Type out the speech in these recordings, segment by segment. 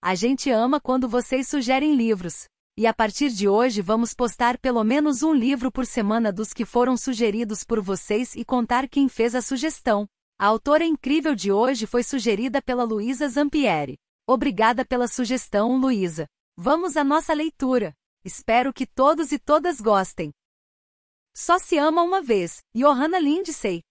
A gente ama quando vocês sugerem livros. E a partir de hoje vamos postar pelo menos um livro por semana dos que foram sugeridos por vocês e contar quem fez a sugestão. A autora incrível de hoje foi sugerida pela Luísa Zampieri. Obrigada pela sugestão, Luísa. Vamos à nossa leitura. Espero que todos e todas gostem. Só se ama uma vez, Johanna Lindsay.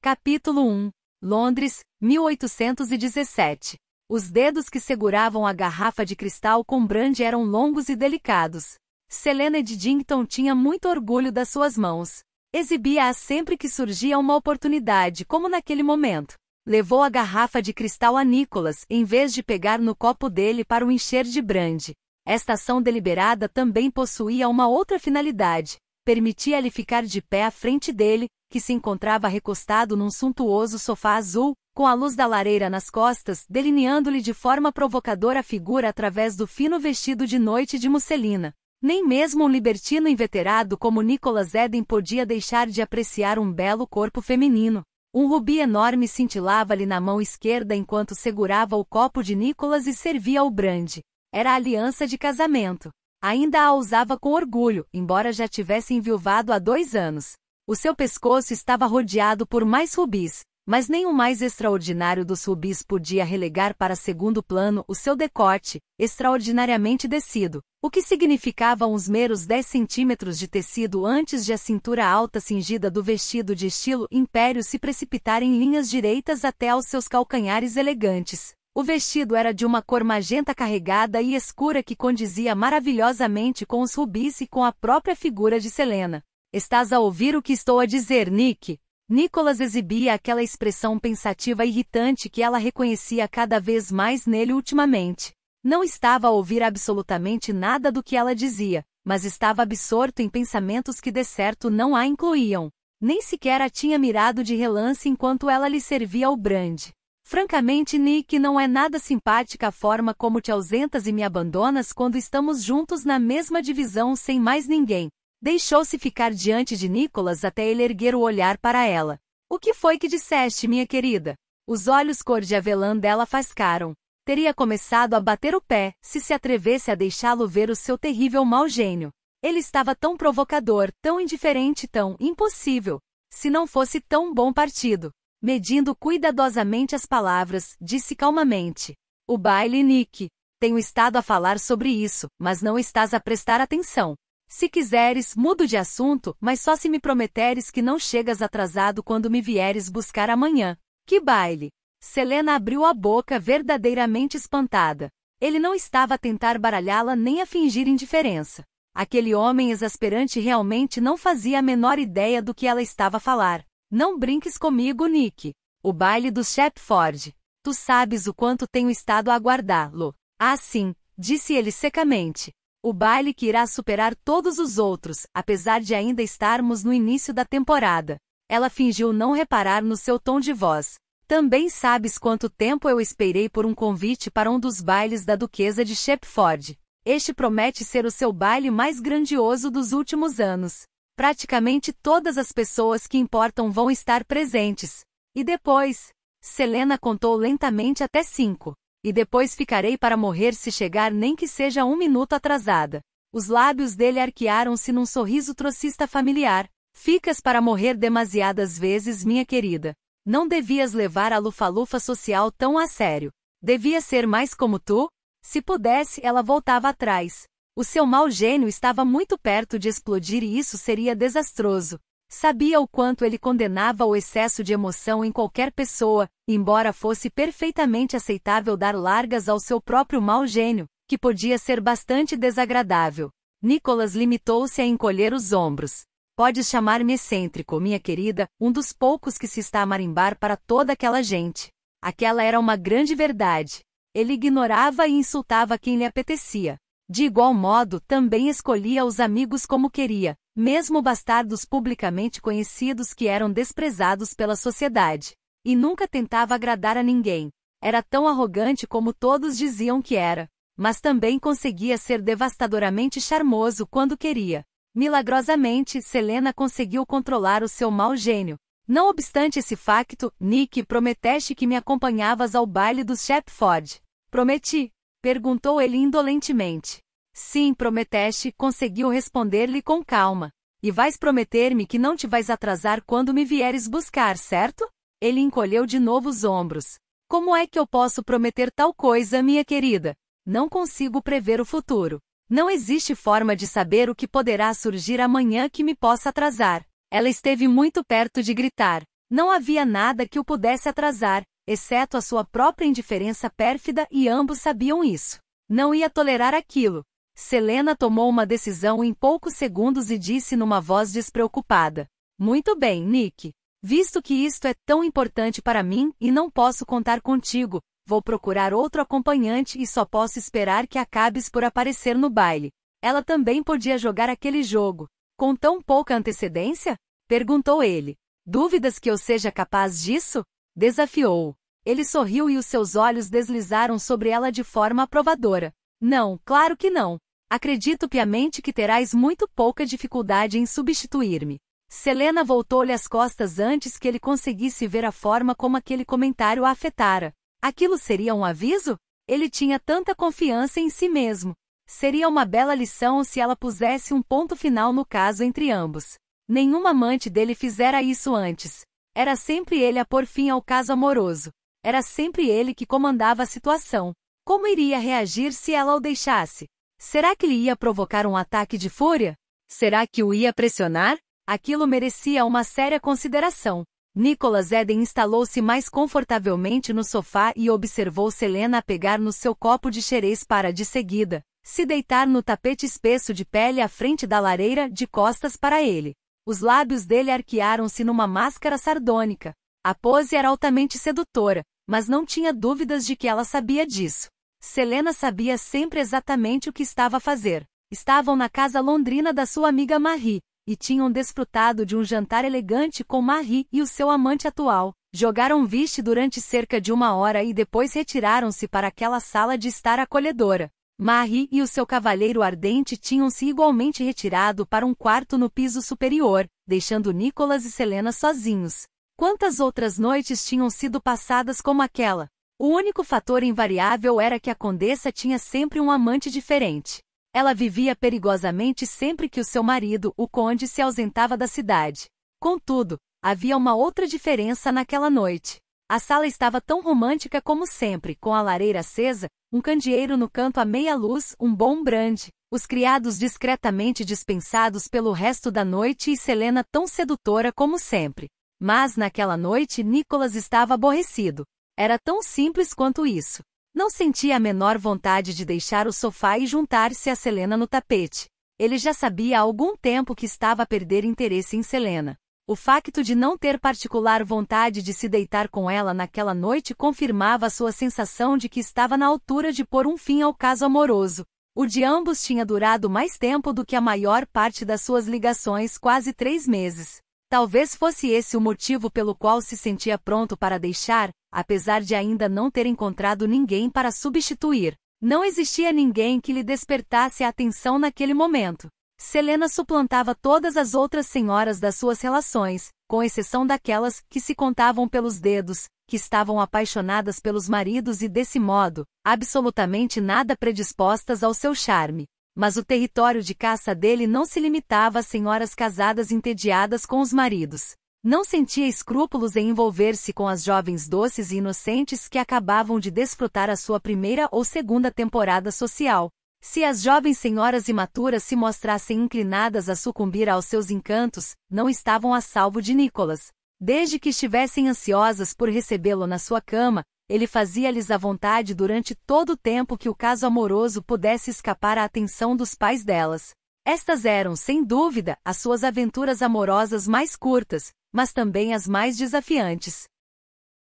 Capítulo 1. Londres, 1817. Os dedos que seguravam a garrafa de cristal com brandy eram longos e delicados. Selena Eddington tinha muito orgulho das suas mãos. Exibia-as sempre que surgia uma oportunidade, como naquele momento. Levou a garrafa de cristal a Nicholas, em vez de pegar no copo dele para o encher de brandy. Esta ação deliberada também possuía uma outra finalidade. Permitia-lhe ficar de pé à frente dele, que se encontrava recostado num suntuoso sofá azul, com a luz da lareira nas costas, delineando-lhe de forma provocadora a figura através do fino vestido de noite de musselina. Nem mesmo um libertino inveterado como Nicholas Eden podia deixar de apreciar um belo corpo feminino. Um rubi enorme cintilava-lhe na mão esquerda enquanto segurava o copo de Nicholas e servia o brandy. Era a aliança de casamento. Ainda a usava com orgulho, embora já tivesse enviuvado há dois anos. O seu pescoço estava rodeado por mais rubis, mas nem o mais extraordinário dos rubis podia relegar para segundo plano o seu decote, extraordinariamente descido, o que significava uns meros 10 centímetros de tecido antes de a cintura alta cingida do vestido de estilo império se precipitar em linhas direitas até aos seus calcanhares elegantes. O vestido era de uma cor magenta carregada e escura que condizia maravilhosamente com os rubis e com a própria figura de Selena. Estás a ouvir o que estou a dizer, Nick? Nicholas exibia aquela expressão pensativa irritante que ela reconhecia cada vez mais nele ultimamente. Não estava a ouvir absolutamente nada do que ela dizia, mas estava absorto em pensamentos que de certo não a incluíam. Nem sequer a tinha mirado de relance enquanto ela lhe servia o brand. Francamente, Nick, não é nada simpática a forma como te ausentas e me abandonas quando estamos juntos na mesma divisão sem mais ninguém. Deixou-se ficar diante de Nicolas até ele erguer o olhar para ela. O que foi que disseste, minha querida? Os olhos cor de avelã dela fascaram. Teria começado a bater o pé, se se atrevesse a deixá-lo ver o seu terrível mau gênio. Ele estava tão provocador, tão indiferente, tão impossível. Se não fosse tão bom partido. Medindo cuidadosamente as palavras, disse calmamente: O baile, Nick. Tenho estado a falar sobre isso, mas não estás a prestar atenção. Se quiseres, mudo de assunto, mas só se me prometeres que não chegas atrasado quando me vieres buscar amanhã. Que baile! Selena abriu a boca verdadeiramente espantada. Ele não estava a tentar baralhá-la nem a fingir indiferença. Aquele homem exasperante realmente não fazia a menor ideia do que ela estava a falar. Não brinques comigo, Nick. O baile do Shepford. Tu sabes o quanto tenho estado a aguardá-lo. Ah, sim, disse ele secamente. O baile que irá superar todos os outros, apesar de ainda estarmos no início da temporada. Ela fingiu não reparar no seu tom de voz. Também sabes quanto tempo eu esperei por um convite para um dos bailes da Duquesa de Shepford. Este promete ser o seu baile mais grandioso dos últimos anos. Praticamente todas as pessoas que importam vão estar presentes. E depois, Selena contou lentamente até cinco. E depois ficarei para morrer se chegar nem que seja um minuto atrasada. Os lábios dele arquearam-se num sorriso trocista familiar. Ficas para morrer demasiadas vezes, minha querida. Não devias levar a lufa-lufa social tão a sério. Devia ser mais como tu? Se pudesse, ela voltava atrás. O seu mau gênio estava muito perto de explodir e isso seria desastroso. Sabia o quanto ele condenava o excesso de emoção em qualquer pessoa, embora fosse perfeitamente aceitável dar largas ao seu próprio mau gênio, que podia ser bastante desagradável. Nicolas limitou-se a encolher os ombros. Podes chamar-me excêntrico, minha querida, um dos poucos que se está a marimbar para toda aquela gente. Aquela era uma grande verdade. Ele ignorava e insultava quem lhe apetecia. De igual modo, também escolhia os amigos como queria, mesmo bastardos publicamente conhecidos que eram desprezados pela sociedade. E nunca tentava agradar a ninguém. Era tão arrogante como todos diziam que era. Mas também conseguia ser devastadoramente charmoso quando queria. Milagrosamente, Selena conseguiu controlar o seu mau gênio. Não obstante esse facto, Nick, prometeste que me acompanhavas ao baile do Shepford. Prometi, Perguntou ele indolentemente. Sim, prometeste, conseguiu responder-lhe com calma. E vais prometer-me que não te vais atrasar quando me vieres buscar, certo? Ele encolheu de novo os ombros. Como é que eu posso prometer tal coisa, minha querida? Não consigo prever o futuro. Não existe forma de saber o que poderá surgir amanhã que me possa atrasar. Ela esteve muito perto de gritar. Não havia nada que o pudesse atrasar, exceto a sua própria indiferença pérfida e ambos sabiam isso. Não ia tolerar aquilo. Selena tomou uma decisão em poucos segundos e disse numa voz despreocupada: Muito bem, Nick. Visto que isto é tão importante para mim e não posso contar contigo, vou procurar outro acompanhante e só posso esperar que acabes por aparecer no baile. Ela também podia jogar aquele jogo. Com tão pouca antecedência? perguntou ele. Dúvidas que eu seja capaz disso? desafiou. Ele sorriu e os seus olhos deslizaram sobre ela de forma aprovadora. Não, claro que não. Acredito piamente que terás muito pouca dificuldade em substituir-me. Selena voltou-lhe as costas antes que ele conseguisse ver a forma como aquele comentário a afetara. Aquilo seria um aviso? Ele tinha tanta confiança em si mesmo. Seria uma bela lição se ela pusesse um ponto final no caso entre ambos. Nenhum amante dele fizera isso antes. Era sempre ele a pôr fim ao caso amoroso. Era sempre ele que comandava a situação. Como iria reagir se ela o deixasse? Será que lhe ia provocar um ataque de fúria? Será que o ia pressionar? Aquilo merecia uma séria consideração. Nicholas Eden instalou-se mais confortavelmente no sofá e observou Selena pegar no seu copo de xerez para, de seguida, se deitar no tapete espesso de pele à frente da lareira, de costas para ele. Os lábios dele arquearam-se numa máscara sardônica. A pose era altamente sedutora, mas não tinha dúvidas de que ela sabia disso. Selena sabia sempre exatamente o que estava a fazer. Estavam na casa londrina da sua amiga Marie, e tinham desfrutado de um jantar elegante com Marie e o seu amante atual. Jogaram viste durante cerca de uma hora e depois retiraram-se para aquela sala de estar acolhedora. Marie e o seu cavalheiro ardente tinham-se igualmente retirado para um quarto no piso superior, deixando Nicolas e Selena sozinhos. Quantas outras noites tinham sido passadas como aquela? O único fator invariável era que a condessa tinha sempre um amante diferente. Ela vivia perigosamente sempre que o seu marido, o conde, se ausentava da cidade. Contudo, havia uma outra diferença naquela noite. A sala estava tão romântica como sempre, com a lareira acesa, um candeeiro no canto à meia luz, um bom brande, os criados discretamente dispensados pelo resto da noite e Selena tão sedutora como sempre. Mas naquela noite Nicholas estava aborrecido. Era tão simples quanto isso. Não sentia a menor vontade de deixar o sofá e juntar-se a Selena no tapete. Ele já sabia há algum tempo que estava a perder interesse em Selena. O facto de não ter particular vontade de se deitar com ela naquela noite confirmava sua sensação de que estava na altura de pôr um fim ao caso amoroso. O de ambos tinha durado mais tempo do que a maior parte das suas ligações quase três meses. Talvez fosse esse o motivo pelo qual se sentia pronto para deixar, apesar de ainda não ter encontrado ninguém para substituir. Não existia ninguém que lhe despertasse a atenção naquele momento. Selena suplantava todas as outras senhoras das suas relações, com exceção daquelas que se contavam pelos dedos, que estavam apaixonadas pelos maridos e desse modo, absolutamente nada predispostas ao seu charme mas o território de caça dele não se limitava a senhoras casadas entediadas com os maridos. Não sentia escrúpulos em envolver-se com as jovens doces e inocentes que acabavam de desfrutar a sua primeira ou segunda temporada social. Se as jovens senhoras imaturas se mostrassem inclinadas a sucumbir aos seus encantos, não estavam a salvo de Nicolas. Desde que estivessem ansiosas por recebê-lo na sua cama, ele fazia-lhes a vontade durante todo o tempo que o caso amoroso pudesse escapar à atenção dos pais delas. Estas eram, sem dúvida, as suas aventuras amorosas mais curtas, mas também as mais desafiantes.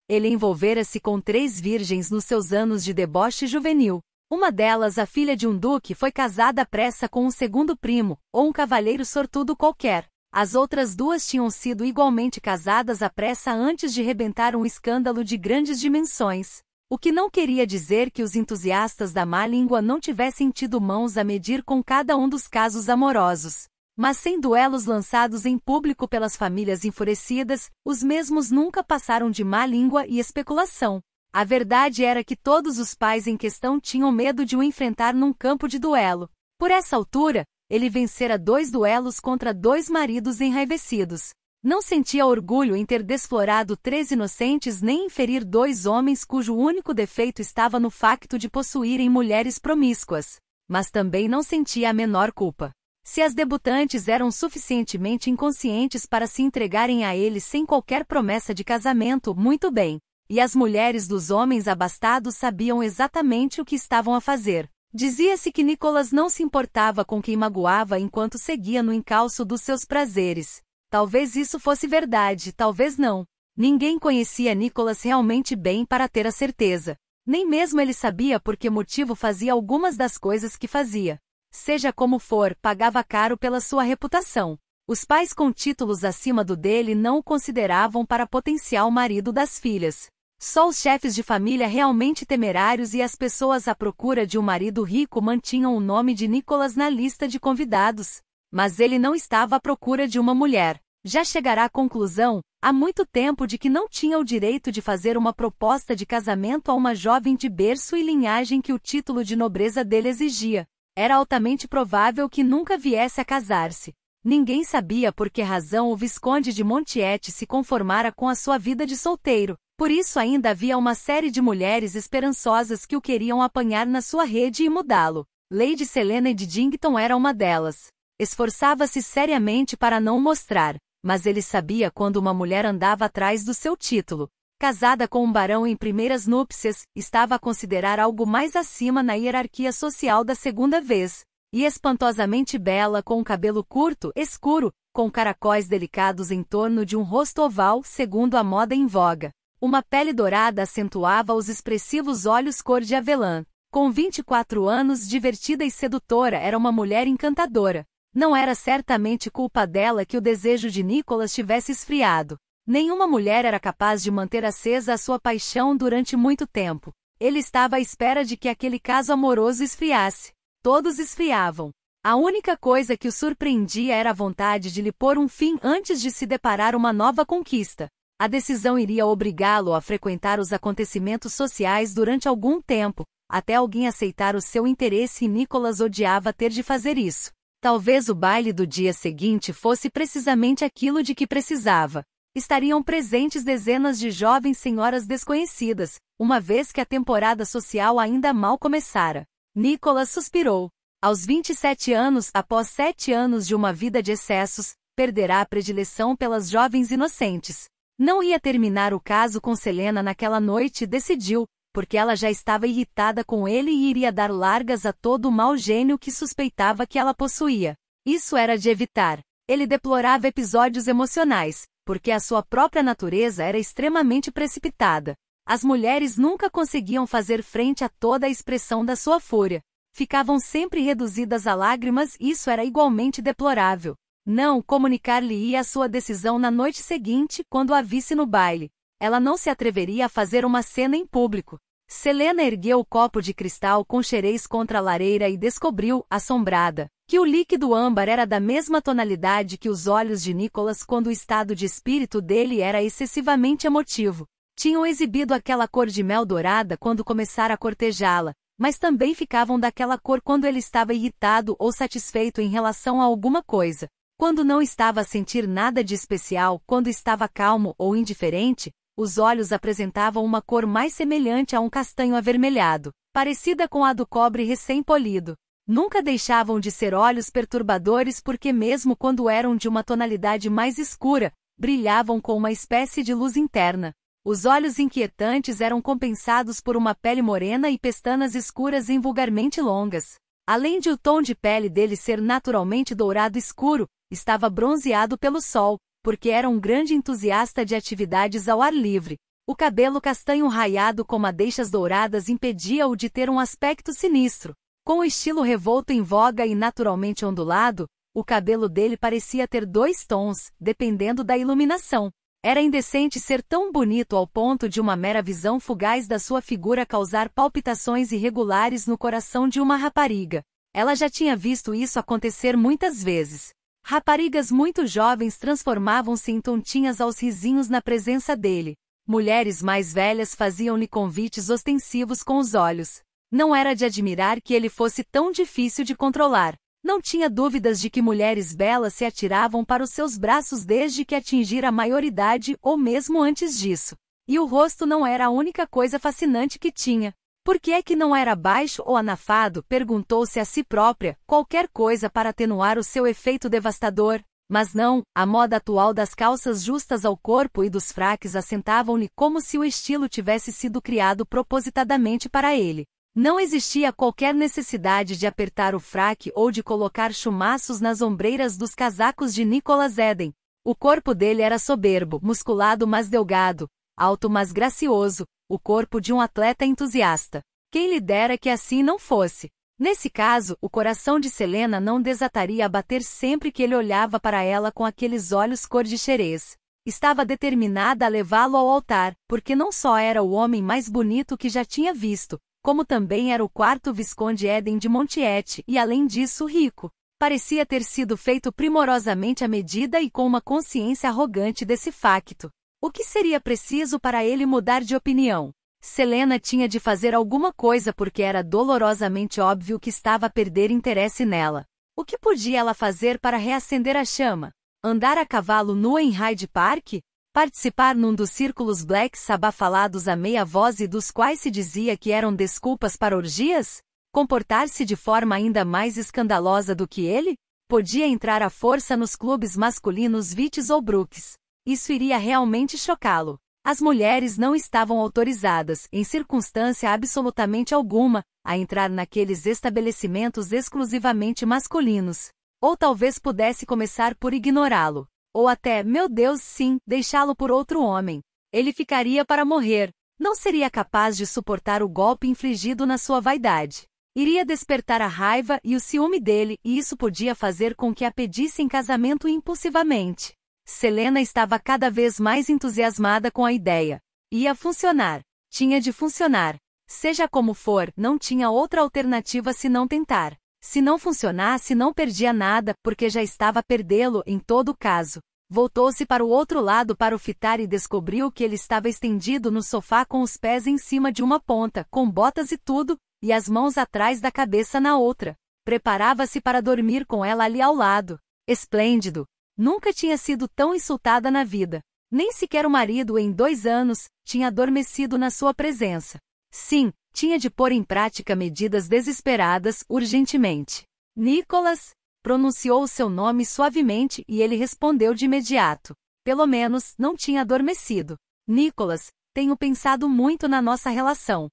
Ele envolvera-se com três virgens nos seus anos de deboche juvenil. Uma delas, a filha de um duque, foi casada à pressa com um segundo primo, ou um cavalheiro sortudo qualquer. As outras duas tinham sido igualmente casadas à pressa antes de rebentar um escândalo de grandes dimensões. O que não queria dizer que os entusiastas da má língua não tivessem tido mãos a medir com cada um dos casos amorosos. Mas sem duelos lançados em público pelas famílias enfurecidas, os mesmos nunca passaram de má língua e especulação. A verdade era que todos os pais em questão tinham medo de o enfrentar num campo de duelo. Por essa altura, ele vencera dois duelos contra dois maridos enraivecidos. Não sentia orgulho em ter desflorado três inocentes nem em ferir dois homens cujo único defeito estava no facto de possuírem mulheres promíscuas. Mas também não sentia a menor culpa. Se as debutantes eram suficientemente inconscientes para se entregarem a ele sem qualquer promessa de casamento, muito bem. E as mulheres dos homens abastados sabiam exatamente o que estavam a fazer. Dizia-se que Nicolas não se importava com quem magoava enquanto seguia no encalço dos seus prazeres. Talvez isso fosse verdade, talvez não. Ninguém conhecia Nicolas realmente bem para ter a certeza. Nem mesmo ele sabia por que motivo fazia algumas das coisas que fazia. Seja como for, pagava caro pela sua reputação. Os pais com títulos acima do dele não o consideravam para potencial marido das filhas. Só os chefes de família realmente temerários e as pessoas à procura de um marido rico mantinham o nome de Nicolas na lista de convidados. Mas ele não estava à procura de uma mulher. Já chegará à conclusão, há muito tempo, de que não tinha o direito de fazer uma proposta de casamento a uma jovem de berço e linhagem que o título de nobreza dele exigia. Era altamente provável que nunca viesse a casar-se. Ninguém sabia por que razão o Visconde de Montiette se conformara com a sua vida de solteiro, por isso ainda havia uma série de mulheres esperançosas que o queriam apanhar na sua rede e mudá-lo. Lady Selena de Dington era uma delas. Esforçava-se seriamente para não mostrar, mas ele sabia quando uma mulher andava atrás do seu título. Casada com um barão em primeiras núpcias, estava a considerar algo mais acima na hierarquia social da segunda vez. E espantosamente bela com um cabelo curto, escuro, com caracóis delicados em torno de um rosto oval, segundo a moda em voga. Uma pele dourada acentuava os expressivos olhos cor de avelã. Com 24 anos, divertida e sedutora, era uma mulher encantadora. Não era certamente culpa dela que o desejo de Nicholas tivesse esfriado. Nenhuma mulher era capaz de manter acesa a sua paixão durante muito tempo. Ele estava à espera de que aquele caso amoroso esfriasse. Todos esfriavam. A única coisa que o surpreendia era a vontade de lhe pôr um fim antes de se deparar uma nova conquista a decisão iria obrigá-lo a frequentar os acontecimentos sociais durante algum tempo, até alguém aceitar o seu interesse e Nicholas odiava ter de fazer isso. Talvez o baile do dia seguinte fosse precisamente aquilo de que precisava. Estariam presentes dezenas de jovens senhoras desconhecidas, uma vez que a temporada social ainda mal começara. Nicholas suspirou. Aos 27 anos, após sete anos de uma vida de excessos, perderá a predileção pelas jovens inocentes. Não ia terminar o caso com Selena naquela noite e decidiu, porque ela já estava irritada com ele e iria dar largas a todo o mau gênio que suspeitava que ela possuía. Isso era de evitar. Ele deplorava episódios emocionais, porque a sua própria natureza era extremamente precipitada. As mulheres nunca conseguiam fazer frente a toda a expressão da sua fúria. Ficavam sempre reduzidas a lágrimas e isso era igualmente deplorável. Não comunicar-lhe-ia sua decisão na noite seguinte, quando a visse no baile. Ela não se atreveria a fazer uma cena em público. Selena ergueu o copo de cristal com xerez contra a lareira e descobriu, assombrada, que o líquido âmbar era da mesma tonalidade que os olhos de Nicholas quando o estado de espírito dele era excessivamente emotivo. Tinham exibido aquela cor de mel dourada quando começara a cortejá-la, mas também ficavam daquela cor quando ele estava irritado ou satisfeito em relação a alguma coisa. Quando não estava a sentir nada de especial, quando estava calmo ou indiferente, os olhos apresentavam uma cor mais semelhante a um castanho avermelhado, parecida com a do cobre recém-polido. Nunca deixavam de ser olhos perturbadores porque, mesmo quando eram de uma tonalidade mais escura, brilhavam com uma espécie de luz interna. Os olhos inquietantes eram compensados por uma pele morena e pestanas escuras vulgarmente longas. Além de o tom de pele dele ser naturalmente dourado escuro, Estava bronzeado pelo sol, porque era um grande entusiasta de atividades ao ar livre. O cabelo castanho raiado com madeixas douradas impedia-o de ter um aspecto sinistro. Com o estilo revolto em voga e naturalmente ondulado, o cabelo dele parecia ter dois tons, dependendo da iluminação. Era indecente ser tão bonito ao ponto de uma mera visão fugaz da sua figura causar palpitações irregulares no coração de uma rapariga. Ela já tinha visto isso acontecer muitas vezes. Raparigas muito jovens transformavam-se em tontinhas aos risinhos na presença dele. Mulheres mais velhas faziam-lhe convites ostensivos com os olhos. Não era de admirar que ele fosse tão difícil de controlar. Não tinha dúvidas de que mulheres belas se atiravam para os seus braços desde que atingir a maioridade ou mesmo antes disso. E o rosto não era a única coisa fascinante que tinha. Por que é que não era baixo ou anafado? Perguntou-se a si própria, qualquer coisa para atenuar o seu efeito devastador. Mas não, a moda atual das calças justas ao corpo e dos fraques assentavam-lhe como se o estilo tivesse sido criado propositadamente para ele. Não existia qualquer necessidade de apertar o fraque ou de colocar chumaços nas ombreiras dos casacos de Nicolas Eden. O corpo dele era soberbo, musculado mas delgado, alto mas gracioso, o corpo de um atleta entusiasta. Quem lhe dera que assim não fosse. Nesse caso, o coração de Selena não desataria a bater sempre que ele olhava para ela com aqueles olhos cor de xerez. Estava determinada a levá-lo ao altar, porque não só era o homem mais bonito que já tinha visto, como também era o quarto Visconde Éden de Montiete e, além disso, rico. Parecia ter sido feito primorosamente à medida e com uma consciência arrogante desse facto. O que seria preciso para ele mudar de opinião? Selena tinha de fazer alguma coisa porque era dolorosamente óbvio que estava a perder interesse nela. O que podia ela fazer para reacender a chama? Andar a cavalo nua em Hyde Park? Participar num dos círculos blacks abafalados à meia voz e dos quais se dizia que eram desculpas para orgias? Comportar-se de forma ainda mais escandalosa do que ele? Podia entrar à força nos clubes masculinos Vites ou Brooks isso iria realmente chocá-lo. As mulheres não estavam autorizadas, em circunstância absolutamente alguma, a entrar naqueles estabelecimentos exclusivamente masculinos. Ou talvez pudesse começar por ignorá-lo. Ou até, meu Deus, sim, deixá-lo por outro homem. Ele ficaria para morrer. Não seria capaz de suportar o golpe infligido na sua vaidade. Iria despertar a raiva e o ciúme dele, e isso podia fazer com que a pedisse em casamento impulsivamente. Selena estava cada vez mais entusiasmada com a ideia. Ia funcionar. Tinha de funcionar. Seja como for, não tinha outra alternativa se não tentar. Se não funcionasse, não perdia nada, porque já estava perdendo. perdê-lo em todo caso. Voltou-se para o outro lado para o fitar e descobriu que ele estava estendido no sofá com os pés em cima de uma ponta, com botas e tudo, e as mãos atrás da cabeça na outra. Preparava-se para dormir com ela ali ao lado. Esplêndido! Nunca tinha sido tão insultada na vida. Nem sequer o marido, em dois anos, tinha adormecido na sua presença. Sim, tinha de pôr em prática medidas desesperadas urgentemente. Nicholas pronunciou o seu nome suavemente e ele respondeu de imediato. Pelo menos, não tinha adormecido. Nicholas, tenho pensado muito na nossa relação.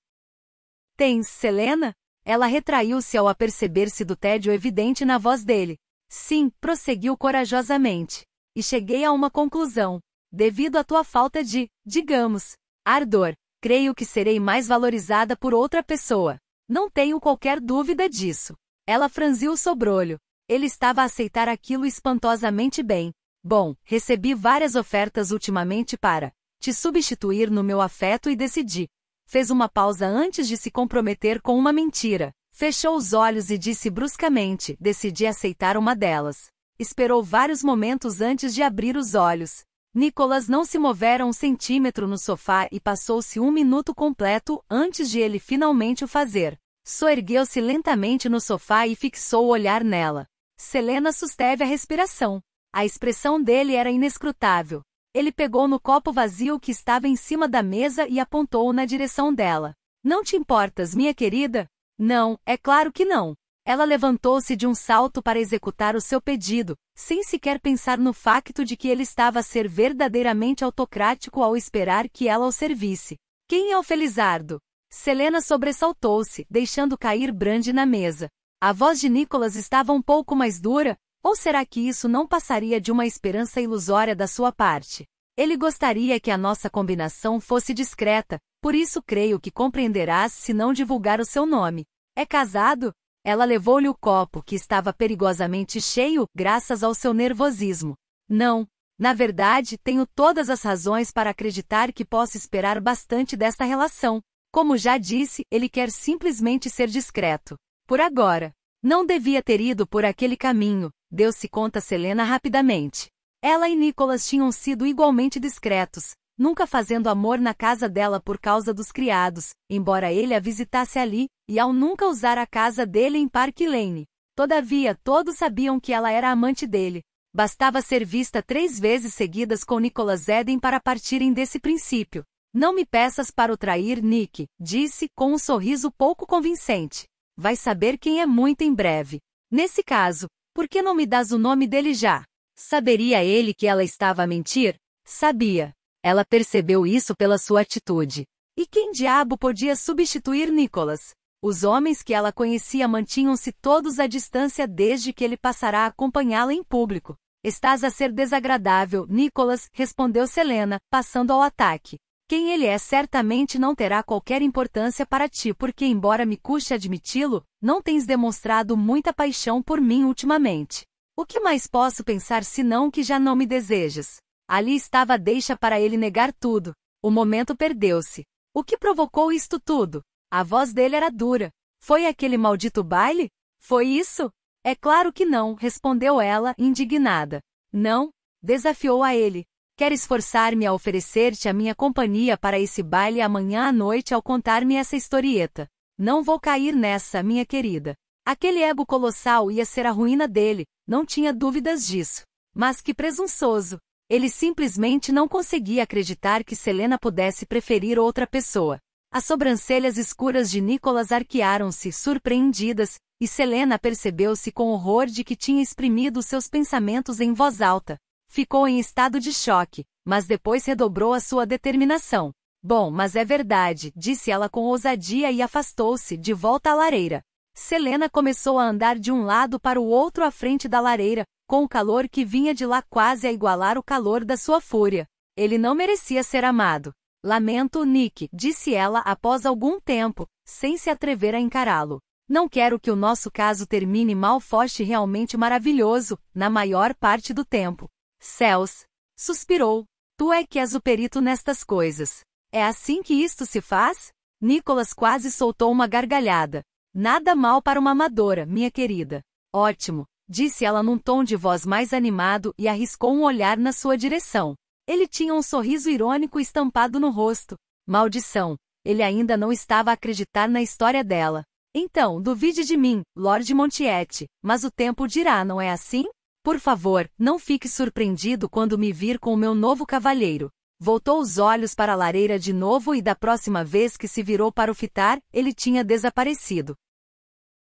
Tens, Selena? Ela retraiu-se ao aperceber-se do tédio evidente na voz dele. Sim, prosseguiu corajosamente. E cheguei a uma conclusão. Devido à tua falta de, digamos, ardor, creio que serei mais valorizada por outra pessoa. Não tenho qualquer dúvida disso. Ela franziu o sobrolho. Ele estava a aceitar aquilo espantosamente bem. Bom, recebi várias ofertas ultimamente para te substituir no meu afeto e decidi. Fez uma pausa antes de se comprometer com uma mentira. Fechou os olhos e disse bruscamente: Decidi aceitar uma delas. Esperou vários momentos antes de abrir os olhos. Nicolas não se movera um centímetro no sofá e passou-se um minuto completo antes de ele finalmente o fazer. Soergueu-se lentamente no sofá e fixou o olhar nela. Selena susteve a respiração. A expressão dele era inescrutável. Ele pegou no copo vazio que estava em cima da mesa e apontou-o na direção dela. Não te importas, minha querida? Não, é claro que não. Ela levantou-se de um salto para executar o seu pedido, sem sequer pensar no facto de que ele estava a ser verdadeiramente autocrático ao esperar que ela o servisse. Quem é o Felizardo? Selena sobressaltou-se, deixando cair Brande na mesa. A voz de Nicholas estava um pouco mais dura, ou será que isso não passaria de uma esperança ilusória da sua parte? Ele gostaria que a nossa combinação fosse discreta, por isso creio que compreenderás se não divulgar o seu nome. É casado? Ela levou-lhe o copo que estava perigosamente cheio, graças ao seu nervosismo. Não. Na verdade, tenho todas as razões para acreditar que posso esperar bastante desta relação. Como já disse, ele quer simplesmente ser discreto. Por agora. Não devia ter ido por aquele caminho, deu-se conta Selena rapidamente. Ela e Nicholas tinham sido igualmente discretos, nunca fazendo amor na casa dela por causa dos criados, embora ele a visitasse ali, e ao nunca usar a casa dele em Park Lane. Todavia, todos sabiam que ela era amante dele. Bastava ser vista três vezes seguidas com Nicholas Eden para partirem desse princípio. Não me peças para o trair, Nick, disse, com um sorriso pouco convincente. Vai saber quem é muito em breve. Nesse caso, por que não me dás o nome dele já? Saberia ele que ela estava a mentir? Sabia. Ela percebeu isso pela sua atitude. E quem diabo podia substituir Nicholas? Os homens que ela conhecia mantinham-se todos à distância desde que ele passará a acompanhá-la em público. Estás a ser desagradável, Nicholas, respondeu Selena, passando ao ataque. Quem ele é certamente não terá qualquer importância para ti, porque, embora me custe admiti-lo, não tens demonstrado muita paixão por mim ultimamente. O que mais posso pensar senão que já não me desejas? Ali estava a deixa para ele negar tudo. O momento perdeu-se. O que provocou isto tudo? A voz dele era dura. Foi aquele maldito baile? Foi isso? É claro que não, respondeu ela, indignada. Não, desafiou a ele. Queres forçar-me a oferecer-te a minha companhia para esse baile amanhã à noite ao contar-me essa historieta? Não vou cair nessa, minha querida. Aquele ego colossal ia ser a ruína dele, não tinha dúvidas disso. Mas que presunçoso! Ele simplesmente não conseguia acreditar que Selena pudesse preferir outra pessoa. As sobrancelhas escuras de Nicolas arquearam-se, surpreendidas, e Selena percebeu-se com horror de que tinha exprimido seus pensamentos em voz alta. Ficou em estado de choque, mas depois redobrou a sua determinação. Bom, mas é verdade, disse ela com ousadia e afastou-se, de volta à lareira. Selena começou a andar de um lado para o outro à frente da lareira, com o calor que vinha de lá quase a igualar o calor da sua fúria. Ele não merecia ser amado. Lamento, Nick, disse ela após algum tempo, sem se atrever a encará-lo. Não quero que o nosso caso termine mal foste realmente maravilhoso, na maior parte do tempo. Céus! Suspirou. Tu é que és o perito nestas coisas. É assim que isto se faz? Nicholas quase soltou uma gargalhada. Nada mal para uma amadora, minha querida. Ótimo, disse ela num tom de voz mais animado e arriscou um olhar na sua direção. Ele tinha um sorriso irônico estampado no rosto. Maldição, ele ainda não estava a acreditar na história dela. Então, duvide de mim, Lord Montiette, mas o tempo dirá, não é assim? Por favor, não fique surpreendido quando me vir com o meu novo cavalheiro. Voltou os olhos para a lareira de novo e da próxima vez que se virou para o fitar, ele tinha desaparecido.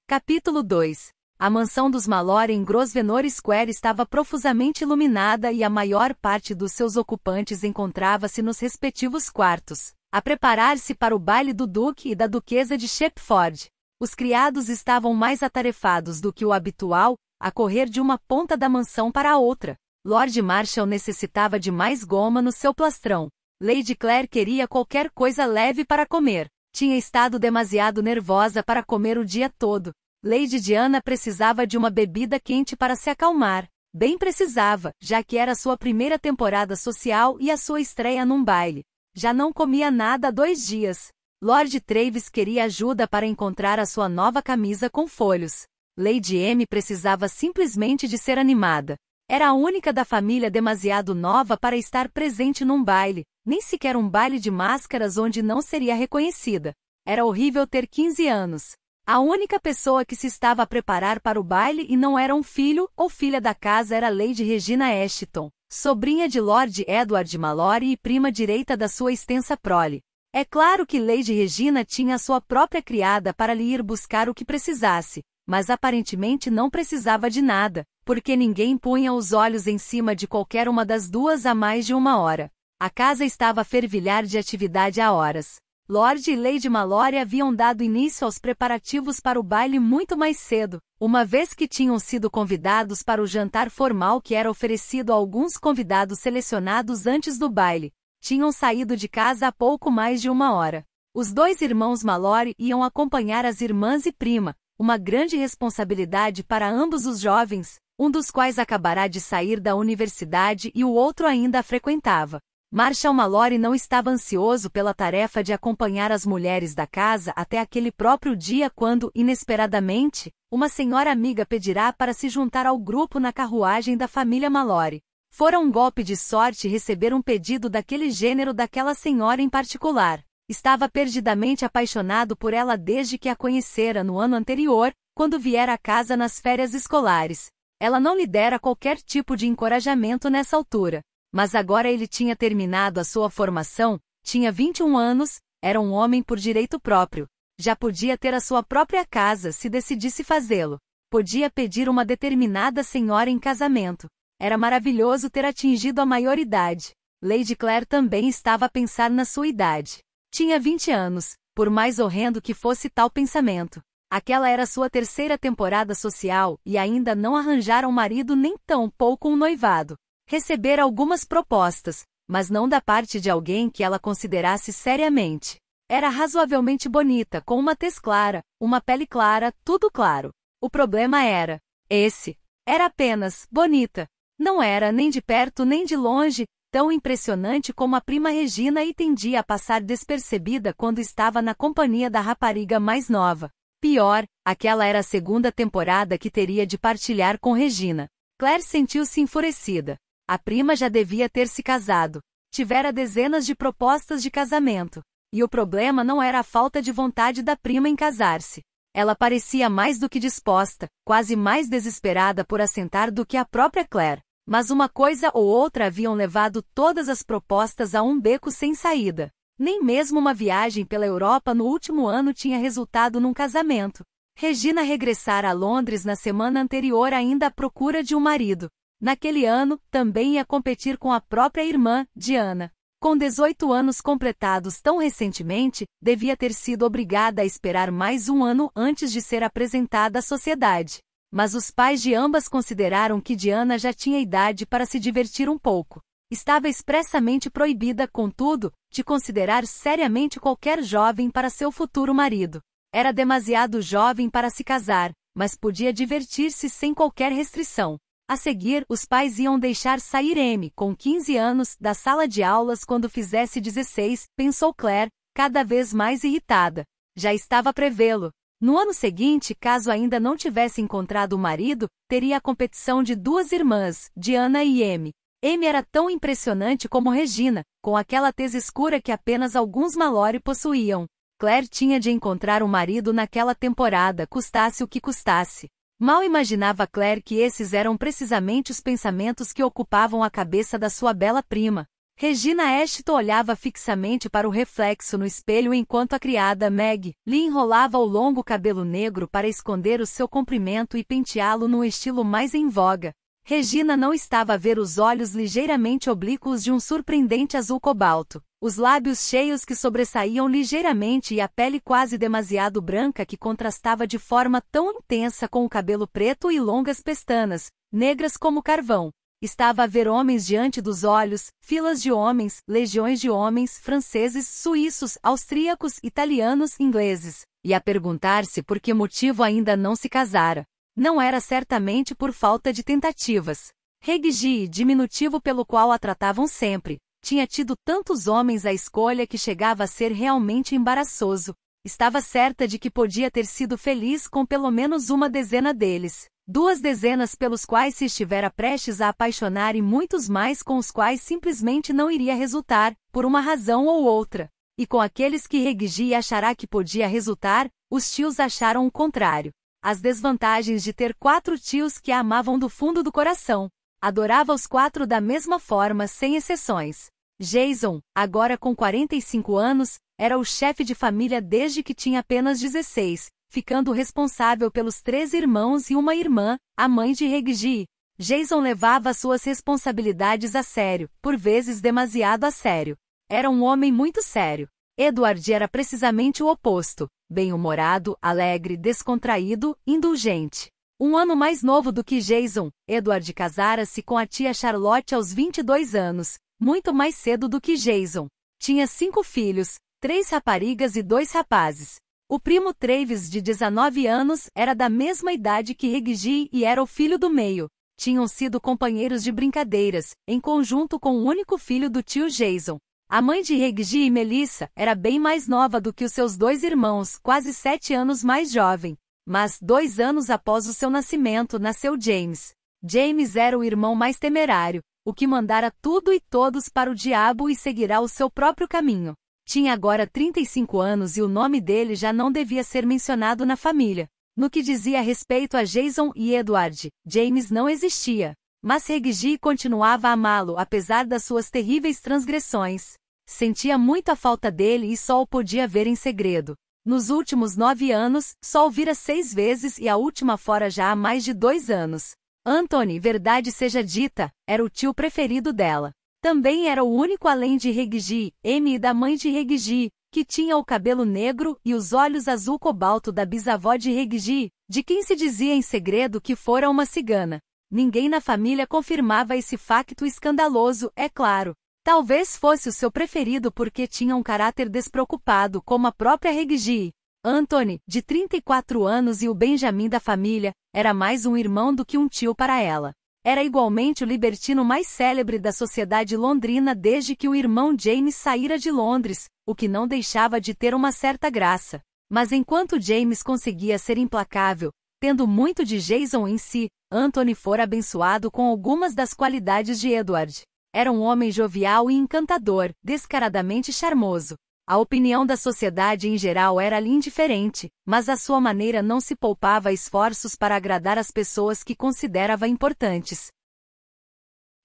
Capítulo 2 A mansão dos Malore em Grosvenor Square estava profusamente iluminada e a maior parte dos seus ocupantes encontrava-se nos respectivos quartos, a preparar-se para o baile do Duque e da Duquesa de Shepford. Os criados estavam mais atarefados do que o habitual, a correr de uma ponta da mansão para a outra, Lord Marshall necessitava de mais goma no seu plastrão. Lady Claire queria qualquer coisa leve para comer. Tinha estado demasiado nervosa para comer o dia todo. Lady Diana precisava de uma bebida quente para se acalmar. Bem precisava, já que era sua primeira temporada social e a sua estreia num baile. Já não comia nada há dois dias. Lord Travis queria ajuda para encontrar a sua nova camisa com folhos. Lady M precisava simplesmente de ser animada. Era a única da família demasiado nova para estar presente num baile, nem sequer um baile de máscaras onde não seria reconhecida. Era horrível ter 15 anos. A única pessoa que se estava a preparar para o baile e não era um filho ou filha da casa era Lady Regina Ashton, sobrinha de Lord Edward Mallory e prima direita da sua extensa prole. É claro que Lady Regina tinha a sua própria criada para lhe ir buscar o que precisasse, mas aparentemente não precisava de nada, porque ninguém punha os olhos em cima de qualquer uma das duas há mais de uma hora. A casa estava a fervilhar de atividade há horas. Lord e Lady Mallory haviam dado início aos preparativos para o baile muito mais cedo, uma vez que tinham sido convidados para o jantar formal que era oferecido a alguns convidados selecionados antes do baile. Tinham saído de casa há pouco mais de uma hora. Os dois irmãos Mallory iam acompanhar as irmãs e prima, uma grande responsabilidade para ambos os jovens, um dos quais acabará de sair da universidade e o outro ainda a frequentava. Marshall Mallory não estava ansioso pela tarefa de acompanhar as mulheres da casa até aquele próprio dia quando, inesperadamente, uma senhora amiga pedirá para se juntar ao grupo na carruagem da família Mallory. Fora um golpe de sorte receber um pedido daquele gênero daquela senhora em particular. Estava perdidamente apaixonado por ela desde que a conhecera no ano anterior, quando viera a casa nas férias escolares. Ela não lhe dera qualquer tipo de encorajamento nessa altura. Mas agora ele tinha terminado a sua formação, tinha 21 anos, era um homem por direito próprio. Já podia ter a sua própria casa se decidisse fazê-lo. Podia pedir uma determinada senhora em casamento. Era maravilhoso ter atingido a maioridade. Lady Claire também estava a pensar na sua idade. Tinha 20 anos, por mais horrendo que fosse tal pensamento. Aquela era sua terceira temporada social e ainda não arranjara um marido nem tão pouco um noivado. Recebera algumas propostas, mas não da parte de alguém que ela considerasse seriamente. Era razoavelmente bonita, com uma tez clara, uma pele clara, tudo claro. O problema era esse. Era apenas bonita. Não era nem de perto nem de longe tão impressionante como a prima Regina e tendia a passar despercebida quando estava na companhia da rapariga mais nova. Pior, aquela era a segunda temporada que teria de partilhar com Regina. Claire sentiu-se enfurecida. A prima já devia ter se casado. Tivera dezenas de propostas de casamento. E o problema não era a falta de vontade da prima em casar-se. Ela parecia mais do que disposta, quase mais desesperada por assentar do que a própria Claire. Mas uma coisa ou outra haviam levado todas as propostas a um beco sem saída. Nem mesmo uma viagem pela Europa no último ano tinha resultado num casamento. Regina regressara a Londres na semana anterior ainda à procura de um marido. Naquele ano, também ia competir com a própria irmã, Diana. Com 18 anos completados tão recentemente, devia ter sido obrigada a esperar mais um ano antes de ser apresentada à sociedade. Mas os pais de ambas consideraram que Diana já tinha idade para se divertir um pouco estava expressamente proibida, contudo, de considerar seriamente qualquer jovem para seu futuro marido. Era demasiado jovem para se casar, mas podia divertir-se sem qualquer restrição. A seguir, os pais iam deixar sair M, com 15 anos, da sala de aulas quando fizesse 16, pensou Claire, cada vez mais irritada. Já estava prevê-lo. No ano seguinte, caso ainda não tivesse encontrado o marido, teria a competição de duas irmãs, Diana e M. M era tão impressionante como Regina, com aquela tez escura que apenas alguns malory possuíam. Claire tinha de encontrar um marido naquela temporada, custasse o que custasse. Mal imaginava Claire que esses eram precisamente os pensamentos que ocupavam a cabeça da sua bela prima. Regina Ashton olhava fixamente para o reflexo no espelho enquanto a criada Meg lhe enrolava o longo cabelo negro para esconder o seu comprimento e penteá-lo num estilo mais em voga. Regina não estava a ver os olhos ligeiramente oblíquos de um surpreendente azul cobalto, os lábios cheios que sobressaíam ligeiramente e a pele quase demasiado branca que contrastava de forma tão intensa com o cabelo preto e longas pestanas, negras como carvão. Estava a ver homens diante dos olhos, filas de homens, legiões de homens, franceses, suíços, austríacos, italianos, ingleses, e a perguntar-se por que motivo ainda não se casara não era certamente por falta de tentativas. Regi diminutivo pelo qual a tratavam sempre, tinha tido tantos homens à escolha que chegava a ser realmente embaraçoso. Estava certa de que podia ter sido feliz com pelo menos uma dezena deles. Duas dezenas pelos quais se estivera prestes a apaixonar e muitos mais com os quais simplesmente não iria resultar, por uma razão ou outra. E com aqueles que Regi achará que podia resultar, os tios acharam o contrário. As desvantagens de ter quatro tios que a amavam do fundo do coração. Adorava os quatro da mesma forma, sem exceções. Jason, agora com 45 anos, era o chefe de família desde que tinha apenas 16, ficando responsável pelos três irmãos e uma irmã, a mãe de Reggie. Jason levava suas responsabilidades a sério, por vezes demasiado a sério. Era um homem muito sério. Edward era precisamente o oposto, bem-humorado, alegre, descontraído, indulgente. Um ano mais novo do que Jason, Edward casara-se com a tia Charlotte aos 22 anos, muito mais cedo do que Jason. Tinha cinco filhos, três raparigas e dois rapazes. O primo Travis, de 19 anos, era da mesma idade que Reggie e era o filho do meio. Tinham sido companheiros de brincadeiras, em conjunto com o único filho do tio Jason. A mãe de Reggie e Melissa era bem mais nova do que os seus dois irmãos, quase sete anos mais jovem. Mas dois anos após o seu nascimento nasceu James. James era o irmão mais temerário, o que mandara tudo e todos para o diabo e seguirá o seu próprio caminho. Tinha agora 35 anos e o nome dele já não devia ser mencionado na família. No que dizia respeito a Jason e Edward, James não existia. Mas Reggie continuava a amá-lo apesar das suas terríveis transgressões. Sentia muito a falta dele e só o podia ver em segredo. Nos últimos nove anos, só o vira seis vezes e a última fora já há mais de dois anos. Anthony, verdade seja dita, era o tio preferido dela. Também era o único além de Reggie, M e da mãe de Reggie, que tinha o cabelo negro e os olhos azul cobalto da bisavó de Reggie, de quem se dizia em segredo que fora uma cigana. Ninguém na família confirmava esse facto escandaloso, é claro, Talvez fosse o seu preferido porque tinha um caráter despreocupado, como a própria Reggie. Anthony, de 34 anos e o Benjamin da família, era mais um irmão do que um tio para ela. Era igualmente o libertino mais célebre da sociedade londrina desde que o irmão James saíra de Londres, o que não deixava de ter uma certa graça. Mas enquanto James conseguia ser implacável, tendo muito de Jason em si, Anthony fora abençoado com algumas das qualidades de Edward. Era um homem jovial e encantador, descaradamente charmoso. A opinião da sociedade em geral era-lhe indiferente, mas a sua maneira não se poupava esforços para agradar as pessoas que considerava importantes.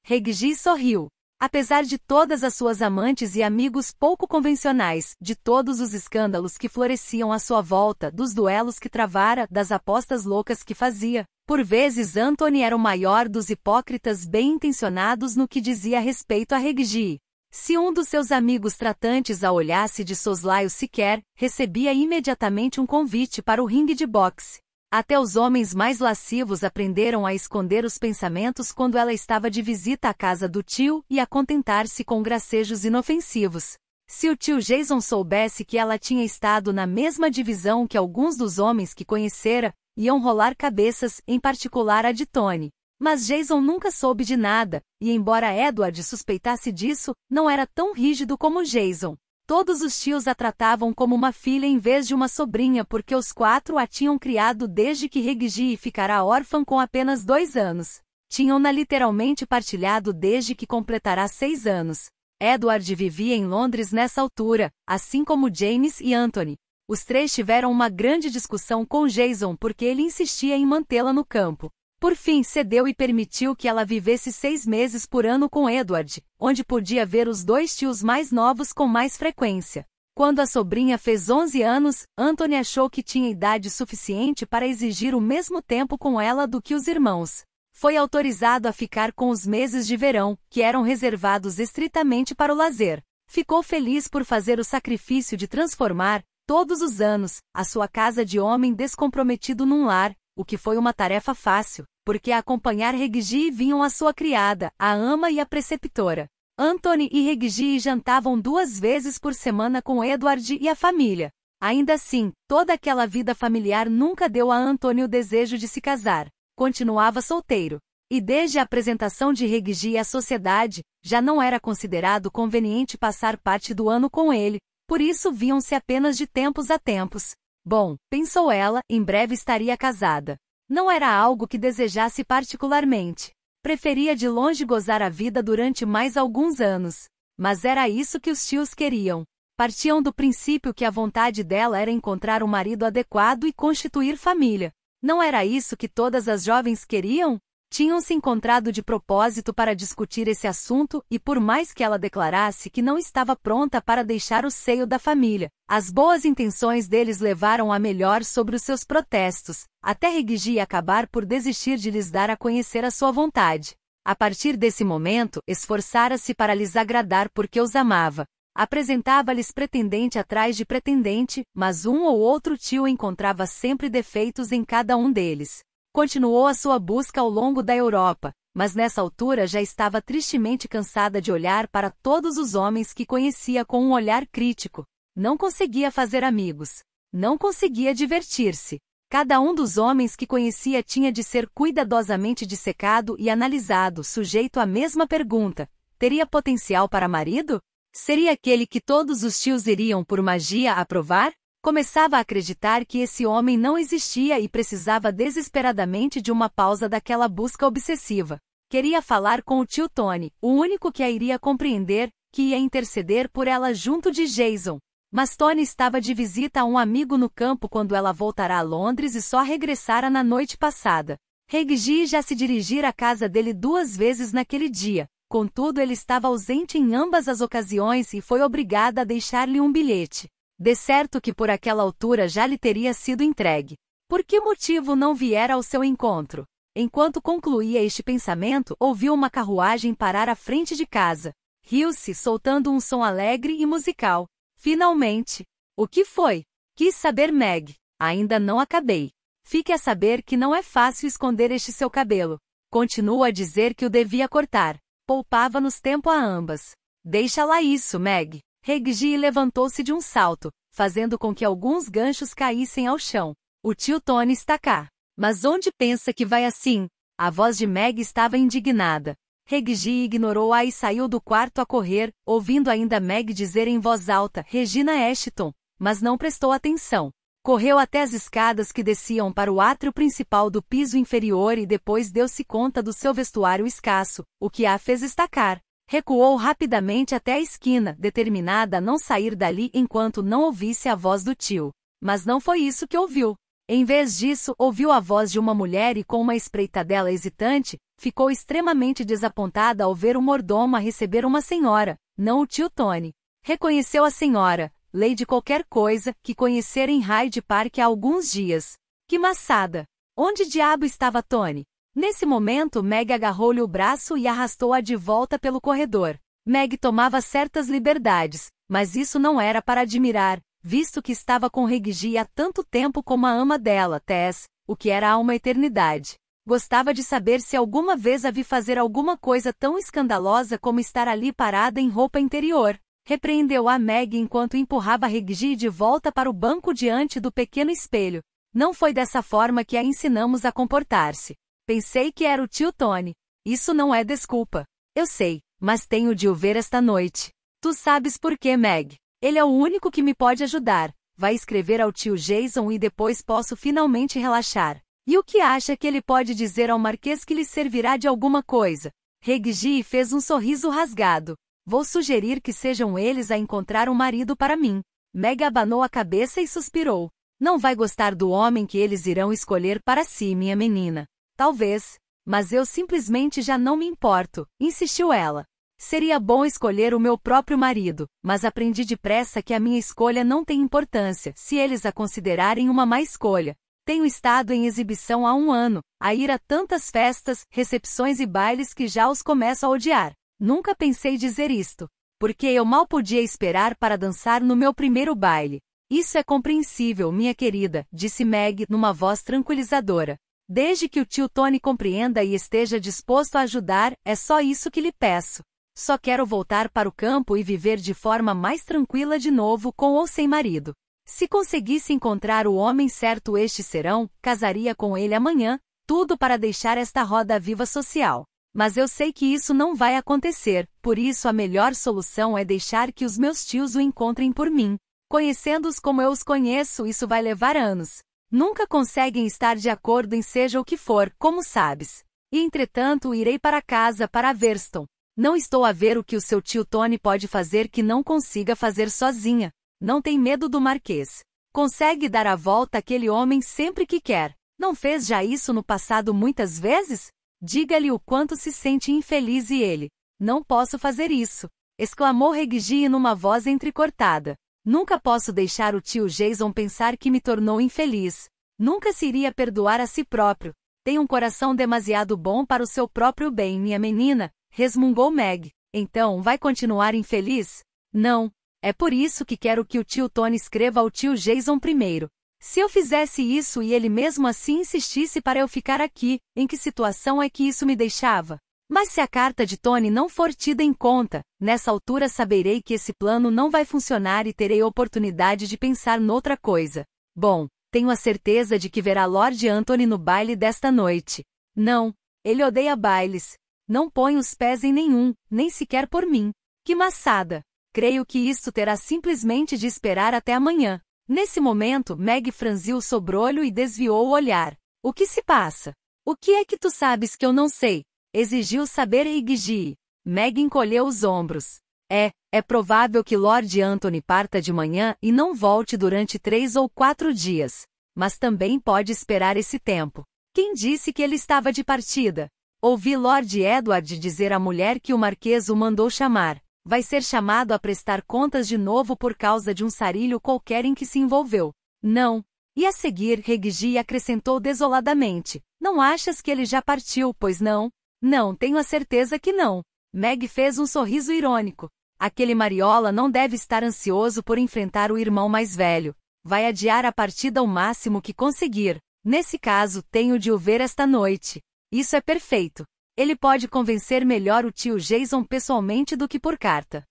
Regis sorriu. Apesar de todas as suas amantes e amigos pouco convencionais, de todos os escândalos que floresciam à sua volta, dos duelos que travara, das apostas loucas que fazia, por vezes Anthony era o maior dos hipócritas bem intencionados no que dizia a respeito a Reggie. Se um dos seus amigos tratantes a olhasse de soslaio sequer, recebia imediatamente um convite para o ringue de boxe. Até os homens mais lascivos aprenderam a esconder os pensamentos quando ela estava de visita à casa do tio e a contentar-se com gracejos inofensivos. Se o tio Jason soubesse que ela tinha estado na mesma divisão que alguns dos homens que conhecera, iam rolar cabeças, em particular a de Tony. Mas Jason nunca soube de nada, e embora Edward suspeitasse disso, não era tão rígido como Jason. Todos os tios a tratavam como uma filha em vez de uma sobrinha porque os quatro a tinham criado desde que Regigi ficará órfã com apenas dois anos. Tinham-na literalmente partilhado desde que completará seis anos. Edward vivia em Londres nessa altura, assim como James e Anthony. Os três tiveram uma grande discussão com Jason porque ele insistia em mantê-la no campo. Por fim, cedeu e permitiu que ela vivesse seis meses por ano com Edward, onde podia ver os dois tios mais novos com mais frequência. Quando a sobrinha fez 11 anos, Anthony achou que tinha idade suficiente para exigir o mesmo tempo com ela do que os irmãos. Foi autorizado a ficar com os meses de verão, que eram reservados estritamente para o lazer. Ficou feliz por fazer o sacrifício de transformar, todos os anos, a sua casa de homem descomprometido num lar, o que foi uma tarefa fácil porque a acompanhar Regigi vinham a sua criada, a ama e a preceptora. Anthony e Regigi jantavam duas vezes por semana com Edward e a família. Ainda assim, toda aquela vida familiar nunca deu a Anthony o desejo de se casar. Continuava solteiro. E desde a apresentação de Regigi à sociedade, já não era considerado conveniente passar parte do ano com ele, por isso viam-se apenas de tempos a tempos. Bom, pensou ela, em breve estaria casada. Não era algo que desejasse particularmente. Preferia de longe gozar a vida durante mais alguns anos. Mas era isso que os tios queriam. Partiam do princípio que a vontade dela era encontrar um marido adequado e constituir família. Não era isso que todas as jovens queriam? Tinham se encontrado de propósito para discutir esse assunto, e por mais que ela declarasse que não estava pronta para deixar o seio da família, as boas intenções deles levaram a melhor sobre os seus protestos, até Regigi acabar por desistir de lhes dar a conhecer a sua vontade. A partir desse momento, esforçara-se para lhes agradar porque os amava. Apresentava-lhes pretendente atrás de pretendente, mas um ou outro tio encontrava sempre defeitos em cada um deles. Continuou a sua busca ao longo da Europa, mas nessa altura já estava tristemente cansada de olhar para todos os homens que conhecia com um olhar crítico. Não conseguia fazer amigos. Não conseguia divertir-se. Cada um dos homens que conhecia tinha de ser cuidadosamente dissecado e analisado, sujeito à mesma pergunta: teria potencial para marido? Seria aquele que todos os tios iriam por magia aprovar? Começava a acreditar que esse homem não existia e precisava desesperadamente de uma pausa daquela busca obsessiva. Queria falar com o tio Tony, o único que a iria compreender, que ia interceder por ela junto de Jason. Mas Tony estava de visita a um amigo no campo quando ela voltara a Londres e só regressara na noite passada. Reggie já se dirigira à casa dele duas vezes naquele dia, contudo ele estava ausente em ambas as ocasiões e foi obrigada a deixar-lhe um bilhete. De certo que por aquela altura já lhe teria sido entregue. Por que motivo não viera ao seu encontro? Enquanto concluía este pensamento, ouviu uma carruagem parar à frente de casa. Riu-se, soltando um som alegre e musical. Finalmente! O que foi? Quis saber, Meg. Ainda não acabei. Fique a saber que não é fácil esconder este seu cabelo. Continua a dizer que o devia cortar. Poupava-nos tempo a ambas. Deixa lá isso, Meg. Reggie levantou-se de um salto, fazendo com que alguns ganchos caíssem ao chão. O tio Tony está cá. Mas onde pensa que vai assim? A voz de Meg estava indignada. Reggie ignorou-a e saiu do quarto a correr, ouvindo ainda Meg dizer em voz alta Regina Ashton, mas não prestou atenção. Correu até as escadas que desciam para o átrio principal do piso inferior e depois deu-se conta do seu vestuário escasso, o que a fez estacar. Recuou rapidamente até a esquina, determinada a não sair dali enquanto não ouvisse a voz do tio. Mas não foi isso que ouviu. Em vez disso, ouviu a voz de uma mulher e, com uma espreitadela hesitante, ficou extremamente desapontada ao ver o mordomo a receber uma senhora, não o tio Tony. Reconheceu a senhora, de qualquer coisa, que conhecera em Hyde Park há alguns dias. Que maçada! Onde diabo estava Tony? Nesse momento, Meg agarrou-lhe o braço e arrastou-a de volta pelo corredor. Meg tomava certas liberdades, mas isso não era para admirar, visto que estava com Reggie há tanto tempo como a ama dela, Tess, o que era há uma eternidade. Gostava de saber se alguma vez a vi fazer alguma coisa tão escandalosa como estar ali parada em roupa interior. Repreendeu a Meg enquanto empurrava Reggie de volta para o banco diante do pequeno espelho. Não foi dessa forma que a ensinamos a comportar-se. Pensei que era o tio Tony. Isso não é desculpa. Eu sei, mas tenho de o ver esta noite. Tu sabes por quê, Meg. Ele é o único que me pode ajudar. Vai escrever ao tio Jason e depois posso finalmente relaxar. E o que acha que ele pode dizer ao Marquês que lhe servirá de alguma coisa? Reggie fez um sorriso rasgado. Vou sugerir que sejam eles a encontrar um marido para mim. Meg abanou a cabeça e suspirou. Não vai gostar do homem que eles irão escolher para si, minha menina. Talvez, mas eu simplesmente já não me importo, insistiu ela. Seria bom escolher o meu próprio marido, mas aprendi depressa que a minha escolha não tem importância se eles a considerarem uma má escolha. Tenho estado em exibição há um ano, a ir a tantas festas, recepções e bailes que já os começo a odiar. Nunca pensei dizer isto, porque eu mal podia esperar para dançar no meu primeiro baile. Isso é compreensível, minha querida, disse Meg numa voz tranquilizadora. Desde que o tio Tony compreenda e esteja disposto a ajudar, é só isso que lhe peço. Só quero voltar para o campo e viver de forma mais tranquila de novo com ou sem marido. Se conseguisse encontrar o homem certo este serão, casaria com ele amanhã, tudo para deixar esta roda viva social. Mas eu sei que isso não vai acontecer, por isso a melhor solução é deixar que os meus tios o encontrem por mim. Conhecendo-os como eu os conheço, isso vai levar anos. Nunca conseguem estar de acordo em seja o que for, como sabes. E entretanto irei para casa para Verston. Não estou a ver o que o seu tio Tony pode fazer que não consiga fazer sozinha. Não tem medo do Marquês. Consegue dar a volta àquele homem sempre que quer. Não fez já isso no passado muitas vezes? Diga-lhe o quanto se sente infeliz e ele. Não posso fazer isso! exclamou Reggie numa voz entrecortada. Nunca posso deixar o tio Jason pensar que me tornou infeliz. Nunca se iria perdoar a si próprio. Tem um coração demasiado bom para o seu próprio bem, minha menina, resmungou Meg. Então, vai continuar infeliz? Não. É por isso que quero que o tio Tony escreva ao tio Jason primeiro. Se eu fizesse isso e ele mesmo assim insistisse para eu ficar aqui, em que situação é que isso me deixava? Mas se a carta de Tony não for tida em conta, nessa altura saberei que esse plano não vai funcionar e terei oportunidade de pensar noutra coisa. Bom, tenho a certeza de que verá Lord Anthony no baile desta noite. Não, ele odeia bailes. Não põe os pés em nenhum, nem sequer por mim. Que maçada! Creio que isto terá simplesmente de esperar até amanhã. Nesse momento, Meg franziu o sobrolho e desviou o olhar. O que se passa? O que é que tu sabes que eu não sei? Exigiu saber Iggy. Meg encolheu os ombros. É, é provável que Lord Anthony parta de manhã e não volte durante três ou quatro dias. Mas também pode esperar esse tempo. Quem disse que ele estava de partida? Ouvi Lord Edward dizer à mulher que o Marquês o mandou chamar. Vai ser chamado a prestar contas de novo por causa de um sarilho qualquer em que se envolveu. Não. E a seguir, Regigi acrescentou desoladamente. Não achas que ele já partiu, pois não? Não, tenho a certeza que não. Meg fez um sorriso irônico. Aquele Mariola não deve estar ansioso por enfrentar o irmão mais velho. Vai adiar a partida ao máximo que conseguir. Nesse caso, tenho de o ver esta noite. Isso é perfeito. Ele pode convencer melhor o tio Jason pessoalmente do que por carta.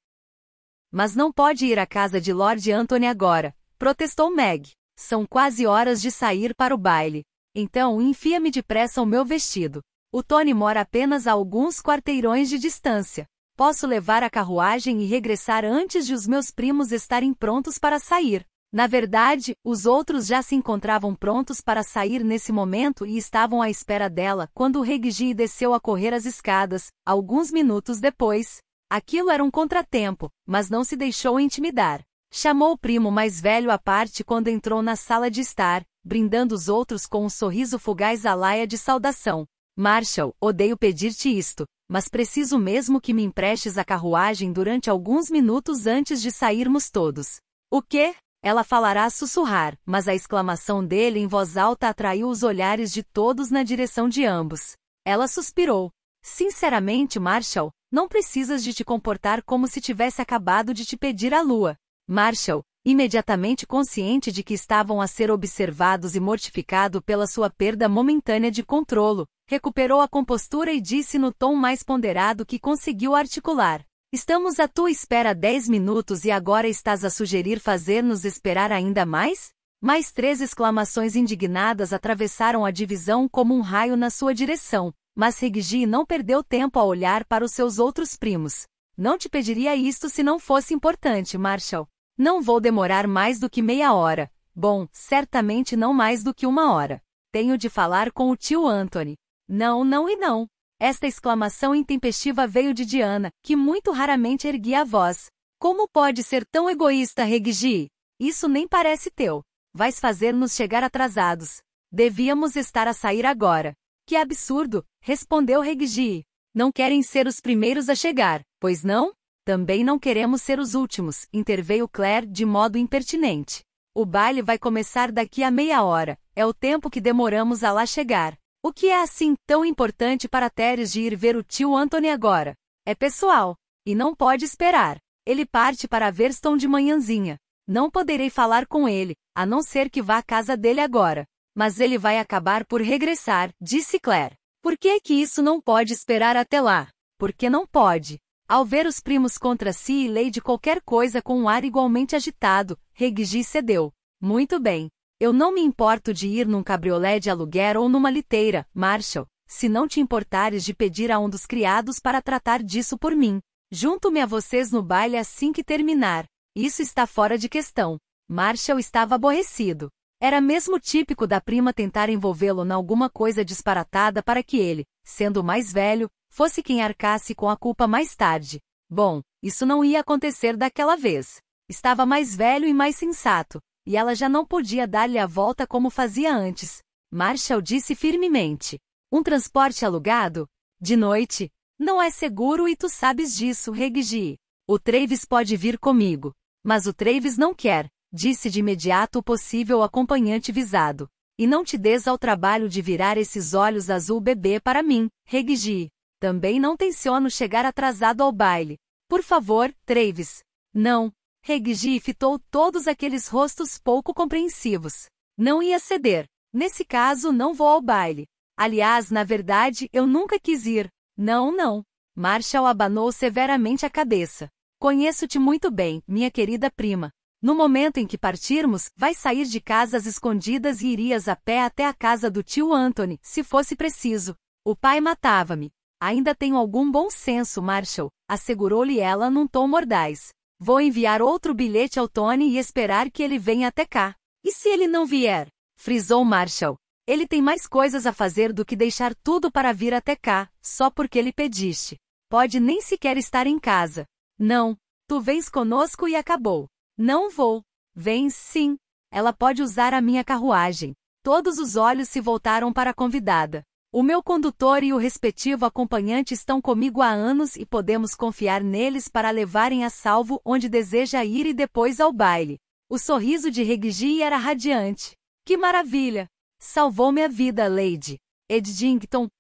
Mas não pode ir à casa de Lord Anthony agora, protestou Meg. São quase horas de sair para o baile. Então enfia-me depressa o meu vestido. O Tony mora apenas a alguns quarteirões de distância. Posso levar a carruagem e regressar antes de os meus primos estarem prontos para sair. Na verdade, os outros já se encontravam prontos para sair nesse momento e estavam à espera dela quando o Regi desceu a correr as escadas, alguns minutos depois. Aquilo era um contratempo, mas não se deixou intimidar. Chamou o primo mais velho à parte quando entrou na sala de estar, brindando os outros com um sorriso fugaz à laia de saudação. Marshall, odeio pedir-te isto, mas preciso mesmo que me emprestes a carruagem durante alguns minutos antes de sairmos todos. O quê? Ela falará a sussurrar, mas a exclamação dele em voz alta atraiu os olhares de todos na direção de ambos. Ela suspirou. Sinceramente, Marshall, não precisas de te comportar como se tivesse acabado de te pedir a lua. Marshall, imediatamente consciente de que estavam a ser observados e mortificado pela sua perda momentânea de controlo, recuperou a compostura e disse no tom mais ponderado que conseguiu articular. Estamos à tua espera dez minutos e agora estás a sugerir fazer-nos esperar ainda mais? Mais três exclamações indignadas atravessaram a divisão como um raio na sua direção, mas Regigi não perdeu tempo a olhar para os seus outros primos. Não te pediria isto se não fosse importante, Marshall. Não vou demorar mais do que meia hora. Bom, certamente não mais do que uma hora. Tenho de falar com o tio Anthony. Não, não e não. Esta exclamação intempestiva veio de Diana, que muito raramente erguia a voz. Como pode ser tão egoísta, Regigi? Isso nem parece teu. Vais fazer-nos chegar atrasados. Devíamos estar a sair agora. Que absurdo, respondeu Regigi. Não querem ser os primeiros a chegar, pois não? Também não queremos ser os últimos, interveio Claire de modo impertinente. O baile vai começar daqui a meia hora, é o tempo que demoramos a lá chegar. O que é assim tão importante para Teres de ir ver o tio Anthony agora? É pessoal, e não pode esperar. Ele parte para Verston de manhãzinha. Não poderei falar com ele, a não ser que vá à casa dele agora. Mas ele vai acabar por regressar, disse Claire. Por que é que isso não pode esperar até lá? Porque não pode. Ao ver os primos contra si e lei de qualquer coisa com um ar igualmente agitado, Regis cedeu. Muito bem, eu não me importo de ir num cabriolé de aluguer ou numa liteira, Marshall, se não te importares de pedir a um dos criados para tratar disso por mim. Junto-me a vocês no baile assim que terminar. Isso está fora de questão. Marshall estava aborrecido. Era mesmo típico da prima tentar envolvê-lo em alguma coisa disparatada para que ele, sendo mais velho, fosse quem arcasse com a culpa mais tarde. Bom, isso não ia acontecer daquela vez. Estava mais velho e mais sensato, e ela já não podia dar-lhe a volta como fazia antes. Marshall disse firmemente: Um transporte alugado? De noite? Não é seguro e tu sabes disso, Reggie. O Travis pode vir comigo. Mas o Travis não quer, disse de imediato o possível acompanhante visado. E não te des ao trabalho de virar esses olhos azul bebê para mim, Reggie. Também não tenciono chegar atrasado ao baile. Por favor, Travis. Não, Regi fitou todos aqueles rostos pouco compreensivos. Não ia ceder. Nesse caso, não vou ao baile. Aliás, na verdade, eu nunca quis ir. Não, não. Marshall abanou severamente a cabeça. Conheço-te muito bem, minha querida prima. No momento em que partirmos, vais sair de casa às escondidas e irias a pé até a casa do tio Anthony, se fosse preciso. O pai matava-me. Ainda tenho algum bom senso, Marshall, assegurou-lhe ela num tom mordaz. Vou enviar outro bilhete ao Tony e esperar que ele venha até cá. E se ele não vier? Frisou Marshall. Ele tem mais coisas a fazer do que deixar tudo para vir até cá, só porque ele pediste. Pode nem sequer estar em casa. Não. Tu vens conosco e acabou. Não vou. Vens sim. Ela pode usar a minha carruagem. Todos os olhos se voltaram para a convidada. O meu condutor e o respectivo acompanhante estão comigo há anos e podemos confiar neles para levarem a salvo onde deseja ir e depois ao baile. O sorriso de Regi era radiante. Que maravilha! Salvou-me a vida, Lady. Ed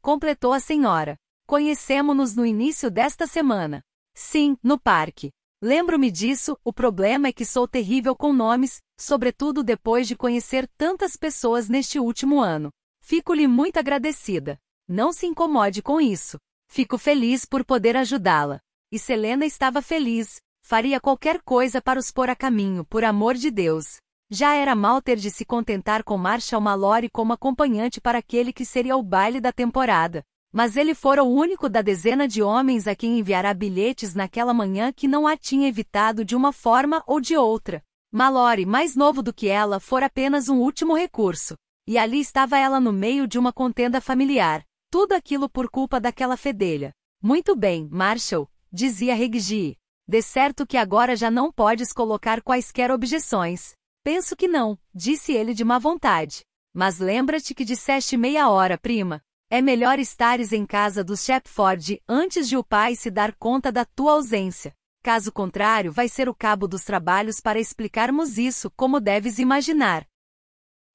completou a senhora. Conhecemos-nos no início desta semana. Sim, no parque. Lembro-me disso, o problema é que sou terrível com nomes, sobretudo depois de conhecer tantas pessoas neste último ano. Fico-lhe muito agradecida. Não se incomode com isso. Fico feliz por poder ajudá-la. E Selena estava feliz. Faria qualquer coisa para os pôr a caminho, por amor de Deus. Já era mal ter de se contentar com Marshall Mallory como acompanhante para aquele que seria o baile da temporada. Mas ele fora o único da dezena de homens a quem enviará bilhetes naquela manhã que não a tinha evitado de uma forma ou de outra. Mallory, mais novo do que ela, fora apenas um último recurso. E ali estava ela no meio de uma contenda familiar, tudo aquilo por culpa daquela fedelha. Muito bem, Marshall, dizia Regi, De certo que agora já não podes colocar quaisquer objeções. Penso que não, disse ele de má vontade. Mas lembra-te que disseste meia hora, prima. É melhor estares em casa dos Shepford antes de o pai se dar conta da tua ausência. Caso contrário, vai ser o cabo dos trabalhos para explicarmos isso, como deves imaginar.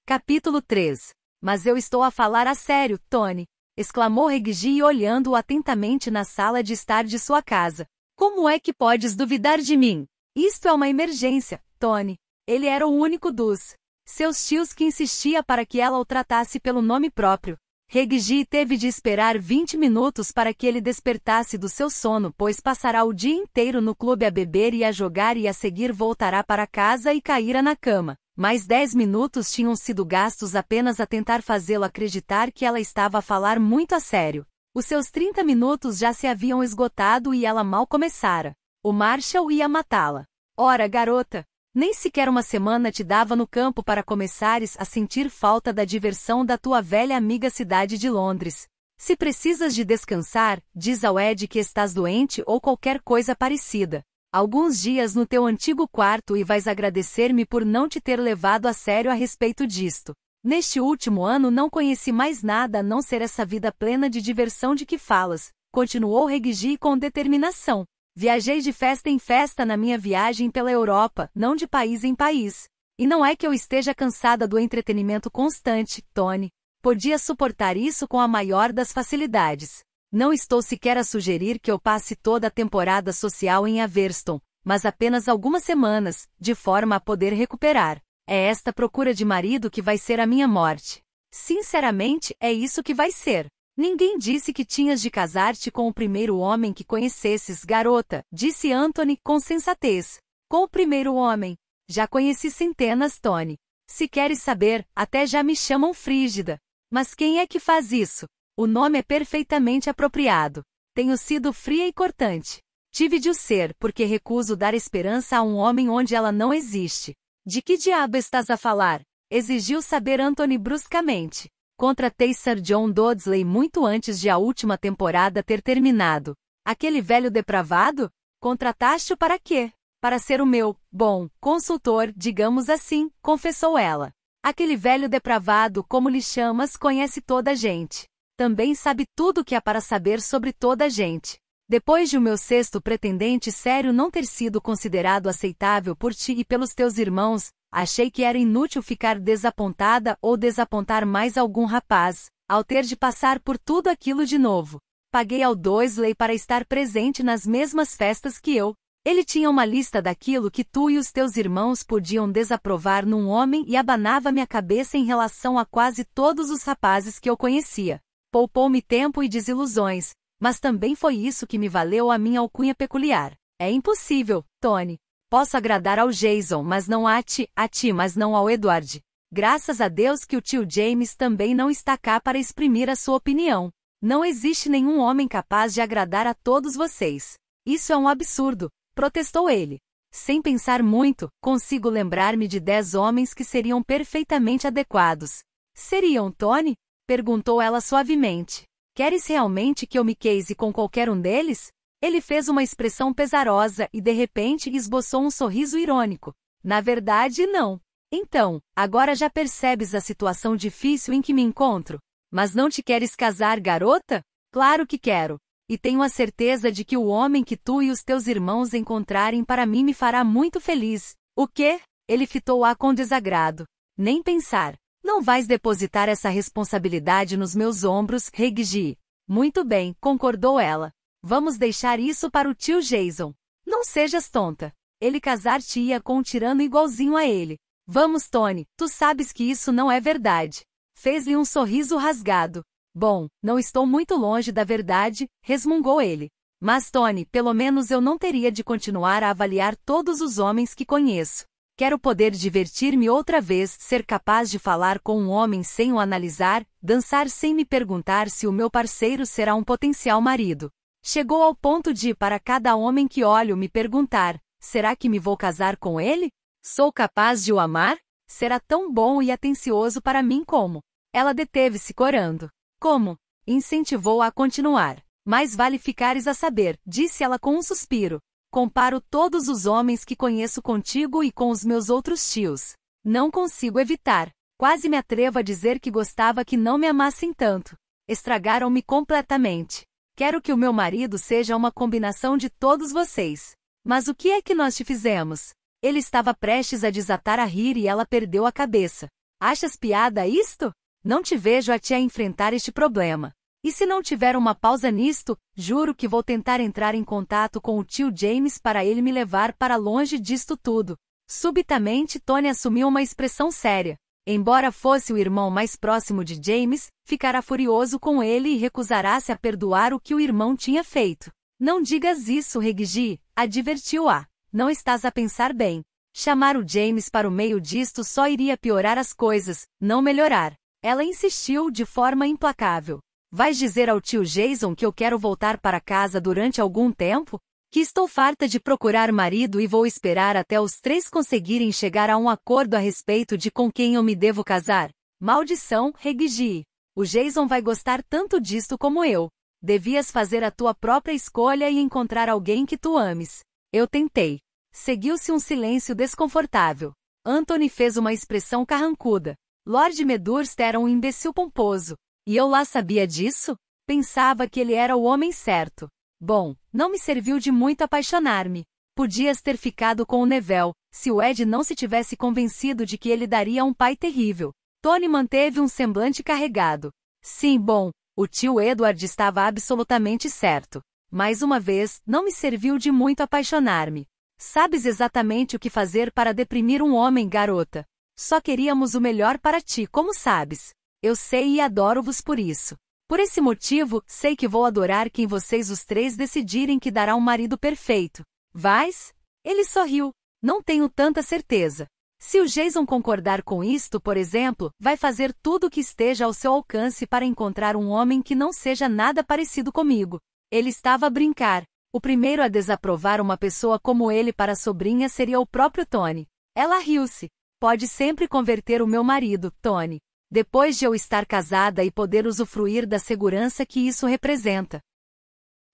Capítulo 3. Mas eu estou a falar a sério, Tony, exclamou Regi, olhando-o atentamente na sala de estar de sua casa. Como é que podes duvidar de mim? Isto é uma emergência, Tony. Ele era o único dos seus tios que insistia para que ela o tratasse pelo nome próprio. Regi teve de esperar 20 minutos para que ele despertasse do seu sono, pois passará o dia inteiro no clube a beber e a jogar e a seguir voltará para casa e cairá na cama. Mais dez minutos tinham sido gastos apenas a tentar fazê-lo acreditar que ela estava a falar muito a sério. Os seus 30 minutos já se haviam esgotado e ela mal começara. O Marshall ia matá-la. Ora, garota, nem sequer uma semana te dava no campo para começares a sentir falta da diversão da tua velha amiga cidade de Londres. Se precisas de descansar, diz ao Ed que estás doente ou qualquer coisa parecida alguns dias no teu antigo quarto e vais agradecer-me por não te ter levado a sério a respeito disto. Neste último ano não conheci mais nada a não ser essa vida plena de diversão de que falas, continuou Regigi com determinação. Viajei de festa em festa na minha viagem pela Europa, não de país em país. E não é que eu esteja cansada do entretenimento constante, Tony. Podia suportar isso com a maior das facilidades. Não estou sequer a sugerir que eu passe toda a temporada social em Averston, mas apenas algumas semanas, de forma a poder recuperar. É esta procura de marido que vai ser a minha morte. Sinceramente, é isso que vai ser. Ninguém disse que tinhas de casar-te com o primeiro homem que conhecesses, garota, disse Anthony com sensatez. Com o primeiro homem. Já conheci centenas, Tony. Se queres saber, até já me chamam frígida. Mas quem é que faz isso? O nome é perfeitamente apropriado. Tenho sido fria e cortante. Tive de o ser, porque recuso dar esperança a um homem onde ela não existe. De que diabo estás a falar? Exigiu saber Anthony bruscamente. Contratei Sir John Dodsley muito antes de a última temporada ter terminado. Aquele velho depravado? Contrataste-o para quê? Para ser o meu, bom, consultor, digamos assim, confessou ela. Aquele velho depravado, como lhe chamas, conhece toda a gente também sabe tudo o que há para saber sobre toda a gente. Depois de o meu sexto pretendente sério não ter sido considerado aceitável por ti e pelos teus irmãos, achei que era inútil ficar desapontada ou desapontar mais algum rapaz, ao ter de passar por tudo aquilo de novo. Paguei ao Doisley para estar presente nas mesmas festas que eu. Ele tinha uma lista daquilo que tu e os teus irmãos podiam desaprovar num homem e abanava minha cabeça em relação a quase todos os rapazes que eu conhecia. Poupou-me tempo e desilusões, mas também foi isso que me valeu a minha alcunha peculiar. É impossível, Tony. Posso agradar ao Jason, mas não a ti, a ti, mas não ao Edward. Graças a Deus que o tio James também não está cá para exprimir a sua opinião. Não existe nenhum homem capaz de agradar a todos vocês. Isso é um absurdo, protestou ele. Sem pensar muito, consigo lembrar-me de dez homens que seriam perfeitamente adequados. Seriam Tony, Perguntou ela suavemente. Queres realmente que eu me case com qualquer um deles? Ele fez uma expressão pesarosa e de repente esboçou um sorriso irônico. Na verdade, não. Então, agora já percebes a situação difícil em que me encontro. Mas não te queres casar, garota? Claro que quero. E tenho a certeza de que o homem que tu e os teus irmãos encontrarem para mim me fará muito feliz. O quê? Ele fitou-a com desagrado. Nem pensar. Não vais depositar essa responsabilidade nos meus ombros, Regi. Muito bem, concordou ela. Vamos deixar isso para o tio Jason. Não sejas tonta. Ele casar-te-ia com um tirano igualzinho a ele. Vamos, Tony, tu sabes que isso não é verdade. Fez-lhe um sorriso rasgado. Bom, não estou muito longe da verdade, resmungou ele. Mas, Tony, pelo menos eu não teria de continuar a avaliar todos os homens que conheço. Quero poder divertir-me outra vez, ser capaz de falar com um homem sem o analisar, dançar sem me perguntar se o meu parceiro será um potencial marido. Chegou ao ponto de, para cada homem que olho, me perguntar: será que me vou casar com ele? Sou capaz de o amar? Será tão bom e atencioso para mim como? Ela deteve-se corando. Como? Incentivou-a a continuar. Mais vale ficares a saber, disse ela com um suspiro. Comparo todos os homens que conheço contigo e com os meus outros tios. Não consigo evitar. Quase me atrevo a dizer que gostava que não me amassem tanto. Estragaram-me completamente. Quero que o meu marido seja uma combinação de todos vocês. Mas o que é que nós te fizemos? Ele estava prestes a desatar a rir e ela perdeu a cabeça. Achas piada isto? Não te vejo a te enfrentar este problema. E se não tiver uma pausa nisto, juro que vou tentar entrar em contato com o tio James para ele me levar para longe disto tudo. Subitamente Tony assumiu uma expressão séria. Embora fosse o irmão mais próximo de James, ficará furioso com ele e recusará-se a perdoar o que o irmão tinha feito. Não digas isso, Regigi, advertiu-a. Não estás a pensar bem. Chamar o James para o meio disto só iria piorar as coisas, não melhorar. Ela insistiu de forma implacável. Vais dizer ao tio Jason que eu quero voltar para casa durante algum tempo? Que estou farta de procurar marido e vou esperar até os três conseguirem chegar a um acordo a respeito de com quem eu me devo casar? Maldição, Regigi. O Jason vai gostar tanto disto como eu. Devias fazer a tua própria escolha e encontrar alguém que tu ames. Eu tentei. Seguiu-se um silêncio desconfortável. Anthony fez uma expressão carrancuda. Lord Medurst era um imbecil pomposo. E eu lá sabia disso? Pensava que ele era o homem certo. Bom, não me serviu de muito apaixonar-me. Podias ter ficado com o Nevel, se o Ed não se tivesse convencido de que ele daria um pai terrível. Tony manteve um semblante carregado. Sim, bom, o tio Edward estava absolutamente certo. Mais uma vez, não me serviu de muito apaixonar-me. Sabes exatamente o que fazer para deprimir um homem, garota. Só queríamos o melhor para ti, como sabes. Eu sei e adoro-vos por isso. Por esse motivo, sei que vou adorar quem vocês os três decidirem que dará um marido perfeito. Vais? Ele sorriu. Não tenho tanta certeza. Se o Jason concordar com isto, por exemplo, vai fazer tudo o que esteja ao seu alcance para encontrar um homem que não seja nada parecido comigo. Ele estava a brincar. O primeiro a desaprovar uma pessoa como ele para a sobrinha seria o próprio Tony. Ela riu-se. Pode sempre converter o meu marido, Tony depois de eu estar casada e poder usufruir da segurança que isso representa.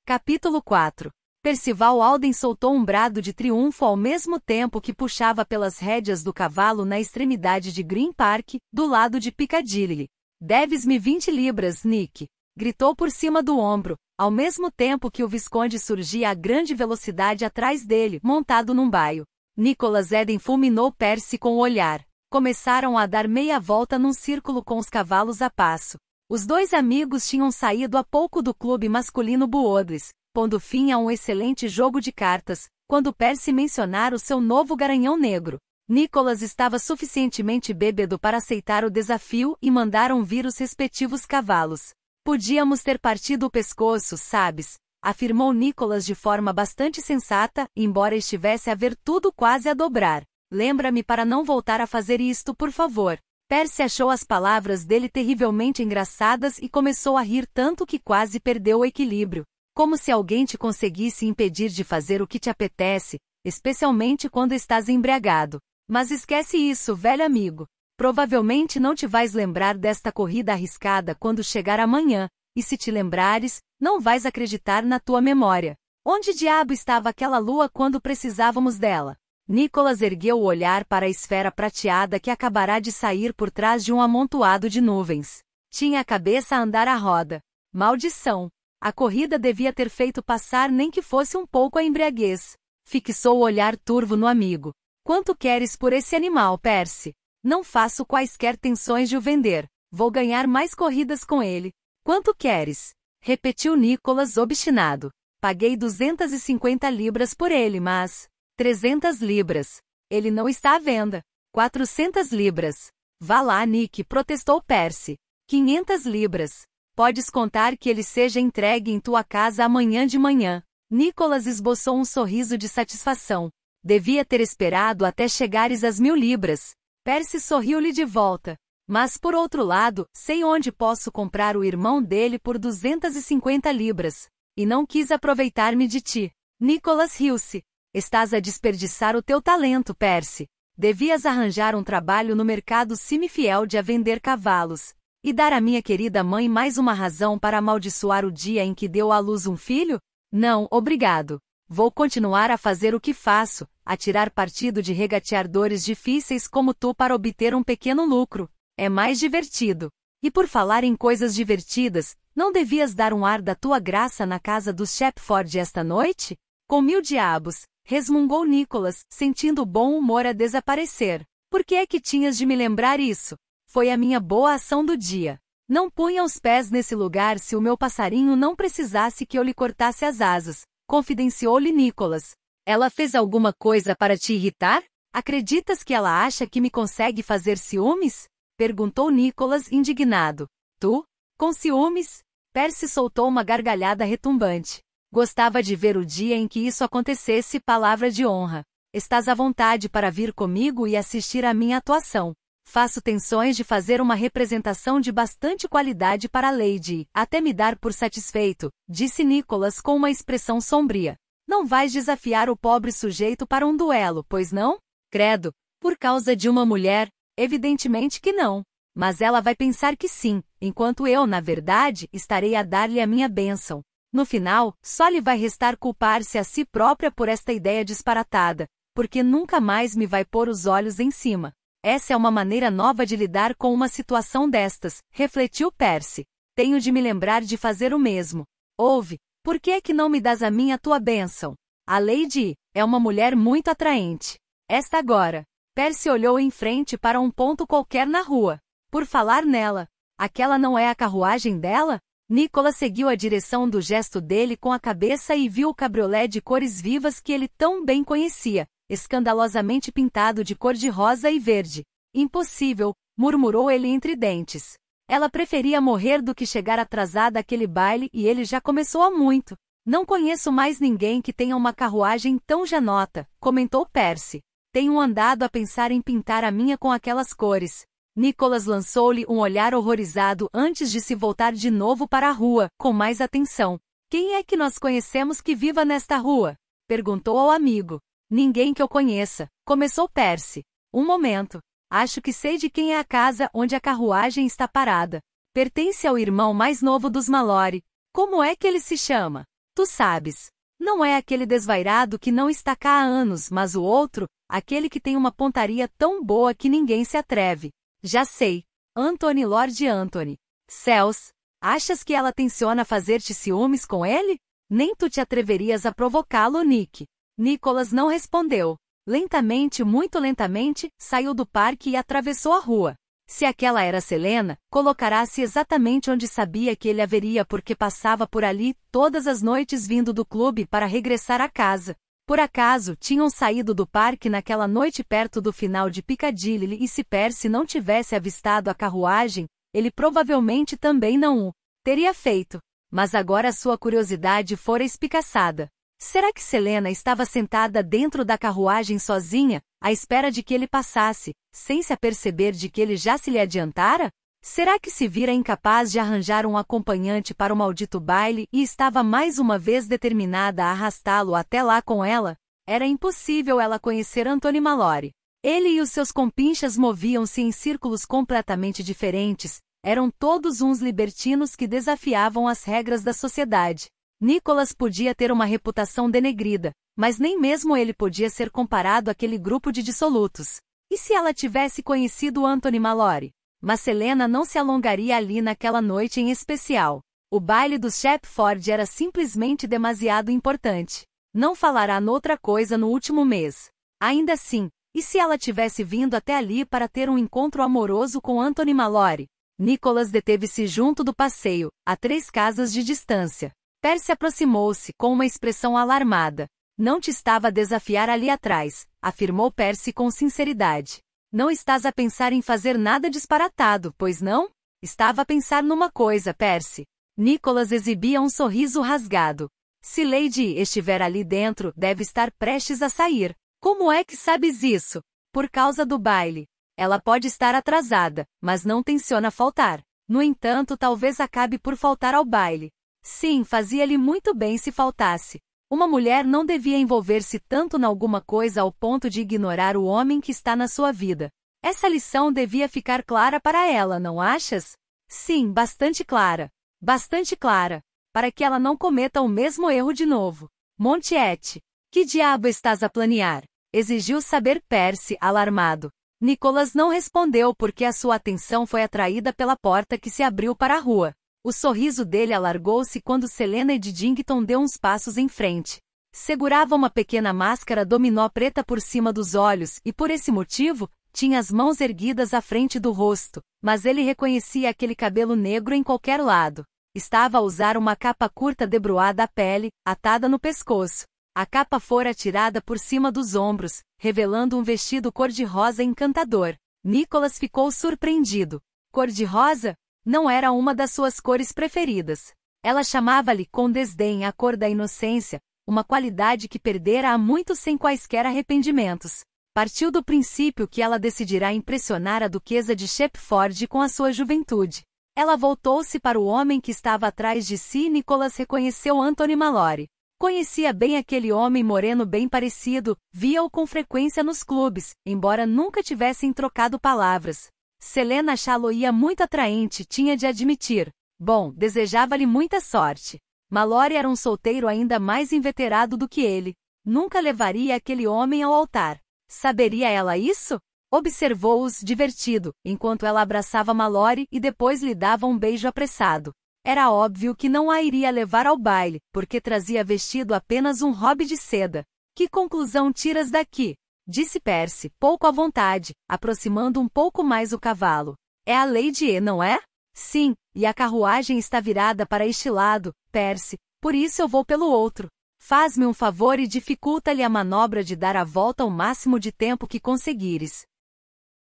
Capítulo 4 Percival Alden soltou um brado de triunfo ao mesmo tempo que puxava pelas rédeas do cavalo na extremidade de Green Park, do lado de Piccadilly. Deves-me 20 libras, Nick! gritou por cima do ombro, ao mesmo tempo que o Visconde surgia a grande velocidade atrás dele, montado num baio. Nicholas Eden fulminou Percy com o olhar. Começaram a dar meia volta num círculo com os cavalos a passo. Os dois amigos tinham saído há pouco do clube masculino Buodres, pondo fim a um excelente jogo de cartas, quando Percy mencionara o seu novo garanhão negro. Nicholas estava suficientemente bêbedo para aceitar o desafio e mandaram vir os respectivos cavalos. Podíamos ter partido o pescoço, sabes? afirmou Nicholas de forma bastante sensata, embora estivesse a ver tudo quase a dobrar. Lembra-me para não voltar a fazer isto, por favor. Percy achou as palavras dele terrivelmente engraçadas e começou a rir tanto que quase perdeu o equilíbrio. Como se alguém te conseguisse impedir de fazer o que te apetece, especialmente quando estás embriagado. Mas esquece isso, velho amigo. Provavelmente não te vais lembrar desta corrida arriscada quando chegar amanhã, e se te lembrares, não vais acreditar na tua memória. Onde diabo estava aquela lua quando precisávamos dela? Nicholas ergueu o olhar para a esfera prateada que acabará de sair por trás de um amontoado de nuvens. Tinha a cabeça a andar à roda. Maldição! A corrida devia ter feito passar nem que fosse um pouco a embriaguez. Fixou o olhar turvo no amigo. Quanto queres por esse animal, Percy? Não faço quaisquer tensões de o vender. Vou ganhar mais corridas com ele. Quanto queres? Repetiu Nicholas obstinado. Paguei 250 libras por ele, mas. 300 libras. Ele não está à venda. 400 libras. Vá lá, Nick, protestou Percy. 500 libras. Podes contar que ele seja entregue em tua casa amanhã de manhã. Nicholas esboçou um sorriso de satisfação. Devia ter esperado até chegares às mil libras. Percy sorriu-lhe de volta. Mas por outro lado, sei onde posso comprar o irmão dele por 250 libras. E não quis aproveitar-me de ti. Nicholas riu-se. Estás a desperdiçar o teu talento, Percy. Devias arranjar um trabalho no mercado simifiel de a vender cavalos. E dar à minha querida mãe mais uma razão para amaldiçoar o dia em que deu à luz um filho? Não, obrigado. Vou continuar a fazer o que faço, a tirar partido de regatear dores difíceis como tu para obter um pequeno lucro. É mais divertido. E por falar em coisas divertidas, não devias dar um ar da tua graça na casa dos Shepford esta noite? Com mil diabos, Resmungou Nicholas, sentindo o bom humor a desaparecer. Por que é que tinhas de me lembrar isso? Foi a minha boa ação do dia. Não punha os pés nesse lugar se o meu passarinho não precisasse que eu lhe cortasse as asas, confidenciou-lhe Nicholas. Ela fez alguma coisa para te irritar? Acreditas que ela acha que me consegue fazer ciúmes? Perguntou Nicholas indignado. Tu? Com ciúmes? Percy soltou uma gargalhada retumbante. Gostava de ver o dia em que isso acontecesse, palavra de honra. Estás à vontade para vir comigo e assistir à minha atuação. Faço tensões de fazer uma representação de bastante qualidade para a Lady, até me dar por satisfeito, disse Nicholas com uma expressão sombria. Não vais desafiar o pobre sujeito para um duelo, pois não? Credo, por causa de uma mulher? Evidentemente que não. Mas ela vai pensar que sim, enquanto eu, na verdade, estarei a dar-lhe a minha bênção. No final, só lhe vai restar culpar-se a si própria por esta ideia disparatada, porque nunca mais me vai pôr os olhos em cima. Essa é uma maneira nova de lidar com uma situação destas, refletiu Percy. Tenho de me lembrar de fazer o mesmo. Ouve, por que é que não me das a minha tua bênção? A Lady é uma mulher muito atraente. Esta agora. Percy olhou em frente para um ponto qualquer na rua. Por falar nela, aquela não é a carruagem dela? Nicolas seguiu a direção do gesto dele com a cabeça e viu o cabriolé de cores vivas que ele tão bem conhecia, escandalosamente pintado de cor de rosa e verde. Impossível, murmurou ele entre dentes. Ela preferia morrer do que chegar atrasada àquele baile e ele já começou há muito. Não conheço mais ninguém que tenha uma carruagem tão janota, comentou Percy. Tenho andado a pensar em pintar a minha com aquelas cores, Nicholas lançou-lhe um olhar horrorizado antes de se voltar de novo para a rua, com mais atenção. Quem é que nós conhecemos que viva nesta rua? perguntou ao amigo. Ninguém que eu conheça, começou Percy. Um momento. Acho que sei de quem é a casa onde a carruagem está parada. Pertence ao irmão mais novo dos Malory. Como é que ele se chama? Tu sabes. Não é aquele desvairado que não está cá há anos, mas o outro, aquele que tem uma pontaria tão boa que ninguém se atreve. Já sei. Anthony Lord Anthony. Céus, achas que ela tenciona fazer-te ciúmes com ele? Nem tu te atreverias a provocá-lo, Nick. Nicholas não respondeu. Lentamente, muito lentamente, saiu do parque e atravessou a rua. Se aquela era Selena, colocará-se exatamente onde sabia que ele haveria porque passava por ali todas as noites vindo do clube para regressar à casa. Por acaso, tinham saído do parque naquela noite perto do final de Piccadilly e se Percy não tivesse avistado a carruagem, ele provavelmente também não o teria feito. Mas agora sua curiosidade fora espicaçada. Será que Selena estava sentada dentro da carruagem sozinha, à espera de que ele passasse, sem se aperceber de que ele já se lhe adiantara? Será que se vira incapaz de arranjar um acompanhante para o maldito baile e estava mais uma vez determinada a arrastá-lo até lá com ela? Era impossível ela conhecer Antony Malory. Ele e os seus compinchas moviam-se em círculos completamente diferentes, eram todos uns libertinos que desafiavam as regras da sociedade. Nicholas podia ter uma reputação denegrida, mas nem mesmo ele podia ser comparado àquele grupo de dissolutos. E se ela tivesse conhecido Anthony Mallory? Mas Selena não se alongaria ali naquela noite em especial. O baile do Shepford era simplesmente demasiado importante. Não falará noutra coisa no último mês. Ainda assim, e se ela tivesse vindo até ali para ter um encontro amoroso com Anthony Mallory? Nicholas deteve-se junto do passeio, a três casas de distância. Percy aproximou-se com uma expressão alarmada. Não te estava a desafiar ali atrás, afirmou Percy com sinceridade. Não estás a pensar em fazer nada disparatado, pois não? Estava a pensar numa coisa, Percy. Nicholas exibia um sorriso rasgado. Se Lady estiver ali dentro, deve estar prestes a sair. Como é que sabes isso? Por causa do baile. Ela pode estar atrasada, mas não tenciona faltar. No entanto, talvez acabe por faltar ao baile. Sim, fazia-lhe muito bem se faltasse. Uma mulher não devia envolver-se tanto em alguma coisa ao ponto de ignorar o homem que está na sua vida. Essa lição devia ficar clara para ela, não achas? Sim, bastante clara. Bastante clara. Para que ela não cometa o mesmo erro de novo. Montiette. Que diabo estás a planear? Exigiu saber Percy, alarmado. Nicholas não respondeu porque a sua atenção foi atraída pela porta que se abriu para a rua. O sorriso dele alargou-se quando Selena Edington deu uns passos em frente. Segurava uma pequena máscara dominó preta por cima dos olhos e, por esse motivo, tinha as mãos erguidas à frente do rosto, mas ele reconhecia aquele cabelo negro em qualquer lado. Estava a usar uma capa curta debruada à pele, atada no pescoço. A capa fora tirada por cima dos ombros, revelando um vestido cor-de-rosa encantador. Nicholas ficou surpreendido. Cor-de-rosa? Não era uma das suas cores preferidas. Ela chamava-lhe com desdém a cor da inocência, uma qualidade que perdera há muito sem quaisquer arrependimentos. Partiu do princípio que ela decidirá impressionar a duquesa de Shepford com a sua juventude. Ela voltou-se para o homem que estava atrás de si e Nicholas reconheceu Anthony Mallory. Conhecia bem aquele homem moreno bem parecido, via-o com frequência nos clubes, embora nunca tivessem trocado palavras. Selena achá-lo-ia é muito atraente, tinha de admitir. Bom, desejava-lhe muita sorte. Mallory era um solteiro ainda mais inveterado do que ele. Nunca levaria aquele homem ao altar. Saberia ela isso? Observou-os divertido, enquanto ela abraçava Mallory e depois lhe dava um beijo apressado. Era óbvio que não a iria levar ao baile, porque trazia vestido apenas um hobby de seda. Que conclusão tiras daqui? Disse Percy, pouco à vontade, aproximando um pouco mais o cavalo. É a Lady E, não é? Sim, e a carruagem está virada para este lado, Percy, por isso eu vou pelo outro. Faz-me um favor e dificulta-lhe a manobra de dar a volta o máximo de tempo que conseguires.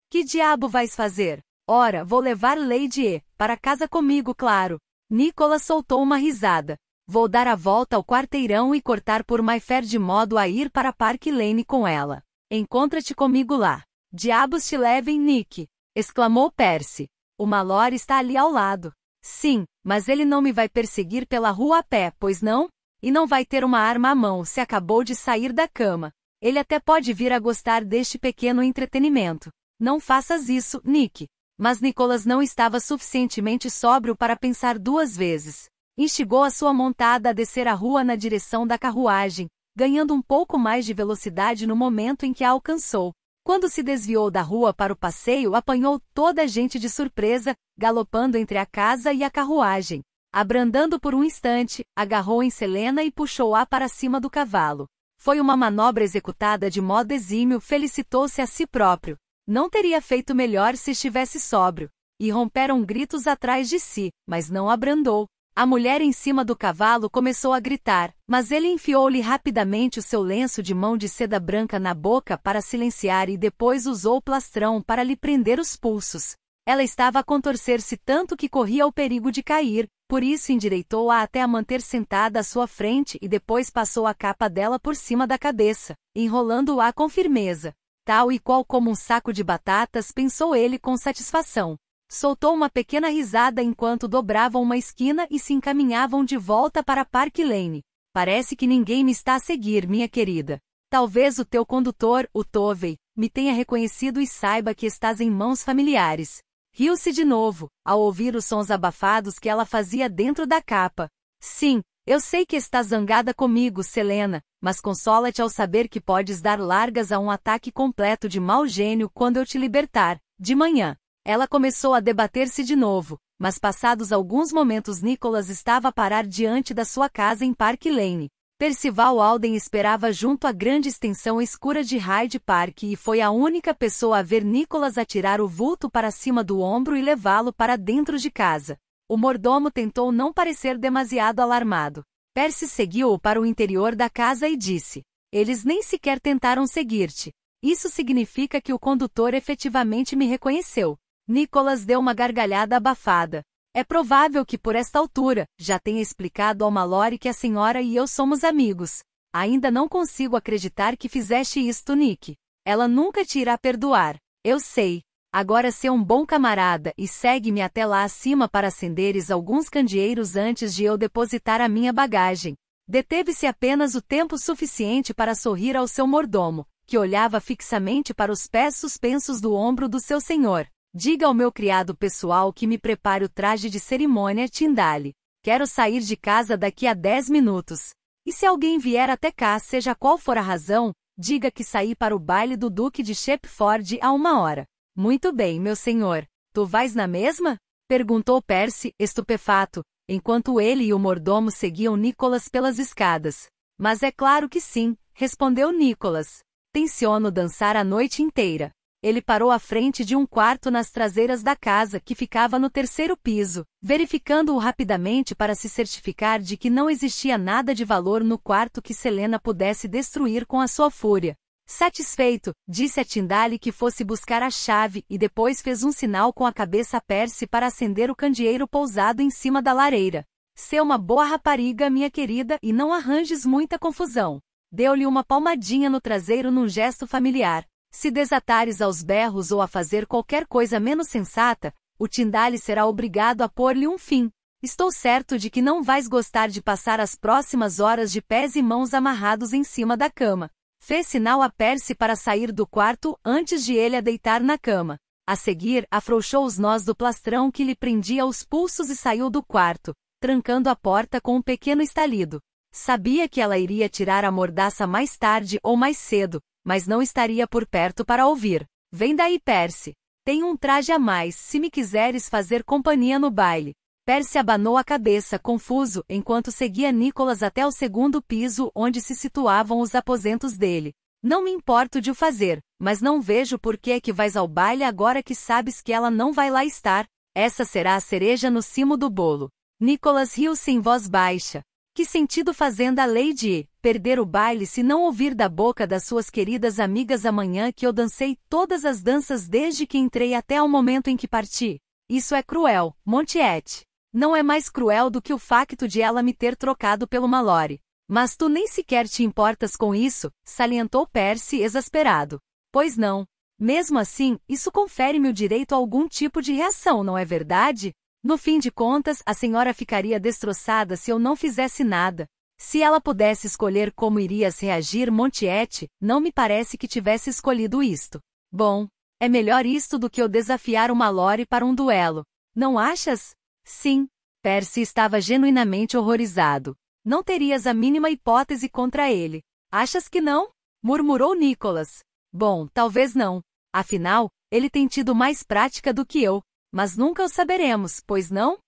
Que diabo vais fazer? Ora, vou levar Lady E para casa comigo, claro. Nicolas soltou uma risada. Vou dar a volta ao quarteirão e cortar por Mayfair de modo a ir para Park Lane com ela. Encontra-te comigo lá. Diabos te levem, Nick! exclamou Percy. O Malor está ali ao lado. Sim, mas ele não me vai perseguir pela rua a pé, pois não? E não vai ter uma arma à mão se acabou de sair da cama. Ele até pode vir a gostar deste pequeno entretenimento. Não faças isso, Nick. Mas Nicolas não estava suficientemente sóbrio para pensar duas vezes. Instigou a sua montada a descer a rua na direção da carruagem, ganhando um pouco mais de velocidade no momento em que a alcançou. Quando se desviou da rua para o passeio, apanhou toda a gente de surpresa, galopando entre a casa e a carruagem. Abrandando por um instante, agarrou em Selena e puxou-a para cima do cavalo. Foi uma manobra executada de modo exímio, felicitou-se a si próprio. Não teria feito melhor se estivesse sóbrio. E romperam gritos atrás de si, mas não abrandou. A mulher em cima do cavalo começou a gritar, mas ele enfiou-lhe rapidamente o seu lenço de mão de seda branca na boca para silenciar e depois usou o plastrão para lhe prender os pulsos. Ela estava a contorcer-se tanto que corria o perigo de cair, por isso endireitou-a até a manter sentada à sua frente e depois passou a capa dela por cima da cabeça, enrolando-a com firmeza. Tal e qual como um saco de batatas, pensou ele com satisfação. Soltou uma pequena risada enquanto dobravam uma esquina e se encaminhavam de volta para Park Lane. Parece que ninguém me está a seguir, minha querida. Talvez o teu condutor, o Tovey, me tenha reconhecido e saiba que estás em mãos familiares. Riu-se de novo, ao ouvir os sons abafados que ela fazia dentro da capa. Sim, eu sei que estás zangada comigo, Selena, mas consola-te ao saber que podes dar largas a um ataque completo de mau gênio quando eu te libertar, de manhã. Ela começou a debater-se de novo, mas passados alguns momentos Nicholas estava a parar diante da sua casa em Park Lane. Percival Alden esperava junto à grande extensão escura de Hyde Park e foi a única pessoa a ver Nicholas atirar o vulto para cima do ombro e levá-lo para dentro de casa. O mordomo tentou não parecer demasiado alarmado. Percy seguiu-o para o interior da casa e disse: Eles nem sequer tentaram seguir-te. Isso significa que o condutor efetivamente me reconheceu. Nicholas deu uma gargalhada abafada. É provável que por esta altura, já tenha explicado ao Malory que a senhora e eu somos amigos. Ainda não consigo acreditar que fizeste isto, Nick. Ela nunca te irá perdoar. Eu sei. Agora sê um bom camarada e segue-me até lá acima para acenderes alguns candeeiros antes de eu depositar a minha bagagem. Deteve-se apenas o tempo suficiente para sorrir ao seu mordomo, que olhava fixamente para os pés suspensos do ombro do seu senhor. Diga ao meu criado pessoal que me prepare o traje de cerimônia Tindale. Quero sair de casa daqui a 10 minutos. E se alguém vier até cá, seja qual for a razão, diga que saí para o baile do Duque de Shepford há uma hora. Muito bem, meu senhor. Tu vais na mesma? Perguntou Percy, estupefato, enquanto ele e o mordomo seguiam Nicholas pelas escadas. Mas é claro que sim, respondeu Nicholas. Tenciono dançar a noite inteira. Ele parou à frente de um quarto nas traseiras da casa que ficava no terceiro piso, verificando-o rapidamente para se certificar de que não existia nada de valor no quarto que Selena pudesse destruir com a sua fúria. Satisfeito, disse a Tindale que fosse buscar a chave e depois fez um sinal com a cabeça a Percy para acender o candeeiro pousado em cima da lareira. Sê uma boa rapariga, minha querida, e não arranjes muita confusão. Deu-lhe uma palmadinha no traseiro num gesto familiar. Se desatares aos berros ou a fazer qualquer coisa menos sensata, o Tindale será obrigado a pôr-lhe um fim. Estou certo de que não vais gostar de passar as próximas horas de pés e mãos amarrados em cima da cama. Fez sinal a Percy para sair do quarto antes de ele a deitar na cama. A seguir, afrouxou os nós do plastrão que lhe prendia os pulsos e saiu do quarto, trancando a porta com um pequeno estalido. Sabia que ela iria tirar a mordaça mais tarde ou mais cedo, mas não estaria por perto para ouvir. Vem daí, Percy. Tem um traje a mais, se me quiseres fazer companhia no baile. Percy abanou a cabeça, confuso, enquanto seguia Nicholas até o segundo piso onde se situavam os aposentos dele. Não me importo de o fazer, mas não vejo por que é que vais ao baile agora que sabes que ela não vai lá estar. Essa será a cereja no cimo do bolo. Nicholas riu-se em voz baixa. Que sentido fazendo a lei de perder o baile se não ouvir da boca das suas queridas amigas amanhã que eu dancei todas as danças desde que entrei até o momento em que parti? Isso é cruel, Montiette. Não é mais cruel do que o facto de ela me ter trocado pelo Malore. Mas tu nem sequer te importas com isso, salientou Percy exasperado. Pois não. Mesmo assim, isso confere-me o direito a algum tipo de reação, não é verdade? No fim de contas, a senhora ficaria destroçada se eu não fizesse nada. Se ela pudesse escolher como irias reagir, Montiette, não me parece que tivesse escolhido isto. Bom, é melhor isto do que eu desafiar uma Lore para um duelo. Não achas? Sim. Percy estava genuinamente horrorizado. Não terias a mínima hipótese contra ele. Achas que não? murmurou Nicholas. Bom, talvez não. Afinal, ele tem tido mais prática do que eu mas nunca o saberemos, pois não?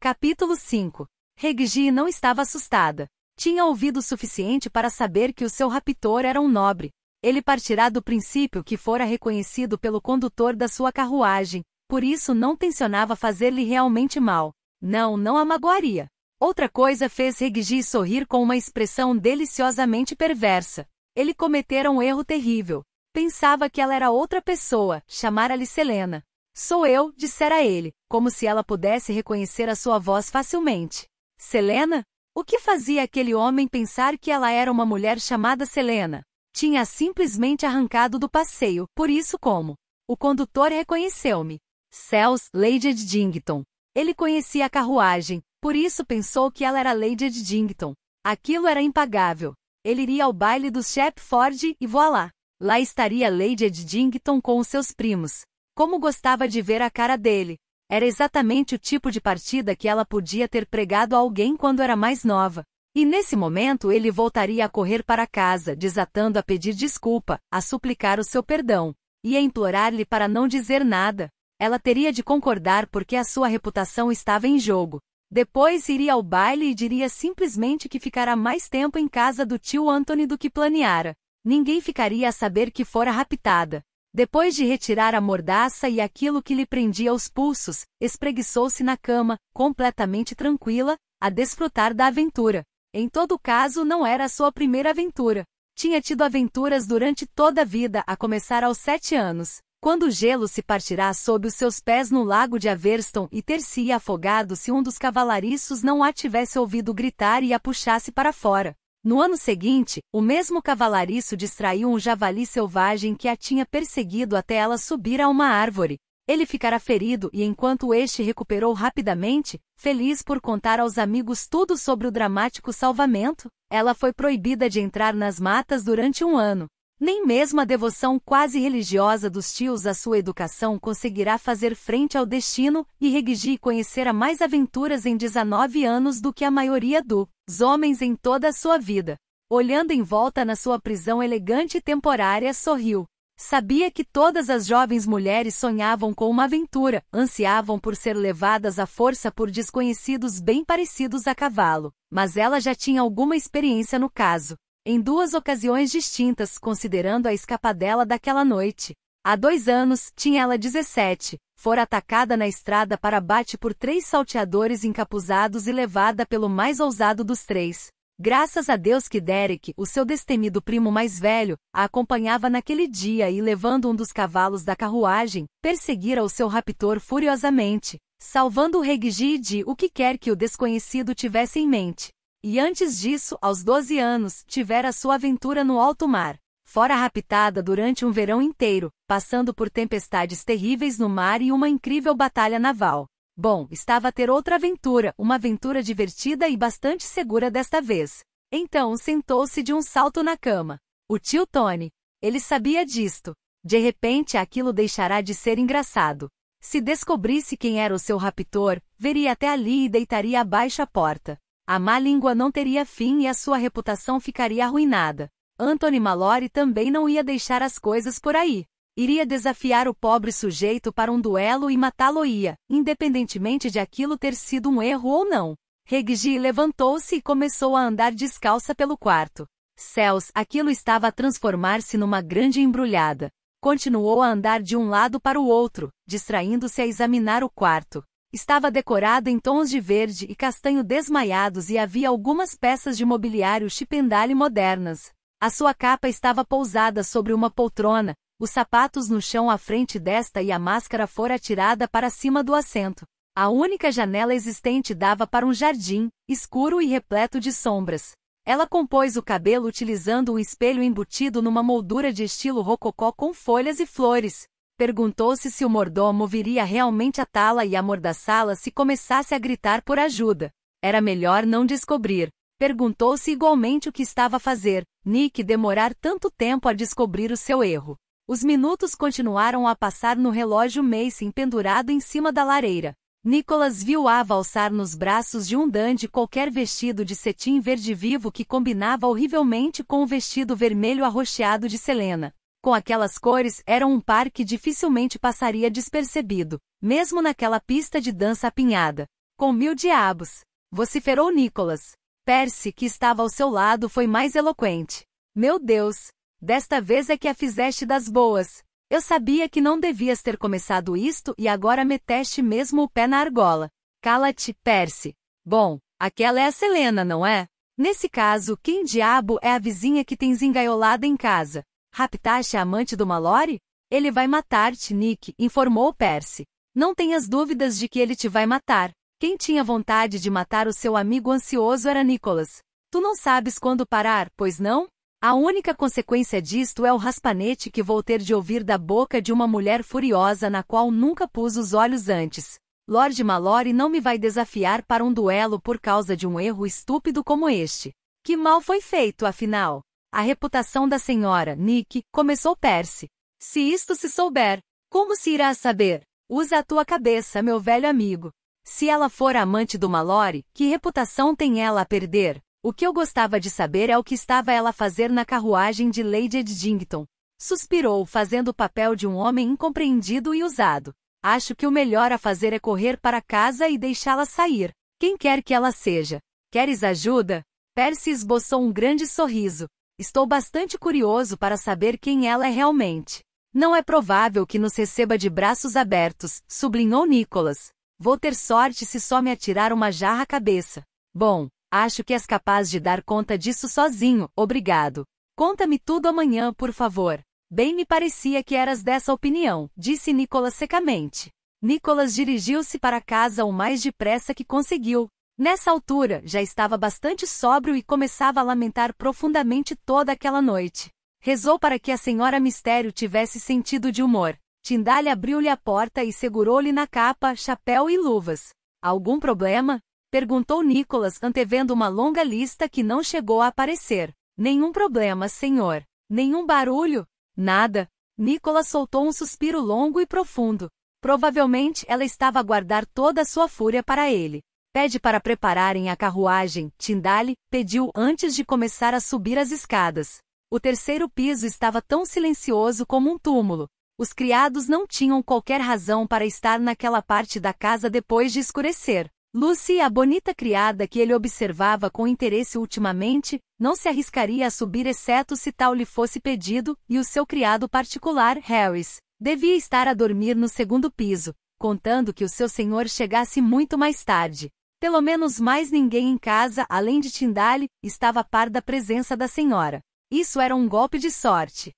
Capítulo 5 Regi não estava assustada. Tinha ouvido o suficiente para saber que o seu raptor era um nobre. Ele partirá do princípio que fora reconhecido pelo condutor da sua carruagem, por isso não tensionava fazer-lhe realmente mal. Não, não a magoaria. Outra coisa fez Regi sorrir com uma expressão deliciosamente perversa. Ele cometera um erro terrível. Pensava que ela era outra pessoa, chamara-lhe Selena. Sou eu, dissera ele, como se ela pudesse reconhecer a sua voz facilmente. Selena? O que fazia aquele homem pensar que ela era uma mulher chamada Selena? Tinha simplesmente arrancado do passeio, por isso como. O condutor reconheceu-me. Céus, Lady Eddington. Ele conhecia a carruagem, por isso pensou que ela era Lady Eddington. Aquilo era impagável. Ele iria ao baile do Shepford e voilá. Lá estaria Lady Eddington com os seus primos, como gostava de ver a cara dele. Era exatamente o tipo de partida que ela podia ter pregado a alguém quando era mais nova. E nesse momento ele voltaria a correr para casa, desatando a pedir desculpa, a suplicar o seu perdão, e a implorar-lhe para não dizer nada. Ela teria de concordar porque a sua reputação estava em jogo. Depois iria ao baile e diria simplesmente que ficará mais tempo em casa do tio Anthony do que planeara. Ninguém ficaria a saber que fora raptada. Depois de retirar a mordaça e aquilo que lhe prendia aos pulsos, espreguiçou-se na cama, completamente tranquila, a desfrutar da aventura. Em todo caso, não era a sua primeira aventura. Tinha tido aventuras durante toda a vida, a começar aos sete anos, quando o gelo se partirá sob os seus pés no lago de Averston e ter-se afogado se um dos cavalariços não a tivesse ouvido gritar e a puxasse para fora. No ano seguinte, o mesmo cavalariço distraiu um javali selvagem que a tinha perseguido até ela subir a uma árvore. Ele ficara ferido e enquanto este recuperou rapidamente, feliz por contar aos amigos tudo sobre o dramático salvamento, ela foi proibida de entrar nas matas durante um ano. Nem mesmo a devoção quase religiosa dos tios à sua educação conseguirá fazer frente ao destino e Regigi conhecerá mais aventuras em 19 anos do que a maioria dos homens em toda a sua vida. Olhando em volta na sua prisão elegante e temporária, sorriu. Sabia que todas as jovens mulheres sonhavam com uma aventura, ansiavam por ser levadas à força por desconhecidos bem parecidos a cavalo, mas ela já tinha alguma experiência no caso em duas ocasiões distintas, considerando a escapadela daquela noite. Há dois anos, tinha ela 17, fora atacada na estrada para bate por três salteadores encapuzados e levada pelo mais ousado dos três. Graças a Deus que Derek, o seu destemido primo mais velho, a acompanhava naquele dia e, levando um dos cavalos da carruagem, perseguira o seu raptor furiosamente, salvando o de o que quer que o desconhecido tivesse em mente. E antes disso, aos 12 anos, tivera sua aventura no alto mar. Fora raptada durante um verão inteiro, passando por tempestades terríveis no mar e uma incrível batalha naval. Bom, estava a ter outra aventura, uma aventura divertida e bastante segura desta vez. Então sentou-se de um salto na cama. O tio Tony. Ele sabia disto. De repente aquilo deixará de ser engraçado. Se descobrisse quem era o seu raptor, veria até ali e deitaria abaixo a porta. A má língua não teria fim e a sua reputação ficaria arruinada. Anthony Malory também não ia deixar as coisas por aí. Iria desafiar o pobre sujeito para um duelo e matá-lo-ia, independentemente de aquilo ter sido um erro ou não. Regi levantou-se e começou a andar descalça pelo quarto. Céus, aquilo estava a transformar-se numa grande embrulhada. Continuou a andar de um lado para o outro, distraindo-se a examinar o quarto. Estava decorado em tons de verde e castanho desmaiados e havia algumas peças de mobiliário chipendale modernas. A sua capa estava pousada sobre uma poltrona, os sapatos no chão à frente desta e a máscara fora atirada para cima do assento. A única janela existente dava para um jardim, escuro e repleto de sombras. Ela compôs o cabelo utilizando um espelho embutido numa moldura de estilo rococó com folhas e flores, Perguntou-se se o mordomo viria realmente atá-la e amordaçá-la se começasse a gritar por ajuda. Era melhor não descobrir. Perguntou-se igualmente o que estava a fazer, Nick demorar tanto tempo a descobrir o seu erro. Os minutos continuaram a passar no relógio Mason pendurado em cima da lareira. Nicholas viu-a valsar nos braços de um dandy qualquer vestido de cetim verde vivo que combinava horrivelmente com o vestido vermelho arroxeado de Selena com aquelas cores era um par que dificilmente passaria despercebido, mesmo naquela pista de dança apinhada. Com mil diabos! Vociferou Nicholas. Percy, que estava ao seu lado, foi mais eloquente. Meu Deus! Desta vez é que a fizeste das boas. Eu sabia que não devias ter começado isto e agora meteste mesmo o pé na argola. Cala-te, Percy. Bom, aquela é a Selena, não é? Nesse caso, quem diabo é a vizinha que tens engaiolada em casa? Raptaste a amante do Malore? Ele vai matar-te, Nick, informou Percy. Não tenhas dúvidas de que ele te vai matar. Quem tinha vontade de matar o seu amigo ansioso era Nicholas. Tu não sabes quando parar, pois não? A única consequência disto é o raspanete que vou ter de ouvir da boca de uma mulher furiosa na qual nunca pus os olhos antes. Lord Malory não me vai desafiar para um duelo por causa de um erro estúpido como este. Que mal foi feito, afinal? A reputação da senhora, Nick, começou Percy. Se isto se souber, como se irá saber? Usa a tua cabeça, meu velho amigo. Se ela for amante do Malory, que reputação tem ela a perder? O que eu gostava de saber é o que estava ela a fazer na carruagem de Lady Edgington. Suspirou, fazendo o papel de um homem incompreendido e usado. Acho que o melhor a fazer é correr para casa e deixá-la sair. Quem quer que ela seja. Queres ajuda? Percy esboçou um grande sorriso. Estou bastante curioso para saber quem ela é realmente. Não é provável que nos receba de braços abertos, sublinhou Nicholas. Vou ter sorte se só me atirar uma jarra à cabeça. Bom, acho que és capaz de dar conta disso sozinho, obrigado. Conta-me tudo amanhã, por favor. Bem me parecia que eras dessa opinião, disse Nicholas secamente. Nicholas dirigiu-se para casa o mais depressa que conseguiu, Nessa altura, já estava bastante sóbrio e começava a lamentar profundamente toda aquela noite. Rezou para que a senhora Mistério tivesse sentido de humor. Tindale abriu-lhe a porta e segurou-lhe na capa, chapéu e luvas. Algum problema? Perguntou Nicholas, antevendo uma longa lista que não chegou a aparecer. Nenhum problema, senhor. Nenhum barulho? Nada. Nicholas soltou um suspiro longo e profundo. Provavelmente ela estava a guardar toda a sua fúria para ele pede para prepararem a carruagem, Tindale pediu antes de começar a subir as escadas. O terceiro piso estava tão silencioso como um túmulo. Os criados não tinham qualquer razão para estar naquela parte da casa depois de escurecer. Lucy, a bonita criada que ele observava com interesse ultimamente, não se arriscaria a subir exceto se tal lhe fosse pedido, e o seu criado particular, Harris, devia estar a dormir no segundo piso, contando que o seu senhor chegasse muito mais tarde. Pelo menos mais ninguém em casa, além de Tindale, estava a par da presença da senhora. Isso era um golpe de sorte.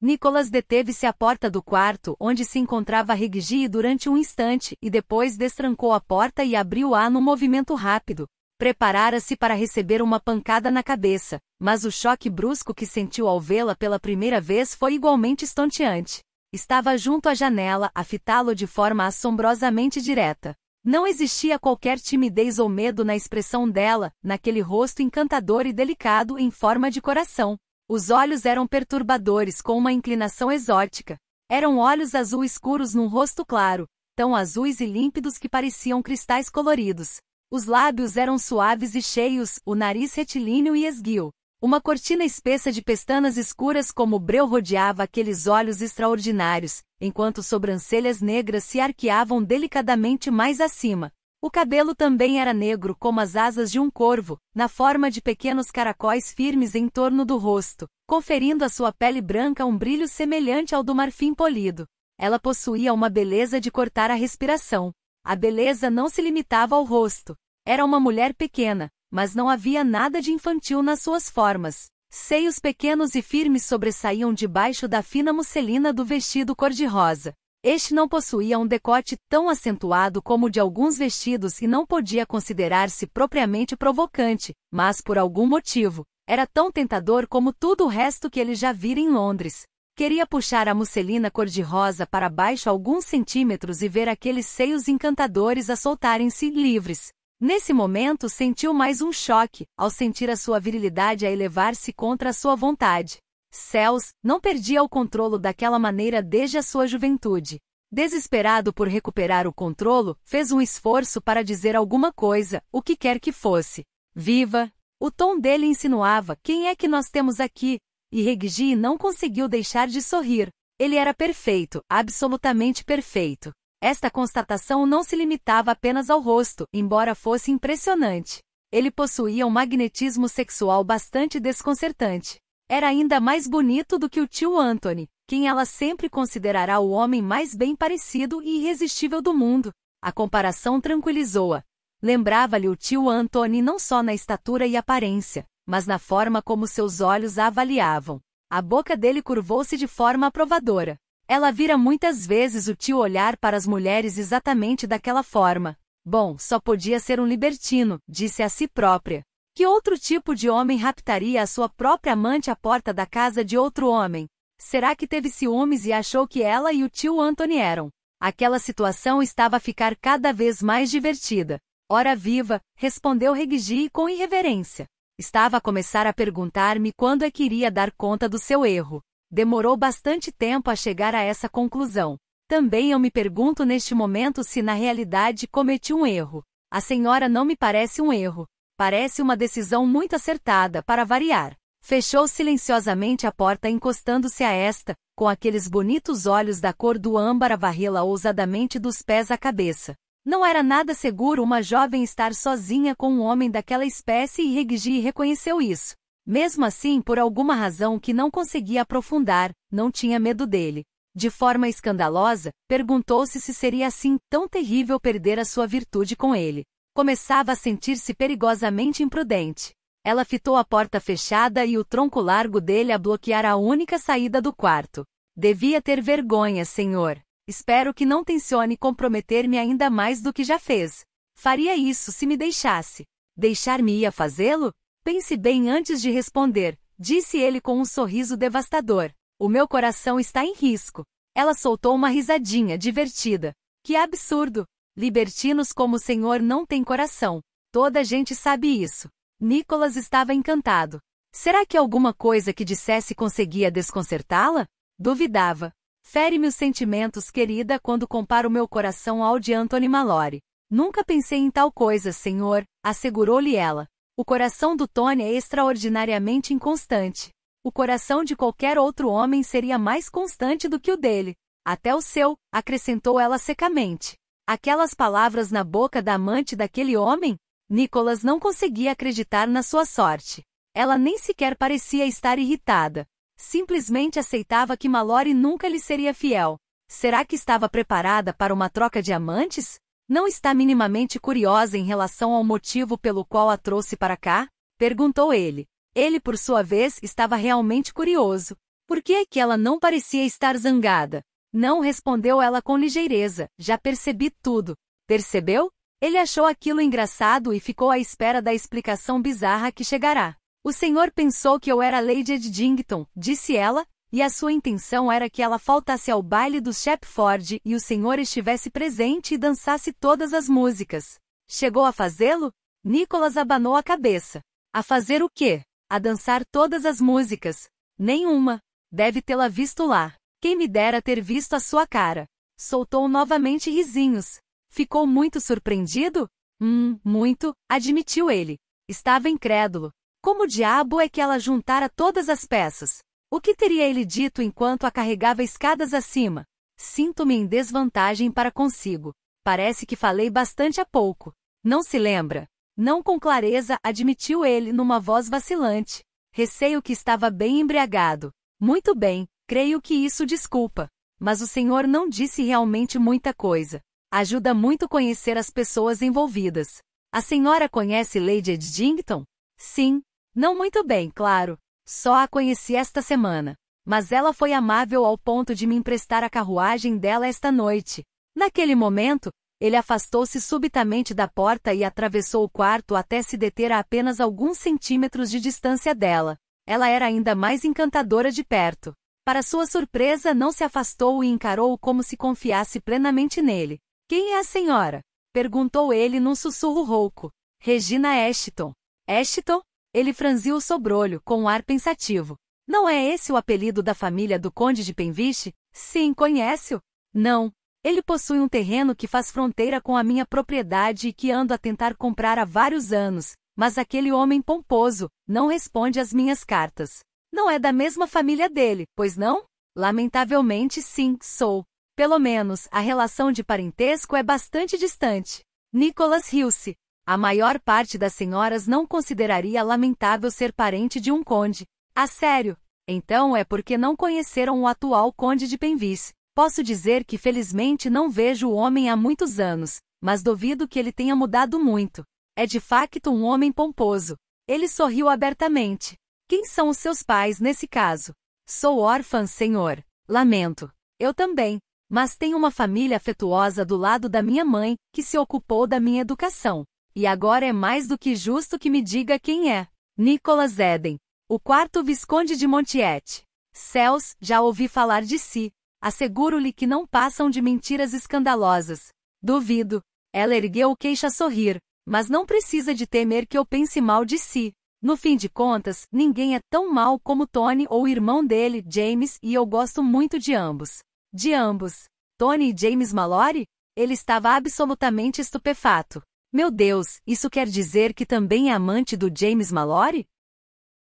Nicholas deteve-se à porta do quarto onde se encontrava Regi durante um instante e depois destrancou a porta e abriu-a num movimento rápido. Preparara-se para receber uma pancada na cabeça, mas o choque brusco que sentiu ao vê-la pela primeira vez foi igualmente estonteante. Estava junto à janela a fitá-lo de forma assombrosamente direta. Não existia qualquer timidez ou medo na expressão dela, naquele rosto encantador e delicado em forma de coração. Os olhos eram perturbadores com uma inclinação exótica. Eram olhos azul escuros num rosto claro, tão azuis e límpidos que pareciam cristais coloridos. Os lábios eram suaves e cheios, o nariz retilíneo e esguio. Uma cortina espessa de pestanas escuras como breu rodeava aqueles olhos extraordinários, enquanto sobrancelhas negras se arqueavam delicadamente mais acima. O cabelo também era negro como as asas de um corvo, na forma de pequenos caracóis firmes em torno do rosto, conferindo à sua pele branca um brilho semelhante ao do marfim polido. Ela possuía uma beleza de cortar a respiração. A beleza não se limitava ao rosto. Era uma mulher pequena, mas não havia nada de infantil nas suas formas. Seios pequenos e firmes sobressaíam debaixo da fina musselina do vestido cor-de-rosa. Este não possuía um decote tão acentuado como o de alguns vestidos e não podia considerar-se propriamente provocante, mas por algum motivo, era tão tentador como tudo o resto que ele já vira em Londres. Queria puxar a musselina cor-de-rosa para baixo alguns centímetros e ver aqueles seios encantadores a soltarem-se livres. Nesse momento sentiu mais um choque, ao sentir a sua virilidade a elevar-se contra a sua vontade. Céus, não perdia o controlo daquela maneira desde a sua juventude. Desesperado por recuperar o controlo, fez um esforço para dizer alguma coisa, o que quer que fosse. Viva! O tom dele insinuava: quem é que nós temos aqui? E Reggie não conseguiu deixar de sorrir. Ele era perfeito, absolutamente perfeito. Esta constatação não se limitava apenas ao rosto, embora fosse impressionante. Ele possuía um magnetismo sexual bastante desconcertante. Era ainda mais bonito do que o tio Anthony, quem ela sempre considerará o homem mais bem parecido e irresistível do mundo. A comparação tranquilizou-a. Lembrava-lhe o tio Anthony não só na estatura e aparência, mas na forma como seus olhos a avaliavam. A boca dele curvou-se de forma aprovadora. Ela vira muitas vezes o tio olhar para as mulheres exatamente daquela forma. Bom, só podia ser um libertino, disse a si própria. Que outro tipo de homem raptaria a sua própria amante à porta da casa de outro homem? Será que teve ciúmes e achou que ela e o tio Anthony eram? Aquela situação estava a ficar cada vez mais divertida. Ora viva, respondeu Regigi com irreverência. Estava a começar a perguntar-me quando é que iria dar conta do seu erro. Demorou bastante tempo a chegar a essa conclusão. Também eu me pergunto neste momento se na realidade cometi um erro. A senhora não me parece um erro. Parece uma decisão muito acertada, para variar. Fechou silenciosamente a porta encostando-se a esta, com aqueles bonitos olhos da cor do âmbar a varrê-la ousadamente dos pés à cabeça. Não era nada seguro uma jovem estar sozinha com um homem daquela espécie e Regigi reconheceu isso. Mesmo assim, por alguma razão que não conseguia aprofundar, não tinha medo dele. De forma escandalosa, perguntou-se se seria assim tão terrível perder a sua virtude com ele. Começava a sentir-se perigosamente imprudente. Ela fitou a porta fechada e o tronco largo dele a bloquear a única saída do quarto. Devia ter vergonha, senhor. Espero que não tencione comprometer-me ainda mais do que já fez. Faria isso se me deixasse. Deixar-me ia fazê-lo? Pense bem antes de responder, disse ele com um sorriso devastador. O meu coração está em risco. Ela soltou uma risadinha divertida. Que absurdo! Libertinos como o senhor não têm coração. Toda a gente sabe isso. Nicholas estava encantado. Será que alguma coisa que dissesse conseguia desconcertá-la? Duvidava. Fere-me os sentimentos, querida, quando comparo meu coração ao de Anthony Mallory. Nunca pensei em tal coisa, senhor, assegurou-lhe ela. O coração do Tony é extraordinariamente inconstante. O coração de qualquer outro homem seria mais constante do que o dele. Até o seu, acrescentou ela secamente. Aquelas palavras na boca da amante daquele homem? Nicholas não conseguia acreditar na sua sorte. Ela nem sequer parecia estar irritada. Simplesmente aceitava que Malory nunca lhe seria fiel. Será que estava preparada para uma troca de amantes? Não está minimamente curiosa em relação ao motivo pelo qual a trouxe para cá? Perguntou ele. Ele, por sua vez, estava realmente curioso. Por que é que ela não parecia estar zangada? Não respondeu ela com ligeireza. Já percebi tudo. Percebeu? Ele achou aquilo engraçado e ficou à espera da explicação bizarra que chegará. O senhor pensou que eu era Lady Edgington, disse ela, e a sua intenção era que ela faltasse ao baile do Shepford e o senhor estivesse presente e dançasse todas as músicas. Chegou a fazê-lo? Nicholas abanou a cabeça. A fazer o quê? A dançar todas as músicas. Nenhuma. Deve tê-la visto lá. Quem me dera ter visto a sua cara. Soltou novamente risinhos. Ficou muito surpreendido? Hum, muito, admitiu ele. Estava incrédulo. Como diabo é que ela juntara todas as peças? O que teria ele dito enquanto a carregava escadas acima? Sinto-me em desvantagem para consigo. Parece que falei bastante há pouco. Não se lembra? Não com clareza, admitiu ele numa voz vacilante. Receio que estava bem embriagado. Muito bem, creio que isso desculpa. Mas o senhor não disse realmente muita coisa. Ajuda muito conhecer as pessoas envolvidas. A senhora conhece Lady Edgington? Sim. Não muito bem, claro. Só a conheci esta semana. Mas ela foi amável ao ponto de me emprestar a carruagem dela esta noite. Naquele momento, ele afastou-se subitamente da porta e atravessou o quarto até se deter a apenas alguns centímetros de distância dela. Ela era ainda mais encantadora de perto. Para sua surpresa, não se afastou e encarou-o como se confiasse plenamente nele. Quem é a senhora? perguntou ele num sussurro rouco. Regina Ashton. Ashton? Ele franziu o sobrolho, com um ar pensativo. Não é esse o apelido da família do conde de Penviche? Sim, conhece-o? Não. Ele possui um terreno que faz fronteira com a minha propriedade e que ando a tentar comprar há vários anos, mas aquele homem pomposo não responde às minhas cartas. Não é da mesma família dele, pois não? Lamentavelmente, sim, sou. Pelo menos, a relação de parentesco é bastante distante. Nicholas riu-se, a maior parte das senhoras não consideraria lamentável ser parente de um conde. A ah, sério. Então é porque não conheceram o atual conde de Penvis. Posso dizer que felizmente não vejo o homem há muitos anos, mas duvido que ele tenha mudado muito. É de facto um homem pomposo. Ele sorriu abertamente. Quem são os seus pais nesse caso? Sou órfã, senhor. Lamento. Eu também. Mas tenho uma família afetuosa do lado da minha mãe, que se ocupou da minha educação. E agora é mais do que justo que me diga quem é. Nicolas Eden, o quarto Visconde de Montiette. Céus, já ouvi falar de si. Asseguro-lhe que não passam de mentiras escandalosas. Duvido. Ela ergueu o queixo a sorrir, mas não precisa de temer que eu pense mal de si. No fim de contas, ninguém é tão mal como Tony ou o irmão dele, James, e eu gosto muito de ambos. De ambos. Tony e James Mallory? Ele estava absolutamente estupefato. Meu Deus, isso quer dizer que também é amante do James Mallory?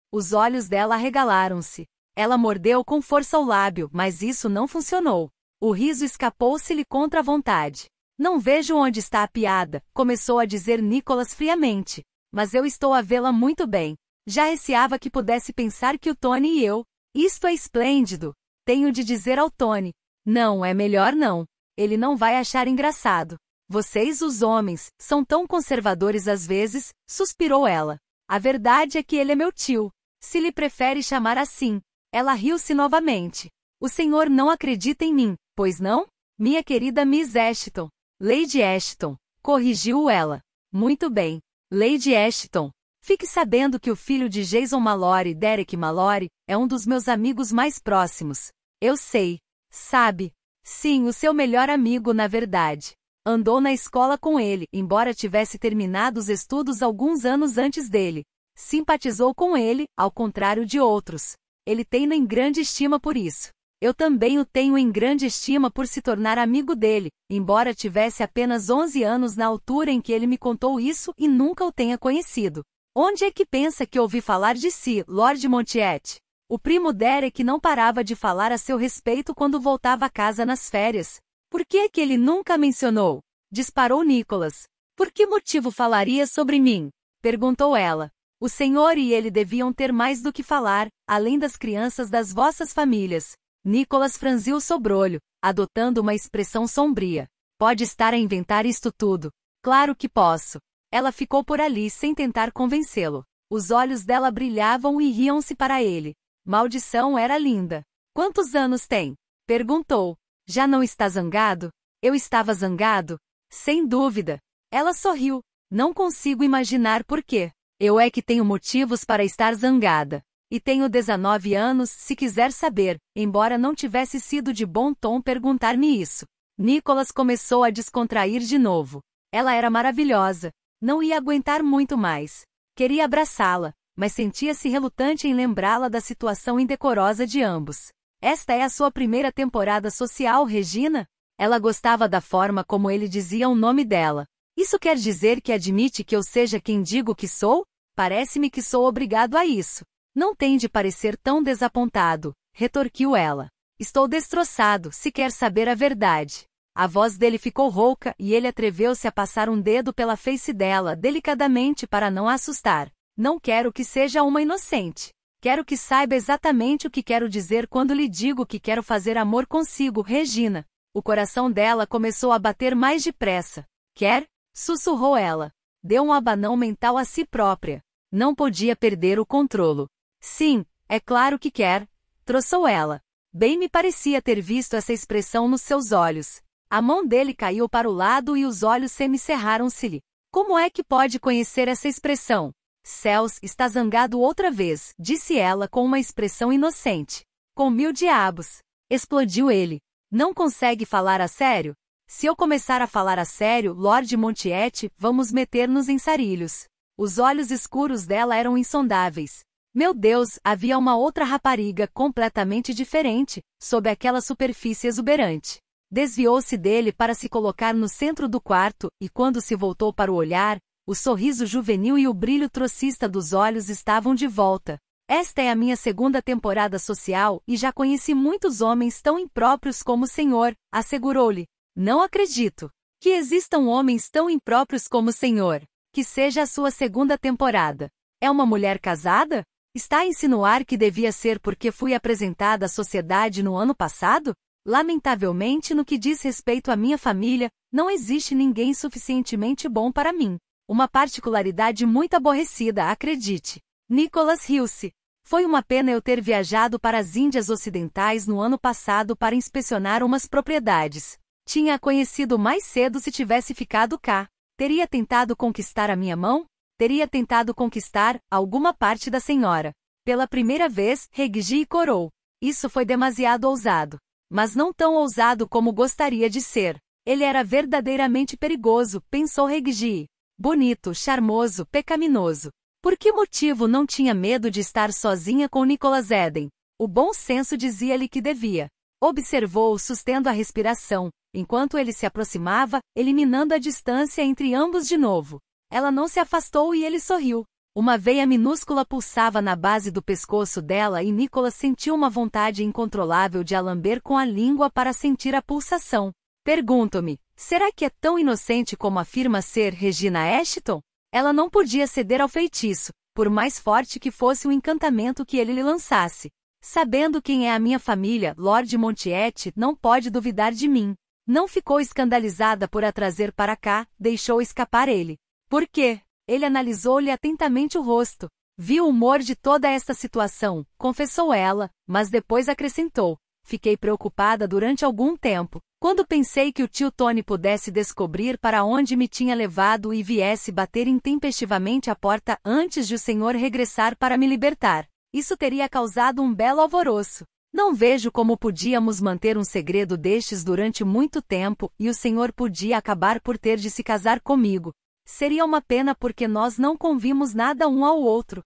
Os olhos dela arregalaram-se. Ela mordeu com força o lábio, mas isso não funcionou. O riso escapou-se-lhe contra a vontade. Não vejo onde está a piada, começou a dizer Nicholas friamente. Mas eu estou a vê-la muito bem. Já receava que pudesse pensar que o Tony e eu. Isto é esplêndido. Tenho de dizer ao Tony. Não, é melhor não. Ele não vai achar engraçado. Vocês, os homens, são tão conservadores às vezes, suspirou ela. A verdade é que ele é meu tio. Se lhe prefere chamar assim. Ela riu-se novamente. O senhor não acredita em mim, pois não? Minha querida Miss Ashton. Lady Ashton. Corrigiu ela. Muito bem. Lady Ashton. Fique sabendo que o filho de Jason Mallory, Derek Mallory, é um dos meus amigos mais próximos. Eu sei. Sabe. Sim, o seu melhor amigo, na verdade. Andou na escola com ele, embora tivesse terminado os estudos alguns anos antes dele. Simpatizou com ele, ao contrário de outros. Ele tem em grande estima por isso. Eu também o tenho em grande estima por se tornar amigo dele, embora tivesse apenas 11 anos na altura em que ele me contou isso e nunca o tenha conhecido. Onde é que pensa que ouvi falar de si, Lord Montiette? O primo Derek é não parava de falar a seu respeito quando voltava a casa nas férias, por que é que ele nunca mencionou? Disparou Nicholas. Por que motivo falaria sobre mim? Perguntou ela. O senhor e ele deviam ter mais do que falar, além das crianças das vossas famílias. Nicholas franziu o sobrolho, adotando uma expressão sombria. Pode estar a inventar isto tudo. Claro que posso. Ela ficou por ali sem tentar convencê-lo. Os olhos dela brilhavam e riam-se para ele. Maldição era linda. Quantos anos tem? Perguntou. Já não está zangado? Eu estava zangado? Sem dúvida. Ela sorriu. Não consigo imaginar por quê. Eu é que tenho motivos para estar zangada. E tenho 19 anos, se quiser saber, embora não tivesse sido de bom tom perguntar-me isso. Nicholas começou a descontrair de novo. Ela era maravilhosa. Não ia aguentar muito mais. Queria abraçá-la, mas sentia-se relutante em lembrá-la da situação indecorosa de ambos. Esta é a sua primeira temporada social, Regina? Ela gostava da forma como ele dizia o nome dela. Isso quer dizer que admite que eu seja quem digo que sou? Parece-me que sou obrigado a isso. Não tem de parecer tão desapontado, retorquiu ela. Estou destroçado, se quer saber a verdade. A voz dele ficou rouca e ele atreveu-se a passar um dedo pela face dela delicadamente para não a assustar. Não quero que seja uma inocente. Quero que saiba exatamente o que quero dizer quando lhe digo que quero fazer amor consigo, Regina. O coração dela começou a bater mais depressa. Quer? Sussurrou ela. Deu um abanão mental a si própria. Não podia perder o controlo. Sim, é claro que quer. Troçou ela. Bem me parecia ter visto essa expressão nos seus olhos. A mão dele caiu para o lado e os olhos semicerraram-se-lhe. Como é que pode conhecer essa expressão? Céus está zangado outra vez, disse ela com uma expressão inocente. Com mil diabos! Explodiu ele. Não consegue falar a sério? Se eu começar a falar a sério, Lord Montiette, vamos meter-nos em sarilhos. Os olhos escuros dela eram insondáveis. Meu Deus, havia uma outra rapariga completamente diferente, sob aquela superfície exuberante. Desviou-se dele para se colocar no centro do quarto, e quando se voltou para o olhar, o sorriso juvenil e o brilho trocista dos olhos estavam de volta. Esta é a minha segunda temporada social e já conheci muitos homens tão impróprios como o senhor, assegurou-lhe. Não acredito que existam homens tão impróprios como o senhor. Que seja a sua segunda temporada. É uma mulher casada? Está a insinuar que devia ser porque fui apresentada à sociedade no ano passado? Lamentavelmente, no que diz respeito à minha família, não existe ninguém suficientemente bom para mim. Uma particularidade muito aborrecida, acredite. Nicholas riu-se. Foi uma pena eu ter viajado para as Índias Ocidentais no ano passado para inspecionar umas propriedades. Tinha a conhecido mais cedo se tivesse ficado cá. Teria tentado conquistar a minha mão? Teria tentado conquistar alguma parte da senhora. Pela primeira vez, Regi e corou. Isso foi demasiado ousado. Mas não tão ousado como gostaria de ser. Ele era verdadeiramente perigoso, pensou Regi. Bonito, charmoso, pecaminoso. Por que motivo não tinha medo de estar sozinha com Nicolas Eden? O bom senso dizia-lhe que devia. Observou-o sustendo a respiração, enquanto ele se aproximava, eliminando a distância entre ambos de novo. Ela não se afastou e ele sorriu. Uma veia minúscula pulsava na base do pescoço dela e Nicolas sentiu uma vontade incontrolável de a lamber com a língua para sentir a pulsação. Pergunto-me, Será que é tão inocente como afirma ser Regina Ashton? Ela não podia ceder ao feitiço, por mais forte que fosse o encantamento que ele lhe lançasse. Sabendo quem é a minha família, Lord Montiette não pode duvidar de mim. Não ficou escandalizada por a trazer para cá, deixou escapar ele. Por quê? Ele analisou-lhe atentamente o rosto. Viu o humor de toda esta situação, confessou ela, mas depois acrescentou: Fiquei preocupada durante algum tempo, quando pensei que o tio Tony pudesse descobrir para onde me tinha levado e viesse bater intempestivamente à porta antes de o senhor regressar para me libertar. Isso teria causado um belo alvoroço. Não vejo como podíamos manter um segredo destes durante muito tempo e o senhor podia acabar por ter de se casar comigo. Seria uma pena porque nós não convimos nada um ao outro.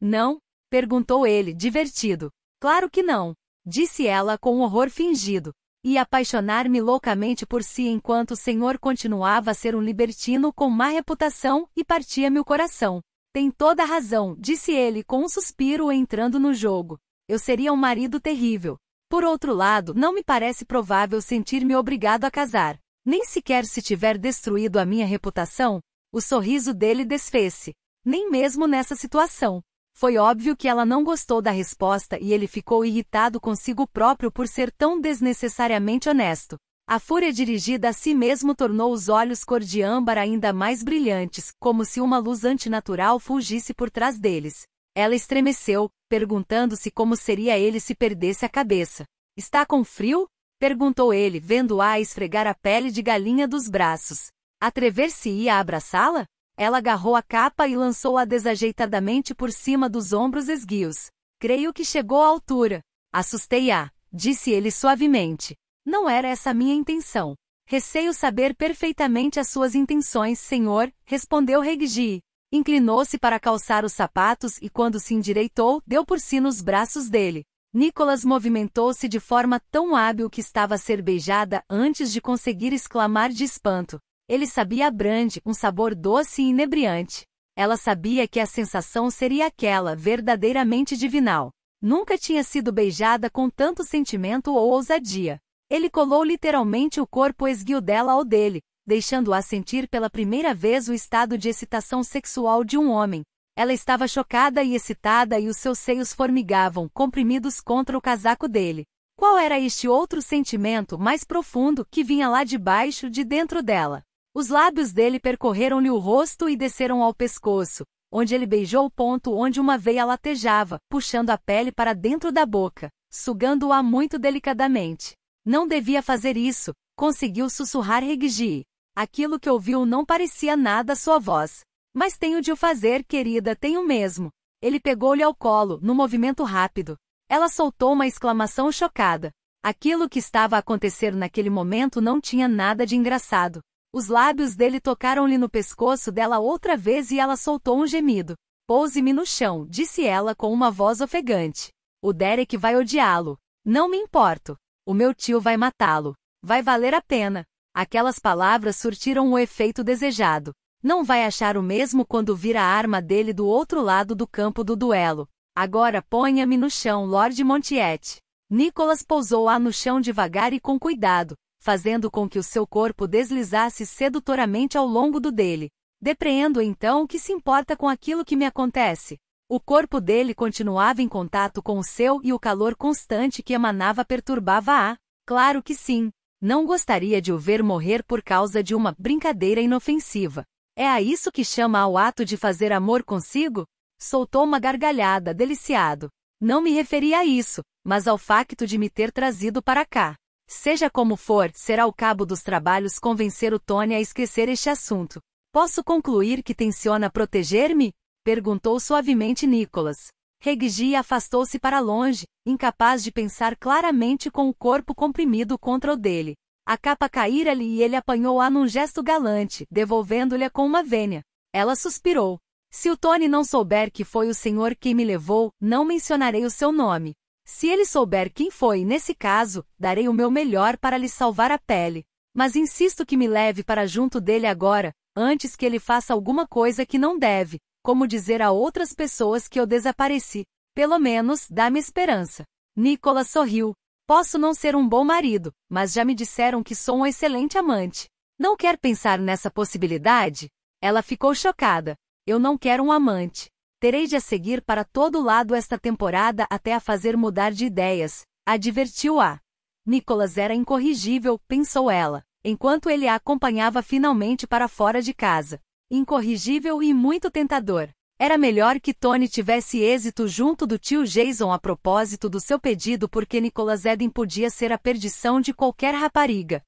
Não? perguntou ele, divertido. Claro que não disse ela com horror fingido, e apaixonar-me loucamente por si enquanto o senhor continuava a ser um libertino com má reputação e partia-me o coração. Tem toda a razão, disse ele com um suspiro entrando no jogo. Eu seria um marido terrível. Por outro lado, não me parece provável sentir-me obrigado a casar. Nem sequer se tiver destruído a minha reputação, o sorriso dele desfez-se. Nem mesmo nessa situação. Foi óbvio que ela não gostou da resposta e ele ficou irritado consigo próprio por ser tão desnecessariamente honesto. A fúria dirigida a si mesmo tornou os olhos cor de âmbar ainda mais brilhantes, como se uma luz antinatural fugisse por trás deles. Ela estremeceu, perguntando-se como seria ele se perdesse a cabeça. Está com frio? perguntou ele, vendo-a esfregar a pele de galinha dos braços. Atrever-se-ia a abraçá-la? Ela agarrou a capa e lançou-a desajeitadamente por cima dos ombros esguios. Creio que chegou à altura. Assustei-a, disse ele suavemente. Não era essa minha intenção. Receio saber perfeitamente as suas intenções, senhor, respondeu Regi. Inclinou-se para calçar os sapatos e, quando se endireitou, deu por si nos braços dele. Nicholas movimentou-se de forma tão hábil que estava a ser beijada antes de conseguir exclamar de espanto. Ele sabia a brande, um sabor doce e inebriante. Ela sabia que a sensação seria aquela, verdadeiramente divinal. Nunca tinha sido beijada com tanto sentimento ou ousadia. Ele colou literalmente o corpo esguio dela ao dele, deixando-a sentir pela primeira vez o estado de excitação sexual de um homem. Ela estava chocada e excitada e os seus seios formigavam, comprimidos contra o casaco dele. Qual era este outro sentimento mais profundo que vinha lá de baixo, de dentro dela? Os lábios dele percorreram-lhe o rosto e desceram ao pescoço, onde ele beijou o ponto onde uma veia latejava, puxando a pele para dentro da boca, sugando-a muito delicadamente. Não devia fazer isso, conseguiu sussurrar Reggie. Aquilo que ouviu não parecia nada à sua voz. Mas tenho de o fazer, querida, tenho mesmo. Ele pegou-lhe ao colo, no movimento rápido. Ela soltou uma exclamação chocada. Aquilo que estava a acontecer naquele momento não tinha nada de engraçado. Os lábios dele tocaram-lhe no pescoço dela outra vez e ela soltou um gemido. Pouse-me no chão, disse ela com uma voz ofegante. O Derek vai odiá-lo. Não me importo. O meu tio vai matá-lo. Vai valer a pena. Aquelas palavras surtiram o efeito desejado. Não vai achar o mesmo quando vir a arma dele do outro lado do campo do duelo. Agora ponha-me no chão, Lord Montiette. Nicholas pousou-a no chão devagar e com cuidado, fazendo com que o seu corpo deslizasse sedutoramente ao longo do dele. Depreendo então que se importa com aquilo que me acontece. O corpo dele continuava em contato com o seu e o calor constante que emanava perturbava-a. Claro que sim. Não gostaria de o ver morrer por causa de uma brincadeira inofensiva. É a isso que chama ao ato de fazer amor consigo? Soltou uma gargalhada, deliciado. Não me referi a isso, mas ao facto de me ter trazido para cá. Seja como for, será o cabo dos trabalhos convencer o Tony a esquecer este assunto. Posso concluir que tenciona proteger-me? Perguntou suavemente Nicholas. Regi afastou-se para longe, incapaz de pensar claramente com o corpo comprimido contra o dele. A capa caíra-lhe e ele apanhou-a num gesto galante, devolvendo lhe com uma vênia. Ela suspirou. Se o Tony não souber que foi o senhor quem me levou, não mencionarei o seu nome. Se ele souber quem foi nesse caso, darei o meu melhor para lhe salvar a pele. Mas insisto que me leve para junto dele agora, antes que ele faça alguma coisa que não deve, como dizer a outras pessoas que eu desapareci. Pelo menos, dá-me esperança. Nicola sorriu. Posso não ser um bom marido, mas já me disseram que sou um excelente amante. Não quer pensar nessa possibilidade? Ela ficou chocada. Eu não quero um amante. Terei de a seguir para todo lado esta temporada até a fazer mudar de ideias, advertiu-a. Nicholas era incorrigível, pensou ela, enquanto ele a acompanhava finalmente para fora de casa. Incorrigível e muito tentador. Era melhor que Tony tivesse êxito junto do tio Jason a propósito do seu pedido porque Nicholas Eden podia ser a perdição de qualquer rapariga.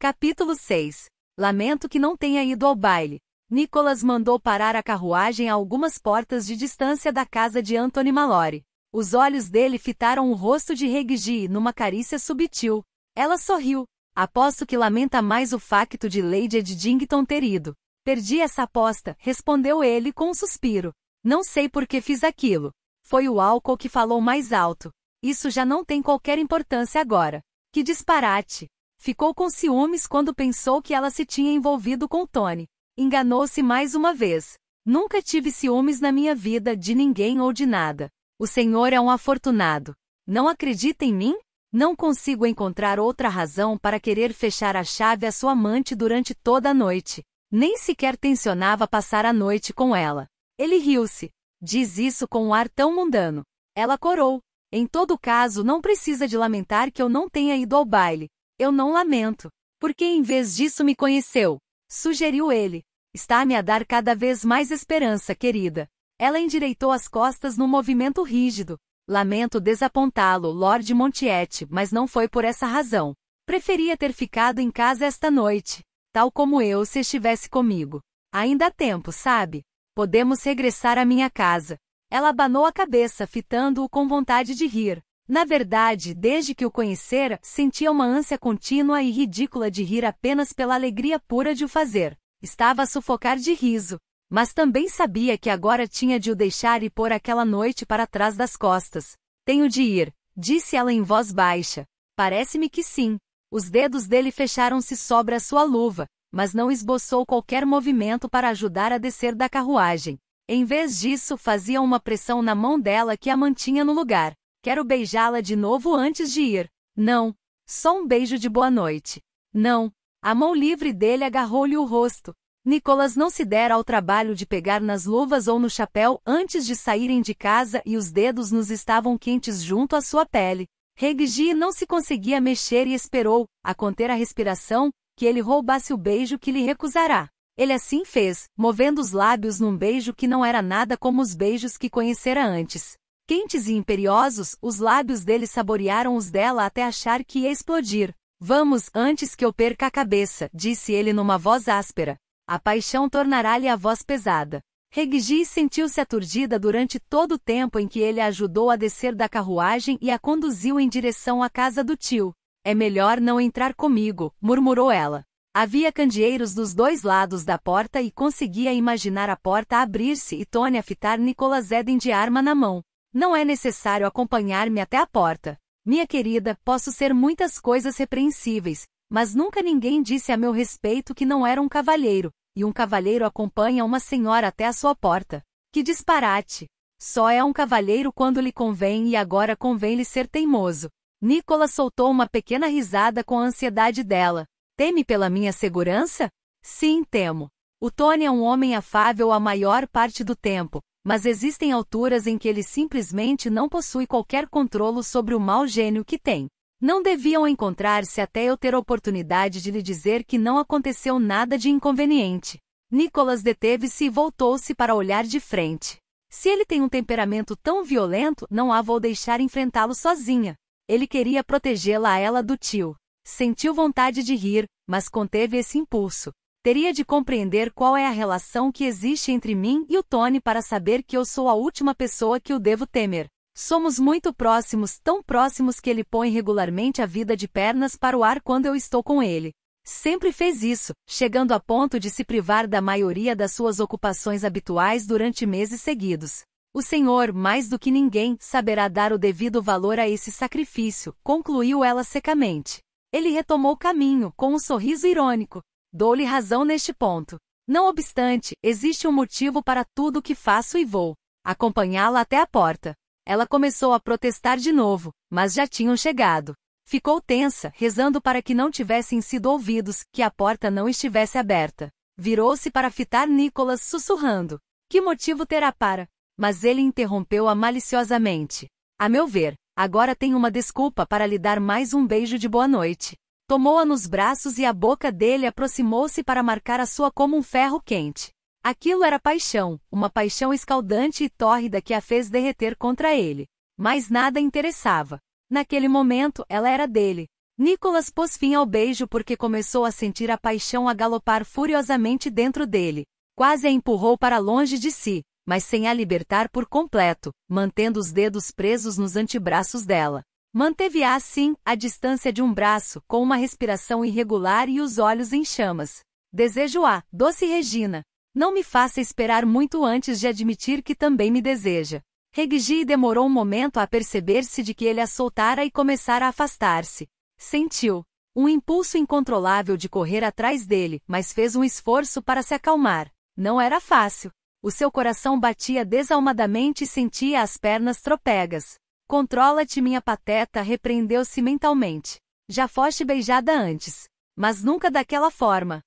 Capítulo 6 Lamento que não tenha ido ao baile. Nicholas mandou parar a carruagem a algumas portas de distância da casa de Anthony Mallory. Os olhos dele fitaram o rosto de Regi numa carícia subtil. Ela sorriu. Aposto que lamenta mais o facto de Lady Edgington ter ido. Perdi essa aposta, respondeu ele com um suspiro. Não sei por que fiz aquilo. Foi o álcool que falou mais alto. Isso já não tem qualquer importância agora. Que disparate! Ficou com ciúmes quando pensou que ela se tinha envolvido com Tony. Enganou-se mais uma vez. Nunca tive ciúmes na minha vida de ninguém ou de nada. O senhor é um afortunado. Não acredita em mim? Não consigo encontrar outra razão para querer fechar a chave à sua amante durante toda a noite. Nem sequer tensionava passar a noite com ela. Ele riu-se. Diz isso com um ar tão mundano. Ela corou. Em todo caso, não precisa de lamentar que eu não tenha ido ao baile. Eu não lamento. Porque em vez disso me conheceu. Sugeriu ele. Está-me a dar cada vez mais esperança, querida. Ela endireitou as costas num movimento rígido. Lamento desapontá-lo, Lord Montiette, mas não foi por essa razão. Preferia ter ficado em casa esta noite, tal como eu se estivesse comigo. Ainda há tempo, sabe? Podemos regressar à minha casa. Ela abanou a cabeça, fitando-o com vontade de rir. Na verdade, desde que o conhecera, sentia uma ânsia contínua e ridícula de rir apenas pela alegria pura de o fazer. Estava a sufocar de riso, mas também sabia que agora tinha de o deixar e pôr aquela noite para trás das costas. Tenho de ir, disse ela em voz baixa. Parece-me que sim. Os dedos dele fecharam-se sobre a sua luva, mas não esboçou qualquer movimento para ajudar a descer da carruagem. Em vez disso, fazia uma pressão na mão dela que a mantinha no lugar. Quero beijá-la de novo antes de ir. Não. Só um beijo de boa noite. Não. A mão livre dele agarrou-lhe o rosto. Nicolas não se dera ao trabalho de pegar nas luvas ou no chapéu antes de saírem de casa e os dedos nos estavam quentes junto à sua pele. Regi não se conseguia mexer e esperou, a conter a respiração, que ele roubasse o beijo que lhe recusará. Ele assim fez, movendo os lábios num beijo que não era nada como os beijos que conhecera antes. Quentes e imperiosos, os lábios dele saborearam os dela até achar que ia explodir. Vamos antes que eu perca a cabeça, disse ele numa voz áspera. A paixão tornará-lhe a voz pesada. Regigi sentiu-se aturdida durante todo o tempo em que ele a ajudou a descer da carruagem e a conduziu em direção à casa do tio. É melhor não entrar comigo, murmurou ela. Havia candeeiros dos dois lados da porta e conseguia imaginar a porta abrir-se e Tony a fitar Nicolas Eden de arma na mão. Não é necessário acompanhar-me até a porta. Minha querida, posso ser muitas coisas repreensíveis, mas nunca ninguém disse a meu respeito que não era um cavalheiro, e um cavalheiro acompanha uma senhora até a sua porta. Que disparate! Só é um cavalheiro quando lhe convém e agora convém-lhe ser teimoso. Nicolas soltou uma pequena risada com a ansiedade dela. Teme pela minha segurança? Sim, temo. O Tony é um homem afável a maior parte do tempo, mas existem alturas em que ele simplesmente não possui qualquer controlo sobre o mau gênio que tem. Não deviam encontrar-se até eu ter oportunidade de lhe dizer que não aconteceu nada de inconveniente. Nicholas deteve-se e voltou-se para olhar de frente. Se ele tem um temperamento tão violento, não a vou deixar enfrentá-lo sozinha. Ele queria protegê-la a ela do tio. Sentiu vontade de rir, mas conteve esse impulso. Teria de compreender qual é a relação que existe entre mim e o Tony para saber que eu sou a última pessoa que o devo temer. Somos muito próximos, tão próximos que ele põe regularmente a vida de pernas para o ar quando eu estou com ele. Sempre fez isso, chegando a ponto de se privar da maioria das suas ocupações habituais durante meses seguidos. O Senhor, mais do que ninguém, saberá dar o devido valor a esse sacrifício, concluiu ela secamente. Ele retomou o caminho, com um sorriso irônico. Dou-lhe razão neste ponto. Não obstante, existe um motivo para tudo o que faço e vou acompanhá-la até a porta. Ela começou a protestar de novo, mas já tinham chegado. Ficou tensa, rezando para que não tivessem sido ouvidos, que a porta não estivesse aberta. Virou-se para fitar Nicholas, sussurrando: Que motivo terá para? Mas ele interrompeu-a maliciosamente. A meu ver, agora tem uma desculpa para lhe dar mais um beijo de boa noite. Tomou-a nos braços e a boca dele aproximou-se para marcar a sua como um ferro quente. Aquilo era paixão, uma paixão escaldante e tórrida que a fez derreter contra ele. Mas nada interessava. Naquele momento, ela era dele. Nicolas pôs fim ao beijo porque começou a sentir a paixão a galopar furiosamente dentro dele. Quase a empurrou para longe de si, mas sem a libertar por completo, mantendo os dedos presos nos antebraços dela. Manteve a assim a distância de um braço, com uma respiração irregular e os olhos em chamas. Desejo-a, doce Regina. Não me faça esperar muito antes de admitir que também me deseja. Regi demorou um momento a perceber-se de que ele a soltara e começara a afastar-se. Sentiu um impulso incontrolável de correr atrás dele, mas fez um esforço para se acalmar. Não era fácil. O seu coração batia desalmadamente e sentia as pernas tropegas. Controla-te, minha pateta, repreendeu-se mentalmente. Já foste beijada antes, mas nunca daquela forma.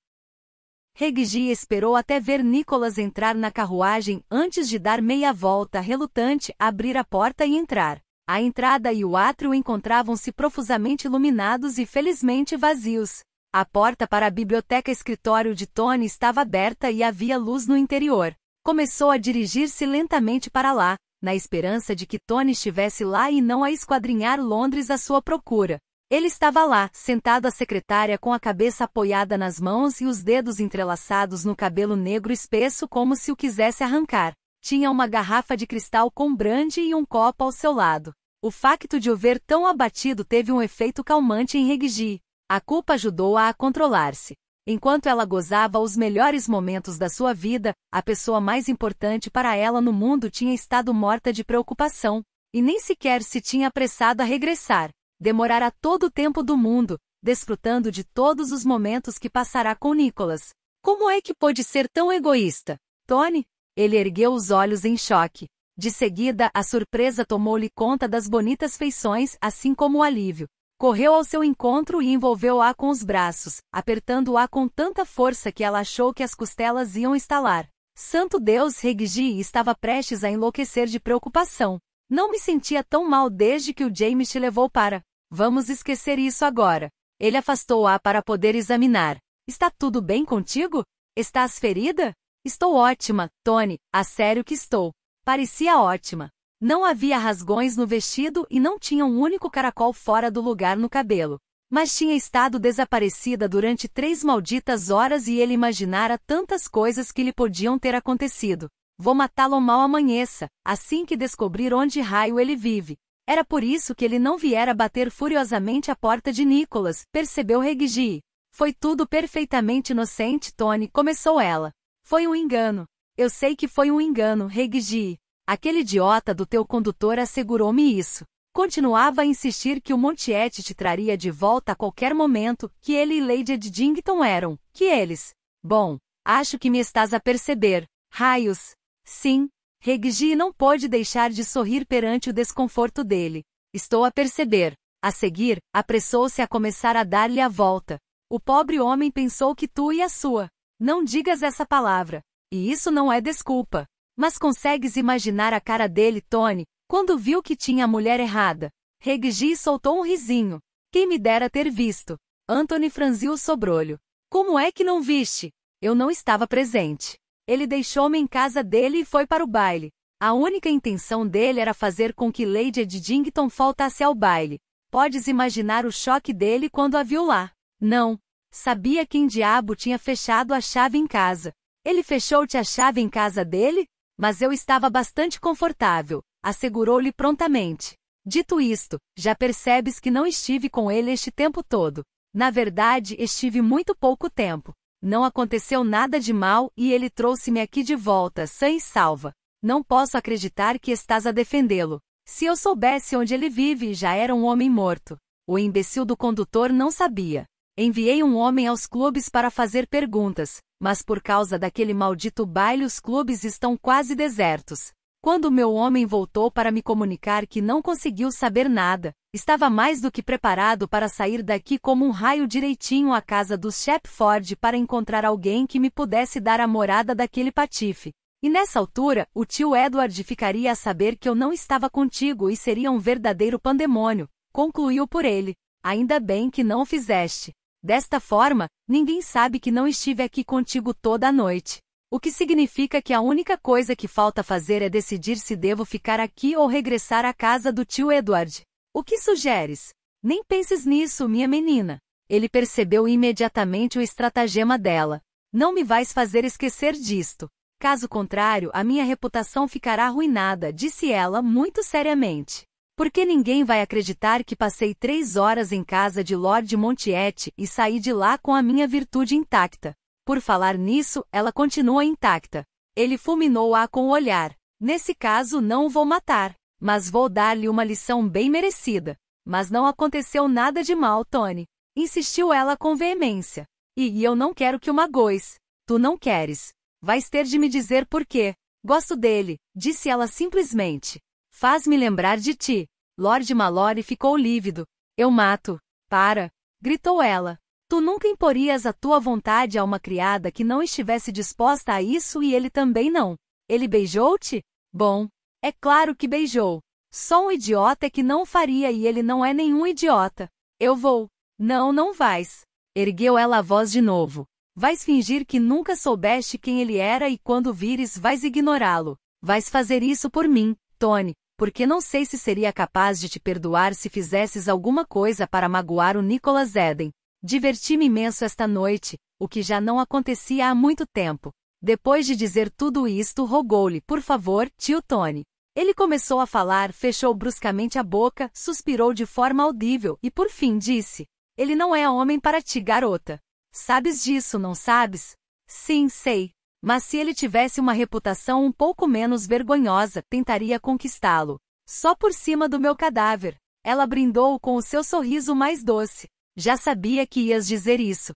Regi esperou até ver Nicolas entrar na carruagem antes de dar meia volta relutante, abrir a porta e entrar. A entrada e o átrio encontravam-se profusamente iluminados e felizmente vazios. A porta para a biblioteca-escritório de Tony estava aberta e havia luz no interior. Começou a dirigir-se lentamente para lá, na esperança de que Tony estivesse lá e não a esquadrinhar Londres à sua procura. Ele estava lá, sentado à secretária com a cabeça apoiada nas mãos e os dedos entrelaçados no cabelo negro espesso como se o quisesse arrancar. Tinha uma garrafa de cristal com brandy e um copo ao seu lado. O facto de o ver tão abatido teve um efeito calmante em Reggie. A culpa ajudou-a a, a controlar-se. Enquanto ela gozava os melhores momentos da sua vida, a pessoa mais importante para ela no mundo tinha estado morta de preocupação, e nem sequer se tinha apressado a regressar, demorará todo o tempo do mundo, desfrutando de todos os momentos que passará com Nicholas. Como é que pôde ser tão egoísta? Tony? Ele ergueu os olhos em choque. De seguida, a surpresa tomou-lhe conta das bonitas feições, assim como o alívio correu ao seu encontro e envolveu-a com os braços, apertando-a com tanta força que ela achou que as costelas iam estalar. Santo Deus, Regigi estava prestes a enlouquecer de preocupação. Não me sentia tão mal desde que o James te levou para. Vamos esquecer isso agora. Ele afastou-a para poder examinar. Está tudo bem contigo? Estás ferida? Estou ótima, Tony, a sério que estou. Parecia ótima. Não havia rasgões no vestido e não tinha um único caracol fora do lugar no cabelo. Mas tinha estado desaparecida durante três malditas horas e ele imaginara tantas coisas que lhe podiam ter acontecido. Vou matá-lo mal amanheça, assim que descobrir onde raio ele vive. Era por isso que ele não viera bater furiosamente a porta de Nicholas, percebeu Reggie. Foi tudo perfeitamente inocente, Tony, começou ela. Foi um engano. Eu sei que foi um engano, Reggie. Aquele idiota do teu condutor assegurou-me isso. Continuava a insistir que o Montiette te traria de volta a qualquer momento, que ele e Lady Edgington eram, que eles. Bom, acho que me estás a perceber. Raios. Sim. Reggie não pôde deixar de sorrir perante o desconforto dele. Estou a perceber. A seguir, apressou-se a começar a dar-lhe a volta. O pobre homem pensou que tu e a sua. Não digas essa palavra. E isso não é desculpa. Mas consegues imaginar a cara dele, Tony, quando viu que tinha a mulher errada? Regi soltou um risinho. Quem me dera ter visto. Anthony franziu o sobrolho. Como é que não viste? Eu não estava presente. Ele deixou-me em casa dele e foi para o baile. A única intenção dele era fazer com que Lady Edgington faltasse ao baile. Podes imaginar o choque dele quando a viu lá. Não. Sabia quem diabo tinha fechado a chave em casa. Ele fechou-te a chave em casa dele? Mas eu estava bastante confortável, assegurou-lhe prontamente. Dito isto, já percebes que não estive com ele este tempo todo. Na verdade, estive muito pouco tempo. Não aconteceu nada de mal e ele trouxe-me aqui de volta, sã e salva. Não posso acreditar que estás a defendê-lo. Se eu soubesse onde ele vive, já era um homem morto. O imbecil do condutor não sabia. Enviei um homem aos clubes para fazer perguntas, mas por causa daquele maldito baile os clubes estão quase desertos. Quando meu homem voltou para me comunicar que não conseguiu saber nada, estava mais do que preparado para sair daqui como um raio direitinho à casa dos Shepford para encontrar alguém que me pudesse dar a morada daquele patife. E nessa altura, o tio Edward ficaria a saber que eu não estava contigo e seria um verdadeiro pandemônio, concluiu por ele. Ainda bem que não o fizeste. Desta forma, ninguém sabe que não estive aqui contigo toda a noite. O que significa que a única coisa que falta fazer é decidir se devo ficar aqui ou regressar à casa do tio Edward. O que sugeres? Nem penses nisso, minha menina. Ele percebeu imediatamente o estratagema dela. Não me vais fazer esquecer disto. Caso contrário, a minha reputação ficará arruinada, disse ela muito seriamente. Porque ninguém vai acreditar que passei três horas em casa de Lord Montiette e saí de lá com a minha virtude intacta. Por falar nisso, ela continua intacta. Ele fulminou-a com o olhar. Nesse caso, não o vou matar, mas vou dar-lhe uma lição bem merecida. Mas não aconteceu nada de mal, Tony. Insistiu ela com veemência. E, e eu não quero que o magoes. Tu não queres. Vais ter de me dizer por quê. Gosto dele, disse ela simplesmente. Faz-me lembrar de ti. Lord Malory. ficou lívido. Eu mato. Para! gritou ela. Tu nunca imporias a tua vontade a uma criada que não estivesse disposta a isso e ele também não. Ele beijou-te? Bom, é claro que beijou. Só um idiota é que não o faria e ele não é nenhum idiota. Eu vou. Não, não vais. Ergueu ela a voz de novo. Vais fingir que nunca soubeste quem ele era e quando vires vais ignorá-lo. Vais fazer isso por mim, Tony porque não sei se seria capaz de te perdoar se fizesses alguma coisa para magoar o Nicholas Eden. Diverti-me imenso esta noite, o que já não acontecia há muito tempo. Depois de dizer tudo isto, rogou-lhe, por favor, tio Tony. Ele começou a falar, fechou bruscamente a boca, suspirou de forma audível e por fim disse: Ele não é homem para ti, garota. Sabes disso, não sabes? Sim, sei. Mas se ele tivesse uma reputação um pouco menos vergonhosa, tentaria conquistá-lo. Só por cima do meu cadáver. Ela brindou com o seu sorriso mais doce. Já sabia que ias dizer isso.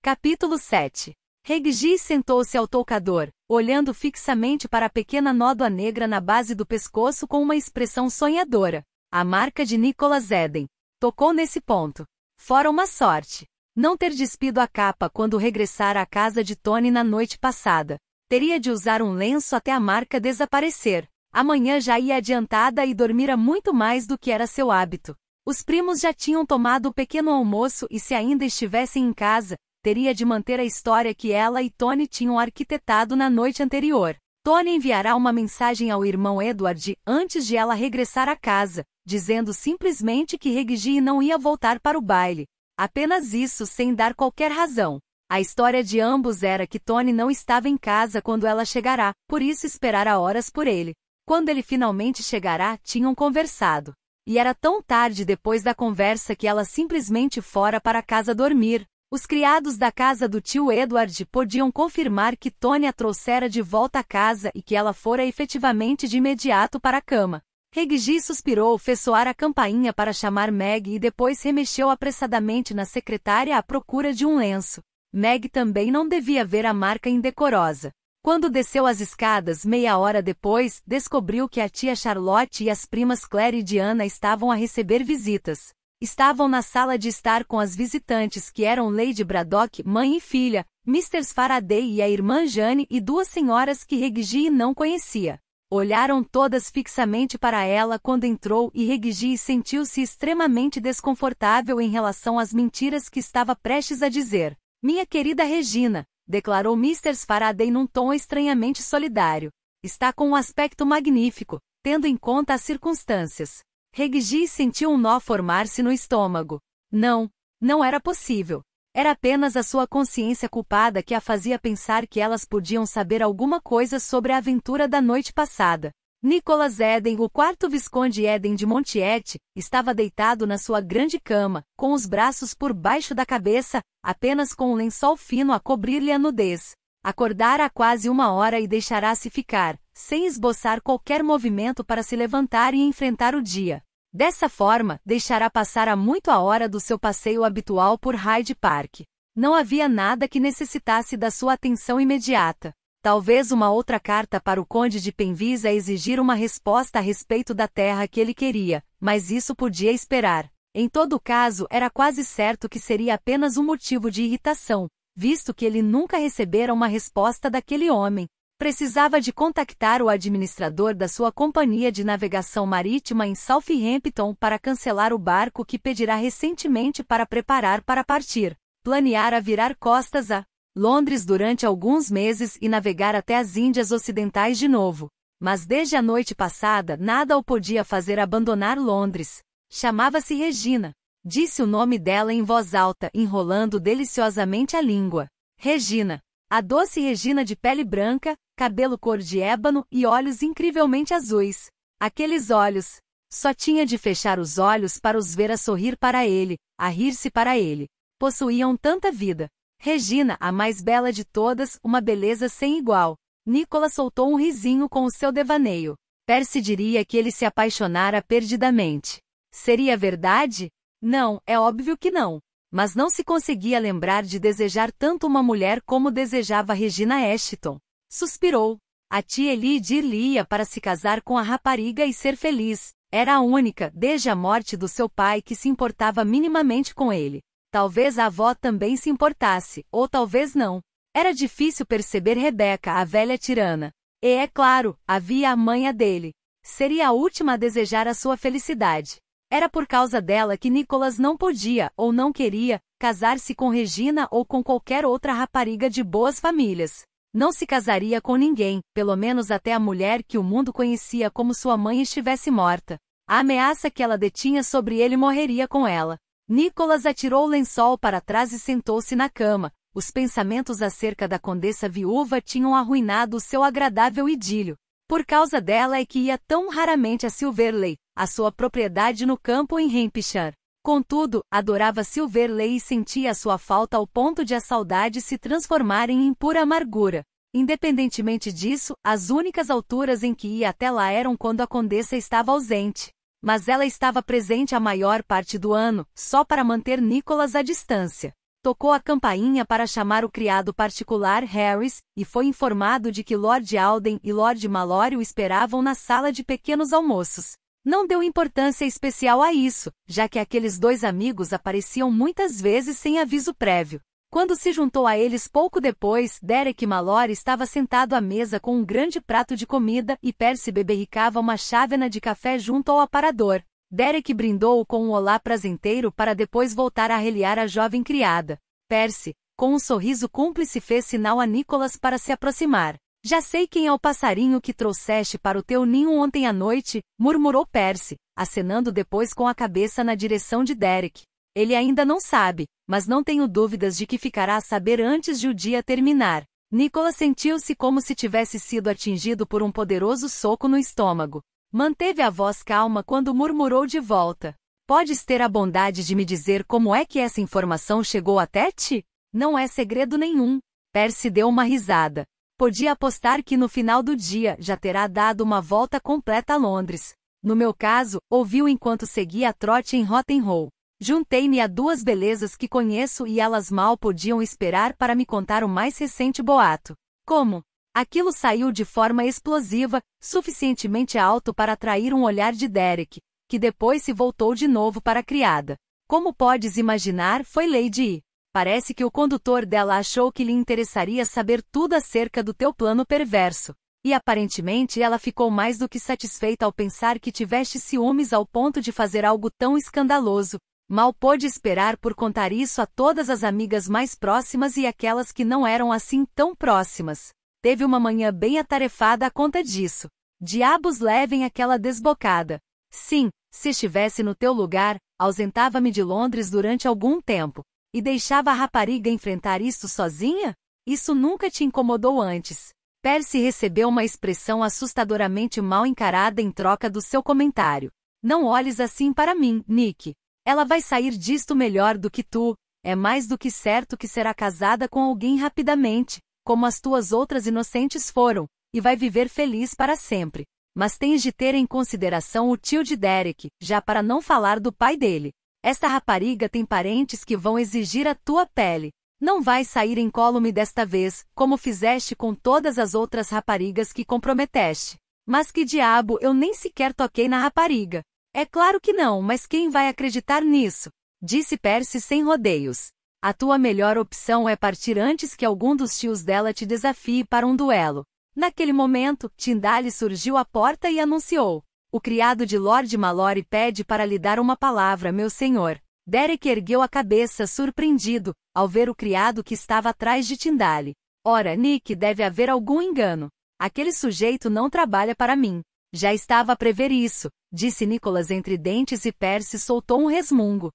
Capítulo 7 Regis sentou-se ao toucador, olhando fixamente para a pequena nódoa negra na base do pescoço com uma expressão sonhadora. A marca de Nicolas Eden. Tocou nesse ponto. Fora uma sorte. Não ter despido a capa quando regressar à casa de Tony na noite passada. Teria de usar um lenço até a marca desaparecer. Amanhã já ia adiantada e dormira muito mais do que era seu hábito. Os primos já tinham tomado o pequeno almoço e se ainda estivessem em casa, teria de manter a história que ela e Tony tinham arquitetado na noite anterior. Tony enviará uma mensagem ao irmão Edward antes de ela regressar à casa, dizendo simplesmente que Reggie não ia voltar para o baile, Apenas isso sem dar qualquer razão. A história de ambos era que Tony não estava em casa quando ela chegará, por isso esperara horas por ele. Quando ele finalmente chegará, tinham conversado. E era tão tarde depois da conversa que ela simplesmente fora para casa dormir. Os criados da casa do tio Edward podiam confirmar que Tony a trouxera de volta à casa e que ela fora efetivamente de imediato para a cama. Regi suspirou soar a campainha para chamar Meg e depois remexeu apressadamente na secretária à procura de um lenço. Meg também não devia ver a marca indecorosa. Quando desceu as escadas meia hora depois, descobriu que a tia Charlotte e as primas Claire e Diana estavam a receber visitas. Estavam na sala de estar com as visitantes que eram Lady Braddock, mãe e filha, Mr. Faraday e a irmã Jane e duas senhoras que Reggie não conhecia. Olharam todas fixamente para ela quando entrou e Regigi sentiu-se extremamente desconfortável em relação às mentiras que estava prestes a dizer. Minha querida Regina, declarou Mr. Faraday num tom estranhamente solidário. Está com um aspecto magnífico, tendo em conta as circunstâncias. Regigi sentiu um nó formar-se no estômago. Não, não era possível. Era apenas a sua consciência culpada que a fazia pensar que elas podiam saber alguma coisa sobre a aventura da noite passada. Nicolas Eden, o quarto Visconde Eden de Montiette, estava deitado na sua grande cama, com os braços por baixo da cabeça, apenas com um lençol fino a cobrir-lhe a nudez. Acordara há quase uma hora e deixará-se ficar, sem esboçar qualquer movimento para se levantar e enfrentar o dia. Dessa forma, deixará passar a muito a hora do seu passeio habitual por Hyde Park. Não havia nada que necessitasse da sua atenção imediata. Talvez uma outra carta para o Conde de Penvis a exigir uma resposta a respeito da terra que ele queria, mas isso podia esperar. Em todo caso, era quase certo que seria apenas um motivo de irritação, visto que ele nunca recebera uma resposta daquele homem, precisava de contactar o administrador da sua companhia de navegação marítima em Southampton para cancelar o barco que pedirá recentemente para preparar para partir. Planeara virar costas a Londres durante alguns meses e navegar até as Índias Ocidentais de novo. Mas desde a noite passada nada o podia fazer abandonar Londres. Chamava-se Regina. Disse o nome dela em voz alta, enrolando deliciosamente a língua. Regina. A doce Regina de pele branca, cabelo cor de ébano e olhos incrivelmente azuis. Aqueles olhos. Só tinha de fechar os olhos para os ver a sorrir para ele, a rir-se para ele. Possuíam tanta vida. Regina, a mais bela de todas, uma beleza sem igual. Nicolas soltou um risinho com o seu devaneio. Percy diria que ele se apaixonara perdidamente. Seria verdade? Não, é óbvio que não mas não se conseguia lembrar de desejar tanto uma mulher como desejava Regina Ashton. Suspirou. A tia Elidir lia para se casar com a rapariga e ser feliz. Era a única, desde a morte do seu pai, que se importava minimamente com ele. Talvez a avó também se importasse, ou talvez não. Era difícil perceber Rebeca, a velha tirana. E é claro, havia a manha dele. Seria a última a desejar a sua felicidade. Era por causa dela que Nicolas não podia, ou não queria, casar-se com Regina ou com qualquer outra rapariga de boas famílias. Não se casaria com ninguém, pelo menos até a mulher que o mundo conhecia como sua mãe estivesse morta. A ameaça que ela detinha sobre ele morreria com ela. Nicolas atirou o lençol para trás e sentou-se na cama. Os pensamentos acerca da condessa viúva tinham arruinado o seu agradável idílio. Por causa dela é que ia tão raramente a Silverley, a sua propriedade no campo em Hampshire. Contudo, adorava Silverley e sentia sua falta ao ponto de a saudade se transformar em pura amargura. Independentemente disso, as únicas alturas em que ia até lá eram quando a condessa estava ausente. Mas ela estava presente a maior parte do ano, só para manter Nicholas à distância. Tocou a campainha para chamar o criado particular Harris, e foi informado de que Lord Alden e Lord Mallory o esperavam na sala de pequenos almoços. Não deu importância especial a isso, já que aqueles dois amigos apareciam muitas vezes sem aviso prévio. Quando se juntou a eles pouco depois, Derek Mallory estava sentado à mesa com um grande prato de comida e Percy beberricava uma chávena de café junto ao aparador. Derek brindou-o com um olá prazenteiro para depois voltar a reliar a jovem criada. Percy, com um sorriso cúmplice fez sinal a Nicholas para se aproximar. Já sei quem é o passarinho que trouxeste para o teu ninho ontem à noite, murmurou Percy, acenando depois com a cabeça na direção de Derek. Ele ainda não sabe, mas não tenho dúvidas de que ficará a saber antes de o dia terminar. Nicola sentiu-se como se tivesse sido atingido por um poderoso soco no estômago. Manteve a voz calma quando murmurou de volta. Podes ter a bondade de me dizer como é que essa informação chegou até ti? Não é segredo nenhum. Percy deu uma risada. Podia apostar que no final do dia já terá dado uma volta completa a Londres. No meu caso, ouviu enquanto seguia a trote em Row. Juntei-me a duas belezas que conheço e elas mal podiam esperar para me contar o mais recente boato. Como? Aquilo saiu de forma explosiva, suficientemente alto para atrair um olhar de Derek, que depois se voltou de novo para a criada. Como podes imaginar, foi Lady Parece que o condutor dela achou que lhe interessaria saber tudo acerca do teu plano perverso. E aparentemente ela ficou mais do que satisfeita ao pensar que tiveste ciúmes ao ponto de fazer algo tão escandaloso. Mal pôde esperar por contar isso a todas as amigas mais próximas e aquelas que não eram assim tão próximas. Teve uma manhã bem atarefada a conta disso. Diabos levem aquela desbocada. Sim, se estivesse no teu lugar, ausentava-me de Londres durante algum tempo. E deixava a rapariga enfrentar isso sozinha? Isso nunca te incomodou antes. Percy recebeu uma expressão assustadoramente mal encarada em troca do seu comentário. Não olhes assim para mim, Nick. Ela vai sair disto melhor do que tu. É mais do que certo que será casada com alguém rapidamente, como as tuas outras inocentes foram, e vai viver feliz para sempre. Mas tens de ter em consideração o tio de Derek, já para não falar do pai dele. Esta rapariga tem parentes que vão exigir a tua pele. Não vais sair incólume desta vez, como fizeste com todas as outras raparigas que comprometeste. Mas que diabo, eu nem sequer toquei na rapariga. É claro que não, mas quem vai acreditar nisso? Disse Percy sem rodeios. A tua melhor opção é partir antes que algum dos tios dela te desafie para um duelo. Naquele momento, Tindale surgiu à porta e anunciou: o criado de Lord Mallory pede para lhe dar uma palavra, meu senhor. Derek ergueu a cabeça surpreendido, ao ver o criado que estava atrás de Tindale. Ora, Nick, deve haver algum engano. Aquele sujeito não trabalha para mim. Já estava a prever isso, disse Nicholas entre dentes e Percy soltou um resmungo.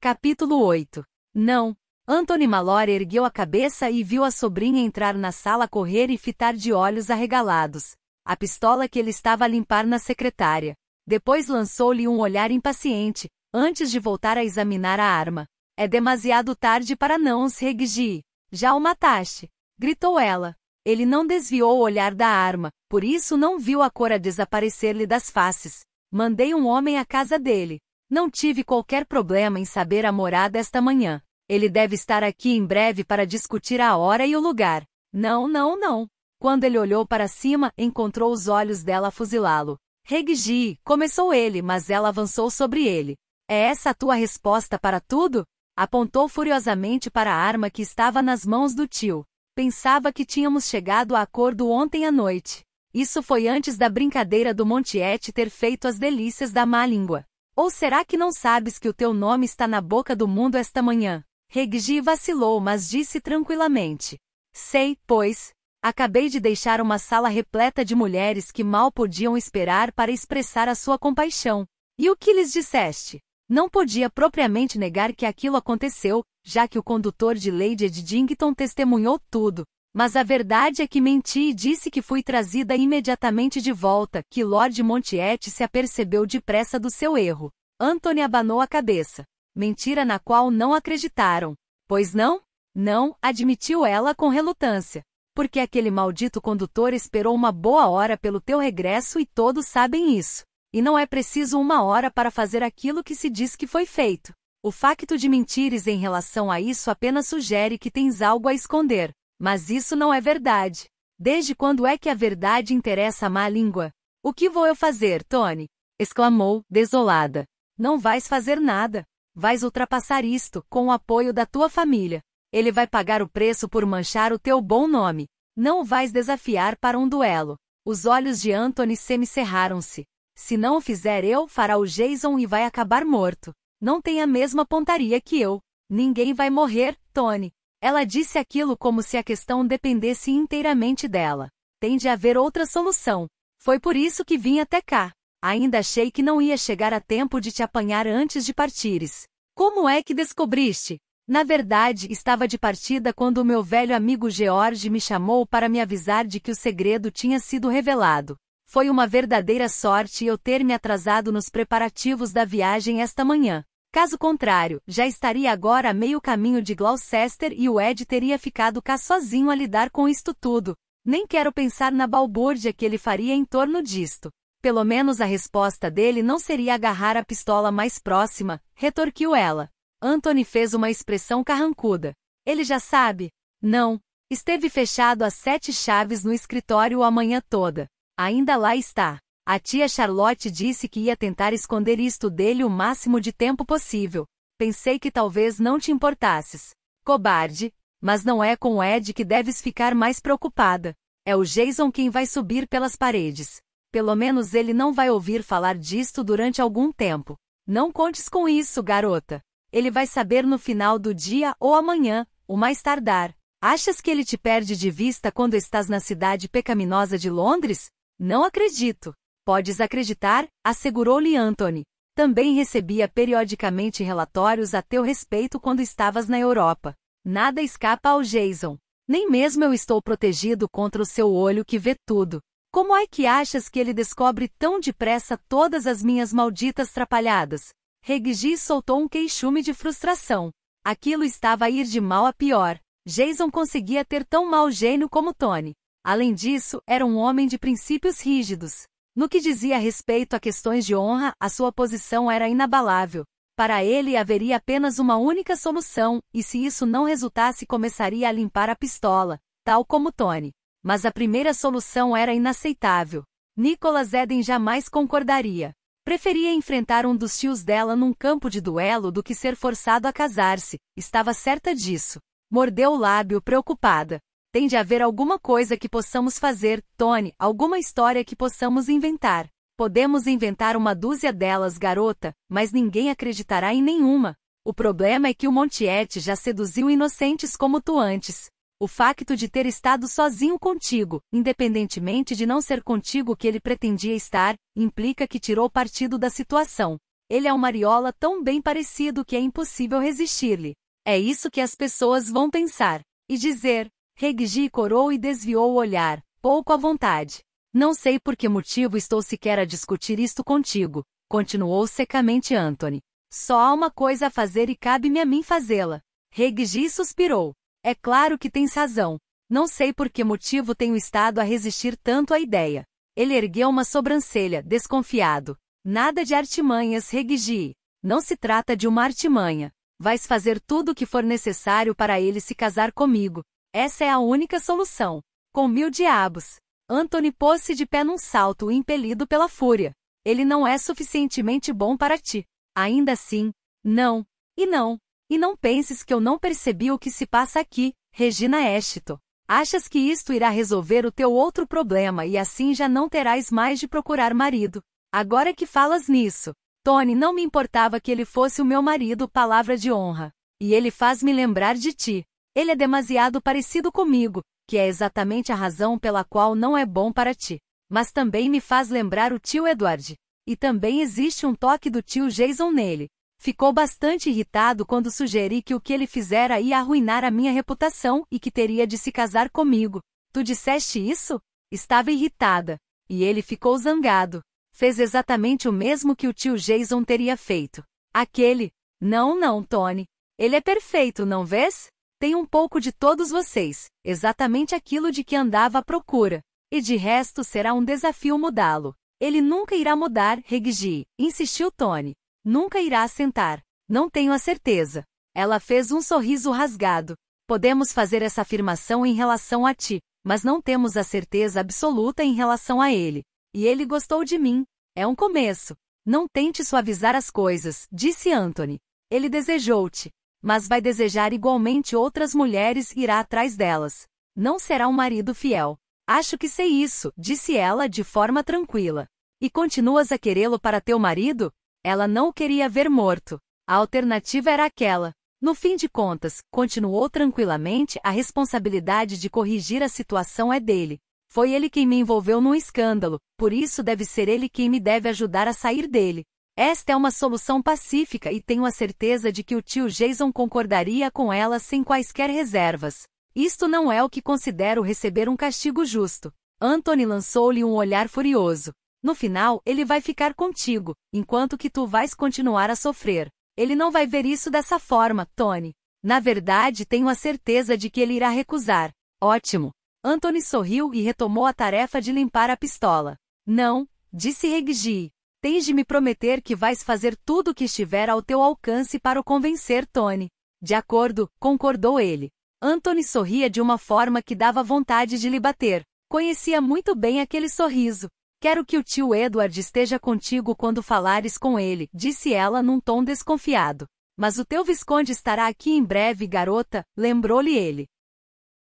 Capítulo 8 Não. Anthony Mallory ergueu a cabeça e viu a sobrinha entrar na sala correr e fitar de olhos arregalados a pistola que ele estava a limpar na secretária. Depois lançou-lhe um olhar impaciente, antes de voltar a examinar a arma. É demasiado tarde para não se regigir. Já o mataste, gritou ela. Ele não desviou o olhar da arma, por isso não viu a cor a desaparecer-lhe das faces. Mandei um homem à casa dele. Não tive qualquer problema em saber a morada esta manhã. Ele deve estar aqui em breve para discutir a hora e o lugar. Não, não, não. Quando ele olhou para cima, encontrou os olhos dela fuzilá-lo. Regigi, começou ele, mas ela avançou sobre ele. É essa a tua resposta para tudo? Apontou furiosamente para a arma que estava nas mãos do tio. Pensava que tínhamos chegado a acordo ontem à noite. Isso foi antes da brincadeira do Montiette ter feito as delícias da má língua. Ou será que não sabes que o teu nome está na boca do mundo esta manhã? Reggi vacilou, mas disse tranquilamente. Sei, pois, Acabei de deixar uma sala repleta de mulheres que mal podiam esperar para expressar a sua compaixão. E o que lhes disseste? Não podia propriamente negar que aquilo aconteceu, já que o condutor de Lady Edgington testemunhou tudo. Mas a verdade é que menti e disse que fui trazida imediatamente de volta, que Lord Montiette se apercebeu depressa do seu erro. Anthony abanou a cabeça. Mentira na qual não acreditaram. Pois não? Não, admitiu ela com relutância porque aquele maldito condutor esperou uma boa hora pelo teu regresso e todos sabem isso. E não é preciso uma hora para fazer aquilo que se diz que foi feito. O facto de mentires em relação a isso apenas sugere que tens algo a esconder. Mas isso não é verdade. Desde quando é que a verdade interessa a má língua? O que vou eu fazer, Tony? exclamou, desolada. Não vais fazer nada. Vais ultrapassar isto, com o apoio da tua família. Ele vai pagar o preço por manchar o teu bom nome. Não o vais desafiar para um duelo. Os olhos de Anthony semicerraram-se. Se não o fizer eu, fará o Jason e vai acabar morto. Não tem a mesma pontaria que eu. Ninguém vai morrer, Tony. Ela disse aquilo como se a questão dependesse inteiramente dela. Tem de haver outra solução. Foi por isso que vim até cá. Ainda achei que não ia chegar a tempo de te apanhar antes de partires. Como é que descobriste? Na verdade, estava de partida quando o meu velho amigo George me chamou para me avisar de que o segredo tinha sido revelado. Foi uma verdadeira sorte eu ter me atrasado nos preparativos da viagem esta manhã. Caso contrário, já estaria agora a meio caminho de Gloucester e o Ed teria ficado cá sozinho a lidar com isto tudo. Nem quero pensar na balbúrdia que ele faria em torno disto. Pelo menos a resposta dele não seria agarrar a pistola mais próxima, retorquiu ela. Anthony fez uma expressão carrancuda. Ele já sabe? Não. Esteve fechado às sete chaves no escritório a manhã toda. Ainda lá está. A tia Charlotte disse que ia tentar esconder isto dele o máximo de tempo possível. Pensei que talvez não te importasses. Cobarde, mas não é com o Ed que deves ficar mais preocupada. É o Jason quem vai subir pelas paredes. Pelo menos ele não vai ouvir falar disto durante algum tempo. Não contes com isso, garota ele vai saber no final do dia ou amanhã, o mais tardar. Achas que ele te perde de vista quando estás na cidade pecaminosa de Londres? Não acredito. Podes acreditar, assegurou-lhe Anthony. Também recebia periodicamente relatórios a teu respeito quando estavas na Europa. Nada escapa ao Jason. Nem mesmo eu estou protegido contra o seu olho que vê tudo. Como é que achas que ele descobre tão depressa todas as minhas malditas trapalhadas? Regis soltou um queixume de frustração. Aquilo estava a ir de mal a pior. Jason conseguia ter tão mau gênio como Tony. Além disso, era um homem de princípios rígidos. No que dizia respeito a questões de honra, a sua posição era inabalável. Para ele haveria apenas uma única solução, e se isso não resultasse, começaria a limpar a pistola, tal como Tony. Mas a primeira solução era inaceitável. Nicholas Eden jamais concordaria. Preferia enfrentar um dos tios dela num campo de duelo do que ser forçado a casar-se, estava certa disso. Mordeu o lábio preocupada. Tem de haver alguma coisa que possamos fazer, Tony, alguma história que possamos inventar. Podemos inventar uma dúzia delas, garota, mas ninguém acreditará em nenhuma. O problema é que o Montiette já seduziu inocentes como tu antes. O facto de ter estado sozinho contigo, independentemente de não ser contigo que ele pretendia estar, implica que tirou partido da situação. Ele é um mariola tão bem parecido que é impossível resistir-lhe. É isso que as pessoas vão pensar. E dizer, Regi corou e desviou o olhar, pouco à vontade. Não sei por que motivo estou sequer a discutir isto contigo, continuou secamente Anthony. Só há uma coisa a fazer e cabe-me a mim fazê-la. Regi suspirou. É claro que tens razão. Não sei por que motivo tenho estado a resistir tanto à ideia. Ele ergueu uma sobrancelha, desconfiado. Nada de artimanhas, Regigi. Não se trata de uma artimanha. Vais fazer tudo o que for necessário para ele se casar comigo. Essa é a única solução. Com mil diabos. Anthony pôs-se de pé num salto, impelido pela fúria. Ele não é suficientemente bom para ti. Ainda assim, não. E não. E não penses que eu não percebi o que se passa aqui, Regina Éxito. Achas que isto irá resolver o teu outro problema e assim já não terás mais de procurar marido. Agora que falas nisso, Tony não me importava que ele fosse o meu marido, palavra de honra. E ele faz-me lembrar de ti. Ele é demasiado parecido comigo, que é exatamente a razão pela qual não é bom para ti. Mas também me faz lembrar o tio Edward. E também existe um toque do tio Jason nele, Ficou bastante irritado quando sugeri que o que ele fizera ia arruinar a minha reputação e que teria de se casar comigo. Tu disseste isso? Estava irritada. E ele ficou zangado. Fez exatamente o mesmo que o tio Jason teria feito. Aquele. Não, não, Tony. Ele é perfeito, não vês? Tem um pouco de todos vocês, exatamente aquilo de que andava à procura. E de resto será um desafio mudá-lo. Ele nunca irá mudar, Reggie, insistiu Tony. Nunca irá assentar. Não tenho a certeza. Ela fez um sorriso rasgado. Podemos fazer essa afirmação em relação a ti, mas não temos a certeza absoluta em relação a ele. E ele gostou de mim. É um começo. Não tente suavizar as coisas, disse Anthony. Ele desejou-te, mas vai desejar igualmente outras mulheres e irá atrás delas. Não será um marido fiel. Acho que sei isso, disse ela de forma tranquila. E continuas a querê-lo para teu marido? Ela não o queria ver morto. A alternativa era aquela. No fim de contas, continuou tranquilamente, a responsabilidade de corrigir a situação é dele. Foi ele quem me envolveu num escândalo, por isso deve ser ele quem me deve ajudar a sair dele. Esta é uma solução pacífica e tenho a certeza de que o tio Jason concordaria com ela sem quaisquer reservas. Isto não é o que considero receber um castigo justo. Anthony lançou-lhe um olhar furioso. No final, ele vai ficar contigo, enquanto que tu vais continuar a sofrer. Ele não vai ver isso dessa forma, Tony. Na verdade, tenho a certeza de que ele irá recusar. Ótimo. Anthony sorriu e retomou a tarefa de limpar a pistola. Não, disse Regi. Tens de me prometer que vais fazer tudo o que estiver ao teu alcance para o convencer, Tony. De acordo, concordou ele. Anthony sorria de uma forma que dava vontade de lhe bater. Conhecia muito bem aquele sorriso. Quero que o tio Edward esteja contigo quando falares com ele, disse ela num tom desconfiado. Mas o teu visconde estará aqui em breve, garota, lembrou-lhe ele.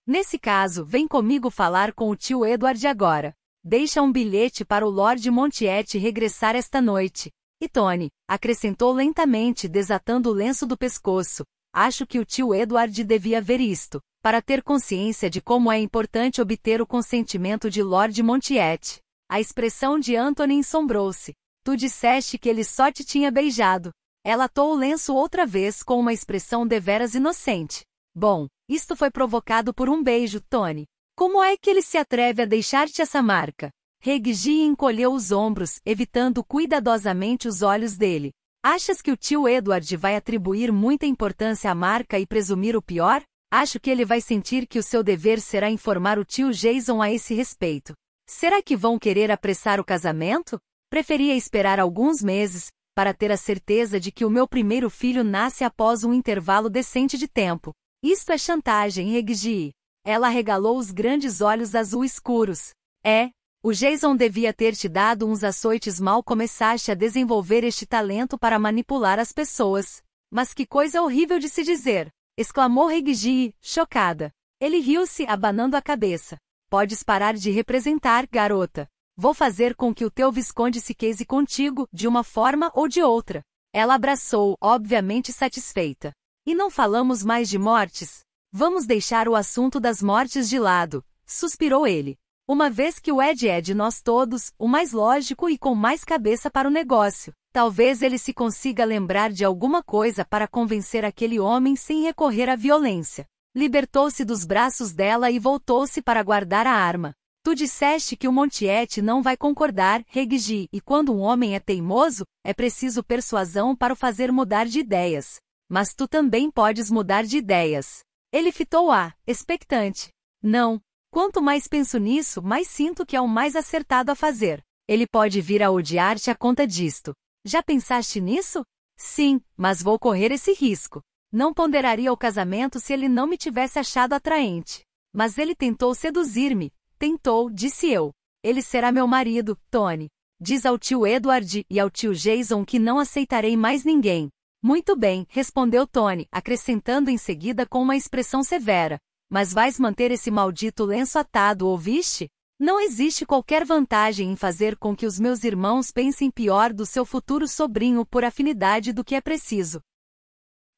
Nesse caso, vem comigo falar com o tio Edward agora. Deixa um bilhete para o Lord Montiette regressar esta noite. E Tony, acrescentou lentamente, desatando o lenço do pescoço. Acho que o tio Edward devia ver isto, para ter consciência de como é importante obter o consentimento de Lord Montiette. A expressão de Anthony ensombrou-se. Tu disseste que ele só te tinha beijado. Ela atou o lenço outra vez com uma expressão deveras inocente. Bom, isto foi provocado por um beijo, Tony. Como é que ele se atreve a deixar-te essa marca? Regi encolheu os ombros, evitando cuidadosamente os olhos dele. Achas que o tio Edward vai atribuir muita importância à marca e presumir o pior? Acho que ele vai sentir que o seu dever será informar o tio Jason a esse respeito. Será que vão querer apressar o casamento? Preferia esperar alguns meses, para ter a certeza de que o meu primeiro filho nasce após um intervalo decente de tempo. Isto é chantagem, Regi. Ela regalou os grandes olhos azul escuros. É, o Jason devia ter te dado uns açoites mal começaste a desenvolver este talento para manipular as pessoas. Mas que coisa horrível de se dizer! exclamou Regi, chocada. Ele riu-se, abanando a cabeça. Podes parar de representar, garota. Vou fazer com que o teu Visconde se case contigo, de uma forma ou de outra. Ela abraçou, obviamente satisfeita. E não falamos mais de mortes? Vamos deixar o assunto das mortes de lado, suspirou ele. Uma vez que o Ed é de nós todos, o mais lógico e com mais cabeça para o negócio. Talvez ele se consiga lembrar de alguma coisa para convencer aquele homem sem recorrer à violência. Libertou-se dos braços dela e voltou-se para guardar a arma. Tu disseste que o Montiette não vai concordar, Regi, e quando um homem é teimoso, é preciso persuasão para o fazer mudar de ideias. Mas tu também podes mudar de ideias. Ele fitou-a, expectante. Não. Quanto mais penso nisso, mais sinto que é o mais acertado a fazer. Ele pode vir a odiar-te a conta disto. Já pensaste nisso? Sim, mas vou correr esse risco. Não ponderaria o casamento se ele não me tivesse achado atraente. Mas ele tentou seduzir-me. Tentou, disse eu. Ele será meu marido, Tony. Diz ao tio Edward e ao tio Jason que não aceitarei mais ninguém. Muito bem, respondeu Tony, acrescentando em seguida com uma expressão severa. Mas vais manter esse maldito lenço atado, ouviste? Não existe qualquer vantagem em fazer com que os meus irmãos pensem pior do seu futuro sobrinho por afinidade do que é preciso.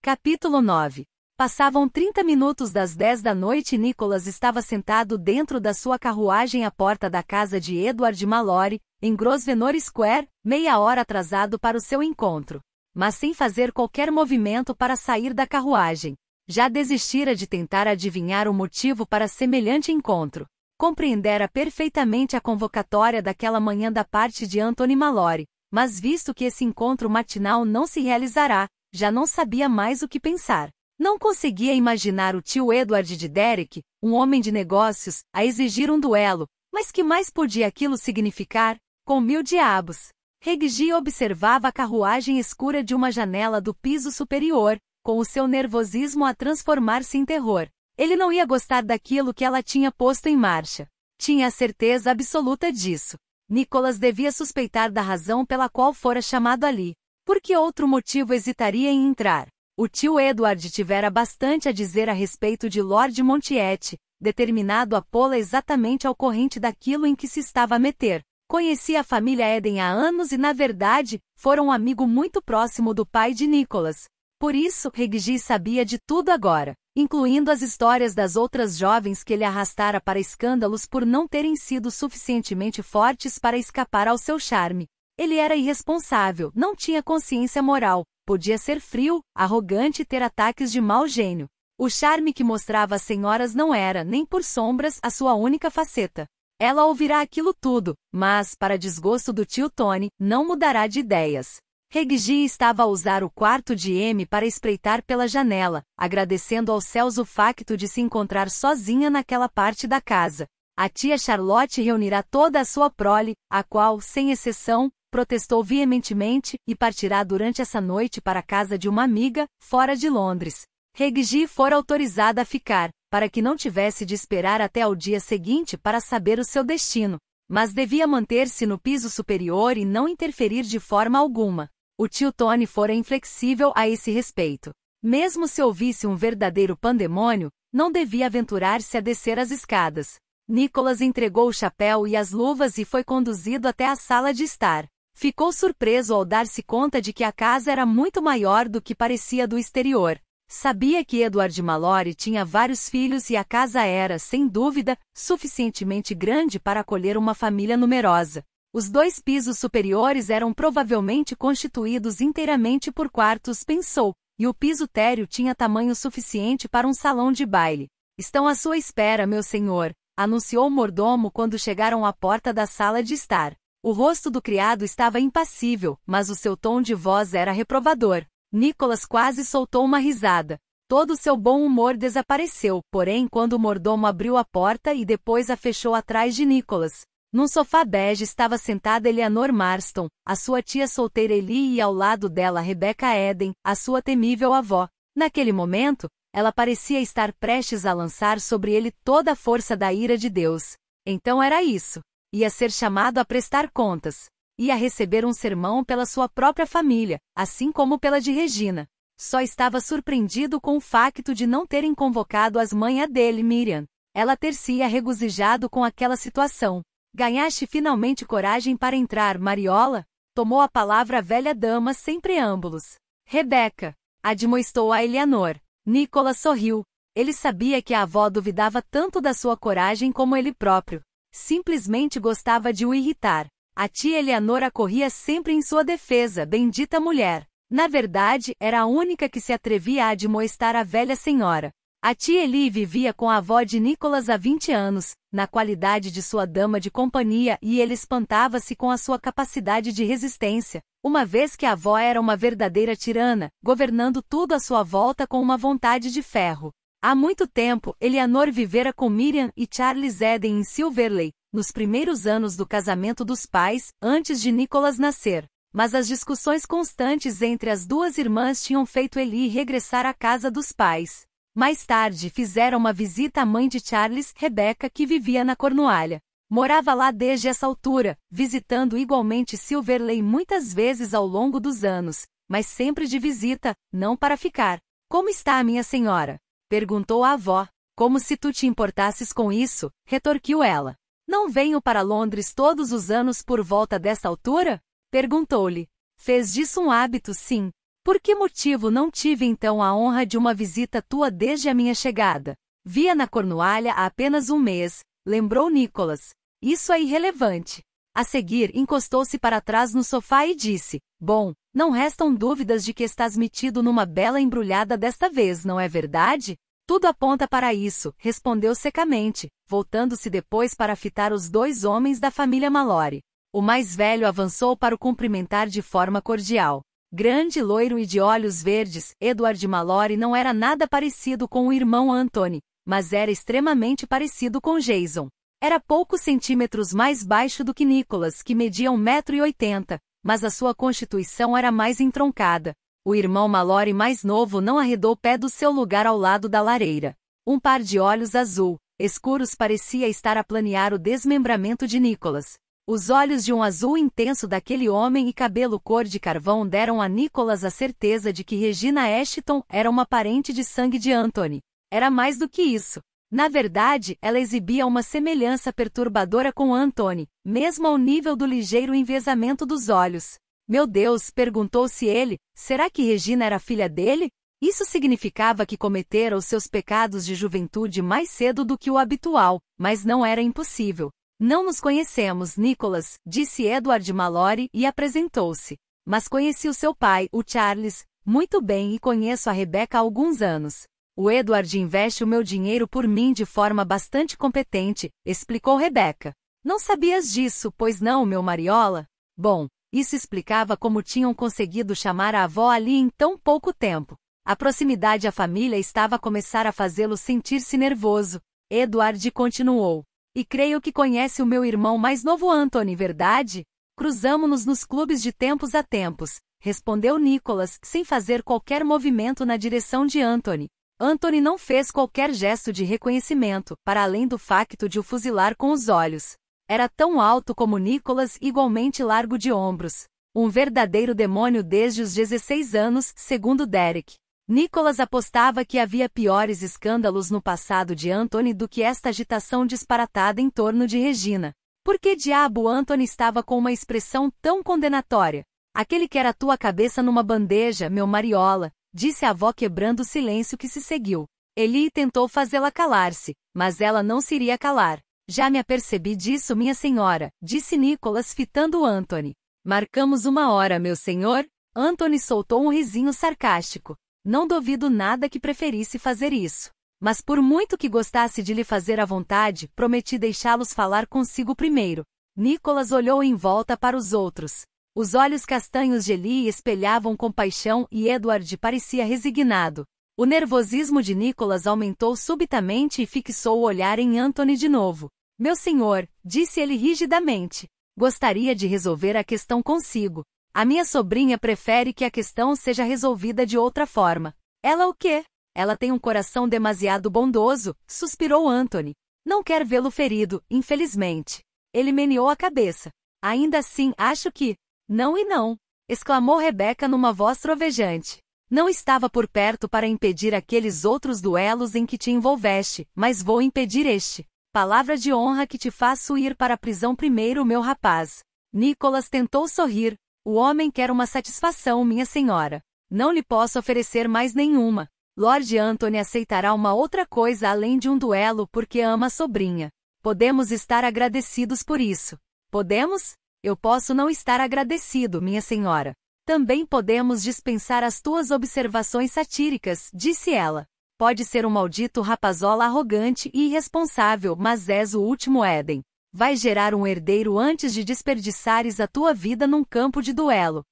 Capítulo 9. Passavam 30 minutos das 10 da noite e Nicholas estava sentado dentro da sua carruagem à porta da casa de Edward Mallory, em Grosvenor Square, meia hora atrasado para o seu encontro. Mas sem fazer qualquer movimento para sair da carruagem. Já desistira de tentar adivinhar o motivo para semelhante encontro. Compreendera perfeitamente a convocatória daquela manhã da parte de Anthony Mallory, mas visto que esse encontro matinal não se realizará, já não sabia mais o que pensar. Não conseguia imaginar o tio Edward de Derek, um homem de negócios, a exigir um duelo, mas que mais podia aquilo significar? Com mil diabos. Reggie observava a carruagem escura de uma janela do piso superior, com o seu nervosismo a transformar-se em terror. Ele não ia gostar daquilo que ela tinha posto em marcha. Tinha a certeza absoluta disso. Nicholas devia suspeitar da razão pela qual fora chamado ali. Por que outro motivo hesitaria em entrar? O tio Edward tivera bastante a dizer a respeito de Lord Montiette, determinado a pô-la exatamente ao corrente daquilo em que se estava a meter. Conhecia a família Eden há anos e, na verdade, fora um amigo muito próximo do pai de Nicholas. Por isso, Reggie sabia de tudo agora, incluindo as histórias das outras jovens que ele arrastara para escândalos por não terem sido suficientemente fortes para escapar ao seu charme. Ele era irresponsável, não tinha consciência moral, podia ser frio, arrogante e ter ataques de mau gênio. O charme que mostrava às senhoras não era, nem por sombras, a sua única faceta. Ela ouvirá aquilo tudo, mas, para desgosto do tio Tony, não mudará de ideias. Regi estava a usar o quarto de M para espreitar pela janela, agradecendo aos céus o facto de se encontrar sozinha naquela parte da casa. A tia Charlotte reunirá toda a sua prole, a qual, sem exceção, protestou veementemente, e partirá durante essa noite para a casa de uma amiga, fora de Londres. Reggie fora autorizada a ficar, para que não tivesse de esperar até ao dia seguinte para saber o seu destino, mas devia manter-se no piso superior e não interferir de forma alguma. O tio Tony fora inflexível a esse respeito. Mesmo se ouvisse um verdadeiro pandemônio, não devia aventurar-se a descer as escadas. Nicholas entregou o chapéu e as luvas e foi conduzido até a sala de estar. Ficou surpreso ao dar-se conta de que a casa era muito maior do que parecia do exterior. Sabia que Edward Mallory tinha vários filhos e a casa era, sem dúvida, suficientemente grande para acolher uma família numerosa. Os dois pisos superiores eram provavelmente constituídos inteiramente por quartos, pensou, e o piso térreo tinha tamanho suficiente para um salão de baile. Estão à sua espera, meu senhor, anunciou o mordomo quando chegaram à porta da sala de estar. O rosto do criado estava impassível, mas o seu tom de voz era reprovador. Nicholas quase soltou uma risada. Todo seu bom humor desapareceu, porém, quando o mordomo abriu a porta e depois a fechou atrás de Nicholas. Num sofá bege estava sentada Eleanor Marston, a sua tia solteira Eli e ao lado dela Rebecca Eden, a sua temível avó. Naquele momento, ela parecia estar prestes a lançar sobre ele toda a força da ira de Deus. Então era isso ia ser chamado a prestar contas, ia receber um sermão pela sua própria família, assim como pela de Regina. Só estava surpreendido com o facto de não terem convocado as mães dele, Miriam. Ela ter-se-ia regozijado com aquela situação. Ganhaste finalmente coragem para entrar, Mariola? Tomou a palavra a velha dama sem preâmbulos. Rebeca, admoestou a Eleanor. Nicolas sorriu. Ele sabia que a avó duvidava tanto da sua coragem como ele próprio. Simplesmente gostava de o irritar. A tia Eleanora corria sempre em sua defesa, bendita mulher. Na verdade, era a única que se atrevia a admoestar a velha senhora. A tia Eli vivia com a avó de Nicolas há 20 anos, na qualidade de sua dama de companhia, e ele espantava-se com a sua capacidade de resistência, uma vez que a avó era uma verdadeira tirana, governando tudo à sua volta com uma vontade de ferro. Há muito tempo, Eleanor vivera com Miriam e Charles Eden em Silverley, nos primeiros anos do casamento dos pais, antes de Nicholas nascer. Mas as discussões constantes entre as duas irmãs tinham feito Eli regressar à casa dos pais. Mais tarde, fizeram uma visita à mãe de Charles, Rebecca, que vivia na Cornualha. Morava lá desde essa altura, visitando igualmente Silverley muitas vezes ao longo dos anos, mas sempre de visita, não para ficar. Como está a minha senhora? Perguntou a avó. Como se tu te importasses com isso, retorquiu ela. Não venho para Londres todos os anos por volta desta altura? Perguntou-lhe. Fez disso um hábito, sim. Por que motivo não tive então a honra de uma visita tua desde a minha chegada? Via na Cornualha há apenas um mês, lembrou Nicholas. Isso é irrelevante. A seguir, encostou-se para trás no sofá e disse: Bom, não restam dúvidas de que estás metido numa bela embrulhada desta vez, não é verdade? Tudo aponta para isso, respondeu secamente, voltando-se depois para fitar os dois homens da família Mallory. O mais velho avançou para o cumprimentar de forma cordial. Grande loiro e de olhos verdes, Edward Mallory não era nada parecido com o irmão Anthony, mas era extremamente parecido com Jason. Era poucos centímetros mais baixo do que Nicholas, que media 1,80m, mas a sua constituição era mais entroncada, o irmão Mallory mais novo não arredou pé do seu lugar ao lado da lareira. Um par de olhos azul, escuros parecia estar a planear o desmembramento de Nicholas. Os olhos de um azul intenso daquele homem e cabelo cor de carvão deram a Nicholas a certeza de que Regina Ashton era uma parente de sangue de Anthony. Era mais do que isso. Na verdade, ela exibia uma semelhança perturbadora com Anthony, mesmo ao nível do ligeiro envezamento dos olhos. Meu Deus, perguntou-se ele, será que Regina era filha dele? Isso significava que cometera os seus pecados de juventude mais cedo do que o habitual, mas não era impossível. Não nos conhecemos, Nicholas, disse Edward Mallory e apresentou-se. Mas conheci o seu pai, o Charles, muito bem e conheço a Rebecca há alguns anos. O Edward investe o meu dinheiro por mim de forma bastante competente, explicou Rebecca. Não sabias disso, pois não, meu Mariola? Bom, isso explicava como tinham conseguido chamar a avó ali em tão pouco tempo. A proximidade à família estava a começar a fazê-lo sentir-se nervoso. Edward continuou. E creio que conhece o meu irmão mais novo Anthony, verdade? Cruzamo-nos nos clubes de tempos a tempos, respondeu Nicholas, sem fazer qualquer movimento na direção de Anthony. Anthony não fez qualquer gesto de reconhecimento, para além do facto de o fuzilar com os olhos. Era tão alto como Nicholas, igualmente largo de ombros. Um verdadeiro demônio desde os 16 anos, segundo Derek. Nicholas apostava que havia piores escândalos no passado de Anthony do que esta agitação disparatada em torno de Regina. Por que diabo Anthony estava com uma expressão tão condenatória? Aquele que era tua cabeça numa bandeja, meu mariola, disse a avó quebrando o silêncio que se seguiu. Eli tentou fazê-la calar-se, mas ela não se iria calar. Já me apercebi disso, minha senhora, disse Nicholas fitando Anthony. Marcamos uma hora, meu senhor? Anthony soltou um risinho sarcástico. Não duvido nada que preferisse fazer isso. Mas por muito que gostasse de lhe fazer à vontade, prometi deixá-los falar consigo primeiro. Nicholas olhou em volta para os outros. Os olhos castanhos de Lee espelhavam compaixão e Edward parecia resignado. O nervosismo de Nicholas aumentou subitamente e fixou o olhar em Anthony de novo. Meu senhor, disse ele rigidamente, gostaria de resolver a questão consigo. A minha sobrinha prefere que a questão seja resolvida de outra forma. Ela o quê? Ela tem um coração demasiado bondoso, suspirou Anthony. Não quer vê-lo ferido, infelizmente. Ele meneou a cabeça. Ainda assim, acho que. Não e não! exclamou Rebeca numa voz trovejante. Não estava por perto para impedir aqueles outros duelos em que te envolveste, mas vou impedir este. Palavra de honra que te faço ir para a prisão primeiro, meu rapaz. Nicolas tentou sorrir. O homem quer uma satisfação, minha senhora. Não lhe posso oferecer mais nenhuma. Lord Anthony aceitará uma outra coisa além de um duelo porque ama a sobrinha. Podemos estar agradecidos por isso. Podemos? Eu posso não estar agradecido, minha senhora. Também podemos dispensar as tuas observações satíricas, disse ela. Pode ser um maldito rapazola arrogante e irresponsável, mas és o último Éden. Vai gerar um herdeiro antes de desperdiçares a tua vida num campo de duelo.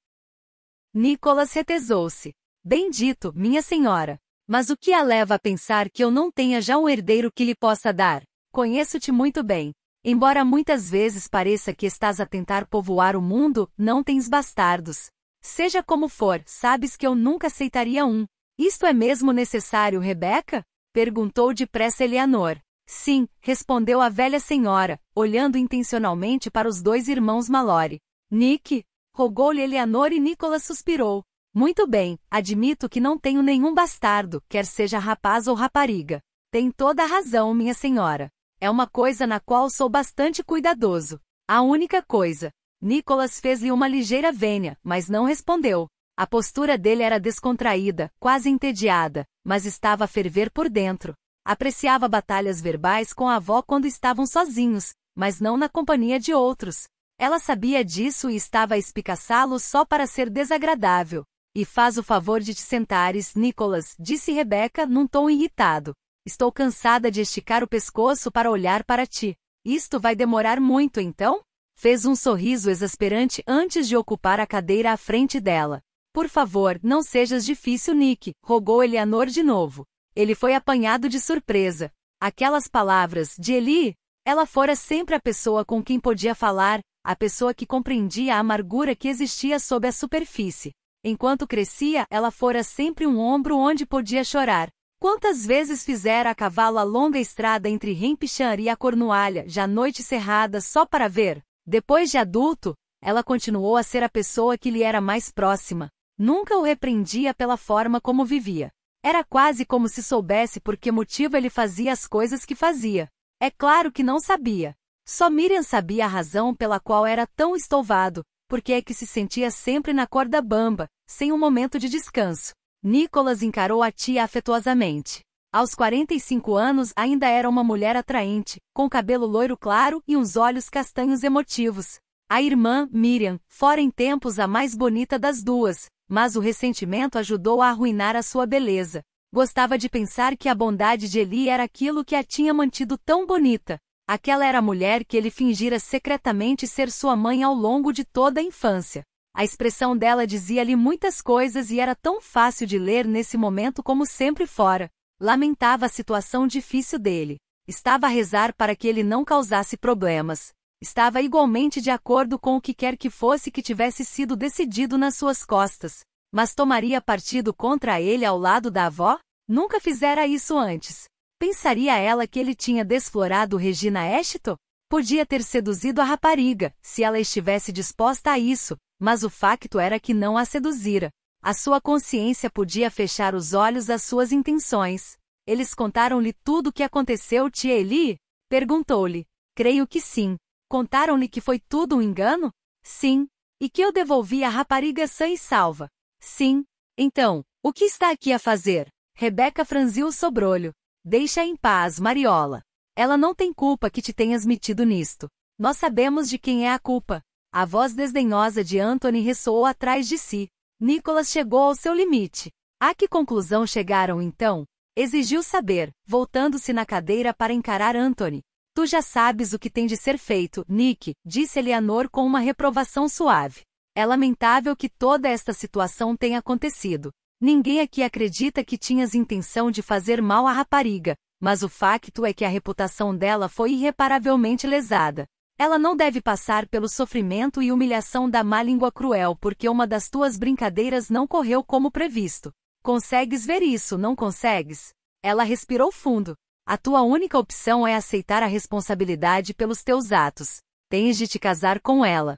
Nicolas retesou-se. Bendito, minha senhora. Mas o que a leva a pensar que eu não tenha já um herdeiro que lhe possa dar? Conheço-te muito bem. Embora muitas vezes pareça que estás a tentar povoar o mundo, não tens bastardos. Seja como for, sabes que eu nunca aceitaria um. Isto é mesmo necessário, Rebeca? perguntou depressa Eleanor. Sim, respondeu a velha senhora, olhando intencionalmente para os dois irmãos Mallory. Nick, rogou-lhe Eleanor e Nicholas suspirou. Muito bem, admito que não tenho nenhum bastardo, quer seja rapaz ou rapariga. Tem toda a razão, minha senhora. É uma coisa na qual sou bastante cuidadoso. A única coisa Nicholas fez-lhe uma ligeira vênia, mas não respondeu. A postura dele era descontraída, quase entediada, mas estava a ferver por dentro. Apreciava batalhas verbais com a avó quando estavam sozinhos, mas não na companhia de outros. Ela sabia disso e estava a espicaçá-lo só para ser desagradável. E faz o favor de te sentares, Nicholas, disse Rebeca num tom irritado. Estou cansada de esticar o pescoço para olhar para ti. Isto vai demorar muito então? Fez um sorriso exasperante antes de ocupar a cadeira à frente dela. Por favor, não sejas difícil, Nick, rogou Eleanor de novo. Ele foi apanhado de surpresa. Aquelas palavras de Eli, ela fora sempre a pessoa com quem podia falar, a pessoa que compreendia a amargura que existia sob a superfície. Enquanto crescia, ela fora sempre um ombro onde podia chorar. Quantas vezes fizera a cavalo a longa estrada entre Rempichar e a Cornualha, já noite cerrada só para ver? Depois de adulto, ela continuou a ser a pessoa que lhe era mais próxima. Nunca o repreendia pela forma como vivia. Era quase como se soubesse por que motivo ele fazia as coisas que fazia. É claro que não sabia. Só Miriam sabia a razão pela qual era tão estouvado, porque é que se sentia sempre na corda bamba, sem um momento de descanso. Nicholas encarou a tia afetuosamente. Aos 45 anos ainda era uma mulher atraente, com cabelo loiro claro e uns olhos castanhos emotivos. A irmã, Miriam, fora em tempos a mais bonita das duas, mas o ressentimento ajudou a arruinar a sua beleza. Gostava de pensar que a bondade de Eli era aquilo que a tinha mantido tão bonita. Aquela era a mulher que ele fingira secretamente ser sua mãe ao longo de toda a infância. A expressão dela dizia-lhe muitas coisas e era tão fácil de ler nesse momento como sempre fora. Lamentava a situação difícil dele. Estava a rezar para que ele não causasse problemas. Estava igualmente de acordo com o que quer que fosse que tivesse sido decidido nas suas costas. Mas tomaria partido contra ele ao lado da avó? Nunca fizera isso antes. Pensaria ela que ele tinha desflorado Regina Ashton? Podia ter seduzido a rapariga, se ela estivesse disposta a isso, mas o facto era que não a seduzira. A sua consciência podia fechar os olhos às suas intenções. Eles contaram-lhe tudo o que aconteceu, tia Eli? Perguntou-lhe. Creio que sim. Contaram-lhe que foi tudo um engano? Sim. E que eu devolvi a rapariga sã e salva? Sim. Então, o que está aqui a fazer? Rebeca franziu o sobrolho. Deixa em paz, Mariola. Ela não tem culpa que te tenhas metido nisto. Nós sabemos de quem é a culpa. A voz desdenhosa de Anthony ressoou atrás de si. Nicholas chegou ao seu limite. A que conclusão chegaram então? Exigiu saber, voltando-se na cadeira para encarar Anthony. Tu já sabes o que tem de ser feito, Nick, disse Eleanor com uma reprovação suave. É lamentável que toda esta situação tenha acontecido. Ninguém aqui acredita que tinhas intenção de fazer mal à rapariga, mas o facto é que a reputação dela foi irreparavelmente lesada. Ela não deve passar pelo sofrimento e humilhação da má língua cruel porque uma das tuas brincadeiras não correu como previsto. Consegues ver isso, não consegues? Ela respirou fundo. A tua única opção é aceitar a responsabilidade pelos teus atos. Tens de te casar com ela.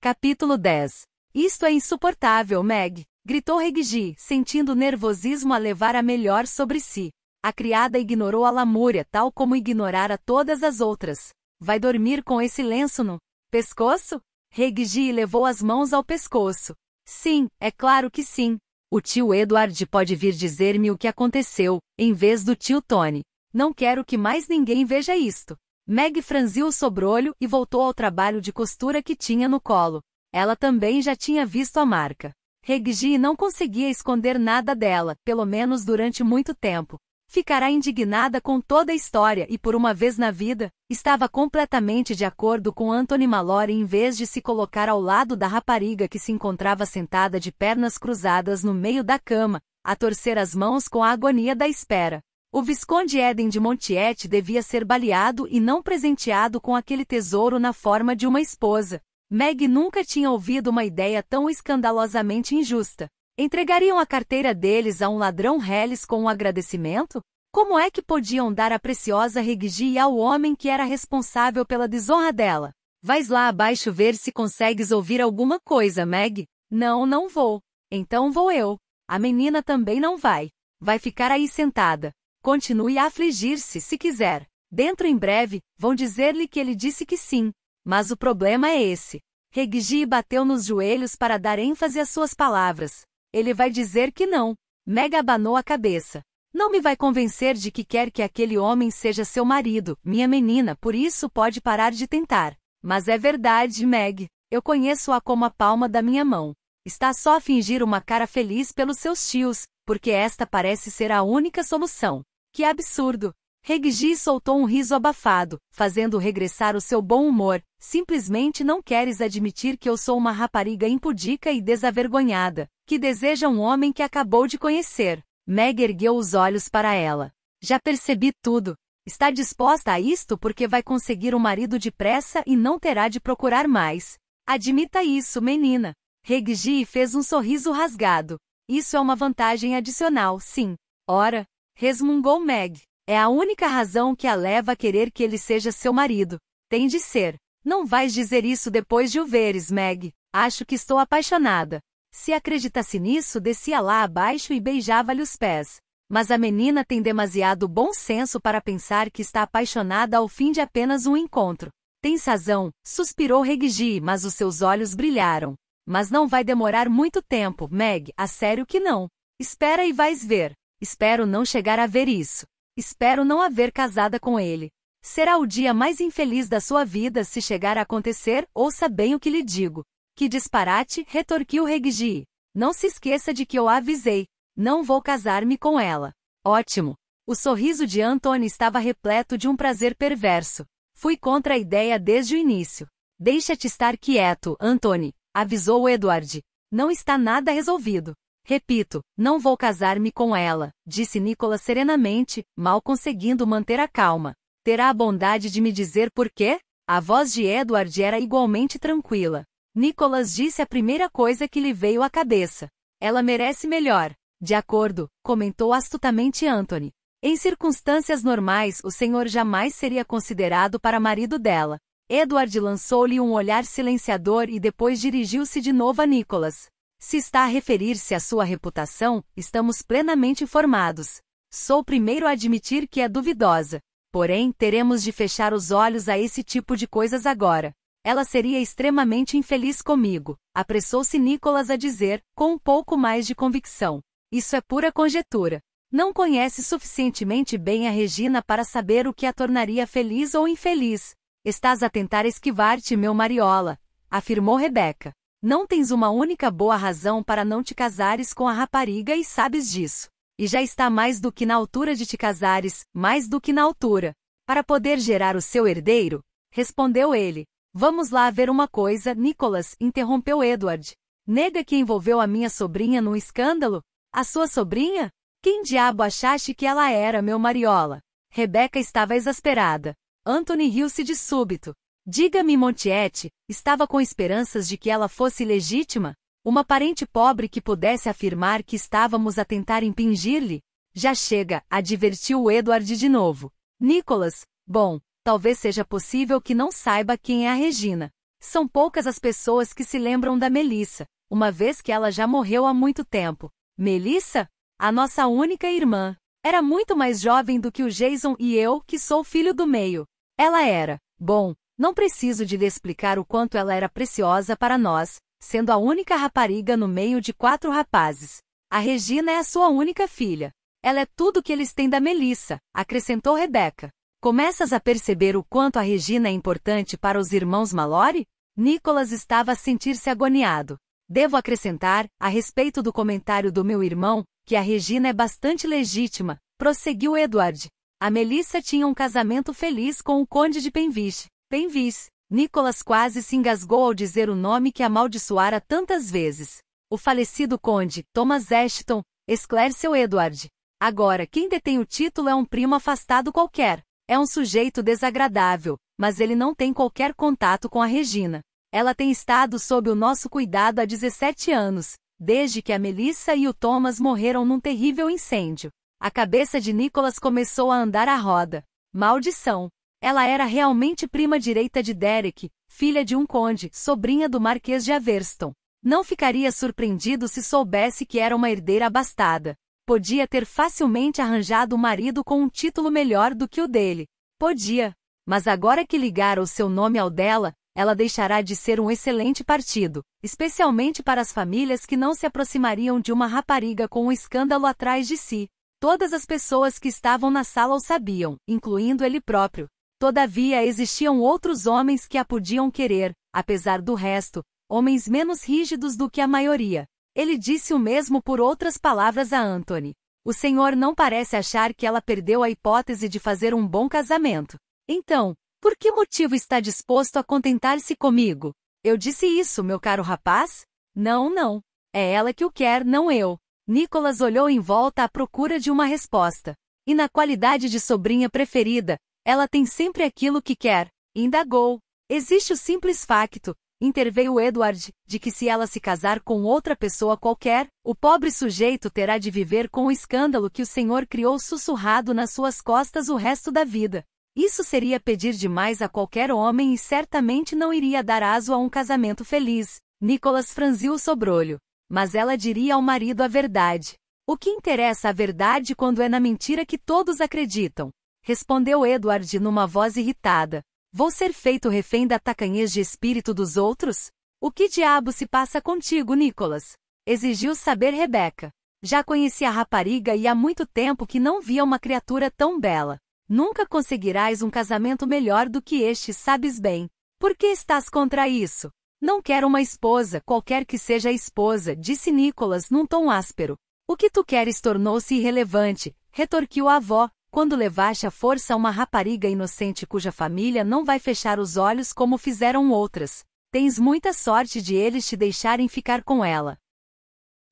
Capítulo 10 Isto é insuportável, Meg, gritou Regi, sentindo o nervosismo a levar a melhor sobre si. A criada ignorou a lamúria tal como ignorara todas as outras. Vai dormir com esse lenço no pescoço? Regi levou as mãos ao pescoço. Sim, é claro que sim. O tio Edward pode vir dizer-me o que aconteceu, em vez do tio Tony. Não quero que mais ninguém veja isto. Meg franziu o sobrolho e voltou ao trabalho de costura que tinha no colo. Ela também já tinha visto a marca. Regi não conseguia esconder nada dela, pelo menos durante muito tempo. Ficará indignada com toda a história e por uma vez na vida, estava completamente de acordo com Anthony Mallory em vez de se colocar ao lado da rapariga que se encontrava sentada de pernas cruzadas no meio da cama, a torcer as mãos com a agonia da espera. O Visconde Eden de Montiette devia ser baleado e não presenteado com aquele tesouro na forma de uma esposa. Meg nunca tinha ouvido uma ideia tão escandalosamente injusta. Entregariam a carteira deles a um ladrão reles com um agradecimento? Como é que podiam dar a preciosa Regigi ao homem que era responsável pela desonra dela? Vais lá abaixo ver se consegues ouvir alguma coisa, Meg. Não, não vou. Então vou eu. A menina também não vai. Vai ficar aí sentada. Continue a afligir-se se quiser. Dentro em breve, vão dizer-lhe que ele disse que sim. Mas o problema é esse. Regi bateu nos joelhos para dar ênfase às suas palavras. Ele vai dizer que não. Meg abanou a cabeça. Não me vai convencer de que quer que aquele homem seja seu marido, minha menina, por isso pode parar de tentar. Mas é verdade, Meg. Eu conheço-a como a palma da minha mão. Está só a fingir uma cara feliz pelos seus tios, porque esta parece ser a única solução. Que absurdo! Regis soltou um riso abafado, fazendo regressar o seu bom humor. Simplesmente não queres admitir que eu sou uma rapariga impudica e desavergonhada, que deseja um homem que acabou de conhecer. Meg ergueu os olhos para ela. Já percebi tudo. Está disposta a isto porque vai conseguir um marido depressa e não terá de procurar mais. Admita isso, menina. Reggie fez um sorriso rasgado. Isso é uma vantagem adicional, sim. Ora, resmungou Meg. É a única razão que a leva a querer que ele seja seu marido. Tem de ser. Não vais dizer isso depois de o veres, Meg. Acho que estou apaixonada. Se acreditasse nisso, descia lá abaixo e beijava-lhe os pés. Mas a menina tem demasiado bom senso para pensar que está apaixonada ao fim de apenas um encontro. Tens razão, suspirou Reggie, mas os seus olhos brilharam. Mas não vai demorar muito tempo, Meg, a sério que não. Espera e vais ver. Espero não chegar a ver isso. Espero não haver casada com ele. Será o dia mais infeliz da sua vida se chegar a acontecer, ouça bem o que lhe digo. Que disparate, retorquiu Regigi. Não se esqueça de que eu avisei. Não vou casar-me com ela. Ótimo. O sorriso de Antony estava repleto de um prazer perverso. Fui contra a ideia desde o início. Deixa-te estar quieto, Antony, avisou Edward. Não está nada resolvido. Repito, não vou casar-me com ela, disse Nicolas serenamente, mal conseguindo manter a calma. Terá a bondade de me dizer por quê? A voz de Edward era igualmente tranquila. Nicolas disse a primeira coisa que lhe veio à cabeça. Ela merece melhor. De acordo, comentou astutamente Anthony. Em circunstâncias normais, o senhor jamais seria considerado para marido dela. Edward lançou-lhe um olhar silenciador e depois dirigiu-se de novo a Nicholas. Se está a referir-se à sua reputação, estamos plenamente informados. Sou o primeiro a admitir que é duvidosa. Porém, teremos de fechar os olhos a esse tipo de coisas agora. Ela seria extremamente infeliz comigo, apressou-se Nicholas a dizer, com um pouco mais de convicção. Isso é pura conjetura. Não conhece suficientemente bem a Regina para saber o que a tornaria feliz ou infeliz. Estás a tentar esquivar-te, meu Mariola, afirmou Rebeca. Não tens uma única boa razão para não te casares com a rapariga e sabes disso. E já está mais do que na altura de te casares, mais do que na altura. Para poder gerar o seu herdeiro? Respondeu ele. Vamos lá ver uma coisa, Nicholas, interrompeu Edward. Nega que envolveu a minha sobrinha num escândalo? A sua sobrinha? Quem diabo achaste que ela era, meu Mariola? Rebeca estava exasperada. Anthony riu-se de súbito. Diga-me, Montiette, estava com esperanças de que ela fosse legítima? Uma parente pobre que pudesse afirmar que estávamos a tentar impingir-lhe? Já chega, advertiu Edward de novo. Nicholas, bom, talvez seja possível que não saiba quem é a Regina. São poucas as pessoas que se lembram da Melissa, uma vez que ela já morreu há muito tempo. Melissa? A nossa única irmã. Era muito mais jovem do que o Jason e eu, que sou filho do meio. Ela era, bom, não preciso de lhe explicar o quanto ela era preciosa para nós, sendo a única rapariga no meio de quatro rapazes. A Regina é a sua única filha. Ela é tudo que eles têm da Melissa, acrescentou Rebeca. Começas a perceber o quanto a Regina é importante para os irmãos Malory? Nicholas estava a sentir-se agoniado. Devo acrescentar, a respeito do comentário do meu irmão, que a Regina é bastante legítima, prosseguiu Edward. A Melissa tinha um casamento feliz com o Conde de Penviche. Bem vis, Nicholas quase se engasgou ao dizer o nome que amaldiçoara tantas vezes. O falecido conde, Thomas Ashton, esclareceu Edward. Agora, quem detém o título é um primo afastado qualquer. É um sujeito desagradável, mas ele não tem qualquer contato com a Regina. Ela tem estado sob o nosso cuidado há 17 anos, desde que a Melissa e o Thomas morreram num terrível incêndio. A cabeça de Nicholas começou a andar à roda. Maldição! Ela era realmente prima direita de Derek, filha de um conde, sobrinha do Marquês de Averston. Não ficaria surpreendido se soubesse que era uma herdeira abastada. Podia ter facilmente arranjado um marido com um título melhor do que o dele. Podia. Mas agora que ligar o seu nome ao dela, ela deixará de ser um excelente partido, especialmente para as famílias que não se aproximariam de uma rapariga com um escândalo atrás de si. Todas as pessoas que estavam na sala o sabiam, incluindo ele próprio. Todavia existiam outros homens que a podiam querer, apesar do resto, homens menos rígidos do que a maioria. Ele disse o mesmo por outras palavras a Anthony. O senhor não parece achar que ela perdeu a hipótese de fazer um bom casamento. Então, por que motivo está disposto a contentar-se comigo? Eu disse isso, meu caro rapaz? Não, não. É ela que o quer, não eu. Nicholas olhou em volta à procura de uma resposta. E na qualidade de sobrinha preferida, ela tem sempre aquilo que quer, indagou. Existe o simples facto, interveio Edward, de que se ela se casar com outra pessoa qualquer, o pobre sujeito terá de viver com o escândalo que o senhor criou sussurrado nas suas costas o resto da vida. Isso seria pedir demais a qualquer homem e certamente não iria dar aso a um casamento feliz. Nicholas franziu o sobrolho. Mas ela diria ao marido a verdade. O que interessa a verdade quando é na mentira que todos acreditam? respondeu Edward numa voz irritada. Vou ser feito refém da tacanhez de espírito dos outros? O que diabo se passa contigo, Nicholas? Exigiu saber Rebecca. Já conhecia a rapariga e há muito tempo que não via uma criatura tão bela. Nunca conseguirás um casamento melhor do que este, sabes bem. Por que estás contra isso? Não quero uma esposa, qualquer que seja a esposa, disse Nicholas num tom áspero. O que tu queres tornou-se irrelevante, retorquiu a avó, quando levaste à força uma rapariga inocente cuja família não vai fechar os olhos como fizeram outras, tens muita sorte de eles te deixarem ficar com ela.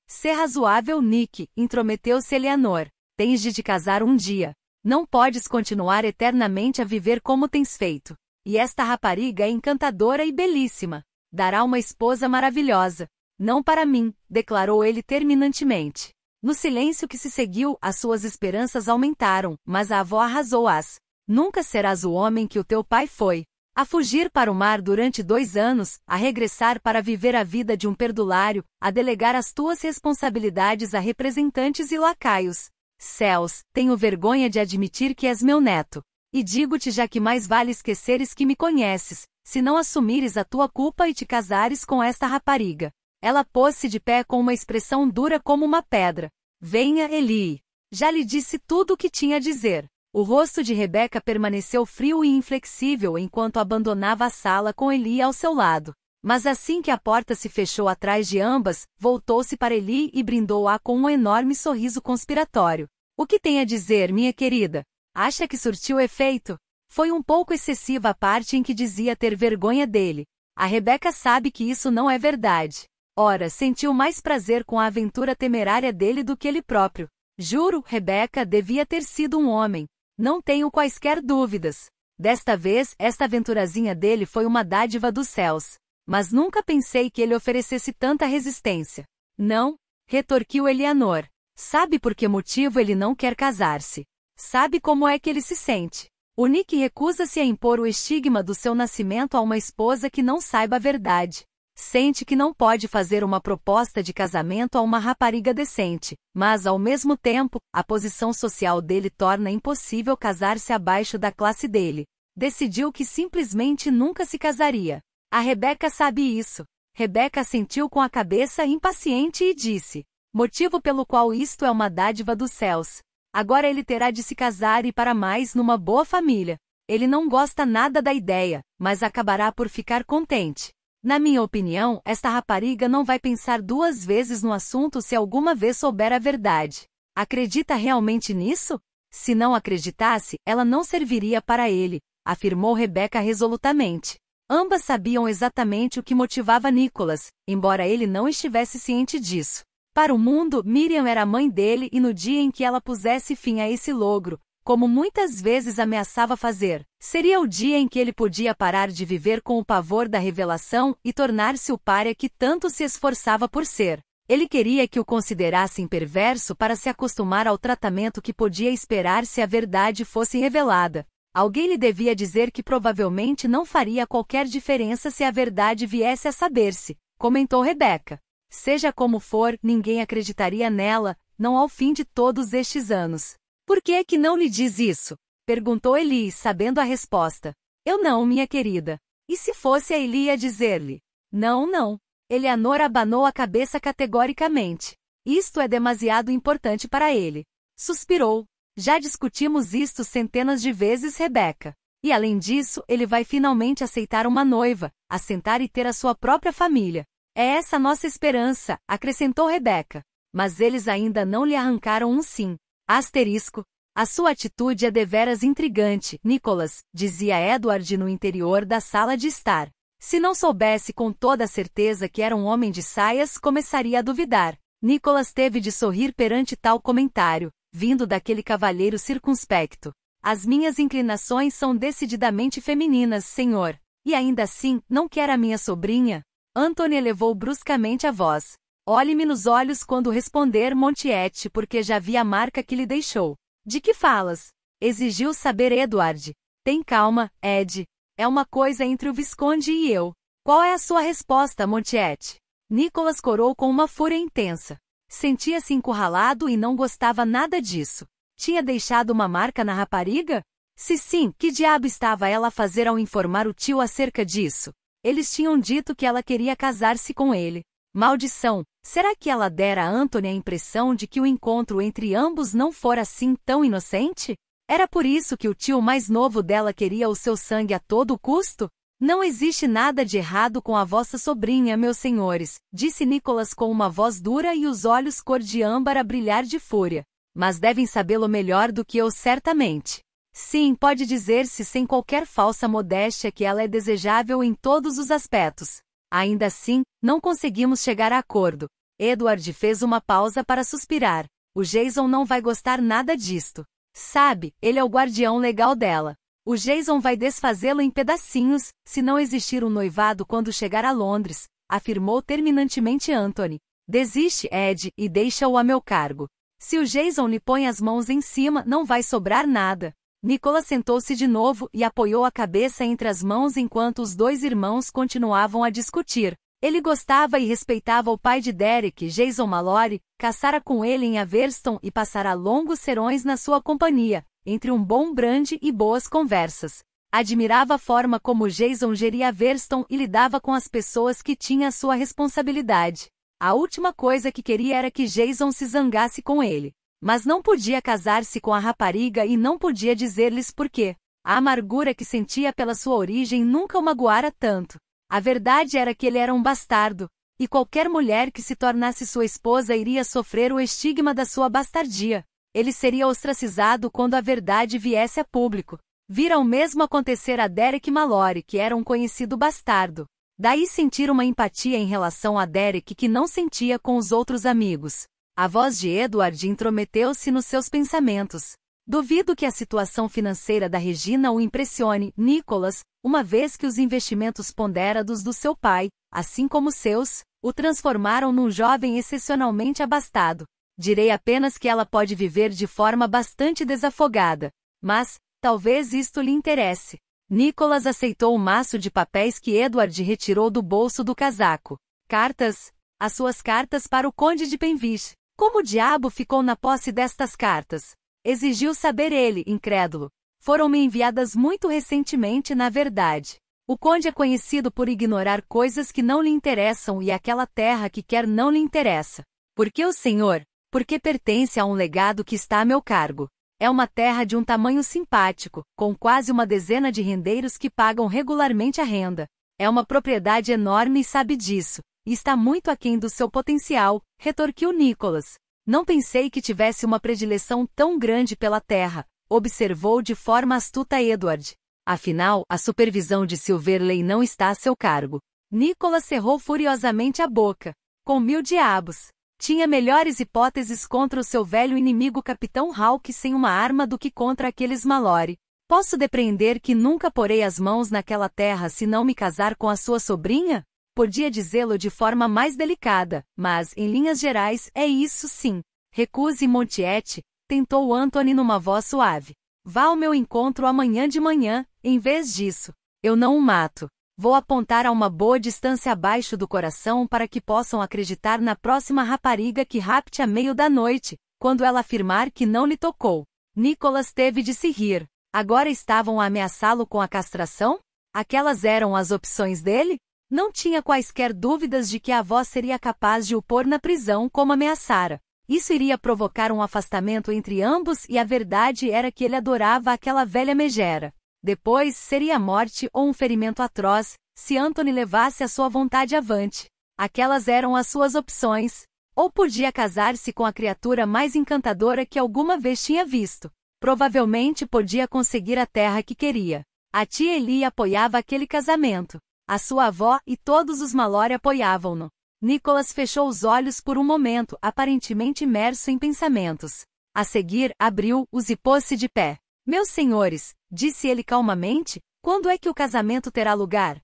Ser razoável, Nick, intrometeu-se Eleanor. Tens de te casar um dia. Não podes continuar eternamente a viver como tens feito. E esta rapariga é encantadora e belíssima. Dará uma esposa maravilhosa. Não para mim, declarou ele terminantemente. No silêncio que se seguiu, as suas esperanças aumentaram, mas a avó arrasou-as. Nunca serás o homem que o teu pai foi. A fugir para o mar durante dois anos, a regressar para viver a vida de um perdulário, a delegar as tuas responsabilidades a representantes e lacaios. Céus, tenho vergonha de admitir que és meu neto. E digo-te já que mais vale esqueceres que me conheces, se não assumires a tua culpa e te casares com esta rapariga. Ela pôs-se de pé com uma expressão dura como uma pedra. Venha, Eli. Já lhe disse tudo o que tinha a dizer. O rosto de Rebeca permaneceu frio e inflexível enquanto abandonava a sala com Eli ao seu lado. Mas assim que a porta se fechou atrás de ambas, voltou-se para Eli e brindou-a com um enorme sorriso conspiratório. O que tem a dizer, minha querida? Acha que surtiu efeito? Foi um pouco excessiva a parte em que dizia ter vergonha dele. A Rebeca sabe que isso não é verdade. Ora, sentiu mais prazer com a aventura temerária dele do que ele próprio. Juro, Rebeca devia ter sido um homem. Não tenho quaisquer dúvidas. Desta vez, esta aventurazinha dele foi uma dádiva dos céus. Mas nunca pensei que ele oferecesse tanta resistência. Não, retorquiu Elianor. Sabe por que motivo ele não quer casar-se. Sabe como é que ele se sente. O Nick recusa-se a impor o estigma do seu nascimento a uma esposa que não saiba a verdade. Sente que não pode fazer uma proposta de casamento a uma rapariga decente, mas ao mesmo tempo, a posição social dele torna impossível casar-se abaixo da classe dele. Decidiu que simplesmente nunca se casaria. A Rebeca sabe isso. Rebeca sentiu com a cabeça impaciente e disse: Motivo pelo qual isto é uma dádiva dos céus. Agora ele terá de se casar e para mais numa boa família. Ele não gosta nada da ideia, mas acabará por ficar contente. Na minha opinião, esta rapariga não vai pensar duas vezes no assunto se alguma vez souber a verdade. Acredita realmente nisso? Se não acreditasse, ela não serviria para ele, afirmou Rebeca resolutamente. Ambas sabiam exatamente o que motivava Nicholas, embora ele não estivesse ciente disso. Para o mundo, Miriam era a mãe dele e no dia em que ela pusesse fim a esse logro, como muitas vezes ameaçava fazer. Seria o dia em que ele podia parar de viver com o pavor da revelação e tornar-se o pária que tanto se esforçava por ser. Ele queria que o considerassem perverso para se acostumar ao tratamento que podia esperar se a verdade fosse revelada. Alguém lhe devia dizer que provavelmente não faria qualquer diferença se a verdade viesse a saber-se, comentou Rebeca. Seja como for, ninguém acreditaria nela, não ao fim de todos estes anos. Por que é que não lhe diz isso? Perguntou Eli, sabendo a resposta. Eu não, minha querida. E se fosse a Eli a dizer-lhe? Não, não. Eleanor abanou a cabeça categoricamente. Isto é demasiado importante para ele. Suspirou. Já discutimos isto centenas de vezes, Rebeca. E além disso, ele vai finalmente aceitar uma noiva, assentar e ter a sua própria família. É essa nossa esperança, acrescentou Rebeca. Mas eles ainda não lhe arrancaram um sim. Asterisco. A sua atitude é deveras intrigante, Nicholas, dizia Edward no interior da sala de estar. Se não soubesse com toda a certeza que era um homem de saias, começaria a duvidar. Nicholas teve de sorrir perante tal comentário, vindo daquele cavalheiro circunspecto. As minhas inclinações são decididamente femininas, senhor. E ainda assim, não quer a minha sobrinha? Anthony elevou bruscamente a voz. Olhe-me nos olhos quando responder Montiette porque já vi a marca que lhe deixou. De que falas? Exigiu saber Edward. Tem calma, Ed. É uma coisa entre o Visconde e eu. Qual é a sua resposta, Montiette? Nicholas corou com uma fúria intensa. Sentia-se encurralado e não gostava nada disso. Tinha deixado uma marca na rapariga? Se sim, que diabo estava ela a fazer ao informar o tio acerca disso? Eles tinham dito que ela queria casar-se com ele. Maldição, Será que ela dera a Anthony a impressão de que o encontro entre ambos não fora assim tão inocente? Era por isso que o tio mais novo dela queria o seu sangue a todo custo? Não existe nada de errado com a vossa sobrinha, meus senhores, disse Nicholas com uma voz dura e os olhos cor de âmbar a brilhar de fúria. Mas devem sabê-lo melhor do que eu, certamente. Sim, pode dizer-se sem qualquer falsa modéstia que ela é desejável em todos os aspectos. Ainda assim, não conseguimos chegar a acordo. Edward fez uma pausa para suspirar. O Jason não vai gostar nada disto. Sabe, ele é o guardião legal dela. O Jason vai desfazê-lo em pedacinhos, se não existir um noivado quando chegar a Londres, afirmou terminantemente Anthony. Desiste, Ed, e deixa-o a meu cargo. Se o Jason lhe põe as mãos em cima, não vai sobrar nada. Nicolas sentou-se de novo e apoiou a cabeça entre as mãos enquanto os dois irmãos continuavam a discutir. Ele gostava e respeitava o pai de Derek, Jason Mallory, caçara com ele em Averston e passara longos serões na sua companhia, entre um bom brande e boas conversas. Admirava a forma como Jason geria Averston e lidava com as pessoas que tinha a sua responsabilidade. A última coisa que queria era que Jason se zangasse com ele. Mas não podia casar-se com a rapariga e não podia dizer-lhes porquê. A amargura que sentia pela sua origem nunca o magoara tanto. A verdade era que ele era um bastardo, e qualquer mulher que se tornasse sua esposa iria sofrer o estigma da sua bastardia. Ele seria ostracizado quando a verdade viesse a público. Vira o mesmo acontecer a Derek Mallory, que era um conhecido bastardo. Daí sentir uma empatia em relação a Derek que não sentia com os outros amigos. A voz de Edward intrometeu-se nos seus pensamentos. Duvido que a situação financeira da Regina o impressione, Nicholas, uma vez que os investimentos ponderados do seu pai, assim como seus, o transformaram num jovem excepcionalmente abastado. Direi apenas que ela pode viver de forma bastante desafogada. Mas, talvez isto lhe interesse. Nicholas aceitou o maço de papéis que Edward retirou do bolso do casaco. Cartas? As suas cartas para o Conde de Penwich. Como o diabo ficou na posse destas cartas? Exigiu saber ele, incrédulo. Foram-me enviadas muito recentemente, na verdade. O conde é conhecido por ignorar coisas que não lhe interessam e aquela terra que quer não lhe interessa. Porque o senhor, porque pertence a um legado que está a meu cargo. É uma terra de um tamanho simpático, com quase uma dezena de rendeiros que pagam regularmente a renda. É uma propriedade enorme e sabe disso está muito aquém do seu potencial, retorquiu Nicholas. Não pensei que tivesse uma predileção tão grande pela terra, observou de forma astuta Edward. Afinal, a supervisão de Silverley não está a seu cargo. Nicholas cerrou furiosamente a boca. Com mil diabos. Tinha melhores hipóteses contra o seu velho inimigo Capitão Hawk sem uma arma do que contra aqueles Malore. Posso depreender que nunca porei as mãos naquela terra se não me casar com a sua sobrinha? Podia dizê-lo de forma mais delicada, mas, em linhas gerais, é isso sim. Recuse Montietti, tentou Anthony numa voz suave. Vá ao meu encontro amanhã de manhã, em vez disso. Eu não o mato. Vou apontar a uma boa distância abaixo do coração para que possam acreditar na próxima rapariga que rapte a meio da noite, quando ela afirmar que não lhe tocou. Nicholas teve de se rir. Agora estavam a ameaçá-lo com a castração? Aquelas eram as opções dele? Não tinha quaisquer dúvidas de que a avó seria capaz de o pôr na prisão como ameaçara. Isso iria provocar um afastamento entre ambos e a verdade era que ele adorava aquela velha megera. Depois, seria morte ou um ferimento atroz, se Anthony levasse a sua vontade avante. Aquelas eram as suas opções. Ou podia casar-se com a criatura mais encantadora que alguma vez tinha visto. Provavelmente podia conseguir a terra que queria. A tia Eli apoiava aquele casamento. A sua avó e todos os Malory apoiavam-no. Nicholas fechou os olhos por um momento, aparentemente imerso em pensamentos. A seguir, abriu-os e pôs-se de pé. Meus senhores, disse ele calmamente, quando é que o casamento terá lugar?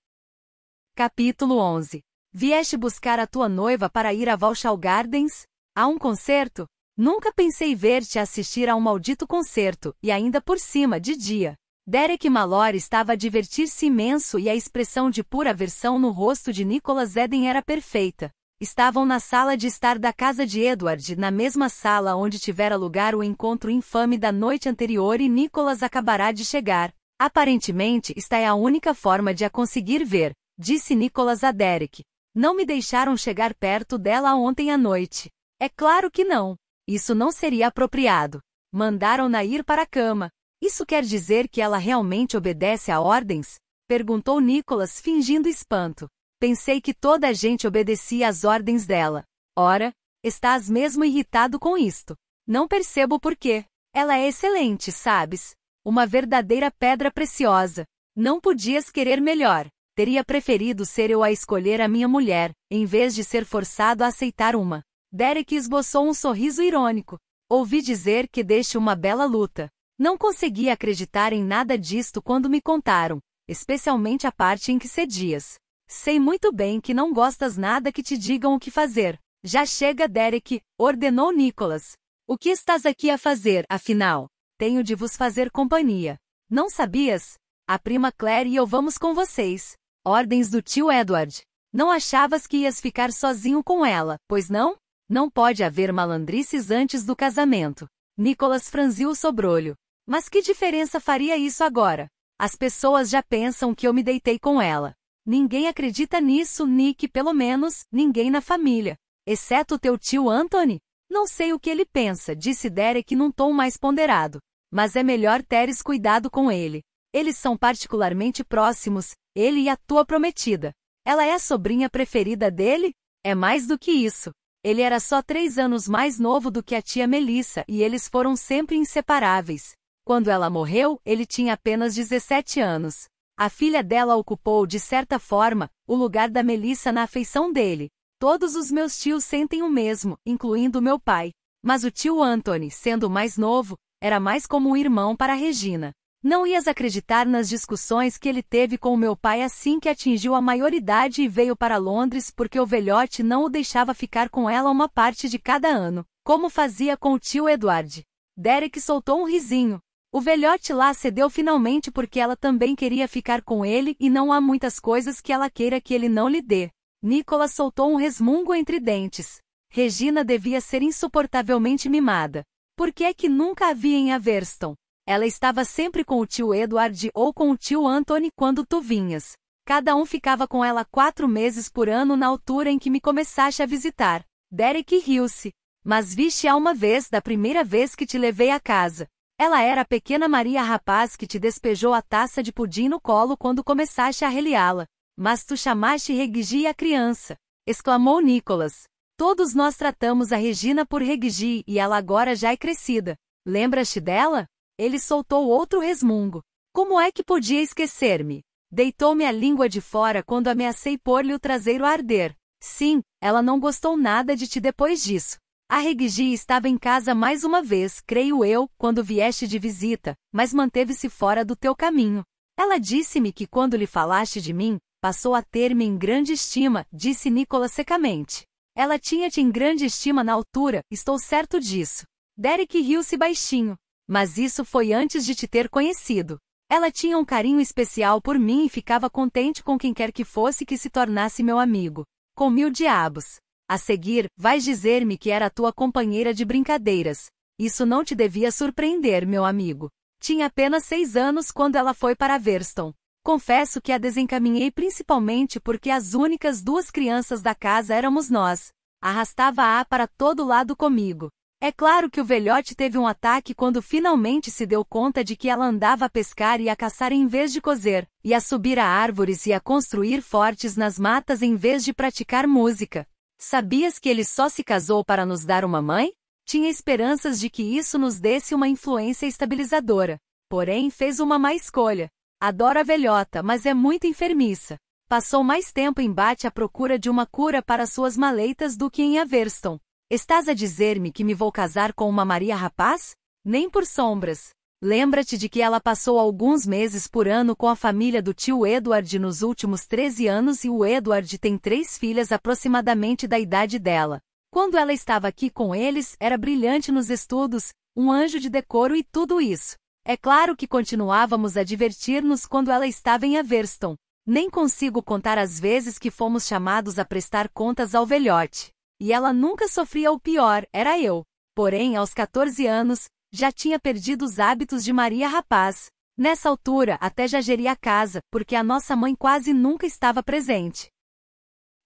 Capítulo 11 Vieste buscar a tua noiva para ir a Valshall Gardens? A um concerto? Nunca pensei ver-te assistir a um maldito concerto, e ainda por cima, de dia. Derek Malor estava a divertir-se imenso e a expressão de pura aversão no rosto de Nicholas Eden era perfeita. Estavam na sala de estar da casa de Edward, na mesma sala onde tivera lugar o encontro infame da noite anterior e Nicholas acabará de chegar. Aparentemente, esta é a única forma de a conseguir ver, disse Nicholas a Derek. Não me deixaram chegar perto dela ontem à noite. É claro que não. Isso não seria apropriado. Mandaram-na ir para a cama. Isso quer dizer que ela realmente obedece a ordens? perguntou Nicholas, fingindo espanto. Pensei que toda a gente obedecia às ordens dela. Ora, estás mesmo irritado com isto. Não percebo por quê. Ela é excelente, sabes? Uma verdadeira pedra preciosa. Não podias querer melhor. Teria preferido ser eu a escolher a minha mulher, em vez de ser forçado a aceitar uma. Derek esboçou um sorriso irônico. Ouvi dizer que deixe uma bela luta. Não consegui acreditar em nada disto quando me contaram, especialmente a parte em que cedias. Sei muito bem que não gostas nada que te digam o que fazer. Já chega, Derek, ordenou Nicholas. O que estás aqui a fazer, afinal? Tenho de vos fazer companhia. Não sabias? A prima Claire e eu vamos com vocês. Ordens do tio Edward. Não achavas que ias ficar sozinho com ela, pois não? Não pode haver malandrices antes do casamento. Nicholas franziu o sobrolho. Mas que diferença faria isso agora? As pessoas já pensam que eu me deitei com ela. Ninguém acredita nisso, Nick, pelo menos, ninguém na família. Exceto teu tio Anthony. Não sei o que ele pensa, disse Derek num tom mais ponderado. Mas é melhor teres cuidado com ele. Eles são particularmente próximos, ele e a tua prometida. Ela é a sobrinha preferida dele? É mais do que isso. Ele era só três anos mais novo do que a tia Melissa e eles foram sempre inseparáveis. Quando ela morreu, ele tinha apenas 17 anos. A filha dela ocupou, de certa forma, o lugar da Melissa na afeição dele. Todos os meus tios sentem o mesmo, incluindo meu pai. Mas o tio Anthony, sendo mais novo, era mais como um irmão para Regina. Não ias acreditar nas discussões que ele teve com meu pai assim que atingiu a maioridade e veio para Londres porque o velhote não o deixava ficar com ela uma parte de cada ano, como fazia com o tio Edward. Derek soltou um risinho, o velhote lá cedeu finalmente porque ela também queria ficar com ele e não há muitas coisas que ela queira que ele não lhe dê. Nicolas soltou um resmungo entre dentes. Regina devia ser insuportavelmente mimada. Por que é que nunca a vi em Averston? Ela estava sempre com o tio Edward ou com o tio Anthony quando tu vinhas. Cada um ficava com ela quatro meses por ano na altura em que me começaste a visitar. Derek riu-se. Mas viste-a uma vez da primeira vez que te levei a casa. Ela era a pequena Maria rapaz que te despejou a taça de pudim no colo quando começaste a reliá-la. Mas tu chamaste Regigi a criança, exclamou Nicholas. Todos nós tratamos a Regina por Regigi e ela agora já é crescida. Lembras-te dela? Ele soltou outro resmungo. Como é que podia esquecer-me? Deitou-me a língua de fora quando ameacei pôr-lhe o traseiro a arder. Sim, ela não gostou nada de ti depois disso. A Regigi estava em casa mais uma vez, creio eu, quando vieste de visita, mas manteve-se fora do teu caminho. Ela disse-me que quando lhe falaste de mim, passou a ter-me em grande estima, disse Nicolas secamente. Ela tinha-te em grande estima na altura, estou certo disso. Derek riu-se baixinho. Mas isso foi antes de te ter conhecido. Ela tinha um carinho especial por mim e ficava contente com quem quer que fosse que se tornasse meu amigo. Com mil diabos. A seguir, vais dizer-me que era tua companheira de brincadeiras. Isso não te devia surpreender, meu amigo. Tinha apenas seis anos quando ela foi para Verston. Confesso que a desencaminhei principalmente porque as únicas duas crianças da casa éramos nós. Arrastava-a para todo lado comigo. É claro que o velhote teve um ataque quando finalmente se deu conta de que ela andava a pescar e a caçar em vez de cozer, e a subir a árvores e a construir fortes nas matas em vez de praticar música. Sabias que ele só se casou para nos dar uma mãe? Tinha esperanças de que isso nos desse uma influência estabilizadora. Porém, fez uma má escolha. Adora a velhota, mas é muito enfermiça. Passou mais tempo em Bate à procura de uma cura para suas maleitas do que em Averston. Estás a dizer-me que me vou casar com uma Maria Rapaz? Nem por sombras. Lembra-te de que ela passou alguns meses por ano com a família do tio Edward nos últimos 13 anos e o Edward tem três filhas aproximadamente da idade dela. Quando ela estava aqui com eles, era brilhante nos estudos, um anjo de decoro e tudo isso. É claro que continuávamos a divertir-nos quando ela estava em Averston. Nem consigo contar as vezes que fomos chamados a prestar contas ao velhote. E ela nunca sofria o pior, era eu. Porém, aos 14 anos, já tinha perdido os hábitos de Maria Rapaz. Nessa altura, até já geria a casa, porque a nossa mãe quase nunca estava presente.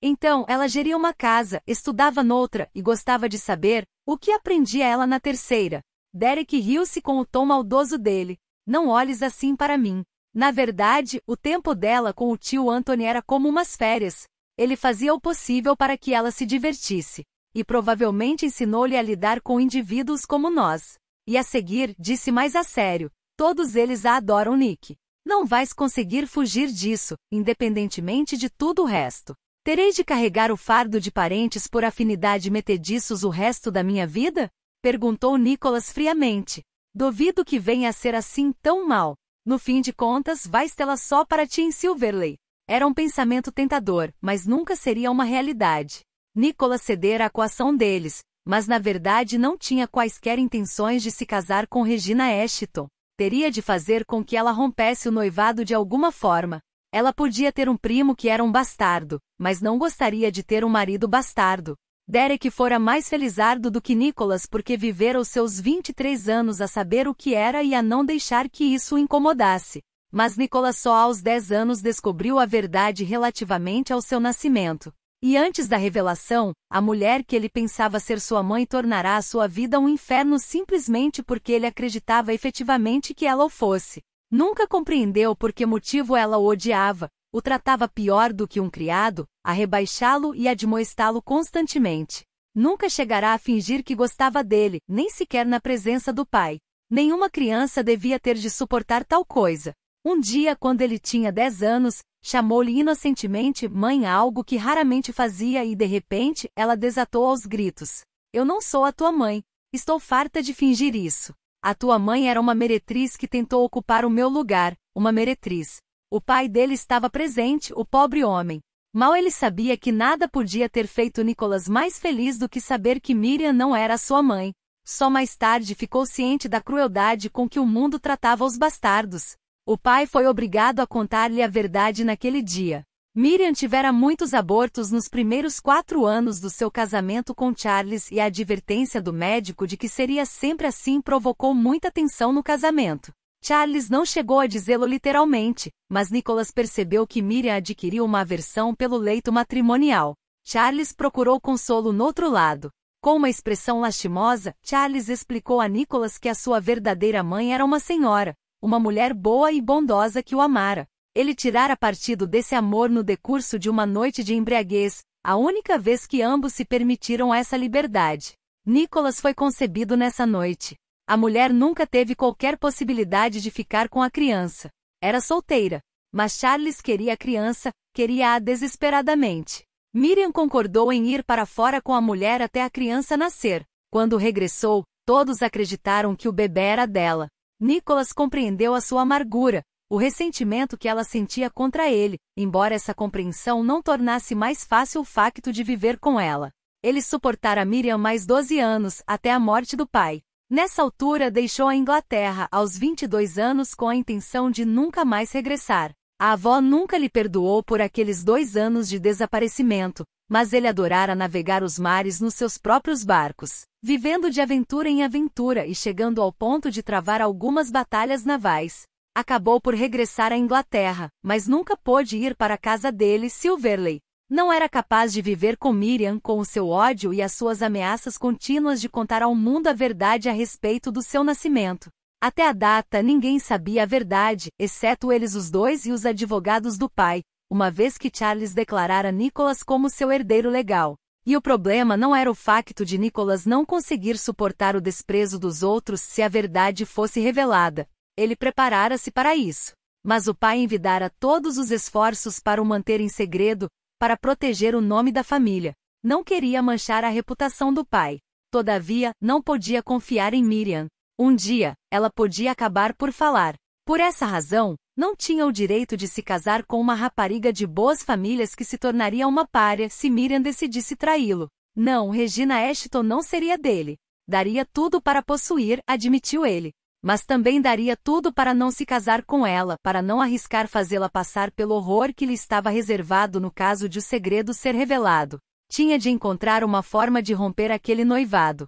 Então, ela geria uma casa, estudava noutra e gostava de saber o que aprendia ela na terceira. Derek riu-se com o tom maldoso dele. Não olhes assim para mim. Na verdade, o tempo dela com o tio Anthony era como umas férias. Ele fazia o possível para que ela se divertisse. E provavelmente ensinou-lhe a lidar com indivíduos como nós. E a seguir, disse mais a sério: todos eles a adoram Nick. Não vais conseguir fugir disso, independentemente de tudo o resto. Terei de carregar o fardo de parentes por afinidade metediços o resto da minha vida? Perguntou Nicholas friamente. Duvido que venha a ser assim tão mal. No fim de contas, vais tê-la só para ti em Silverley. Era um pensamento tentador, mas nunca seria uma realidade. Nicholas cedera à coação deles, mas na verdade não tinha quaisquer intenções de se casar com Regina Ashton. Teria de fazer com que ela rompesse o noivado de alguma forma. Ela podia ter um primo que era um bastardo, mas não gostaria de ter um marido bastardo. Derek fora mais felizardo do que Nicholas porque vivera os seus 23 anos a saber o que era e a não deixar que isso o incomodasse. Mas Nicholas só aos 10 anos descobriu a verdade relativamente ao seu nascimento. E antes da revelação, a mulher que ele pensava ser sua mãe tornará a sua vida um inferno simplesmente porque ele acreditava efetivamente que ela o fosse. Nunca compreendeu por que motivo ela o odiava, o tratava pior do que um criado, a rebaixá-lo e admoestá-lo constantemente. Nunca chegará a fingir que gostava dele, nem sequer na presença do pai. Nenhuma criança devia ter de suportar tal coisa. Um dia, quando ele tinha dez anos, chamou-lhe inocentemente mãe algo que raramente fazia e de repente ela desatou aos gritos. Eu não sou a tua mãe. Estou farta de fingir isso. A tua mãe era uma meretriz que tentou ocupar o meu lugar, uma meretriz. O pai dele estava presente, o pobre homem. Mal ele sabia que nada podia ter feito Nicolas mais feliz do que saber que Miriam não era sua mãe. Só mais tarde ficou ciente da crueldade com que o mundo tratava os bastardos. O pai foi obrigado a contar-lhe a verdade naquele dia. Miriam tivera muitos abortos nos primeiros quatro anos do seu casamento com Charles e a advertência do médico de que seria sempre assim provocou muita tensão no casamento. Charles não chegou a dizê-lo literalmente, mas Nicholas percebeu que Miriam adquiriu uma aversão pelo leito matrimonial. Charles procurou consolo no outro lado. Com uma expressão lastimosa, Charles explicou a Nicholas que a sua verdadeira mãe era uma senhora, uma mulher boa e bondosa que o amara. Ele tirara partido desse amor no decurso de uma noite de embriaguez, a única vez que ambos se permitiram essa liberdade. Nicholas foi concebido nessa noite. A mulher nunca teve qualquer possibilidade de ficar com a criança. Era solteira. Mas Charles queria a criança, queria-a desesperadamente. Miriam concordou em ir para fora com a mulher até a criança nascer. Quando regressou, todos acreditaram que o bebê era dela. Nicholas compreendeu a sua amargura, o ressentimento que ela sentia contra ele, embora essa compreensão não tornasse mais fácil o facto de viver com ela. Ele suportara Miriam mais 12 anos, até a morte do pai. Nessa altura, deixou a Inglaterra aos 22 anos com a intenção de nunca mais regressar. A avó nunca lhe perdoou por aqueles dois anos de desaparecimento, mas ele adorara navegar os mares nos seus próprios barcos vivendo de aventura em aventura e chegando ao ponto de travar algumas batalhas navais. Acabou por regressar à Inglaterra, mas nunca pôde ir para a casa dele, Silverley. Não era capaz de viver com Miriam com o seu ódio e as suas ameaças contínuas de contar ao mundo a verdade a respeito do seu nascimento. Até a data, ninguém sabia a verdade, exceto eles os dois e os advogados do pai, uma vez que Charles declarara Nicholas como seu herdeiro legal. E o problema não era o facto de Nicholas não conseguir suportar o desprezo dos outros se a verdade fosse revelada. Ele preparara-se para isso. Mas o pai envidara todos os esforços para o manter em segredo, para proteger o nome da família. Não queria manchar a reputação do pai. Todavia, não podia confiar em Miriam. Um dia, ela podia acabar por falar. Por essa razão, não tinha o direito de se casar com uma rapariga de boas famílias que se tornaria uma párea se Miriam decidisse traí-lo. Não, Regina Ashton não seria dele. Daria tudo para possuir, admitiu ele. Mas também daria tudo para não se casar com ela, para não arriscar fazê-la passar pelo horror que lhe estava reservado no caso de o segredo ser revelado. Tinha de encontrar uma forma de romper aquele noivado.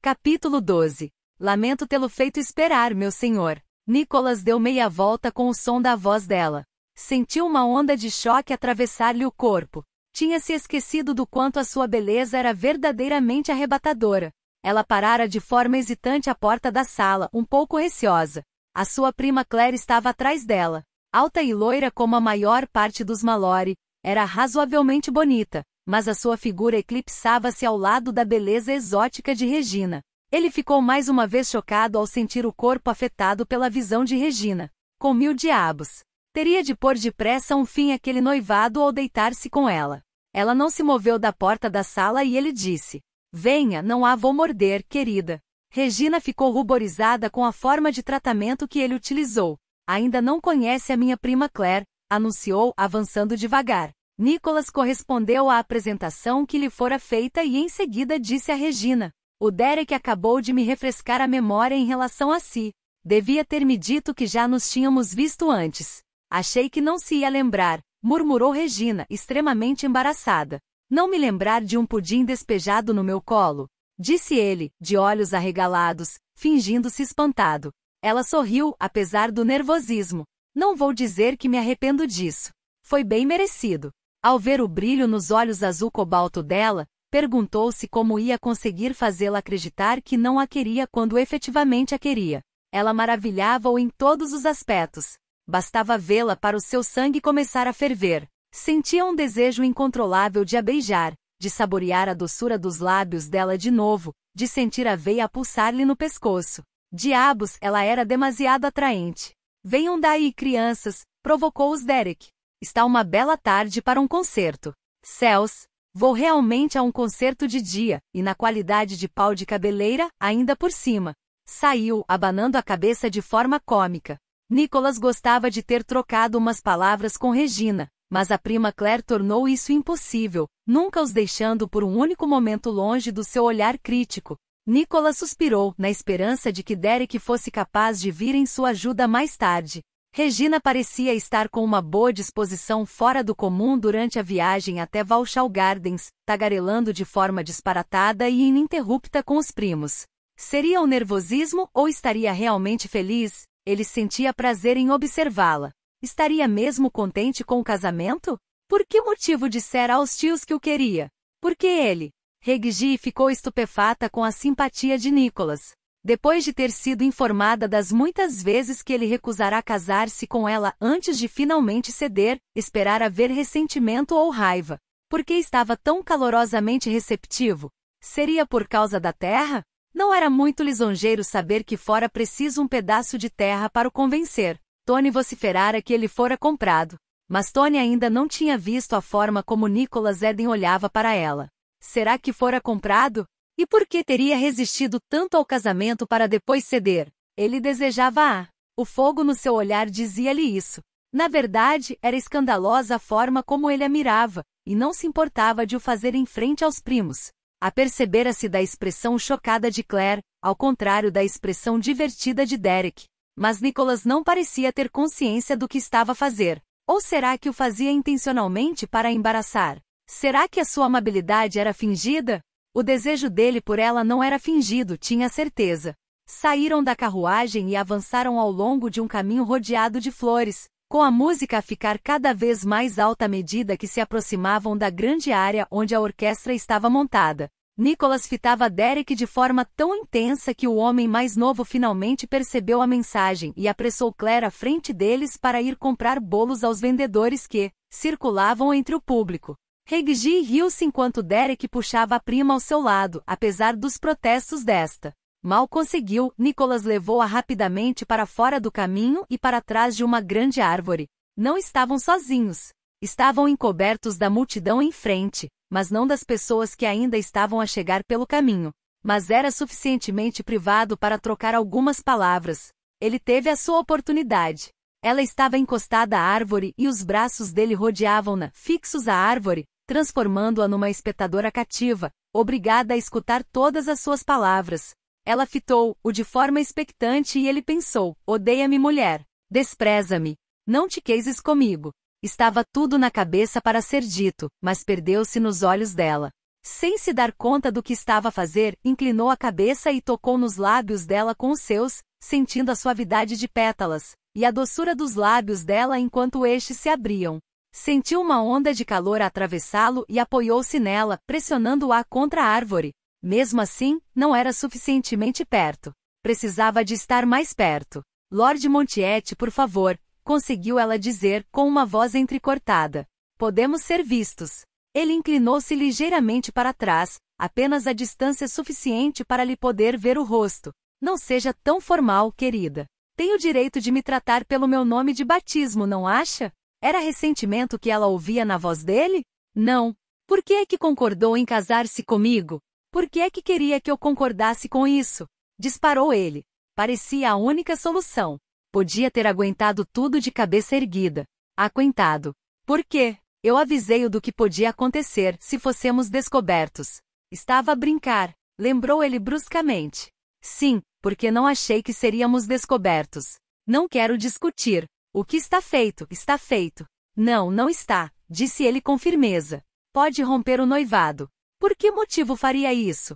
Capítulo 12 Lamento tê-lo feito esperar, meu senhor. Nicholas deu meia volta com o som da voz dela. Sentiu uma onda de choque atravessar-lhe o corpo. Tinha se esquecido do quanto a sua beleza era verdadeiramente arrebatadora. Ela parara de forma hesitante à porta da sala, um pouco receosa. A sua prima Claire estava atrás dela. Alta e loira como a maior parte dos Mallory, era razoavelmente bonita, mas a sua figura eclipsava-se ao lado da beleza exótica de Regina. Ele ficou mais uma vez chocado ao sentir o corpo afetado pela visão de Regina. Com mil diabos. Teria de pôr depressa um fim àquele noivado ou deitar-se com ela. Ela não se moveu da porta da sala e ele disse: Venha, não a vou morder, querida. Regina ficou ruborizada com a forma de tratamento que ele utilizou. Ainda não conhece a minha prima Claire, anunciou, avançando devagar. Nicolas correspondeu à apresentação que lhe fora feita e em seguida disse a Regina: o Derek acabou de me refrescar a memória em relação a si. Devia ter me dito que já nos tínhamos visto antes. Achei que não se ia lembrar, murmurou Regina, extremamente embaraçada. Não me lembrar de um pudim despejado no meu colo? Disse ele, de olhos arregalados, fingindo-se espantado. Ela sorriu, apesar do nervosismo. Não vou dizer que me arrependo disso. Foi bem merecido. Ao ver o brilho nos olhos azul cobalto dela, Perguntou-se como ia conseguir fazê-la acreditar que não a queria quando efetivamente a queria. Ela maravilhava-o em todos os aspectos. Bastava vê-la para o seu sangue começar a ferver. Sentia um desejo incontrolável de a beijar, de saborear a doçura dos lábios dela de novo, de sentir a veia pulsar-lhe no pescoço. Diabos, ela era demasiado atraente. Venham daí, crianças, provocou-os Derek. Está uma bela tarde para um concerto. Céus, Vou realmente a um concerto de dia, e na qualidade de pau de cabeleira, ainda por cima. Saiu, abanando a cabeça de forma cômica. Nicholas gostava de ter trocado umas palavras com Regina, mas a prima Claire tornou isso impossível, nunca os deixando por um único momento longe do seu olhar crítico. Nicholas suspirou, na esperança de que Derek fosse capaz de vir em sua ajuda mais tarde. Regina parecia estar com uma boa disposição fora do comum durante a viagem até Valchal Gardens, tagarelando de forma disparatada e ininterrupta com os primos. Seria o nervosismo ou estaria realmente feliz? Ele sentia prazer em observá-la. Estaria mesmo contente com o casamento? Por que motivo dissera aos tios que o queria? Porque ele? Regi ficou estupefata com a simpatia de Nicholas depois de ter sido informada das muitas vezes que ele recusará casar-se com ela antes de finalmente ceder, esperar haver ressentimento ou raiva. Por que estava tão calorosamente receptivo? Seria por causa da terra? Não era muito lisonjeiro saber que fora preciso um pedaço de terra para o convencer. Tony vociferara que ele fora comprado. Mas Tony ainda não tinha visto a forma como Nicholas Eden olhava para ela. Será que fora comprado? E por que teria resistido tanto ao casamento para depois ceder? Ele desejava-a. O fogo no seu olhar dizia-lhe isso. Na verdade, era escandalosa a forma como ele a mirava, e não se importava de o fazer em frente aos primos. Apercebera-se da expressão chocada de Claire, ao contrário da expressão divertida de Derek. Mas Nicholas não parecia ter consciência do que estava a fazer. Ou será que o fazia intencionalmente para embaraçar? Será que a sua amabilidade era fingida? O desejo dele por ela não era fingido, tinha certeza. Saíram da carruagem e avançaram ao longo de um caminho rodeado de flores, com a música a ficar cada vez mais alta à medida que se aproximavam da grande área onde a orquestra estava montada. Nicholas fitava Derek de forma tão intensa que o homem mais novo finalmente percebeu a mensagem e apressou Claire à frente deles para ir comprar bolos aos vendedores que circulavam entre o público. Reggie riu-se enquanto Derek puxava a prima ao seu lado, apesar dos protestos desta. Mal conseguiu, Nicholas levou-a rapidamente para fora do caminho e para trás de uma grande árvore. Não estavam sozinhos. Estavam encobertos da multidão em frente, mas não das pessoas que ainda estavam a chegar pelo caminho. Mas era suficientemente privado para trocar algumas palavras. Ele teve a sua oportunidade. Ela estava encostada à árvore e os braços dele rodeavam-na, fixos à árvore, transformando-a numa espectadora cativa, obrigada a escutar todas as suas palavras. Ela fitou-o de forma expectante e ele pensou: odeia-me, mulher. Despreza-me. Não te queises comigo. Estava tudo na cabeça para ser dito, mas perdeu-se nos olhos dela. Sem se dar conta do que estava a fazer, inclinou a cabeça e tocou nos lábios dela com os seus, sentindo a suavidade de pétalas, e a doçura dos lábios dela enquanto estes se abriam. Sentiu uma onda de calor atravessá-lo e apoiou-se nela, pressionando-a contra a árvore. Mesmo assim, não era suficientemente perto. Precisava de estar mais perto. Lord Montiette, por favor, conseguiu ela dizer, com uma voz entrecortada. Podemos ser vistos. Ele inclinou-se ligeiramente para trás, apenas a distância suficiente para lhe poder ver o rosto. Não seja tão formal, querida. Tenho o direito de me tratar pelo meu nome de batismo, não acha? Era ressentimento que ela ouvia na voz dele? Não. Por que é que concordou em casar-se comigo? Por que é que queria que eu concordasse com isso? Disparou ele. Parecia a única solução. Podia ter aguentado tudo de cabeça erguida. Aguentado. Por quê? Eu avisei-o do que podia acontecer se fossemos descobertos. Estava a brincar, lembrou ele bruscamente. Sim, porque não achei que seríamos descobertos. Não quero discutir. O que está feito, está feito. Não, não está, disse ele com firmeza. Pode romper o noivado. Por que motivo faria isso?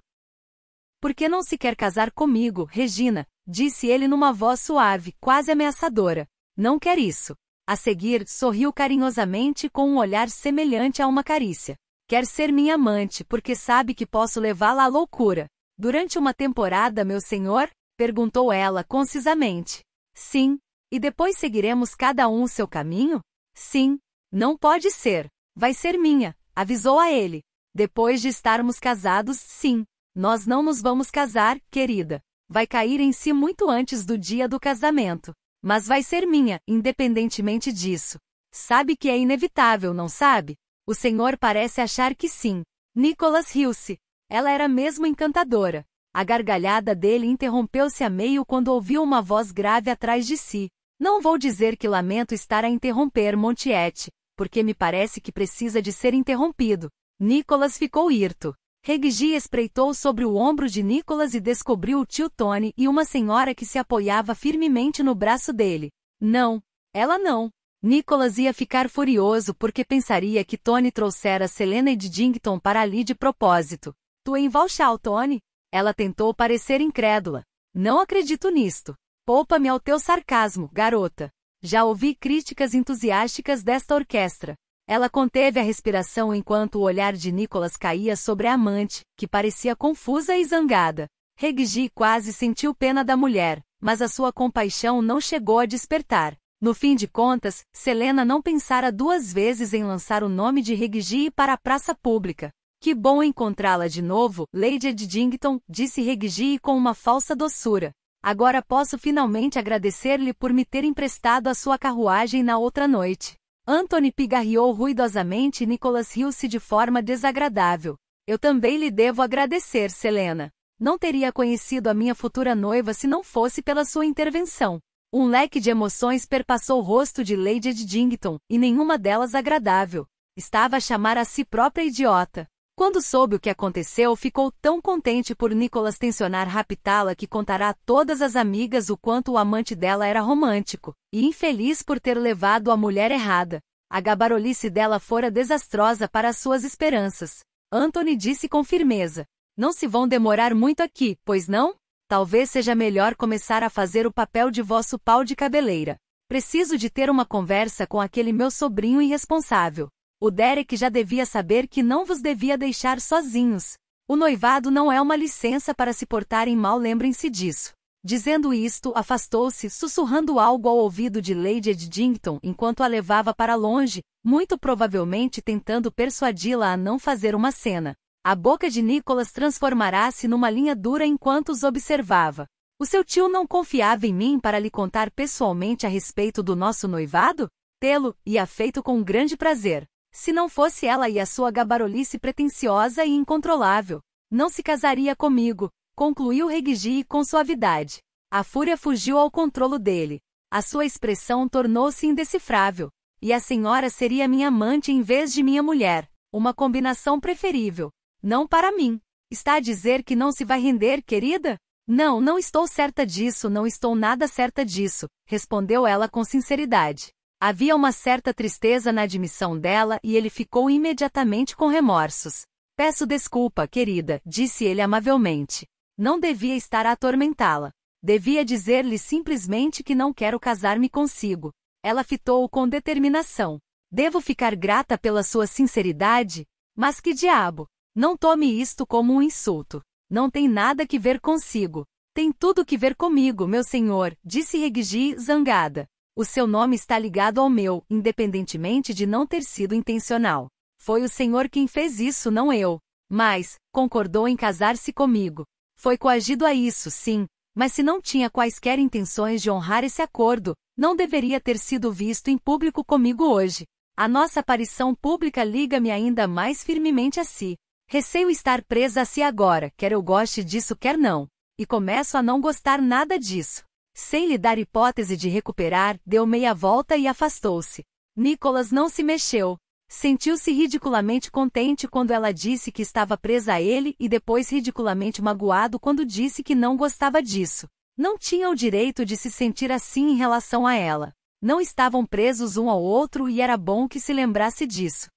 Porque não se quer casar comigo, Regina, disse ele numa voz suave, quase ameaçadora. Não quer isso. A seguir, sorriu carinhosamente com um olhar semelhante a uma carícia. Quer ser minha amante porque sabe que posso levá-la à loucura. Durante uma temporada, meu senhor? perguntou ela concisamente. Sim, e depois seguiremos cada um o seu caminho? Sim, não pode ser. Vai ser minha, avisou a ele. Depois de estarmos casados, sim. Nós não nos vamos casar, querida. Vai cair em si muito antes do dia do casamento. Mas vai ser minha, independentemente disso. Sabe que é inevitável, não sabe? O senhor parece achar que sim. Nicholas riu-se. Ela era mesmo encantadora. A gargalhada dele interrompeu-se a meio quando ouviu uma voz grave atrás de si. Não vou dizer que lamento estar a interromper Montiette, porque me parece que precisa de ser interrompido. Nicholas ficou irto. Regi espreitou sobre o ombro de Nicholas e descobriu o tio Tony e uma senhora que se apoiava firmemente no braço dele. Não, ela não. Nicholas ia ficar furioso porque pensaria que Tony trouxera Selena de Dington para ali de propósito. Tu em Valchal, Tony? Ela tentou parecer incrédula. Não acredito nisto. Poupa-me ao teu sarcasmo, garota. Já ouvi críticas entusiásticas desta orquestra. Ela conteve a respiração enquanto o olhar de Nicolas caía sobre a amante, que parecia confusa e zangada. Regi quase sentiu pena da mulher, mas a sua compaixão não chegou a despertar. No fim de contas, Selena não pensara duas vezes em lançar o nome de Regi para a praça pública. Que bom encontrá-la de novo, Lady Edgington, disse Regi com uma falsa doçura. Agora posso finalmente agradecer-lhe por me ter emprestado a sua carruagem na outra noite. Anthony pigarreou ruidosamente e Nicholas riu-se de forma desagradável. Eu também lhe devo agradecer, Selena. Não teria conhecido a minha futura noiva se não fosse pela sua intervenção. Um leque de emoções perpassou o rosto de Lady Eddington, e nenhuma delas agradável. Estava a chamar a si própria idiota. Quando soube o que aconteceu, ficou tão contente por Nicolas tensionar raptá-la que contará a todas as amigas o quanto o amante dela era romântico, e infeliz por ter levado a mulher errada. A gabarolice dela fora desastrosa para as suas esperanças. Anthony disse com firmeza: Não se vão demorar muito aqui, pois não? Talvez seja melhor começar a fazer o papel de vosso pau de cabeleira. Preciso de ter uma conversa com aquele meu sobrinho irresponsável. O Derek já devia saber que não vos devia deixar sozinhos. O noivado não é uma licença para se portarem mal, lembrem-se disso. Dizendo isto, afastou-se, sussurrando algo ao ouvido de Lady Edgington enquanto a levava para longe, muito provavelmente tentando persuadi-la a não fazer uma cena. A boca de Nicholas transformará-se numa linha dura enquanto os observava. O seu tio não confiava em mim para lhe contar pessoalmente a respeito do nosso noivado? Tê-lo, e a feito com grande prazer. Se não fosse ela e a sua gabarolice pretensiosa e incontrolável, não se casaria comigo, concluiu Regigi com suavidade. A fúria fugiu ao controlo dele. A sua expressão tornou-se indecifrável. E a senhora seria minha amante em vez de minha mulher. Uma combinação preferível. Não para mim. Está a dizer que não se vai render, querida? Não, não estou certa disso, não estou nada certa disso, respondeu ela com sinceridade. Havia uma certa tristeza na admissão dela e ele ficou imediatamente com remorsos. Peço desculpa, querida, disse ele amavelmente. Não devia estar a atormentá-la. Devia dizer-lhe simplesmente que não quero casar-me consigo. Ela fitou-o com determinação. Devo ficar grata pela sua sinceridade? Mas que diabo! Não tome isto como um insulto. Não tem nada que ver consigo. Tem tudo que ver comigo, meu senhor, disse Regi, zangada. O seu nome está ligado ao meu, independentemente de não ter sido intencional. Foi o Senhor quem fez isso, não eu. Mas, concordou em casar-se comigo. Foi coagido a isso, sim, mas se não tinha quaisquer intenções de honrar esse acordo, não deveria ter sido visto em público comigo hoje. A nossa aparição pública liga-me ainda mais firmemente a si. Receio estar presa a si agora, quer eu goste disso, quer não. E começo a não gostar nada disso. Sem lhe dar hipótese de recuperar, deu meia volta e afastou-se. Nicholas não se mexeu. Sentiu-se ridiculamente contente quando ela disse que estava presa a ele e depois ridiculamente magoado quando disse que não gostava disso. Não tinha o direito de se sentir assim em relação a ela. Não estavam presos um ao outro e era bom que se lembrasse disso.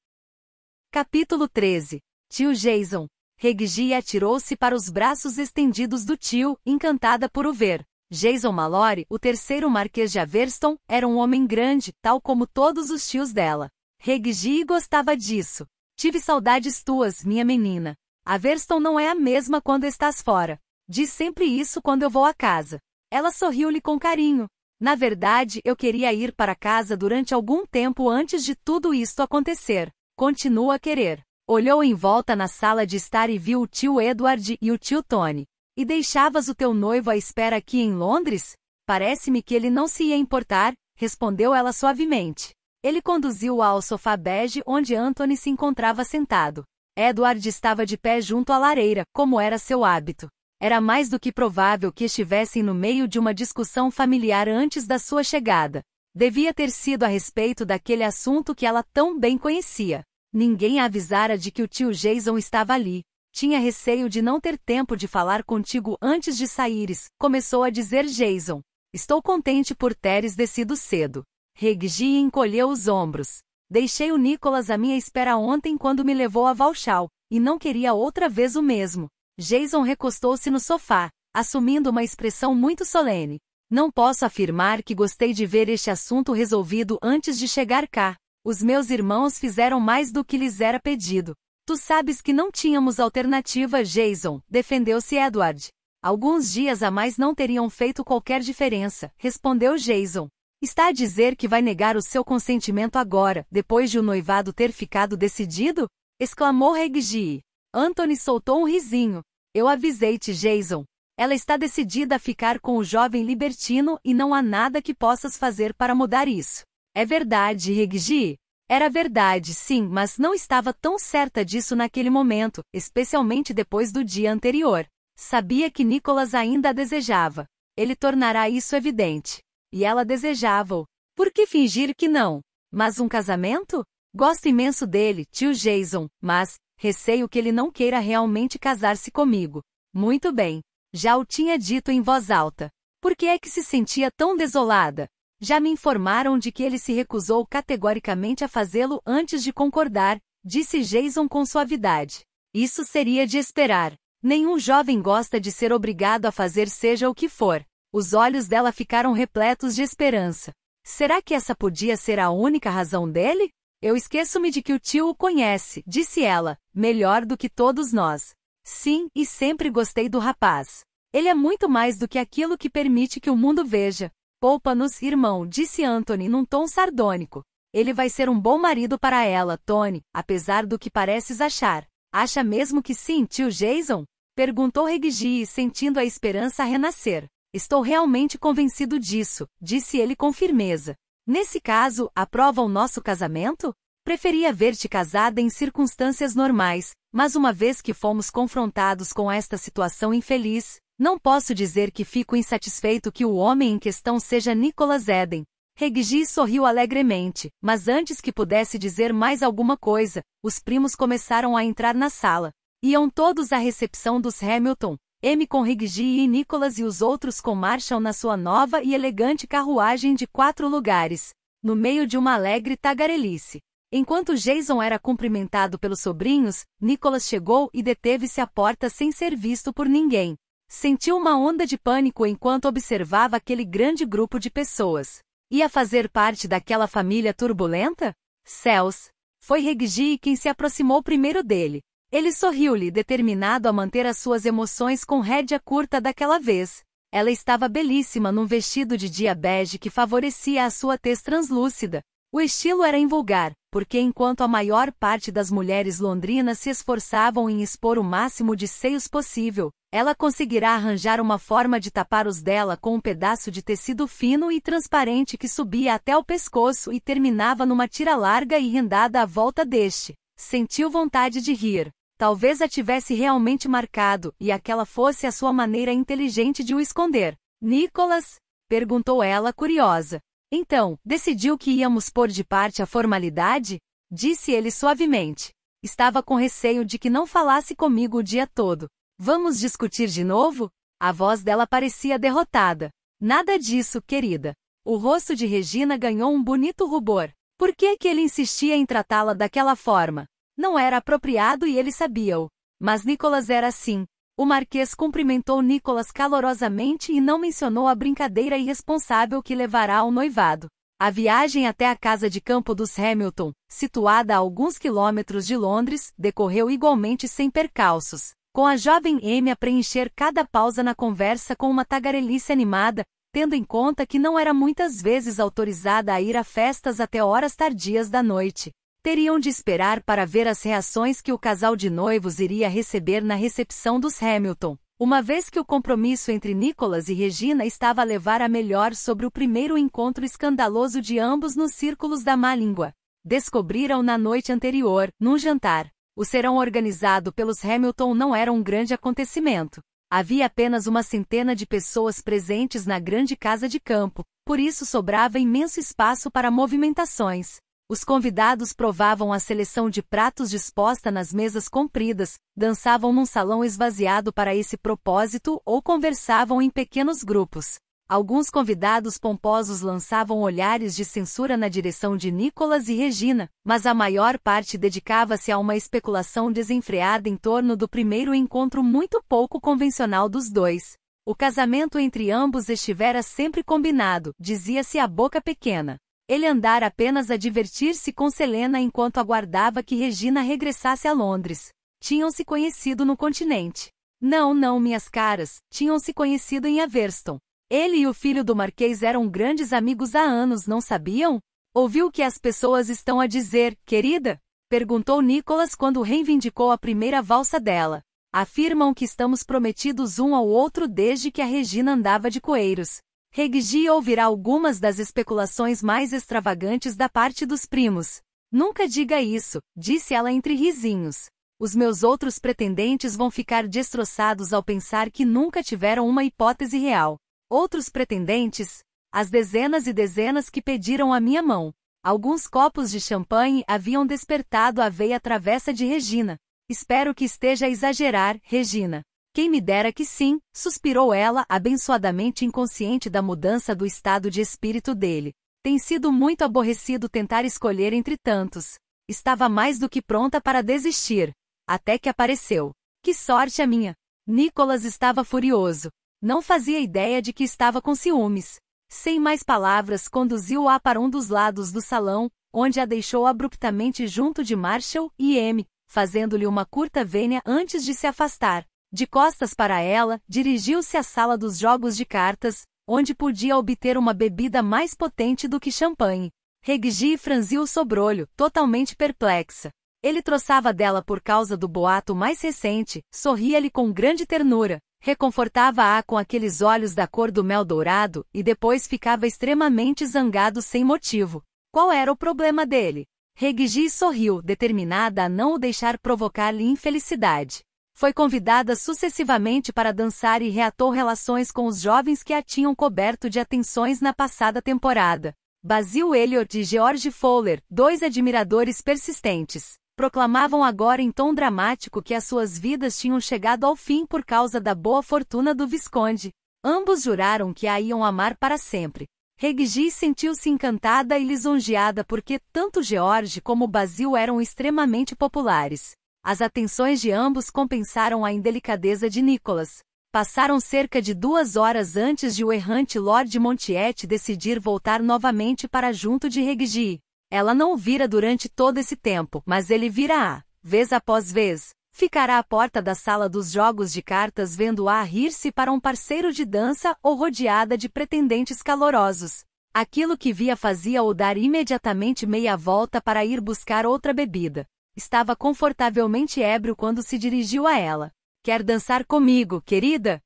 Capítulo 13 Tio Jason. Reggie atirou-se para os braços estendidos do tio, encantada por o ver. Jason Mallory, o terceiro Marquês de Averston, era um homem grande, tal como todos os tios dela. Regigi gostava disso. Tive saudades tuas, minha menina. Averston não é a mesma quando estás fora. Diz sempre isso quando eu vou a casa. Ela sorriu-lhe com carinho. Na verdade, eu queria ir para casa durante algum tempo antes de tudo isto acontecer. Continua a querer. Olhou em volta na sala de estar e viu o tio Edward e o tio Tony. E deixavas o teu noivo à espera aqui em Londres? Parece-me que ele não se ia importar, respondeu ela suavemente. Ele conduziu-a ao sofá bege onde Anthony se encontrava sentado. Edward estava de pé junto à lareira, como era seu hábito. Era mais do que provável que estivessem no meio de uma discussão familiar antes da sua chegada. Devia ter sido a respeito daquele assunto que ela tão bem conhecia. Ninguém avisara de que o tio Jason estava ali, tinha receio de não ter tempo de falar contigo antes de saíres, começou a dizer Jason. Estou contente por teres descido cedo. Reggie encolheu os ombros. Deixei o Nicholas à minha espera ontem quando me levou a Valchal, e não queria outra vez o mesmo. Jason recostou-se no sofá, assumindo uma expressão muito solene. Não posso afirmar que gostei de ver este assunto resolvido antes de chegar cá. Os meus irmãos fizeram mais do que lhes era pedido. Tu sabes que não tínhamos alternativa, Jason, defendeu-se Edward. Alguns dias a mais não teriam feito qualquer diferença, respondeu Jason. Está a dizer que vai negar o seu consentimento agora, depois de o noivado ter ficado decidido? exclamou Reggie. Anthony soltou um risinho. Eu avisei-te, Jason. Ela está decidida a ficar com o jovem libertino e não há nada que possas fazer para mudar isso. É verdade, Reggie. Era verdade, sim, mas não estava tão certa disso naquele momento, especialmente depois do dia anterior. Sabia que Nicholas ainda a desejava. Ele tornará isso evidente. E ela desejava-o. Por que fingir que não? Mas um casamento? Gosto imenso dele, tio Jason, mas receio que ele não queira realmente casar-se comigo. Muito bem. Já o tinha dito em voz alta. Por que é que se sentia tão desolada? Já me informaram de que ele se recusou categoricamente a fazê-lo antes de concordar, disse Jason com suavidade. Isso seria de esperar. Nenhum jovem gosta de ser obrigado a fazer seja o que for. Os olhos dela ficaram repletos de esperança. Será que essa podia ser a única razão dele? Eu esqueço-me de que o tio o conhece, disse ela, melhor do que todos nós. Sim, e sempre gostei do rapaz. Ele é muito mais do que aquilo que permite que o mundo veja. Poupa-nos, irmão, disse Anthony num tom sardônico. Ele vai ser um bom marido para ela, Tony, apesar do que pareces achar. Acha mesmo que sim, tio Jason? Perguntou Reggie, sentindo a esperança renascer. Estou realmente convencido disso, disse ele com firmeza. Nesse caso, aprova o nosso casamento? Preferia ver-te casada em circunstâncias normais, mas uma vez que fomos confrontados com esta situação infeliz, não posso dizer que fico insatisfeito que o homem em questão seja Nicholas Eden. Regi sorriu alegremente, mas antes que pudesse dizer mais alguma coisa, os primos começaram a entrar na sala. Iam todos à recepção dos Hamilton, M com Regi e Nicholas e os outros com Marshall na sua nova e elegante carruagem de quatro lugares, no meio de uma alegre tagarelice. Enquanto Jason era cumprimentado pelos sobrinhos, Nicholas chegou e deteve-se à porta sem ser visto por ninguém. Sentiu uma onda de pânico enquanto observava aquele grande grupo de pessoas. Ia fazer parte daquela família turbulenta? Céus! Foi Reggie quem se aproximou primeiro dele. Ele sorriu-lhe, determinado a manter as suas emoções com rédea curta daquela vez. Ela estava belíssima num vestido de dia bege que favorecia a sua tez translúcida. O estilo era invulgar, porque enquanto a maior parte das mulheres londrinas se esforçavam em expor o máximo de seios possível, ela conseguirá arranjar uma forma de tapar os dela com um pedaço de tecido fino e transparente que subia até o pescoço e terminava numa tira larga e rendada à volta deste. Sentiu vontade de rir. Talvez a tivesse realmente marcado, e aquela fosse a sua maneira inteligente de o esconder. Nicholas? perguntou ela curiosa. Então, decidiu que íamos pôr de parte a formalidade? Disse ele suavemente. Estava com receio de que não falasse comigo o dia todo. Vamos discutir de novo? A voz dela parecia derrotada. Nada disso, querida. O rosto de Regina ganhou um bonito rubor. Por que que ele insistia em tratá-la daquela forma? Não era apropriado e ele sabia-o. Mas Nicolas era assim, o Marquês cumprimentou Nicolas calorosamente e não mencionou a brincadeira irresponsável que levará ao noivado. A viagem até a casa de campo dos Hamilton, situada a alguns quilômetros de Londres, decorreu igualmente sem percalços, com a jovem Amy a preencher cada pausa na conversa com uma tagarelice animada, tendo em conta que não era muitas vezes autorizada a ir a festas até horas tardias da noite teriam de esperar para ver as reações que o casal de noivos iria receber na recepção dos Hamilton, uma vez que o compromisso entre Nicholas e Regina estava a levar a melhor sobre o primeiro encontro escandaloso de ambos nos círculos da má língua. Descobriram na noite anterior, num jantar. O serão organizado pelos Hamilton não era um grande acontecimento. Havia apenas uma centena de pessoas presentes na grande casa de campo, por isso sobrava imenso espaço para movimentações. Os convidados provavam a seleção de pratos disposta nas mesas compridas, dançavam num salão esvaziado para esse propósito ou conversavam em pequenos grupos. Alguns convidados pomposos lançavam olhares de censura na direção de Nicolas e Regina, mas a maior parte dedicava-se a uma especulação desenfreada em torno do primeiro encontro muito pouco convencional dos dois. O casamento entre ambos estivera sempre combinado, dizia-se a boca pequena. Ele andara apenas a divertir-se com Selena enquanto aguardava que Regina regressasse a Londres. Tinham se conhecido no continente. Não, não, minhas caras, tinham se conhecido em Averston. Ele e o filho do Marquês eram grandes amigos há anos, não sabiam? Ouviu o que as pessoas estão a dizer, querida? Perguntou Nicholas quando reivindicou a primeira valsa dela. Afirmam que estamos prometidos um ao outro desde que a Regina andava de coeiros. Regi ouvirá algumas das especulações mais extravagantes da parte dos primos. Nunca diga isso, disse ela entre risinhos. Os meus outros pretendentes vão ficar destroçados ao pensar que nunca tiveram uma hipótese real. Outros pretendentes? As dezenas e dezenas que pediram a minha mão. Alguns copos de champanhe haviam despertado a veia travessa de Regina. Espero que esteja a exagerar, Regina. Quem me dera que sim, suspirou ela, abençoadamente inconsciente da mudança do estado de espírito dele. Tem sido muito aborrecido tentar escolher entre tantos. Estava mais do que pronta para desistir. Até que apareceu. Que sorte a minha! Nicolas estava furioso. Não fazia ideia de que estava com ciúmes. Sem mais palavras, conduziu-a para um dos lados do salão, onde a deixou abruptamente junto de Marshall e M, fazendo-lhe uma curta vênia antes de se afastar. De costas para ela, dirigiu-se à sala dos jogos de cartas, onde podia obter uma bebida mais potente do que champanhe. Regi franziu o sobrolho, totalmente perplexa. Ele troçava dela por causa do boato mais recente, sorria-lhe com grande ternura, reconfortava-a com aqueles olhos da cor do mel dourado e depois ficava extremamente zangado sem motivo. Qual era o problema dele? Regi sorriu, determinada a não o deixar provocar-lhe infelicidade foi convidada sucessivamente para dançar e reatou relações com os jovens que a tinham coberto de atenções na passada temporada. Basil Elliott e George Fowler, dois admiradores persistentes, proclamavam agora em tom dramático que as suas vidas tinham chegado ao fim por causa da boa fortuna do Visconde. Ambos juraram que a iam amar para sempre. Regis sentiu-se encantada e lisonjeada porque tanto George como Basil eram extremamente populares. As atenções de ambos compensaram a indelicadeza de Nicholas. Passaram cerca de duas horas antes de o errante Lord Montiette decidir voltar novamente para junto de Reggie. Ela não o vira durante todo esse tempo, mas ele virá, vez após vez. Ficará à porta da sala dos jogos de cartas vendo-a rir-se para um parceiro de dança ou rodeada de pretendentes calorosos. Aquilo que via fazia-o dar imediatamente meia volta para ir buscar outra bebida. Estava confortavelmente ébrio quando se dirigiu a ela. Quer dançar comigo, querida?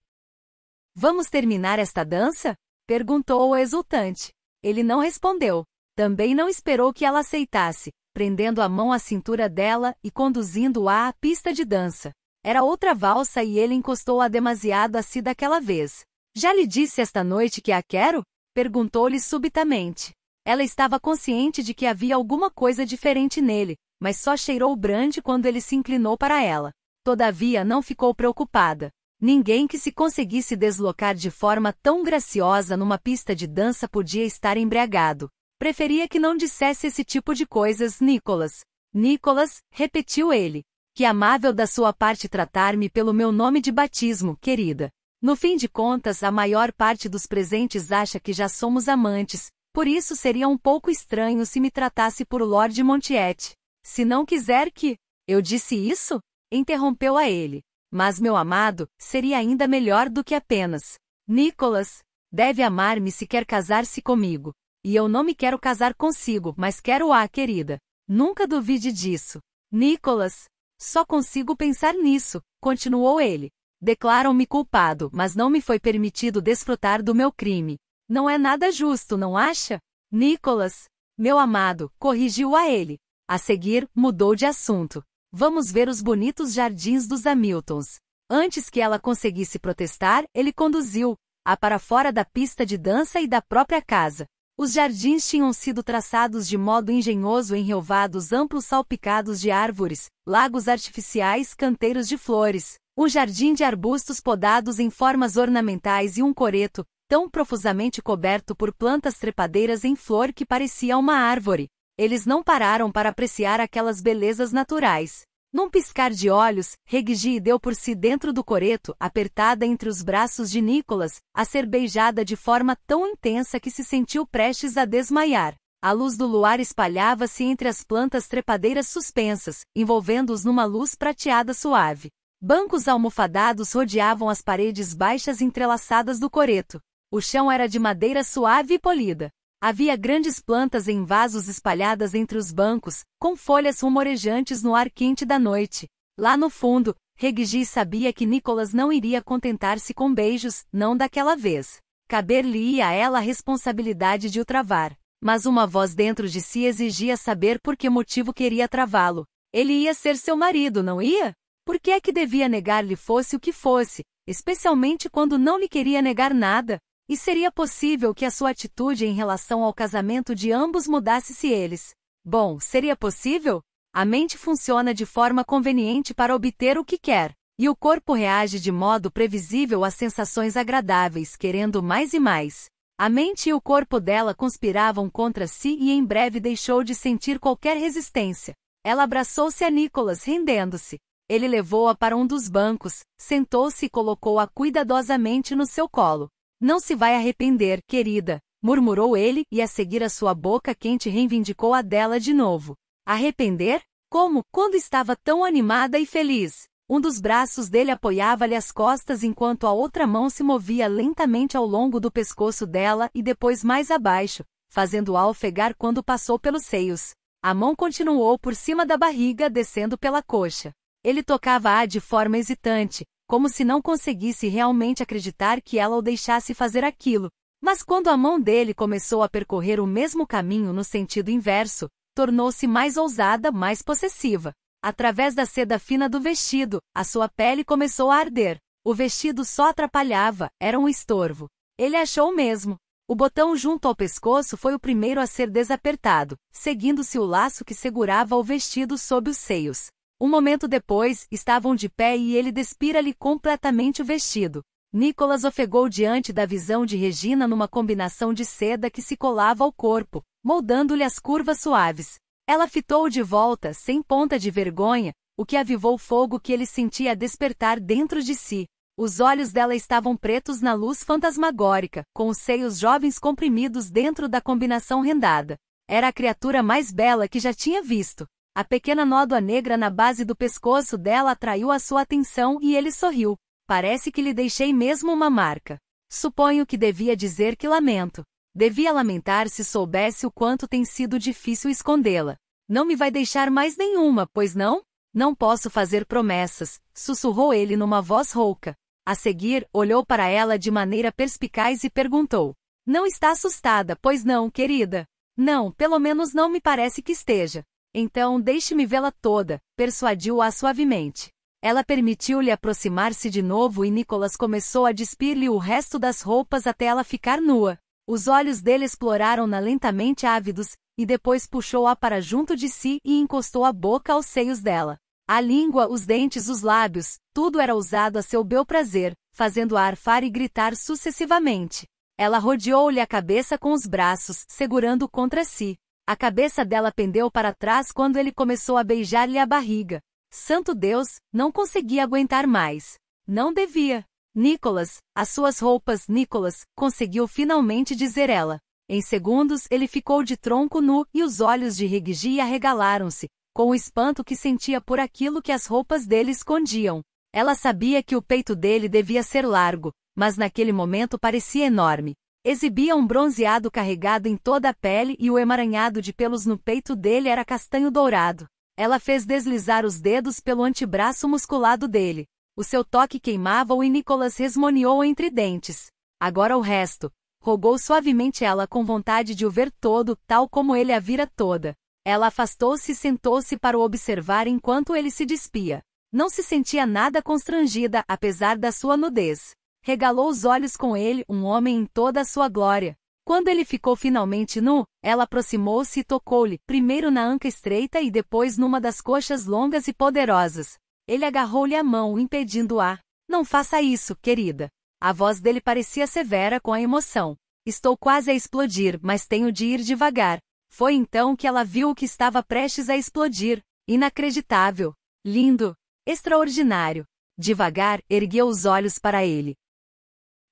Vamos terminar esta dança? Perguntou-o exultante. Ele não respondeu. Também não esperou que ela aceitasse, prendendo a mão à cintura dela e conduzindo-a à pista de dança. Era outra valsa e ele encostou-a demasiado a si daquela vez. Já lhe disse esta noite que a quero? Perguntou-lhe subitamente. Ela estava consciente de que havia alguma coisa diferente nele, mas só cheirou o brande quando ele se inclinou para ela. Todavia não ficou preocupada. Ninguém que se conseguisse deslocar de forma tão graciosa numa pista de dança podia estar embriagado. Preferia que não dissesse esse tipo de coisas, Nicholas. Nicholas, repetiu ele. Que amável da sua parte tratar-me pelo meu nome de batismo, querida. No fim de contas, a maior parte dos presentes acha que já somos amantes, por isso seria um pouco estranho se me tratasse por Lord Montiette. Se não quiser que. Eu disse isso? Interrompeu a ele. Mas, meu amado, seria ainda melhor do que apenas. Nicholas, deve amar-me se quer casar-se comigo. E eu não me quero casar consigo, mas quero-a, querida. Nunca duvide disso. Nicholas, só consigo pensar nisso, continuou ele. Declaram-me culpado, mas não me foi permitido desfrutar do meu crime. Não é nada justo, não acha? Nicholas, meu amado, corrigiu a ele. A seguir, mudou de assunto. Vamos ver os bonitos jardins dos Hamiltons. Antes que ela conseguisse protestar, ele conduziu a para fora da pista de dança e da própria casa. Os jardins tinham sido traçados de modo engenhoso em relvados amplos salpicados de árvores, lagos artificiais, canteiros de flores, um jardim de arbustos podados em formas ornamentais e um coreto, tão profusamente coberto por plantas trepadeiras em flor que parecia uma árvore. Eles não pararam para apreciar aquelas belezas naturais. Num piscar de olhos, Regi deu por si dentro do coreto, apertada entre os braços de Nicolas, a ser beijada de forma tão intensa que se sentiu prestes a desmaiar. A luz do luar espalhava-se entre as plantas trepadeiras suspensas, envolvendo-os numa luz prateada suave. Bancos almofadados rodeavam as paredes baixas entrelaçadas do coreto. O chão era de madeira suave e polida. Havia grandes plantas em vasos espalhadas entre os bancos, com folhas rumorejantes no ar quente da noite. Lá no fundo, Regigi sabia que Nicholas não iria contentar-se com beijos, não daquela vez. Caber-lhe-ia a ela a responsabilidade de o travar. Mas uma voz dentro de si exigia saber por que motivo queria travá-lo. Ele ia ser seu marido, não ia? Por que é que devia negar-lhe fosse o que fosse, especialmente quando não lhe queria negar nada? E seria possível que a sua atitude em relação ao casamento de ambos mudasse se eles. Bom, seria possível? A mente funciona de forma conveniente para obter o que quer, e o corpo reage de modo previsível a sensações agradáveis, querendo mais e mais. A mente e o corpo dela conspiravam contra si e em breve deixou de sentir qualquer resistência. Ela abraçou-se a Nicholas, rendendo-se. Ele levou-a para um dos bancos, sentou-se e colocou-a cuidadosamente no seu colo. Não se vai arrepender, querida, murmurou ele, e a seguir a sua boca quente reivindicou a dela de novo. Arrepender? Como, quando estava tão animada e feliz? Um dos braços dele apoiava-lhe as costas enquanto a outra mão se movia lentamente ao longo do pescoço dela e depois mais abaixo, fazendo-a ofegar quando passou pelos seios. A mão continuou por cima da barriga, descendo pela coxa. Ele tocava-a de forma hesitante, como se não conseguisse realmente acreditar que ela o deixasse fazer aquilo. Mas quando a mão dele começou a percorrer o mesmo caminho no sentido inverso, tornou-se mais ousada, mais possessiva. Através da seda fina do vestido, a sua pele começou a arder. O vestido só atrapalhava, era um estorvo. Ele achou mesmo. O botão junto ao pescoço foi o primeiro a ser desapertado, seguindo-se o laço que segurava o vestido sob os seios. Um momento depois, estavam de pé e ele despira-lhe completamente o vestido. Nicolas ofegou diante da visão de Regina numa combinação de seda que se colava ao corpo, moldando-lhe as curvas suaves. Ela fitou o de volta, sem ponta de vergonha, o que avivou o fogo que ele sentia despertar dentro de si. Os olhos dela estavam pretos na luz fantasmagórica, com os seios jovens comprimidos dentro da combinação rendada. Era a criatura mais bela que já tinha visto. A pequena nódoa negra na base do pescoço dela atraiu a sua atenção e ele sorriu. Parece que lhe deixei mesmo uma marca. Suponho que devia dizer que lamento. Devia lamentar se soubesse o quanto tem sido difícil escondê-la. Não me vai deixar mais nenhuma, pois não? Não posso fazer promessas, sussurrou ele numa voz rouca. A seguir, olhou para ela de maneira perspicaz e perguntou: Não está assustada, pois não, querida? Não, pelo menos não me parece que esteja. Então deixe-me vê-la toda, persuadiu-a suavemente. Ela permitiu-lhe aproximar-se de novo e Nicolas começou a despir-lhe o resto das roupas até ela ficar nua. Os olhos dele exploraram-na lentamente ávidos, e depois puxou-a para junto de si e encostou a boca aos seios dela. A língua, os dentes, os lábios, tudo era usado a seu bel prazer, fazendo-a arfar e gritar sucessivamente. Ela rodeou-lhe a cabeça com os braços, segurando contra si. A cabeça dela pendeu para trás quando ele começou a beijar-lhe a barriga. Santo Deus, não conseguia aguentar mais. Não devia. Nicholas, as suas roupas, Nicholas, conseguiu finalmente dizer ela. Em segundos ele ficou de tronco nu e os olhos de Reggie arregalaram-se, com o espanto que sentia por aquilo que as roupas dele escondiam. Ela sabia que o peito dele devia ser largo, mas naquele momento parecia enorme, Exibia um bronzeado carregado em toda a pele e o emaranhado de pelos no peito dele era castanho dourado. Ela fez deslizar os dedos pelo antebraço musculado dele. O seu toque queimava-o e Nicolas resmoniou entre dentes. Agora o resto. Rogou suavemente ela com vontade de o ver todo, tal como ele a vira toda. Ela afastou-se e sentou-se para o observar enquanto ele se despia. Não se sentia nada constrangida, apesar da sua nudez regalou os olhos com ele, um homem em toda a sua glória. Quando ele ficou finalmente nu, ela aproximou-se e tocou-lhe, primeiro na anca estreita e depois numa das coxas longas e poderosas. Ele agarrou-lhe a mão, impedindo-a. Não faça isso, querida. A voz dele parecia severa com a emoção. Estou quase a explodir, mas tenho de ir devagar. Foi então que ela viu o que estava prestes a explodir. Inacreditável. Lindo. Extraordinário. Devagar, ergueu os olhos para ele.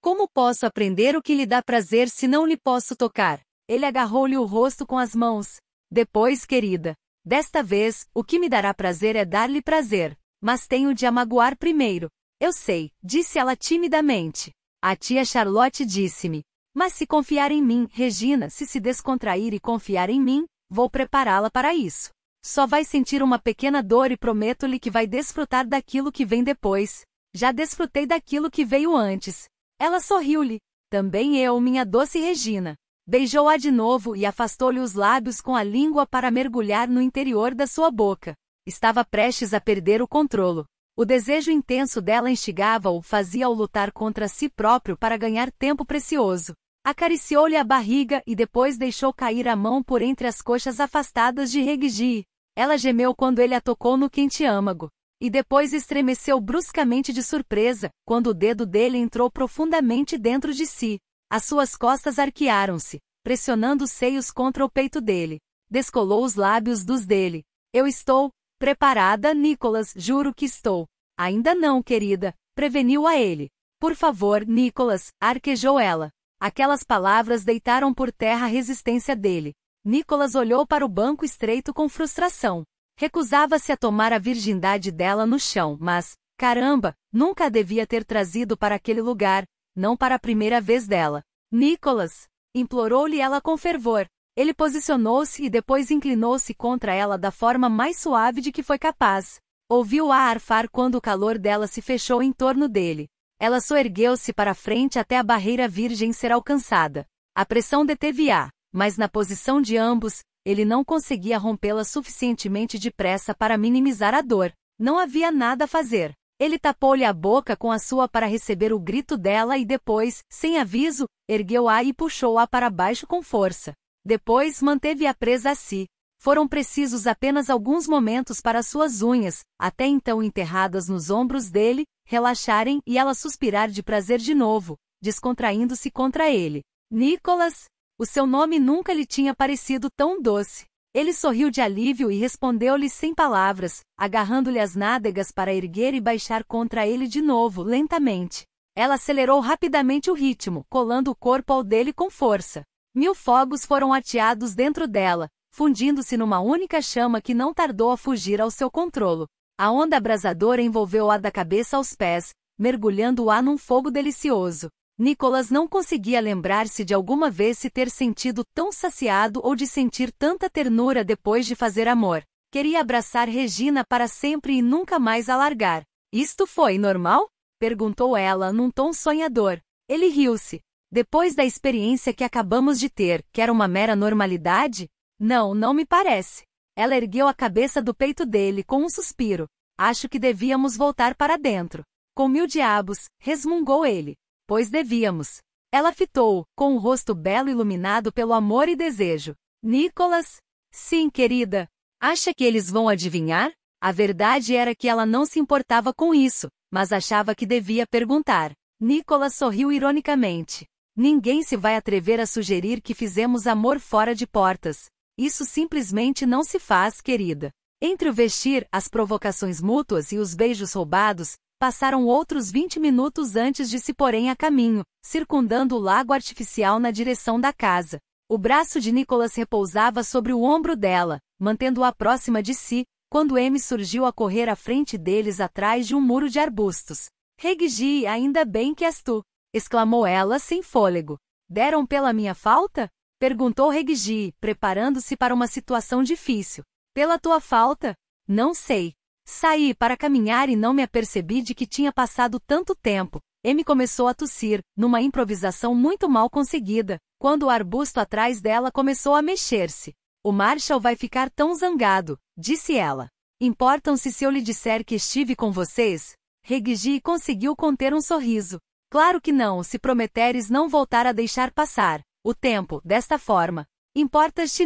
Como posso aprender o que lhe dá prazer se não lhe posso tocar? Ele agarrou-lhe o rosto com as mãos. Depois, querida, desta vez, o que me dará prazer é dar-lhe prazer, mas tenho de amagoar primeiro. Eu sei, disse ela timidamente. A tia Charlotte disse-me: Mas se confiar em mim, Regina, se se descontrair e confiar em mim, vou prepará-la para isso. Só vai sentir uma pequena dor e prometo-lhe que vai desfrutar daquilo que vem depois. Já desfrutei daquilo que veio antes. Ela sorriu-lhe. Também eu, minha doce Regina. Beijou-a de novo e afastou-lhe os lábios com a língua para mergulhar no interior da sua boca. Estava prestes a perder o controlo. O desejo intenso dela instigava-o, fazia-o lutar contra si próprio para ganhar tempo precioso. Acariciou-lhe a barriga e depois deixou cair a mão por entre as coxas afastadas de Regi. Ela gemeu quando ele a tocou no quente âmago. E depois estremeceu bruscamente de surpresa, quando o dedo dele entrou profundamente dentro de si. As suas costas arquearam-se, pressionando os seios contra o peito dele. Descolou os lábios dos dele. Eu estou preparada, Nicholas, juro que estou. Ainda não, querida, preveniu a ele. Por favor, Nicholas, arquejou ela. Aquelas palavras deitaram por terra a resistência dele. Nicholas olhou para o banco estreito com frustração. Recusava-se a tomar a virgindade dela no chão, mas, caramba, nunca a devia ter trazido para aquele lugar, não para a primeira vez dela. Nicholas! implorou-lhe ela com fervor. Ele posicionou-se e depois inclinou-se contra ela da forma mais suave de que foi capaz. Ouviu-a arfar quando o calor dela se fechou em torno dele. Ela soergueu-se para frente até a barreira virgem ser alcançada. A pressão deteve-a, mas na posição de ambos, ele não conseguia rompê-la suficientemente depressa para minimizar a dor. Não havia nada a fazer. Ele tapou-lhe a boca com a sua para receber o grito dela e depois, sem aviso, ergueu-a e puxou-a para baixo com força. Depois manteve-a presa a si. Foram precisos apenas alguns momentos para suas unhas, até então enterradas nos ombros dele, relaxarem e ela suspirar de prazer de novo, descontraindo-se contra ele. Nicholas, o seu nome nunca lhe tinha parecido tão doce. Ele sorriu de alívio e respondeu-lhe sem palavras, agarrando-lhe as nádegas para erguer e baixar contra ele de novo, lentamente. Ela acelerou rapidamente o ritmo, colando o corpo ao dele com força. Mil fogos foram ateados dentro dela, fundindo-se numa única chama que não tardou a fugir ao seu controlo. A onda abrasadora envolveu-a da cabeça aos pés, mergulhando-a num fogo delicioso. Nicholas não conseguia lembrar-se de alguma vez se ter sentido tão saciado ou de sentir tanta ternura depois de fazer amor. Queria abraçar Regina para sempre e nunca mais a largar. Isto foi normal? perguntou ela num tom sonhador. Ele riu-se. Depois da experiência que acabamos de ter, que era uma mera normalidade? Não, não me parece. Ela ergueu a cabeça do peito dele com um suspiro. Acho que devíamos voltar para dentro. Com mil diabos, resmungou ele. Pois devíamos. Ela fitou, com o um rosto belo iluminado pelo amor e desejo. Nicholas? Sim, querida. Acha que eles vão adivinhar? A verdade era que ela não se importava com isso, mas achava que devia perguntar. Nicholas sorriu ironicamente. Ninguém se vai atrever a sugerir que fizemos amor fora de portas. Isso simplesmente não se faz, querida. Entre o vestir, as provocações mútuas e os beijos roubados, Passaram outros 20 minutos antes de se porem a caminho, circundando o lago artificial na direção da casa. O braço de Nicholas repousava sobre o ombro dela, mantendo-a próxima de si, quando M surgiu a correr à frente deles atrás de um muro de arbustos. Regi, ainda bem que és tu! exclamou ela sem fôlego. Deram pela minha falta? perguntou Regi, preparando-se para uma situação difícil. Pela tua falta? Não sei, Saí para caminhar e não me apercebi de que tinha passado tanto tempo. Amy começou a tossir, numa improvisação muito mal conseguida, quando o arbusto atrás dela começou a mexer-se. O Marshall vai ficar tão zangado, disse ela. Importam-se se eu lhe disser que estive com vocês? Regigi conseguiu conter um sorriso. Claro que não, se prometeres não voltar a deixar passar o tempo desta forma. Importas-te,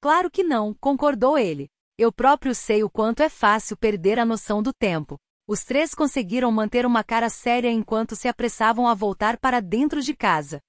Claro que não, concordou ele. Eu próprio sei o quanto é fácil perder a noção do tempo. Os três conseguiram manter uma cara séria enquanto se apressavam a voltar para dentro de casa.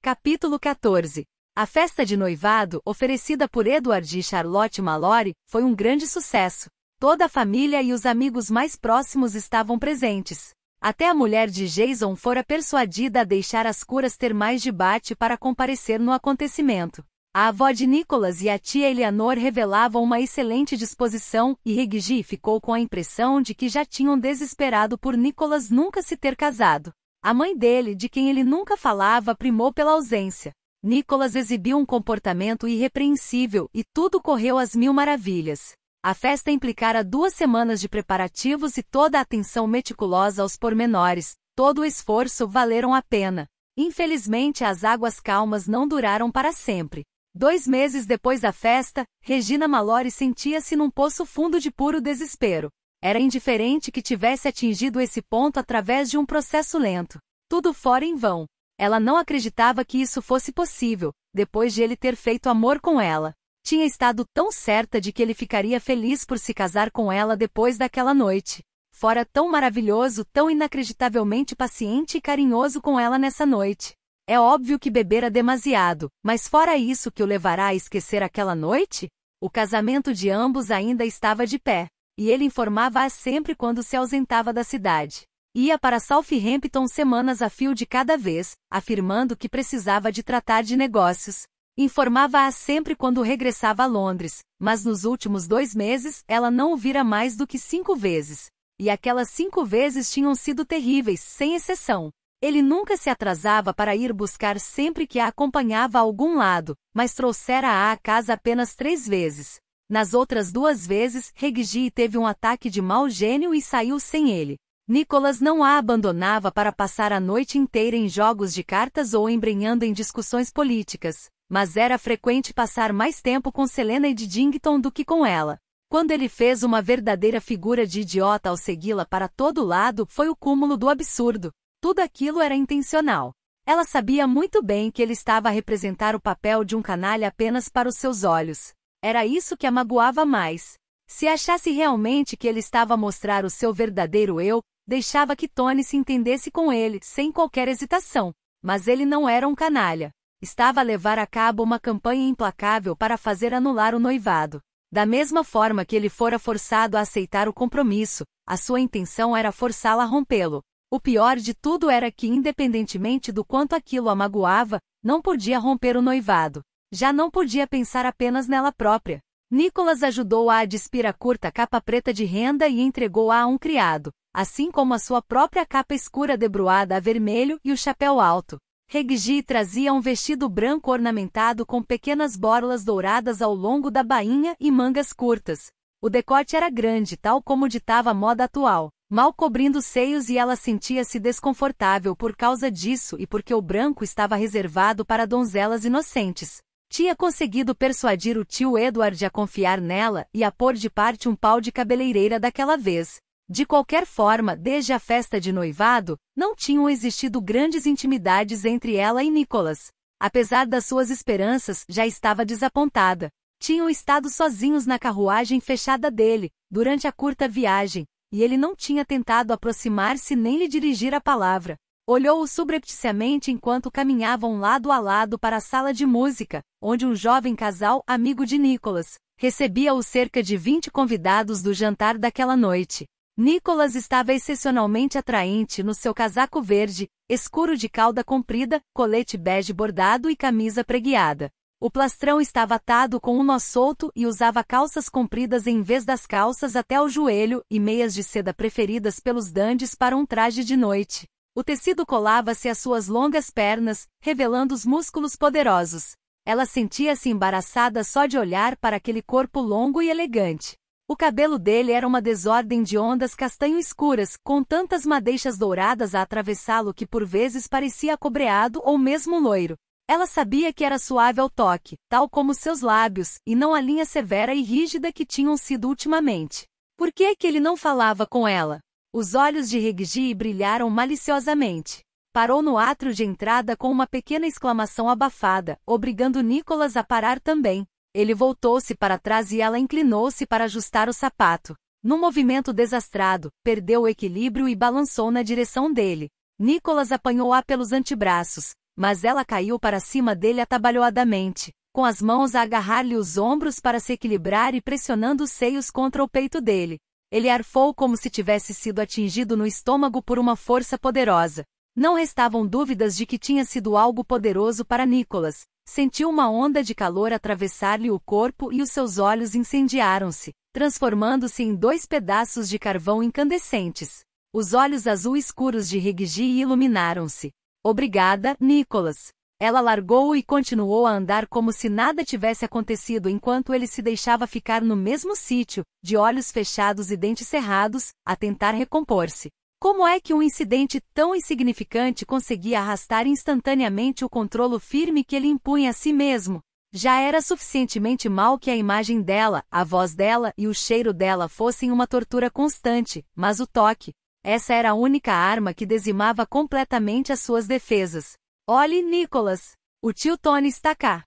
Capítulo 14 A festa de noivado, oferecida por Edward e Charlotte Mallory, foi um grande sucesso. Toda a família e os amigos mais próximos estavam presentes. Até a mulher de Jason fora persuadida a deixar as curas ter mais debate para comparecer no acontecimento. A avó de Nicolas e a tia Eleanor revelavam uma excelente disposição, e Regigi ficou com a impressão de que já tinham desesperado por Nicolas nunca se ter casado. A mãe dele, de quem ele nunca falava, primou pela ausência. Nicolas exibiu um comportamento irrepreensível e tudo correu às mil maravilhas. A festa implicara duas semanas de preparativos e toda a atenção meticulosa aos pormenores, todo o esforço valeram a pena. Infelizmente, as águas calmas não duraram para sempre. Dois meses depois da festa, Regina Malore sentia-se num poço fundo de puro desespero. Era indiferente que tivesse atingido esse ponto através de um processo lento. Tudo fora em vão. Ela não acreditava que isso fosse possível, depois de ele ter feito amor com ela. Tinha estado tão certa de que ele ficaria feliz por se casar com ela depois daquela noite. Fora tão maravilhoso, tão inacreditavelmente paciente e carinhoso com ela nessa noite. É óbvio que bebera é demasiado, mas fora isso que o levará a esquecer aquela noite? O casamento de ambos ainda estava de pé, e ele informava-a sempre quando se ausentava da cidade. Ia para Southampton semanas a fio de cada vez, afirmando que precisava de tratar de negócios. Informava-a sempre quando regressava a Londres, mas nos últimos dois meses ela não o vira mais do que cinco vezes. E aquelas cinco vezes tinham sido terríveis, sem exceção. Ele nunca se atrasava para ir buscar sempre que a acompanhava a algum lado, mas trouxera-a à casa apenas três vezes. Nas outras duas vezes, Regi teve um ataque de mau gênio e saiu sem ele. Nicholas não a abandonava para passar a noite inteira em jogos de cartas ou embrenhando em discussões políticas, mas era frequente passar mais tempo com Selena e de Dington do que com ela. Quando ele fez uma verdadeira figura de idiota ao segui-la para todo lado, foi o cúmulo do absurdo. Tudo aquilo era intencional. Ela sabia muito bem que ele estava a representar o papel de um canalha apenas para os seus olhos. Era isso que a magoava mais. Se achasse realmente que ele estava a mostrar o seu verdadeiro eu, deixava que Tony se entendesse com ele, sem qualquer hesitação. Mas ele não era um canalha. Estava a levar a cabo uma campanha implacável para fazer anular o noivado. Da mesma forma que ele fora forçado a aceitar o compromisso, a sua intenção era forçá-la a rompê-lo. O pior de tudo era que, independentemente do quanto aquilo a magoava, não podia romper o noivado. Já não podia pensar apenas nela própria. Nicolas ajudou-a a despir a curta capa preta de renda e entregou-a a um criado, assim como a sua própria capa escura debruada a vermelho e o chapéu alto. Regi trazia um vestido branco ornamentado com pequenas borlas douradas ao longo da bainha e mangas curtas. O decote era grande, tal como ditava a moda atual mal cobrindo os seios e ela sentia-se desconfortável por causa disso e porque o branco estava reservado para donzelas inocentes. Tinha conseguido persuadir o tio Edward a confiar nela e a pôr de parte um pau de cabeleireira daquela vez. De qualquer forma, desde a festa de noivado, não tinham existido grandes intimidades entre ela e Nicholas. Apesar das suas esperanças, já estava desapontada. Tinham estado sozinhos na carruagem fechada dele, durante a curta viagem, e ele não tinha tentado aproximar-se nem lhe dirigir a palavra. Olhou-o subrepticiamente enquanto caminhavam lado a lado para a sala de música, onde um jovem casal, amigo de Nicholas, recebia os cerca de 20 convidados do jantar daquela noite. Nicholas estava excepcionalmente atraente no seu casaco verde, escuro de cauda comprida, colete bege bordado e camisa preguiada. O plastrão estava atado com um nó solto e usava calças compridas em vez das calças até o joelho e meias de seda preferidas pelos dandes para um traje de noite. O tecido colava-se às suas longas pernas, revelando os músculos poderosos. Ela sentia-se embaraçada só de olhar para aquele corpo longo e elegante. O cabelo dele era uma desordem de ondas castanho escuras, com tantas madeixas douradas a atravessá-lo que por vezes parecia acobreado ou mesmo loiro. Ela sabia que era suave ao toque, tal como seus lábios, e não a linha severa e rígida que tinham sido ultimamente. Por que é que ele não falava com ela? Os olhos de Regi brilharam maliciosamente. Parou no átrio de entrada com uma pequena exclamação abafada, obrigando Nicholas a parar também. Ele voltou-se para trás e ela inclinou-se para ajustar o sapato. Num movimento desastrado, perdeu o equilíbrio e balançou na direção dele. Nicholas apanhou-a pelos antebraços, mas ela caiu para cima dele atabalhoadamente, com as mãos a agarrar-lhe os ombros para se equilibrar e pressionando os seios contra o peito dele. Ele arfou como se tivesse sido atingido no estômago por uma força poderosa. Não restavam dúvidas de que tinha sido algo poderoso para Nicholas. Sentiu uma onda de calor atravessar-lhe o corpo e os seus olhos incendiaram-se, transformando-se em dois pedaços de carvão incandescentes. Os olhos azul escuros de Riggi iluminaram-se. Obrigada, Nicholas. Ela largou-o e continuou a andar como se nada tivesse acontecido enquanto ele se deixava ficar no mesmo sítio, de olhos fechados e dentes cerrados, a tentar recompor-se. Como é que um incidente tão insignificante conseguia arrastar instantaneamente o controlo firme que ele impunha a si mesmo? Já era suficientemente mal que a imagem dela, a voz dela e o cheiro dela fossem uma tortura constante, mas o toque, essa era a única arma que dizimava completamente as suas defesas. Olhe, Nicholas! O tio Tony está cá.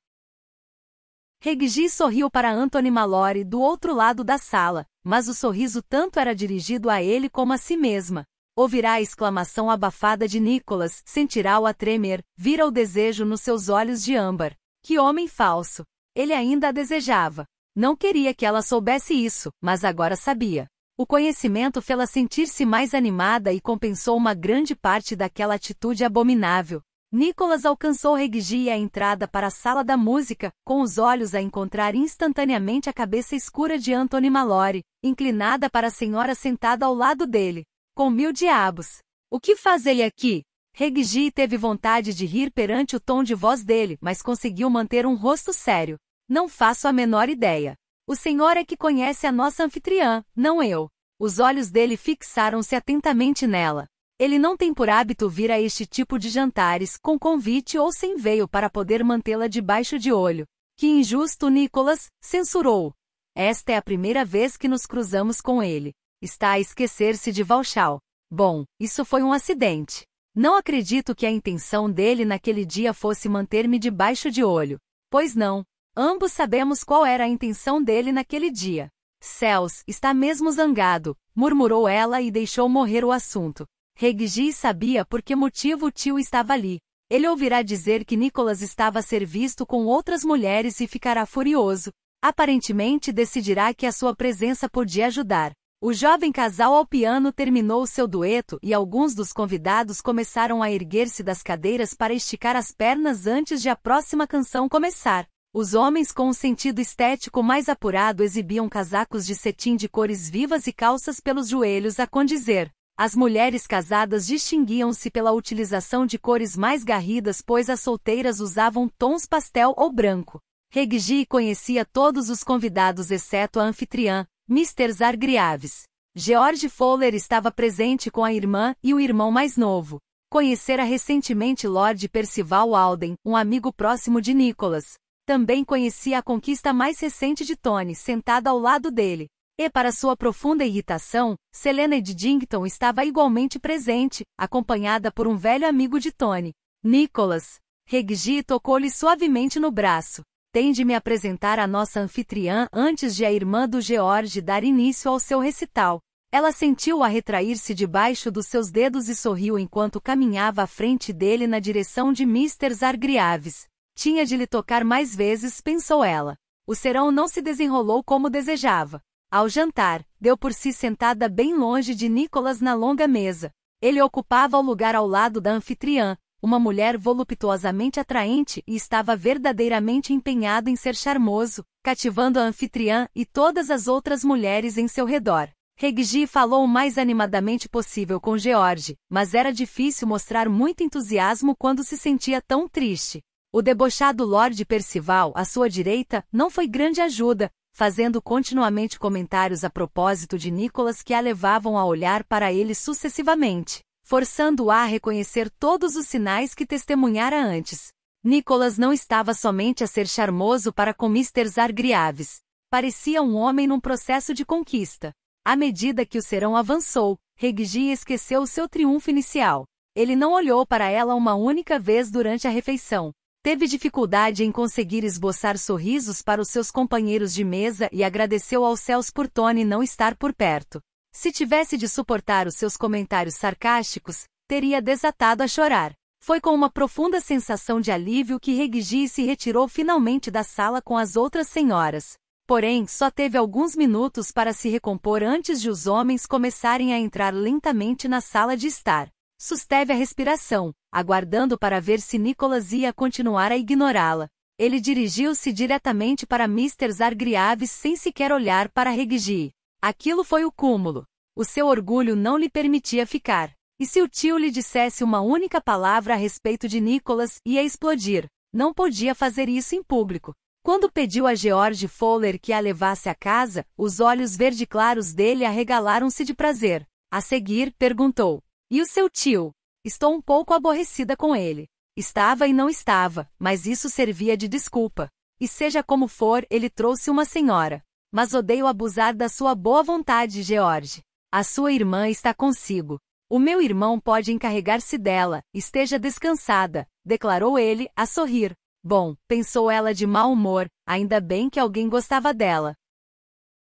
Regi sorriu para Anthony Mallory do outro lado da sala, mas o sorriso tanto era dirigido a ele como a si mesma. Ouvirá a exclamação abafada de Nicholas, sentirá-o a tremer, vira o desejo nos seus olhos de âmbar. Que homem falso! Ele ainda a desejava. Não queria que ela soubesse isso, mas agora sabia. O conhecimento fê-la sentir-se mais animada e compensou uma grande parte daquela atitude abominável. Nicholas alcançou Regi e a entrada para a sala da música, com os olhos a encontrar instantaneamente a cabeça escura de Anthony Mallory, inclinada para a senhora sentada ao lado dele. Com mil diabos! O que faz ele aqui? Regi teve vontade de rir perante o tom de voz dele, mas conseguiu manter um rosto sério. Não faço a menor ideia. O senhor é que conhece a nossa anfitriã, não eu. Os olhos dele fixaram-se atentamente nela. Ele não tem por hábito vir a este tipo de jantares, com convite ou sem veio para poder mantê-la debaixo de olho. Que injusto, Nicholas, censurou. Esta é a primeira vez que nos cruzamos com ele. Está a esquecer-se de Valchal. Bom, isso foi um acidente. Não acredito que a intenção dele naquele dia fosse manter-me debaixo de olho. Pois não, Ambos sabemos qual era a intenção dele naquele dia. Céus, está mesmo zangado, murmurou ela e deixou morrer o assunto. Regi sabia por que motivo o tio estava ali. Ele ouvirá dizer que Nicholas estava a ser visto com outras mulheres e ficará furioso. Aparentemente decidirá que a sua presença podia ajudar. O jovem casal ao piano terminou seu dueto e alguns dos convidados começaram a erguer-se das cadeiras para esticar as pernas antes de a próxima canção começar. Os homens com um sentido estético mais apurado exibiam casacos de cetim de cores vivas e calças pelos joelhos a condizer. As mulheres casadas distinguiam-se pela utilização de cores mais garridas, pois as solteiras usavam tons pastel ou branco. Regi conhecia todos os convidados exceto a anfitriã, Mr. Zargriaves. George Fowler estava presente com a irmã e o irmão mais novo. Conhecera recentemente Lord Percival Alden, um amigo próximo de Nicholas. Também conhecia a conquista mais recente de Tony, sentada ao lado dele. E para sua profunda irritação, Selena Eddington estava igualmente presente, acompanhada por um velho amigo de Tony, Nicholas. Regi tocou-lhe suavemente no braço. tende de me apresentar a nossa anfitriã antes de a irmã do George dar início ao seu recital. Ela sentiu-a retrair-se debaixo dos seus dedos e sorriu enquanto caminhava à frente dele na direção de Mr. Zargriaves. Tinha de lhe tocar mais vezes, pensou ela. O serão não se desenrolou como desejava. Ao jantar, deu por si sentada bem longe de Nicolas na longa mesa. Ele ocupava o lugar ao lado da anfitriã, uma mulher voluptuosamente atraente e estava verdadeiramente empenhado em ser charmoso, cativando a anfitriã e todas as outras mulheres em seu redor. Reggie falou o mais animadamente possível com George, mas era difícil mostrar muito entusiasmo quando se sentia tão triste. O debochado Lord Percival, à sua direita, não foi grande ajuda, fazendo continuamente comentários a propósito de Nicholas que a levavam a olhar para ele sucessivamente, forçando-a a reconhecer todos os sinais que testemunhara antes. Nicholas não estava somente a ser charmoso para com Mr. Zargriaves. Parecia um homem num processo de conquista. À medida que o serão avançou, Regi esqueceu o seu triunfo inicial. Ele não olhou para ela uma única vez durante a refeição, Teve dificuldade em conseguir esboçar sorrisos para os seus companheiros de mesa e agradeceu aos céus por Tony não estar por perto. Se tivesse de suportar os seus comentários sarcásticos, teria desatado a chorar. Foi com uma profunda sensação de alívio que Regigi se retirou finalmente da sala com as outras senhoras. Porém, só teve alguns minutos para se recompor antes de os homens começarem a entrar lentamente na sala de estar. Susteve a respiração, aguardando para ver se Nicholas ia continuar a ignorá-la. Ele dirigiu-se diretamente para Mr. Zargriaves sem sequer olhar para Regigi. Aquilo foi o cúmulo. O seu orgulho não lhe permitia ficar. E se o tio lhe dissesse uma única palavra a respeito de Nicholas, ia explodir. Não podia fazer isso em público. Quando pediu a George Fowler que a levasse à casa, os olhos verde claros dele arregalaram-se de prazer. A seguir, perguntou: e o seu tio? Estou um pouco aborrecida com ele. Estava e não estava, mas isso servia de desculpa. E seja como for, ele trouxe uma senhora. Mas odeio abusar da sua boa vontade, George. A sua irmã está consigo. O meu irmão pode encarregar-se dela, esteja descansada, declarou ele, a sorrir. Bom, pensou ela de mau humor, ainda bem que alguém gostava dela.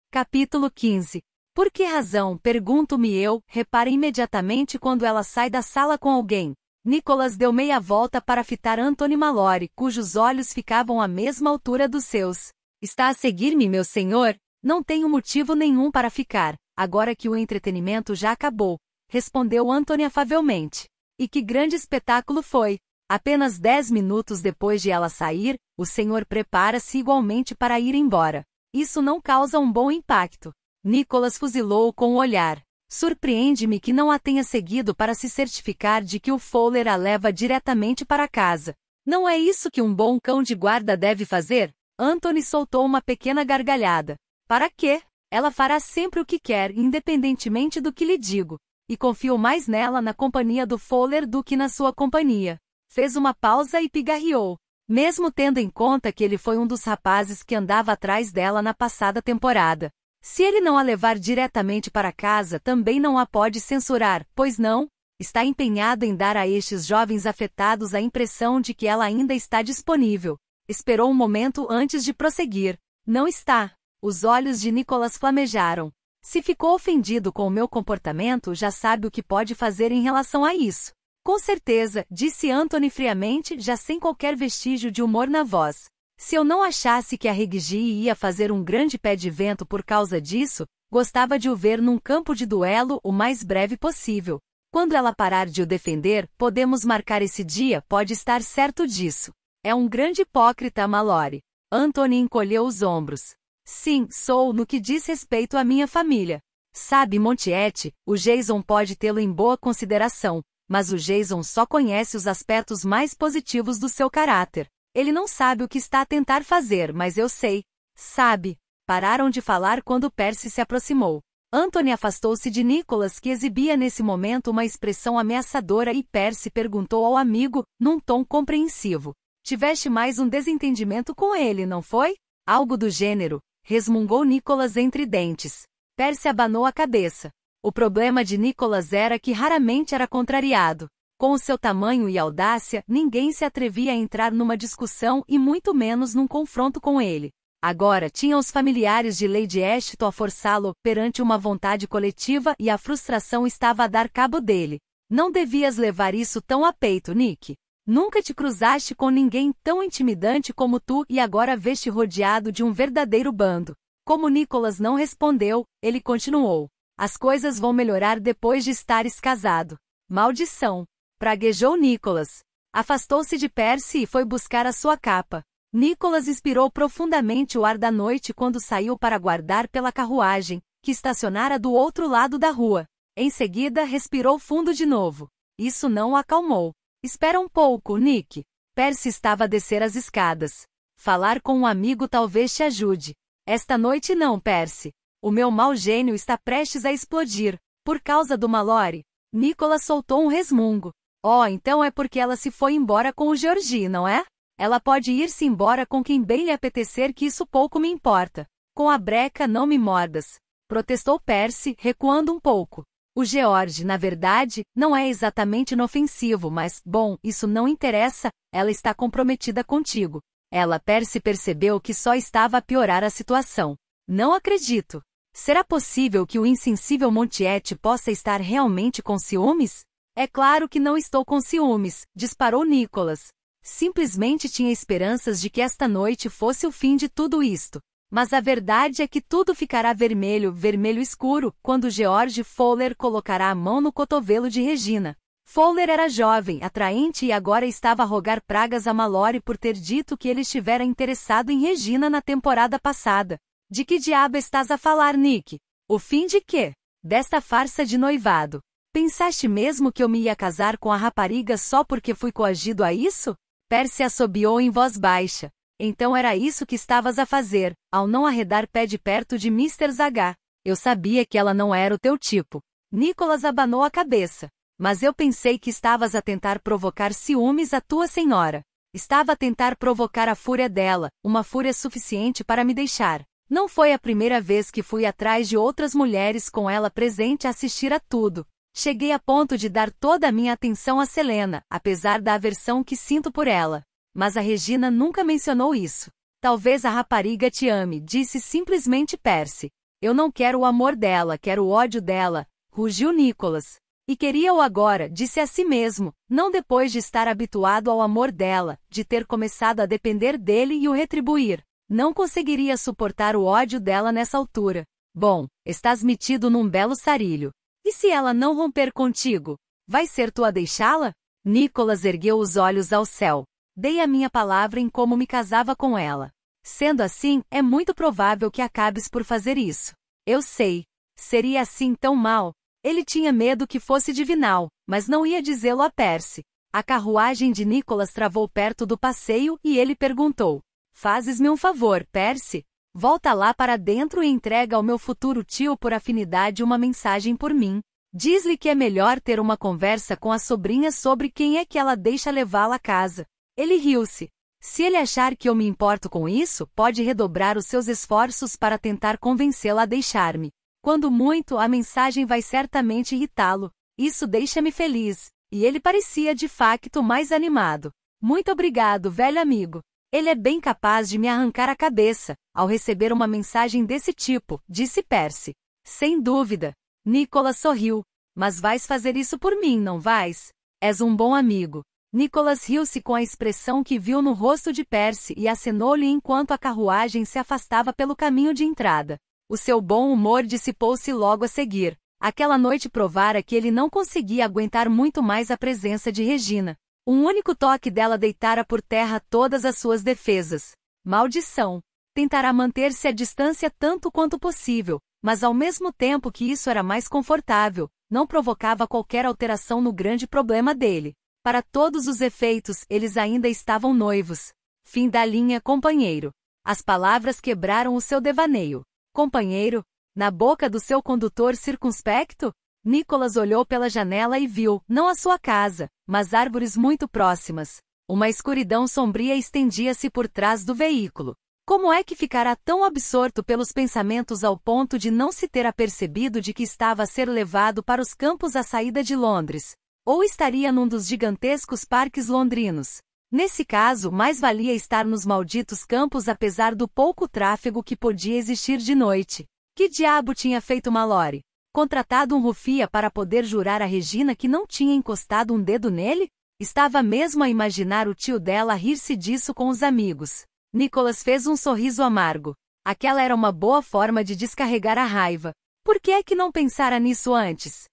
Capítulo 15 por que razão, pergunto-me eu, repara imediatamente quando ela sai da sala com alguém. Nicholas deu meia volta para fitar Anthony Mallory, cujos olhos ficavam à mesma altura dos seus. Está a seguir-me, meu senhor? Não tenho motivo nenhum para ficar, agora que o entretenimento já acabou, respondeu Anthony afavelmente. E que grande espetáculo foi! Apenas dez minutos depois de ela sair, o senhor prepara-se igualmente para ir embora. Isso não causa um bom impacto. Nicholas fuzilou com o olhar. Surpreende-me que não a tenha seguido para se certificar de que o Fowler a leva diretamente para casa. Não é isso que um bom cão de guarda deve fazer? Anthony soltou uma pequena gargalhada. Para quê? Ela fará sempre o que quer, independentemente do que lhe digo. E confio mais nela na companhia do Fowler do que na sua companhia. Fez uma pausa e pigarreou. Mesmo tendo em conta que ele foi um dos rapazes que andava atrás dela na passada temporada. Se ele não a levar diretamente para casa, também não a pode censurar, pois não está empenhado em dar a estes jovens afetados a impressão de que ela ainda está disponível. Esperou um momento antes de prosseguir. Não está. Os olhos de Nicolas flamejaram. Se ficou ofendido com o meu comportamento, já sabe o que pode fazer em relação a isso. Com certeza, disse Anthony friamente, já sem qualquer vestígio de humor na voz. Se eu não achasse que a Reggie ia fazer um grande pé de vento por causa disso, gostava de o ver num campo de duelo o mais breve possível. Quando ela parar de o defender, podemos marcar esse dia, pode estar certo disso. É um grande hipócrita, Mallory. Anthony encolheu os ombros. Sim, sou no que diz respeito à minha família. Sabe, Montiette, o Jason pode tê-lo em boa consideração, mas o Jason só conhece os aspectos mais positivos do seu caráter. Ele não sabe o que está a tentar fazer, mas eu sei. Sabe. Pararam de falar quando Percy se aproximou. Anthony afastou-se de Nicholas, que exibia nesse momento uma expressão ameaçadora, e Percy perguntou ao amigo, num tom compreensivo: Tiveste mais um desentendimento com ele, não foi? Algo do gênero, resmungou Nicholas entre dentes. Percy abanou a cabeça. O problema de Nicholas era que raramente era contrariado. Com o seu tamanho e audácia, ninguém se atrevia a entrar numa discussão e muito menos num confronto com ele. Agora tinham os familiares de Lady Ashton a forçá-lo perante uma vontade coletiva e a frustração estava a dar cabo dele. Não devias levar isso tão a peito, Nick. Nunca te cruzaste com ninguém tão intimidante como tu e agora veste rodeado de um verdadeiro bando. Como Nicholas não respondeu, ele continuou. As coisas vão melhorar depois de estares casado. Maldição! Praguejou Nicholas. Afastou-se de Percy e foi buscar a sua capa. Nicholas inspirou profundamente o ar da noite quando saiu para guardar pela carruagem, que estacionara do outro lado da rua. Em seguida, respirou fundo de novo. Isso não o acalmou. Espera um pouco, Nick. Percy estava a descer as escadas. Falar com um amigo talvez te ajude. Esta noite não, Percy. O meu mau gênio está prestes a explodir. Por causa do Malore. Nicholas soltou um resmungo. Oh, então é porque ela se foi embora com o Georgi, não é? Ela pode ir-se embora com quem bem lhe apetecer que isso pouco me importa. Com a breca não me mordas. Protestou Percy, recuando um pouco. O George, na verdade, não é exatamente inofensivo, mas, bom, isso não interessa, ela está comprometida contigo. Ela Percy percebeu que só estava a piorar a situação. Não acredito. Será possível que o insensível Montiette possa estar realmente com ciúmes? É claro que não estou com ciúmes, disparou Nicholas. Simplesmente tinha esperanças de que esta noite fosse o fim de tudo isto. Mas a verdade é que tudo ficará vermelho, vermelho escuro, quando George Fowler colocará a mão no cotovelo de Regina. Fowler era jovem, atraente e agora estava a rogar pragas a Mallory por ter dito que ele estivera interessado em Regina na temporada passada. De que diabo estás a falar, Nick? O fim de quê? Desta farsa de noivado. Pensaste mesmo que eu me ia casar com a rapariga só porque fui coagido a isso? Percy assobiou em voz baixa. Então era isso que estavas a fazer, ao não arredar pé de perto de Mr. Zagar. Eu sabia que ela não era o teu tipo. Nicholas abanou a cabeça. Mas eu pensei que estavas a tentar provocar ciúmes à tua senhora. Estava a tentar provocar a fúria dela, uma fúria suficiente para me deixar. Não foi a primeira vez que fui atrás de outras mulheres com ela presente a assistir a tudo. Cheguei a ponto de dar toda a minha atenção a Selena, apesar da aversão que sinto por ela. Mas a Regina nunca mencionou isso. Talvez a rapariga te ame, disse simplesmente Percy. Eu não quero o amor dela, quero o ódio dela, rugiu Nicholas. E queria-o agora, disse a si mesmo, não depois de estar habituado ao amor dela, de ter começado a depender dele e o retribuir. Não conseguiria suportar o ódio dela nessa altura. Bom, estás metido num belo sarilho. E se ela não romper contigo, vai ser tu a deixá-la? Nicolas ergueu os olhos ao céu. Dei a minha palavra em como me casava com ela. Sendo assim, é muito provável que acabes por fazer isso. Eu sei. Seria assim tão mal. Ele tinha medo que fosse divinal, mas não ia dizê-lo a Percy. A carruagem de Nicolas travou perto do passeio e ele perguntou: Fazes-me um favor, Percy? Volta lá para dentro e entrega ao meu futuro tio por afinidade uma mensagem por mim. Diz-lhe que é melhor ter uma conversa com a sobrinha sobre quem é que ela deixa levá-la a casa. Ele riu-se. Se ele achar que eu me importo com isso, pode redobrar os seus esforços para tentar convencê-la a deixar-me. Quando muito, a mensagem vai certamente irritá-lo. Isso deixa-me feliz. E ele parecia de facto mais animado. Muito obrigado, velho amigo. Ele é bem capaz de me arrancar a cabeça, ao receber uma mensagem desse tipo, disse Percy. Sem dúvida. Nicolas sorriu. Mas vais fazer isso por mim, não vais? És um bom amigo. Nicholas riu-se com a expressão que viu no rosto de Percy e acenou-lhe enquanto a carruagem se afastava pelo caminho de entrada. O seu bom humor dissipou-se logo a seguir. Aquela noite provara que ele não conseguia aguentar muito mais a presença de Regina. Um único toque dela deitara por terra todas as suas defesas. Maldição! Tentará manter-se à distância tanto quanto possível, mas ao mesmo tempo que isso era mais confortável, não provocava qualquer alteração no grande problema dele. Para todos os efeitos, eles ainda estavam noivos. Fim da linha, companheiro. As palavras quebraram o seu devaneio. Companheiro? Na boca do seu condutor circunspecto? Nicholas olhou pela janela e viu, não a sua casa, mas árvores muito próximas. Uma escuridão sombria estendia-se por trás do veículo. Como é que ficará tão absorto pelos pensamentos ao ponto de não se ter apercebido de que estava a ser levado para os campos à saída de Londres? Ou estaria num dos gigantescos parques londrinos? Nesse caso, mais valia estar nos malditos campos apesar do pouco tráfego que podia existir de noite. Que diabo tinha feito Mallory? Contratado um rufia para poder jurar a Regina que não tinha encostado um dedo nele? Estava mesmo a imaginar o tio dela rir-se disso com os amigos. Nicholas fez um sorriso amargo. Aquela era uma boa forma de descarregar a raiva. Por que é que não pensara nisso antes?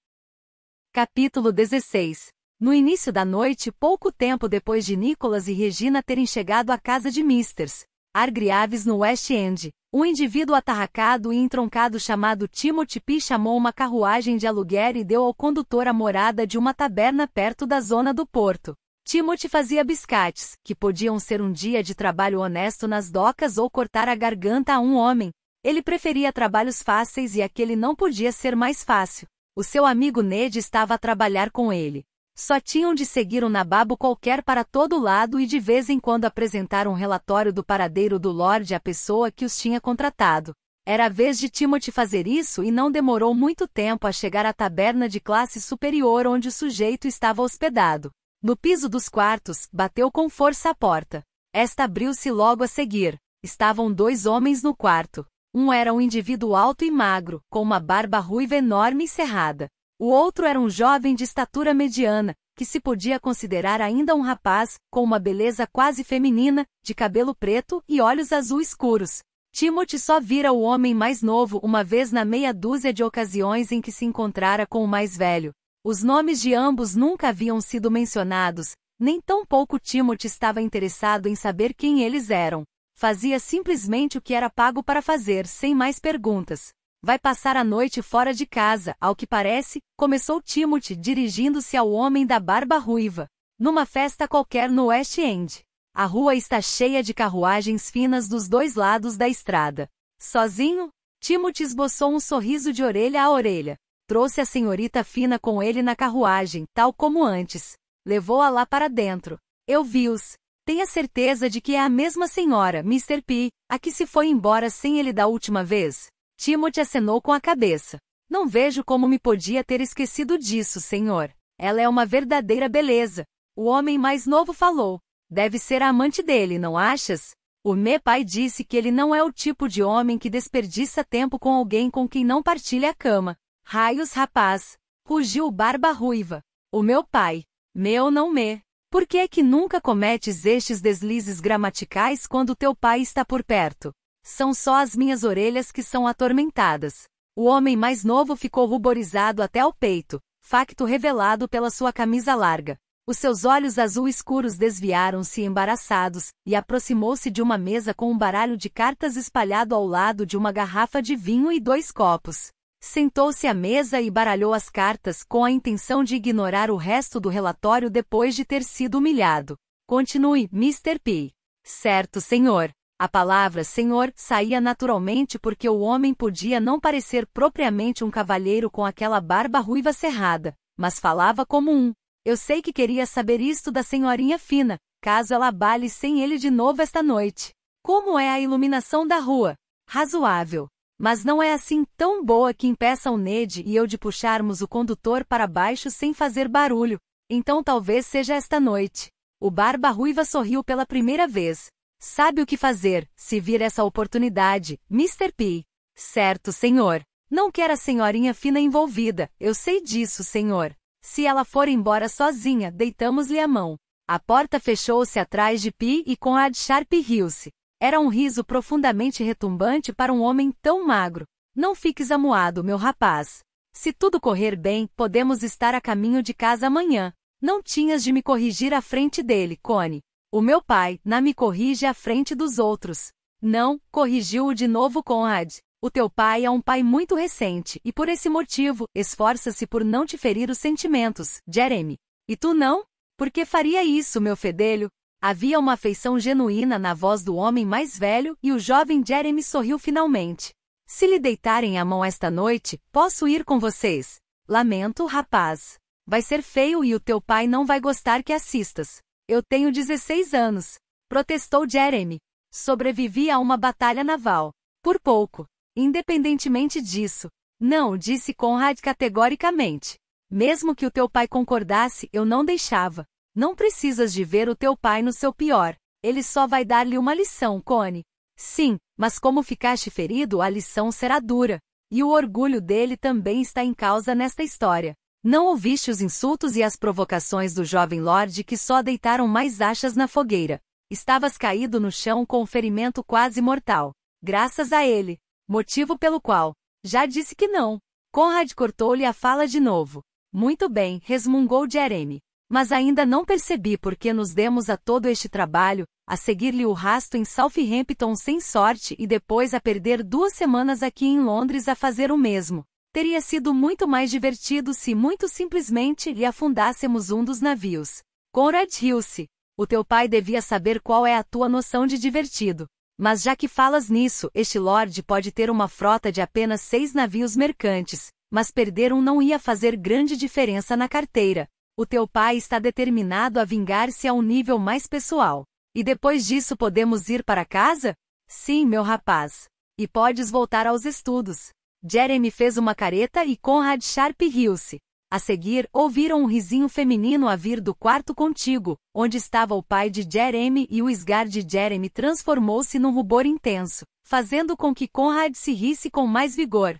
Capítulo 16 No início da noite, pouco tempo depois de Nicholas e Regina terem chegado à casa de Misters, Argriaves no West End, um indivíduo atarracado e entroncado chamado Timothy P chamou uma carruagem de aluguer e deu ao condutor a morada de uma taberna perto da zona do porto. Timothy fazia biscates, que podiam ser um dia de trabalho honesto nas docas ou cortar a garganta a um homem. Ele preferia trabalhos fáceis e aquele não podia ser mais fácil. O seu amigo Ned estava a trabalhar com ele, só tinham de seguir um nababo qualquer para todo lado e de vez em quando apresentar um relatório do paradeiro do Lorde à pessoa que os tinha contratado. Era a vez de Timothy fazer isso e não demorou muito tempo a chegar à taberna de classe superior onde o sujeito estava hospedado. No piso dos quartos, bateu com força a porta. Esta abriu-se logo a seguir. Estavam dois homens no quarto. Um era um indivíduo alto e magro, com uma barba ruiva enorme e cerrada. O outro era um jovem de estatura mediana, que se podia considerar ainda um rapaz, com uma beleza quase feminina, de cabelo preto e olhos azul escuros. Timothy só vira o homem mais novo uma vez na meia dúzia de ocasiões em que se encontrara com o mais velho. Os nomes de ambos nunca haviam sido mencionados, nem tampouco Timothy estava interessado em saber quem eles eram. Fazia simplesmente o que era pago para fazer, sem mais perguntas. Vai passar a noite fora de casa, ao que parece, começou Timothy dirigindo-se ao homem da barba ruiva. Numa festa qualquer no West End. A rua está cheia de carruagens finas dos dois lados da estrada. Sozinho? Timothy esboçou um sorriso de orelha a orelha. Trouxe a senhorita fina com ele na carruagem, tal como antes. Levou-a lá para dentro. Eu vi-os. Tenha certeza de que é a mesma senhora, Mr. P, a que se foi embora sem ele da última vez? Timothy acenou com a cabeça. Não vejo como me podia ter esquecido disso, senhor. Ela é uma verdadeira beleza. O homem mais novo falou. Deve ser a amante dele, não achas? O meu pai disse que ele não é o tipo de homem que desperdiça tempo com alguém com quem não partilha a cama. Raios, rapaz! Rugiu Barba Ruiva. O meu pai. Meu não me. Por que é que nunca cometes estes deslizes gramaticais quando teu pai está por perto? São só as minhas orelhas que são atormentadas. O homem mais novo ficou ruborizado até ao peito, facto revelado pela sua camisa larga. Os seus olhos azul escuros desviaram-se embaraçados, e aproximou-se de uma mesa com um baralho de cartas espalhado ao lado de uma garrafa de vinho e dois copos. Sentou-se à mesa e baralhou as cartas com a intenção de ignorar o resto do relatório depois de ter sido humilhado. Continue, Mr. P. Certo, senhor. A palavra Senhor saía naturalmente porque o homem podia não parecer propriamente um cavalheiro com aquela barba ruiva cerrada, mas falava como um. Eu sei que queria saber isto da senhorinha fina, caso ela bale sem ele de novo esta noite. Como é a iluminação da rua? Razoável. Mas não é assim tão boa que impeça o Ned e eu de puxarmos o condutor para baixo sem fazer barulho. Então talvez seja esta noite. O Barba Ruiva sorriu pela primeira vez, Sabe o que fazer, se vir essa oportunidade, Mr. P. Certo, senhor. Não quero a senhorinha fina envolvida, eu sei disso, senhor. Se ela for embora sozinha, deitamos-lhe a mão. A porta fechou-se atrás de Pi e com Conrad Sharp riu-se. Era um riso profundamente retumbante para um homem tão magro. Não fiques amuado, meu rapaz. Se tudo correr bem, podemos estar a caminho de casa amanhã. Não tinhas de me corrigir à frente dele, Cone. O meu pai, na me corrige à frente dos outros. Não, corrigiu-o de novo Conrad. O teu pai é um pai muito recente, e por esse motivo, esforça-se por não te ferir os sentimentos, Jeremy. E tu não? Por que faria isso, meu fedelho? Havia uma afeição genuína na voz do homem mais velho e o jovem Jeremy sorriu finalmente. Se lhe deitarem a mão esta noite, posso ir com vocês. Lamento, rapaz. Vai ser feio e o teu pai não vai gostar que assistas. Eu tenho 16 anos, protestou Jeremy. Sobrevivi a uma batalha naval. Por pouco. Independentemente disso. Não, disse Conrad categoricamente. Mesmo que o teu pai concordasse, eu não deixava. Não precisas de ver o teu pai no seu pior. Ele só vai dar-lhe uma lição, Cone. Sim, mas como ficaste ferido, a lição será dura. E o orgulho dele também está em causa nesta história. Não ouviste os insultos e as provocações do jovem lorde que só deitaram mais achas na fogueira. Estavas caído no chão com um ferimento quase mortal. Graças a ele. Motivo pelo qual. Já disse que não. Conrad cortou-lhe a fala de novo. Muito bem, resmungou Jeremy. Mas ainda não percebi por que nos demos a todo este trabalho, a seguir-lhe o rasto em Southampton sem sorte e depois a perder duas semanas aqui em Londres a fazer o mesmo. Teria sido muito mais divertido se muito simplesmente lhe afundássemos um dos navios. Conrad riu-se. O teu pai devia saber qual é a tua noção de divertido. Mas já que falas nisso, este lord pode ter uma frota de apenas seis navios mercantes, mas perder um não ia fazer grande diferença na carteira. O teu pai está determinado a vingar-se a um nível mais pessoal. E depois disso podemos ir para casa? Sim, meu rapaz. E podes voltar aos estudos. Jeremy fez uma careta e Conrad Sharp riu-se. A seguir, ouviram um risinho feminino a vir do quarto contíguo, onde estava o pai de Jeremy e o esgar de Jeremy transformou-se num rubor intenso, fazendo com que Conrad se risse com mais vigor.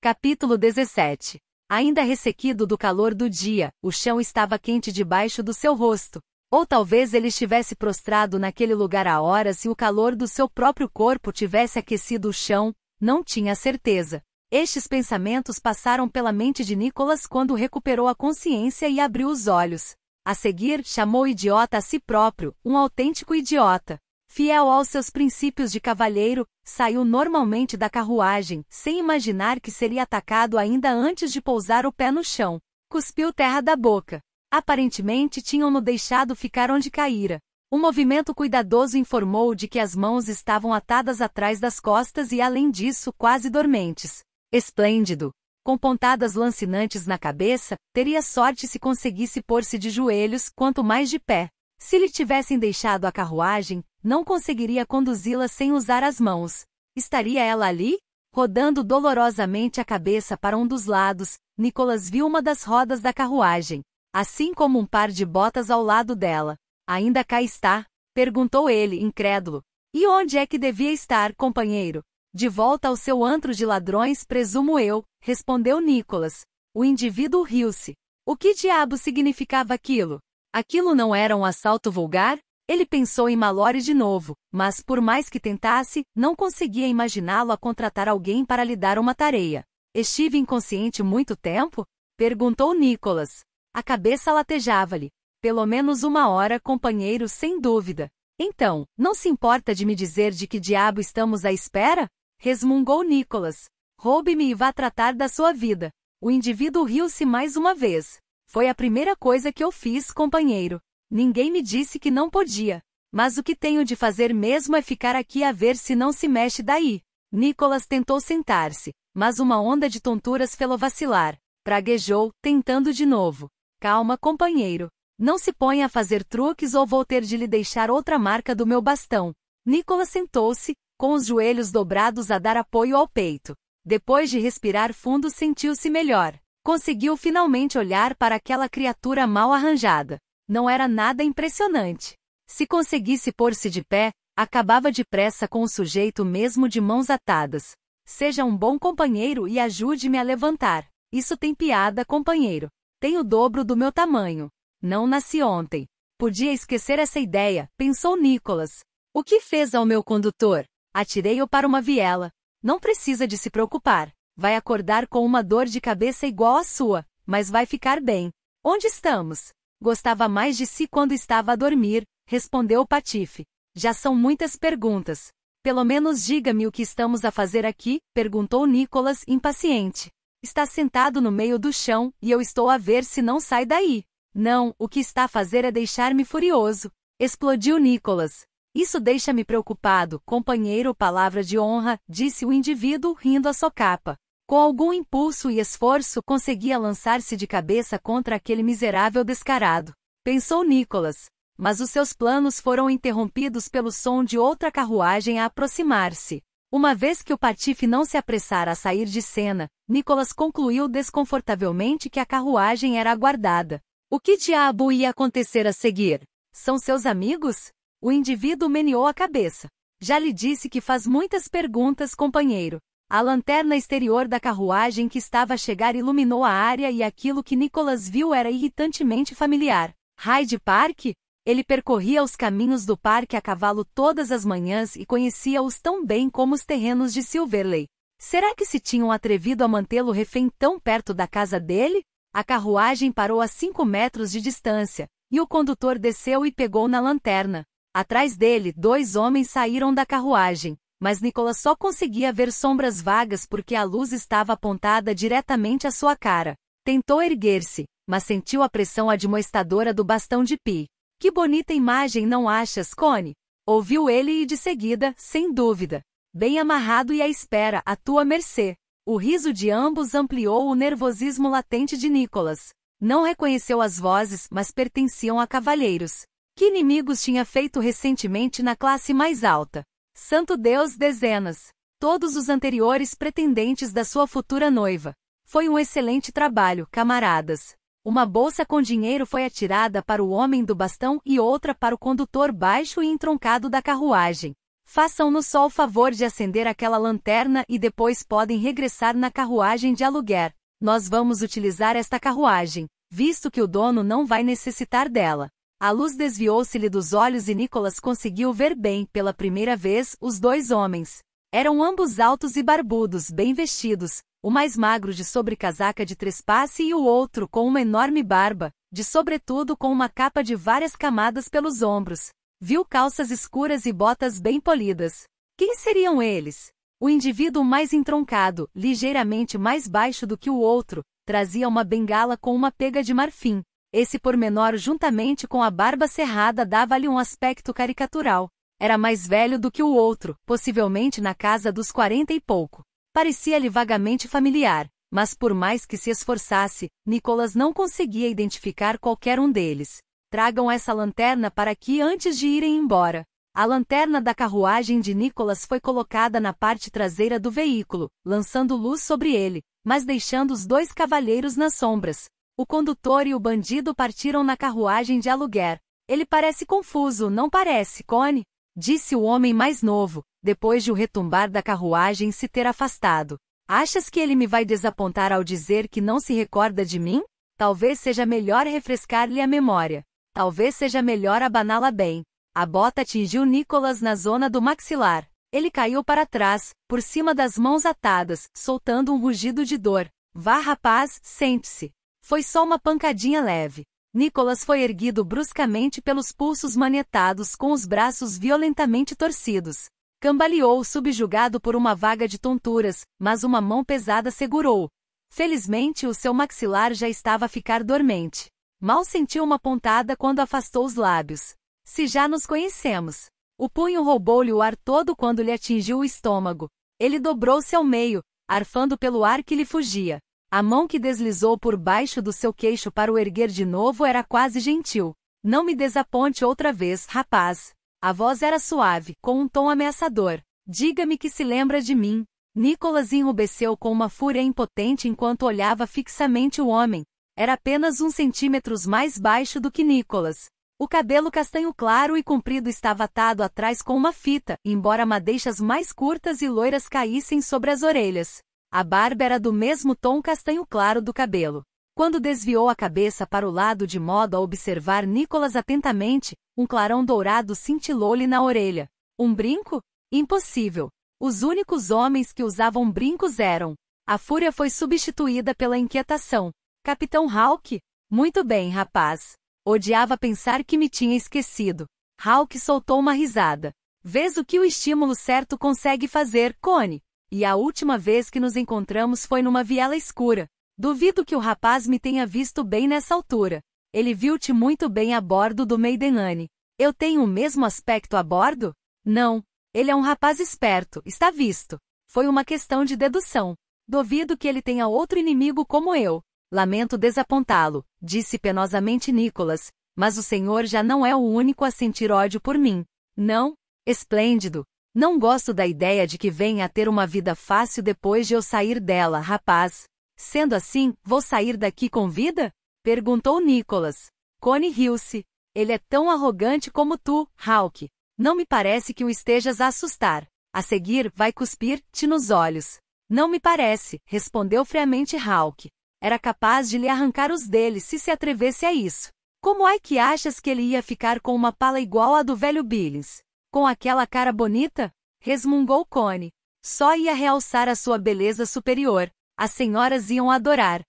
Capítulo 17 Ainda ressequido do calor do dia, o chão estava quente debaixo do seu rosto. Ou talvez ele estivesse prostrado naquele lugar a horas e o calor do seu próprio corpo tivesse aquecido o chão, não tinha certeza. Estes pensamentos passaram pela mente de Nicholas quando recuperou a consciência e abriu os olhos. A seguir, chamou o idiota a si próprio, um autêntico idiota. Fiel aos seus princípios de cavalheiro, saiu normalmente da carruagem, sem imaginar que seria atacado ainda antes de pousar o pé no chão. Cuspiu terra da boca. Aparentemente tinham-no deixado ficar onde caíra. O movimento cuidadoso informou de que as mãos estavam atadas atrás das costas e, além disso, quase dormentes. Esplêndido! Com pontadas lancinantes na cabeça, teria sorte se conseguisse pôr-se de joelhos, quanto mais de pé. Se lhe tivessem deixado a carruagem, não conseguiria conduzi-la sem usar as mãos. Estaria ela ali? Rodando dolorosamente a cabeça para um dos lados, Nicolas viu uma das rodas da carruagem, assim como um par de botas ao lado dela. Ainda cá está? Perguntou ele, incrédulo. E onde é que devia estar, companheiro? De volta ao seu antro de ladrões, presumo eu, respondeu Nicholas. O indivíduo riu-se. O que diabo significava aquilo? Aquilo não era um assalto vulgar? Ele pensou em Malore de novo, mas por mais que tentasse, não conseguia imaginá-lo a contratar alguém para lhe dar uma tarefa. Estive inconsciente muito tempo? Perguntou Nicholas. A cabeça latejava-lhe. Pelo menos uma hora, companheiro, sem dúvida. Então, não se importa de me dizer de que diabo estamos à espera? Resmungou Nicholas. Roube-me e vá tratar da sua vida. O indivíduo riu-se mais uma vez. Foi a primeira coisa que eu fiz, companheiro. Ninguém me disse que não podia. Mas o que tenho de fazer mesmo é ficar aqui a ver se não se mexe daí. Nicholas tentou sentar-se, mas uma onda de tonturas fê-lo vacilar. Praguejou, tentando de novo. Calma, companheiro. Não se ponha a fazer truques ou vou ter de lhe deixar outra marca do meu bastão. Nicolas sentou-se, com os joelhos dobrados a dar apoio ao peito. Depois de respirar fundo, sentiu-se melhor. Conseguiu finalmente olhar para aquela criatura mal arranjada. Não era nada impressionante. Se conseguisse pôr-se de pé, acabava depressa com o sujeito mesmo de mãos atadas. Seja um bom companheiro e ajude-me a levantar. Isso tem piada, companheiro. Tem o dobro do meu tamanho. Não nasci ontem. Podia esquecer essa ideia, pensou Nicholas. O que fez ao meu condutor? Atirei-o para uma viela. Não precisa de se preocupar. Vai acordar com uma dor de cabeça igual à sua, mas vai ficar bem. Onde estamos? Gostava mais de si quando estava a dormir, respondeu o Patife. Já são muitas perguntas. Pelo menos diga-me o que estamos a fazer aqui, perguntou Nicholas, impaciente. Está sentado no meio do chão, e eu estou a ver se não sai daí. Não, o que está a fazer é deixar-me furioso. Explodiu Nicholas. Isso deixa-me preocupado, companheiro, palavra de honra, disse o indivíduo, rindo a socapa. Com algum impulso e esforço, conseguia lançar-se de cabeça contra aquele miserável descarado. Pensou Nicholas. Mas os seus planos foram interrompidos pelo som de outra carruagem a aproximar-se. Uma vez que o patife não se apressara a sair de cena, Nicholas concluiu desconfortavelmente que a carruagem era aguardada. O que diabo ia acontecer a seguir? São seus amigos? O indivíduo meneou a cabeça. Já lhe disse que faz muitas perguntas, companheiro. A lanterna exterior da carruagem que estava a chegar iluminou a área e aquilo que Nicolas viu era irritantemente familiar. Hyde Park? Ele percorria os caminhos do parque a cavalo todas as manhãs e conhecia-os tão bem como os terrenos de Silverley. Será que se tinham atrevido a mantê-lo refém tão perto da casa dele? A carruagem parou a cinco metros de distância, e o condutor desceu e pegou na lanterna. Atrás dele, dois homens saíram da carruagem, mas Nicolas só conseguia ver sombras vagas porque a luz estava apontada diretamente à sua cara. Tentou erguer-se, mas sentiu a pressão admoestadora do bastão de Pi. Que bonita imagem não achas, Cone? Ouviu ele e de seguida, sem dúvida. Bem amarrado e à espera, à tua mercê. O riso de ambos ampliou o nervosismo latente de Nicholas. Não reconheceu as vozes, mas pertenciam a cavalheiros. Que inimigos tinha feito recentemente na classe mais alta? Santo Deus, dezenas. Todos os anteriores pretendentes da sua futura noiva. Foi um excelente trabalho, camaradas. Uma bolsa com dinheiro foi atirada para o homem do bastão e outra para o condutor baixo e entroncado da carruagem façam no só o favor de acender aquela lanterna e depois podem regressar na carruagem de aluguer. Nós vamos utilizar esta carruagem, visto que o dono não vai necessitar dela. A luz desviou-se-lhe dos olhos e Nicolas conseguiu ver bem, pela primeira vez, os dois homens. Eram ambos altos e barbudos, bem vestidos, o mais magro de sobrecasaca de trespasse e o outro com uma enorme barba, de sobretudo com uma capa de várias camadas pelos ombros. Viu calças escuras e botas bem polidas. Quem seriam eles? O indivíduo mais entroncado, ligeiramente mais baixo do que o outro, trazia uma bengala com uma pega de marfim. Esse pormenor, juntamente com a barba cerrada, dava-lhe um aspecto caricatural. Era mais velho do que o outro, possivelmente na casa dos quarenta e pouco. Parecia-lhe vagamente familiar, mas por mais que se esforçasse, Nicolas não conseguia identificar qualquer um deles. Tragam essa lanterna para aqui antes de irem embora. A lanterna da carruagem de Nicholas foi colocada na parte traseira do veículo, lançando luz sobre ele, mas deixando os dois cavalheiros nas sombras. O condutor e o bandido partiram na carruagem de aluguer. Ele parece confuso, não parece, Cone? Disse o homem mais novo, depois de o retumbar da carruagem se ter afastado. Achas que ele me vai desapontar ao dizer que não se recorda de mim? Talvez seja melhor refrescar-lhe a memória. Talvez seja melhor abaná-la bem. A bota atingiu Nicholas na zona do maxilar. Ele caiu para trás, por cima das mãos atadas, soltando um rugido de dor. Vá, rapaz, sente-se. Foi só uma pancadinha leve. Nicholas foi erguido bruscamente pelos pulsos manietados com os braços violentamente torcidos. Cambaleou subjugado por uma vaga de tonturas, mas uma mão pesada segurou. Felizmente o seu maxilar já estava a ficar dormente. Mal sentiu uma pontada quando afastou os lábios. Se já nos conhecemos. O punho roubou-lhe o ar todo quando lhe atingiu o estômago. Ele dobrou-se ao meio, arfando pelo ar que lhe fugia. A mão que deslizou por baixo do seu queixo para o erguer de novo era quase gentil. Não me desaponte outra vez, rapaz. A voz era suave, com um tom ameaçador. Diga-me que se lembra de mim. Nicolas enrubesceu com uma fúria impotente enquanto olhava fixamente o homem, era apenas uns centímetros mais baixo do que Nicholas. O cabelo castanho claro e comprido estava atado atrás com uma fita, embora madeixas mais curtas e loiras caíssem sobre as orelhas. A barba era do mesmo tom castanho claro do cabelo. Quando desviou a cabeça para o lado de modo a observar Nicholas atentamente, um clarão dourado cintilou-lhe na orelha. Um brinco? Impossível. Os únicos homens que usavam brincos eram. A fúria foi substituída pela inquietação. Capitão Hawk? Muito bem, rapaz. Odiava pensar que me tinha esquecido. Hawk soltou uma risada. Vês o que o estímulo certo consegue fazer, Cone. E a última vez que nos encontramos foi numa viela escura. Duvido que o rapaz me tenha visto bem nessa altura. Ele viu-te muito bem a bordo do Maidenane. Eu tenho o mesmo aspecto a bordo? Não. Ele é um rapaz esperto, está visto. Foi uma questão de dedução. Duvido que ele tenha outro inimigo como eu. Lamento desapontá-lo, disse penosamente Nicholas, mas o senhor já não é o único a sentir ódio por mim. Não? Esplêndido. Não gosto da ideia de que venha a ter uma vida fácil depois de eu sair dela, rapaz. Sendo assim, vou sair daqui com vida? Perguntou Nicholas. Cone riu-se. Ele é tão arrogante como tu, Hawk. Não me parece que o estejas a assustar. A seguir, vai cuspir-te nos olhos. Não me parece, respondeu friamente Hawk era capaz de lhe arrancar os deles se se atrevesse a isso. Como é que achas que ele ia ficar com uma pala igual à do velho Billings? Com aquela cara bonita? Resmungou Cone. Só ia realçar a sua beleza superior. As senhoras iam adorar.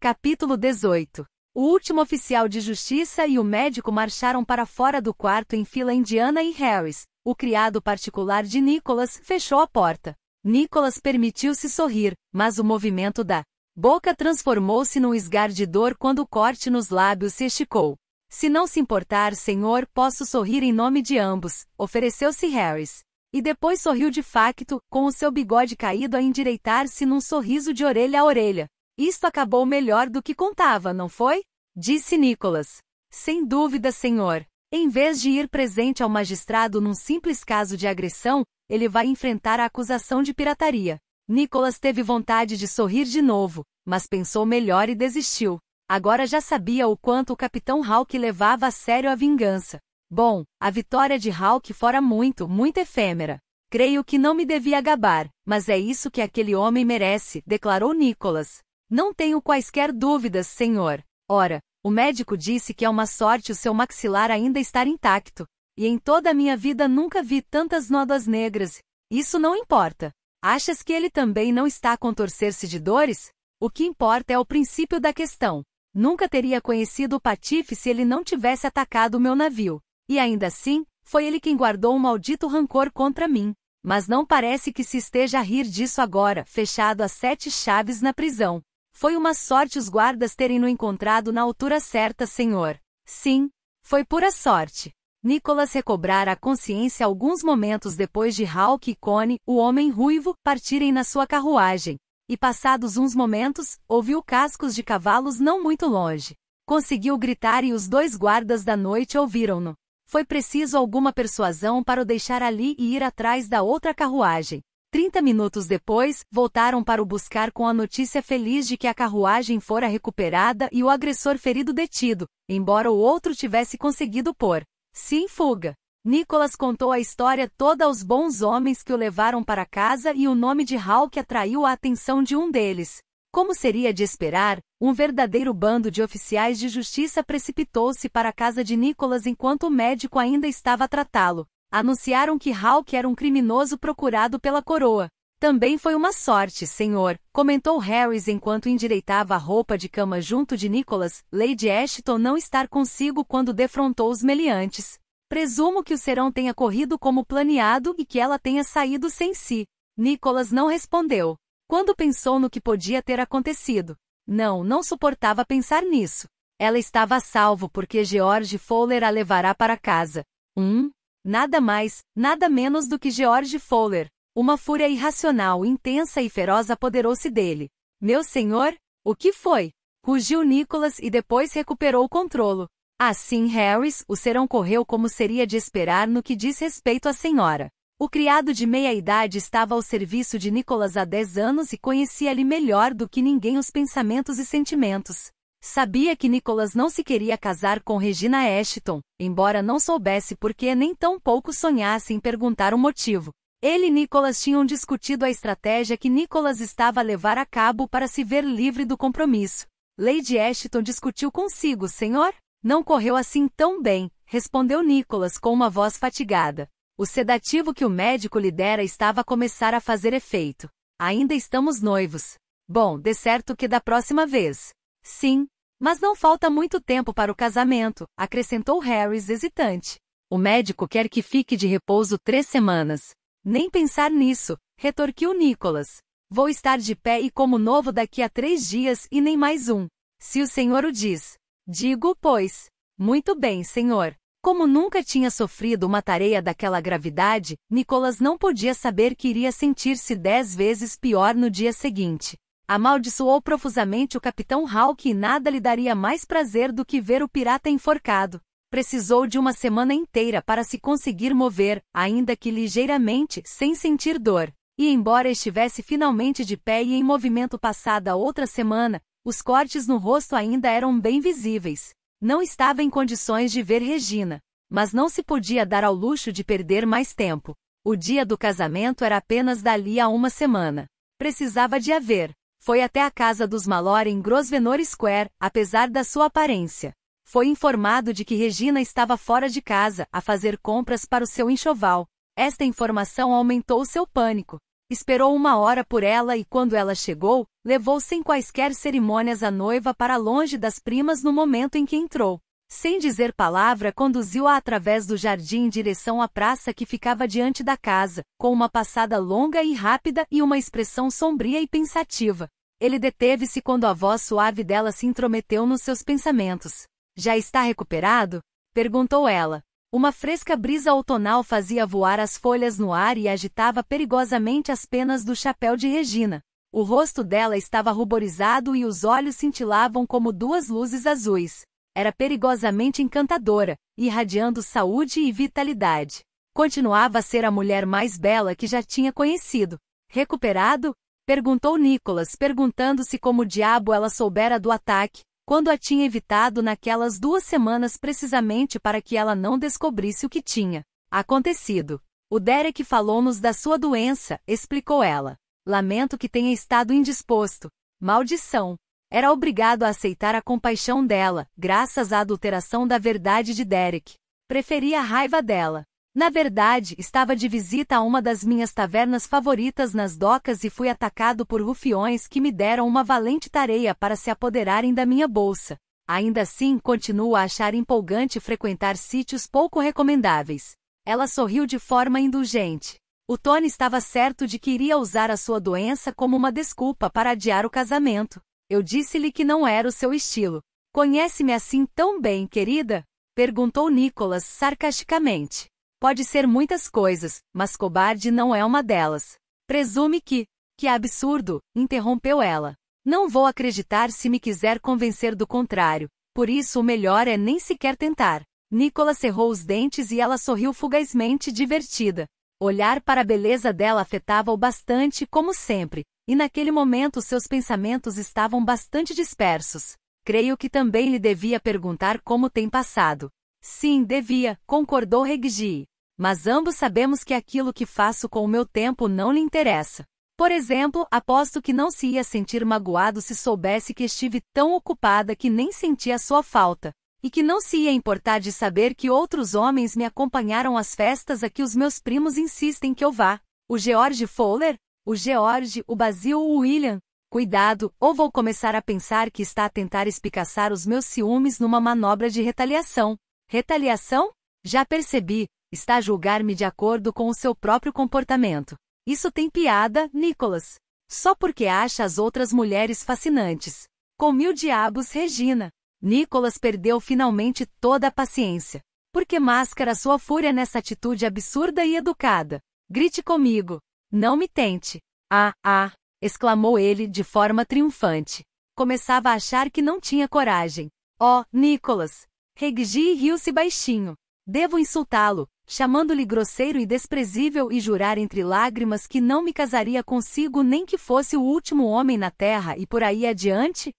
Capítulo 18 O último oficial de justiça e o médico marcharam para fora do quarto em fila indiana e Harris, o criado particular de Nicholas, fechou a porta. Nicholas permitiu-se sorrir, mas o movimento da Boca transformou-se num esgar de dor quando o corte nos lábios se esticou. Se não se importar, senhor, posso sorrir em nome de ambos, ofereceu-se Harris. E depois sorriu de facto, com o seu bigode caído a endireitar-se num sorriso de orelha a orelha. Isto acabou melhor do que contava, não foi? Disse Nicholas. Sem dúvida, senhor. Em vez de ir presente ao magistrado num simples caso de agressão, ele vai enfrentar a acusação de pirataria. Nicholas teve vontade de sorrir de novo, mas pensou melhor e desistiu. Agora já sabia o quanto o Capitão Hawk levava a sério a vingança. Bom, a vitória de Hawk fora muito, muito efêmera. Creio que não me devia gabar, mas é isso que aquele homem merece, declarou Nicholas. Não tenho quaisquer dúvidas, senhor. Ora, o médico disse que é uma sorte o seu maxilar ainda estar intacto. E em toda a minha vida nunca vi tantas nódoas negras. Isso não importa. Achas que ele também não está a contorcer-se de dores? O que importa é o princípio da questão. Nunca teria conhecido o Patife se ele não tivesse atacado o meu navio. E ainda assim, foi ele quem guardou um maldito rancor contra mim. Mas não parece que se esteja a rir disso agora, fechado a sete chaves na prisão. Foi uma sorte os guardas terem no encontrado na altura certa, senhor. Sim, foi pura sorte. Nicholas recobrara a consciência alguns momentos depois de Hawk e Cone, o homem ruivo, partirem na sua carruagem. E passados uns momentos, ouviu cascos de cavalos não muito longe. Conseguiu gritar e os dois guardas da noite ouviram-no. Foi preciso alguma persuasão para o deixar ali e ir atrás da outra carruagem. Trinta minutos depois, voltaram para o buscar com a notícia feliz de que a carruagem fora recuperada e o agressor ferido detido, embora o outro tivesse conseguido pôr Sim, fuga. Nicholas contou a história toda aos bons homens que o levaram para casa e o nome de Hawk atraiu a atenção de um deles. Como seria de esperar, um verdadeiro bando de oficiais de justiça precipitou-se para a casa de Nicholas enquanto o médico ainda estava a tratá-lo. Anunciaram que Hawk era um criminoso procurado pela coroa. Também foi uma sorte, senhor, comentou Harris enquanto endireitava a roupa de cama junto de Nicholas, Lady Ashton não estar consigo quando defrontou os meliantes. Presumo que o serão tenha corrido como planeado e que ela tenha saído sem si. Nicholas não respondeu. Quando pensou no que podia ter acontecido? Não, não suportava pensar nisso. Ela estava a salvo porque George Fowler a levará para casa. Hum? Nada mais, nada menos do que George Fowler. Uma fúria irracional, intensa e feroz apoderou-se dele. Meu senhor, o que foi? Rugiu Nicholas e depois recuperou o controlo. Assim Harris, o serão correu como seria de esperar no que diz respeito à senhora. O criado de meia-idade estava ao serviço de Nicholas há dez anos e conhecia-lhe melhor do que ninguém os pensamentos e sentimentos. Sabia que Nicholas não se queria casar com Regina Ashton, embora não soubesse por que nem pouco sonhasse em perguntar o motivo. Ele e Nicholas tinham discutido a estratégia que Nicholas estava a levar a cabo para se ver livre do compromisso. Lady Ashton discutiu consigo, senhor? Não correu assim tão bem, respondeu Nicholas com uma voz fatigada. O sedativo que o médico lhe dera estava a começar a fazer efeito. Ainda estamos noivos. Bom, de certo que da próxima vez. Sim, mas não falta muito tempo para o casamento, acrescentou Harris hesitante. O médico quer que fique de repouso três semanas, nem pensar nisso, retorquiu Nicholas. Vou estar de pé e como novo daqui a três dias e nem mais um. Se o senhor o diz. Digo, pois. Muito bem, senhor. Como nunca tinha sofrido uma tarefa daquela gravidade, Nicholas não podia saber que iria sentir-se dez vezes pior no dia seguinte. Amaldiçoou profusamente o capitão Hawk e nada lhe daria mais prazer do que ver o pirata enforcado precisou de uma semana inteira para se conseguir mover, ainda que ligeiramente, sem sentir dor. E embora estivesse finalmente de pé e em movimento passada outra semana, os cortes no rosto ainda eram bem visíveis. Não estava em condições de ver Regina, mas não se podia dar ao luxo de perder mais tempo. O dia do casamento era apenas dali a uma semana. Precisava de haver. Foi até a casa dos Malor em Grosvenor Square, apesar da sua aparência foi informado de que Regina estava fora de casa, a fazer compras para o seu enxoval. Esta informação aumentou seu pânico. Esperou uma hora por ela e, quando ela chegou, levou sem quaisquer cerimônias a noiva para longe das primas no momento em que entrou. Sem dizer palavra, conduziu-a através do jardim em direção à praça que ficava diante da casa, com uma passada longa e rápida e uma expressão sombria e pensativa. Ele deteve-se quando a voz suave dela se intrometeu nos seus pensamentos. Já está recuperado? perguntou ela. Uma fresca brisa outonal fazia voar as folhas no ar e agitava perigosamente as penas do chapéu de Regina. O rosto dela estava ruborizado e os olhos cintilavam como duas luzes azuis. Era perigosamente encantadora, irradiando saúde e vitalidade. Continuava a ser a mulher mais bela que já tinha conhecido. Recuperado? Perguntou Nicholas, perguntando se como diabo ela soubera do ataque, quando a tinha evitado naquelas duas semanas precisamente para que ela não descobrisse o que tinha acontecido. O Derek falou-nos da sua doença, explicou ela. Lamento que tenha estado indisposto. Maldição. Era obrigado a aceitar a compaixão dela, graças à adulteração da verdade de Derek. Preferia a raiva dela. Na verdade, estava de visita a uma das minhas tavernas favoritas nas docas e fui atacado por rufiões que me deram uma valente tareia para se apoderarem da minha bolsa. Ainda assim, continuo a achar empolgante frequentar sítios pouco recomendáveis. Ela sorriu de forma indulgente. O Tony estava certo de que iria usar a sua doença como uma desculpa para adiar o casamento. Eu disse-lhe que não era o seu estilo. Conhece-me assim tão bem, querida? Perguntou Nicholas sarcasticamente. Pode ser muitas coisas, mas cobarde não é uma delas. Presume que. Que absurdo, interrompeu ela. Não vou acreditar se me quiser convencer do contrário, por isso o melhor é nem sequer tentar. Nicolas cerrou os dentes e ela sorriu fugazmente divertida. Olhar para a beleza dela afetava-o bastante, como sempre, e naquele momento seus pensamentos estavam bastante dispersos. Creio que também lhe devia perguntar como tem passado. Sim, devia, concordou Reggie. Mas ambos sabemos que aquilo que faço com o meu tempo não lhe interessa. Por exemplo, aposto que não se ia sentir magoado se soubesse que estive tão ocupada que nem senti a sua falta, e que não se ia importar de saber que outros homens me acompanharam às festas a que os meus primos insistem que eu vá. O George Fowler, o George, o Basil, o William. Cuidado, ou vou começar a pensar que está a tentar espicaçar os meus ciúmes numa manobra de retaliação. Retaliação? Já percebi, está a julgar-me de acordo com o seu próprio comportamento. Isso tem piada, Nicholas. Só porque acha as outras mulheres fascinantes. Com mil diabos, Regina. Nicholas perdeu finalmente toda a paciência. Porque máscara sua fúria nessa atitude absurda e educada. Grite comigo. Não me tente. Ah, ah! exclamou ele de forma triunfante. Começava a achar que não tinha coragem. Oh, Nicholas! Regi riu-se baixinho. Devo insultá-lo, chamando-lhe grosseiro e desprezível e jurar entre lágrimas que não me casaria consigo nem que fosse o último homem na terra e por aí adiante?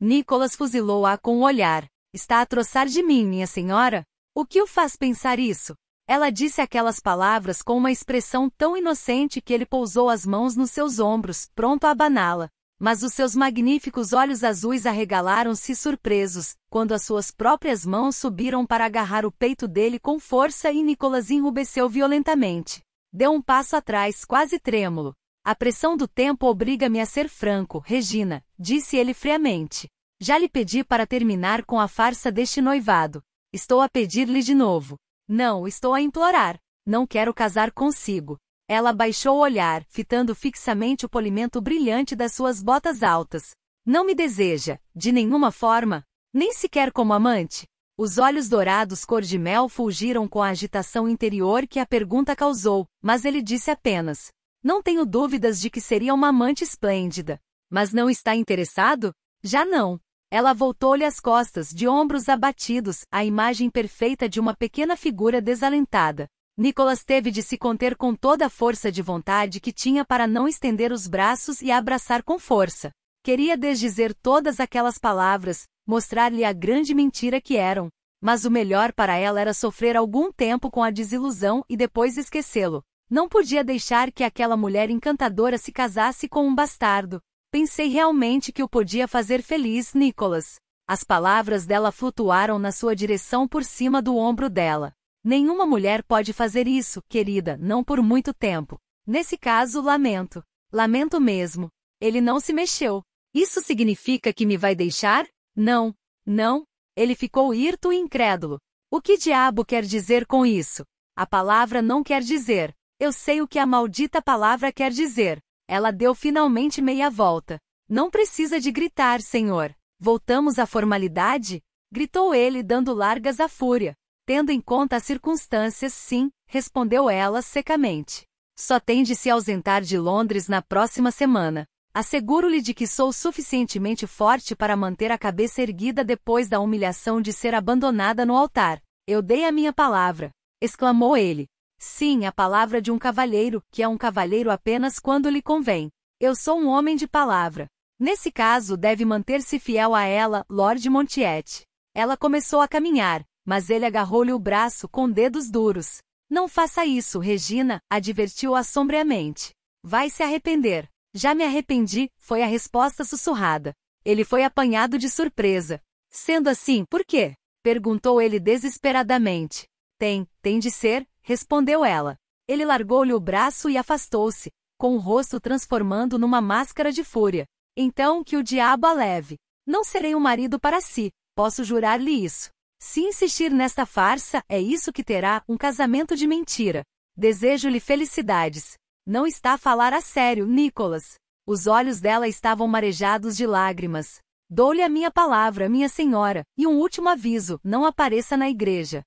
Nicolas fuzilou-a com o um olhar. Está a troçar de mim, minha senhora? O que o faz pensar isso? Ela disse aquelas palavras com uma expressão tão inocente que ele pousou as mãos nos seus ombros, pronto a abaná-la. Mas os seus magníficos olhos azuis arregalaram-se surpresos, quando as suas próprias mãos subiram para agarrar o peito dele com força e Nicolas enrubesceu violentamente. Deu um passo atrás, quase trêmulo. A pressão do tempo obriga-me a ser franco, Regina, disse ele friamente. Já lhe pedi para terminar com a farsa deste noivado. Estou a pedir-lhe de novo. Não, estou a implorar. Não quero casar consigo. Ela baixou o olhar, fitando fixamente o polimento brilhante das suas botas altas. Não me deseja, de nenhuma forma, nem sequer como amante. Os olhos dourados cor de mel fulgiram com a agitação interior que a pergunta causou, mas ele disse apenas: Não tenho dúvidas de que seria uma amante esplêndida. Mas não está interessado? Já não. Ela voltou-lhe as costas, de ombros abatidos, a imagem perfeita de uma pequena figura desalentada. Nicolas teve de se conter com toda a força de vontade que tinha para não estender os braços e abraçar com força. Queria desdizer todas aquelas palavras, mostrar-lhe a grande mentira que eram. Mas o melhor para ela era sofrer algum tempo com a desilusão e depois esquecê-lo. Não podia deixar que aquela mulher encantadora se casasse com um bastardo. Pensei realmente que o podia fazer feliz, Nicolas. As palavras dela flutuaram na sua direção por cima do ombro dela. Nenhuma mulher pode fazer isso, querida, não por muito tempo. Nesse caso, lamento. Lamento mesmo. Ele não se mexeu. Isso significa que me vai deixar? Não. Não. Ele ficou irto e incrédulo. O que diabo quer dizer com isso? A palavra não quer dizer. Eu sei o que a maldita palavra quer dizer. Ela deu finalmente meia volta. Não precisa de gritar, senhor. Voltamos à formalidade? Gritou ele, dando largas à fúria. Tendo em conta as circunstâncias, sim, respondeu ela secamente. Só tem de se ausentar de Londres na próxima semana. Asseguro-lhe de que sou suficientemente forte para manter a cabeça erguida depois da humilhação de ser abandonada no altar. Eu dei a minha palavra, exclamou ele. Sim, a palavra de um cavalheiro, que é um cavalheiro apenas quando lhe convém. Eu sou um homem de palavra. Nesse caso, deve manter-se fiel a ela, Lord Montiette. Ela começou a caminhar, mas ele agarrou-lhe o braço com dedos duros. Não faça isso, Regina, advertiu a sombriamente. Vai se arrepender. Já me arrependi, foi a resposta sussurrada. Ele foi apanhado de surpresa. Sendo assim, por quê? perguntou ele desesperadamente. Tem, tem de ser, respondeu ela. Ele largou-lhe o braço e afastou-se, com o rosto transformando numa máscara de fúria. Então que o diabo a leve. Não serei um marido para si, posso jurar-lhe isso. Se insistir nesta farsa, é isso que terá, um casamento de mentira. Desejo-lhe felicidades. Não está a falar a sério, Nicholas. Os olhos dela estavam marejados de lágrimas. Dou-lhe a minha palavra, minha senhora, e um último aviso: não apareça na igreja.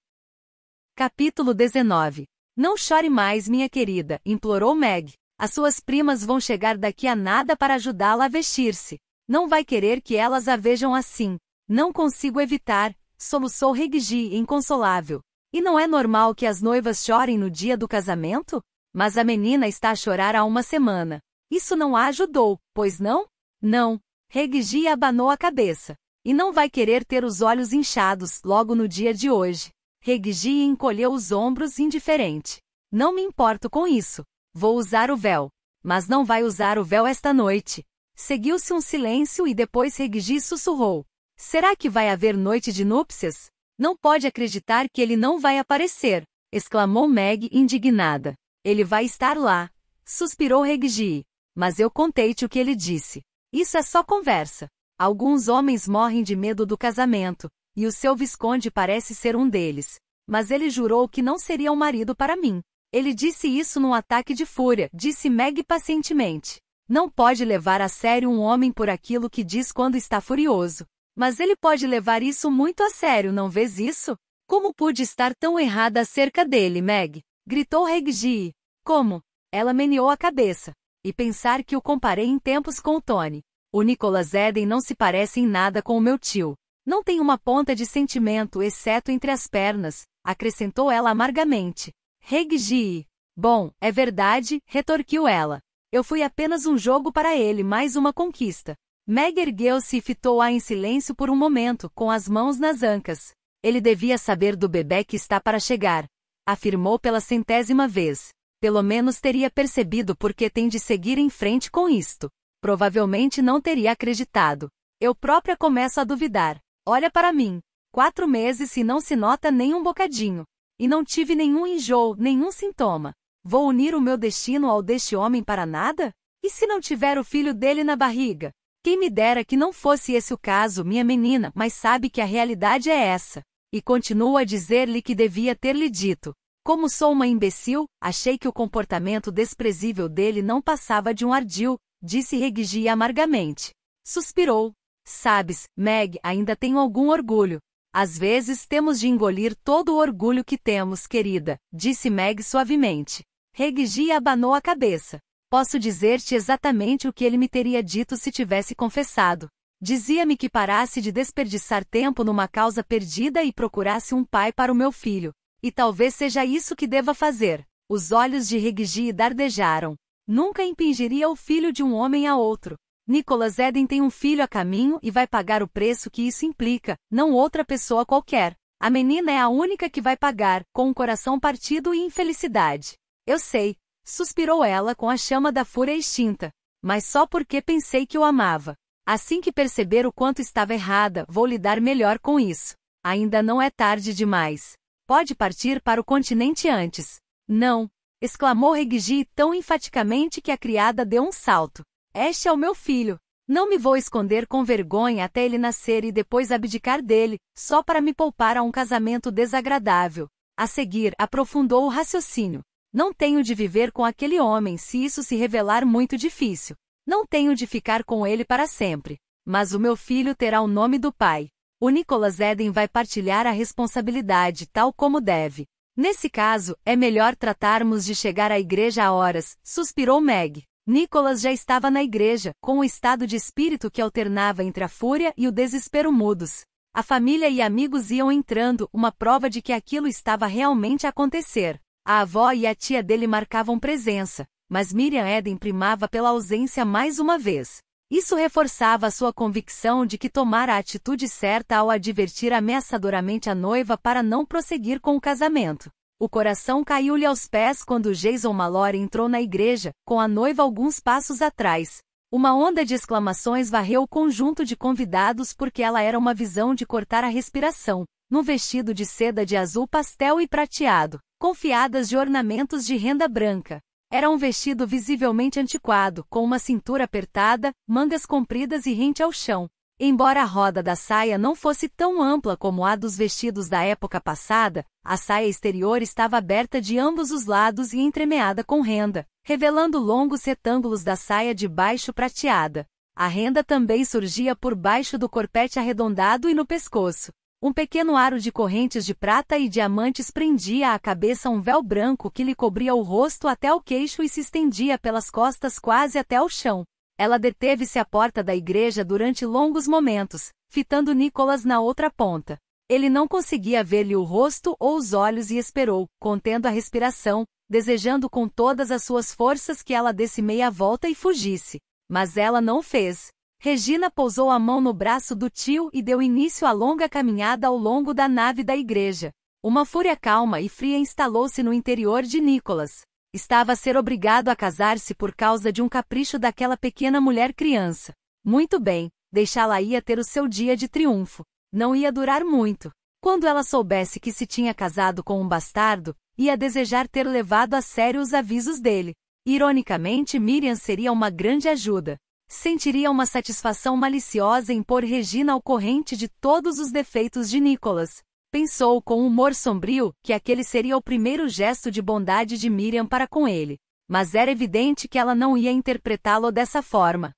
Capítulo 19 Não chore mais, minha querida, implorou Meg. As suas primas vão chegar daqui a nada para ajudá-la a vestir-se. Não vai querer que elas a vejam assim. Não consigo evitar, soluçou Riggi, inconsolável. E não é normal que as noivas chorem no dia do casamento? Mas a menina está a chorar há uma semana. Isso não a ajudou, pois não? Não. Regi abanou a cabeça. E não vai querer ter os olhos inchados logo no dia de hoje. Regi encolheu os ombros indiferente. Não me importo com isso. Vou usar o véu. Mas não vai usar o véu esta noite. Seguiu-se um silêncio e depois Regi sussurrou. Será que vai haver noite de núpcias? Não pode acreditar que ele não vai aparecer, exclamou Meg indignada. Ele vai estar lá, suspirou Reggie. Mas eu contei-te o que ele disse. Isso é só conversa. Alguns homens morrem de medo do casamento, e o seu visconde parece ser um deles. Mas ele jurou que não seria um marido para mim. Ele disse isso num ataque de fúria, disse Meg pacientemente. Não pode levar a sério um homem por aquilo que diz quando está furioso. Mas ele pode levar isso muito a sério, não vês isso? Como pude estar tão errada acerca dele, Meg? Gritou Regi. Como? Ela meneou a cabeça. E pensar que o comparei em tempos com o Tony. O Nicholas Eden não se parece em nada com o meu tio. Não tem uma ponta de sentimento, exceto entre as pernas, acrescentou ela amargamente. Regi, Bom, é verdade, retorquiu ela. Eu fui apenas um jogo para ele, mais uma conquista. Megergueu se fitou-a em silêncio por um momento, com as mãos nas ancas. Ele devia saber do bebê que está para chegar. Afirmou pela centésima vez. Pelo menos teria percebido porque tem de seguir em frente com isto. Provavelmente não teria acreditado. Eu própria começo a duvidar. Olha para mim. Quatro meses e não se nota nenhum bocadinho. E não tive nenhum enjoo, nenhum sintoma. Vou unir o meu destino ao deste homem para nada? E se não tiver o filho dele na barriga? Quem me dera que não fosse esse o caso, minha menina, mas sabe que a realidade é essa. E continuo a dizer-lhe que devia ter lhe dito. Como sou uma imbecil, achei que o comportamento desprezível dele não passava de um ardil, disse Regigi amargamente. Suspirou. Sabes, Meg, ainda tenho algum orgulho. Às vezes temos de engolir todo o orgulho que temos, querida, disse Meg suavemente. Regigi abanou a cabeça. Posso dizer-te exatamente o que ele me teria dito se tivesse confessado. Dizia-me que parasse de desperdiçar tempo numa causa perdida e procurasse um pai para o meu filho. E talvez seja isso que deva fazer. Os olhos de Regigi dardejaram. Nunca impingiria o filho de um homem a outro. Nicholas Eden tem um filho a caminho e vai pagar o preço que isso implica, não outra pessoa qualquer. A menina é a única que vai pagar, com o um coração partido e infelicidade. Eu sei, Suspirou ela com a chama da fúria extinta. Mas só porque pensei que o amava. Assim que perceber o quanto estava errada, vou lidar melhor com isso. Ainda não é tarde demais. Pode partir para o continente antes. Não, exclamou Regigi tão enfaticamente que a criada deu um salto. Este é o meu filho. Não me vou esconder com vergonha até ele nascer e depois abdicar dele, só para me poupar a um casamento desagradável. A seguir, aprofundou o raciocínio. Não tenho de viver com aquele homem se isso se revelar muito difícil. Não tenho de ficar com ele para sempre. Mas o meu filho terá o nome do pai. O Nicholas Eden vai partilhar a responsabilidade tal como deve. Nesse caso, é melhor tratarmos de chegar à igreja a horas, suspirou Meg. Nicholas já estava na igreja, com o estado de espírito que alternava entre a fúria e o desespero mudos. A família e amigos iam entrando, uma prova de que aquilo estava realmente a acontecer. A avó e a tia dele marcavam presença, mas Miriam Eden primava pela ausência mais uma vez. Isso reforçava sua convicção de que tomara a atitude certa ao advertir ameaçadoramente a noiva para não prosseguir com o casamento. O coração caiu-lhe aos pés quando Jason Mallory entrou na igreja, com a noiva alguns passos atrás, uma onda de exclamações varreu o conjunto de convidados porque ela era uma visão de cortar a respiração, num vestido de seda de azul pastel e prateado, confiadas de ornamentos de renda branca. Era um vestido visivelmente antiquado, com uma cintura apertada, mangas compridas e rente ao chão. Embora a roda da saia não fosse tão ampla como a dos vestidos da época passada, a saia exterior estava aberta de ambos os lados e entremeada com renda, revelando longos retângulos da saia de baixo prateada. A renda também surgia por baixo do corpete arredondado e no pescoço. Um pequeno aro de correntes de prata e diamantes prendia à cabeça um véu branco que lhe cobria o rosto até o queixo e se estendia pelas costas quase até o chão. Ela deteve-se à porta da igreja durante longos momentos, fitando Nicolas na outra ponta. Ele não conseguia ver-lhe o rosto ou os olhos e esperou, contendo a respiração, desejando com todas as suas forças que ela desse meia volta e fugisse. Mas ela não fez. Regina pousou a mão no braço do tio e deu início à longa caminhada ao longo da nave da igreja. Uma fúria calma e fria instalou-se no interior de Nicolas. Estava a ser obrigado a casar-se por causa de um capricho daquela pequena mulher criança. Muito bem, deixá-la ia ter o seu dia de triunfo não ia durar muito. Quando ela soubesse que se tinha casado com um bastardo, ia desejar ter levado a sério os avisos dele. Ironicamente, Miriam seria uma grande ajuda. Sentiria uma satisfação maliciosa em pôr Regina ao corrente de todos os defeitos de Nicholas. Pensou com humor sombrio que aquele seria o primeiro gesto de bondade de Miriam para com ele, mas era evidente que ela não ia interpretá-lo dessa forma.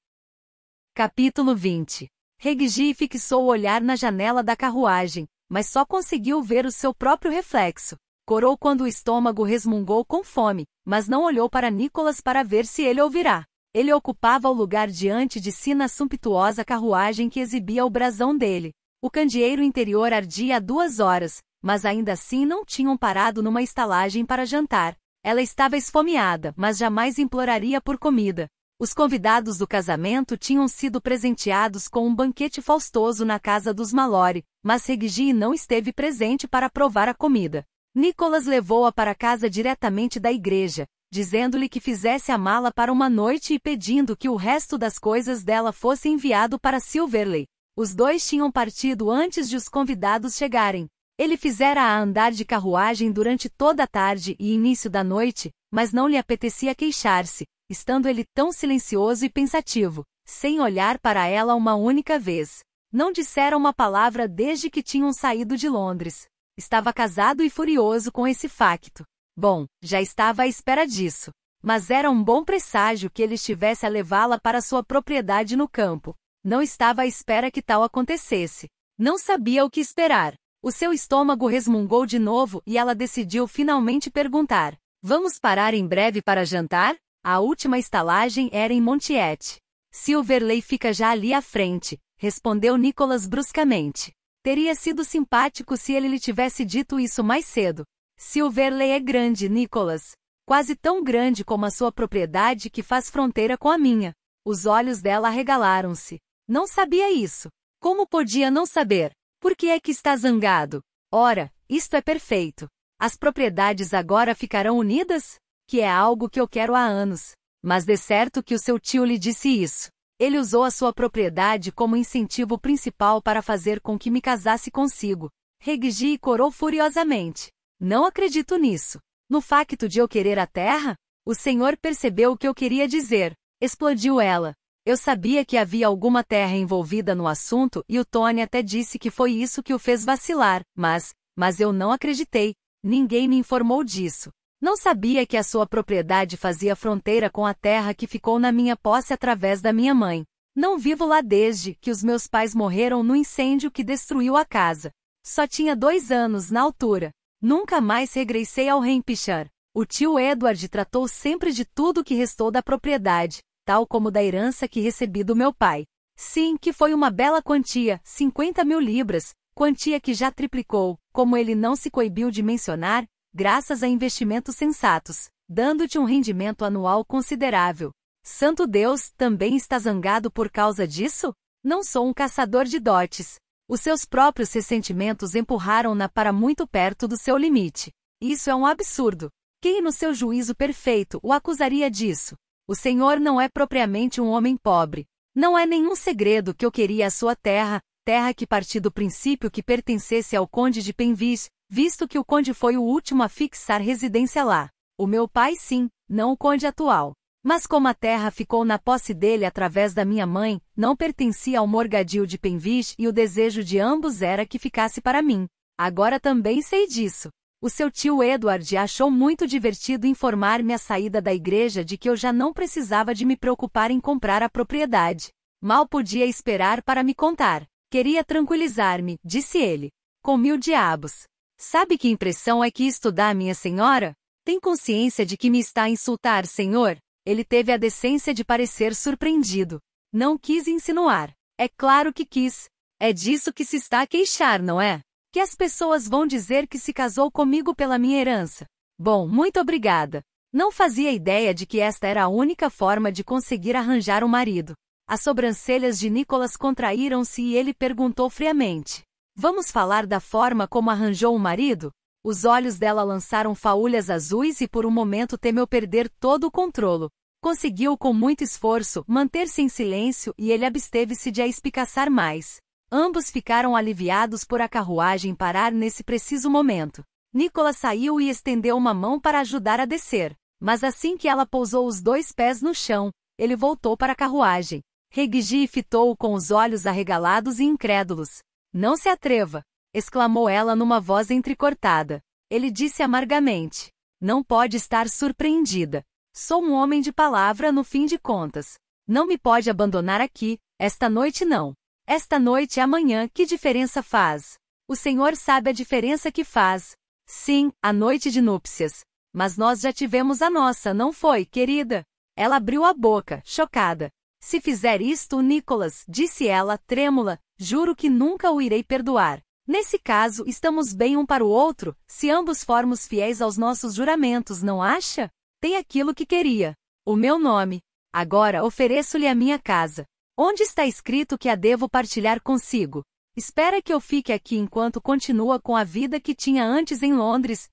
Capítulo 20 Regi fixou o olhar na janela da carruagem, mas só conseguiu ver o seu próprio reflexo. Corou quando o estômago resmungou com fome, mas não olhou para Nicolas para ver se ele ouvirá. Ele ocupava o lugar diante de si na sumptuosa carruagem que exibia o brasão dele. O candeeiro interior ardia há duas horas, mas ainda assim não tinham parado numa estalagem para jantar. Ela estava esfomeada, mas jamais imploraria por comida. Os convidados do casamento tinham sido presenteados com um banquete faustoso na casa dos Malory, mas Regi não esteve presente para provar a comida. Nicholas levou-a para casa diretamente da igreja, dizendo-lhe que fizesse a mala para uma noite e pedindo que o resto das coisas dela fosse enviado para Silverley. Os dois tinham partido antes de os convidados chegarem. Ele fizera-a andar de carruagem durante toda a tarde e início da noite, mas não lhe apetecia queixar-se, estando ele tão silencioso e pensativo, sem olhar para ela uma única vez. Não disseram uma palavra desde que tinham saído de Londres. Estava casado e furioso com esse facto. Bom, já estava à espera disso. Mas era um bom presságio que ele estivesse a levá-la para sua propriedade no campo. Não estava à espera que tal acontecesse. Não sabia o que esperar. O seu estômago resmungou de novo e ela decidiu finalmente perguntar: Vamos parar em breve para jantar? A última estalagem era em Montiette. Silverley fica já ali à frente, respondeu Nicholas bruscamente. Teria sido simpático se ele lhe tivesse dito isso mais cedo. Silverley é grande, Nicholas. Quase tão grande como a sua propriedade que faz fronteira com a minha. Os olhos dela arregalaram-se. Não sabia isso. Como podia não saber? Por que é que está zangado? Ora, isto é perfeito. As propriedades agora ficarão unidas? que é algo que eu quero há anos. Mas de certo que o seu tio lhe disse isso. Ele usou a sua propriedade como incentivo principal para fazer com que me casasse consigo. Regi corou furiosamente. Não acredito nisso. No facto de eu querer a terra? O senhor percebeu o que eu queria dizer. Explodiu ela. Eu sabia que havia alguma terra envolvida no assunto e o Tony até disse que foi isso que o fez vacilar, mas, mas eu não acreditei. Ninguém me informou disso. Não sabia que a sua propriedade fazia fronteira com a terra que ficou na minha posse através da minha mãe. Não vivo lá desde que os meus pais morreram no incêndio que destruiu a casa. Só tinha dois anos na altura. Nunca mais regressei ao Renpichar. O tio Edward tratou sempre de tudo que restou da propriedade, tal como da herança que recebi do meu pai. Sim, que foi uma bela quantia, 50 mil libras, quantia que já triplicou, como ele não se coibiu de mencionar, graças a investimentos sensatos, dando-te um rendimento anual considerável. Santo Deus, também está zangado por causa disso? Não sou um caçador de dotes. Os seus próprios ressentimentos empurraram-na para muito perto do seu limite. Isso é um absurdo. Quem no seu juízo perfeito o acusaria disso? O Senhor não é propriamente um homem pobre. Não é nenhum segredo que eu queria a sua terra, terra que partiu do princípio que pertencesse ao conde de Penvis, Visto que o conde foi o último a fixar residência lá. O meu pai sim, não o conde atual. Mas como a terra ficou na posse dele através da minha mãe, não pertencia ao morgadio de Penvis e o desejo de ambos era que ficasse para mim. Agora também sei disso. O seu tio Edward achou muito divertido informar-me à saída da igreja de que eu já não precisava de me preocupar em comprar a propriedade. Mal podia esperar para me contar. Queria tranquilizar-me, disse ele. Com mil diabos. Sabe que impressão é que isto dá minha senhora? Tem consciência de que me está a insultar, senhor? Ele teve a decência de parecer surpreendido. Não quis insinuar. É claro que quis. É disso que se está a queixar, não é? Que as pessoas vão dizer que se casou comigo pela minha herança. Bom, muito obrigada. Não fazia ideia de que esta era a única forma de conseguir arranjar um marido. As sobrancelhas de Nicolas contraíram-se e ele perguntou friamente: Vamos falar da forma como arranjou o marido? Os olhos dela lançaram faúlhas azuis e por um momento temeu perder todo o controlo. Conseguiu com muito esforço manter-se em silêncio e ele absteve-se de a espicaçar mais. Ambos ficaram aliviados por a carruagem parar nesse preciso momento. Nicolas saiu e estendeu uma mão para ajudar a descer. Mas assim que ela pousou os dois pés no chão, ele voltou para a carruagem. Regigi fitou-o com os olhos arregalados e incrédulos. Não se atreva! exclamou ela numa voz entrecortada. Ele disse amargamente: Não pode estar surpreendida. Sou um homem de palavra no fim de contas. Não me pode abandonar aqui, esta noite não. Esta noite e é amanhã, que diferença faz? O Senhor sabe a diferença que faz. Sim, a noite de núpcias. Mas nós já tivemos a nossa, não foi, querida? Ela abriu a boca, chocada. Se fizer isto, Nicholas, disse ela, trêmula, Juro que nunca o irei perdoar. Nesse caso, estamos bem um para o outro, se ambos formos fiéis aos nossos juramentos, não acha? Tem aquilo que queria. O meu nome. Agora ofereço-lhe a minha casa. Onde está escrito que a devo partilhar consigo? Espera que eu fique aqui enquanto continua com a vida que tinha antes em Londres.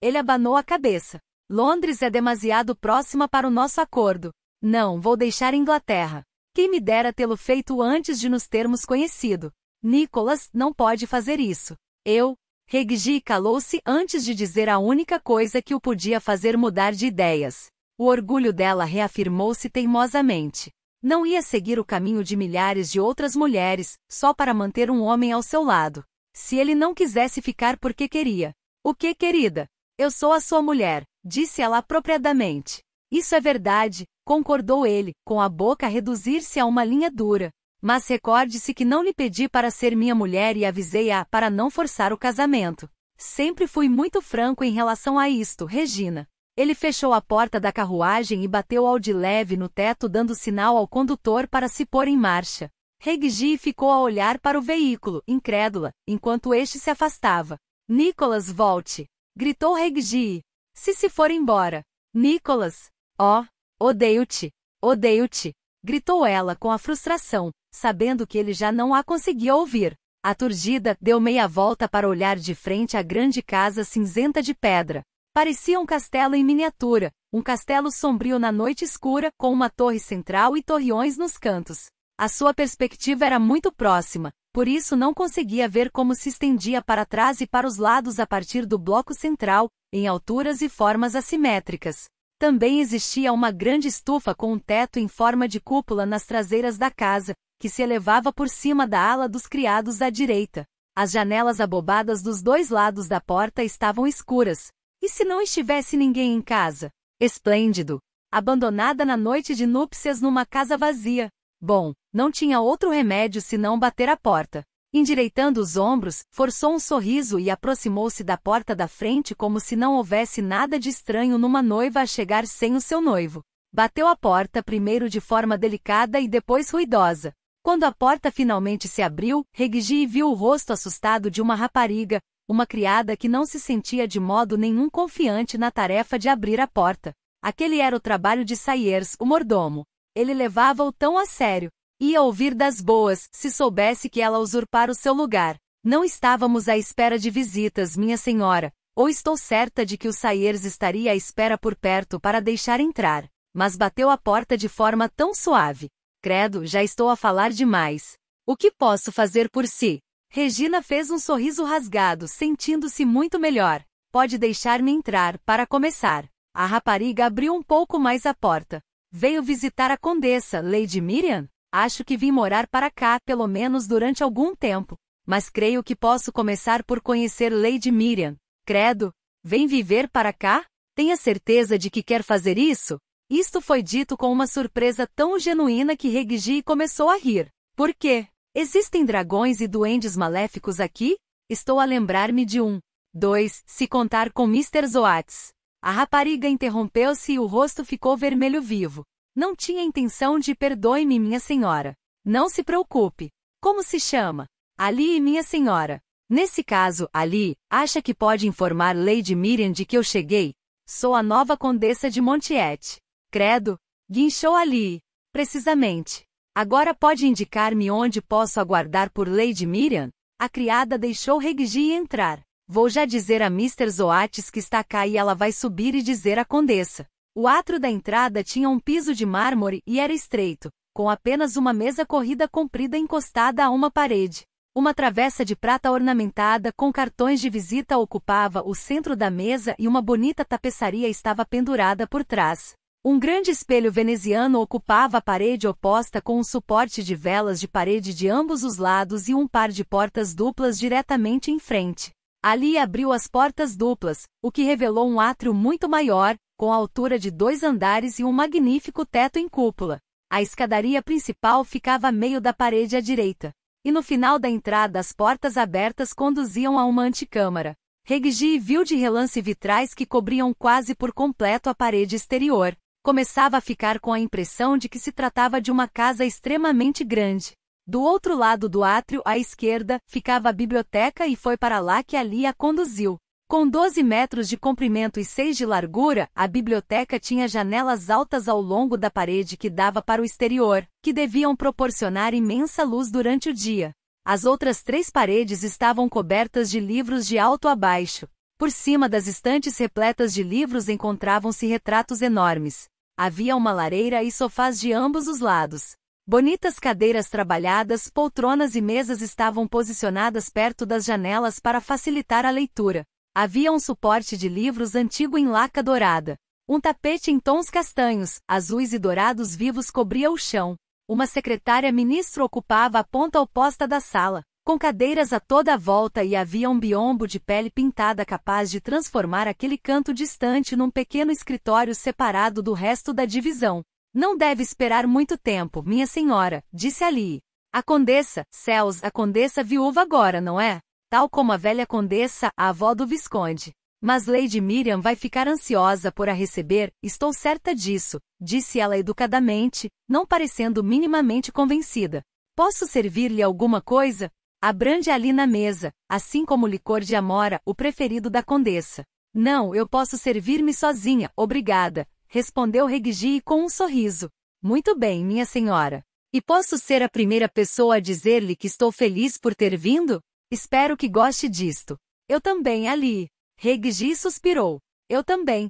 Ele abanou a cabeça. Londres é demasiado próxima para o nosso acordo. Não vou deixar Inglaterra. Quem me dera tê-lo feito antes de nos termos conhecido. Nicholas não pode fazer isso. Eu. Regi, calou-se antes de dizer a única coisa que o podia fazer mudar de ideias. O orgulho dela reafirmou-se teimosamente. Não ia seguir o caminho de milhares de outras mulheres, só para manter um homem ao seu lado. Se ele não quisesse ficar porque queria. O que, querida? Eu sou a sua mulher, disse ela apropriadamente. Isso é verdade, concordou ele, com a boca reduzir-se a uma linha dura. Mas recorde-se que não lhe pedi para ser minha mulher e avisei-a para não forçar o casamento. Sempre fui muito franco em relação a isto, Regina. Ele fechou a porta da carruagem e bateu ao de leve no teto, dando sinal ao condutor para se pôr em marcha. Reggie ficou a olhar para o veículo, incrédula, enquanto este se afastava. Nicholas, volte! gritou Reggie. Se se for embora. Nicholas, Oh, odeio-te, odeio-te! gritou ela com a frustração, sabendo que ele já não a conseguia ouvir. Aturgida, deu meia volta para olhar de frente a grande casa cinzenta de pedra. Parecia um castelo em miniatura, um castelo sombrio na noite escura, com uma torre central e torreões nos cantos. A sua perspectiva era muito próxima, por isso não conseguia ver como se estendia para trás e para os lados a partir do bloco central, em alturas e formas assimétricas. Também existia uma grande estufa com um teto em forma de cúpula nas traseiras da casa, que se elevava por cima da ala dos criados à direita. As janelas abobadas dos dois lados da porta estavam escuras. E se não estivesse ninguém em casa? Esplêndido! Abandonada na noite de núpcias numa casa vazia. Bom, não tinha outro remédio senão bater a porta. Endireitando os ombros, forçou um sorriso e aproximou-se da porta da frente como se não houvesse nada de estranho numa noiva a chegar sem o seu noivo. Bateu a porta primeiro de forma delicada e depois ruidosa. Quando a porta finalmente se abriu, Regi viu o rosto assustado de uma rapariga, uma criada que não se sentia de modo nenhum confiante na tarefa de abrir a porta. Aquele era o trabalho de Sayers, o mordomo. Ele levava-o tão a sério. Ia ouvir das boas, se soubesse que ela usurpar o seu lugar. Não estávamos à espera de visitas, minha senhora, ou estou certa de que o Sayers estaria à espera por perto para deixar entrar. Mas bateu a porta de forma tão suave. Credo, já estou a falar demais. O que posso fazer por si? Regina fez um sorriso rasgado, sentindo-se muito melhor. Pode deixar-me entrar, para começar. A rapariga abriu um pouco mais a porta. Veio visitar a condessa, Lady Miriam? Acho que vim morar para cá, pelo menos durante algum tempo. Mas creio que posso começar por conhecer Lady Miriam. Credo, vem viver para cá? Tenha certeza de que quer fazer isso? Isto foi dito com uma surpresa tão genuína que Regigi começou a rir. Por quê? Existem dragões e duendes maléficos aqui? Estou a lembrar-me de um. 2. Se contar com Mr. Zoates. A rapariga interrompeu-se e o rosto ficou vermelho vivo. Não tinha intenção de perdoe-me, minha senhora. Não se preocupe. Como se chama? Ali e minha senhora. Nesse caso, Ali, acha que pode informar Lady Miriam de que eu cheguei? Sou a nova condessa de Montiette. Credo. Guinchou Ali. Precisamente. Agora pode indicar-me onde posso aguardar por Lady Miriam? A criada deixou Reggie entrar. Vou já dizer a Mr. Zoates que está cá e ela vai subir e dizer à condessa. O atro da entrada tinha um piso de mármore e era estreito, com apenas uma mesa corrida comprida encostada a uma parede. Uma travessa de prata ornamentada com cartões de visita ocupava o centro da mesa e uma bonita tapeçaria estava pendurada por trás. Um grande espelho veneziano ocupava a parede oposta com um suporte de velas de parede de ambos os lados e um par de portas duplas diretamente em frente. Ali abriu as portas duplas, o que revelou um átrio muito maior, com a altura de dois andares e um magnífico teto em cúpula. A escadaria principal ficava a meio da parede à direita. E no final da entrada as portas abertas conduziam a uma antecâmara. Regi viu de relance vitrais que cobriam quase por completo a parede exterior. Começava a ficar com a impressão de que se tratava de uma casa extremamente grande. Do outro lado do átrio, à esquerda, ficava a biblioteca e foi para lá que ali a conduziu. Com 12 metros de comprimento e 6 de largura, a biblioteca tinha janelas altas ao longo da parede que dava para o exterior, que deviam proporcionar imensa luz durante o dia. As outras três paredes estavam cobertas de livros de alto a baixo. Por cima das estantes repletas de livros encontravam-se retratos enormes. Havia uma lareira e sofás de ambos os lados. Bonitas cadeiras trabalhadas, poltronas e mesas estavam posicionadas perto das janelas para facilitar a leitura. Havia um suporte de livros antigo em laca dourada. Um tapete em tons castanhos, azuis e dourados vivos cobria o chão. Uma secretária ministro ocupava a ponta oposta da sala, com cadeiras a toda a volta e havia um biombo de pele pintada capaz de transformar aquele canto distante num pequeno escritório separado do resto da divisão. Não deve esperar muito tempo, minha senhora, disse Ali. A condessa, céus, a condessa viúva agora, não é? Tal como a velha condessa, a avó do Visconde. Mas Lady Miriam vai ficar ansiosa por a receber, estou certa disso, disse ela educadamente, não parecendo minimamente convencida. Posso servir-lhe alguma coisa? Abrande ali na mesa, assim como o licor de amora, o preferido da condessa. Não, eu posso servir-me sozinha, obrigada, respondeu Regigi com um sorriso. Muito bem, minha senhora. E posso ser a primeira pessoa a dizer-lhe que estou feliz por ter vindo? Espero que goste disto. Eu também, Ali. Regigi suspirou. Eu também.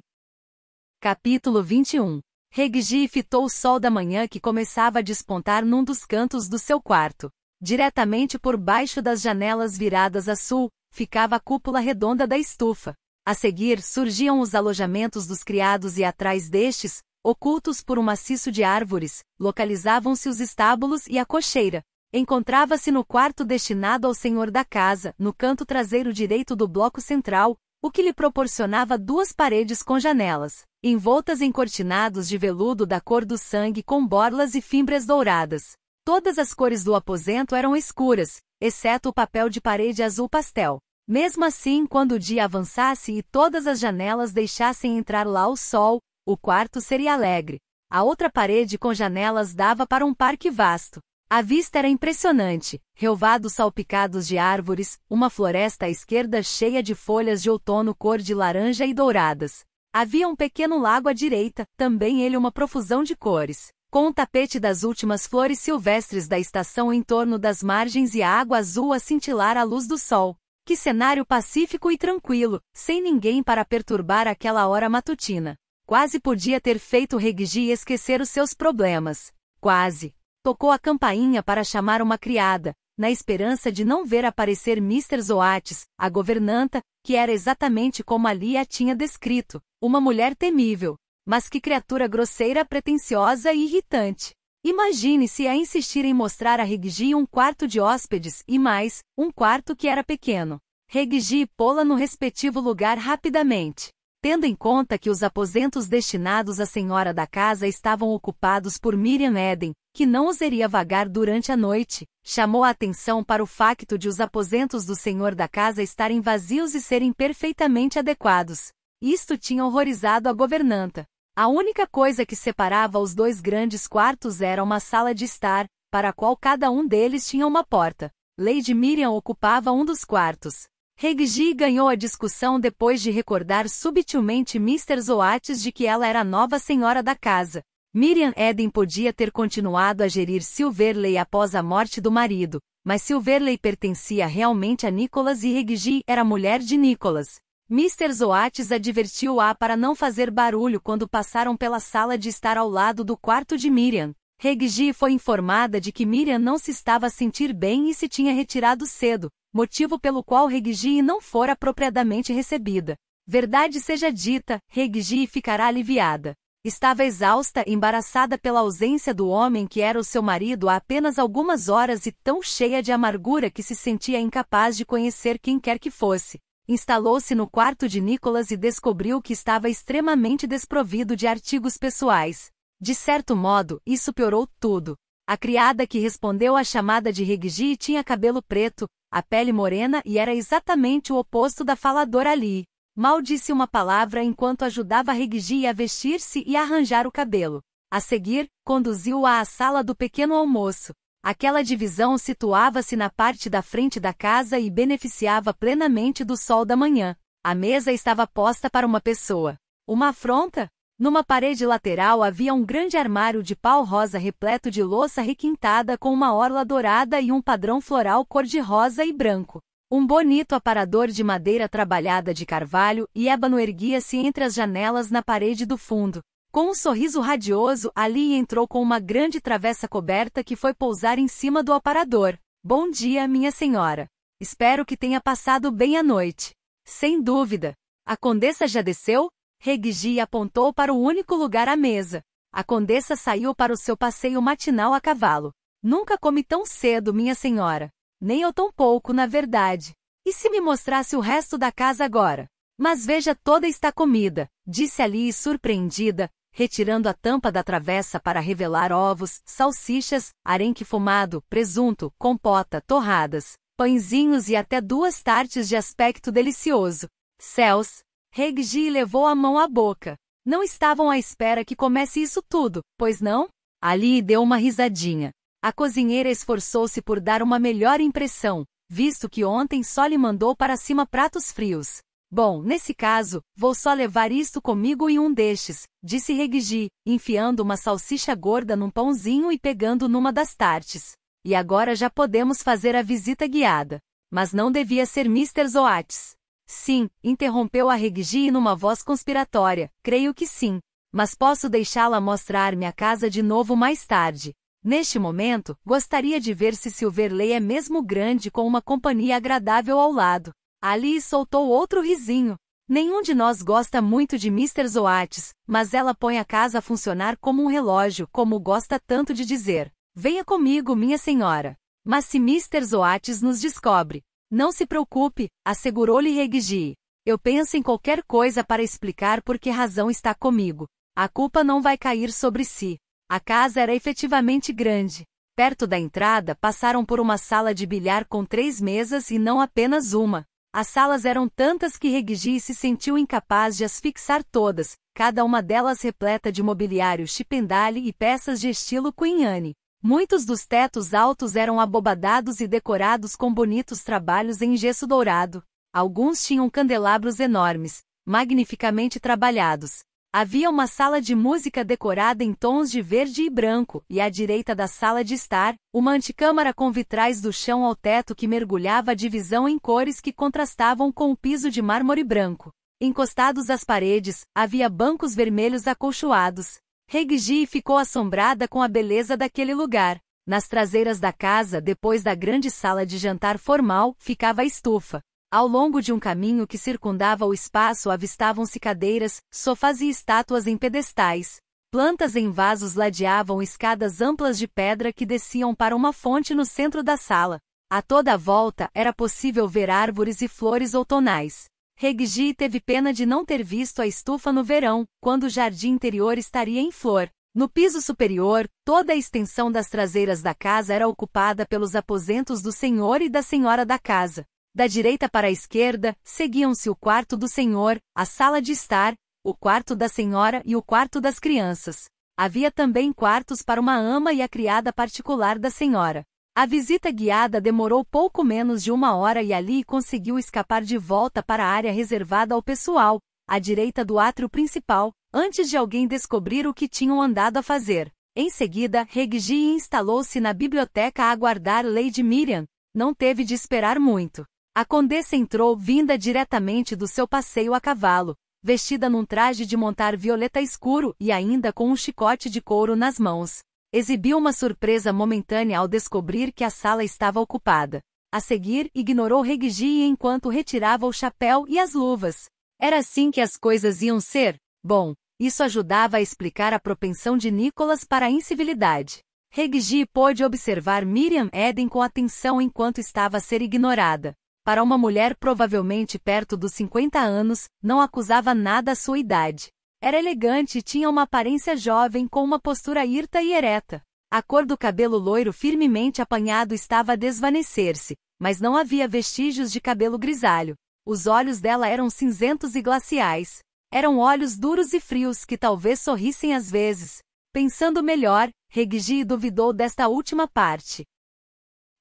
Capítulo 21 Regigi fitou o sol da manhã que começava a despontar num dos cantos do seu quarto. Diretamente por baixo das janelas viradas a sul, ficava a cúpula redonda da estufa, a seguir surgiam os alojamentos dos criados e atrás destes, ocultos por um maciço de árvores, localizavam-se os estábulos e a cocheira. Encontrava-se no quarto destinado ao senhor da casa, no canto traseiro direito do bloco central, o que lhe proporcionava duas paredes com janelas, envoltas em cortinados de veludo da cor do sangue com borlas e fimbres douradas. Todas as cores do aposento eram escuras, exceto o papel de parede azul pastel. Mesmo assim, quando o dia avançasse e todas as janelas deixassem entrar lá o sol, o quarto seria alegre. A outra parede com janelas dava para um parque vasto. A vista era impressionante, relvados salpicados de árvores, uma floresta à esquerda cheia de folhas de outono cor de laranja e douradas. Havia um pequeno lago à direita, também ele uma profusão de cores, com o tapete das últimas flores silvestres da estação em torno das margens e a água azul a cintilar à luz do sol. Que cenário pacífico e tranquilo, sem ninguém para perturbar aquela hora matutina. Quase podia ter feito regi esquecer os seus problemas. Quase. Tocou a campainha para chamar uma criada, na esperança de não ver aparecer Mr. Zoates, a governanta, que era exatamente como ali a tinha descrito, uma mulher temível, mas que criatura grosseira, pretensiosa e irritante. Imagine se a insistir em mostrar a Regi um quarto de hóspedes e mais, um quarto que era pequeno. Regi pô-la no respectivo lugar rapidamente. Tendo em conta que os aposentos destinados à senhora da casa estavam ocupados por Miriam Eden, que não ousaria vagar durante a noite, chamou a atenção para o facto de os aposentos do senhor da casa estarem vazios e serem perfeitamente adequados. Isto tinha horrorizado a governanta. A única coisa que separava os dois grandes quartos era uma sala de estar, para a qual cada um deles tinha uma porta. Lady Miriam ocupava um dos quartos. Reggie ganhou a discussão depois de recordar subtilmente Mr. Zoates de que ela era a nova senhora da casa. Miriam Eden podia ter continuado a gerir Silverley após a morte do marido, mas Silverley pertencia realmente a Nicholas e Reggie era mulher de Nicholas. Mr. Zoates advertiu-a para não fazer barulho quando passaram pela sala de estar ao lado do quarto de Miriam. Regi foi informada de que Miriam não se estava a sentir bem e se tinha retirado cedo, motivo pelo qual Regi não fora apropriadamente recebida. Verdade seja dita, Regi ficará aliviada. Estava exausta, embaraçada pela ausência do homem que era o seu marido há apenas algumas horas e tão cheia de amargura que se sentia incapaz de conhecer quem quer que fosse. Instalou-se no quarto de Nicolas e descobriu que estava extremamente desprovido de artigos pessoais. De certo modo, isso piorou tudo. A criada que respondeu à chamada de Regi tinha cabelo preto, a pele morena e era exatamente o oposto da faladora ali. Mal disse uma palavra enquanto ajudava Regi a vestir-se e arranjar o cabelo. A seguir, conduziu-a à sala do pequeno almoço. Aquela divisão situava-se na parte da frente da casa e beneficiava plenamente do sol da manhã. A mesa estava posta para uma pessoa. Uma afronta? Numa parede lateral havia um grande armário de pau rosa repleto de louça requintada com uma orla dourada e um padrão floral cor-de-rosa e branco. Um bonito aparador de madeira trabalhada de carvalho e ébano erguia-se entre as janelas na parede do fundo. Com um sorriso radioso, Ali entrou com uma grande travessa coberta que foi pousar em cima do aparador. Bom dia, minha senhora. Espero que tenha passado bem a noite. Sem dúvida. A condessa já desceu? Regigi apontou para o único lugar à mesa. A condessa saiu para o seu passeio matinal a cavalo. Nunca comi tão cedo, minha senhora. Nem eu tão pouco, na verdade. E se me mostrasse o resto da casa agora? Mas veja toda esta comida, disse Ali surpreendida, retirando a tampa da travessa para revelar ovos, salsichas, arenque fumado, presunto, compota, torradas, pãezinhos e até duas tartes de aspecto delicioso. Céus! Regi levou a mão à boca. Não estavam à espera que comece isso tudo, pois não? Ali deu uma risadinha. A cozinheira esforçou-se por dar uma melhor impressão, visto que ontem só lhe mandou para cima pratos frios. Bom, nesse caso, vou só levar isto comigo e um destes, disse Regigi, enfiando uma salsicha gorda num pãozinho e pegando numa das tartes. E agora já podemos fazer a visita guiada. Mas não devia ser Mr. Zoates. Sim, interrompeu a Regigi numa voz conspiratória, creio que sim. Mas posso deixá-la mostrar-me a casa de novo mais tarde. Neste momento, gostaria de ver se Silverley é mesmo grande com uma companhia agradável ao lado. Alice soltou outro risinho. Nenhum de nós gosta muito de Mr. Zoates, mas ela põe a casa a funcionar como um relógio, como gosta tanto de dizer. Venha comigo, minha senhora. Mas se Mr. Zoates nos descobre, não se preocupe, assegurou-lhe Reggie. Eu penso em qualquer coisa para explicar por que razão está comigo. A culpa não vai cair sobre si. A casa era efetivamente grande. Perto da entrada, passaram por uma sala de bilhar com três mesas e não apenas uma. As salas eram tantas que Regigi se sentiu incapaz de as fixar todas, cada uma delas repleta de mobiliário chipendale e peças de estilo Queen Muitos dos tetos altos eram abobadados e decorados com bonitos trabalhos em gesso dourado. Alguns tinham candelabros enormes, magnificamente trabalhados, Havia uma sala de música decorada em tons de verde e branco, e à direita da sala de estar, uma antecâmara com vitrais do chão ao teto que mergulhava a divisão em cores que contrastavam com o piso de mármore branco. Encostados às paredes, havia bancos vermelhos acolchoados. Reggie ficou assombrada com a beleza daquele lugar. Nas traseiras da casa, depois da grande sala de jantar formal, ficava a estufa, ao longo de um caminho que circundava o espaço avistavam-se cadeiras, sofás e estátuas em pedestais. Plantas em vasos ladeavam escadas amplas de pedra que desciam para uma fonte no centro da sala. A toda a volta era possível ver árvores e flores outonais. Regi teve pena de não ter visto a estufa no verão, quando o jardim interior estaria em flor. No piso superior, toda a extensão das traseiras da casa era ocupada pelos aposentos do senhor e da senhora da casa. Da direita para a esquerda, seguiam-se o quarto do senhor, a sala de estar, o quarto da senhora e o quarto das crianças. Havia também quartos para uma ama e a criada particular da senhora. A visita guiada demorou pouco menos de uma hora e ali conseguiu escapar de volta para a área reservada ao pessoal, à direita do átrio principal, antes de alguém descobrir o que tinham andado a fazer. Em seguida, Regi instalou-se na biblioteca a aguardar Lady Miriam. Não teve de esperar muito. A condessa entrou vinda diretamente do seu passeio a cavalo, vestida num traje de montar violeta escuro e ainda com um chicote de couro nas mãos. Exibiu uma surpresa momentânea ao descobrir que a sala estava ocupada. A seguir, ignorou Regigi enquanto retirava o chapéu e as luvas. Era assim que as coisas iam ser? Bom, isso ajudava a explicar a propensão de Nicholas para a incivilidade. Regigi pôde observar Miriam Eden com atenção enquanto estava a ser ignorada para uma mulher provavelmente perto dos 50 anos, não acusava nada a sua idade. Era elegante e tinha uma aparência jovem com uma postura hirta e ereta. A cor do cabelo loiro firmemente apanhado estava a desvanecer-se, mas não havia vestígios de cabelo grisalho. Os olhos dela eram cinzentos e glaciais. Eram olhos duros e frios que talvez sorrissem às vezes. Pensando melhor, Regigi duvidou desta última parte.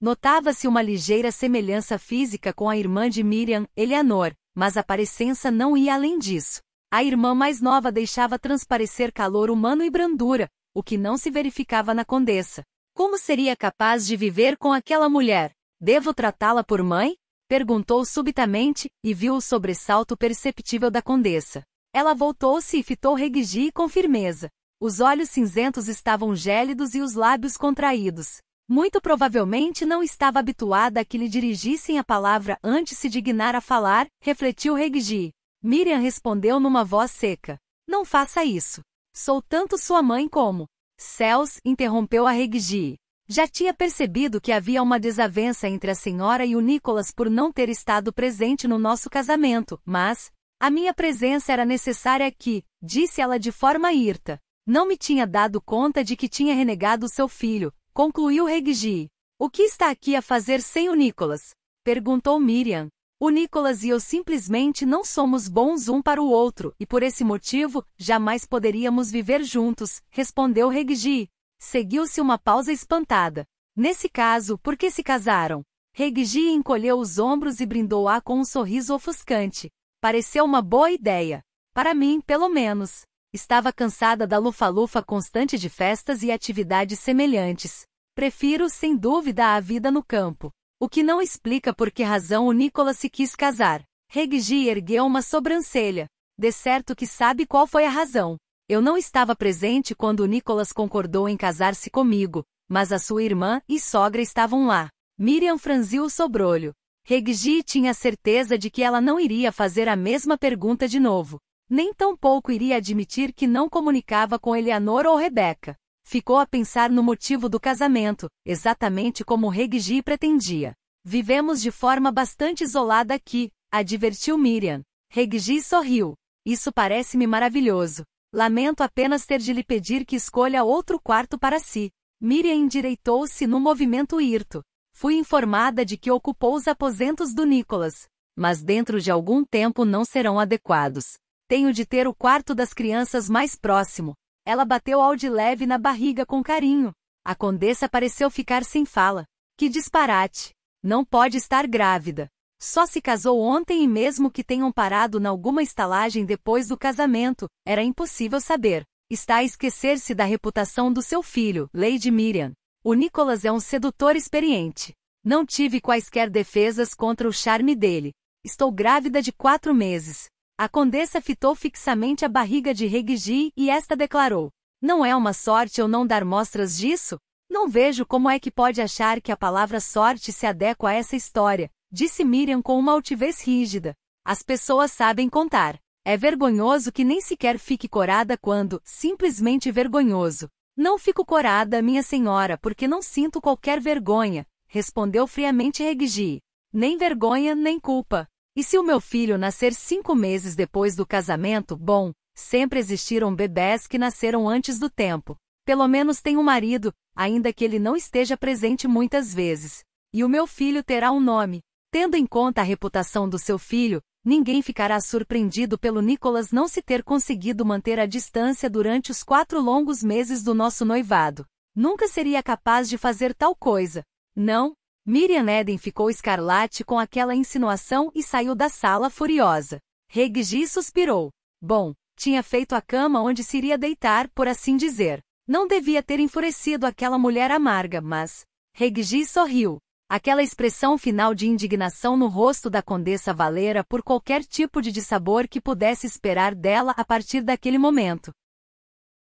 Notava-se uma ligeira semelhança física com a irmã de Miriam, Eleanor, mas a parecença não ia além disso. A irmã mais nova deixava transparecer calor humano e brandura, o que não se verificava na condessa. Como seria capaz de viver com aquela mulher? Devo tratá-la por mãe? Perguntou subitamente, e viu o sobressalto perceptível da condessa. Ela voltou-se e fitou Regigi com firmeza. Os olhos cinzentos estavam gélidos e os lábios contraídos. Muito provavelmente não estava habituada a que lhe dirigissem a palavra antes se dignar a falar, refletiu Regi. Miriam respondeu numa voz seca. Não faça isso. Sou tanto sua mãe como. Céus, interrompeu a Regi. Já tinha percebido que havia uma desavença entre a senhora e o Nicolas por não ter estado presente no nosso casamento, mas a minha presença era necessária aqui, disse ela de forma irta. Não me tinha dado conta de que tinha renegado seu filho, Concluiu regi O que está aqui a fazer sem o Nicholas? Perguntou Miriam. O Nicholas e eu simplesmente não somos bons um para o outro, e por esse motivo, jamais poderíamos viver juntos, respondeu regi Seguiu-se uma pausa espantada. Nesse caso, por que se casaram? regi encolheu os ombros e brindou-a com um sorriso ofuscante. Pareceu uma boa ideia. Para mim, pelo menos. Estava cansada da lufa-lufa constante de festas e atividades semelhantes. Prefiro, sem dúvida, a vida no campo. O que não explica por que razão o Nicolas se quis casar. Regi ergueu uma sobrancelha. De certo que sabe qual foi a razão. Eu não estava presente quando o Nicolas concordou em casar-se comigo, mas a sua irmã e sogra estavam lá. Miriam franziu o sobrolho. Regi tinha certeza de que ela não iria fazer a mesma pergunta de novo. Nem tampouco iria admitir que não comunicava com Eleanor ou Rebeca. Ficou a pensar no motivo do casamento, exatamente como Regi pretendia. Vivemos de forma bastante isolada aqui, advertiu Miriam. Regi sorriu. Isso parece-me maravilhoso. Lamento apenas ter de lhe pedir que escolha outro quarto para si. Miriam endireitou-se no movimento hirto. Fui informada de que ocupou os aposentos do Nicholas, mas dentro de algum tempo não serão adequados tenho de ter o quarto das crianças mais próximo. Ela bateu ao de leve na barriga com carinho. A condessa pareceu ficar sem fala. Que disparate! Não pode estar grávida. Só se casou ontem e mesmo que tenham parado em alguma estalagem depois do casamento, era impossível saber. Está a esquecer-se da reputação do seu filho, Lady Miriam. O Nicholas é um sedutor experiente. Não tive quaisquer defesas contra o charme dele. Estou grávida de quatro meses. A condessa fitou fixamente a barriga de Regigi e esta declarou: Não é uma sorte eu não dar mostras disso? Não vejo como é que pode achar que a palavra sorte se adequa a essa história, disse Miriam com uma altivez rígida. As pessoas sabem contar. É vergonhoso que nem sequer fique corada quando, simplesmente vergonhoso. Não fico corada, minha senhora, porque não sinto qualquer vergonha, respondeu friamente Regigi. Nem vergonha, nem culpa. E se o meu filho nascer cinco meses depois do casamento, bom, sempre existiram bebés que nasceram antes do tempo. Pelo menos tem um marido, ainda que ele não esteja presente muitas vezes. E o meu filho terá um nome. Tendo em conta a reputação do seu filho, ninguém ficará surpreendido pelo Nicolas não se ter conseguido manter a distância durante os quatro longos meses do nosso noivado. Nunca seria capaz de fazer tal coisa. Não, Miriam Eden ficou escarlate com aquela insinuação e saiu da sala furiosa. Regis suspirou. Bom, tinha feito a cama onde se iria deitar, por assim dizer. Não devia ter enfurecido aquela mulher amarga, mas... Regis sorriu. Aquela expressão final de indignação no rosto da Condessa Valera por qualquer tipo de dissabor que pudesse esperar dela a partir daquele momento.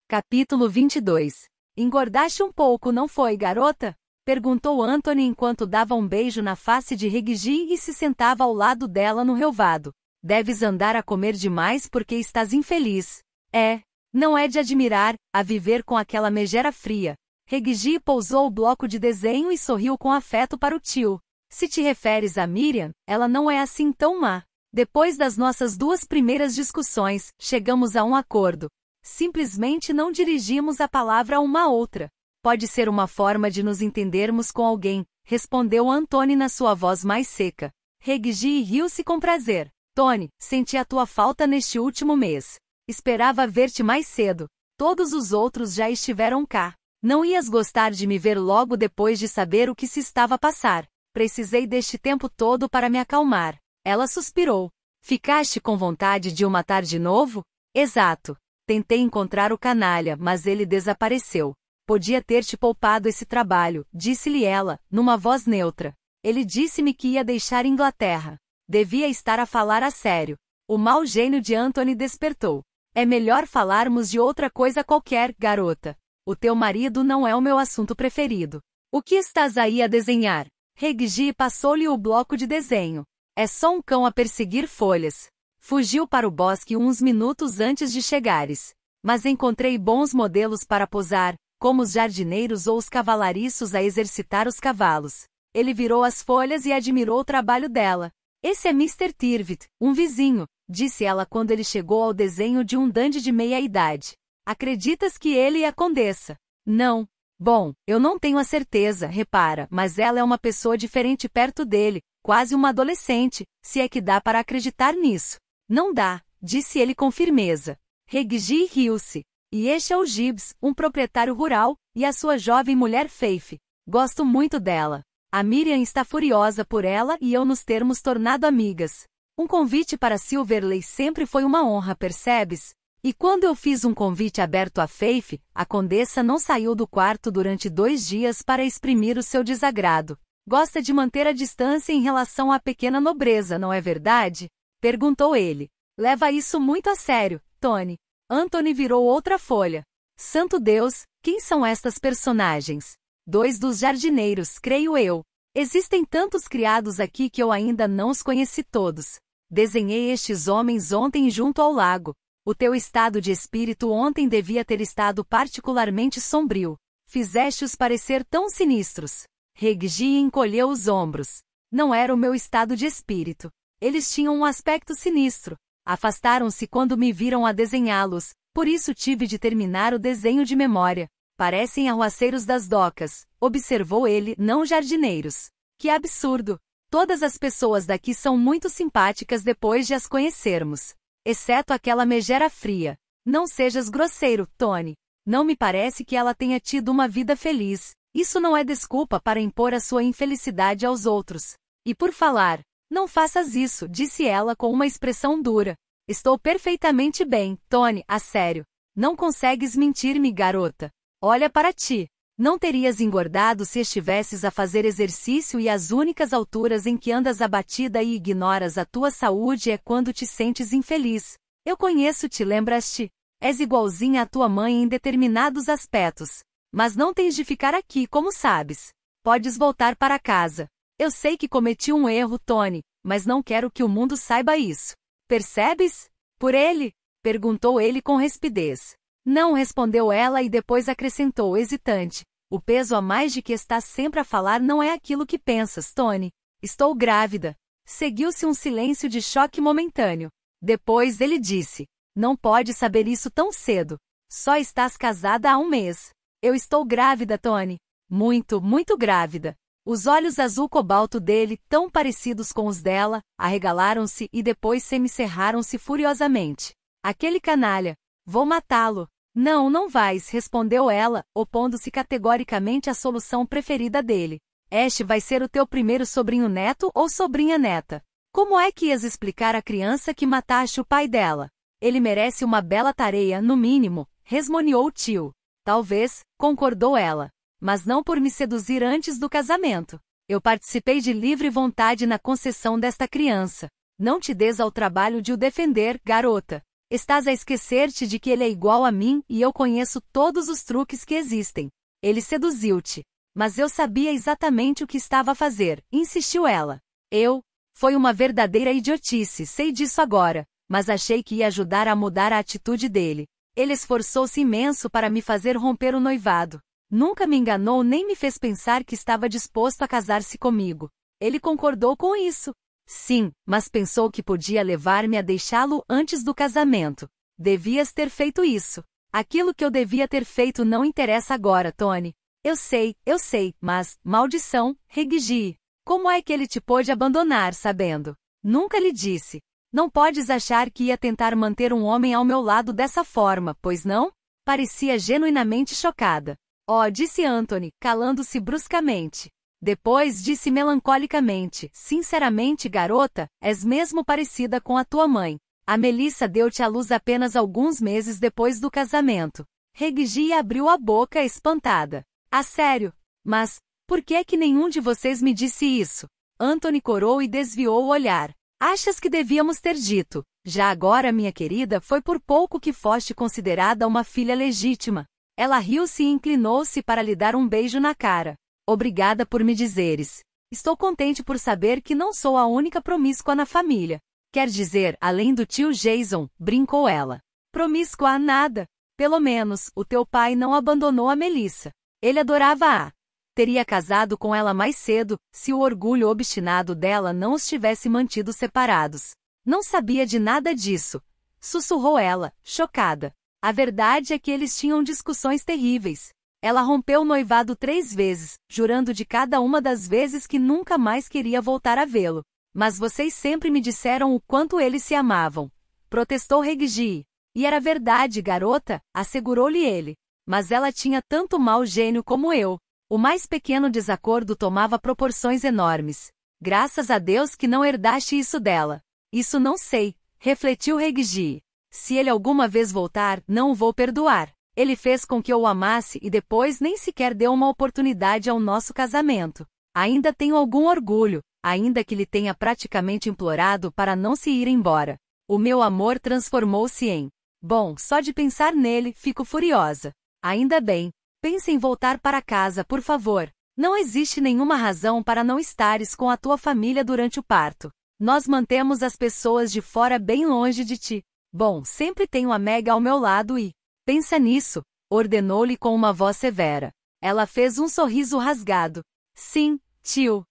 Capítulo 22 Engordaste um pouco, não foi, garota? Perguntou Anthony enquanto dava um beijo na face de Regigi e se sentava ao lado dela no relvado. Deves andar a comer demais porque estás infeliz. É. Não é de admirar, a viver com aquela megera fria. Regigi pousou o bloco de desenho e sorriu com afeto para o tio. Se te referes a Miriam, ela não é assim tão má. Depois das nossas duas primeiras discussões, chegamos a um acordo. Simplesmente não dirigimos a palavra a à outra pode ser uma forma de nos entendermos com alguém, respondeu Antony na sua voz mais seca. Regi riu-se com prazer. Tony, senti a tua falta neste último mês. Esperava ver-te mais cedo. Todos os outros já estiveram cá. Não ias gostar de me ver logo depois de saber o que se estava a passar. Precisei deste tempo todo para me acalmar. Ela suspirou. Ficaste com vontade de o matar de novo? Exato. Tentei encontrar o canalha, mas ele desapareceu. Podia ter te poupado esse trabalho, disse-lhe ela, numa voz neutra. Ele disse-me que ia deixar Inglaterra. Devia estar a falar a sério. O mau gênio de Anthony despertou. É melhor falarmos de outra coisa qualquer, garota. O teu marido não é o meu assunto preferido. O que estás aí a desenhar? Reggie passou-lhe o bloco de desenho. É só um cão a perseguir folhas. Fugiu para o bosque uns minutos antes de chegares. Mas encontrei bons modelos para posar, como os jardineiros ou os cavalariços a exercitar os cavalos. Ele virou as folhas e admirou o trabalho dela. Esse é Mr. Tirvit, um vizinho, disse ela quando ele chegou ao desenho de um dandy de meia-idade. Acreditas que ele é a condessa? Não. Bom, eu não tenho a certeza, repara, mas ela é uma pessoa diferente perto dele, quase uma adolescente, se é que dá para acreditar nisso. Não dá, disse ele com firmeza. Regi riu-se. E este é o Gibbs, um proprietário rural, e a sua jovem mulher Faith. Gosto muito dela. A Miriam está furiosa por ela e eu nos termos tornado amigas. Um convite para Silverley sempre foi uma honra, percebes? E quando eu fiz um convite aberto a Faith, a condessa não saiu do quarto durante dois dias para exprimir o seu desagrado. Gosta de manter a distância em relação à pequena nobreza, não é verdade? Perguntou ele. Leva isso muito a sério, Tony. Anthony virou outra folha. Santo Deus, quem são estas personagens? Dois dos jardineiros, creio eu. Existem tantos criados aqui que eu ainda não os conheci todos. Desenhei estes homens ontem junto ao lago. O teu estado de espírito ontem devia ter estado particularmente sombrio. Fizeste-os parecer tão sinistros. Regi encolheu os ombros. Não era o meu estado de espírito. Eles tinham um aspecto sinistro. Afastaram-se quando me viram a desenhá-los, por isso tive de terminar o desenho de memória. Parecem arruaceiros das docas, observou ele, não jardineiros. Que absurdo! Todas as pessoas daqui são muito simpáticas depois de as conhecermos. Exceto aquela megera fria. Não sejas grosseiro, Tony. Não me parece que ela tenha tido uma vida feliz. Isso não é desculpa para impor a sua infelicidade aos outros. E por falar, não faças isso, disse ela com uma expressão dura. Estou perfeitamente bem, Tony, a sério. Não consegues mentir-me, garota. Olha para ti. Não terias engordado se estivesses a fazer exercício e as únicas alturas em que andas abatida e ignoras a tua saúde é quando te sentes infeliz. Eu conheço-te, lembras-te? És igualzinha à tua mãe em determinados aspectos. Mas não tens de ficar aqui, como sabes. Podes voltar para casa. Eu sei que cometi um erro, Tony, mas não quero que o mundo saiba isso. Percebes? Por ele? Perguntou ele com rispidez. Não respondeu ela e depois acrescentou hesitante. O peso a mais de que estás sempre a falar não é aquilo que pensas, Tony. Estou grávida. Seguiu-se um silêncio de choque momentâneo. Depois ele disse: Não pode saber isso tão cedo. Só estás casada há um mês. Eu estou grávida, Tony. Muito, muito grávida. Os olhos azul cobalto dele, tão parecidos com os dela, arregalaram-se e depois semicerraram-se furiosamente. Aquele canalha! Vou matá-lo! Não, não vais, respondeu ela, opondo-se categoricamente à solução preferida dele. Este vai ser o teu primeiro sobrinho neto ou sobrinha neta. Como é que ias explicar à criança que mataste o pai dela? Ele merece uma bela tareia, no mínimo, resmoniou o tio. Talvez, concordou ela mas não por me seduzir antes do casamento. Eu participei de livre vontade na concessão desta criança. Não te des ao trabalho de o defender, garota. Estás a esquecer-te de que ele é igual a mim e eu conheço todos os truques que existem. Ele seduziu-te. Mas eu sabia exatamente o que estava a fazer, insistiu ela. Eu. Foi uma verdadeira idiotice, sei disso agora, mas achei que ia ajudar a mudar a atitude dele. Ele esforçou-se imenso para me fazer romper o noivado. Nunca me enganou nem me fez pensar que estava disposto a casar-se comigo. Ele concordou com isso. Sim, mas pensou que podia levar-me a deixá-lo antes do casamento. Devias ter feito isso. Aquilo que eu devia ter feito não interessa agora, Tony. Eu sei, eu sei, mas, maldição, Regigi. Como é que ele te pôde abandonar sabendo? Nunca lhe disse. Não podes achar que ia tentar manter um homem ao meu lado dessa forma, pois não? Parecia genuinamente chocada. Oh, disse Anthony, calando-se bruscamente. Depois disse melancolicamente: Sinceramente, garota, és mesmo parecida com a tua mãe. A Melissa deu-te à luz apenas alguns meses depois do casamento. Regi abriu a boca espantada. A sério? Mas, por que é que nenhum de vocês me disse isso? Anthony corou e desviou o olhar. Achas que devíamos ter dito. Já agora, minha querida, foi por pouco que foste considerada uma filha legítima. Ela riu-se e inclinou-se para lhe dar um beijo na cara. Obrigada por me dizeres. Estou contente por saber que não sou a única promíscua na família. Quer dizer, além do tio Jason, brincou ela. Promíscua a nada. Pelo menos, o teu pai não abandonou a Melissa. Ele adorava-a. Teria casado com ela mais cedo, se o orgulho obstinado dela não os tivesse mantido separados. Não sabia de nada disso. Sussurrou ela, chocada. A verdade é que eles tinham discussões terríveis. Ela rompeu o noivado três vezes, jurando de cada uma das vezes que nunca mais queria voltar a vê-lo. Mas vocês sempre me disseram o quanto eles se amavam. Protestou Regi. E era verdade, garota, assegurou-lhe ele. Mas ela tinha tanto mau gênio como eu. O mais pequeno desacordo tomava proporções enormes. Graças a Deus que não herdaste isso dela. Isso não sei, refletiu Regi. Se ele alguma vez voltar, não o vou perdoar. Ele fez com que eu o amasse e depois nem sequer deu uma oportunidade ao nosso casamento. Ainda tenho algum orgulho, ainda que lhe tenha praticamente implorado para não se ir embora. O meu amor transformou-se em. Bom, só de pensar nele, fico furiosa. Ainda bem. Pense em voltar para casa, por favor. Não existe nenhuma razão para não estares com a tua família durante o parto. Nós mantemos as pessoas de fora bem longe de ti. Bom, sempre tenho a Meg ao meu lado e. Pensa nisso, ordenou-lhe com uma voz severa. Ela fez um sorriso rasgado. Sim, tio.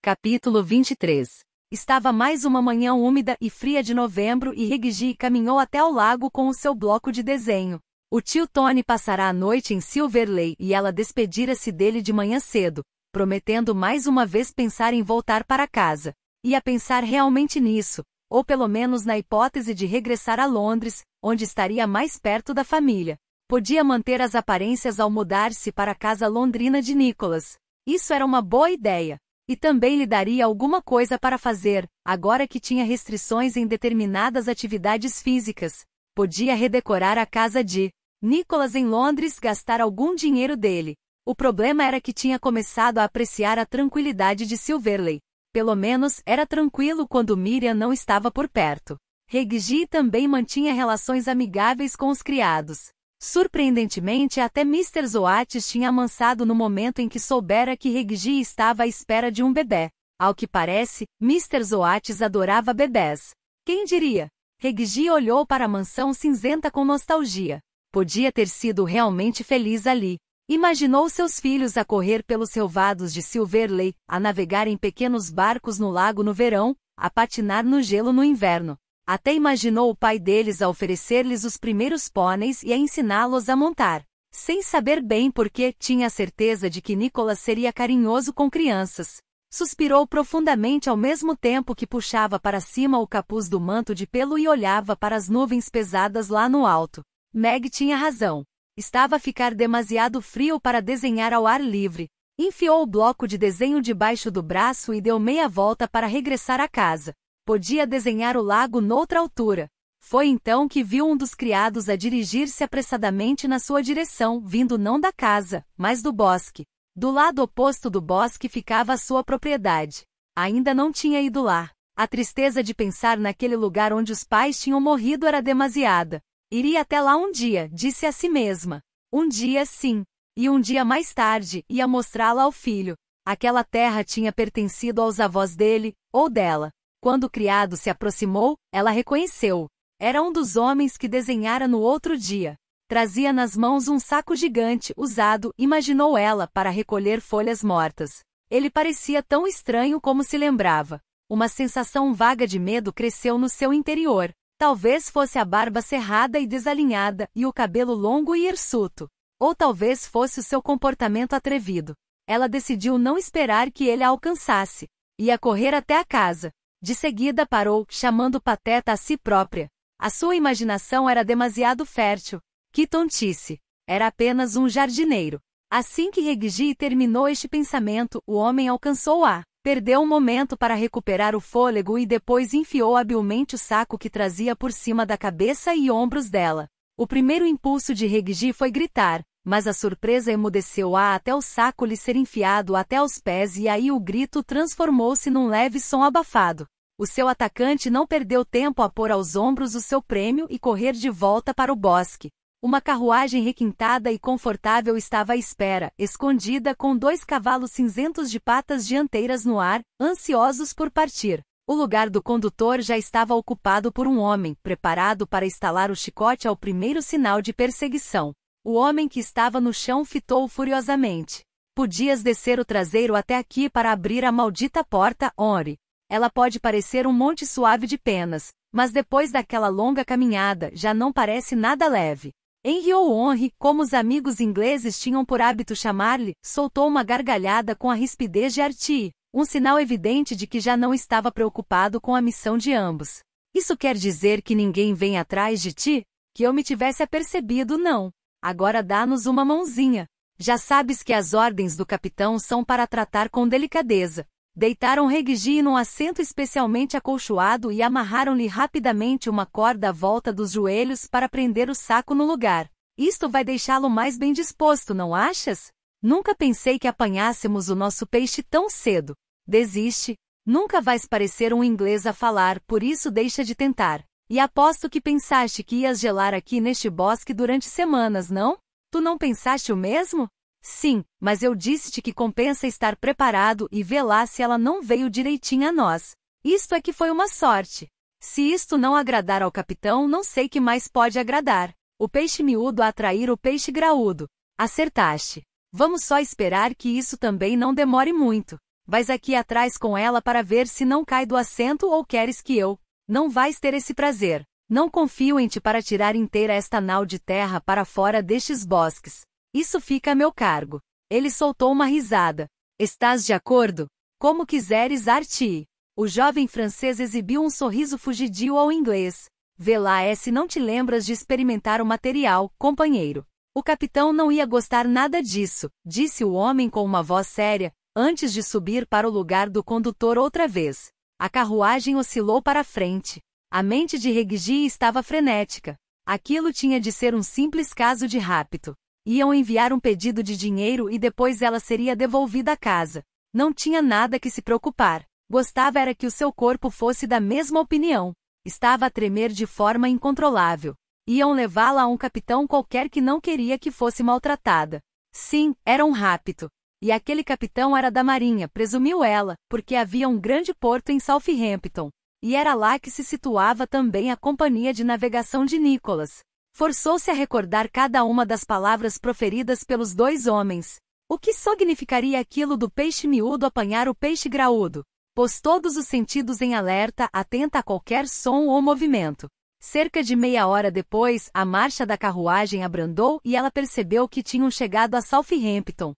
Capítulo 23 Estava mais uma manhã úmida e fria de novembro e Reggie caminhou até o lago com o seu bloco de desenho. O tio Tony passará a noite em Silverley e ela despedira-se dele de manhã cedo, prometendo mais uma vez pensar em voltar para casa. Ia pensar realmente nisso, ou pelo menos na hipótese de regressar a Londres, onde estaria mais perto da família. Podia manter as aparências ao mudar-se para a casa londrina de Nicholas. Isso era uma boa ideia. E também lhe daria alguma coisa para fazer, agora que tinha restrições em determinadas atividades físicas. Podia redecorar a casa de Nicholas em Londres, gastar algum dinheiro dele. O problema era que tinha começado a apreciar a tranquilidade de Silverley pelo menos era tranquilo quando Miriam não estava por perto. Reggie também mantinha relações amigáveis com os criados. Surpreendentemente, até Mr. Zoates tinha amansado no momento em que soubera que Reggie estava à espera de um bebê. Ao que parece, Mr. Zoates adorava bebés. Quem diria? Reggie olhou para a mansão cinzenta com nostalgia. Podia ter sido realmente feliz ali. Imaginou seus filhos a correr pelos selvados de Silverley, a navegar em pequenos barcos no lago no verão, a patinar no gelo no inverno. Até imaginou o pai deles a oferecer-lhes os primeiros pôneis e a ensiná-los a montar. Sem saber bem por que, tinha a certeza de que Nicholas seria carinhoso com crianças. Suspirou profundamente ao mesmo tempo que puxava para cima o capuz do manto de pelo e olhava para as nuvens pesadas lá no alto. Meg tinha razão. Estava a ficar demasiado frio para desenhar ao ar livre. Enfiou o bloco de desenho debaixo do braço e deu meia volta para regressar à casa. Podia desenhar o lago noutra altura. Foi então que viu um dos criados a dirigir-se apressadamente na sua direção, vindo não da casa, mas do bosque. Do lado oposto do bosque ficava a sua propriedade. Ainda não tinha ido lá. A tristeza de pensar naquele lugar onde os pais tinham morrido era demasiada. Iria até lá um dia, disse a si mesma. Um dia sim. E um dia mais tarde, ia mostrá-la ao filho. Aquela terra tinha pertencido aos avós dele, ou dela. Quando o criado se aproximou, ela reconheceu. Era um dos homens que desenhara no outro dia. Trazia nas mãos um saco gigante, usado, imaginou ela, para recolher folhas mortas. Ele parecia tão estranho como se lembrava. Uma sensação vaga de medo cresceu no seu interior. Talvez fosse a barba cerrada e desalinhada e o cabelo longo e hirsuto. Ou talvez fosse o seu comportamento atrevido. Ela decidiu não esperar que ele a alcançasse. Ia correr até a casa. De seguida parou, chamando Pateta a si própria. A sua imaginação era demasiado fértil. Que tontice! Era apenas um jardineiro. Assim que Regi terminou este pensamento, o homem alcançou-a. Perdeu um momento para recuperar o fôlego e depois enfiou habilmente o saco que trazia por cima da cabeça e ombros dela. O primeiro impulso de Regi foi gritar, mas a surpresa emudeceu-a até o saco lhe ser enfiado até os pés e aí o grito transformou-se num leve som abafado. O seu atacante não perdeu tempo a pôr aos ombros o seu prêmio e correr de volta para o bosque. Uma carruagem requintada e confortável estava à espera, escondida com dois cavalos cinzentos de patas dianteiras no ar, ansiosos por partir. O lugar do condutor já estava ocupado por um homem, preparado para estalar o chicote ao primeiro sinal de perseguição. O homem que estava no chão fitou furiosamente. Podias descer o traseiro até aqui para abrir a maldita porta, Ori. Ela pode parecer um monte suave de penas, mas depois daquela longa caminhada já não parece nada leve. Henry ou Henry, como os amigos ingleses tinham por hábito chamar-lhe, soltou uma gargalhada com a rispidez de Artie, um sinal evidente de que já não estava preocupado com a missão de ambos. Isso quer dizer que ninguém vem atrás de ti? Que eu me tivesse apercebido, não. Agora dá-nos uma mãozinha. Já sabes que as ordens do capitão são para tratar com delicadeza. Deitaram Regigi num assento especialmente acolchoado e amarraram-lhe rapidamente uma corda à volta dos joelhos para prender o saco no lugar. Isto vai deixá-lo mais bem disposto, não achas? Nunca pensei que apanhássemos o nosso peixe tão cedo. Desiste. Nunca vais parecer um inglês a falar, por isso deixa de tentar. E aposto que pensaste que ias gelar aqui neste bosque durante semanas, não? Tu não pensaste o mesmo? Sim, mas eu disse-te que compensa estar preparado e velar se ela não veio direitinho a nós. Isto é que foi uma sorte. Se isto não agradar ao capitão, não sei que mais pode agradar. O peixe miúdo a atrair o peixe graúdo. Acertaste. Vamos só esperar que isso também não demore muito. Vais aqui atrás com ela para ver se não cai do assento ou queres que eu. Não vais ter esse prazer. Não confio em ti para tirar inteira esta nau de terra para fora destes bosques. Isso fica a meu cargo. Ele soltou uma risada. Estás de acordo? Como quiseres, Arty." O jovem francês exibiu um sorriso fugidio ao inglês. Vê lá é, se não te lembras de experimentar o material, companheiro. O capitão não ia gostar nada disso, disse o homem com uma voz séria, antes de subir para o lugar do condutor outra vez. A carruagem oscilou para a frente. A mente de Regi estava frenética. Aquilo tinha de ser um simples caso de rapto. Iam enviar um pedido de dinheiro e depois ela seria devolvida à casa. Não tinha nada que se preocupar. Gostava era que o seu corpo fosse da mesma opinião. Estava a tremer de forma incontrolável. Iam levá-la a um capitão qualquer que não queria que fosse maltratada. Sim, era um rapto. E aquele capitão era da Marinha, presumiu ela, porque havia um grande porto em Southampton. E era lá que se situava também a companhia de navegação de Nicholas forçou-se a recordar cada uma das palavras proferidas pelos dois homens. O que significaria aquilo do peixe miúdo apanhar o peixe graúdo? Pôs todos os sentidos em alerta, atenta a qualquer som ou movimento. Cerca de meia hora depois, a marcha da carruagem abrandou e ela percebeu que tinham chegado a Southampton.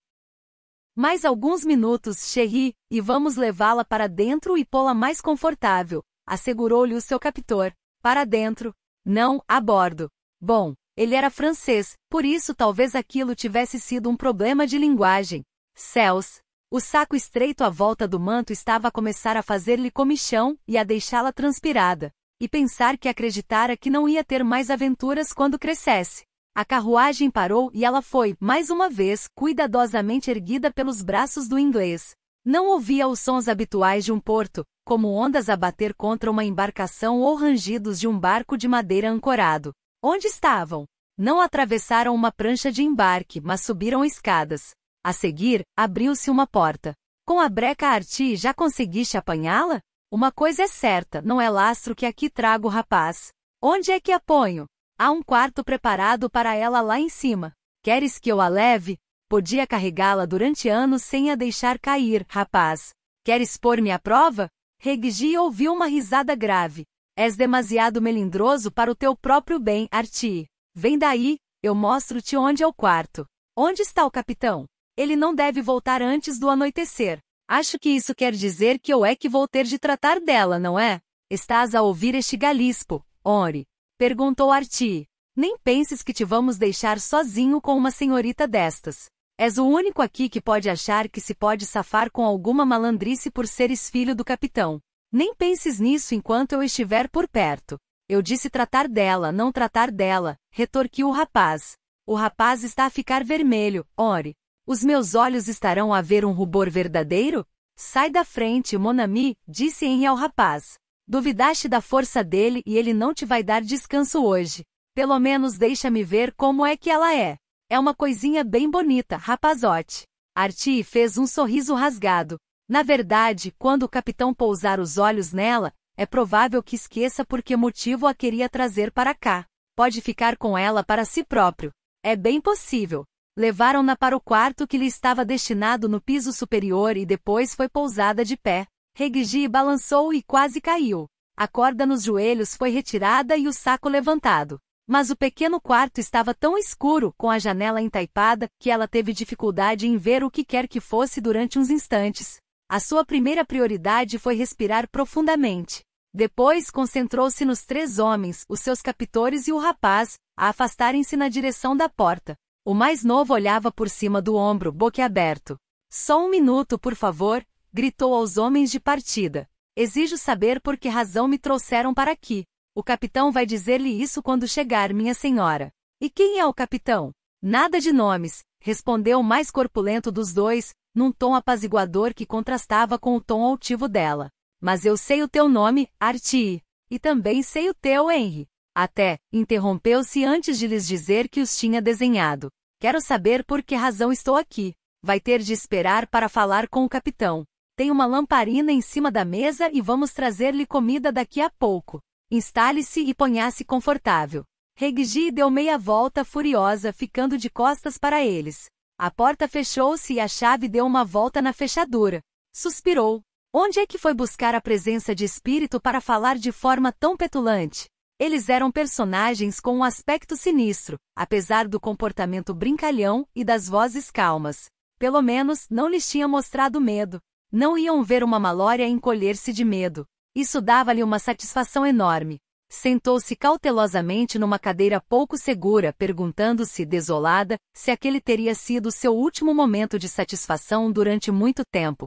Mais alguns minutos, Sherry, e vamos levá-la para dentro e pô-la mais confortável, assegurou-lhe o seu captor. Para dentro. Não, a bordo. Bom, ele era francês, por isso talvez aquilo tivesse sido um problema de linguagem. Céus! O saco estreito à volta do manto estava a começar a fazer-lhe comichão e a deixá-la transpirada. E pensar que acreditara que não ia ter mais aventuras quando crescesse. A carruagem parou e ela foi, mais uma vez, cuidadosamente erguida pelos braços do inglês. Não ouvia os sons habituais de um porto, como ondas a bater contra uma embarcação ou rangidos de um barco de madeira ancorado. Onde estavam? Não atravessaram uma prancha de embarque, mas subiram escadas. A seguir, abriu-se uma porta. Com a breca Arti já conseguiste apanhá-la? Uma coisa é certa, não é lastro que aqui trago, rapaz. Onde é que a ponho? Há um quarto preparado para ela lá em cima. Queres que eu a leve? Podia carregá-la durante anos sem a deixar cair, rapaz. Queres pôr-me à prova? Regi ouviu uma risada grave. És demasiado melindroso para o teu próprio bem, Arti. Vem daí, eu mostro-te onde é o quarto. Onde está o capitão? Ele não deve voltar antes do anoitecer. Acho que isso quer dizer que eu é que vou ter de tratar dela, não é? Estás a ouvir este galispo, Ori? Perguntou Arti. Nem penses que te vamos deixar sozinho com uma senhorita destas. És o único aqui que pode achar que se pode safar com alguma malandrice por seres filho do capitão. Nem penses nisso enquanto eu estiver por perto. Eu disse tratar dela, não tratar dela, retorquiu o rapaz. O rapaz está a ficar vermelho, ore. Os meus olhos estarão a ver um rubor verdadeiro? Sai da frente, Monami, disse Henry ao rapaz. Duvidaste da força dele e ele não te vai dar descanso hoje. Pelo menos deixa-me ver como é que ela é. É uma coisinha bem bonita, rapazote. Arti fez um sorriso rasgado. Na verdade, quando o capitão pousar os olhos nela, é provável que esqueça por que motivo a queria trazer para cá. Pode ficar com ela para si próprio. É bem possível. Levaram-na para o quarto que lhe estava destinado no piso superior e depois foi pousada de pé. Regigi balançou e quase caiu. A corda nos joelhos foi retirada e o saco levantado. Mas o pequeno quarto estava tão escuro, com a janela entaipada, que ela teve dificuldade em ver o que quer que fosse durante uns instantes. A sua primeira prioridade foi respirar profundamente. Depois concentrou-se nos três homens, os seus captores e o rapaz, a afastarem-se na direção da porta. O mais novo olhava por cima do ombro, boquiaberto. Só um minuto, por favor, gritou aos homens de partida. Exijo saber por que razão me trouxeram para aqui. O capitão vai dizer-lhe isso quando chegar, minha senhora. E quem é o capitão? Nada de nomes, respondeu o mais corpulento dos dois, num tom apaziguador que contrastava com o tom altivo dela. Mas eu sei o teu nome, Arti, E também sei o teu, Henry. Até, interrompeu-se antes de lhes dizer que os tinha desenhado. Quero saber por que razão estou aqui. Vai ter de esperar para falar com o capitão. Tem uma lamparina em cima da mesa e vamos trazer-lhe comida daqui a pouco. Instale-se e ponha-se confortável. Regi deu meia volta furiosa, ficando de costas para eles. A porta fechou-se e a chave deu uma volta na fechadura. Suspirou. Onde é que foi buscar a presença de espírito para falar de forma tão petulante? Eles eram personagens com um aspecto sinistro, apesar do comportamento brincalhão e das vozes calmas. Pelo menos, não lhes tinha mostrado medo. Não iam ver uma malória encolher-se de medo. Isso dava-lhe uma satisfação enorme. Sentou-se cautelosamente numa cadeira pouco segura, perguntando-se, desolada, se aquele teria sido seu último momento de satisfação durante muito tempo.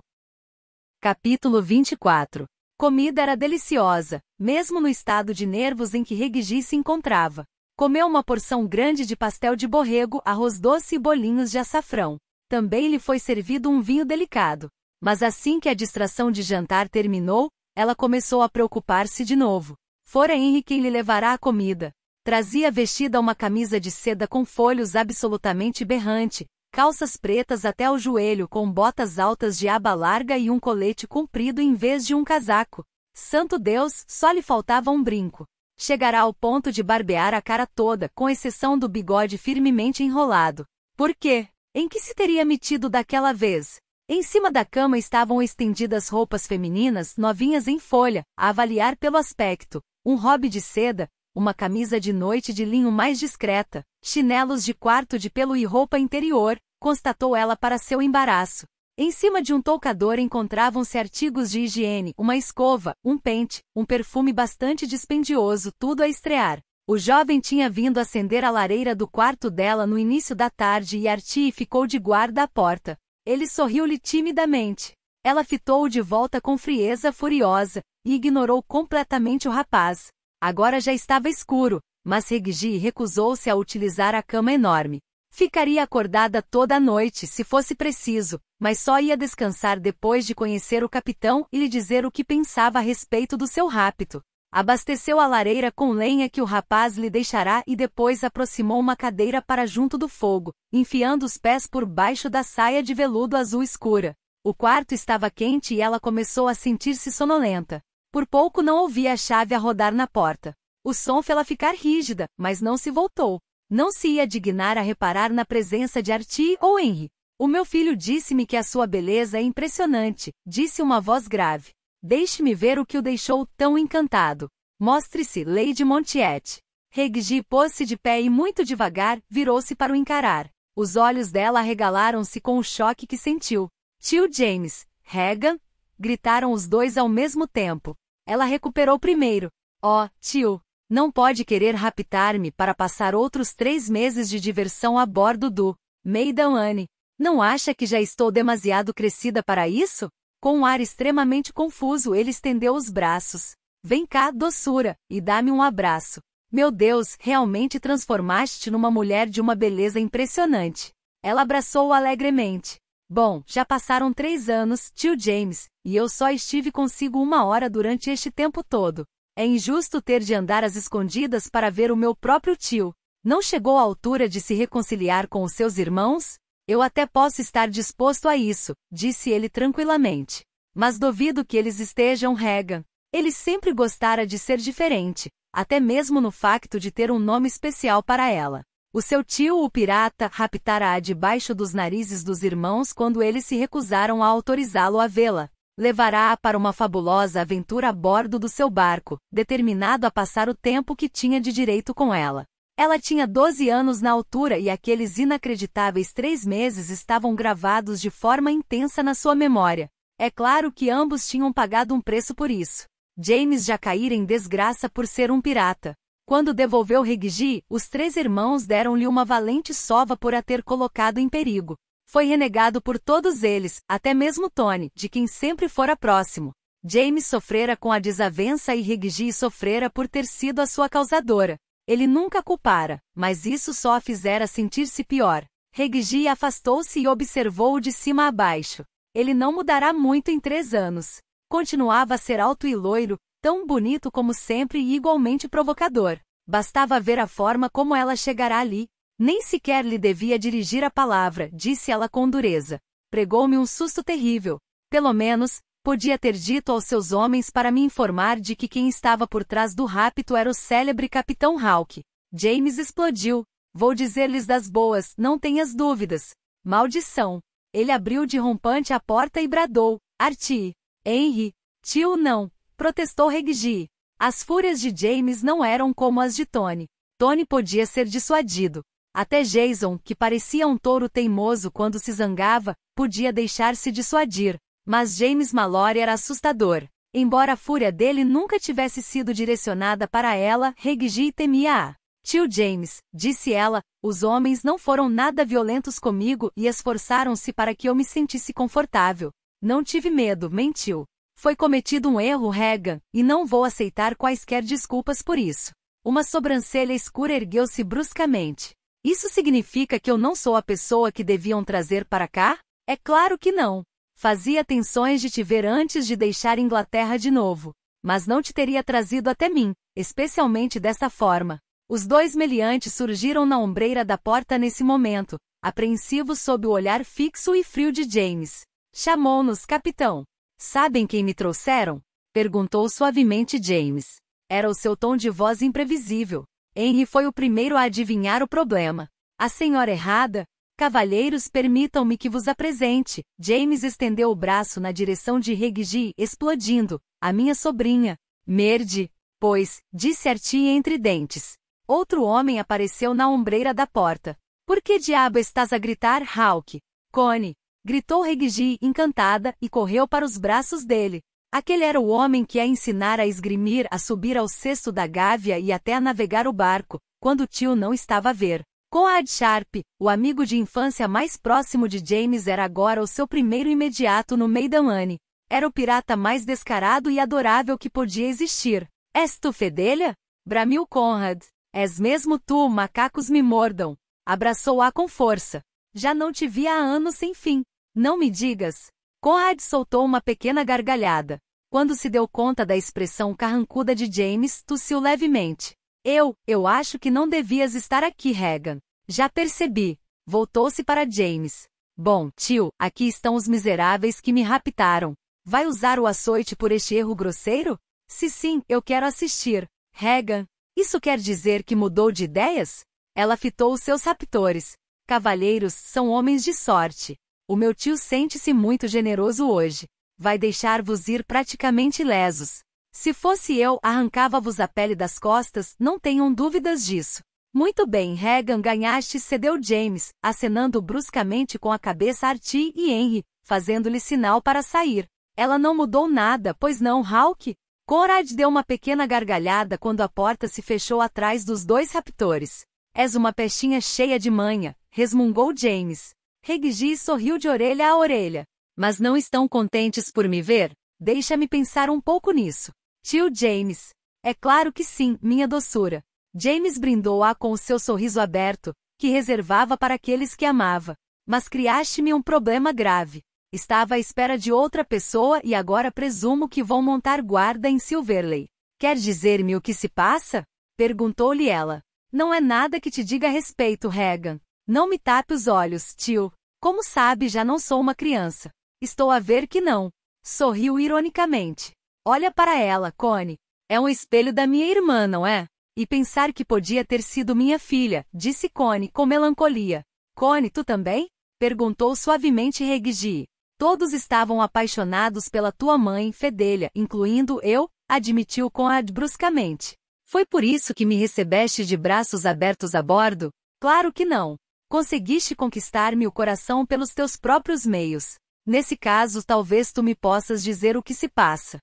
Capítulo 24 Comida era deliciosa, mesmo no estado de nervos em que Regigi se encontrava. Comeu uma porção grande de pastel de borrego, arroz doce e bolinhos de açafrão. Também lhe foi servido um vinho delicado. Mas assim que a distração de jantar terminou, ela começou a preocupar-se de novo. Fora Henry quem lhe levará a comida. Trazia vestida uma camisa de seda com folhos absolutamente berrante, calças pretas até o joelho com botas altas de aba larga e um colete comprido em vez de um casaco. Santo Deus, só lhe faltava um brinco. Chegará ao ponto de barbear a cara toda, com exceção do bigode firmemente enrolado. Por quê? Em que se teria metido daquela vez? Em cima da cama estavam estendidas roupas femininas, novinhas em folha, a avaliar pelo aspecto, um hobby de seda, uma camisa de noite de linho mais discreta, chinelos de quarto de pelo e roupa interior, constatou ela para seu embaraço. Em cima de um toucador encontravam-se artigos de higiene, uma escova, um pente, um perfume bastante dispendioso, tudo a estrear. O jovem tinha vindo acender a lareira do quarto dela no início da tarde e Artie ficou de guarda à porta. Ele sorriu-lhe timidamente. Ela fitou-o de volta com frieza furiosa, e ignorou completamente o rapaz. Agora já estava escuro, mas Regi recusou-se a utilizar a cama enorme. Ficaria acordada toda a noite se fosse preciso, mas só ia descansar depois de conhecer o capitão e lhe dizer o que pensava a respeito do seu rapto. Abasteceu a lareira com lenha que o rapaz lhe deixará e depois aproximou uma cadeira para junto do fogo, enfiando os pés por baixo da saia de veludo azul escura. O quarto estava quente e ela começou a sentir-se sonolenta. Por pouco não ouvi a chave a rodar na porta. O som fê-la ficar rígida, mas não se voltou. Não se ia dignar a reparar na presença de Arti ou Henry. O meu filho disse-me que a sua beleza é impressionante, disse uma voz grave. Deixe-me ver o que o deixou tão encantado. Mostre-se, Lady Montiette. Regi pôs-se de pé e muito devagar virou-se para o encarar. Os olhos dela arregalaram-se com o choque que sentiu. Tio James, Regan, gritaram os dois ao mesmo tempo. Ela recuperou primeiro. Oh, tio, não pode querer raptar-me para passar outros três meses de diversão a bordo do Meidanane. Não acha que já estou demasiado crescida para isso? Com um ar extremamente confuso, ele estendeu os braços. Vem cá, doçura, e dá-me um abraço. Meu Deus, realmente transformaste-te numa mulher de uma beleza impressionante. Ela abraçou-o alegremente. Bom, já passaram três anos, tio James, e eu só estive consigo uma hora durante este tempo todo. É injusto ter de andar às escondidas para ver o meu próprio tio. Não chegou a altura de se reconciliar com os seus irmãos? Eu até posso estar disposto a isso, disse ele tranquilamente. Mas duvido que eles estejam, Regan. Ele sempre gostara de ser diferente, até mesmo no facto de ter um nome especial para ela. O seu tio, o pirata, raptara-a debaixo dos narizes dos irmãos quando eles se recusaram a autorizá-lo a vê-la. Levará-a para uma fabulosa aventura a bordo do seu barco, determinado a passar o tempo que tinha de direito com ela. Ela tinha 12 anos na altura e aqueles inacreditáveis três meses estavam gravados de forma intensa na sua memória. É claro que ambos tinham pagado um preço por isso. James já caíra em desgraça por ser um pirata. Quando devolveu Regigi, os três irmãos deram-lhe uma valente sova por a ter colocado em perigo. Foi renegado por todos eles, até mesmo Tony, de quem sempre fora próximo. James sofrera com a desavença e Regigi sofrera por ter sido a sua causadora. Ele nunca culpara, mas isso só a fizera sentir-se pior. Regigi afastou-se e observou-o de cima a baixo. Ele não mudará muito em três anos. Continuava a ser alto e loiro, Tão bonito como sempre e igualmente provocador. Bastava ver a forma como ela chegará ali. Nem sequer lhe devia dirigir a palavra, disse ela com dureza. Pregou-me um susto terrível. Pelo menos, podia ter dito aos seus homens para me informar de que quem estava por trás do rapto era o célebre Capitão Hawk. James explodiu. Vou dizer-lhes das boas, não tenhas dúvidas. Maldição. Ele abriu de rompante a porta e bradou. Arti. Henry. Tio não. Protestou Reggie. As fúrias de James não eram como as de Tony. Tony podia ser dissuadido. Até Jason, que parecia um touro teimoso quando se zangava, podia deixar-se dissuadir. Mas James Mallory era assustador. Embora a fúria dele nunca tivesse sido direcionada para ela, Reggie temia-a. Tio James, disse ela, os homens não foram nada violentos comigo e esforçaram-se para que eu me sentisse confortável. Não tive medo, mentiu. Foi cometido um erro, Regan, e não vou aceitar quaisquer desculpas por isso. Uma sobrancelha escura ergueu-se bruscamente. Isso significa que eu não sou a pessoa que deviam trazer para cá? É claro que não. Fazia tensões de te ver antes de deixar Inglaterra de novo. Mas não te teria trazido até mim, especialmente desta forma. Os dois meliantes surgiram na ombreira da porta nesse momento, apreensivos sob o olhar fixo e frio de James. Chamou-nos, capitão. Sabem quem me trouxeram? Perguntou suavemente James. Era o seu tom de voz imprevisível. Henry foi o primeiro a adivinhar o problema. A senhora errada? Cavalheiros, permitam-me que vos apresente. James estendeu o braço na direção de Reggie, explodindo. A minha sobrinha. Merde, pois, disse Artie entre dentes. Outro homem apareceu na ombreira da porta. Por que diabo estás a gritar, Hawk? Cone, Gritou Regigi, encantada, e correu para os braços dele. Aquele era o homem que a ensinara a esgrimir, a subir ao cesto da gávea e até a navegar o barco, quando o tio não estava a ver. Conrad Sharp, o amigo de infância mais próximo de James era agora o seu primeiro imediato no Maidanane. Era o pirata mais descarado e adorável que podia existir. És tu fedelha? Bramiu Conrad. És mesmo tu, macacos me mordam. Abraçou-a com força. Já não te via há anos sem fim. Não me digas! Conrad soltou uma pequena gargalhada. Quando se deu conta da expressão carrancuda de James, tossiu levemente. Eu, eu acho que não devias estar aqui, Regan. Já percebi. Voltou-se para James. Bom, tio, aqui estão os miseráveis que me raptaram. Vai usar o açoite por este erro grosseiro? Se sim, eu quero assistir. Regan, isso quer dizer que mudou de ideias? Ela fitou os seus raptores. Cavalheiros são homens de sorte. O meu tio sente-se muito generoso hoje. Vai deixar-vos ir praticamente lesos. Se fosse eu, arrancava-vos a pele das costas, não tenham dúvidas disso. Muito bem, Regan, ganhaste, cedeu James, acenando bruscamente com a cabeça a Artie e Henry, fazendo-lhe sinal para sair. Ela não mudou nada, pois não, Hawk? Conrad deu uma pequena gargalhada quando a porta se fechou atrás dos dois raptores. És uma pestinha cheia de manha, resmungou James. Regigi sorriu de orelha a orelha. Mas não estão contentes por me ver? Deixa-me pensar um pouco nisso. Tio James. É claro que sim, minha doçura. James brindou-a com o seu sorriso aberto, que reservava para aqueles que amava. Mas criaste-me um problema grave. Estava à espera de outra pessoa e agora presumo que vão montar guarda em Silverley. Quer dizer-me o que se passa? Perguntou-lhe ela. Não é nada que te diga a respeito, Regan. Não me tape os olhos, tio. Como sabe, já não sou uma criança. Estou a ver que não. Sorriu ironicamente. Olha para ela, Cone. É um espelho da minha irmã, não é? E pensar que podia ter sido minha filha, disse Cone com melancolia. Cone, tu também? Perguntou suavemente Reggie. Todos estavam apaixonados pela tua mãe, fedelha, incluindo eu, admitiu Conrad bruscamente. Foi por isso que me recebeste de braços abertos a bordo? Claro que não. Conseguiste conquistar-me o coração pelos teus próprios meios. Nesse caso, talvez tu me possas dizer o que se passa.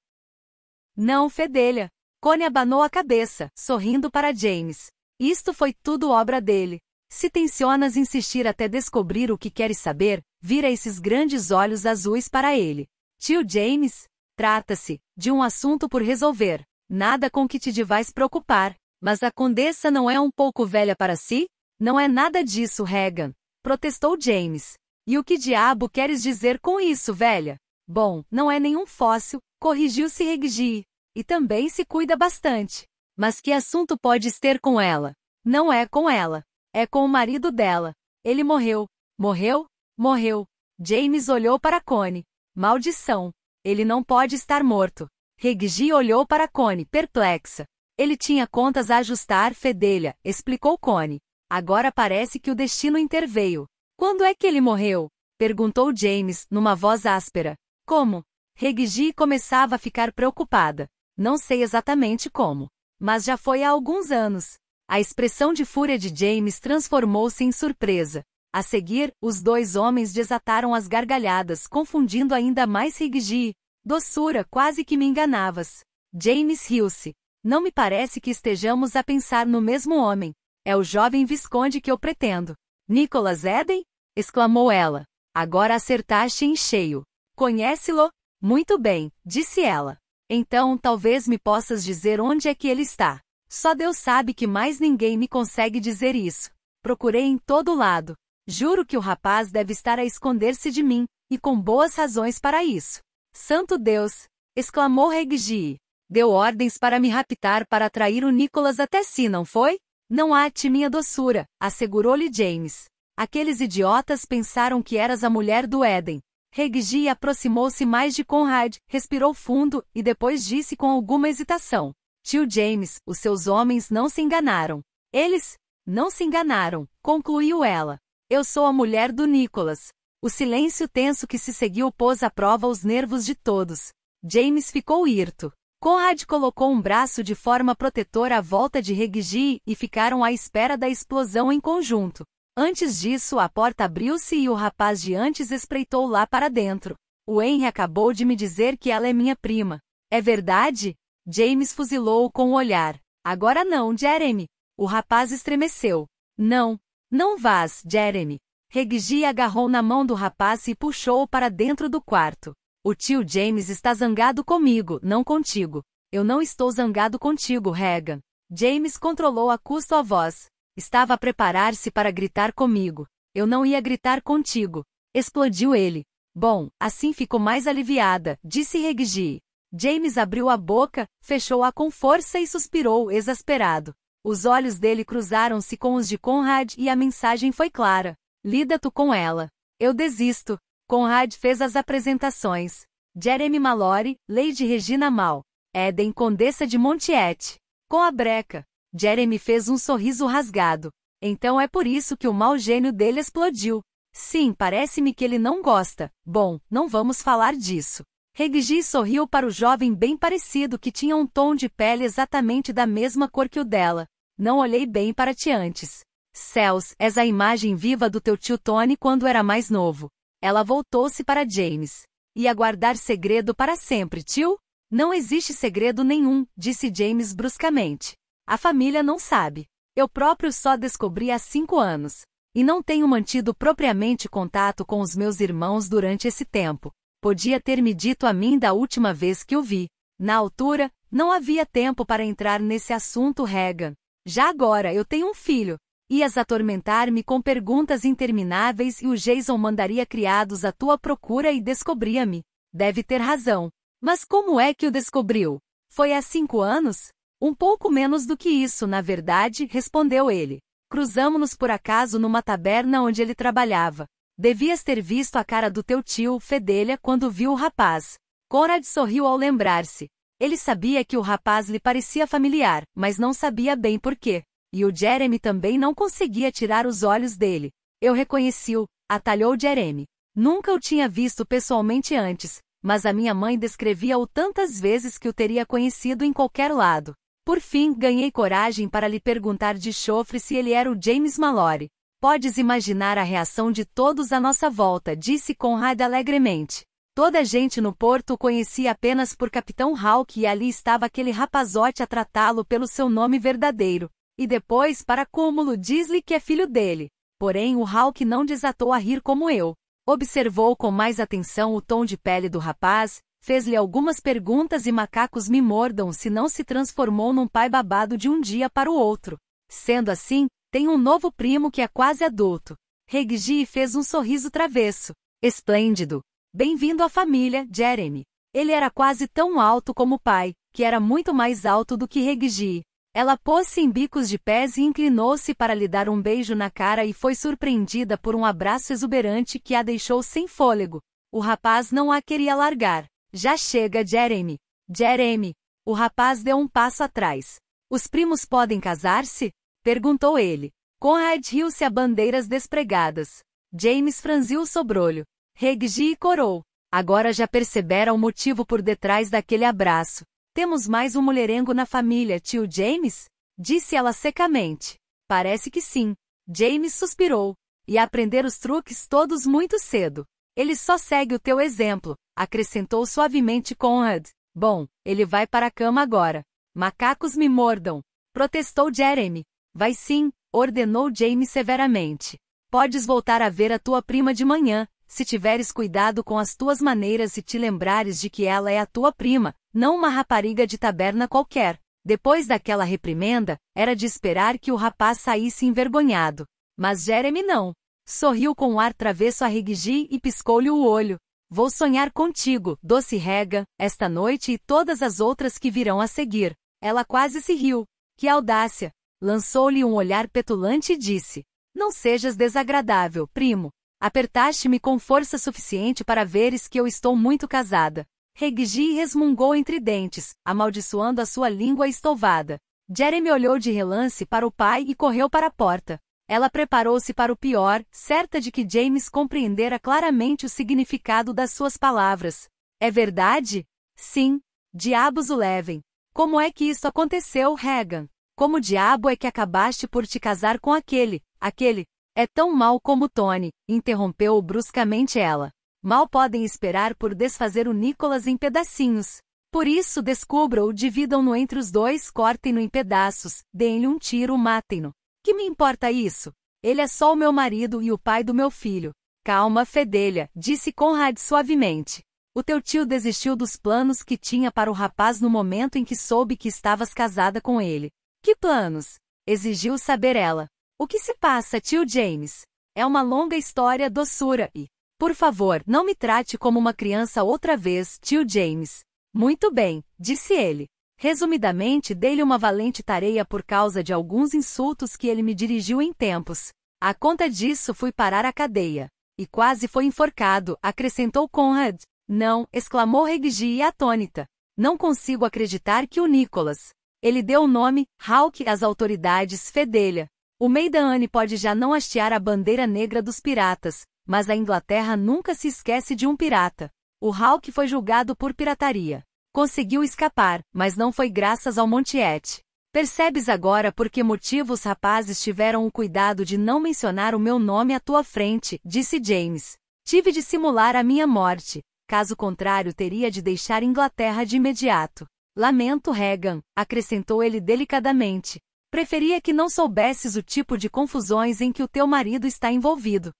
Não, fedelha. Cone abanou a cabeça, sorrindo para James. Isto foi tudo obra dele. Se tencionas insistir até descobrir o que queres saber, vira esses grandes olhos azuis para ele. Tio James, trata-se de um assunto por resolver, nada com que te devais preocupar. Mas a condessa não é um pouco velha para si? Não é nada disso, Regan, protestou James. E o que diabo queres dizer com isso, velha? Bom, não é nenhum fóssil, corrigiu-se Reggie. E também se cuida bastante. Mas que assunto podes ter com ela? Não é com ela. É com o marido dela. Ele morreu. Morreu? Morreu. James olhou para Connie. Maldição. Ele não pode estar morto. Reggie olhou para Connie, perplexa. Ele tinha contas a ajustar, fedelha, explicou Connie. Agora parece que o destino interveio. Quando é que ele morreu? Perguntou James, numa voz áspera. Como? Regigi começava a ficar preocupada. Não sei exatamente como. Mas já foi há alguns anos. A expressão de fúria de James transformou-se em surpresa. A seguir, os dois homens desataram as gargalhadas, confundindo ainda mais Riggi. Doçura, quase que me enganavas. James riu-se. Não me parece que estejamos a pensar no mesmo homem. É o jovem Visconde que eu pretendo. Nicholas Eden? exclamou ela. Agora acertaste em cheio. Conhece-lo? Muito bem, disse ela. Então talvez me possas dizer onde é que ele está. Só Deus sabe que mais ninguém me consegue dizer isso. Procurei em todo lado. Juro que o rapaz deve estar a esconder-se de mim, e com boas razões para isso. Santo Deus! exclamou Reggie. Deu ordens para me raptar para atrair o Nicholas até si, não foi? Não há te minha doçura, assegurou-lhe James. Aqueles idiotas pensaram que eras a mulher do Éden. Regi aproximou-se mais de Conrad, respirou fundo e depois disse com alguma hesitação: Tio James, os seus homens não se enganaram. Eles não se enganaram, concluiu ela. Eu sou a mulher do Nicholas. O silêncio tenso que se seguiu pôs à prova os nervos de todos. James ficou irto. Conrad colocou um braço de forma protetora à volta de Regi e ficaram à espera da explosão em conjunto. Antes disso, a porta abriu-se e o rapaz de antes espreitou lá para dentro. O Henry acabou de me dizer que ela é minha prima. É verdade? James fuzilou-o com o um olhar. Agora não, Jeremy. O rapaz estremeceu. Não. Não vás, Jeremy. Regi agarrou na mão do rapaz e puxou-o para dentro do quarto. O tio James está zangado comigo, não contigo. Eu não estou zangado contigo, Regan. James controlou a custo a voz. Estava a preparar-se para gritar comigo. Eu não ia gritar contigo. Explodiu ele. Bom, assim fico mais aliviada, disse Regi. James abriu a boca, fechou-a com força e suspirou, exasperado. Os olhos dele cruzaram-se com os de Conrad e a mensagem foi clara. Lida tu com ela. Eu desisto. Conrad fez as apresentações. Jeremy Mallory, Lady Regina Mal. Eden, Condessa de Montiette. Com a breca. Jeremy fez um sorriso rasgado. Então é por isso que o mau gênio dele explodiu. Sim, parece-me que ele não gosta. Bom, não vamos falar disso. Regi sorriu para o jovem bem parecido que tinha um tom de pele exatamente da mesma cor que o dela. Não olhei bem para ti antes. Céus, és a imagem viva do teu tio Tony quando era mais novo. Ela voltou-se para James. e aguardar segredo para sempre, tio? Não existe segredo nenhum, disse James bruscamente. A família não sabe. Eu próprio só descobri há cinco anos. E não tenho mantido propriamente contato com os meus irmãos durante esse tempo. Podia ter me dito a mim da última vez que o vi. Na altura, não havia tempo para entrar nesse assunto, Regan. Já agora eu tenho um filho, Ias atormentar-me com perguntas intermináveis e o Jason mandaria criados à tua procura e descobria-me. Deve ter razão. Mas como é que o descobriu? Foi há cinco anos? Um pouco menos do que isso, na verdade, respondeu ele. Cruzamo-nos por acaso numa taberna onde ele trabalhava. Devias ter visto a cara do teu tio, Fedelha, quando viu o rapaz. Conrad sorriu ao lembrar-se. Ele sabia que o rapaz lhe parecia familiar, mas não sabia bem por quê. E o Jeremy também não conseguia tirar os olhos dele. Eu reconheci-o, atalhou Jeremy. Nunca o tinha visto pessoalmente antes, mas a minha mãe descrevia-o tantas vezes que o teria conhecido em qualquer lado. Por fim, ganhei coragem para lhe perguntar de chofre se ele era o James Mallory. Podes imaginar a reação de todos à nossa volta, disse Conrad alegremente. Toda a gente no porto o conhecia apenas por Capitão Hawk e ali estava aquele rapazote a tratá-lo pelo seu nome verdadeiro e depois para Cúmulo diz-lhe que é filho dele. Porém o Hulk não desatou a rir como eu. Observou com mais atenção o tom de pele do rapaz, fez-lhe algumas perguntas e macacos me mordam se não se transformou num pai babado de um dia para o outro. Sendo assim, tem um novo primo que é quase adulto. Regi fez um sorriso travesso. Esplêndido. Bem-vindo à família, Jeremy. Ele era quase tão alto como o pai, que era muito mais alto do que Regi. Ela pôs-se em bicos de pés e inclinou-se para lhe dar um beijo na cara e foi surpreendida por um abraço exuberante que a deixou sem fôlego. O rapaz não a queria largar. Já chega, Jeremy. Jeremy. O rapaz deu um passo atrás. Os primos podem casar-se? Perguntou ele. Conrad riu-se a bandeiras despregadas. James franziu o sobrolho. Reggie e corou. Agora já perceberam o motivo por detrás daquele abraço. Temos mais um mulherengo na família, tio James? Disse ela secamente. Parece que sim. James suspirou. E aprender os truques todos muito cedo. Ele só segue o teu exemplo, acrescentou suavemente Conrad. Bom, ele vai para a cama agora. Macacos me mordam. Protestou Jeremy. Vai sim, ordenou James severamente. Podes voltar a ver a tua prima de manhã, se tiveres cuidado com as tuas maneiras e te lembrares de que ela é a tua prima, não uma rapariga de taberna qualquer. Depois daquela reprimenda, era de esperar que o rapaz saísse envergonhado. Mas Jeremy não. Sorriu com um ar travesso a Riggi e piscou-lhe o olho. Vou sonhar contigo, doce rega, esta noite e todas as outras que virão a seguir. Ela quase se riu. Que audácia! Lançou-lhe um olhar petulante e disse: Não sejas desagradável, primo. Apertaste-me com força suficiente para veres que eu estou muito casada. Regi resmungou entre dentes, amaldiçoando a sua língua estovada. Jeremy olhou de relance para o pai e correu para a porta. Ela preparou-se para o pior, certa de que James compreendera claramente o significado das suas palavras. É verdade? Sim. Diabos o levem. Como é que isso aconteceu, Regan? Como diabo é que acabaste por te casar com aquele, aquele, é tão mal como Tony, interrompeu bruscamente ela. Mal podem esperar por desfazer o Nicolas em pedacinhos. Por isso, descubram-o, dividam-no entre os dois, cortem-no em pedaços, deem-lhe um tiro, matem-no. Que me importa isso? Ele é só o meu marido e o pai do meu filho. Calma, fedelha, disse Conrad suavemente. O teu tio desistiu dos planos que tinha para o rapaz no momento em que soube que estavas casada com ele. Que planos? exigiu saber ela. O que se passa, tio James? É uma longa história doçura e. Por favor, não me trate como uma criança outra vez, tio James. Muito bem, disse ele. Resumidamente, dei-lhe uma valente tareia por causa de alguns insultos que ele me dirigiu em tempos. A conta disso fui parar a cadeia. E quase foi enforcado, acrescentou Conrad. Não, exclamou Reggie atônita. Não consigo acreditar que o Nicholas. Ele deu o nome, Hawk, às autoridades fedelha. O Meidaane pode já não hastear a bandeira negra dos piratas, mas a Inglaterra nunca se esquece de um pirata. O Hawk foi julgado por pirataria. Conseguiu escapar, mas não foi graças ao Montiette. Percebes agora por que motivo os rapazes tiveram o cuidado de não mencionar o meu nome à tua frente, disse James. Tive de simular a minha morte, caso contrário teria de deixar Inglaterra de imediato. Lamento, Regan, acrescentou ele delicadamente, Preferia que não soubesses o tipo de confusões em que o teu marido está envolvido.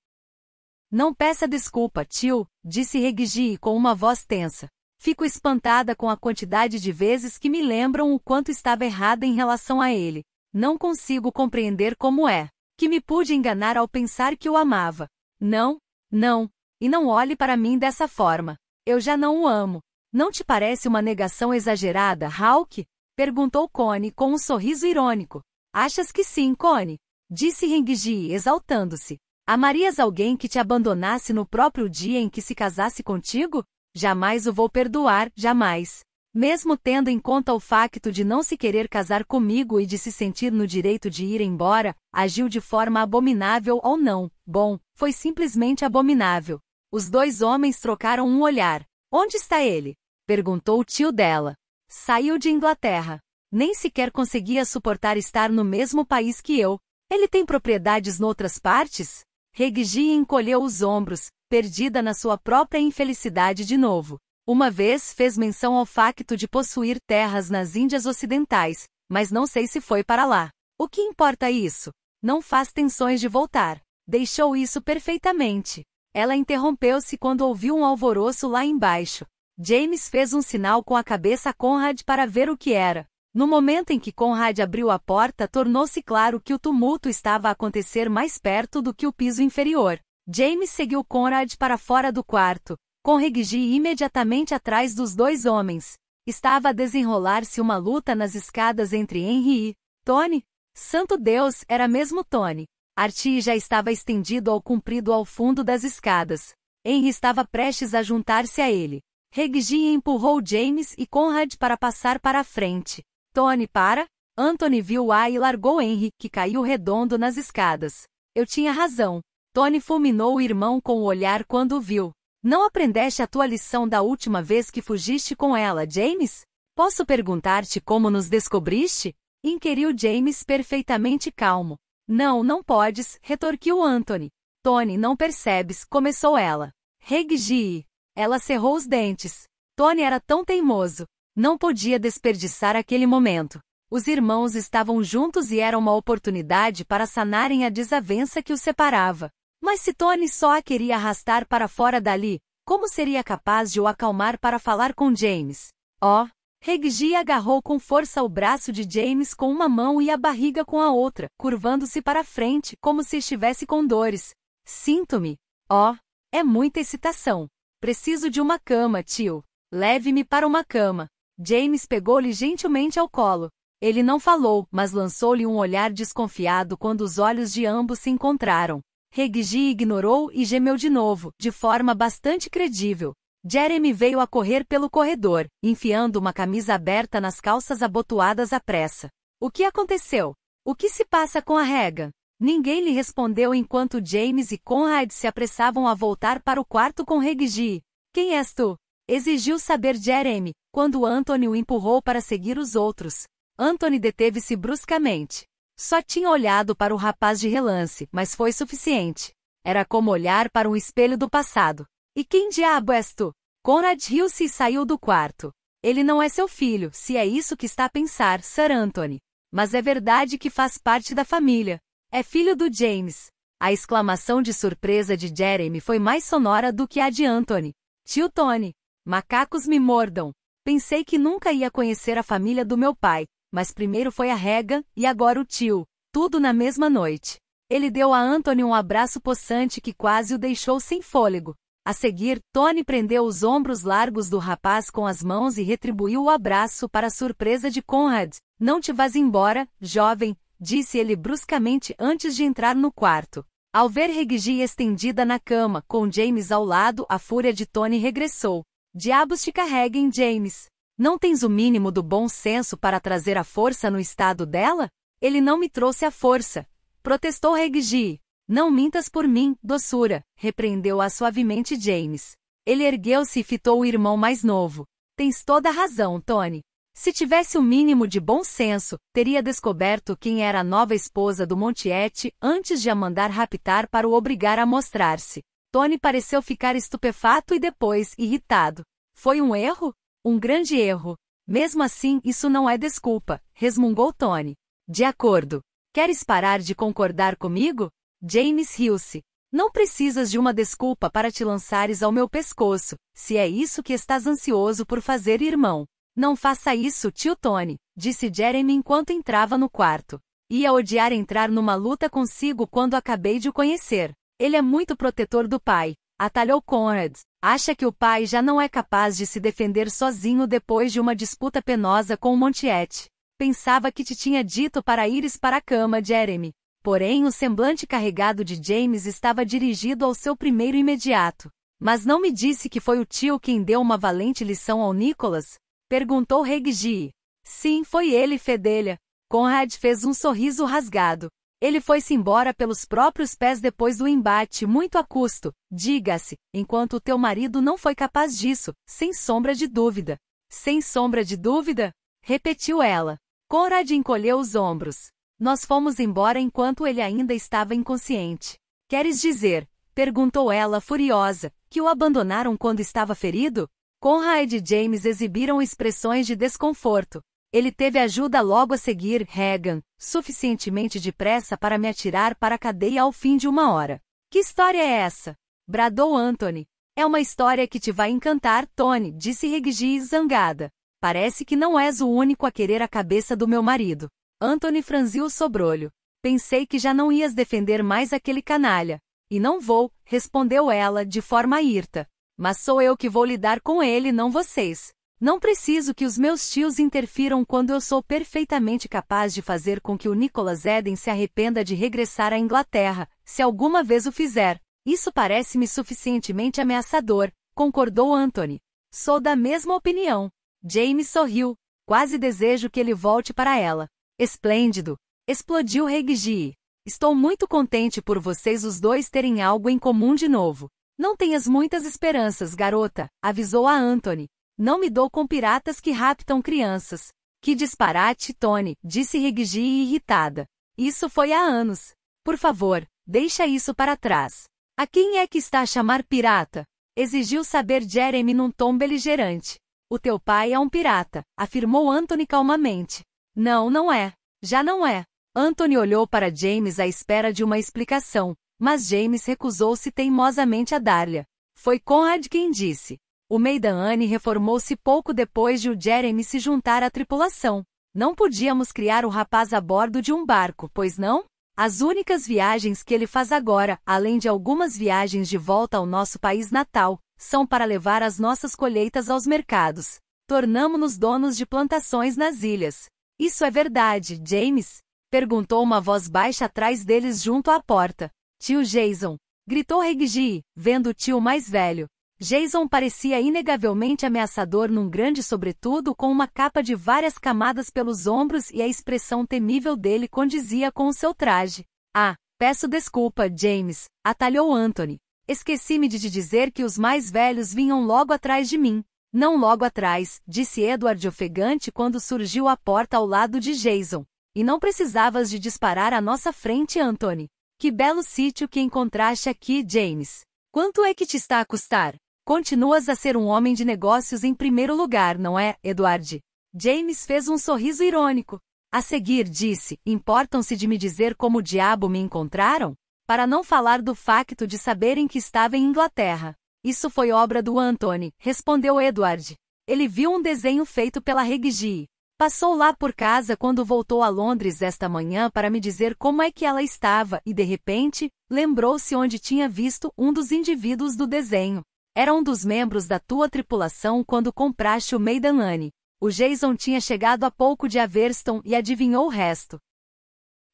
Não peça desculpa, tio, disse Regigi com uma voz tensa. Fico espantada com a quantidade de vezes que me lembram o quanto estava errada em relação a ele. Não consigo compreender como é que me pude enganar ao pensar que o amava. Não, não, e não olhe para mim dessa forma. Eu já não o amo. Não te parece uma negação exagerada, Hulk? Perguntou Cone com um sorriso irônico. Achas que sim, Cone? Disse Rengji, exaltando-se. Amarias alguém que te abandonasse no próprio dia em que se casasse contigo? Jamais o vou perdoar, jamais. Mesmo tendo em conta o facto de não se querer casar comigo e de se sentir no direito de ir embora, agiu de forma abominável ou não. Bom, foi simplesmente abominável. Os dois homens trocaram um olhar. Onde está ele? perguntou o tio dela. Saiu de Inglaterra. Nem sequer conseguia suportar estar no mesmo país que eu. Ele tem propriedades noutras partes? Regigi encolheu os ombros, perdida na sua própria infelicidade de novo. Uma vez fez menção ao facto de possuir terras nas Índias Ocidentais, mas não sei se foi para lá. O que importa isso? Não faz tensões de voltar. Deixou isso perfeitamente. Ela interrompeu-se quando ouviu um alvoroço lá embaixo. James fez um sinal com a cabeça a Conrad para ver o que era. No momento em que Conrad abriu a porta, tornou-se claro que o tumulto estava a acontecer mais perto do que o piso inferior. James seguiu Conrad para fora do quarto, com Reggie imediatamente atrás dos dois homens. Estava a desenrolar-se uma luta nas escadas entre Henry e Tony. Santo Deus, era mesmo Tony. Artie já estava estendido ao comprido ao fundo das escadas. Henry estava prestes a juntar-se a ele. Reggie empurrou James e Conrad para passar para a frente. Tony para. Anthony viu A e largou Henry, que caiu redondo nas escadas. Eu tinha razão. Tony fulminou o irmão com o olhar quando o viu. Não aprendeste a tua lição da última vez que fugiste com ela, James? Posso perguntar-te como nos descobriste? Inquiriu James perfeitamente calmo. Não, não podes, retorquiu Anthony. Tony, não percebes, começou ela. Reggie, ela cerrou os dentes. Tony era tão teimoso. Não podia desperdiçar aquele momento. Os irmãos estavam juntos e era uma oportunidade para sanarem a desavença que os separava. Mas se Tony só a queria arrastar para fora dali, como seria capaz de o acalmar para falar com James? Oh! Reggie agarrou com força o braço de James com uma mão e a barriga com a outra, curvando-se para frente, como se estivesse com dores. Sinto-me. Oh! É muita excitação. Preciso de uma cama, tio. Leve-me para uma cama. James pegou-lhe gentilmente ao colo. Ele não falou, mas lançou-lhe um olhar desconfiado quando os olhos de ambos se encontraram. Regi ignorou e gemeu de novo, de forma bastante credível. Jeremy veio a correr pelo corredor, enfiando uma camisa aberta nas calças abotoadas à pressa. O que aconteceu? O que se passa com a Regan? Ninguém lhe respondeu enquanto James e Conrad se apressavam a voltar para o quarto com Reggie. Quem és tu? Exigiu saber Jeremy, quando Anthony o empurrou para seguir os outros. Anthony deteve-se bruscamente. Só tinha olhado para o rapaz de relance, mas foi suficiente. Era como olhar para um espelho do passado. E quem diabo és tu? Conrad riu-se e saiu do quarto. Ele não é seu filho, se é isso que está a pensar, Sir Anthony. Mas é verdade que faz parte da família. É filho do James. A exclamação de surpresa de Jeremy foi mais sonora do que a de Anthony. Tio Tony, macacos me mordam. Pensei que nunca ia conhecer a família do meu pai, mas primeiro foi a rega e agora o tio, tudo na mesma noite. Ele deu a Anthony um abraço possante que quase o deixou sem fôlego. A seguir, Tony prendeu os ombros largos do rapaz com as mãos e retribuiu o abraço para a surpresa de Conrad. Não te vás embora, jovem, disse ele bruscamente antes de entrar no quarto. Ao ver Reggie estendida na cama, com James ao lado, a fúria de Tony regressou. Diabos te carreguem, James. Não tens o mínimo do bom senso para trazer a força no estado dela? Ele não me trouxe a força. Protestou Reggie. Não mintas por mim, doçura, repreendeu-a suavemente James. Ele ergueu-se e fitou o irmão mais novo. Tens toda a razão, Tony. Se tivesse o um mínimo de bom senso, teria descoberto quem era a nova esposa do Montiette antes de a mandar raptar para o obrigar a mostrar-se. Tony pareceu ficar estupefato e depois irritado. Foi um erro? Um grande erro. Mesmo assim, isso não é desculpa, resmungou Tony. De acordo. Queres parar de concordar comigo? James riu-se. Não precisas de uma desculpa para te lançares ao meu pescoço, se é isso que estás ansioso por fazer, irmão. Não faça isso, tio Tony, disse Jeremy enquanto entrava no quarto. Ia odiar entrar numa luta consigo quando acabei de o conhecer. Ele é muito protetor do pai, atalhou Conrad. Acha que o pai já não é capaz de se defender sozinho depois de uma disputa penosa com o Montiette. Pensava que te tinha dito para ires para a cama, Jeremy. Porém, o semblante carregado de James estava dirigido ao seu primeiro imediato. Mas não me disse que foi o tio quem deu uma valente lição ao Nicholas? Perguntou Regi. Sim, foi ele, Fedelha. Conrad fez um sorriso rasgado. Ele foi-se embora pelos próprios pés depois do embate, muito a custo, diga-se, enquanto o teu marido não foi capaz disso, sem sombra de dúvida. Sem sombra de dúvida? Repetiu ela. Conrad encolheu os ombros. Nós fomos embora enquanto ele ainda estava inconsciente. Queres dizer, perguntou ela furiosa, que o abandonaram quando estava ferido? Conrad e James exibiram expressões de desconforto. Ele teve ajuda logo a seguir, Regan, suficientemente depressa para me atirar para a cadeia ao fim de uma hora. Que história é essa? bradou Anthony. É uma história que te vai encantar, Tony, disse Regis zangada. Parece que não és o único a querer a cabeça do meu marido. Anthony franziu o sobrolho. Pensei que já não ias defender mais aquele canalha. E não vou, respondeu ela, de forma irta mas sou eu que vou lidar com ele, não vocês. Não preciso que os meus tios interfiram quando eu sou perfeitamente capaz de fazer com que o Nicholas Eden se arrependa de regressar à Inglaterra, se alguma vez o fizer. Isso parece-me suficientemente ameaçador, concordou Anthony. Sou da mesma opinião. James sorriu. Quase desejo que ele volte para ela. Esplêndido! Explodiu Reggie. Estou muito contente por vocês os dois terem algo em comum de novo. Não tenhas muitas esperanças, garota, avisou a Anthony. Não me dou com piratas que raptam crianças. Que disparate, Tony, disse Reggie irritada. Isso foi há anos. Por favor, deixa isso para trás. A quem é que está a chamar pirata? Exigiu saber Jeremy num tom beligerante. O teu pai é um pirata, afirmou Anthony calmamente. Não, não é. Já não é. Anthony olhou para James à espera de uma explicação, mas James recusou-se teimosamente a dar-lhe. Foi Conrad quem disse. O Meidan Anne reformou-se pouco depois de o Jeremy se juntar à tripulação. Não podíamos criar o rapaz a bordo de um barco, pois não? As únicas viagens que ele faz agora, além de algumas viagens de volta ao nosso país natal, são para levar as nossas colheitas aos mercados. Tornamo-nos donos de plantações nas ilhas. Isso é verdade, James? Perguntou uma voz baixa atrás deles junto à porta. Tio Jason! Gritou Regi, vendo o tio mais velho. Jason parecia inegavelmente ameaçador num grande sobretudo com uma capa de várias camadas pelos ombros e a expressão temível dele condizia com o seu traje. Ah, peço desculpa, James, atalhou Anthony. Esqueci-me de te dizer que os mais velhos vinham logo atrás de mim. Não logo atrás, disse Edward ofegante quando surgiu a porta ao lado de Jason. E não precisavas de disparar à nossa frente, Anthony. Que belo sítio que encontraste aqui, James. Quanto é que te está a custar? Continuas a ser um homem de negócios em primeiro lugar, não é, Edward? James fez um sorriso irônico. A seguir disse: Importam-se de me dizer como o diabo me encontraram? Para não falar do facto de saberem que estava em Inglaterra. Isso foi obra do Anthony, respondeu Edward. Ele viu um desenho feito pela regi. Passou lá por casa quando voltou a Londres esta manhã para me dizer como é que ela estava e, de repente, lembrou-se onde tinha visto um dos indivíduos do desenho. Era um dos membros da tua tripulação quando compraste o Maidanane. O Jason tinha chegado há pouco de Averston e adivinhou o resto.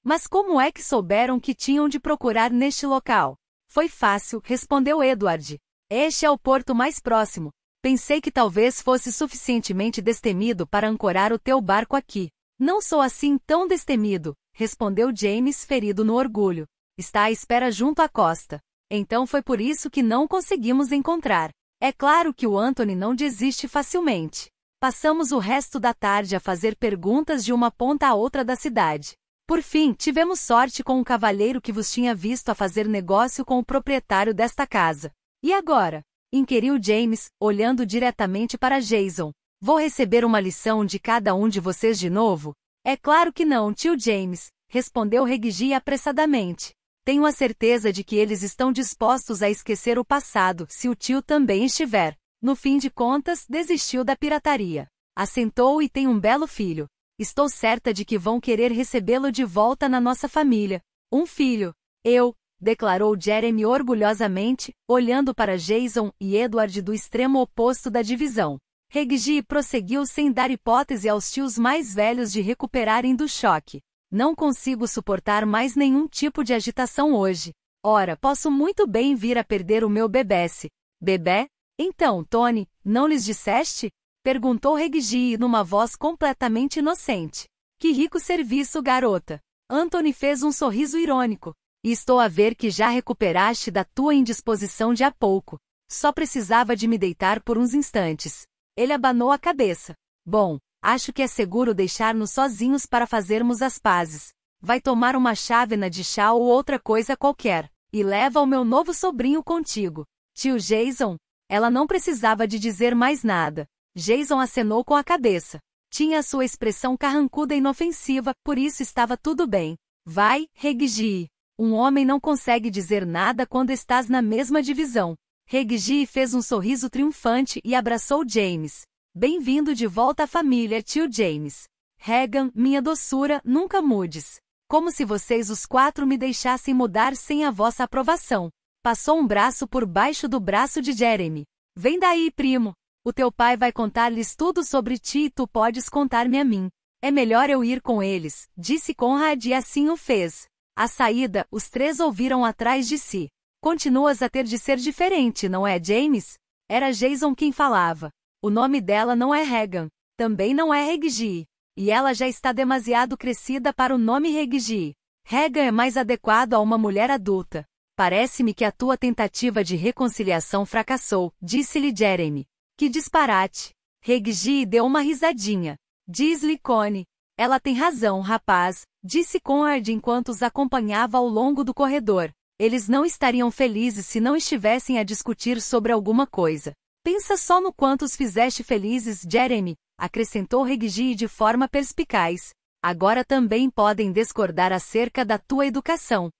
Mas como é que souberam que tinham de procurar neste local? Foi fácil, respondeu Edward. Este é o porto mais próximo. Pensei que talvez fosse suficientemente destemido para ancorar o teu barco aqui. Não sou assim tão destemido, respondeu James ferido no orgulho. Está à espera junto à costa. Então foi por isso que não conseguimos encontrar. É claro que o Anthony não desiste facilmente. Passamos o resto da tarde a fazer perguntas de uma ponta a outra da cidade. Por fim, tivemos sorte com o cavalheiro que vos tinha visto a fazer negócio com o proprietário desta casa. E agora? Inquiriu James, olhando diretamente para Jason. Vou receber uma lição de cada um de vocês de novo? É claro que não, tio James, respondeu Reggie apressadamente. Tenho a certeza de que eles estão dispostos a esquecer o passado, se o tio também estiver. No fim de contas, desistiu da pirataria. Assentou e tem um belo filho. Estou certa de que vão querer recebê-lo de volta na nossa família. Um filho. Eu, declarou Jeremy orgulhosamente, olhando para Jason e Edward do extremo oposto da divisão. Reggie prosseguiu sem dar hipótese aos tios mais velhos de recuperarem do choque. Não consigo suportar mais nenhum tipo de agitação hoje. Ora, posso muito bem vir a perder o meu bebesse. Bebé? Então, Tony, não lhes disseste? Perguntou Reggie numa voz completamente inocente. Que rico serviço, garota! Anthony fez um sorriso irônico. E estou a ver que já recuperaste da tua indisposição de há pouco. Só precisava de me deitar por uns instantes. Ele abanou a cabeça. Bom, acho que é seguro deixar-nos sozinhos para fazermos as pazes. Vai tomar uma chávena de chá ou outra coisa qualquer. E leva o meu novo sobrinho contigo. Tio Jason? Ela não precisava de dizer mais nada. Jason acenou com a cabeça. Tinha sua expressão carrancuda e inofensiva, por isso estava tudo bem. Vai, Reggie. Um homem não consegue dizer nada quando estás na mesma divisão. Reggie fez um sorriso triunfante e abraçou James. Bem-vindo de volta à família, tio James. Regan, minha doçura, nunca mudes. Como se vocês os quatro me deixassem mudar sem a vossa aprovação. Passou um braço por baixo do braço de Jeremy. Vem daí, primo. O teu pai vai contar-lhes tudo sobre ti e tu podes contar-me a mim. É melhor eu ir com eles, disse Conrad e assim o fez. À saída, os três ouviram atrás de si. Continuas a ter de ser diferente, não é, James? Era Jason quem falava. O nome dela não é Regan. Também não é Reggie. E ela já está demasiado crescida para o nome Reggie. Regan é mais adequado a uma mulher adulta. Parece-me que a tua tentativa de reconciliação fracassou, disse-lhe Jeremy. Que disparate. Reggie deu uma risadinha. Diz-lhe Cone. Ela tem razão, rapaz, disse Conrad enquanto os acompanhava ao longo do corredor. Eles não estariam felizes se não estivessem a discutir sobre alguma coisa. Pensa só no quanto os fizeste felizes, Jeremy, acrescentou Reggie de forma perspicaz. Agora também podem discordar acerca da tua educação.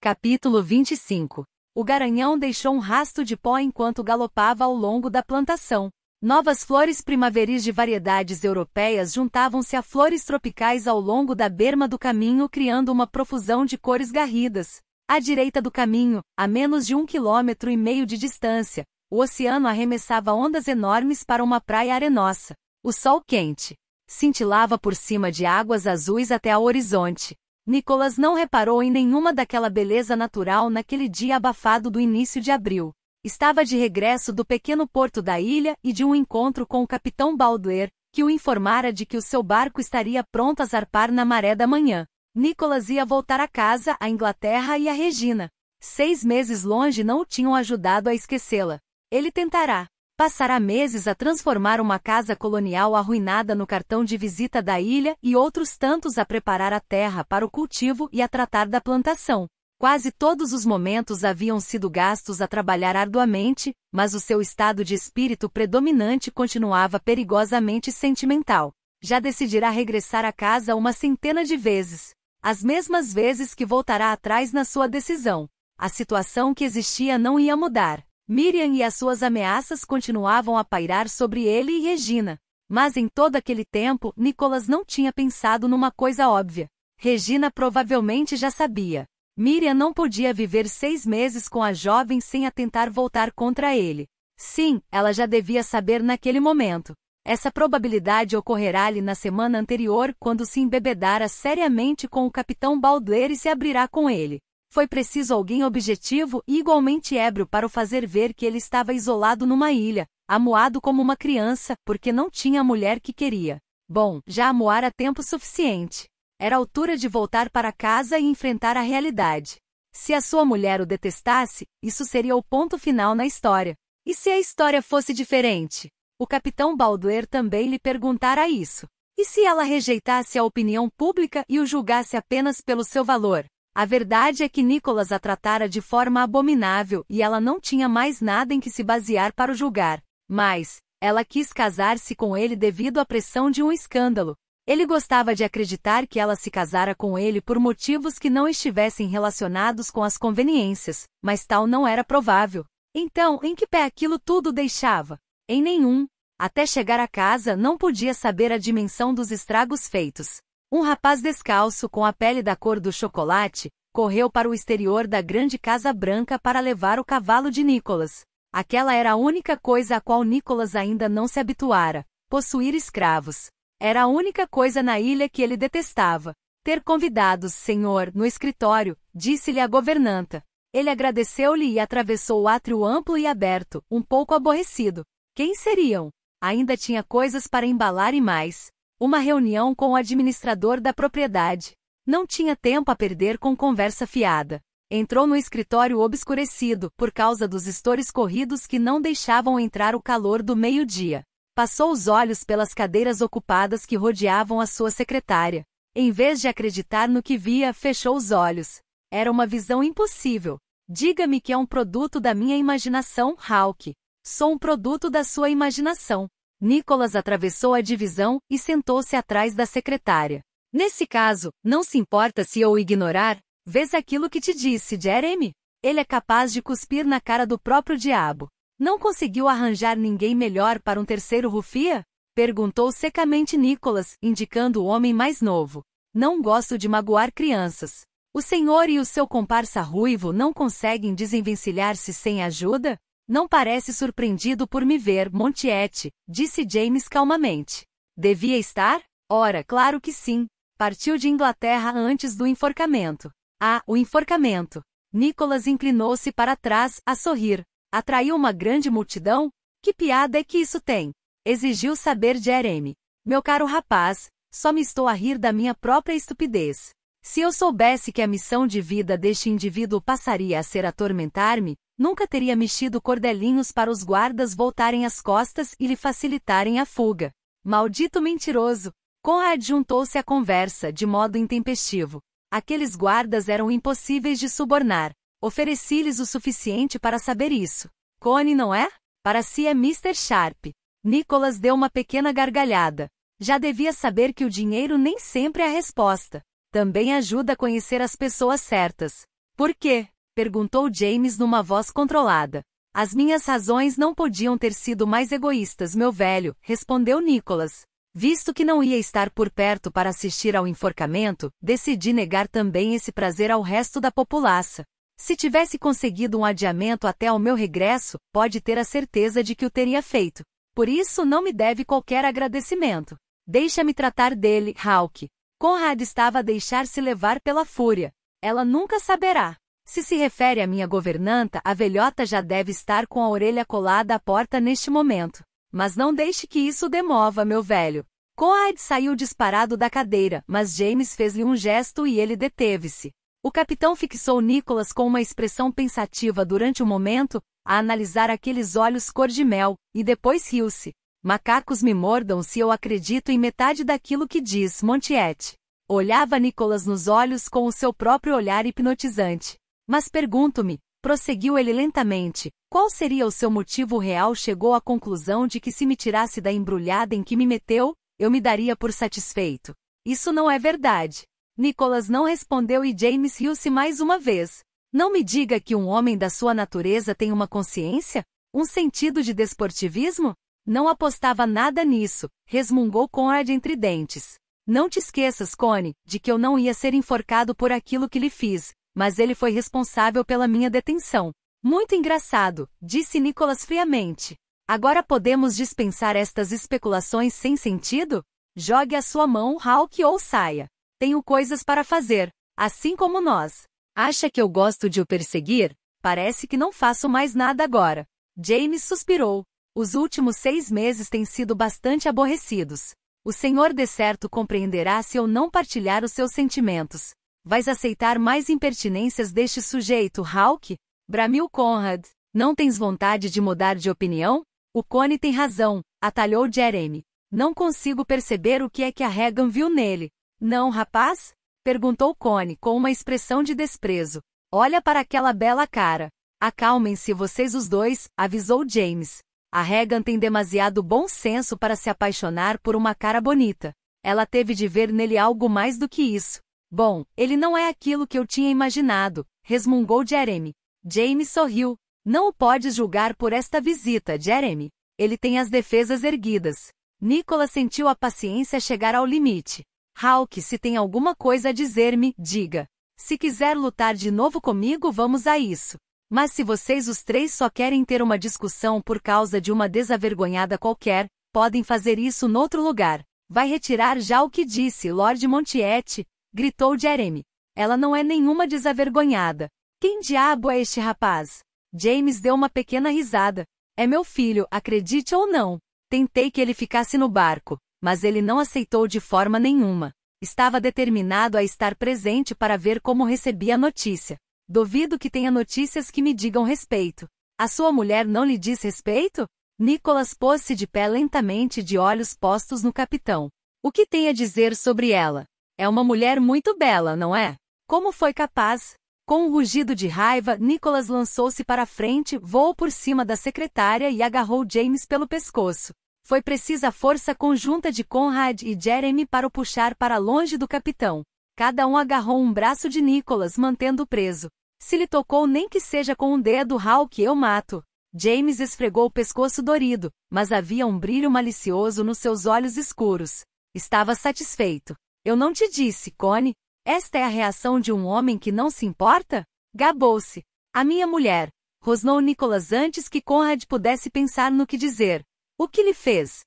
Capítulo 25 O garanhão deixou um rasto de pó enquanto galopava ao longo da plantação. Novas flores primaveris de variedades europeias juntavam-se a flores tropicais ao longo da berma do caminho, criando uma profusão de cores garridas. À direita do caminho, a menos de um quilômetro e meio de distância, o oceano arremessava ondas enormes para uma praia arenosa. O sol quente cintilava por cima de águas azuis até ao horizonte. Nicolas não reparou em nenhuma daquela beleza natural naquele dia abafado do início de abril estava de regresso do pequeno porto da ilha e de um encontro com o capitão Balduer, que o informara de que o seu barco estaria pronto a zarpar na maré da manhã. Nicholas ia voltar a casa, à Inglaterra e à Regina. Seis meses longe não o tinham ajudado a esquecê-la. Ele tentará. Passará meses a transformar uma casa colonial arruinada no cartão de visita da ilha e outros tantos a preparar a terra para o cultivo e a tratar da plantação. Quase todos os momentos haviam sido gastos a trabalhar arduamente, mas o seu estado de espírito predominante continuava perigosamente sentimental. Já decidirá regressar a casa uma centena de vezes, as mesmas vezes que voltará atrás na sua decisão. A situação que existia não ia mudar. Miriam e as suas ameaças continuavam a pairar sobre ele e Regina. Mas em todo aquele tempo, Nicolas não tinha pensado numa coisa óbvia. Regina provavelmente já sabia. Miriam não podia viver seis meses com a jovem sem atentar voltar contra ele. Sim, ela já devia saber naquele momento. Essa probabilidade ocorrerá-lhe na semana anterior quando se embebedara seriamente com o capitão Balduer e se abrirá com ele. Foi preciso alguém objetivo e igualmente ébrio para o fazer ver que ele estava isolado numa ilha, amuado como uma criança, porque não tinha a mulher que queria. Bom, já amuara tempo suficiente. Era altura de voltar para casa e enfrentar a realidade. Se a sua mulher o detestasse, isso seria o ponto final na história. E se a história fosse diferente? O capitão Balduer também lhe perguntara isso. E se ela rejeitasse a opinião pública e o julgasse apenas pelo seu valor? A verdade é que Nicolas a tratara de forma abominável e ela não tinha mais nada em que se basear para o julgar. Mas, ela quis casar-se com ele devido à pressão de um escândalo, ele gostava de acreditar que ela se casara com ele por motivos que não estivessem relacionados com as conveniências, mas tal não era provável. Então, em que pé aquilo tudo deixava? Em nenhum. Até chegar a casa, não podia saber a dimensão dos estragos feitos. Um rapaz descalço com a pele da cor do chocolate correu para o exterior da grande casa branca para levar o cavalo de Nicholas. Aquela era a única coisa a qual Nicholas ainda não se habituara: possuir escravos. Era a única coisa na ilha que ele detestava. Ter convidados, senhor, no escritório, disse-lhe a governanta. Ele agradeceu-lhe e atravessou o átrio amplo e aberto, um pouco aborrecido. Quem seriam? Ainda tinha coisas para embalar e mais. Uma reunião com o administrador da propriedade. Não tinha tempo a perder com conversa fiada. Entrou no escritório obscurecido, por causa dos estores corridos que não deixavam entrar o calor do meio-dia. Passou os olhos pelas cadeiras ocupadas que rodeavam a sua secretária. Em vez de acreditar no que via, fechou os olhos. Era uma visão impossível. Diga-me que é um produto da minha imaginação, Hawk. Sou um produto da sua imaginação. Nicholas atravessou a divisão e sentou-se atrás da secretária. Nesse caso, não se importa se eu ignorar? Vês aquilo que te disse, Jeremy? Ele é capaz de cuspir na cara do próprio diabo. Não conseguiu arranjar ninguém melhor para um terceiro Rufia? Perguntou secamente Nicholas, indicando o homem mais novo. Não gosto de magoar crianças. O senhor e o seu comparsa ruivo não conseguem desenvencilhar-se sem ajuda? Não parece surpreendido por me ver, Montiette, disse James calmamente. Devia estar? Ora, claro que sim. Partiu de Inglaterra antes do enforcamento. Ah, o enforcamento. Nicholas inclinou-se para trás, a sorrir. Atraiu uma grande multidão? Que piada é que isso tem? Exigiu saber Jeremy. Meu caro rapaz, só me estou a rir da minha própria estupidez. Se eu soubesse que a missão de vida deste indivíduo passaria a ser atormentar-me, nunca teria mexido cordelinhos para os guardas voltarem as costas e lhe facilitarem a fuga. Maldito mentiroso! Conrad juntou-se à conversa, de modo intempestivo. Aqueles guardas eram impossíveis de subornar. Ofereci-lhes o suficiente para saber isso. Cone, não é? Para si é Mr. Sharp. Nicholas deu uma pequena gargalhada. Já devia saber que o dinheiro nem sempre é a resposta. Também ajuda a conhecer as pessoas certas. Por quê? perguntou James numa voz controlada. As minhas razões não podiam ter sido mais egoístas, meu velho, respondeu Nicholas. Visto que não ia estar por perto para assistir ao enforcamento, decidi negar também esse prazer ao resto da populaça. Se tivesse conseguido um adiamento até ao meu regresso, pode ter a certeza de que o teria feito. Por isso não me deve qualquer agradecimento. Deixa-me tratar dele, Hawk. Conrad estava a deixar-se levar pela fúria. Ela nunca saberá. Se se refere à minha governanta, a velhota já deve estar com a orelha colada à porta neste momento. Mas não deixe que isso demova, meu velho. Conrad saiu disparado da cadeira, mas James fez-lhe um gesto e ele deteve-se. O capitão fixou Nicholas com uma expressão pensativa durante um momento, a analisar aqueles olhos cor de mel, e depois riu-se. Macacos me mordam se eu acredito em metade daquilo que diz Montiette. Olhava Nicholas nos olhos com o seu próprio olhar hipnotizante. Mas pergunto-me, prosseguiu ele lentamente, qual seria o seu motivo real? Chegou à conclusão de que se me tirasse da embrulhada em que me meteu, eu me daria por satisfeito. Isso não é verdade. Nicholas não respondeu e James riu-se mais uma vez. Não me diga que um homem da sua natureza tem uma consciência? Um sentido de desportivismo? Não apostava nada nisso, resmungou Conrad entre dentes. Não te esqueças, Cone, de que eu não ia ser enforcado por aquilo que lhe fiz, mas ele foi responsável pela minha detenção. Muito engraçado, disse Nicholas friamente. Agora podemos dispensar estas especulações sem sentido? Jogue a sua mão, Hawk, ou saia. Tenho coisas para fazer, assim como nós. Acha que eu gosto de o perseguir? Parece que não faço mais nada agora. James suspirou. Os últimos seis meses têm sido bastante aborrecidos. O senhor de certo compreenderá se eu não partilhar os seus sentimentos. Vais aceitar mais impertinências deste sujeito, Hawk? Bramil Conrad. Não tens vontade de mudar de opinião? O Cone tem razão, atalhou Jeremy. Não consigo perceber o que é que a Regan viu nele. Não, rapaz? perguntou Cone com uma expressão de desprezo. Olha para aquela bela cara. Acalmem-se vocês os dois, avisou James. A Regan tem demasiado bom senso para se apaixonar por uma cara bonita. Ela teve de ver nele algo mais do que isso. Bom, ele não é aquilo que eu tinha imaginado, resmungou Jeremy. James sorriu. Não o podes julgar por esta visita, Jeremy. Ele tem as defesas erguidas. Nicolas sentiu a paciência chegar ao limite. Hawk, se tem alguma coisa a dizer-me, diga. Se quiser lutar de novo comigo, vamos a isso. Mas se vocês os três só querem ter uma discussão por causa de uma desavergonhada qualquer, podem fazer isso noutro lugar. Vai retirar já o que disse, Lord Montiette, gritou Jeremy. Ela não é nenhuma desavergonhada. Quem diabo é este rapaz? James deu uma pequena risada. É meu filho, acredite ou não. Tentei que ele ficasse no barco mas ele não aceitou de forma nenhuma. Estava determinado a estar presente para ver como recebia a notícia. Duvido que tenha notícias que me digam respeito. A sua mulher não lhe diz respeito? Nicholas pôs-se de pé lentamente de olhos postos no capitão. O que tem a dizer sobre ela? É uma mulher muito bela, não é? Como foi capaz? Com um rugido de raiva, Nicholas lançou-se para a frente, voou por cima da secretária e agarrou James pelo pescoço. Foi precisa a força conjunta de Conrad e Jeremy para o puxar para longe do capitão. Cada um agarrou um braço de Nicholas, mantendo-o preso. Se lhe tocou nem que seja com um dedo Hal que eu mato. James esfregou o pescoço dorido, mas havia um brilho malicioso nos seus olhos escuros. Estava satisfeito. Eu não te disse, Cone. Esta é a reação de um homem que não se importa? Gabou-se. A minha mulher. Rosnou Nicholas antes que Conrad pudesse pensar no que dizer. O que lhe fez?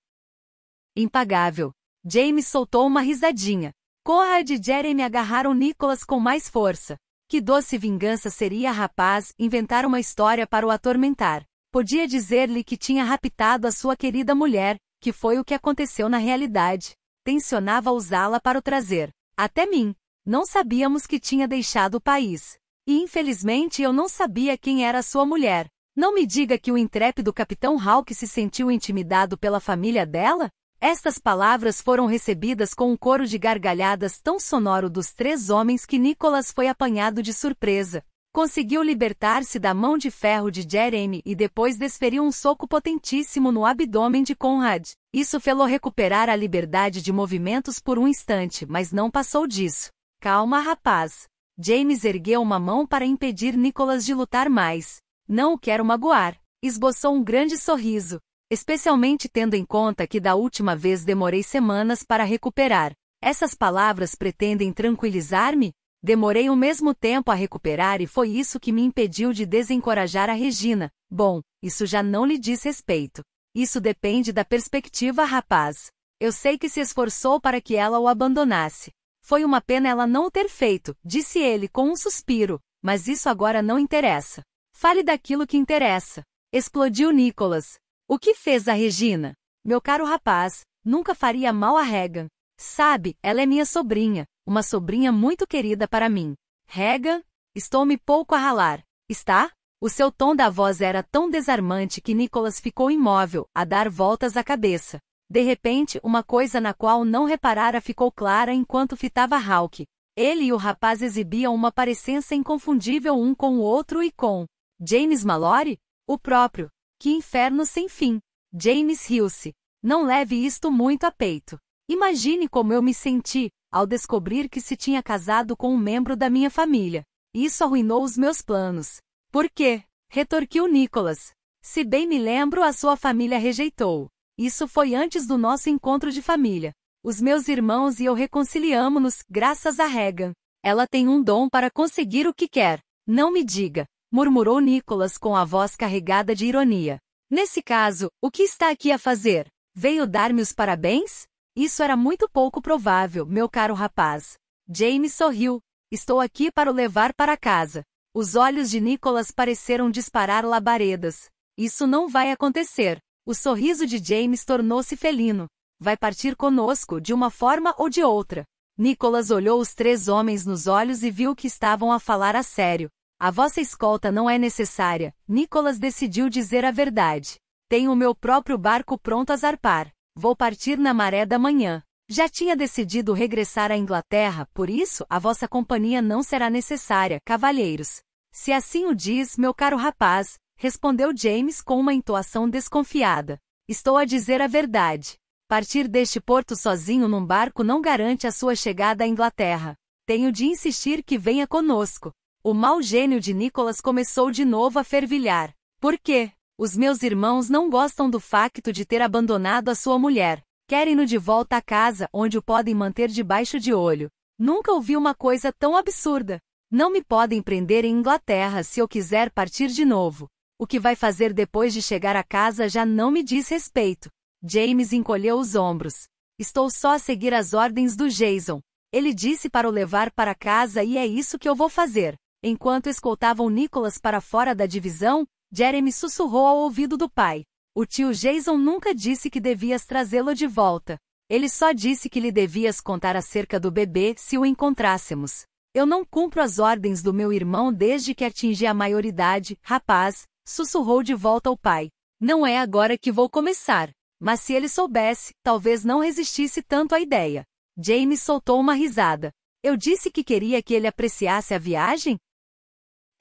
Impagável. James soltou uma risadinha. Conrad e Jeremy agarraram Nicholas com mais força. Que doce vingança seria rapaz inventar uma história para o atormentar. Podia dizer-lhe que tinha raptado a sua querida mulher, que foi o que aconteceu na realidade. Tensionava usá-la para o trazer. Até mim. Não sabíamos que tinha deixado o país. E infelizmente eu não sabia quem era sua mulher. Não me diga que o intrépido Capitão Hawk se sentiu intimidado pela família dela? Estas palavras foram recebidas com um coro de gargalhadas tão sonoro dos três homens que Nicholas foi apanhado de surpresa. Conseguiu libertar-se da mão de ferro de Jeremy e depois desferiu um soco potentíssimo no abdômen de Conrad. Isso fê-lo recuperar a liberdade de movimentos por um instante, mas não passou disso. Calma, rapaz. James ergueu uma mão para impedir Nicholas de lutar mais. Não o quero magoar. Esboçou um grande sorriso, especialmente tendo em conta que da última vez demorei semanas para recuperar. Essas palavras pretendem tranquilizar-me? Demorei o mesmo tempo a recuperar e foi isso que me impediu de desencorajar a Regina. Bom, isso já não lhe diz respeito. Isso depende da perspectiva, rapaz. Eu sei que se esforçou para que ela o abandonasse. Foi uma pena ela não o ter feito, disse ele com um suspiro, mas isso agora não interessa. Fale daquilo que interessa. Explodiu Nicholas. O que fez a Regina? Meu caro rapaz, nunca faria mal a Regan. Sabe, ela é minha sobrinha, uma sobrinha muito querida para mim. Regan, estou-me pouco a ralar. Está? O seu tom da voz era tão desarmante que Nicholas ficou imóvel, a dar voltas à cabeça. De repente, uma coisa na qual não reparara ficou clara enquanto fitava Hawk. Ele e o rapaz exibiam uma parecença inconfundível um com o outro e com James Mallory? O próprio. Que inferno sem fim. James riu-se. Não leve isto muito a peito. Imagine como eu me senti ao descobrir que se tinha casado com um membro da minha família. Isso arruinou os meus planos. Por quê? retorquiu Nicholas. Se bem me lembro, a sua família rejeitou. Isso foi antes do nosso encontro de família. Os meus irmãos e eu reconciliamo nos graças a Regan. Ela tem um dom para conseguir o que quer. Não me diga murmurou Nicholas com a voz carregada de ironia. Nesse caso, o que está aqui a fazer? Veio dar-me os parabéns? Isso era muito pouco provável, meu caro rapaz. James sorriu. Estou aqui para o levar para casa. Os olhos de Nicholas pareceram disparar labaredas. Isso não vai acontecer. O sorriso de James tornou-se felino. Vai partir conosco, de uma forma ou de outra. Nicholas olhou os três homens nos olhos e viu que estavam a falar a sério. A vossa escolta não é necessária, Nicolas decidiu dizer a verdade. Tenho o meu próprio barco pronto a zarpar. Vou partir na maré da manhã. Já tinha decidido regressar à Inglaterra, por isso a vossa companhia não será necessária, cavalheiros. Se assim o diz, meu caro rapaz, respondeu James com uma entoação desconfiada. Estou a dizer a verdade. Partir deste porto sozinho num barco não garante a sua chegada à Inglaterra. Tenho de insistir que venha conosco. O mau gênio de Nicholas começou de novo a fervilhar. Por quê? Os meus irmãos não gostam do facto de ter abandonado a sua mulher. Querem-no de volta à casa, onde o podem manter debaixo de olho. Nunca ouvi uma coisa tão absurda. Não me podem prender em Inglaterra se eu quiser partir de novo. O que vai fazer depois de chegar à casa já não me diz respeito. James encolheu os ombros. Estou só a seguir as ordens do Jason. Ele disse para o levar para casa e é isso que eu vou fazer. Enquanto escoltavam Nicholas para fora da divisão, Jeremy sussurrou ao ouvido do pai. O tio Jason nunca disse que devias trazê-lo de volta. Ele só disse que lhe devias contar acerca do bebê se o encontrássemos. Eu não cumpro as ordens do meu irmão desde que atingi a maioridade, rapaz, sussurrou de volta ao pai. Não é agora que vou começar. Mas se ele soubesse, talvez não resistisse tanto à ideia. James soltou uma risada. Eu disse que queria que ele apreciasse a viagem?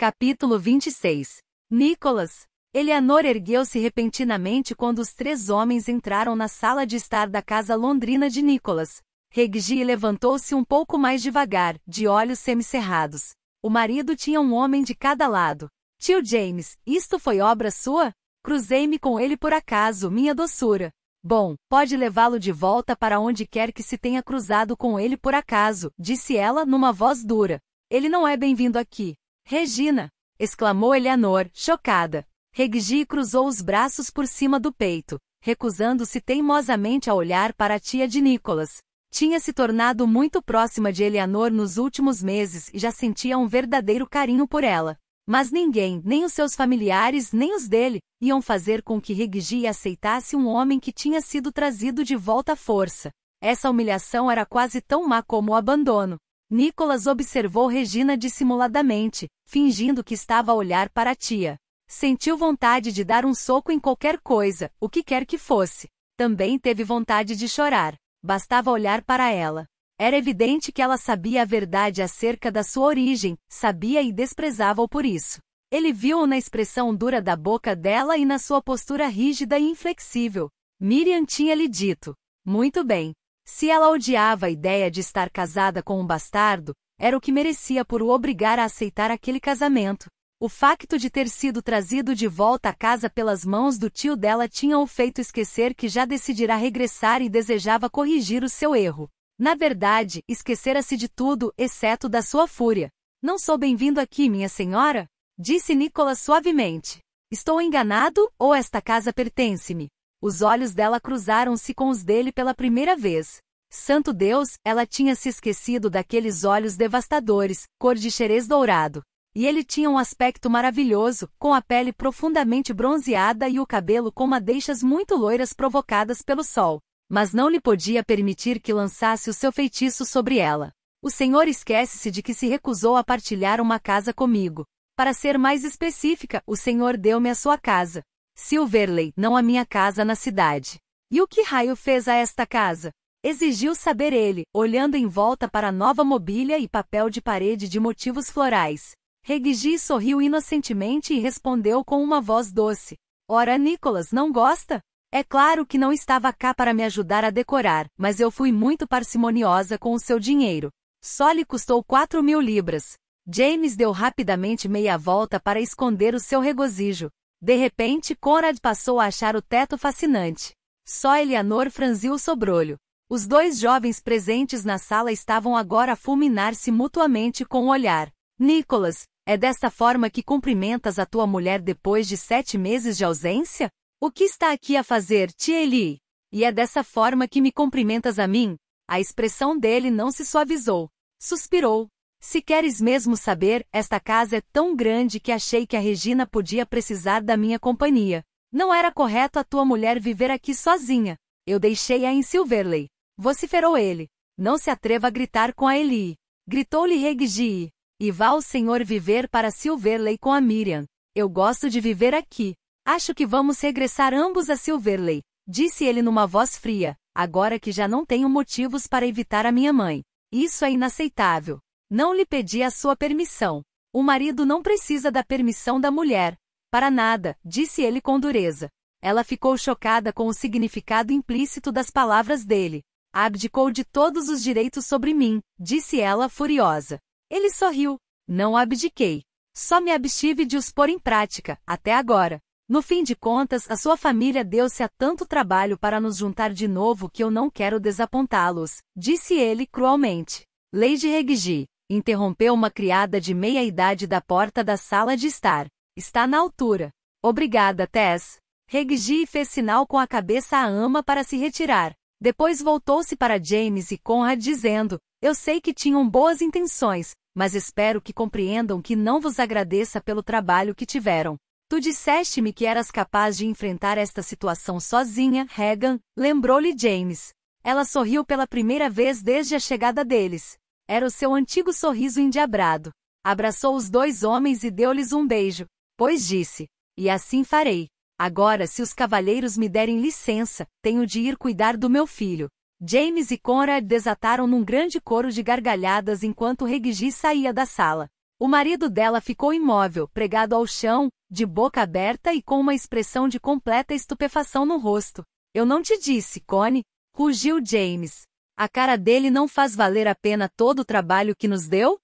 Capítulo 26 Nicolas. Eleanor ergueu-se repentinamente quando os três homens entraram na sala de estar da casa londrina de Nicolas. Regi levantou-se um pouco mais devagar, de olhos semicerrados. O marido tinha um homem de cada lado. Tio James, isto foi obra sua? Cruzei-me com ele por acaso, minha doçura. Bom, pode levá-lo de volta para onde quer que se tenha cruzado com ele por acaso, disse ela numa voz dura. Ele não é bem-vindo aqui. Regina! exclamou Eleanor, chocada. Regi cruzou os braços por cima do peito, recusando-se teimosamente a olhar para a tia de Nicholas. Tinha se tornado muito próxima de Eleanor nos últimos meses e já sentia um verdadeiro carinho por ela. Mas ninguém, nem os seus familiares, nem os dele, iam fazer com que Regi aceitasse um homem que tinha sido trazido de volta à força. Essa humilhação era quase tão má como o abandono. Nicholas observou Regina dissimuladamente, fingindo que estava a olhar para a tia. Sentiu vontade de dar um soco em qualquer coisa, o que quer que fosse. Também teve vontade de chorar. Bastava olhar para ela. Era evidente que ela sabia a verdade acerca da sua origem, sabia e desprezava-o por isso. Ele viu-o na expressão dura da boca dela e na sua postura rígida e inflexível. Miriam tinha lhe dito: Muito bem, se ela odiava a ideia de estar casada com um bastardo, era o que merecia por o obrigar a aceitar aquele casamento. O facto de ter sido trazido de volta à casa pelas mãos do tio dela tinha o feito esquecer que já decidirá regressar e desejava corrigir o seu erro. Na verdade, esquecera-se de tudo, exceto da sua fúria. Não sou bem-vindo aqui, minha senhora? Disse Nicolas suavemente. Estou enganado ou esta casa pertence-me? Os olhos dela cruzaram-se com os dele pela primeira vez. Santo Deus, ela tinha se esquecido daqueles olhos devastadores, cor de xerez dourado. E ele tinha um aspecto maravilhoso, com a pele profundamente bronzeada e o cabelo com madeixas muito loiras provocadas pelo sol. Mas não lhe podia permitir que lançasse o seu feitiço sobre ela. O senhor esquece-se de que se recusou a partilhar uma casa comigo. Para ser mais específica, o senhor deu-me a sua casa. Silverley, não a minha casa na cidade. E o que raio fez a esta casa? Exigiu saber ele, olhando em volta para a nova mobília e papel de parede de motivos florais. Regigi sorriu inocentemente e respondeu com uma voz doce. Ora, Nicholas, não gosta? É claro que não estava cá para me ajudar a decorar, mas eu fui muito parcimoniosa com o seu dinheiro. Só lhe custou 4 mil libras. James deu rapidamente meia volta para esconder o seu regozijo. De repente, Conrad passou a achar o teto fascinante. Só Eleanor franziu o sobrolho. Os dois jovens presentes na sala estavam agora a fulminar-se mutuamente com o olhar. Nicholas, é desta forma que cumprimentas a tua mulher depois de sete meses de ausência? O que está aqui a fazer, tia Eli? E é dessa forma que me cumprimentas a mim? A expressão dele não se suavizou. Suspirou. Se queres mesmo saber, esta casa é tão grande que achei que a Regina podia precisar da minha companhia. Não era correto a tua mulher viver aqui sozinha. Eu deixei-a em Silverley. Vociferou ele. Não se atreva a gritar com a Eli. Gritou-lhe Reggie. E vá o senhor viver para Silverley com a Miriam. Eu gosto de viver aqui. Acho que vamos regressar ambos a Silverley. Disse ele numa voz fria, agora que já não tenho motivos para evitar a minha mãe. Isso é inaceitável. Não lhe pedi a sua permissão. O marido não precisa da permissão da mulher. Para nada, disse ele com dureza. Ela ficou chocada com o significado implícito das palavras dele. Abdicou de todos os direitos sobre mim, disse ela furiosa. Ele sorriu. Não abdiquei. Só me abstive de os pôr em prática, até agora. No fim de contas, a sua família deu-se a tanto trabalho para nos juntar de novo que eu não quero desapontá-los, disse ele cruelmente. Lady regi. Interrompeu uma criada de meia idade da porta da sala de estar. Está na altura. Obrigada, Tess. Regi fez sinal com a cabeça à ama para se retirar. Depois voltou-se para James e Conrad dizendo: Eu sei que tinham boas intenções, mas espero que compreendam que não vos agradeça pelo trabalho que tiveram. Tu disseste-me que eras capaz de enfrentar esta situação sozinha, Regan, lembrou-lhe James. Ela sorriu pela primeira vez desde a chegada deles. Era o seu antigo sorriso endiabrado. Abraçou os dois homens e deu-lhes um beijo, pois disse: E assim farei. Agora, se os cavalheiros me derem licença, tenho de ir cuidar do meu filho. James e Conrad desataram num grande coro de gargalhadas enquanto Regigi saía da sala. O marido dela ficou imóvel, pregado ao chão, de boca aberta e com uma expressão de completa estupefação no rosto. Eu não te disse, Connie, rugiu James. A cara dele não faz valer a pena todo o trabalho que nos deu?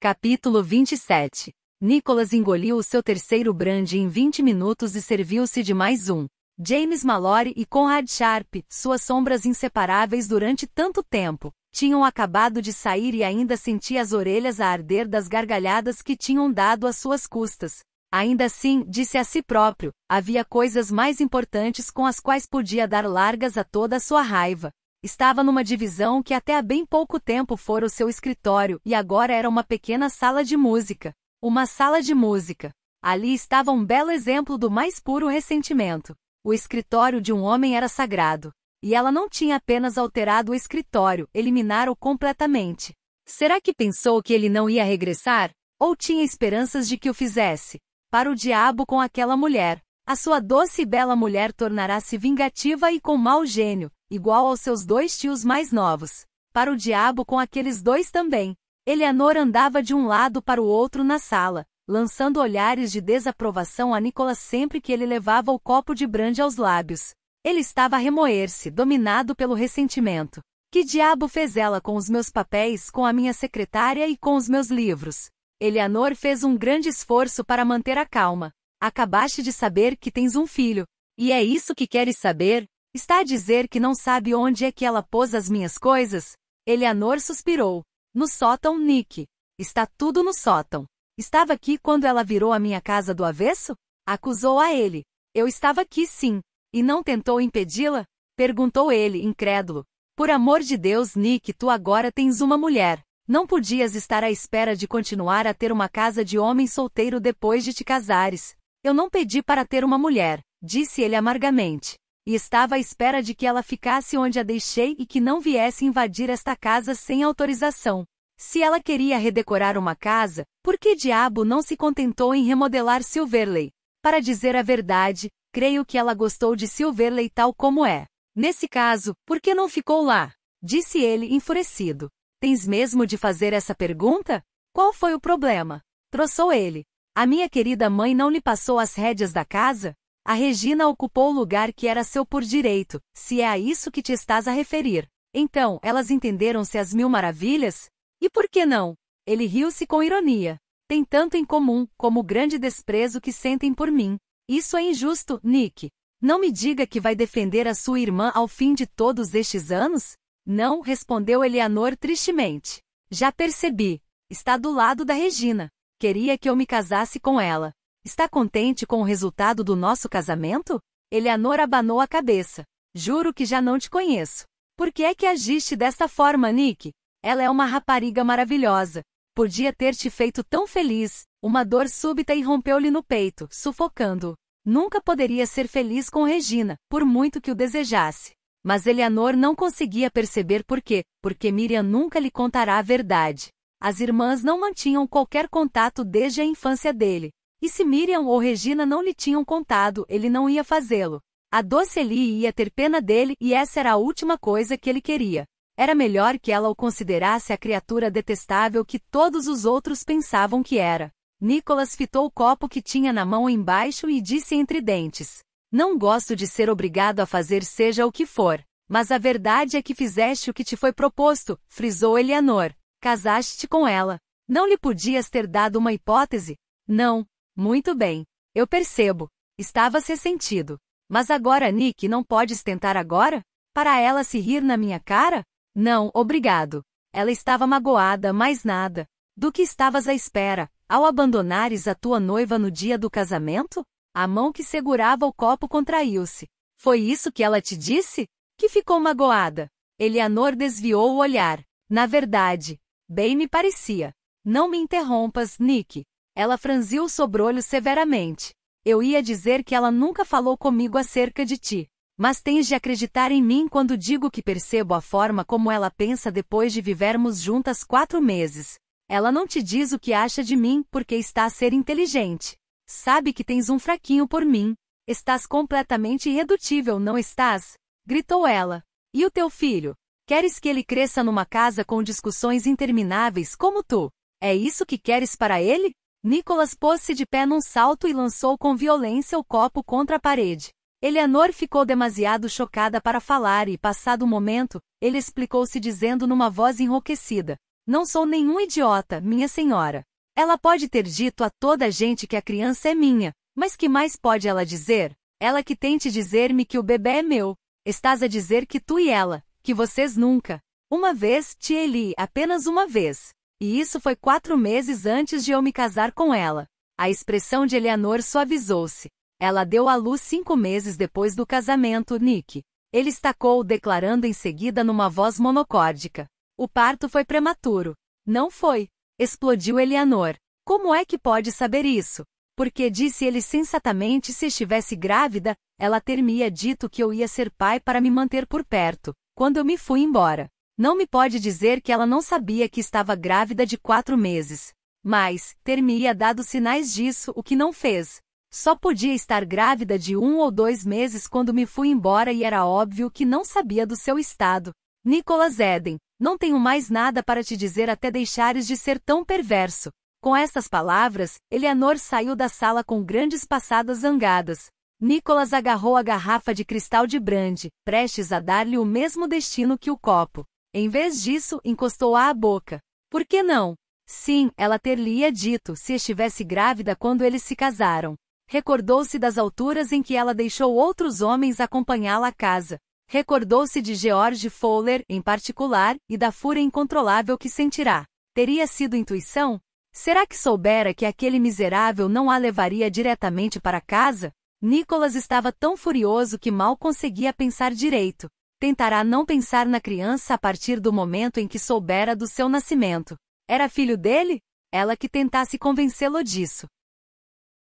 Capítulo 27 Nicholas engoliu o seu terceiro brandy em 20 minutos e serviu-se de mais um. James Mallory e Conrad Sharp, suas sombras inseparáveis durante tanto tempo, tinham acabado de sair e ainda sentia as orelhas a arder das gargalhadas que tinham dado às suas custas. Ainda assim, disse a si próprio, havia coisas mais importantes com as quais podia dar largas a toda a sua raiva. Estava numa divisão que até há bem pouco tempo fora o seu escritório e agora era uma pequena sala de música. Uma sala de música. Ali estava um belo exemplo do mais puro ressentimento. O escritório de um homem era sagrado. E ela não tinha apenas alterado o escritório, eliminara-o completamente. Será que pensou que ele não ia regressar? Ou tinha esperanças de que o fizesse? Para o diabo com aquela mulher. A sua doce e bela mulher tornará-se vingativa e com mau gênio, igual aos seus dois tios mais novos. Para o diabo com aqueles dois também. Eleanor andava de um lado para o outro na sala, lançando olhares de desaprovação a Nicolas sempre que ele levava o copo de brande aos lábios. Ele estava a remoer-se, dominado pelo ressentimento. Que diabo fez ela com os meus papéis, com a minha secretária e com os meus livros? Eleanor fez um grande esforço para manter a calma. Acabaste de saber que tens um filho. E é isso que queres saber? Está a dizer que não sabe onde é que ela pôs as minhas coisas? Eleanor suspirou. No sótão, Nick. Está tudo no sótão. Estava aqui quando ela virou a minha casa do avesso? Acusou a ele. Eu estava aqui sim. E não tentou impedi-la? Perguntou ele, incrédulo. Por amor de Deus, Nick, tu agora tens uma mulher. Não podias estar à espera de continuar a ter uma casa de homem solteiro depois de te casares. Eu não pedi para ter uma mulher, disse ele amargamente e estava à espera de que ela ficasse onde a deixei e que não viesse invadir esta casa sem autorização. Se ela queria redecorar uma casa, por que diabo não se contentou em remodelar Silverley? Para dizer a verdade, creio que ela gostou de Silverley tal como é. Nesse caso, por que não ficou lá? Disse ele enfurecido. Tens mesmo de fazer essa pergunta? Qual foi o problema? Troçou ele. A minha querida mãe não lhe passou as rédeas da casa? A Regina ocupou o lugar que era seu por direito, se é a isso que te estás a referir. Então, elas entenderam-se as mil maravilhas? E por que não? Ele riu-se com ironia. Tem tanto em comum, como o grande desprezo que sentem por mim. Isso é injusto, Nick. Não me diga que vai defender a sua irmã ao fim de todos estes anos? Não, respondeu Eleanor tristemente. Já percebi. Está do lado da Regina. Queria que eu me casasse com ela. Está contente com o resultado do nosso casamento? Eleanor abanou a cabeça. Juro que já não te conheço. Por que é que agiste desta forma, Nick? Ela é uma rapariga maravilhosa. Podia ter te feito tão feliz. Uma dor súbita irrompeu-lhe no peito, sufocando. -o. Nunca poderia ser feliz com Regina, por muito que o desejasse. Mas Eleanor não conseguia perceber por quê, porque Miriam nunca lhe contará a verdade. As irmãs não mantinham qualquer contato desde a infância dele, e se Miriam ou Regina não lhe tinham contado, ele não ia fazê-lo. A Eli ia ter pena dele e essa era a última coisa que ele queria. Era melhor que ela o considerasse a criatura detestável que todos os outros pensavam que era. Nicholas fitou o copo que tinha na mão embaixo e disse entre dentes: Não gosto de ser obrigado a fazer seja o que for, mas a verdade é que fizeste o que te foi proposto, frisou Eleanor. Casaste-te com ela. Não lhe podias ter dado uma hipótese? Não, muito bem. Eu percebo. Estavas ressentido. Mas agora, Nick, não podes tentar agora? Para ela se rir na minha cara? Não, obrigado. Ela estava magoada, mais nada. Do que estavas à espera, ao abandonares a tua noiva no dia do casamento? A mão que segurava o copo contraiu-se. Foi isso que ela te disse? Que ficou magoada. Eleanor desviou o olhar. Na verdade, bem me parecia. Não me interrompas, Nick. Ela franziu o sobrolho severamente. Eu ia dizer que ela nunca falou comigo acerca de ti. Mas tens de acreditar em mim quando digo que percebo a forma como ela pensa depois de vivermos juntas quatro meses. Ela não te diz o que acha de mim porque está a ser inteligente. Sabe que tens um fraquinho por mim. Estás completamente irredutível, não estás? Gritou ela. E o teu filho? Queres que ele cresça numa casa com discussões intermináveis como tu? É isso que queres para ele? Nicholas pôs-se de pé num salto e lançou com violência o copo contra a parede. Eleanor ficou demasiado chocada para falar e, passado o um momento, ele explicou-se dizendo numa voz enrouquecida: Não sou nenhum idiota, minha senhora. Ela pode ter dito a toda a gente que a criança é minha, mas que mais pode ela dizer? Ela que tente dizer-me que o bebê é meu. Estás a dizer que tu e ela, que vocês nunca. Uma vez, Eli, apenas uma vez. E isso foi quatro meses antes de eu me casar com ela. A expressão de Eleanor suavizou-se. Ela deu à luz cinco meses depois do casamento, Nick. Ele estacou, declarando em seguida numa voz monocórdica. O parto foi prematuro. Não foi. Explodiu Eleanor. Como é que pode saber isso? Porque disse ele sensatamente se estivesse grávida, ela teria dito que eu ia ser pai para me manter por perto, quando eu me fui embora. Não me pode dizer que ela não sabia que estava grávida de quatro meses. Mas, ter-me-ia dado sinais disso, o que não fez. Só podia estar grávida de um ou dois meses quando me fui embora e era óbvio que não sabia do seu estado. Nicholas Eden, não tenho mais nada para te dizer até deixares de ser tão perverso. Com estas palavras, Eleanor saiu da sala com grandes passadas zangadas. Nicholas agarrou a garrafa de cristal de brande, prestes a dar-lhe o mesmo destino que o copo. Em vez disso, encostou-a à boca. Por que não? Sim, ela teria dito se estivesse grávida quando eles se casaram. Recordou-se das alturas em que ela deixou outros homens acompanhá-la à casa. Recordou-se de George Fowler, em particular, e da fúria incontrolável que sentirá. Teria sido intuição? Será que soubera que aquele miserável não a levaria diretamente para casa? Nicholas estava tão furioso que mal conseguia pensar direito tentará não pensar na criança a partir do momento em que soubera do seu nascimento. Era filho dele? Ela que tentasse convencê-lo disso.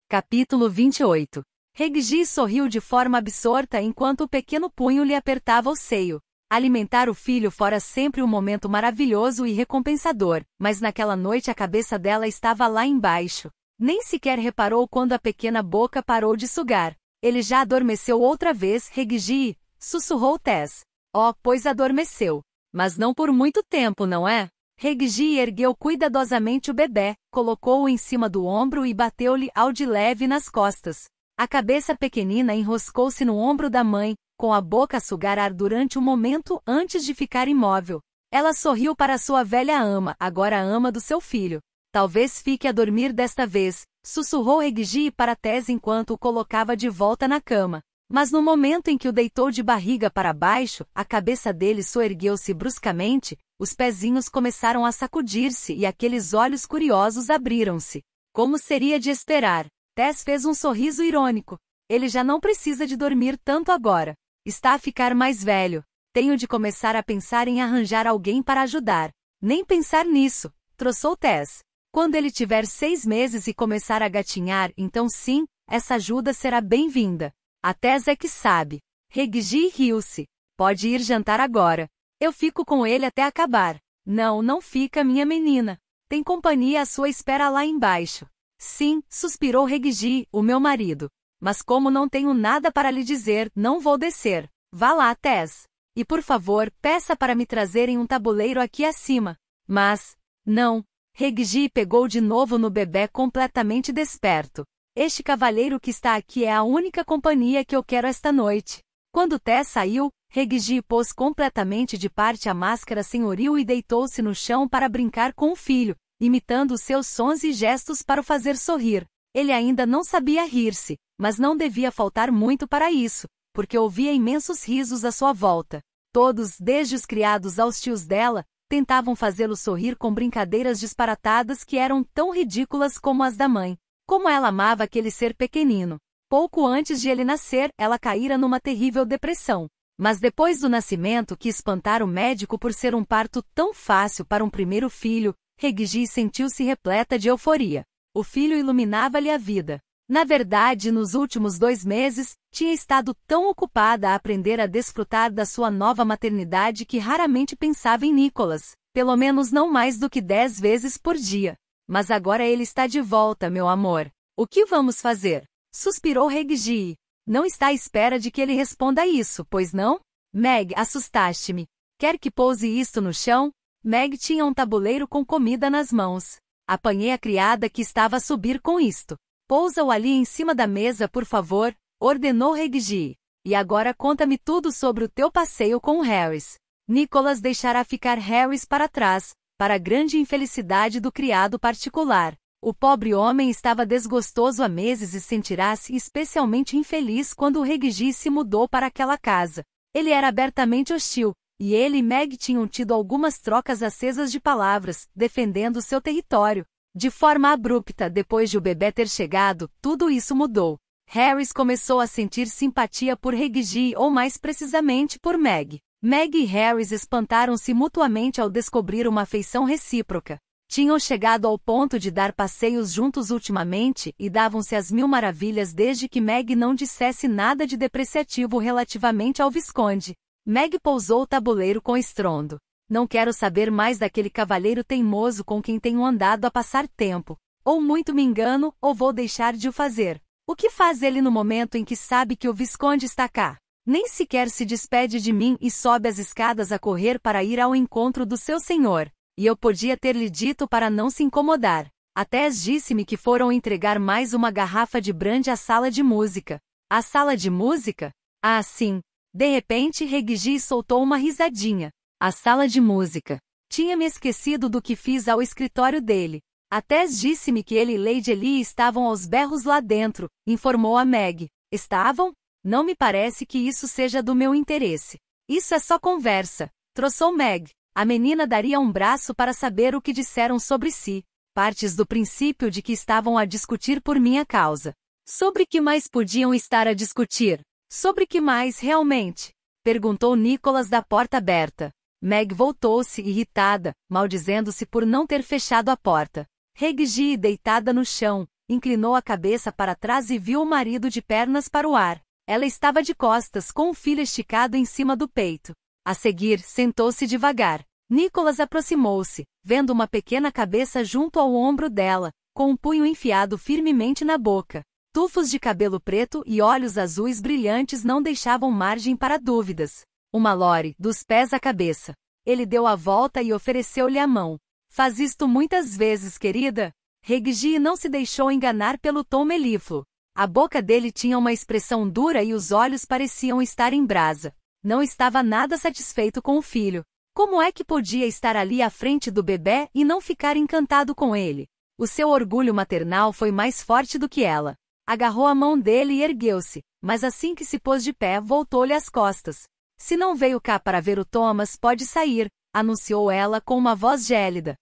Capítulo 28 Regi sorriu de forma absorta enquanto o pequeno punho lhe apertava o seio. Alimentar o filho fora sempre um momento maravilhoso e recompensador, mas naquela noite a cabeça dela estava lá embaixo. Nem sequer reparou quando a pequena boca parou de sugar. Ele já adormeceu outra vez, Regi, sussurrou Tess. Oh, pois adormeceu. Mas não por muito tempo, não é? Regi ergueu cuidadosamente o bebê, colocou-o em cima do ombro e bateu-lhe ao de leve nas costas. A cabeça pequenina enroscou-se no ombro da mãe, com a boca a sugar ar durante um momento antes de ficar imóvel. Ela sorriu para sua velha ama, agora ama do seu filho. Talvez fique a dormir desta vez, sussurrou Regi para Tess enquanto o colocava de volta na cama. Mas no momento em que o deitou de barriga para baixo, a cabeça dele soergueu-se bruscamente, os pezinhos começaram a sacudir-se e aqueles olhos curiosos abriram-se. Como seria de esperar? Tess fez um sorriso irônico. Ele já não precisa de dormir tanto agora. Está a ficar mais velho. Tenho de começar a pensar em arranjar alguém para ajudar. Nem pensar nisso, troçou Tess. Quando ele tiver seis meses e começar a gatinhar, então sim, essa ajuda será bem-vinda. A Tese é que sabe. Regi riu-se. Pode ir jantar agora. Eu fico com ele até acabar. Não, não fica, minha menina. Tem companhia à sua espera lá embaixo. Sim, suspirou Regi, o meu marido. Mas como não tenho nada para lhe dizer, não vou descer. Vá lá, Tess. E por favor, peça para me trazerem um tabuleiro aqui acima. Mas, não. Regi pegou de novo no bebê completamente desperto. Este cavaleiro que está aqui é a única companhia que eu quero esta noite. Quando Té saiu, Regigi pôs completamente de parte a máscara senhoril e deitou-se no chão para brincar com o filho, imitando seus sons e gestos para o fazer sorrir. Ele ainda não sabia rir-se, mas não devia faltar muito para isso, porque ouvia imensos risos à sua volta. Todos, desde os criados aos tios dela, tentavam fazê-lo sorrir com brincadeiras disparatadas que eram tão ridículas como as da mãe. Como ela amava aquele ser pequenino. Pouco antes de ele nascer, ela caíra numa terrível depressão. Mas depois do nascimento, que espantara o médico por ser um parto tão fácil para um primeiro filho, Regigi sentiu-se repleta de euforia. O filho iluminava-lhe a vida. Na verdade, nos últimos dois meses, tinha estado tão ocupada a aprender a desfrutar da sua nova maternidade que raramente pensava em Nicholas, pelo menos não mais do que dez vezes por dia. Mas agora ele está de volta, meu amor. O que vamos fazer? Suspirou Reggie. Não está à espera de que ele responda isso, pois não? Meg, assustaste-me. Quer que pouse isto no chão? Meg tinha um tabuleiro com comida nas mãos. Apanhei a criada que estava a subir com isto. Pousa-o ali em cima da mesa, por favor, ordenou Reggie. E agora conta-me tudo sobre o teu passeio com o Harris. Nicholas deixará ficar Harris para trás, para a grande infelicidade do criado particular. O pobre homem estava desgostoso há meses e sentirá-se especialmente infeliz quando o Regi se mudou para aquela casa. Ele era abertamente hostil, e ele e Meg tinham tido algumas trocas acesas de palavras, defendendo seu território. De forma abrupta, depois de o bebê ter chegado, tudo isso mudou. Harris começou a sentir simpatia por Regi ou mais precisamente por Meg. Meg e Harris espantaram-se mutuamente ao descobrir uma afeição recíproca. Tinham chegado ao ponto de dar passeios juntos ultimamente e davam-se as mil maravilhas desde que Meg não dissesse nada de depreciativo relativamente ao Visconde. Meg pousou o tabuleiro com estrondo. Não quero saber mais daquele cavalheiro teimoso com quem tenho andado a passar tempo. Ou muito me engano, ou vou deixar de o fazer. O que faz ele no momento em que sabe que o Visconde está cá? nem sequer se despede de mim e sobe as escadas a correr para ir ao encontro do seu senhor. E eu podia ter lhe dito para não se incomodar. Até disse-me que foram entregar mais uma garrafa de brandy à sala de música. À sala de música? Ah, sim. De repente, Regigi soltou uma risadinha. A sala de música. Tinha-me esquecido do que fiz ao escritório dele. Até disse-me que ele e Lady Lee estavam aos berros lá dentro, informou a Meg. Estavam? Não me parece que isso seja do meu interesse. Isso é só conversa. Troçou Meg. A menina daria um braço para saber o que disseram sobre si. Partes do princípio de que estavam a discutir por minha causa. Sobre que mais podiam estar a discutir? Sobre que mais realmente? Perguntou Nicholas da porta aberta. Meg voltou-se irritada, maldizendo-se por não ter fechado a porta. Regi, deitada no chão, inclinou a cabeça para trás e viu o marido de pernas para o ar. Ela estava de costas com o filho esticado em cima do peito. A seguir, sentou-se devagar. Nicholas aproximou-se, vendo uma pequena cabeça junto ao ombro dela, com um punho enfiado firmemente na boca. Tufos de cabelo preto e olhos azuis brilhantes não deixavam margem para dúvidas. Uma lore, dos pés à cabeça. Ele deu a volta e ofereceu-lhe a mão. Faz isto muitas vezes, querida? Regi não se deixou enganar pelo tom melífluo. A boca dele tinha uma expressão dura e os olhos pareciam estar em brasa. Não estava nada satisfeito com o filho. Como é que podia estar ali à frente do bebê e não ficar encantado com ele? O seu orgulho maternal foi mais forte do que ela. Agarrou a mão dele e ergueu-se, mas assim que se pôs de pé, voltou-lhe as costas. Se não veio cá para ver o Thomas, pode sair, anunciou ela com uma voz gélida.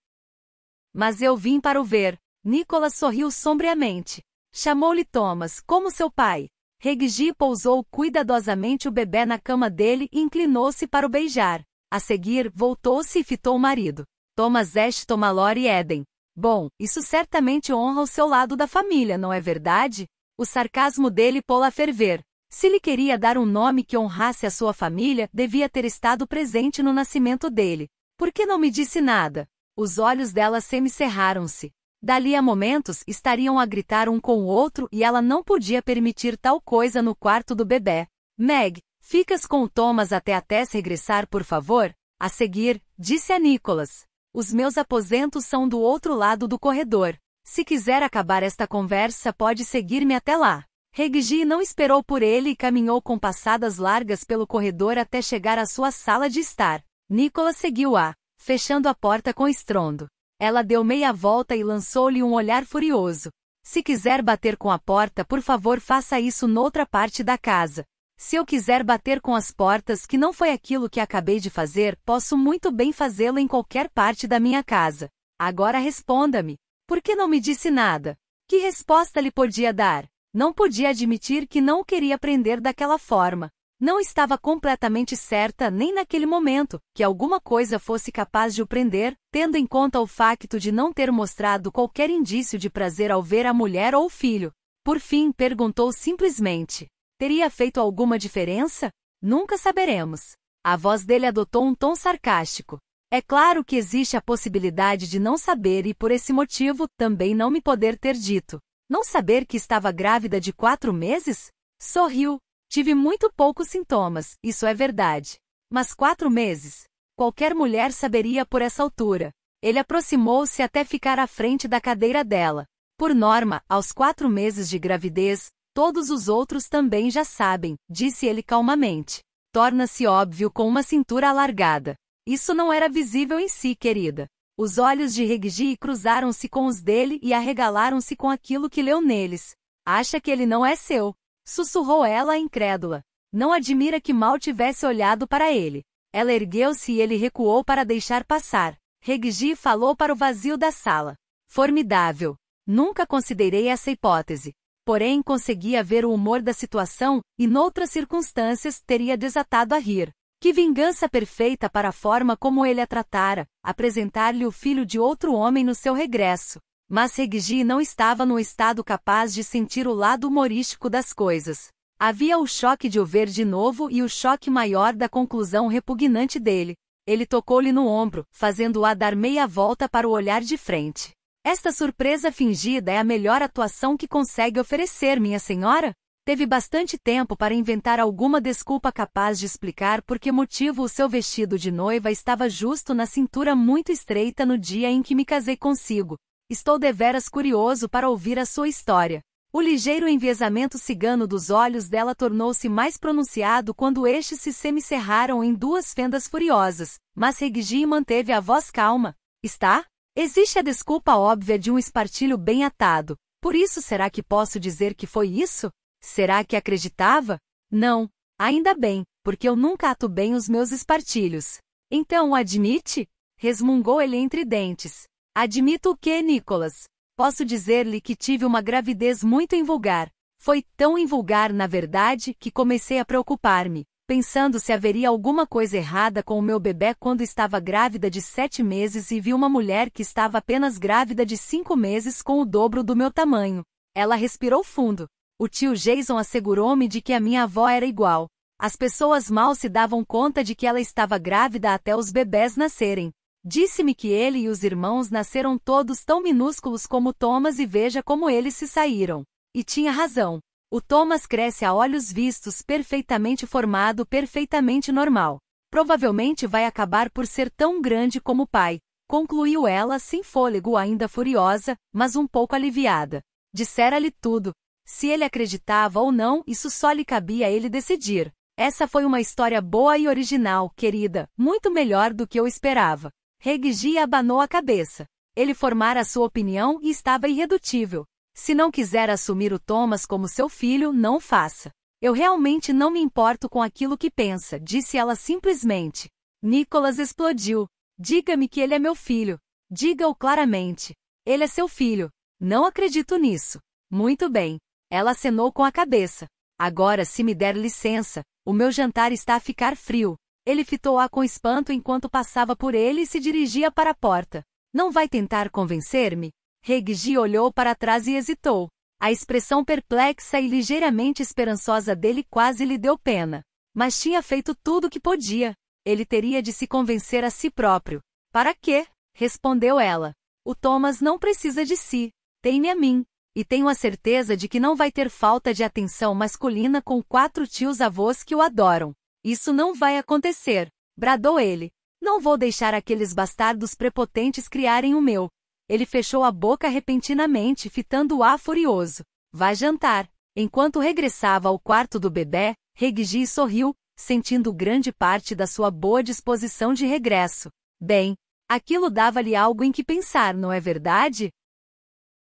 Mas eu vim para o ver. Nicolas sorriu sombriamente. Chamou-lhe Thomas, como seu pai. Regi pousou cuidadosamente o bebê na cama dele e inclinou-se para o beijar. A seguir, voltou-se e fitou o marido. Thomas Ashton e Eden. Bom, isso certamente honra o seu lado da família, não é verdade? O sarcasmo dele pô-la a ferver. Se lhe queria dar um nome que honrasse a sua família, devia ter estado presente no nascimento dele. Por que não me disse nada? Os olhos dela semicerraram-se. Dali a momentos estariam a gritar um com o outro e ela não podia permitir tal coisa no quarto do bebê. Meg, ficas com o Thomas até a Tess regressar, por favor? A seguir, disse a Nicholas. Os meus aposentos são do outro lado do corredor. Se quiser acabar esta conversa, pode seguir-me até lá. Reggie não esperou por ele e caminhou com passadas largas pelo corredor até chegar à sua sala de estar. Nicholas seguiu-a, fechando a porta com estrondo. Ela deu meia volta e lançou-lhe um olhar furioso. Se quiser bater com a porta, por favor, faça isso noutra parte da casa. Se eu quiser bater com as portas, que não foi aquilo que acabei de fazer, posso muito bem fazê-lo em qualquer parte da minha casa. Agora responda-me. Por que não me disse nada? Que resposta lhe podia dar? Não podia admitir que não o queria prender daquela forma. Não estava completamente certa, nem naquele momento, que alguma coisa fosse capaz de o prender, tendo em conta o facto de não ter mostrado qualquer indício de prazer ao ver a mulher ou o filho. Por fim, perguntou simplesmente: Teria feito alguma diferença? Nunca saberemos. A voz dele adotou um tom sarcástico. É claro que existe a possibilidade de não saber e, por esse motivo, também não me poder ter dito. Não saber que estava grávida de quatro meses? Sorriu, Tive muito poucos sintomas, isso é verdade. Mas quatro meses. Qualquer mulher saberia por essa altura. Ele aproximou-se até ficar à frente da cadeira dela. Por norma, aos quatro meses de gravidez, todos os outros também já sabem, disse ele calmamente. Torna-se óbvio com uma cintura alargada. Isso não era visível em si, querida. Os olhos de Reggie cruzaram-se com os dele e arregalaram-se com aquilo que leu neles. Acha que ele não é seu. Sussurrou ela incrédula. Não admira que mal tivesse olhado para ele. Ela ergueu-se e ele recuou para deixar passar. Regi falou para o vazio da sala. Formidável. Nunca considerei essa hipótese. Porém, conseguia ver o humor da situação e, noutras circunstâncias, teria desatado a rir. Que vingança perfeita para a forma como ele a tratara, apresentar-lhe o filho de outro homem no seu regresso. Mas Regigi não estava no estado capaz de sentir o lado humorístico das coisas. Havia o choque de o ver de novo e o choque maior da conclusão repugnante dele. Ele tocou-lhe no ombro, fazendo-a dar meia volta para o olhar de frente. Esta surpresa fingida é a melhor atuação que consegue oferecer, minha senhora? Teve bastante tempo para inventar alguma desculpa capaz de explicar por que motivo o seu vestido de noiva estava justo na cintura muito estreita no dia em que me casei consigo. Estou deveras curioso para ouvir a sua história. O ligeiro enviesamento cigano dos olhos dela tornou-se mais pronunciado quando estes se semicerraram em duas fendas furiosas, mas Regi manteve a voz calma. Está? Existe a desculpa óbvia de um espartilho bem atado. Por isso será que posso dizer que foi isso? Será que acreditava? Não. Ainda bem, porque eu nunca ato bem os meus espartilhos. Então admite? Resmungou ele entre dentes. Admito o que, Nicholas? Posso dizer-lhe que tive uma gravidez muito invulgar. Foi tão invulgar, na verdade, que comecei a preocupar-me, pensando se haveria alguma coisa errada com o meu bebê quando estava grávida de sete meses e vi uma mulher que estava apenas grávida de cinco meses com o dobro do meu tamanho. Ela respirou fundo. O tio Jason assegurou-me de que a minha avó era igual. As pessoas mal se davam conta de que ela estava grávida até os bebés nascerem. Disse-me que ele e os irmãos nasceram todos tão minúsculos como Thomas e veja como eles se saíram. E tinha razão. O Thomas cresce a olhos vistos, perfeitamente formado, perfeitamente normal. Provavelmente vai acabar por ser tão grande como o pai, concluiu ela sem fôlego, ainda furiosa, mas um pouco aliviada. Dissera-lhe tudo. Se ele acreditava ou não, isso só lhe cabia a ele decidir. Essa foi uma história boa e original, querida, muito melhor do que eu esperava. Regigi abanou a cabeça. Ele formara sua opinião e estava irredutível. Se não quiser assumir o Thomas como seu filho, não faça. Eu realmente não me importo com aquilo que pensa, disse ela simplesmente. Nicholas explodiu. Diga-me que ele é meu filho. Diga-o claramente. Ele é seu filho. Não acredito nisso. Muito bem. Ela acenou com a cabeça. Agora, se me der licença, o meu jantar está a ficar frio. Ele fitou-a com espanto enquanto passava por ele e se dirigia para a porta. Não vai tentar convencer-me? Regi olhou para trás e hesitou. A expressão perplexa e ligeiramente esperançosa dele quase lhe deu pena. Mas tinha feito tudo o que podia. Ele teria de se convencer a si próprio. Para quê? Respondeu ela. O Thomas não precisa de si. Tem-me a mim. E tenho a certeza de que não vai ter falta de atenção masculina com quatro tios-avós que o adoram. Isso não vai acontecer, bradou ele. Não vou deixar aqueles bastardos prepotentes criarem o meu. Ele fechou a boca repentinamente, fitando-a furioso. Vá jantar. Enquanto regressava ao quarto do bebê, Regigi sorriu, sentindo grande parte da sua boa disposição de regresso. Bem, aquilo dava-lhe algo em que pensar, não é verdade?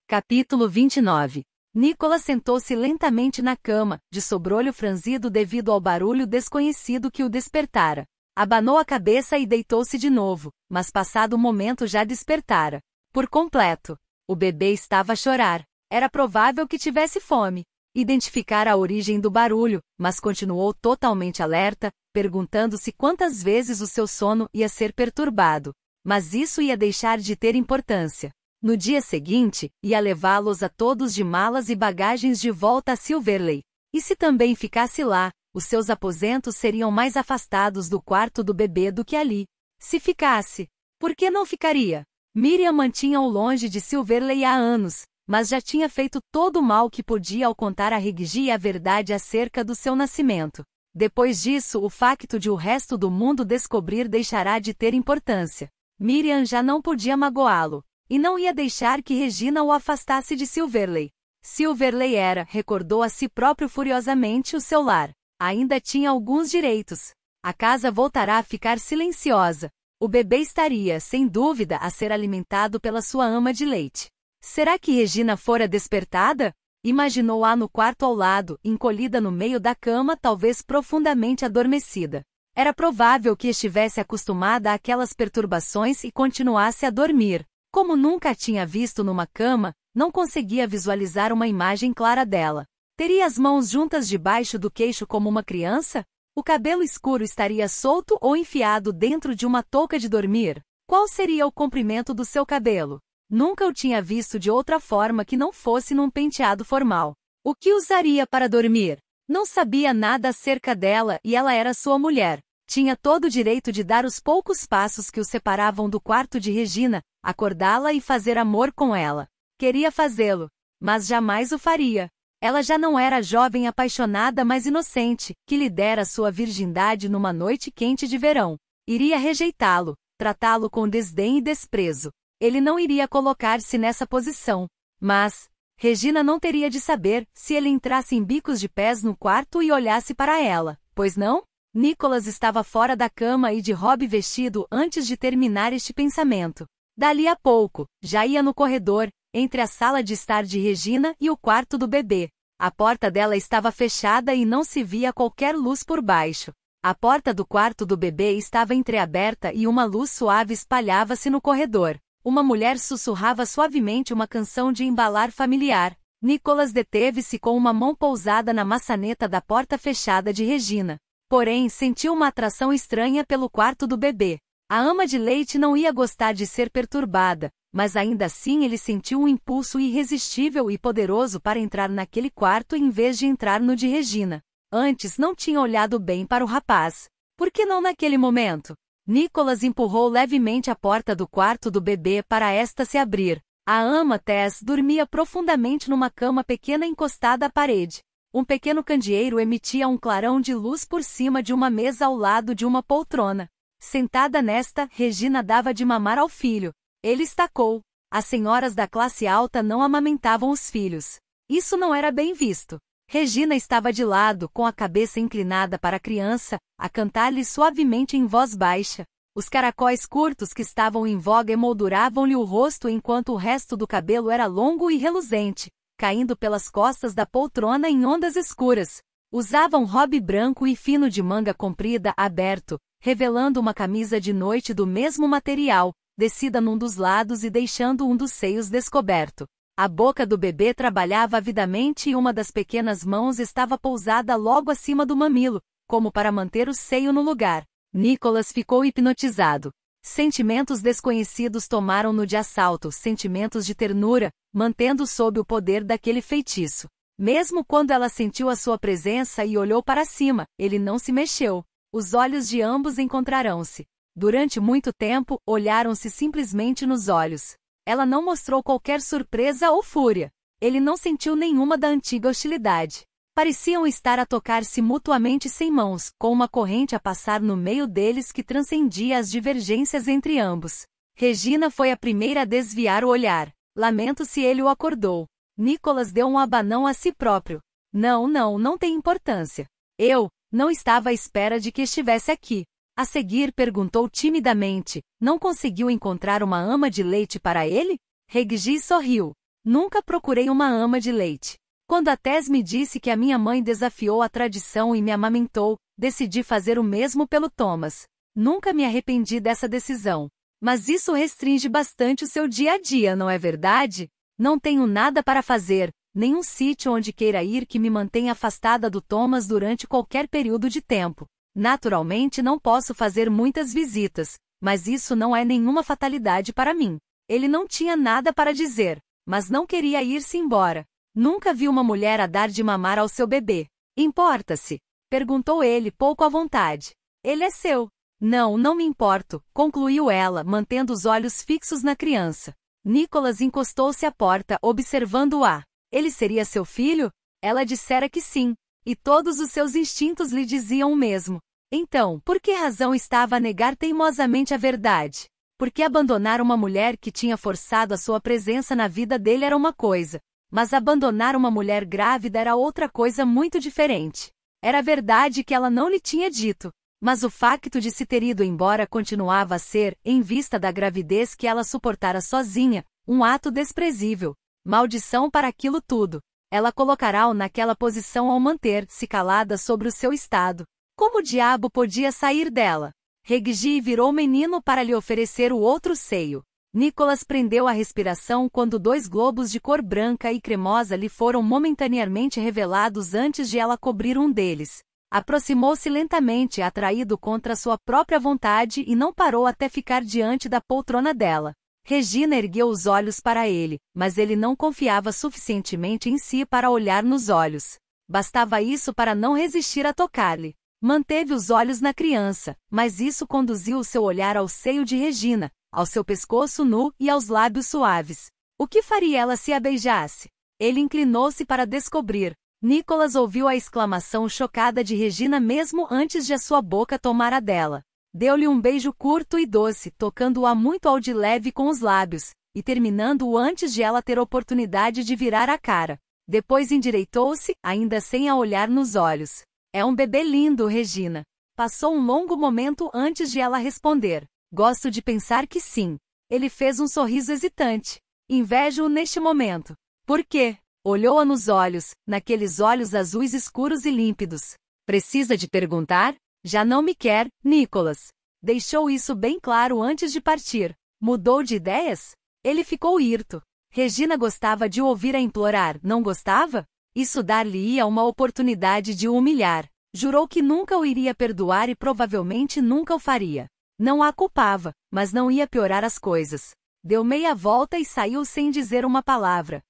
Capítulo 29 Nicolas sentou-se lentamente na cama, de sobrolho franzido devido ao barulho desconhecido que o despertara. Abanou a cabeça e deitou-se de novo, mas passado um momento já despertara. Por completo. O bebê estava a chorar. Era provável que tivesse fome. Identificara a origem do barulho, mas continuou totalmente alerta, perguntando-se quantas vezes o seu sono ia ser perturbado. Mas isso ia deixar de ter importância no dia seguinte, ia levá-los a todos de malas e bagagens de volta a Silverley. E se também ficasse lá, os seus aposentos seriam mais afastados do quarto do bebê do que ali. Se ficasse, por que não ficaria? Miriam mantinha-o longe de Silverley há anos, mas já tinha feito todo o mal que podia ao contar a Riggi a verdade acerca do seu nascimento. Depois disso, o facto de o resto do mundo descobrir deixará de ter importância. Miriam já não podia magoá-lo, e não ia deixar que Regina o afastasse de Silverley. Silverley era, recordou a si próprio furiosamente, o seu lar. Ainda tinha alguns direitos. A casa voltará a ficar silenciosa. O bebê estaria, sem dúvida, a ser alimentado pela sua ama de leite. Será que Regina fora despertada? Imaginou-a no quarto ao lado, encolhida no meio da cama, talvez profundamente adormecida. Era provável que estivesse acostumada àquelas perturbações e continuasse a dormir. Como nunca a tinha visto numa cama, não conseguia visualizar uma imagem clara dela. Teria as mãos juntas debaixo do queixo como uma criança? O cabelo escuro estaria solto ou enfiado dentro de uma touca de dormir? Qual seria o comprimento do seu cabelo? Nunca o tinha visto de outra forma que não fosse num penteado formal. O que usaria para dormir? Não sabia nada acerca dela e ela era sua mulher. Tinha todo o direito de dar os poucos passos que o separavam do quarto de Regina, acordá-la e fazer amor com ela. Queria fazê-lo, mas jamais o faria. Ela já não era a jovem apaixonada mas inocente, que lhe dera sua virgindade numa noite quente de verão. Iria rejeitá-lo, tratá-lo com desdém e desprezo. Ele não iria colocar-se nessa posição. Mas, Regina não teria de saber se ele entrasse em bicos de pés no quarto e olhasse para ela, pois não? Nicholas estava fora da cama e de hobby vestido antes de terminar este pensamento. Dali a pouco, já ia no corredor, entre a sala de estar de Regina e o quarto do bebê. A porta dela estava fechada e não se via qualquer luz por baixo. A porta do quarto do bebê estava entreaberta e uma luz suave espalhava-se no corredor. Uma mulher sussurrava suavemente uma canção de embalar familiar. Nicholas deteve-se com uma mão pousada na maçaneta da porta fechada de Regina. Porém, sentiu uma atração estranha pelo quarto do bebê. A ama de leite não ia gostar de ser perturbada, mas ainda assim ele sentiu um impulso irresistível e poderoso para entrar naquele quarto em vez de entrar no de Regina. Antes não tinha olhado bem para o rapaz. Por que não naquele momento? Nicholas empurrou levemente a porta do quarto do bebê para esta se abrir. A ama Tess dormia profundamente numa cama pequena encostada à parede. Um pequeno candeeiro emitia um clarão de luz por cima de uma mesa ao lado de uma poltrona. Sentada nesta, Regina dava de mamar ao filho. Ele estacou. As senhoras da classe alta não amamentavam os filhos. Isso não era bem visto. Regina estava de lado, com a cabeça inclinada para a criança, a cantar-lhe suavemente em voz baixa. Os caracóis curtos que estavam em voga emolduravam-lhe o rosto enquanto o resto do cabelo era longo e reluzente caindo pelas costas da poltrona em ondas escuras. Usava um hobby branco e fino de manga comprida aberto, revelando uma camisa de noite do mesmo material, descida num dos lados e deixando um dos seios descoberto. A boca do bebê trabalhava avidamente e uma das pequenas mãos estava pousada logo acima do mamilo, como para manter o seio no lugar. Nicholas ficou hipnotizado. Sentimentos desconhecidos tomaram-no de assalto, sentimentos de ternura, mantendo sob o poder daquele feitiço. Mesmo quando ela sentiu a sua presença e olhou para cima, ele não se mexeu. Os olhos de ambos encontraram-se. Durante muito tempo, olharam-se simplesmente nos olhos. Ela não mostrou qualquer surpresa ou fúria. Ele não sentiu nenhuma da antiga hostilidade. Pareciam estar a tocar-se mutuamente sem mãos, com uma corrente a passar no meio deles que transcendia as divergências entre ambos. Regina foi a primeira a desviar o olhar. Lamento se ele o acordou. Nicholas deu um abanão a si próprio. Não, não, não tem importância. Eu, não estava à espera de que estivesse aqui. A seguir perguntou timidamente: Não conseguiu encontrar uma ama de leite para ele? Regi sorriu. Nunca procurei uma ama de leite. Quando a Tess me disse que a minha mãe desafiou a tradição e me amamentou, decidi fazer o mesmo pelo Thomas. Nunca me arrependi dessa decisão. Mas isso restringe bastante o seu dia a dia, não é verdade? Não tenho nada para fazer, nenhum sítio onde queira ir que me mantenha afastada do Thomas durante qualquer período de tempo. Naturalmente não posso fazer muitas visitas, mas isso não é nenhuma fatalidade para mim. Ele não tinha nada para dizer, mas não queria ir-se embora. Nunca vi uma mulher a dar de mamar ao seu bebê. Importa-se? Perguntou ele, pouco à vontade. Ele é seu. Não, não me importo, concluiu ela, mantendo os olhos fixos na criança. Nicholas encostou-se à porta, observando-a. Ah, ele seria seu filho? Ela dissera que sim, e todos os seus instintos lhe diziam o mesmo. Então, por que razão estava a negar teimosamente a verdade? Porque abandonar uma mulher que tinha forçado a sua presença na vida dele era uma coisa, mas abandonar uma mulher grávida era outra coisa muito diferente. Era verdade que ela não lhe tinha dito, mas o facto de se ter ido embora continuava a ser, em vista da gravidez que ela suportara sozinha, um ato desprezível. Maldição para aquilo tudo. Ela colocará-o naquela posição ao manter-se calada sobre o seu estado. Como o diabo podia sair dela? Regi virou o menino para lhe oferecer o outro seio. Nicolas prendeu a respiração quando dois globos de cor branca e cremosa lhe foram momentaneamente revelados antes de ela cobrir um deles. Aproximou-se lentamente, atraído contra sua própria vontade e não parou até ficar diante da poltrona dela. Regina ergueu os olhos para ele, mas ele não confiava suficientemente em si para olhar nos olhos. Bastava isso para não resistir a tocar-lhe. Manteve os olhos na criança, mas isso conduziu seu olhar ao seio de Regina, ao seu pescoço nu e aos lábios suaves. O que faria ela se a beijasse? Ele inclinou-se para descobrir. Nicholas ouviu a exclamação chocada de Regina mesmo antes de a sua boca tomar a dela. Deu-lhe um beijo curto e doce, tocando-a muito ao de leve com os lábios, e terminando-o antes de ela ter oportunidade de virar a cara. Depois endireitou-se, ainda sem a olhar nos olhos. É um bebê lindo, Regina. Passou um longo momento antes de ela responder. Gosto de pensar que sim. Ele fez um sorriso hesitante. Invejo-o neste momento. Por quê? Olhou-a nos olhos, naqueles olhos azuis escuros e límpidos. Precisa de perguntar? Já não me quer, Nicholas. Deixou isso bem claro antes de partir. Mudou de ideias? Ele ficou irto. Regina gostava de ouvir a implorar, não gostava? Isso dar-lhe-ia uma oportunidade de o humilhar. Jurou que nunca o iria perdoar e provavelmente nunca o faria. Não a culpava, mas não ia piorar as coisas. Deu meia volta e saiu sem dizer uma palavra.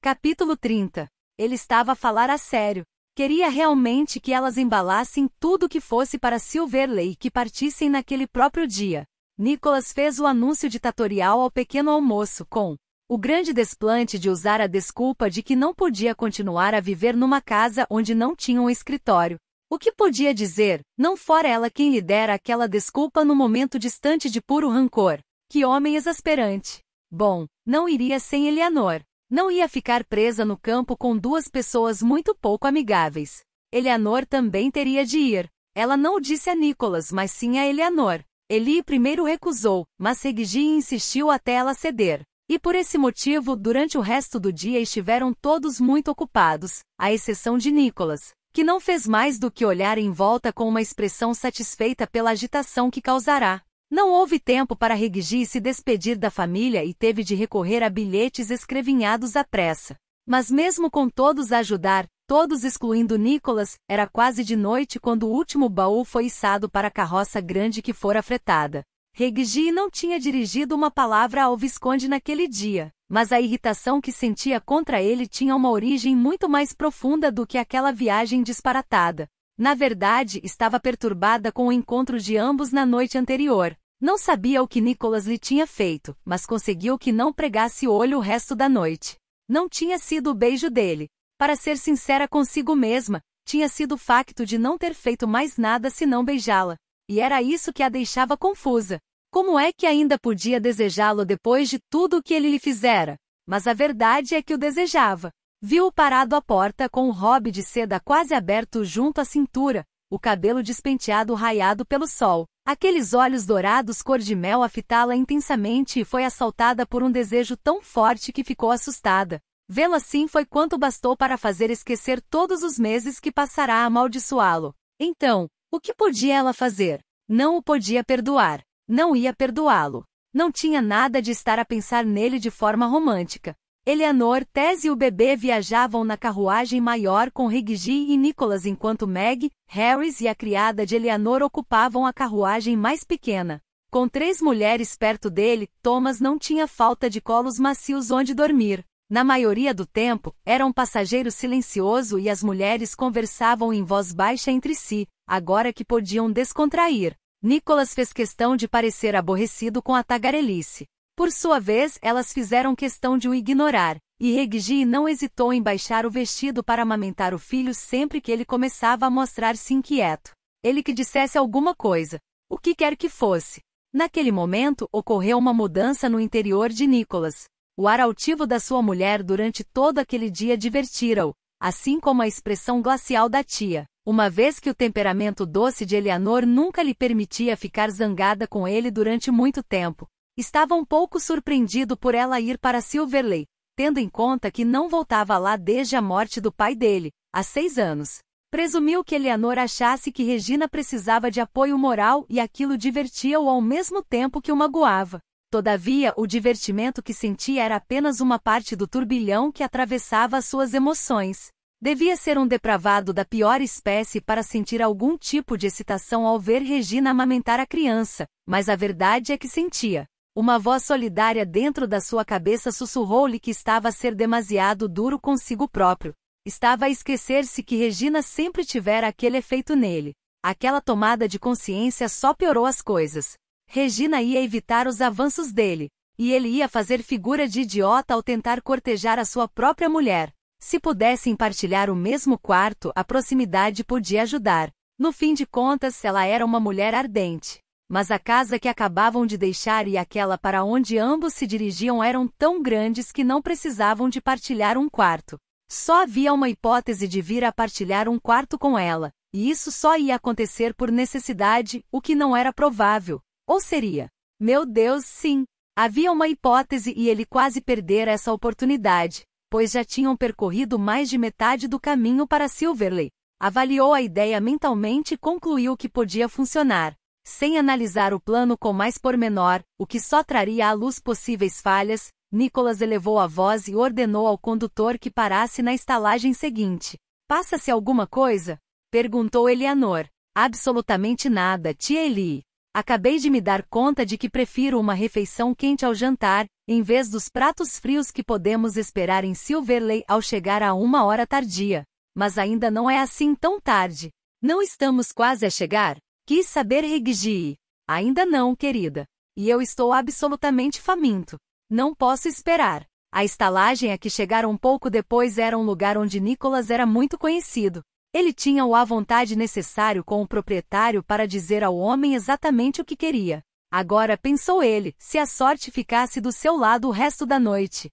Capítulo 30. Ele estava a falar a sério. Queria realmente que elas embalassem tudo que fosse para Silverley e que partissem naquele próprio dia. Nicholas fez o anúncio ditatorial ao pequeno almoço com o grande desplante de usar a desculpa de que não podia continuar a viver numa casa onde não tinha um escritório, o que podia dizer, não fora ela quem lhe dera aquela desculpa no momento distante de puro rancor? Que homem exasperante! Bom, não iria sem Eleanor. Não ia ficar presa no campo com duas pessoas muito pouco amigáveis. Eleanor também teria de ir. Ela não disse a Nicholas, mas sim a Eleanor. Eli primeiro recusou, mas Regigi insistiu até ela ceder. E por esse motivo, durante o resto do dia estiveram todos muito ocupados, à exceção de Nicholas, que não fez mais do que olhar em volta com uma expressão satisfeita pela agitação que causará. Não houve tempo para Regi se despedir da família e teve de recorrer a bilhetes escrevinhados à pressa. Mas mesmo com todos a ajudar, todos excluindo Nicholas, era quase de noite quando o último baú foi içado para a carroça grande que fora fretada. Regi não tinha dirigido uma palavra ao Visconde naquele dia mas a irritação que sentia contra ele tinha uma origem muito mais profunda do que aquela viagem disparatada. Na verdade, estava perturbada com o encontro de ambos na noite anterior. Não sabia o que Nicholas lhe tinha feito, mas conseguiu que não pregasse o olho o resto da noite. Não tinha sido o beijo dele. Para ser sincera consigo mesma, tinha sido o facto de não ter feito mais nada senão beijá-la. E era isso que a deixava confusa. Como é que ainda podia desejá-lo depois de tudo o que ele lhe fizera? Mas a verdade é que o desejava. Viu-o parado à porta com o robe de seda quase aberto junto à cintura, o cabelo despenteado raiado pelo sol. Aqueles olhos dourados cor de mel a fitá-la intensamente e foi assaltada por um desejo tão forte que ficou assustada. Vê-lo assim foi quanto bastou para fazer esquecer todos os meses que passará a amaldiçoá-lo. Então, o que podia ela fazer? Não o podia perdoar. Não ia perdoá-lo. Não tinha nada de estar a pensar nele de forma romântica. Eleanor, Tess e o bebê viajavam na carruagem maior com Riggi e Nicholas enquanto Meg, Harris e a criada de Eleanor ocupavam a carruagem mais pequena. Com três mulheres perto dele, Thomas não tinha falta de colos macios onde dormir. Na maioria do tempo, era um passageiro silencioso e as mulheres conversavam em voz baixa entre si, agora que podiam descontrair. Nicholas fez questão de parecer aborrecido com a tagarelice. Por sua vez, elas fizeram questão de o ignorar, e Regi não hesitou em baixar o vestido para amamentar o filho sempre que ele começava a mostrar-se inquieto. Ele que dissesse alguma coisa, o que quer que fosse. Naquele momento, ocorreu uma mudança no interior de Nicholas. O ar altivo da sua mulher durante todo aquele dia divertira-o, assim como a expressão glacial da tia, uma vez que o temperamento doce de Eleanor nunca lhe permitia ficar zangada com ele durante muito tempo. Estava um pouco surpreendido por ela ir para Silverley, tendo em conta que não voltava lá desde a morte do pai dele, há seis anos. Presumiu que Eleanor achasse que Regina precisava de apoio moral e aquilo divertia-o ao mesmo tempo que o magoava. Todavia, o divertimento que sentia era apenas uma parte do turbilhão que atravessava as suas emoções. Devia ser um depravado da pior espécie para sentir algum tipo de excitação ao ver Regina amamentar a criança, mas a verdade é que sentia. Uma voz solidária dentro da sua cabeça sussurrou-lhe que estava a ser demasiado duro consigo próprio. Estava a esquecer-se que Regina sempre tivera aquele efeito nele. Aquela tomada de consciência só piorou as coisas. Regina ia evitar os avanços dele, e ele ia fazer figura de idiota ao tentar cortejar a sua própria mulher. Se pudessem partilhar o mesmo quarto, a proximidade podia ajudar. No fim de contas, ela era uma mulher ardente. Mas a casa que acabavam de deixar e aquela para onde ambos se dirigiam eram tão grandes que não precisavam de partilhar um quarto. Só havia uma hipótese de vir a partilhar um quarto com ela, e isso só ia acontecer por necessidade, o que não era provável. Ou seria, meu Deus, sim, havia uma hipótese e ele quase perdera essa oportunidade, pois já tinham percorrido mais de metade do caminho para Silverley. Avaliou a ideia mentalmente e concluiu que podia funcionar, sem analisar o plano com mais pormenor, o que só traria à luz possíveis falhas. Nicholas elevou a voz e ordenou ao condutor que parasse na estalagem seguinte. Passa-se alguma coisa? perguntou Eleanor. Absolutamente nada, tia Eli. Acabei de me dar conta de que prefiro uma refeição quente ao jantar, em vez dos pratos frios que podemos esperar em Silverley ao chegar a uma hora tardia. Mas ainda não é assim tão tarde. Não estamos quase a chegar? Quis saber Rigi. Ainda não, querida. E eu estou absolutamente faminto. Não posso esperar. A estalagem a que chegaram um pouco depois era um lugar onde Nicholas era muito conhecido. Ele tinha o à vontade necessário com o proprietário para dizer ao homem exatamente o que queria. Agora, pensou ele, se a sorte ficasse do seu lado o resto da noite.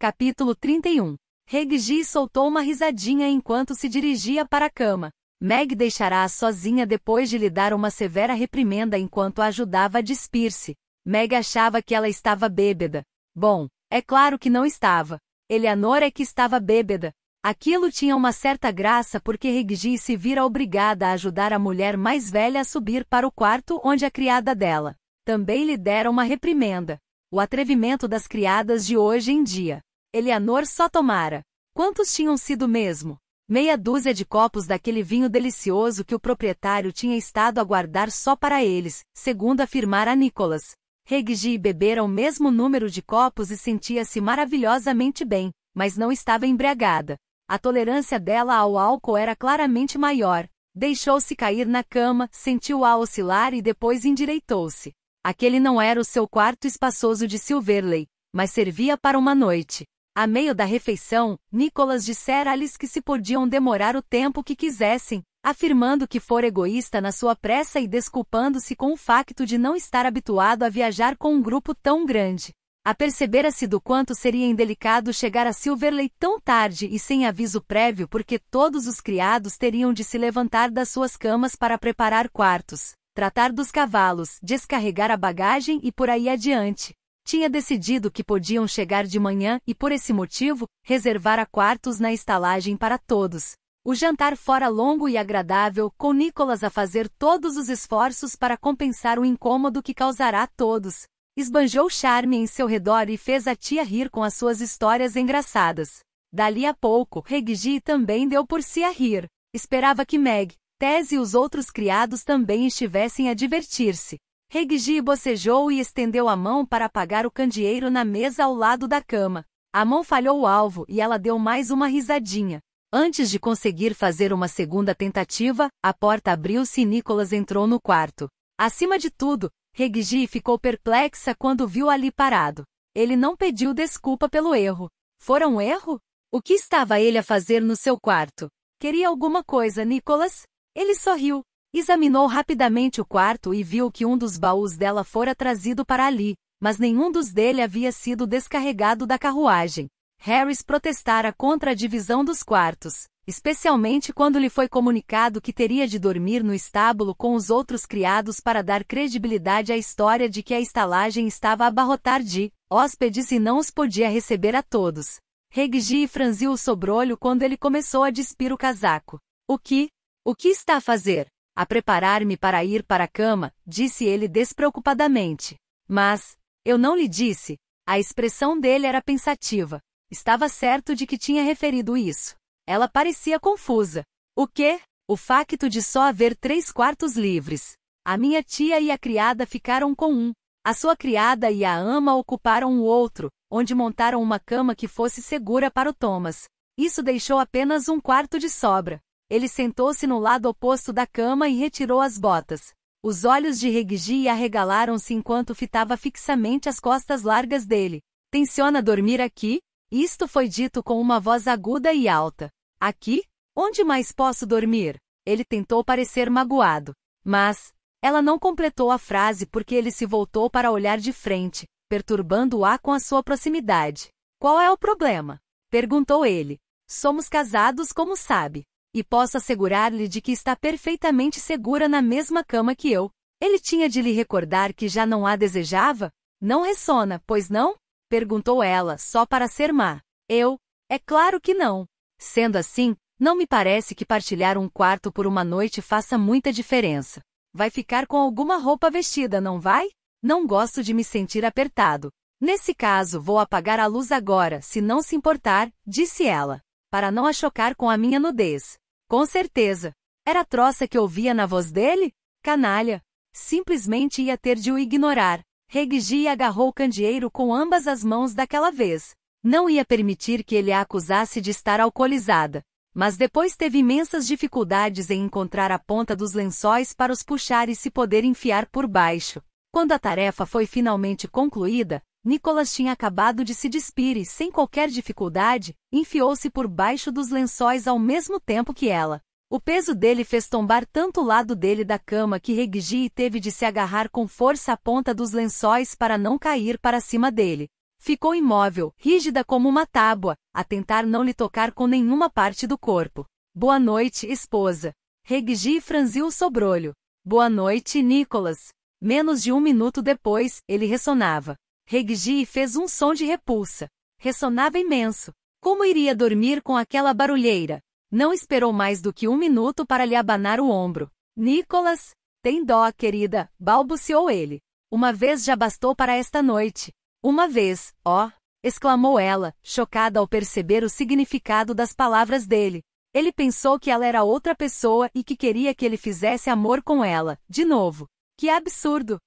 Capítulo 31 Reggie soltou uma risadinha enquanto se dirigia para a cama. Meg deixará-a sozinha depois de lhe dar uma severa reprimenda enquanto a ajudava a despir-se. Meg achava que ela estava bêbada. Bom, é claro que não estava. Eleanor é que estava bêbada. Aquilo tinha uma certa graça porque Regi se vira obrigada a ajudar a mulher mais velha a subir para o quarto onde a é criada dela. Também lhe dera uma reprimenda. O atrevimento das criadas de hoje em dia. Eleanor só tomara. Quantos tinham sido mesmo? Meia dúzia de copos daquele vinho delicioso que o proprietário tinha estado a guardar só para eles, segundo afirmara Nicholas. Regi bebera o mesmo número de copos e sentia-se maravilhosamente bem, mas não estava embriagada. A tolerância dela ao álcool era claramente maior. Deixou-se cair na cama, sentiu-a oscilar e depois endireitou-se. Aquele não era o seu quarto espaçoso de Silverley, mas servia para uma noite. A meio da refeição, Nicholas dissera-lhes que se podiam demorar o tempo que quisessem, afirmando que fora egoísta na sua pressa e desculpando-se com o facto de não estar habituado a viajar com um grupo tão grande. Apercebera-se do quanto seria indelicado chegar a Silverley tão tarde e sem aviso prévio porque todos os criados teriam de se levantar das suas camas para preparar quartos, tratar dos cavalos, descarregar a bagagem e por aí adiante. Tinha decidido que podiam chegar de manhã e por esse motivo, reservara quartos na estalagem para todos. O jantar fora longo e agradável, com Nicolas a fazer todos os esforços para compensar o incômodo que causará a todos. Esbanjou charme em seu redor e fez a tia rir com as suas histórias engraçadas. Dali a pouco, Regi também deu por si a rir. Esperava que Meg, Tese e os outros criados também estivessem a divertir-se. Regi bocejou e estendeu a mão para apagar o candeeiro na mesa ao lado da cama. A mão falhou o alvo e ela deu mais uma risadinha. Antes de conseguir fazer uma segunda tentativa, a porta abriu-se e Nicholas entrou no quarto. Acima de tudo, Regi ficou perplexa quando viu ali parado. Ele não pediu desculpa pelo erro. Fora um erro? O que estava ele a fazer no seu quarto? Queria alguma coisa, Nicholas? Ele sorriu. Examinou rapidamente o quarto e viu que um dos baús dela fora trazido para ali, mas nenhum dos dele havia sido descarregado da carruagem. Harris protestara contra a divisão dos quartos especialmente quando lhe foi comunicado que teria de dormir no estábulo com os outros criados para dar credibilidade à história de que a estalagem estava a abarrotar de hóspedes e não os podia receber a todos. Reggi franziu o sobrolho quando ele começou a despir o casaco. O que? O que está a fazer? A preparar-me para ir para a cama, disse ele despreocupadamente. Mas, eu não lhe disse. A expressão dele era pensativa. Estava certo de que tinha referido isso. Ela parecia confusa. O quê? O facto de só haver três quartos livres. A minha tia e a criada ficaram com um. A sua criada e a ama ocuparam o outro, onde montaram uma cama que fosse segura para o Thomas. Isso deixou apenas um quarto de sobra. Ele sentou-se no lado oposto da cama e retirou as botas. Os olhos de Regigi arregalaram-se enquanto fitava fixamente as costas largas dele. Tenciona dormir aqui? Isto foi dito com uma voz aguda e alta. Aqui? Onde mais posso dormir? Ele tentou parecer magoado. Mas, ela não completou a frase porque ele se voltou para olhar de frente, perturbando-a com a sua proximidade. Qual é o problema? Perguntou ele. Somos casados, como sabe. E posso assegurar-lhe de que está perfeitamente segura na mesma cama que eu. Ele tinha de lhe recordar que já não a desejava? Não ressona, pois não? Perguntou ela, só para ser má. Eu? É claro que não. Sendo assim, não me parece que partilhar um quarto por uma noite faça muita diferença. Vai ficar com alguma roupa vestida, não vai? Não gosto de me sentir apertado. Nesse caso, vou apagar a luz agora, se não se importar, disse ela, para não a chocar com a minha nudez. Com certeza. Era a troça que ouvia na voz dele? Canalha. Simplesmente ia ter de o ignorar. Regi agarrou o candeeiro com ambas as mãos daquela vez. Não ia permitir que ele a acusasse de estar alcoolizada. Mas depois teve imensas dificuldades em encontrar a ponta dos lençóis para os puxar e se poder enfiar por baixo. Quando a tarefa foi finalmente concluída, Nicolas tinha acabado de se despir e, sem qualquer dificuldade, enfiou-se por baixo dos lençóis ao mesmo tempo que ela. O peso dele fez tombar tanto o lado dele da cama que Regi teve de se agarrar com força à ponta dos lençóis para não cair para cima dele. Ficou imóvel, rígida como uma tábua, a tentar não lhe tocar com nenhuma parte do corpo. Boa noite, esposa. Regi franziu o sobrolho. Boa noite, Nicholas. Menos de um minuto depois, ele ressonava. Regi fez um som de repulsa. Ressonava imenso. Como iria dormir com aquela barulheira? Não esperou mais do que um minuto para lhe abanar o ombro. Nicholas, tem dó, querida, balbuciou ele. Uma vez já bastou para esta noite. Uma vez, ó, exclamou ela, chocada ao perceber o significado das palavras dele. Ele pensou que ela era outra pessoa e que queria que ele fizesse amor com ela, de novo. Que absurdo!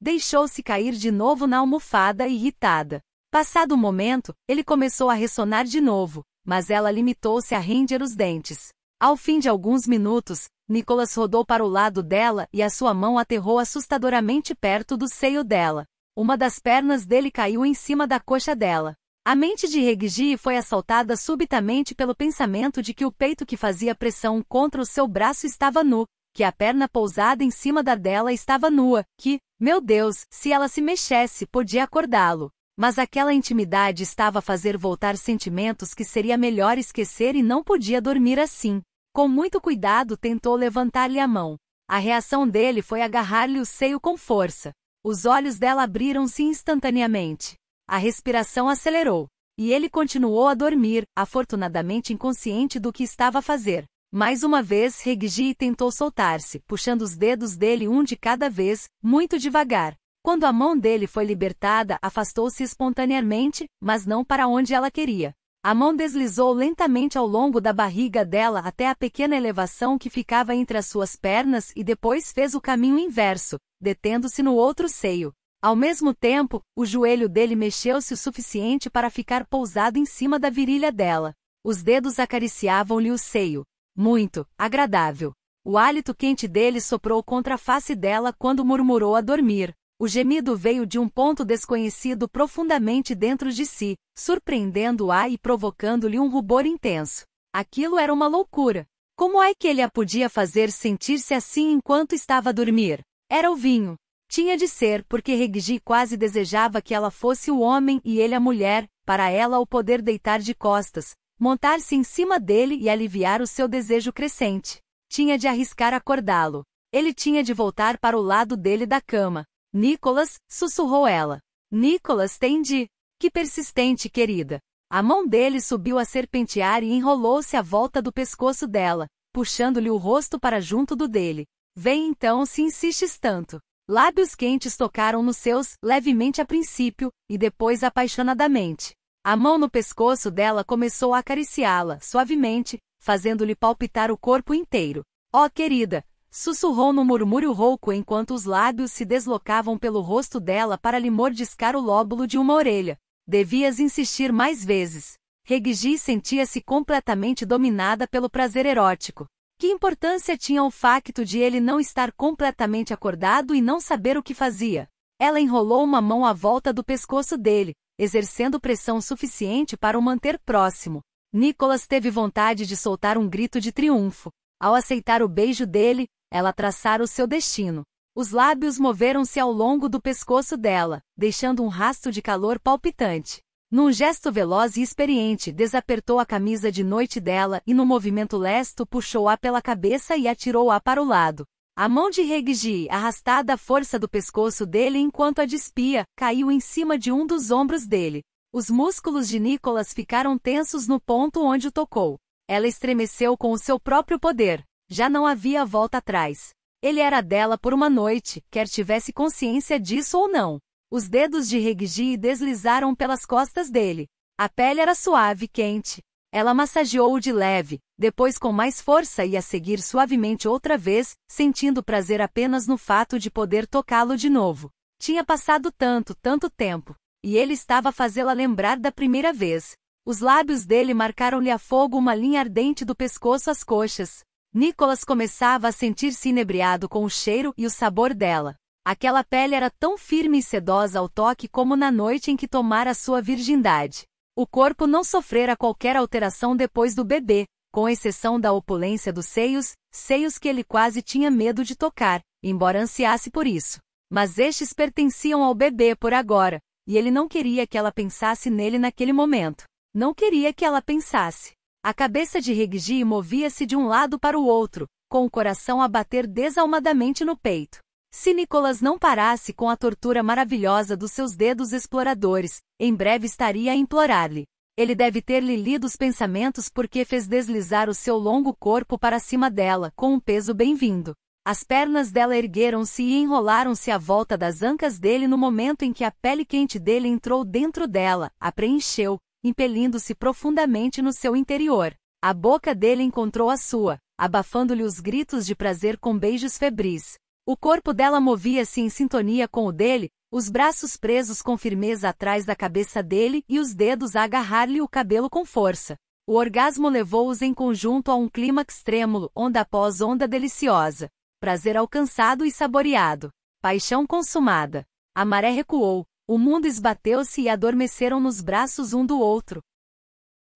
Deixou-se cair de novo na almofada, irritada. Passado um momento, ele começou a ressonar de novo mas ela limitou-se a render os dentes. Ao fim de alguns minutos, Nicholas rodou para o lado dela e a sua mão aterrou assustadoramente perto do seio dela. Uma das pernas dele caiu em cima da coxa dela. A mente de Reggie foi assaltada subitamente pelo pensamento de que o peito que fazia pressão contra o seu braço estava nu, que a perna pousada em cima da dela estava nua, que, meu Deus, se ela se mexesse, podia acordá-lo. Mas aquela intimidade estava a fazer voltar sentimentos que seria melhor esquecer e não podia dormir assim. Com muito cuidado tentou levantar-lhe a mão. A reação dele foi agarrar-lhe o seio com força. Os olhos dela abriram-se instantaneamente. A respiração acelerou. E ele continuou a dormir, afortunadamente inconsciente do que estava a fazer. Mais uma vez, Regi tentou soltar-se, puxando os dedos dele um de cada vez, muito devagar. Quando a mão dele foi libertada, afastou-se espontaneamente, mas não para onde ela queria. A mão deslizou lentamente ao longo da barriga dela até a pequena elevação que ficava entre as suas pernas e depois fez o caminho inverso, detendo-se no outro seio. Ao mesmo tempo, o joelho dele mexeu-se o suficiente para ficar pousado em cima da virilha dela. Os dedos acariciavam-lhe o seio. Muito agradável. O hálito quente dele soprou contra a face dela quando murmurou a dormir. O gemido veio de um ponto desconhecido profundamente dentro de si, surpreendendo-a e provocando-lhe um rubor intenso. Aquilo era uma loucura. Como é que ele a podia fazer sentir-se assim enquanto estava a dormir? Era o vinho. Tinha de ser, porque Regigi quase desejava que ela fosse o homem e ele a mulher, para ela o poder deitar de costas, montar-se em cima dele e aliviar o seu desejo crescente. Tinha de arriscar acordá-lo. Ele tinha de voltar para o lado dele da cama, Nicholas, sussurrou ela. Nicholas tem de. Que persistente, querida. A mão dele subiu a serpentear e enrolou-se à volta do pescoço dela, puxando-lhe o rosto para junto do dele. Vem então se insistes tanto. Lábios quentes tocaram nos seus, levemente a princípio, e depois apaixonadamente. A mão no pescoço dela começou a acariciá-la, suavemente, fazendo-lhe palpitar o corpo inteiro. Oh, querida, Sussurrou no murmúrio rouco enquanto os lábios se deslocavam pelo rosto dela para lhe mordiscar o lóbulo de uma orelha. Devias insistir mais vezes. Regigi sentia-se completamente dominada pelo prazer erótico. Que importância tinha o facto de ele não estar completamente acordado e não saber o que fazia? Ela enrolou uma mão à volta do pescoço dele, exercendo pressão suficiente para o manter próximo. Nicholas teve vontade de soltar um grito de triunfo. Ao aceitar o beijo dele, ela traçara o seu destino. Os lábios moveram-se ao longo do pescoço dela, deixando um rastro de calor palpitante. Num gesto veloz e experiente, desapertou a camisa de noite dela e, num movimento lesto, puxou-a pela cabeça e atirou-a para o lado. A mão de Regi, arrastada à força do pescoço dele enquanto a despia, caiu em cima de um dos ombros dele. Os músculos de Nicolas ficaram tensos no ponto onde o tocou. Ela estremeceu com o seu próprio poder. Já não havia volta atrás. Ele era dela por uma noite, quer tivesse consciência disso ou não. Os dedos de Regigi deslizaram pelas costas dele. A pele era suave e quente. Ela massageou-o de leve, depois com mais força e a seguir suavemente outra vez, sentindo prazer apenas no fato de poder tocá-lo de novo. Tinha passado tanto, tanto tempo, e ele estava a fazê-la lembrar da primeira vez. Os lábios dele marcaram-lhe a fogo uma linha ardente do pescoço às coxas. Nicholas começava a sentir-se inebriado com o cheiro e o sabor dela. Aquela pele era tão firme e sedosa ao toque como na noite em que tomara sua virgindade. O corpo não sofrera qualquer alteração depois do bebê, com exceção da opulência dos seios, seios que ele quase tinha medo de tocar, embora ansiasse por isso. Mas estes pertenciam ao bebê por agora, e ele não queria que ela pensasse nele naquele momento. Não queria que ela pensasse. A cabeça de Regi movia-se de um lado para o outro, com o coração a bater desalmadamente no peito. Se Nicolas não parasse com a tortura maravilhosa dos seus dedos exploradores, em breve estaria a implorar-lhe. Ele deve ter-lhe lido os pensamentos porque fez deslizar o seu longo corpo para cima dela, com um peso bem-vindo. As pernas dela ergueram-se e enrolaram-se à volta das ancas dele no momento em que a pele quente dele entrou dentro dela, a preencheu, impelindo-se profundamente no seu interior. A boca dele encontrou a sua, abafando-lhe os gritos de prazer com beijos febris. O corpo dela movia-se em sintonia com o dele, os braços presos com firmeza atrás da cabeça dele e os dedos a agarrar-lhe o cabelo com força. O orgasmo levou-os em conjunto a um clímax trêmulo, onda após onda deliciosa. Prazer alcançado e saboreado. Paixão consumada. A maré recuou, o mundo esbateu-se e adormeceram nos braços um do outro.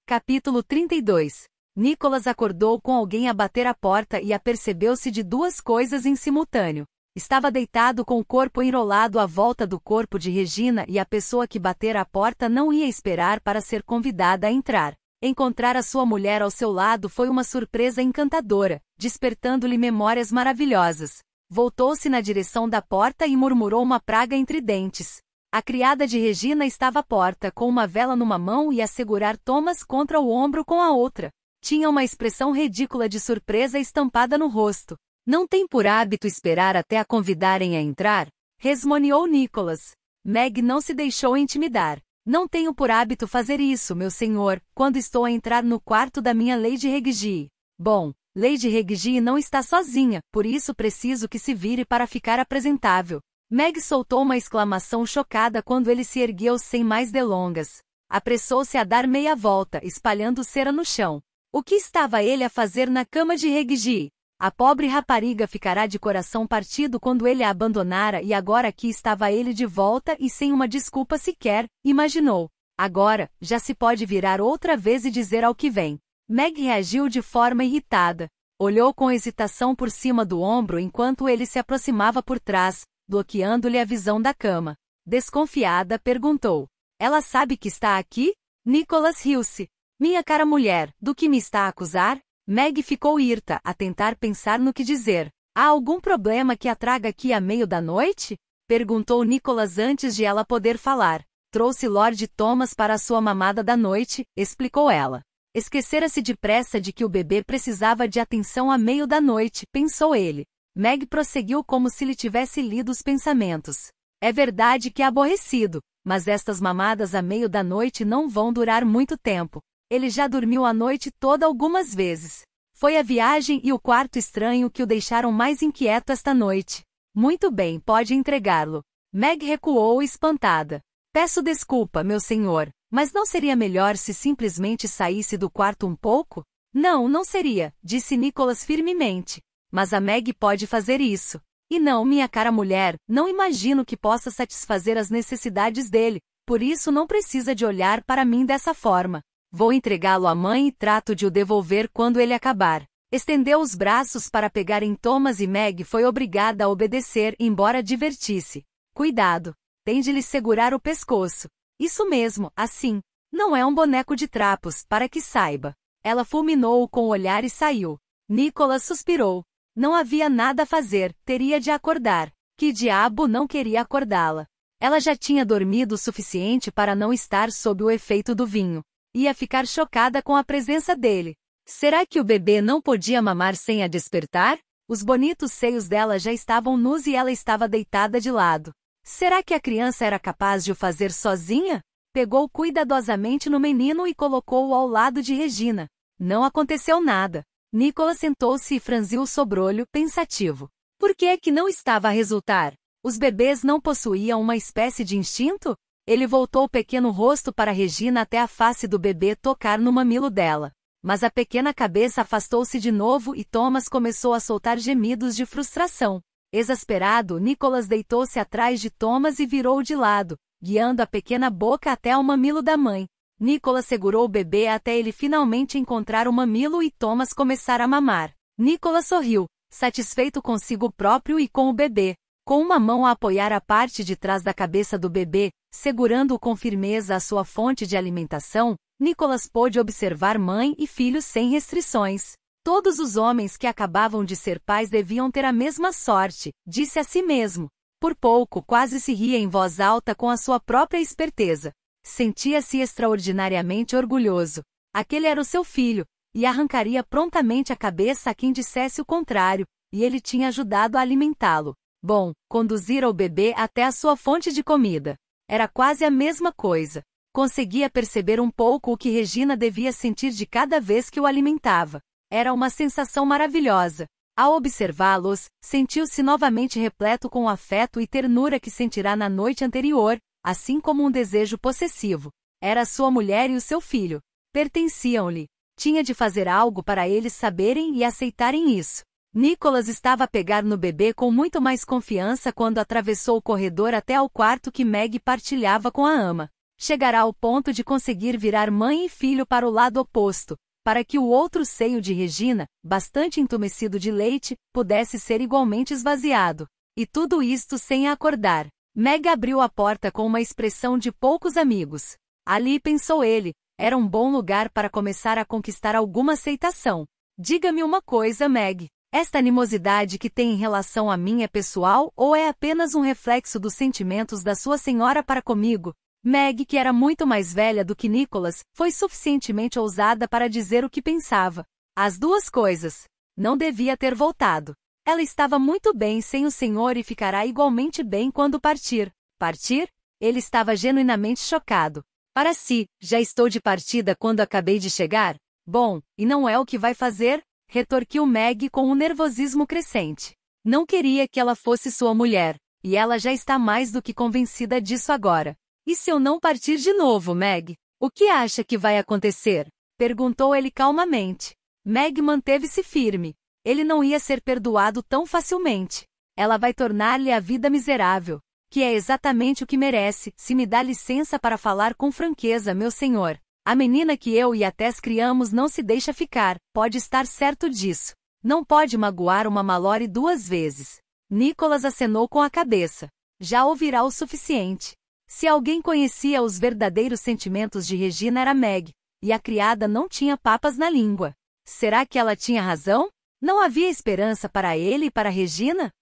Capítulo 32 Nicolas acordou com alguém a bater a porta e apercebeu-se de duas coisas em simultâneo. Estava deitado com o corpo enrolado à volta do corpo de Regina e a pessoa que batera a porta não ia esperar para ser convidada a entrar. Encontrar a sua mulher ao seu lado foi uma surpresa encantadora, despertando-lhe memórias maravilhosas. Voltou-se na direção da porta e murmurou uma praga entre dentes. A criada de Regina estava à porta com uma vela numa mão e a segurar Thomas contra o ombro com a outra. Tinha uma expressão ridícula de surpresa estampada no rosto. Não tem por hábito esperar até a convidarem a entrar? resmoneou Nicholas. Meg não se deixou intimidar. Não tenho por hábito fazer isso, meu senhor, quando estou a entrar no quarto da minha Lady Reggie. Bom, Lady Reggie não está sozinha, por isso preciso que se vire para ficar apresentável. Meg soltou uma exclamação chocada quando ele se ergueu sem mais delongas. Apressou-se a dar meia volta, espalhando cera no chão. O que estava ele a fazer na cama de Reggie? A pobre rapariga ficará de coração partido quando ele a abandonara e agora aqui estava ele de volta e sem uma desculpa sequer, imaginou. Agora, já se pode virar outra vez e dizer ao que vem. Meg reagiu de forma irritada. Olhou com hesitação por cima do ombro enquanto ele se aproximava por trás, bloqueando-lhe a visão da cama. Desconfiada, perguntou. Ela sabe que está aqui? Nicholas riu-se. Minha cara mulher, do que me está a acusar? Meg ficou irta, a tentar pensar no que dizer. Há algum problema que a traga aqui a meio da noite? Perguntou Nicholas antes de ela poder falar. Trouxe Lord Thomas para a sua mamada da noite, explicou ela. Esquecera-se depressa de que o bebê precisava de atenção a meio da noite, pensou ele. Meg prosseguiu como se lhe tivesse lido os pensamentos. É verdade que é aborrecido, mas estas mamadas a meio da noite não vão durar muito tempo. Ele já dormiu a noite toda algumas vezes. Foi a viagem e o quarto estranho que o deixaram mais inquieto esta noite. Muito bem, pode entregá-lo. Meg recuou espantada. Peço desculpa, meu senhor, mas não seria melhor se simplesmente saísse do quarto um pouco? Não, não seria, disse Nicholas firmemente. Mas a Meg pode fazer isso. E não, minha cara mulher, não imagino que possa satisfazer as necessidades dele, por isso não precisa de olhar para mim dessa forma. Vou entregá-lo à mãe e trato de o devolver quando ele acabar. Estendeu os braços para pegar em Thomas e Meg foi obrigada a obedecer, embora divertisse. Cuidado! Tem de lhe segurar o pescoço. Isso mesmo, assim. Não é um boneco de trapos, para que saiba. Ela fulminou-o com o olhar e saiu. Nicholas suspirou. Não havia nada a fazer, teria de acordar. Que diabo não queria acordá-la? Ela já tinha dormido o suficiente para não estar sob o efeito do vinho. Ia ficar chocada com a presença dele. Será que o bebê não podia mamar sem a despertar? Os bonitos seios dela já estavam nus e ela estava deitada de lado. Será que a criança era capaz de o fazer sozinha? Pegou cuidadosamente no menino e colocou-o ao lado de Regina. Não aconteceu nada. Nicolas sentou-se e franziu o sobrolho, pensativo. Por que é que não estava a resultar? Os bebês não possuíam uma espécie de instinto? Ele voltou o pequeno rosto para Regina até a face do bebê tocar no mamilo dela. Mas a pequena cabeça afastou-se de novo e Thomas começou a soltar gemidos de frustração. Exasperado, Nicolas deitou-se atrás de Thomas e virou de lado, guiando a pequena boca até o mamilo da mãe. Nicolas segurou o bebê até ele finalmente encontrar o mamilo e Thomas começar a mamar. Nicolas sorriu, satisfeito consigo próprio e com o bebê. Com uma mão a apoiar a parte de trás da cabeça do bebê, segurando-o com firmeza a sua fonte de alimentação, Nicolas pôde observar mãe e filho sem restrições. Todos os homens que acabavam de ser pais deviam ter a mesma sorte, disse a si mesmo. Por pouco, quase se ria em voz alta com a sua própria esperteza. Sentia-se extraordinariamente orgulhoso. Aquele era o seu filho, e arrancaria prontamente a cabeça a quem dissesse o contrário, e ele tinha ajudado a alimentá-lo. Bom, conduzir o bebê até a sua fonte de comida. Era quase a mesma coisa. Conseguia perceber um pouco o que Regina devia sentir de cada vez que o alimentava. Era uma sensação maravilhosa. Ao observá-los, sentiu-se novamente repleto com o afeto e ternura que sentirá na noite anterior, assim como um desejo possessivo. Era sua mulher e o seu filho. Pertenciam-lhe. Tinha de fazer algo para eles saberem e aceitarem isso. Nicholas estava a pegar no bebê com muito mais confiança quando atravessou o corredor até ao quarto que Meg partilhava com a ama. Chegará ao ponto de conseguir virar mãe e filho para o lado oposto, para que o outro seio de Regina, bastante entumecido de leite, pudesse ser igualmente esvaziado. E tudo isto sem acordar. Meg abriu a porta com uma expressão de poucos amigos. Ali, pensou ele, era um bom lugar para começar a conquistar alguma aceitação. Diga-me uma coisa, Meg. Esta animosidade que tem em relação a mim é pessoal ou é apenas um reflexo dos sentimentos da sua senhora para comigo? Meg, que era muito mais velha do que Nicholas, foi suficientemente ousada para dizer o que pensava. As duas coisas. Não devia ter voltado. Ela estava muito bem sem o senhor e ficará igualmente bem quando partir. Partir? Ele estava genuinamente chocado. Para si, já estou de partida quando acabei de chegar? Bom, e não é o que vai fazer? Retorquiu Meg com um nervosismo crescente. Não queria que ela fosse sua mulher, e ela já está mais do que convencida disso agora. E se eu não partir de novo, Meg? O que acha que vai acontecer? Perguntou ele calmamente. Meg manteve-se firme ele não ia ser perdoado tão facilmente. Ela vai tornar-lhe a vida miserável, que é exatamente o que merece, se me dá licença para falar com franqueza, meu senhor. A menina que eu e a Tess criamos não se deixa ficar, pode estar certo disso. Não pode magoar uma Malore duas vezes. Nicholas acenou com a cabeça. Já ouvirá o suficiente. Se alguém conhecia os verdadeiros sentimentos de Regina era Meg, e a criada não tinha papas na língua. Será que ela tinha razão? Não havia esperança para ele e para Regina?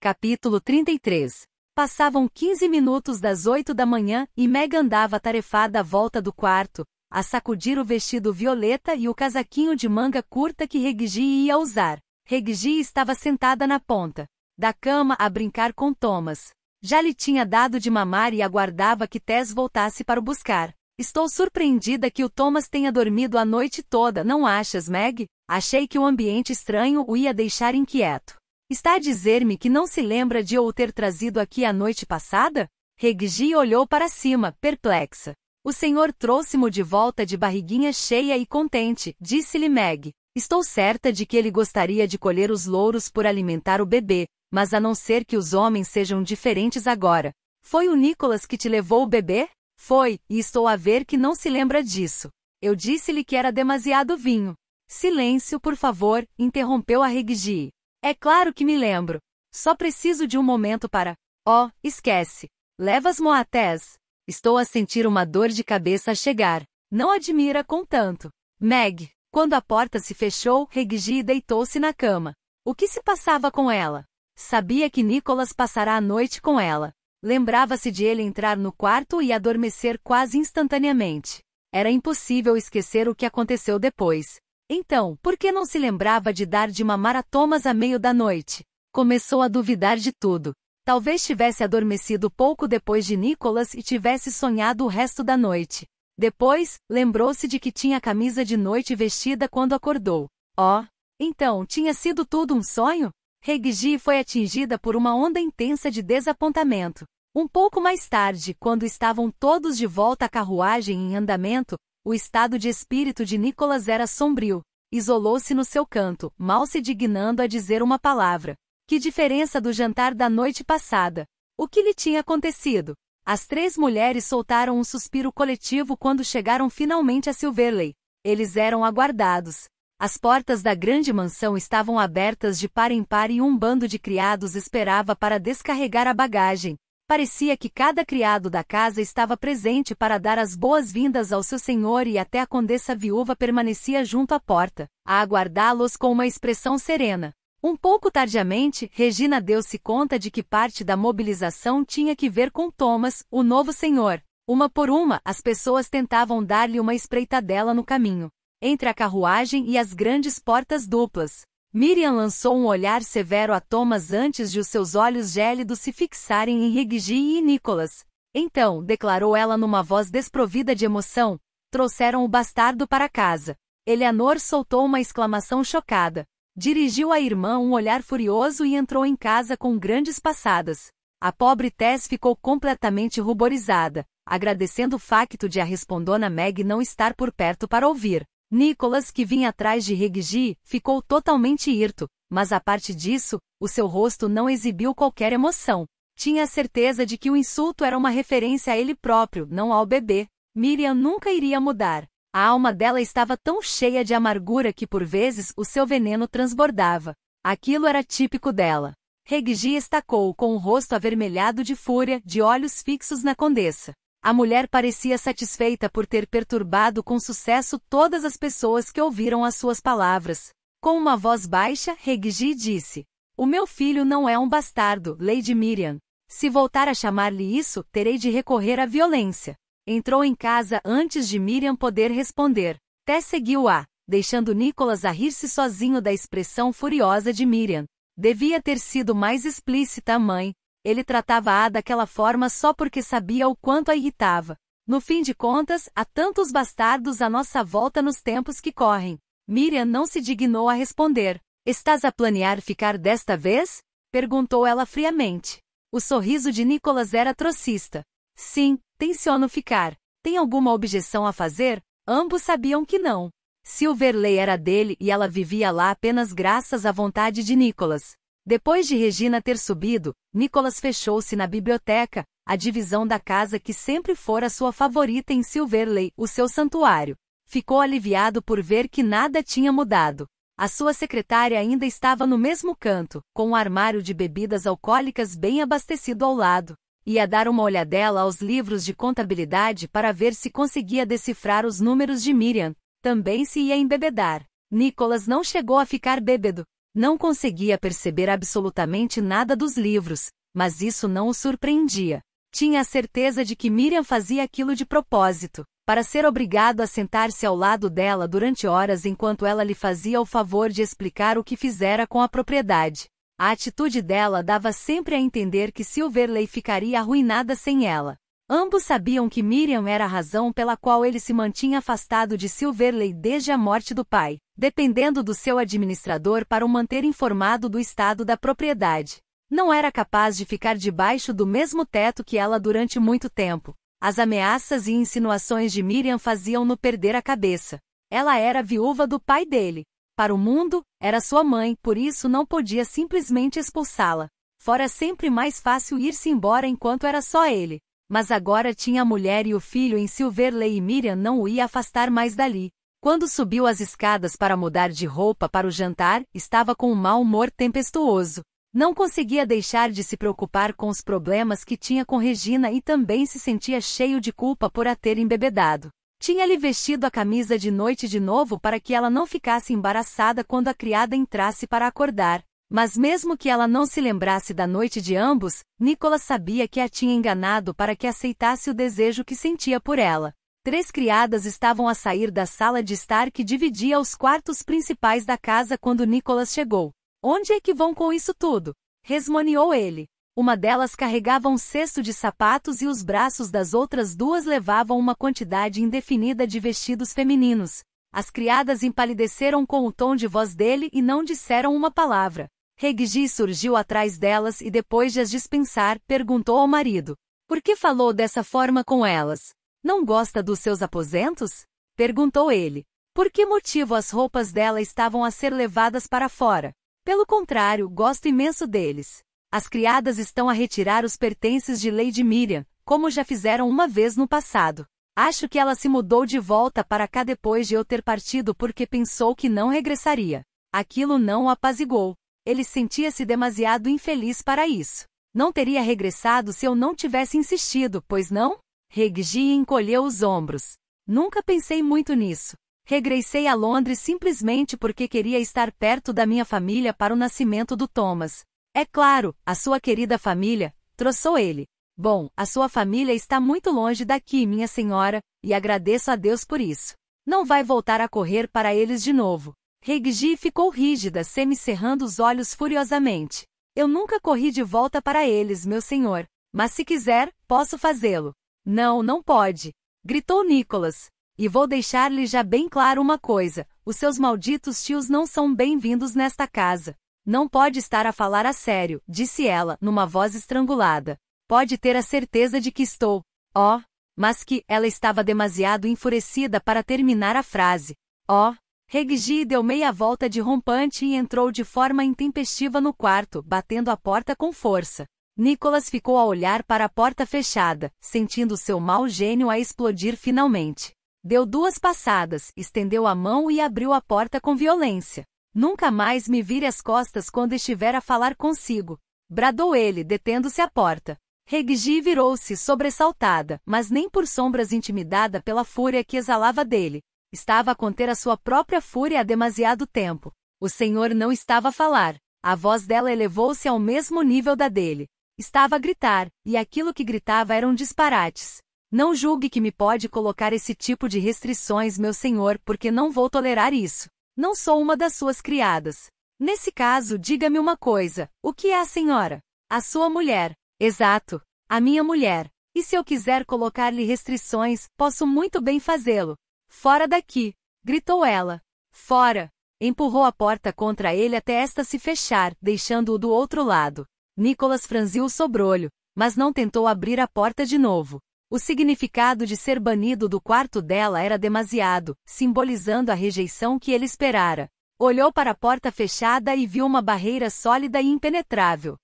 Capítulo 33 Passavam 15 minutos das 8 da manhã e Meg andava atarefada à volta do quarto, a sacudir o vestido violeta e o casaquinho de manga curta que Reggie ia usar. Reggie estava sentada na ponta da cama a brincar com Thomas. Já lhe tinha dado de mamar e aguardava que Tess voltasse para o buscar. Estou surpreendida que o Thomas tenha dormido a noite toda, não achas, Meg? Achei que o ambiente estranho o ia deixar inquieto. Está a dizer-me que não se lembra de eu o ter trazido aqui a noite passada? Regi olhou para cima, perplexa. O senhor trouxe-mo de volta de barriguinha cheia e contente, disse-lhe Meg. Estou certa de que ele gostaria de colher os louros por alimentar o bebê, mas a não ser que os homens sejam diferentes agora. Foi o Nicholas que te levou o bebê? Foi, e estou a ver que não se lembra disso. Eu disse-lhe que era demasiado vinho. Silêncio, por favor, interrompeu a Regi. É claro que me lembro. Só preciso de um momento para. Oh, esquece. Levas moatés. Estou a sentir uma dor de cabeça a chegar. Não admira com tanto. Meg, quando a porta se fechou, Regi deitou-se na cama. O que se passava com ela? Sabia que Nicholas passará a noite com ela. Lembrava-se de ele entrar no quarto e adormecer quase instantaneamente. Era impossível esquecer o que aconteceu depois. Então, por que não se lembrava de dar de mamar a Thomas a meio da noite? Começou a duvidar de tudo. Talvez tivesse adormecido pouco depois de Nicholas e tivesse sonhado o resto da noite. Depois, lembrou-se de que tinha a camisa de noite vestida quando acordou. Oh, então tinha sido tudo um sonho? Reggie foi atingida por uma onda intensa de desapontamento. Um pouco mais tarde, quando estavam todos de volta à carruagem em andamento, o estado de espírito de Nicholas era sombrio. Isolou-se no seu canto, mal se dignando a dizer uma palavra. Que diferença do jantar da noite passada! O que lhe tinha acontecido? As três mulheres soltaram um suspiro coletivo quando chegaram finalmente a Silverley. Eles eram aguardados. As portas da grande mansão estavam abertas de par em par e um bando de criados esperava para descarregar a bagagem. Parecia que cada criado da casa estava presente para dar as boas-vindas ao seu senhor e até a condessa viúva permanecia junto à porta, a aguardá-los com uma expressão serena. Um pouco tardiamente, Regina deu-se conta de que parte da mobilização tinha que ver com Thomas, o novo senhor. Uma por uma, as pessoas tentavam dar-lhe uma espreitadela no caminho entre a carruagem e as grandes portas duplas. Miriam lançou um olhar severo a Thomas antes de os seus olhos gélidos se fixarem em Reggie e Nicholas. Então, declarou ela numa voz desprovida de emoção, trouxeram o bastardo para casa. Eleanor soltou uma exclamação chocada. Dirigiu à irmã um olhar furioso e entrou em casa com grandes passadas. A pobre Tess ficou completamente ruborizada, agradecendo o facto de a respondona Meg não estar por perto para ouvir. Nicholas, que vinha atrás de Regi, ficou totalmente irto, mas a parte disso, o seu rosto não exibiu qualquer emoção. Tinha a certeza de que o insulto era uma referência a ele próprio, não ao bebê. Miriam nunca iria mudar. A alma dela estava tão cheia de amargura que por vezes o seu veneno transbordava. Aquilo era típico dela. Regi estacou com o rosto avermelhado de fúria, de olhos fixos na condessa. A mulher parecia satisfeita por ter perturbado com sucesso todas as pessoas que ouviram as suas palavras. Com uma voz baixa, Regi disse: O meu filho não é um bastardo, Lady Miriam. Se voltar a chamar-lhe isso, terei de recorrer à violência. Entrou em casa antes de Miriam poder responder. Té seguiu-a, deixando Nicholas a rir-se sozinho da expressão furiosa de Miriam. Devia ter sido mais explícita mãe, ele tratava-a daquela forma só porque sabia o quanto a irritava. No fim de contas, há tantos bastardos à nossa volta nos tempos que correm. Miriam não se dignou a responder. Estás a planear ficar desta vez? Perguntou ela friamente. O sorriso de Nicholas era trocista. Sim, tenciono ficar. Tem alguma objeção a fazer? Ambos sabiam que não. Silverley era dele e ela vivia lá apenas graças à vontade de Nicholas. Depois de Regina ter subido, Nicholas fechou-se na biblioteca, a divisão da casa que sempre fora sua favorita em Silverley, o seu santuário. Ficou aliviado por ver que nada tinha mudado. A sua secretária ainda estava no mesmo canto, com um armário de bebidas alcoólicas bem abastecido ao lado. Ia dar uma olhadela aos livros de contabilidade para ver se conseguia decifrar os números de Miriam. Também se ia embebedar. Nicholas não chegou a ficar bêbedo, não conseguia perceber absolutamente nada dos livros, mas isso não o surpreendia. Tinha a certeza de que Miriam fazia aquilo de propósito, para ser obrigado a sentar-se ao lado dela durante horas enquanto ela lhe fazia o favor de explicar o que fizera com a propriedade. A atitude dela dava sempre a entender que Silverley ficaria arruinada sem ela. Ambos sabiam que Miriam era a razão pela qual ele se mantinha afastado de Silverley desde a morte do pai dependendo do seu administrador para o manter informado do estado da propriedade. Não era capaz de ficar debaixo do mesmo teto que ela durante muito tempo. As ameaças e insinuações de Miriam faziam-no perder a cabeça. Ela era viúva do pai dele. Para o mundo, era sua mãe, por isso não podia simplesmente expulsá-la. Fora sempre mais fácil ir-se embora enquanto era só ele. Mas agora tinha a mulher e o filho em Silverley e Miriam não o ia afastar mais dali. Quando subiu as escadas para mudar de roupa para o jantar, estava com um mau humor tempestuoso. Não conseguia deixar de se preocupar com os problemas que tinha com Regina e também se sentia cheio de culpa por a ter embebedado. Tinha-lhe vestido a camisa de noite de novo para que ela não ficasse embaraçada quando a criada entrasse para acordar. Mas mesmo que ela não se lembrasse da noite de ambos, Nicolas sabia que a tinha enganado para que aceitasse o desejo que sentia por ela. Três criadas estavam a sair da sala de estar que dividia os quartos principais da casa quando Nicolas chegou. Onde é que vão com isso tudo? Resmoneou ele. Uma delas carregava um cesto de sapatos e os braços das outras duas levavam uma quantidade indefinida de vestidos femininos. As criadas empalideceram com o tom de voz dele e não disseram uma palavra. Regi surgiu atrás delas e depois de as dispensar, perguntou ao marido. Por que falou dessa forma com elas? Não gosta dos seus aposentos? perguntou ele. Por que motivo as roupas dela estavam a ser levadas para fora? Pelo contrário, gosto imenso deles. As criadas estão a retirar os pertences de Lady Miriam, como já fizeram uma vez no passado. Acho que ela se mudou de volta para cá depois de eu ter partido porque pensou que não regressaria. Aquilo não o apazigou. Ele sentia-se demasiado infeliz para isso. Não teria regressado se eu não tivesse insistido, pois não? Regi encolheu os ombros. Nunca pensei muito nisso. Regressei a Londres simplesmente porque queria estar perto da minha família para o nascimento do Thomas. É claro, a sua querida família, troçou ele. Bom, a sua família está muito longe daqui, minha senhora, e agradeço a Deus por isso. Não vai voltar a correr para eles de novo. Regi ficou rígida, semicerrando os olhos furiosamente. Eu nunca corri de volta para eles, meu senhor, mas se quiser, posso fazê-lo. Não, não pode! gritou Nicholas. E vou deixar-lhe já bem claro uma coisa: os seus malditos tios não são bem-vindos nesta casa. Não pode estar a falar a sério, disse ela, numa voz estrangulada. Pode ter a certeza de que estou. Oh! Mas que ela estava demasiado enfurecida para terminar a frase. Oh! regi deu meia volta de rompante e entrou de forma intempestiva no quarto, batendo a porta com força. Nicholas ficou a olhar para a porta fechada, sentindo seu mau gênio a explodir finalmente. Deu duas passadas, estendeu a mão e abriu a porta com violência. Nunca mais me vire as costas quando estiver a falar consigo. Bradou ele, detendo-se à porta. Regi virou-se sobressaltada, mas nem por sombras intimidada pela fúria que exalava dele. Estava a conter a sua própria fúria há demasiado tempo. O senhor não estava a falar. A voz dela elevou-se ao mesmo nível da dele. Estava a gritar, e aquilo que gritava eram disparates. Não julgue que me pode colocar esse tipo de restrições, meu senhor, porque não vou tolerar isso. Não sou uma das suas criadas. Nesse caso, diga-me uma coisa: o que é a senhora? A sua mulher. Exato. A minha mulher. E se eu quiser colocar-lhe restrições, posso muito bem fazê-lo. Fora daqui! gritou ela. Fora! Empurrou a porta contra ele até esta se fechar, deixando-o do outro lado. Nicolas franziu o sobrolho, mas não tentou abrir a porta de novo. O significado de ser banido do quarto dela era demasiado, simbolizando a rejeição que ele esperara. Olhou para a porta fechada e viu uma barreira sólida e impenetrável.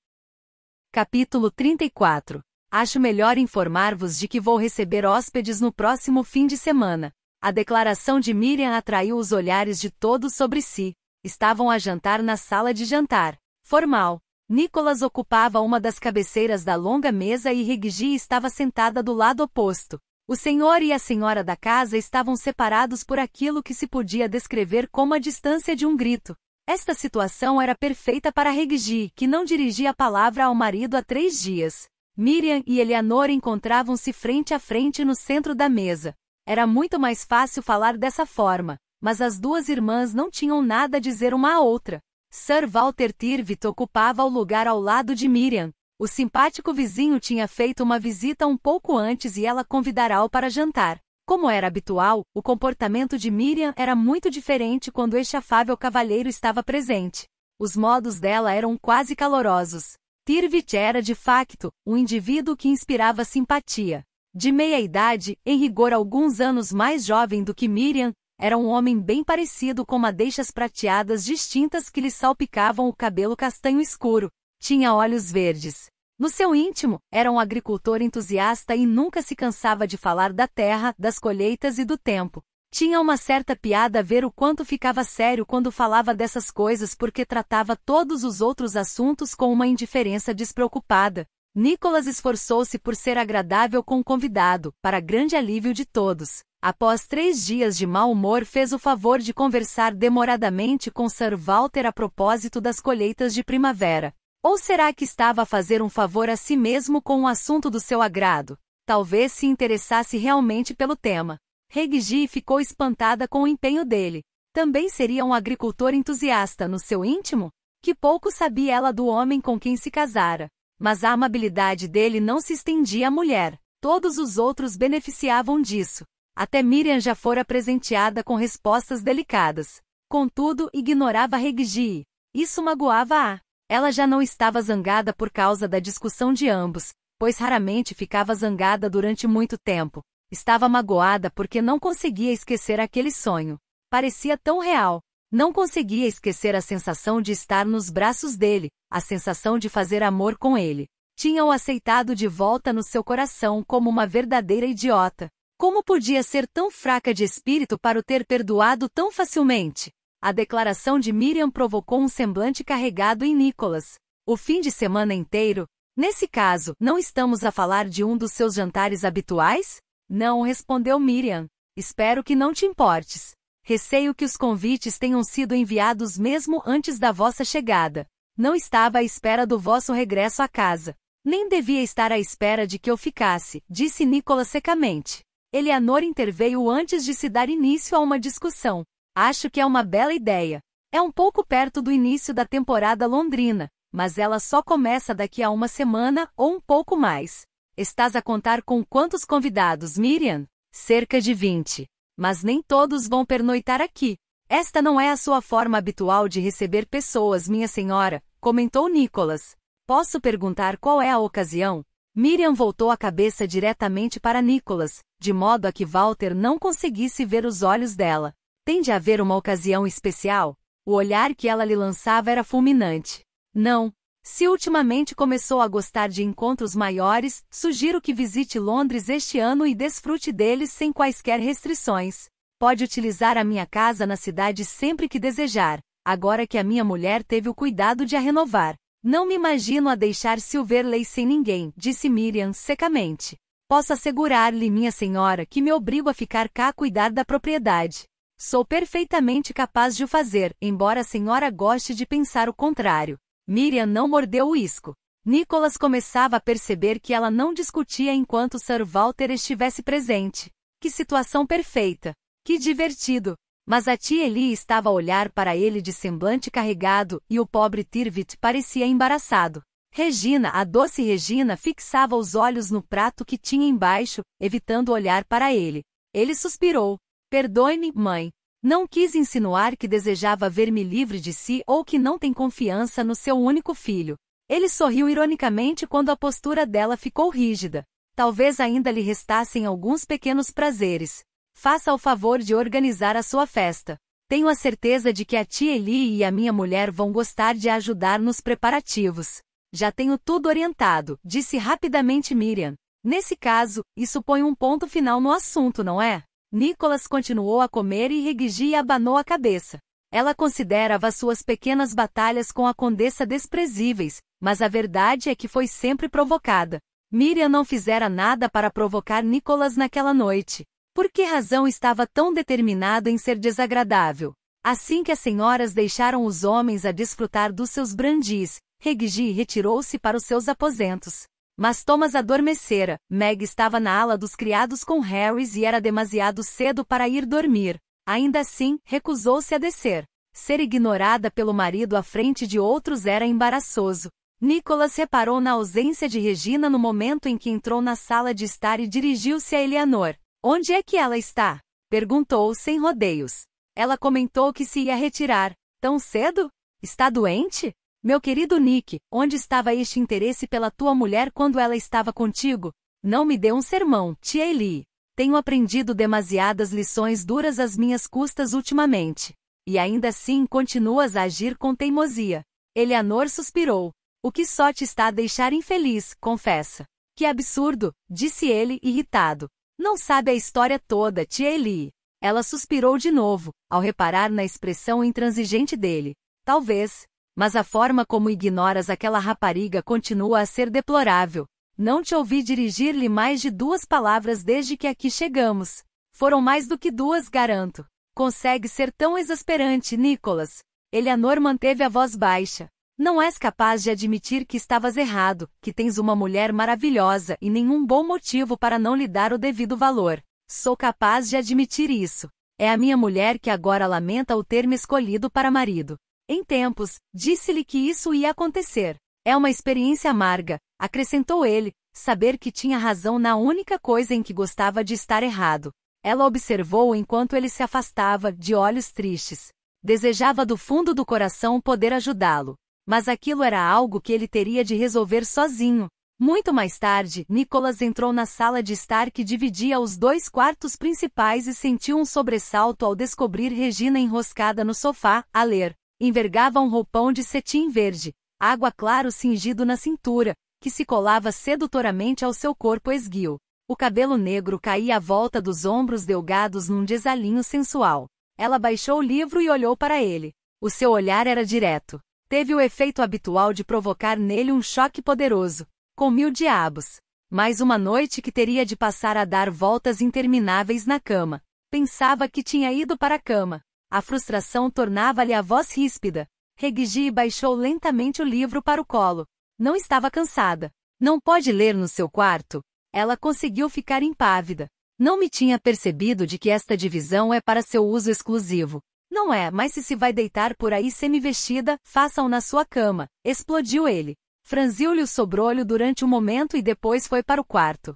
Capítulo 34 Acho melhor informar-vos de que vou receber hóspedes no próximo fim de semana. A declaração de Miriam atraiu os olhares de todos sobre si. Estavam a jantar na sala de jantar. Formal. Nicolas ocupava uma das cabeceiras da longa mesa e Riggi estava sentada do lado oposto. O senhor e a senhora da casa estavam separados por aquilo que se podia descrever como a distância de um grito. Esta situação era perfeita para Regigi, que não dirigia a palavra ao marido há três dias. Miriam e Eleanor encontravam-se frente a frente no centro da mesa. Era muito mais fácil falar dessa forma, mas as duas irmãs não tinham nada a dizer uma à outra. Sir Walter Tirvit ocupava o lugar ao lado de Miriam. O simpático vizinho tinha feito uma visita um pouco antes e ela convidará-o para jantar. Como era habitual, o comportamento de Miriam era muito diferente quando este afável cavalheiro estava presente. Os modos dela eram quase calorosos. Tirvit era, de facto, um indivíduo que inspirava simpatia. De meia idade, em rigor alguns anos mais jovem do que Miriam, era um homem bem parecido com madeixas prateadas distintas que lhe salpicavam o cabelo castanho escuro. Tinha olhos verdes. No seu íntimo, era um agricultor entusiasta e nunca se cansava de falar da terra, das colheitas e do tempo. Tinha uma certa piada ver o quanto ficava sério quando falava dessas coisas porque tratava todos os outros assuntos com uma indiferença despreocupada. Nicolas esforçou-se por ser agradável com o convidado, para grande alívio de todos após três dias de mau humor, fez o favor de conversar demoradamente com Sir Walter a propósito das colheitas de primavera. Ou será que estava a fazer um favor a si mesmo com um assunto do seu agrado? Talvez se interessasse realmente pelo tema. Regi ficou espantada com o empenho dele. Também seria um agricultor entusiasta no seu íntimo? Que pouco sabia ela do homem com quem se casara. Mas a amabilidade dele não se estendia à mulher. Todos os outros beneficiavam disso. Até Miriam já fora presenteada com respostas delicadas. Contudo, ignorava Reggie. Isso magoava-a. Ela já não estava zangada por causa da discussão de ambos, pois raramente ficava zangada durante muito tempo. Estava magoada porque não conseguia esquecer aquele sonho. Parecia tão real. Não conseguia esquecer a sensação de estar nos braços dele, a sensação de fazer amor com ele. Tinha-o aceitado de volta no seu coração como uma verdadeira idiota. Como podia ser tão fraca de espírito para o ter perdoado tão facilmente? A declaração de Miriam provocou um semblante carregado em Nicholas. O fim de semana inteiro? Nesse caso, não estamos a falar de um dos seus jantares habituais? Não, respondeu Miriam. Espero que não te importes. Receio que os convites tenham sido enviados mesmo antes da vossa chegada. Não estava à espera do vosso regresso à casa. Nem devia estar à espera de que eu ficasse, disse Nicolas secamente. Eleanor interveio antes de se dar início a uma discussão. Acho que é uma bela ideia. É um pouco perto do início da temporada londrina, mas ela só começa daqui a uma semana ou um pouco mais. Estás a contar com quantos convidados, Miriam? Cerca de 20. Mas nem todos vão pernoitar aqui. Esta não é a sua forma habitual de receber pessoas, minha senhora, comentou Nicholas. Posso perguntar qual é a ocasião? Miriam voltou a cabeça diretamente para Nicholas, de modo a que Walter não conseguisse ver os olhos dela. Tem de haver uma ocasião especial? O olhar que ela lhe lançava era fulminante. Não. Se ultimamente começou a gostar de encontros maiores, sugiro que visite Londres este ano e desfrute deles sem quaisquer restrições. Pode utilizar a minha casa na cidade sempre que desejar, agora que a minha mulher teve o cuidado de a renovar. Não me imagino a deixar Silverley sem ninguém, disse Miriam secamente. Posso assegurar-lhe, minha senhora, que me obrigo a ficar cá a cuidar da propriedade. Sou perfeitamente capaz de o fazer, embora a senhora goste de pensar o contrário. Miriam não mordeu o isco. Nicholas começava a perceber que ela não discutia enquanto Sir Walter estivesse presente. Que situação perfeita! Que divertido! Mas a tia Eli estava a olhar para ele de semblante carregado e o pobre Tirvit parecia embaraçado. Regina, a doce Regina, fixava os olhos no prato que tinha embaixo, evitando olhar para ele. Ele suspirou. Perdoe-me, mãe. Não quis insinuar que desejava ver-me livre de si ou que não tem confiança no seu único filho. Ele sorriu ironicamente quando a postura dela ficou rígida. Talvez ainda lhe restassem alguns pequenos prazeres. Faça o favor de organizar a sua festa. Tenho a certeza de que a tia Eli e a minha mulher vão gostar de ajudar nos preparativos. Já tenho tudo orientado, disse rapidamente Miriam. Nesse caso, isso põe um ponto final no assunto, não é? Nicholas continuou a comer e Rigigi abanou a cabeça. Ela considerava suas pequenas batalhas com a condessa desprezíveis, mas a verdade é que foi sempre provocada. Miriam não fizera nada para provocar Nicholas naquela noite. Por que razão estava tão determinado em ser desagradável? Assim que as senhoras deixaram os homens a desfrutar dos seus brandis, Regi retirou-se para os seus aposentos. Mas Thomas adormecera. Meg estava na ala dos criados com Harris e era demasiado cedo para ir dormir. Ainda assim, recusou-se a descer. Ser ignorada pelo marido à frente de outros era embaraçoso. Nicholas reparou na ausência de Regina no momento em que entrou na sala de estar e dirigiu-se a Eleanor. Onde é que ela está? Perguntou sem rodeios. Ela comentou que se ia retirar. Tão cedo? Está doente? Meu querido Nick, onde estava este interesse pela tua mulher quando ela estava contigo? Não me dê um sermão, tia Eli. Tenho aprendido demasiadas lições duras às minhas custas ultimamente. E ainda assim continuas a agir com teimosia. Eleanor suspirou. O que só te está a deixar infeliz, confessa. Que absurdo, disse ele, irritado. Não sabe a história toda, tia Eli. Ela suspirou de novo, ao reparar na expressão intransigente dele. Talvez, mas a forma como ignoras aquela rapariga continua a ser deplorável. Não te ouvi dirigir-lhe mais de duas palavras desde que aqui chegamos. Foram mais do que duas, garanto. Consegue ser tão exasperante, Nicholas. Eleanor manteve a voz baixa. Não és capaz de admitir que estavas errado, que tens uma mulher maravilhosa e nenhum bom motivo para não lhe dar o devido valor. Sou capaz de admitir isso. É a minha mulher que agora lamenta o ter me escolhido para marido. Em tempos, disse-lhe que isso ia acontecer. É uma experiência amarga, acrescentou ele, saber que tinha razão na única coisa em que gostava de estar errado. Ela observou enquanto ele se afastava, de olhos tristes. Desejava do fundo do coração poder ajudá-lo. Mas aquilo era algo que ele teria de resolver sozinho. Muito mais tarde, Nicolas entrou na sala de estar que dividia os dois quartos principais e sentiu um sobressalto ao descobrir Regina enroscada no sofá, a ler. Envergava um roupão de cetim verde, água claro cingido na cintura, que se colava sedutoramente ao seu corpo esguio. O cabelo negro caía à volta dos ombros delgados num desalinho sensual. Ela baixou o livro e olhou para ele. O seu olhar era direto. Teve o efeito habitual de provocar nele um choque poderoso. Com mil diabos. Mais uma noite que teria de passar a dar voltas intermináveis na cama. Pensava que tinha ido para a cama. A frustração tornava-lhe a voz ríspida. Regiji baixou lentamente o livro para o colo. Não estava cansada. Não pode ler no seu quarto? Ela conseguiu ficar impávida. Não me tinha percebido de que esta divisão é para seu uso exclusivo. Não é, mas se se vai deitar por aí semi-vestida, faça-o na sua cama. Explodiu ele. Franziu-lhe o sobrolho durante um momento e depois foi para o quarto.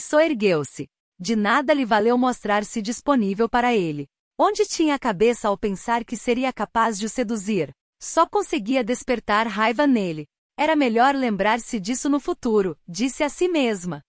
só ergueu se De nada lhe valeu mostrar-se disponível para ele. Onde tinha a cabeça ao pensar que seria capaz de o seduzir? Só conseguia despertar raiva nele. Era melhor lembrar-se disso no futuro, disse a si mesma.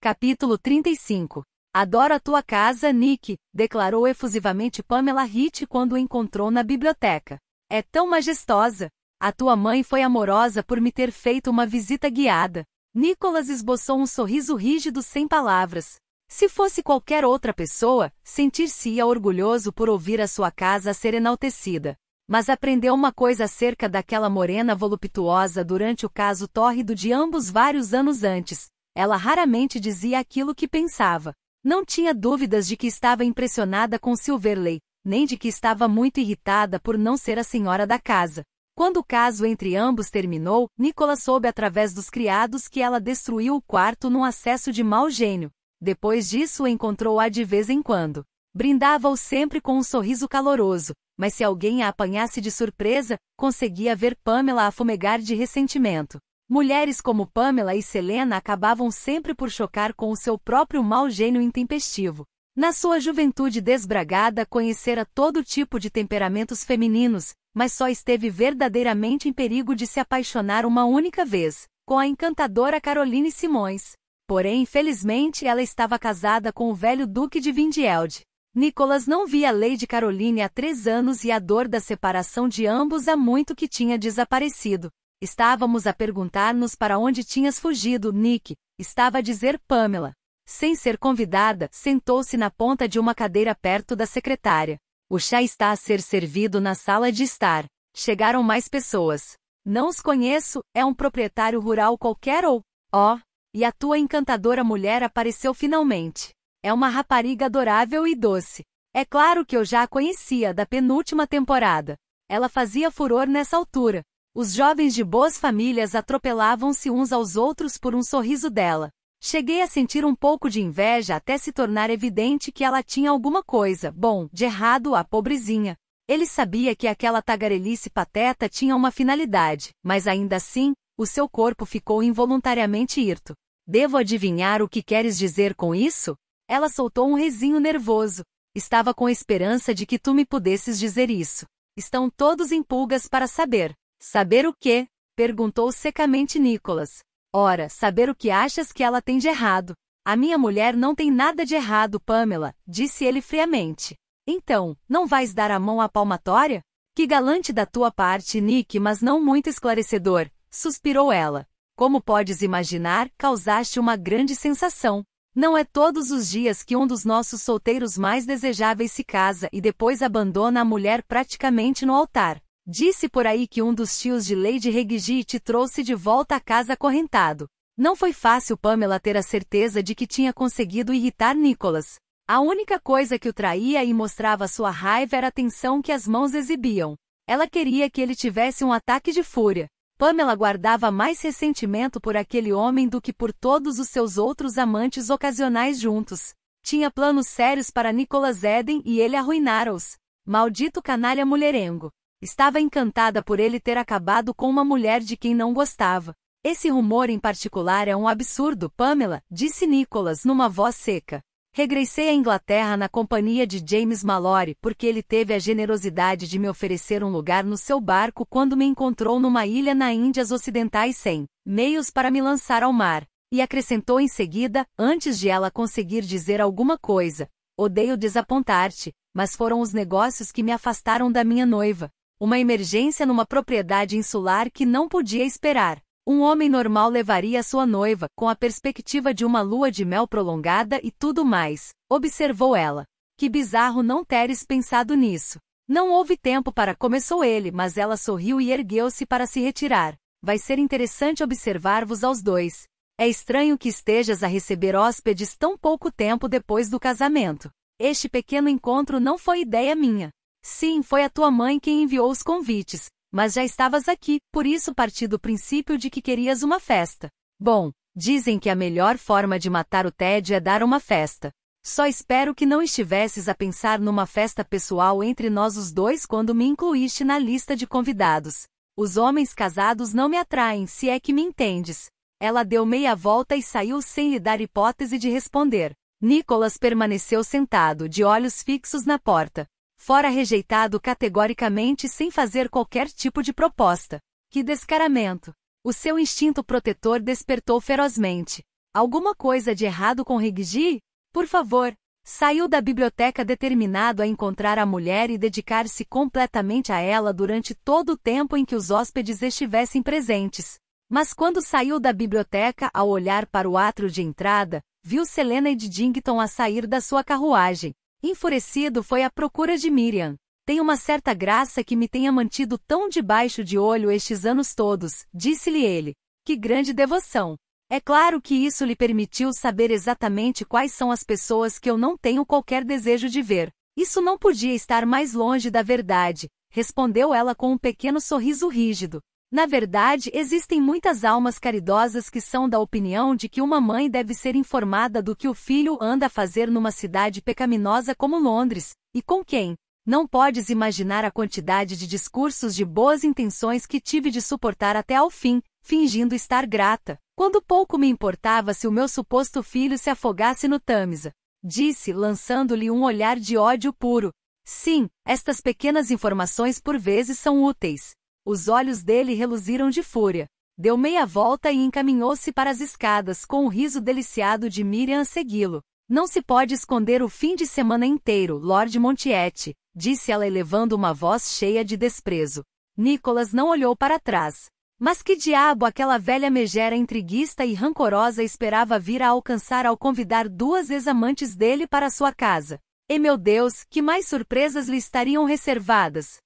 Capítulo 35 Adoro a tua casa, Nick, declarou efusivamente Pamela Hitt quando o encontrou na biblioteca. É tão majestosa. A tua mãe foi amorosa por me ter feito uma visita guiada. Nicholas esboçou um sorriso rígido sem palavras, se fosse qualquer outra pessoa, sentir-se-ia orgulhoso por ouvir a sua casa ser enaltecida. Mas aprendeu uma coisa acerca daquela morena voluptuosa durante o caso tórrido de ambos vários anos antes. Ela raramente dizia aquilo que pensava. Não tinha dúvidas de que estava impressionada com Silverley, nem de que estava muito irritada por não ser a senhora da casa. Quando o caso entre ambos terminou, Nicolas soube através dos criados que ela destruiu o quarto num acesso de mau gênio. Depois disso encontrou-a de vez em quando. Brindava-o sempre com um sorriso caloroso, mas se alguém a apanhasse de surpresa, conseguia ver Pamela fumegar de ressentimento. Mulheres como Pamela e Selena acabavam sempre por chocar com o seu próprio mau gênio intempestivo. Na sua juventude desbragada, conhecera todo tipo de temperamentos femininos, mas só esteve verdadeiramente em perigo de se apaixonar uma única vez, com a encantadora Caroline Simões. Porém, infelizmente, ela estava casada com o velho Duque de Vindielde. Nicholas não via Lady Caroline há três anos e a dor da separação de ambos há muito que tinha desaparecido. Estávamos a perguntar-nos para onde tinhas fugido, Nick, estava a dizer Pamela. Sem ser convidada, sentou-se na ponta de uma cadeira perto da secretária. O chá está a ser servido na sala de estar. Chegaram mais pessoas. Não os conheço, é um proprietário rural qualquer ou. Ó, oh, e a tua encantadora mulher apareceu finalmente. É uma rapariga adorável e doce. É claro que eu já a conhecia da penúltima temporada. Ela fazia furor nessa altura. Os jovens de boas famílias atropelavam-se uns aos outros por um sorriso dela. Cheguei a sentir um pouco de inveja até se tornar evidente que ela tinha alguma coisa, bom, de errado a pobrezinha. Ele sabia que aquela tagarelice pateta tinha uma finalidade, mas ainda assim, o seu corpo ficou involuntariamente hirto. Devo adivinhar o que queres dizer com isso? Ela soltou um risinho nervoso. Estava com esperança de que tu me pudesses dizer isso. Estão todos em pulgas para saber. Saber o quê? perguntou secamente Nicholas. Ora, saber o que achas que ela tem de errado. A minha mulher não tem nada de errado, Pamela, disse ele friamente. Então, não vais dar a mão à palmatória? Que galante da tua parte, Nick, mas não muito esclarecedor, Suspirou ela. Como podes imaginar, causaste uma grande sensação. Não é todos os dias que um dos nossos solteiros mais desejáveis se casa e depois abandona a mulher praticamente no altar. Disse por aí que um dos tios de Lady Regigi te trouxe de volta à casa acorrentado. Não foi fácil Pamela ter a certeza de que tinha conseguido irritar Nicholas. A única coisa que o traía e mostrava sua raiva era a tensão que as mãos exibiam. Ela queria que ele tivesse um ataque de fúria. Pamela guardava mais ressentimento por aquele homem do que por todos os seus outros amantes ocasionais juntos. Tinha planos sérios para Nicholas Eden e ele arruinara-os. Maldito canalha mulherengo. Estava encantada por ele ter acabado com uma mulher de quem não gostava. Esse rumor em particular é um absurdo, Pamela, disse Nicholas numa voz seca. Regressei à Inglaterra na companhia de James Mallory porque ele teve a generosidade de me oferecer um lugar no seu barco quando me encontrou numa ilha na Índias Ocidentais sem meios para me lançar ao mar. E acrescentou em seguida, antes de ela conseguir dizer alguma coisa: Odeio desapontar-te, mas foram os negócios que me afastaram da minha noiva. Uma emergência numa propriedade insular que não podia esperar. Um homem normal levaria sua noiva, com a perspectiva de uma lua de mel prolongada e tudo mais, observou ela. Que bizarro não teres pensado nisso. Não houve tempo para começou ele, mas ela sorriu e ergueu-se para se retirar. Vai ser interessante observar-vos aos dois. É estranho que estejas a receber hóspedes tão pouco tempo depois do casamento. Este pequeno encontro não foi ideia minha. Sim, foi a tua mãe quem enviou os convites, mas já estavas aqui, por isso parti do princípio de que querias uma festa. Bom, dizem que a melhor forma de matar o tédio é dar uma festa. Só espero que não estivesses a pensar numa festa pessoal entre nós os dois quando me incluíste na lista de convidados. Os homens casados não me atraem, se é que me entendes. Ela deu meia volta e saiu sem lhe dar hipótese de responder. Nicholas permaneceu sentado, de olhos fixos na porta fora rejeitado categoricamente sem fazer qualquer tipo de proposta. Que descaramento! O seu instinto protetor despertou ferozmente. Alguma coisa de errado com Regi? Por favor! Saiu da biblioteca determinado a encontrar a mulher e dedicar-se completamente a ela durante todo o tempo em que os hóspedes estivessem presentes. Mas quando saiu da biblioteca ao olhar para o átrio de entrada, viu Selena e Didington a sair da sua carruagem. Enfurecido foi à procura de Miriam. Tem uma certa graça que me tenha mantido tão debaixo de olho estes anos todos, disse-lhe ele. Que grande devoção! É claro que isso lhe permitiu saber exatamente quais são as pessoas que eu não tenho qualquer desejo de ver. Isso não podia estar mais longe da verdade, respondeu ela com um pequeno sorriso rígido. Na verdade, existem muitas almas caridosas que são da opinião de que uma mãe deve ser informada do que o filho anda a fazer numa cidade pecaminosa como Londres, e com quem. Não podes imaginar a quantidade de discursos de boas intenções que tive de suportar até ao fim, fingindo estar grata, quando pouco me importava se o meu suposto filho se afogasse no Tamisa. Disse, lançando-lhe um olhar de ódio puro. Sim, estas pequenas informações por vezes são úteis. Os olhos dele reluziram de fúria. Deu meia volta e encaminhou-se para as escadas com o riso deliciado de Miriam segui-lo. Não se pode esconder o fim de semana inteiro, Lord Montiette, disse ela elevando uma voz cheia de desprezo. Nicholas não olhou para trás. Mas que diabo aquela velha megera intriguista e rancorosa esperava vir a alcançar ao convidar duas ex-amantes dele para sua casa? E meu Deus, que mais surpresas lhe estariam reservadas?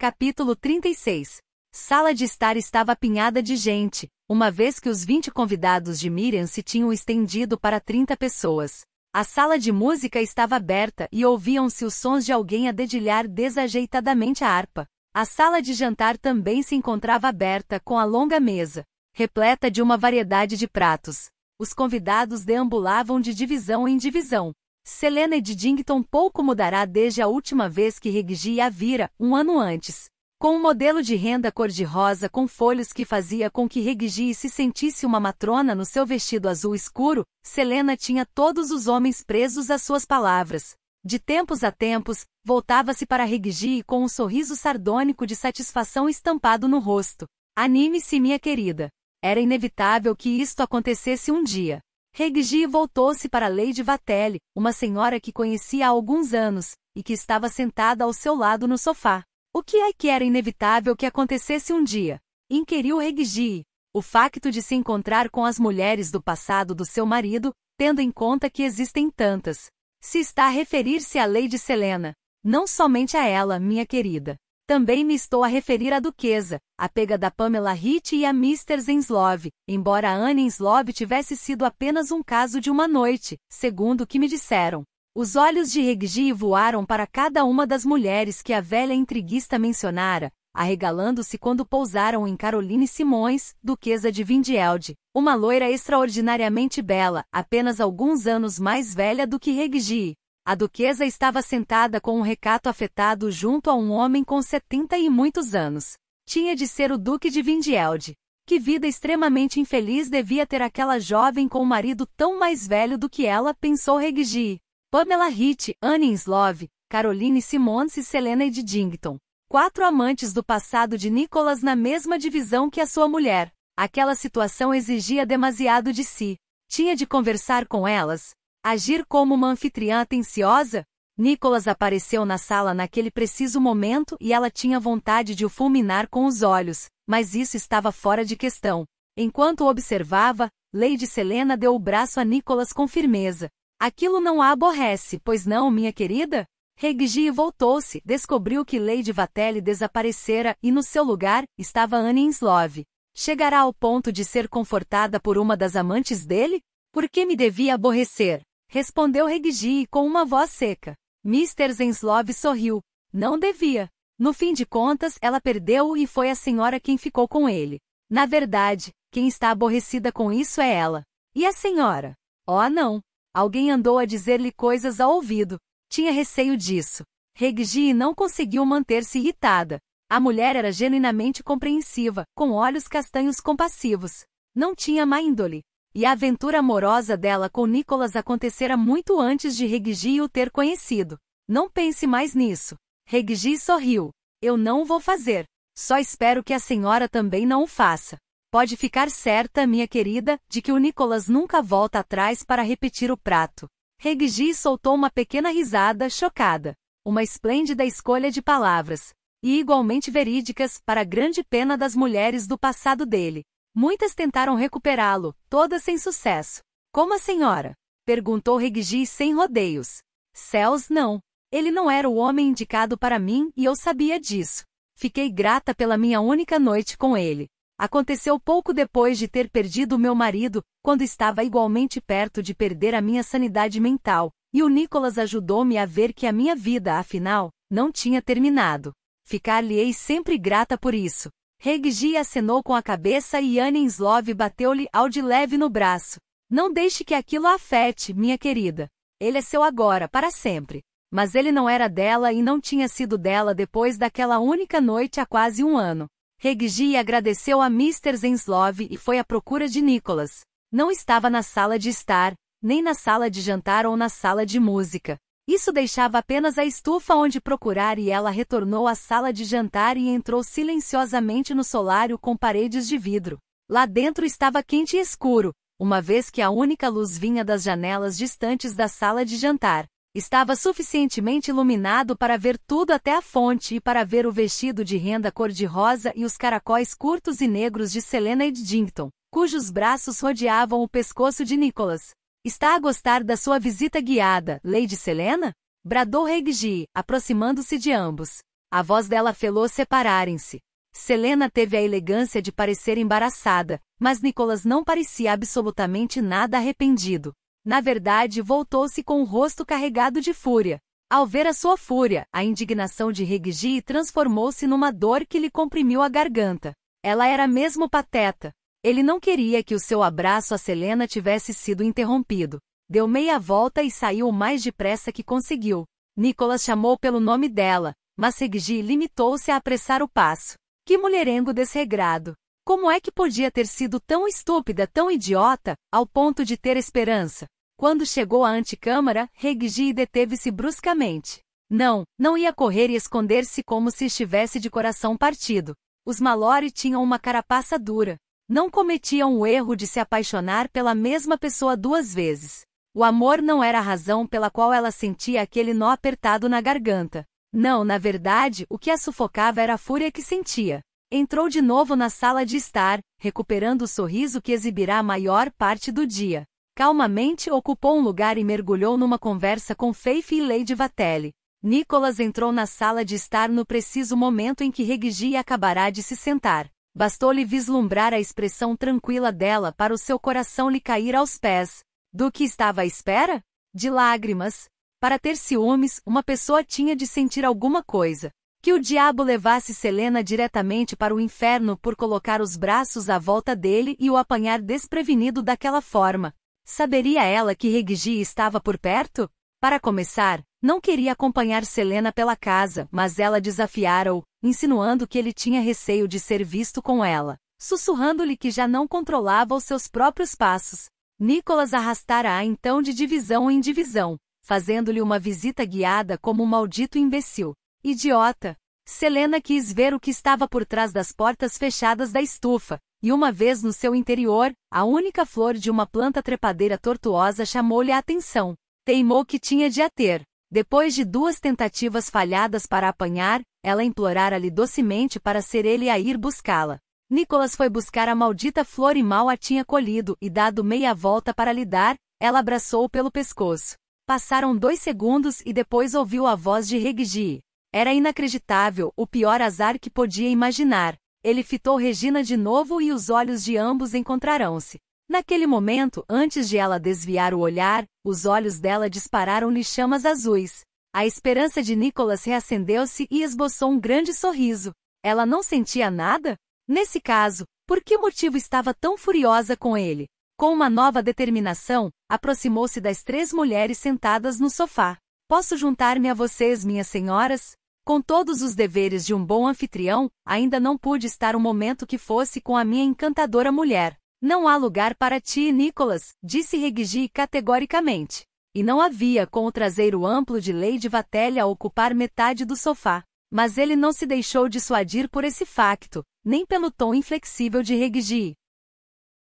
Capítulo 36 Sala de estar estava apinhada de gente, uma vez que os 20 convidados de Miriam se tinham estendido para 30 pessoas. A sala de música estava aberta e ouviam-se os sons de alguém a dedilhar desajeitadamente a harpa. A sala de jantar também se encontrava aberta com a longa mesa, repleta de uma variedade de pratos. Os convidados deambulavam de divisão em divisão, Selena Eddington pouco mudará desde a última vez que Riggi a vira, um ano antes. Com um modelo de renda cor-de-rosa com folhos que fazia com que Riggi se sentisse uma matrona no seu vestido azul escuro, Selena tinha todos os homens presos às suas palavras. De tempos a tempos, voltava-se para Riggi com um sorriso sardônico de satisfação estampado no rosto. Anime-se, minha querida. Era inevitável que isto acontecesse um dia. Reggie voltou-se para Lady Vatelli, uma senhora que conhecia há alguns anos, e que estava sentada ao seu lado no sofá. O que é que era inevitável que acontecesse um dia? Inquiriu Reggie. O facto de se encontrar com as mulheres do passado do seu marido, tendo em conta que existem tantas. Se está a referir-se à Lady Selena. Não somente a ela, minha querida. Também me estou a referir à Duquesa, a pega da Pamela Hitt e a Mr. Zenslov, embora a Anne Zenslov tivesse sido apenas um caso de uma noite, segundo o que me disseram. Os olhos de Reggie voaram para cada uma das mulheres que a velha intriguista mencionara, arregalando-se quando pousaram em Caroline Simões, duquesa de Vindielde, uma loira extraordinariamente bela, apenas alguns anos mais velha do que Reggie, a duquesa estava sentada com um recato afetado junto a um homem com setenta e muitos anos. Tinha de ser o duque de Vindielde. Que vida extremamente infeliz devia ter aquela jovem com um marido tão mais velho do que ela, pensou Regi. Pamela Hitt, Anne Inslove, Caroline Simons e Selena Eddington. Quatro amantes do passado de Nicholas na mesma divisão que a sua mulher. Aquela situação exigia demasiado de si. Tinha de conversar com elas, Agir como uma anfitriã atenciosa? Nicholas apareceu na sala naquele preciso momento e ela tinha vontade de o fulminar com os olhos, mas isso estava fora de questão. Enquanto observava, Lady Selena deu o braço a Nicholas com firmeza. Aquilo não a aborrece, pois não, minha querida? Regi voltou-se, descobriu que Lady Vatelli desaparecera e no seu lugar estava Anne Inslove. Chegará ao ponto de ser confortada por uma das amantes dele? Por que me devia aborrecer? Respondeu Regigi com uma voz seca. Mr. Zenslov sorriu. Não devia. No fim de contas, ela perdeu e foi a senhora quem ficou com ele. Na verdade, quem está aborrecida com isso é ela. E a senhora? Oh, não. Alguém andou a dizer-lhe coisas ao ouvido. Tinha receio disso. Reggie não conseguiu manter-se irritada. A mulher era genuinamente compreensiva, com olhos castanhos compassivos. Não tinha má índole e a aventura amorosa dela com Nicolas acontecera muito antes de Regigi o ter conhecido. Não pense mais nisso. Regigi sorriu. Eu não vou fazer. Só espero que a senhora também não o faça. Pode ficar certa, minha querida, de que o Nicolas nunca volta atrás para repetir o prato. Regigi soltou uma pequena risada, chocada. Uma esplêndida escolha de palavras, e igualmente verídicas, para grande pena das mulheres do passado dele. Muitas tentaram recuperá-lo, todas sem sucesso. Como a senhora? Perguntou Regigi sem rodeios. Céus não. Ele não era o homem indicado para mim e eu sabia disso. Fiquei grata pela minha única noite com ele. Aconteceu pouco depois de ter perdido meu marido, quando estava igualmente perto de perder a minha sanidade mental, e o Nicolas ajudou-me a ver que a minha vida, afinal, não tinha terminado. Ficar-lhe-ei sempre grata por isso. Reggi acenou com a cabeça e Aninslov bateu-lhe ao de leve no braço. Não deixe que aquilo a afete, minha querida. Ele é seu agora, para sempre. Mas ele não era dela e não tinha sido dela depois daquela única noite há quase um ano. Reggi agradeceu a Mr. Zenslov e foi à procura de Nicholas. Não estava na sala de estar, nem na sala de jantar ou na sala de música. Isso deixava apenas a estufa onde procurar e ela retornou à sala de jantar e entrou silenciosamente no solário com paredes de vidro. Lá dentro estava quente e escuro, uma vez que a única luz vinha das janelas distantes da sala de jantar. Estava suficientemente iluminado para ver tudo até a fonte e para ver o vestido de renda cor-de-rosa e os caracóis curtos e negros de Selena Edgington, cujos braços rodeavam o pescoço de Nicholas. Está a gostar da sua visita guiada, Lady Selena? Bradou Regi, aproximando-se de ambos. A voz dela felou separarem-se. Selena teve a elegância de parecer embaraçada, mas Nicolas não parecia absolutamente nada arrependido. Na verdade, voltou-se com o rosto carregado de fúria. Ao ver a sua fúria, a indignação de Regi transformou-se numa dor que lhe comprimiu a garganta. Ela era mesmo pateta. Ele não queria que o seu abraço a Selena tivesse sido interrompido. Deu meia volta e saiu o mais depressa que conseguiu. Nicholas chamou pelo nome dela, mas Segji limitou-se a apressar o passo. Que mulherengo desregrado! Como é que podia ter sido tão estúpida, tão idiota, ao ponto de ter esperança? Quando chegou à antecâmara, Regi deteve-se bruscamente. Não, não ia correr e esconder-se como se estivesse de coração partido. Os Malory tinham uma carapaça dura, não cometiam o erro de se apaixonar pela mesma pessoa duas vezes. O amor não era a razão pela qual ela sentia aquele nó apertado na garganta. Não, na verdade, o que a sufocava era a fúria que sentia. Entrou de novo na sala de estar, recuperando o sorriso que exibirá a maior parte do dia. Calmamente ocupou um lugar e mergulhou numa conversa com Faith e Lady Vatelli. Nicholas entrou na sala de estar no preciso momento em que Regigi acabará de se sentar. Bastou-lhe vislumbrar a expressão tranquila dela para o seu coração lhe cair aos pés. Do que estava à espera? De lágrimas. Para ter ciúmes, uma pessoa tinha de sentir alguma coisa. Que o diabo levasse Selena diretamente para o inferno por colocar os braços à volta dele e o apanhar desprevenido daquela forma. Saberia ela que Regigi estava por perto? Para começar, não queria acompanhar Selena pela casa, mas ela desafiara-o, insinuando que ele tinha receio de ser visto com ela, sussurrando-lhe que já não controlava os seus próprios passos. Nicholas arrastara-a então de divisão em divisão, fazendo-lhe uma visita guiada como um maldito imbecil. Idiota! Selena quis ver o que estava por trás das portas fechadas da estufa, e uma vez no seu interior, a única flor de uma planta trepadeira tortuosa chamou-lhe a atenção. Teimou que tinha de a ter. Depois de duas tentativas falhadas para apanhar, ela implorara-lhe docemente para ser ele a ir buscá-la. Nicolas foi buscar a maldita flor e mal a tinha colhido e dado meia volta para lhe dar, ela abraçou-o pelo pescoço. Passaram dois segundos e depois ouviu a voz de Regi. Era inacreditável, o pior azar que podia imaginar. Ele fitou Regina de novo e os olhos de ambos encontraram-se. Naquele momento, antes de ela desviar o olhar, os olhos dela dispararam-lhe chamas azuis. A esperança de Nicolas reacendeu-se e esboçou um grande sorriso. Ela não sentia nada? Nesse caso, por que motivo estava tão furiosa com ele? Com uma nova determinação, aproximou-se das três mulheres sentadas no sofá. Posso juntar-me a vocês, minhas senhoras? Com todos os deveres de um bom anfitrião, ainda não pude estar um momento que fosse com a minha encantadora mulher. Não há lugar para ti, Nicholas, disse Regigi categoricamente. E não havia com o traseiro amplo de Lady Vatelli a ocupar metade do sofá. Mas ele não se deixou dissuadir por esse facto, nem pelo tom inflexível de Regigi.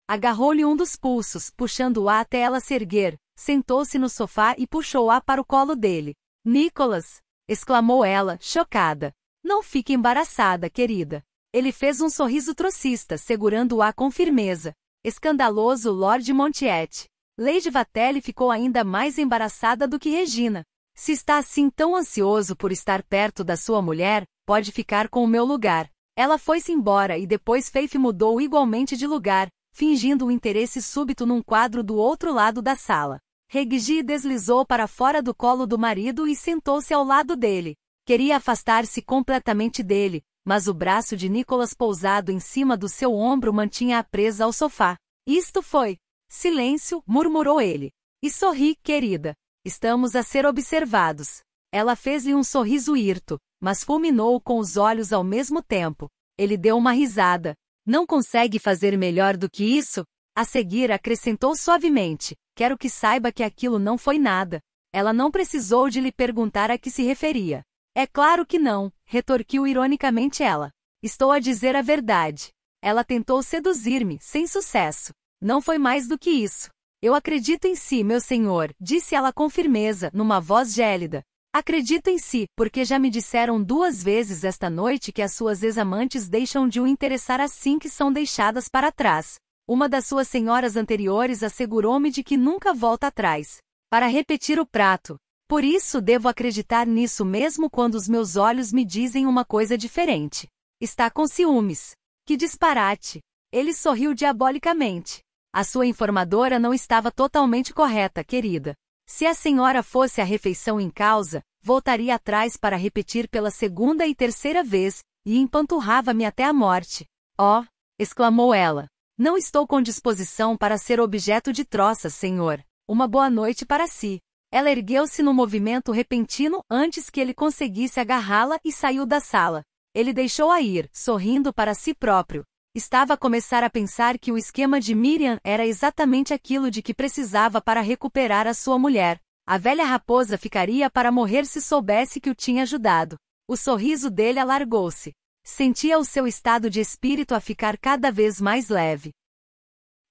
Agarrou-lhe um dos pulsos, puxando-a até ela se erguer, sentou-se no sofá e puxou-a para o colo dele. Nicholas! exclamou ela, chocada. Não fique embaraçada, querida. Ele fez um sorriso trocista, segurando-a com firmeza. Escandaloso Lord Montiette. Lady Vatelli ficou ainda mais embaraçada do que Regina. Se está assim tão ansioso por estar perto da sua mulher, pode ficar com o meu lugar. Ela foi-se embora e depois Faith mudou igualmente de lugar, fingindo um interesse súbito num quadro do outro lado da sala. Regi deslizou para fora do colo do marido e sentou-se ao lado dele. Queria afastar-se completamente dele, mas o braço de Nicolas pousado em cima do seu ombro mantinha-a presa ao sofá. Isto foi. Silêncio, murmurou ele. E sorri, querida. Estamos a ser observados. Ela fez-lhe um sorriso hirto, mas fulminou-o com os olhos ao mesmo tempo. Ele deu uma risada. Não consegue fazer melhor do que isso? A seguir acrescentou suavemente: Quero que saiba que aquilo não foi nada. Ela não precisou de lhe perguntar a que se referia. É claro que não, retorquiu ironicamente ela. Estou a dizer a verdade. Ela tentou seduzir-me, sem sucesso. Não foi mais do que isso. Eu acredito em si, meu senhor, disse ela com firmeza, numa voz gélida. Acredito em si, porque já me disseram duas vezes esta noite que as suas ex-amantes deixam de o interessar assim que são deixadas para trás. Uma das suas senhoras anteriores assegurou-me de que nunca volta atrás. Para repetir o prato, por isso devo acreditar nisso mesmo quando os meus olhos me dizem uma coisa diferente. Está com ciúmes. Que disparate! Ele sorriu diabolicamente. A sua informadora não estava totalmente correta, querida. Se a senhora fosse a refeição em causa, voltaria atrás para repetir pela segunda e terceira vez, e empanturrava-me até a morte. Oh! exclamou ela. Não estou com disposição para ser objeto de troças, senhor. Uma boa noite para si. Ela ergueu-se no movimento repentino antes que ele conseguisse agarrá-la e saiu da sala. Ele deixou-a ir, sorrindo para si próprio. Estava a começar a pensar que o esquema de Miriam era exatamente aquilo de que precisava para recuperar a sua mulher. A velha raposa ficaria para morrer se soubesse que o tinha ajudado. O sorriso dele alargou-se. Sentia o seu estado de espírito a ficar cada vez mais leve.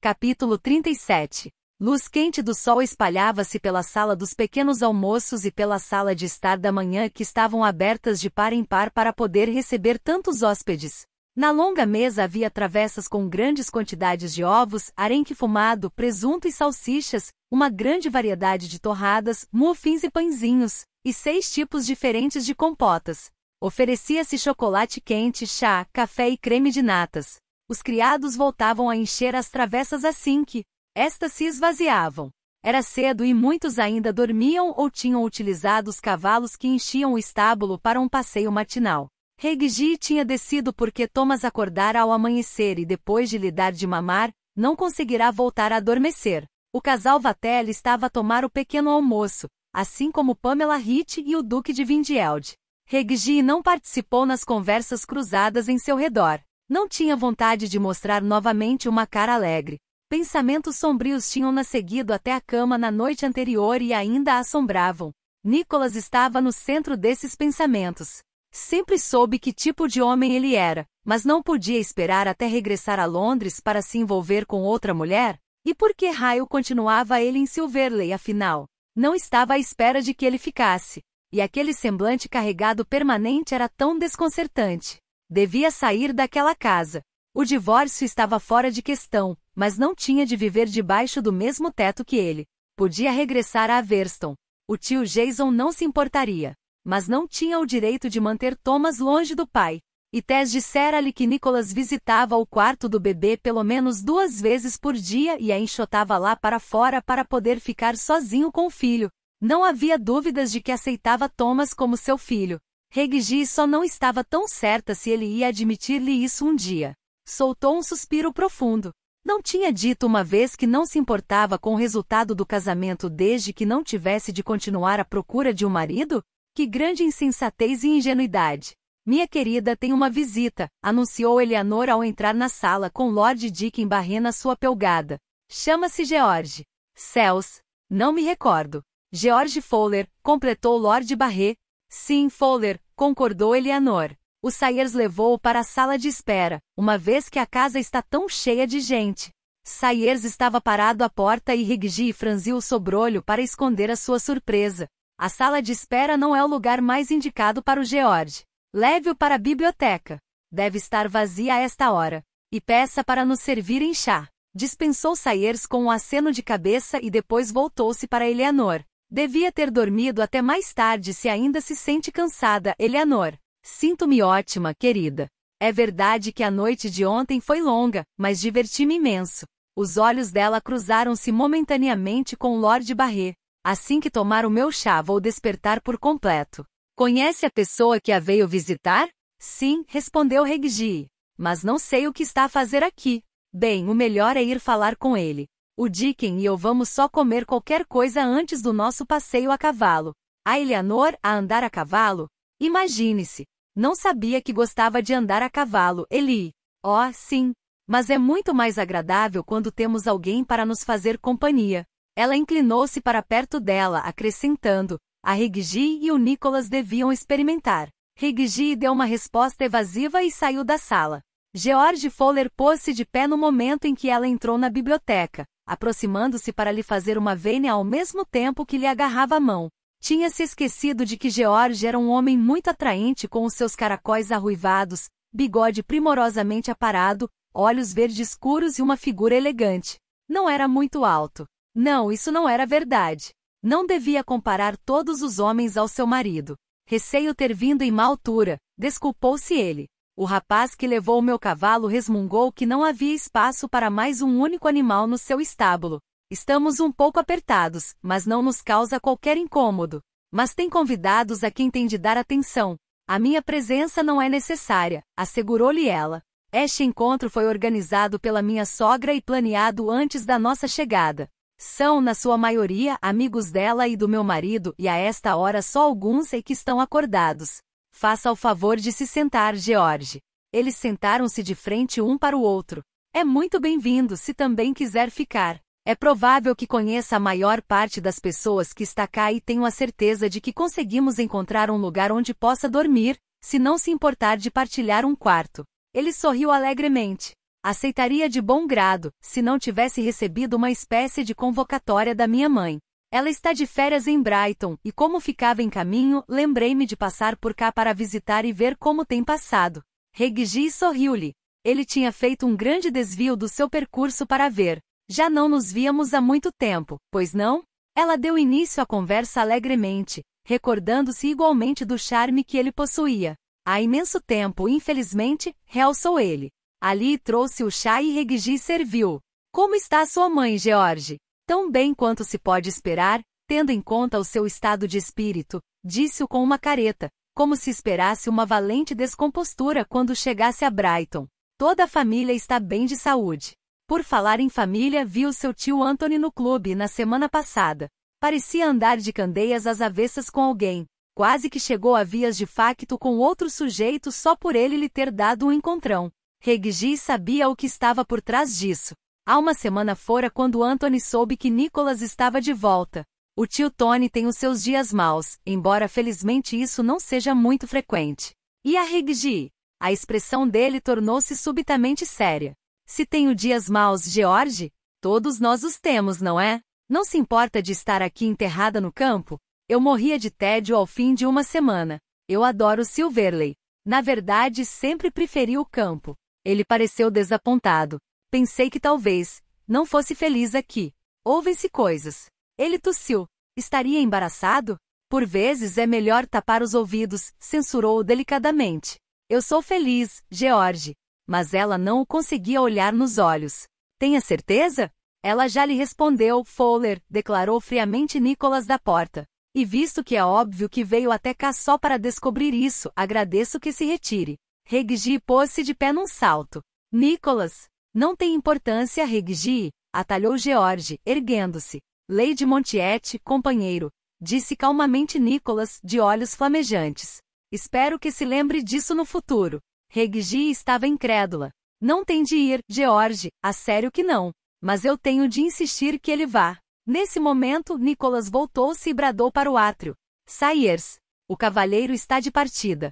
Capítulo 37 Luz quente do sol espalhava-se pela sala dos pequenos almoços e pela sala de estar da manhã que estavam abertas de par em par para poder receber tantos hóspedes. Na longa mesa havia travessas com grandes quantidades de ovos, arenque fumado, presunto e salsichas, uma grande variedade de torradas, muffins e pãezinhos, e seis tipos diferentes de compotas. Oferecia-se chocolate quente, chá, café e creme de natas. Os criados voltavam a encher as travessas assim que, estas se esvaziavam. Era cedo e muitos ainda dormiam ou tinham utilizado os cavalos que enchiam o estábulo para um passeio matinal. Regi tinha descido porque Thomas acordara ao amanhecer e depois de lhe dar de mamar, não conseguirá voltar a adormecer. O casal Vatel estava a tomar o pequeno almoço, assim como Pamela Hitt e o Duque de Vindielde. Regi não participou nas conversas cruzadas em seu redor. Não tinha vontade de mostrar novamente uma cara alegre, Pensamentos sombrios tinham-na seguido até a cama na noite anterior e ainda a assombravam. Nicholas estava no centro desses pensamentos. Sempre soube que tipo de homem ele era, mas não podia esperar até regressar a Londres para se envolver com outra mulher? E por que raio continuava ele em Silverley afinal? Não estava à espera de que ele ficasse. E aquele semblante carregado permanente era tão desconcertante. Devia sair daquela casa. O divórcio estava fora de questão, mas não tinha de viver debaixo do mesmo teto que ele. Podia regressar a Averston. O tio Jason não se importaria, mas não tinha o direito de manter Thomas longe do pai. E Tess dissera-lhe que Nicholas visitava o quarto do bebê pelo menos duas vezes por dia e a enxotava lá para fora para poder ficar sozinho com o filho. Não havia dúvidas de que aceitava Thomas como seu filho. Reggie só não estava tão certa se ele ia admitir-lhe isso um dia. Soltou um suspiro profundo. Não tinha dito uma vez que não se importava com o resultado do casamento desde que não tivesse de continuar à procura de um marido? Que grande insensatez e ingenuidade! Minha querida tem uma visita, anunciou Eleanor ao entrar na sala com Lord Dick Barré na sua pelgada. Chama-se George. Céus, não me recordo. George Fowler, completou Lord Barré. Sim, Fowler, concordou Eleanor. O Sayers levou-o para a sala de espera, uma vez que a casa está tão cheia de gente. Sayers estava parado à porta e Riggi franziu o sobrolho para esconder a sua surpresa. A sala de espera não é o lugar mais indicado para o George. Leve-o para a biblioteca. Deve estar vazia a esta hora. E peça para nos servir em chá. Dispensou Sayers com um aceno de cabeça e depois voltou-se para Eleanor. Devia ter dormido até mais tarde se ainda se sente cansada, Eleanor. Sinto-me ótima, querida. É verdade que a noite de ontem foi longa, mas diverti-me imenso. Os olhos dela cruzaram-se momentaneamente com Lord Barret. Assim que tomar o meu chá, vou despertar por completo. Conhece a pessoa que a veio visitar? Sim, respondeu Reggie. Mas não sei o que está a fazer aqui. Bem, o melhor é ir falar com ele. O Dicken e eu vamos só comer qualquer coisa antes do nosso passeio a cavalo. A Eleanor, a andar a cavalo, Imagine-se. Não sabia que gostava de andar a cavalo, Eli. Oh, sim. Mas é muito mais agradável quando temos alguém para nos fazer companhia. Ela inclinou-se para perto dela, acrescentando: A Rigi e o Nicholas deviam experimentar. Rigi deu uma resposta evasiva e saiu da sala. George Fowler pôs-se de pé no momento em que ela entrou na biblioteca, aproximando-se para lhe fazer uma vênia ao mesmo tempo que lhe agarrava a mão. Tinha-se esquecido de que George era um homem muito atraente com os seus caracóis arruivados, bigode primorosamente aparado, olhos verdes escuros e uma figura elegante. Não era muito alto. Não, isso não era verdade. Não devia comparar todos os homens ao seu marido. Receio ter vindo em má altura, desculpou-se ele. O rapaz que levou o meu cavalo resmungou que não havia espaço para mais um único animal no seu estábulo. Estamos um pouco apertados, mas não nos causa qualquer incômodo. Mas tem convidados a quem tem de dar atenção. A minha presença não é necessária, assegurou-lhe ela. Este encontro foi organizado pela minha sogra e planeado antes da nossa chegada. São, na sua maioria, amigos dela e do meu marido, e a esta hora só alguns é que estão acordados. Faça o favor de se sentar, George. Eles sentaram-se de frente um para o outro. É muito bem-vindo se também quiser ficar. É provável que conheça a maior parte das pessoas que está cá e tenho a certeza de que conseguimos encontrar um lugar onde possa dormir, se não se importar de partilhar um quarto. Ele sorriu alegremente. Aceitaria de bom grado, se não tivesse recebido uma espécie de convocatória da minha mãe. Ela está de férias em Brighton, e como ficava em caminho, lembrei-me de passar por cá para visitar e ver como tem passado. Regigi sorriu-lhe. Ele tinha feito um grande desvio do seu percurso para ver já não nos víamos há muito tempo, pois não? Ela deu início à conversa alegremente, recordando-se igualmente do charme que ele possuía. Há imenso tempo, infelizmente, realçou ele. Ali trouxe o chá e Regigi serviu. Como está sua mãe, George? Tão bem quanto se pode esperar, tendo em conta o seu estado de espírito, disse-o com uma careta, como se esperasse uma valente descompostura quando chegasse a Brighton. Toda a família está bem de saúde. Por falar em família, viu seu tio Anthony no clube na semana passada. Parecia andar de candeias às avessas com alguém. Quase que chegou a vias de facto com outro sujeito só por ele lhe ter dado um encontrão. Regi sabia o que estava por trás disso. Há uma semana fora quando Anthony soube que Nicholas estava de volta. O tio Tony tem os seus dias maus, embora felizmente isso não seja muito frequente. E a Regi? A expressão dele tornou-se subitamente séria. Se tenho dias maus, George, todos nós os temos, não é? Não se importa de estar aqui enterrada no campo? Eu morria de tédio ao fim de uma semana. Eu adoro Silverley. Na verdade, sempre preferi o campo. Ele pareceu desapontado. Pensei que talvez não fosse feliz aqui. Ouvem-se coisas. Ele tossiu. Estaria embaraçado? Por vezes é melhor tapar os ouvidos, censurou delicadamente. Eu sou feliz, George mas ela não o conseguia olhar nos olhos. Tenha certeza? Ela já lhe respondeu, Fowler, declarou friamente Nicholas da porta. E visto que é óbvio que veio até cá só para descobrir isso, agradeço que se retire. Reggie pôs-se de pé num salto. Nicholas, não tem importância, Reggie, atalhou George, erguendo-se. Lady Montiette, companheiro, disse calmamente Nicholas, de olhos flamejantes. Espero que se lembre disso no futuro. Reggie estava incrédula. Não tem de ir, George, a sério que não. Mas eu tenho de insistir que ele vá. Nesse momento, Nicholas voltou-se e bradou para o átrio. Sayers, o cavalheiro está de partida.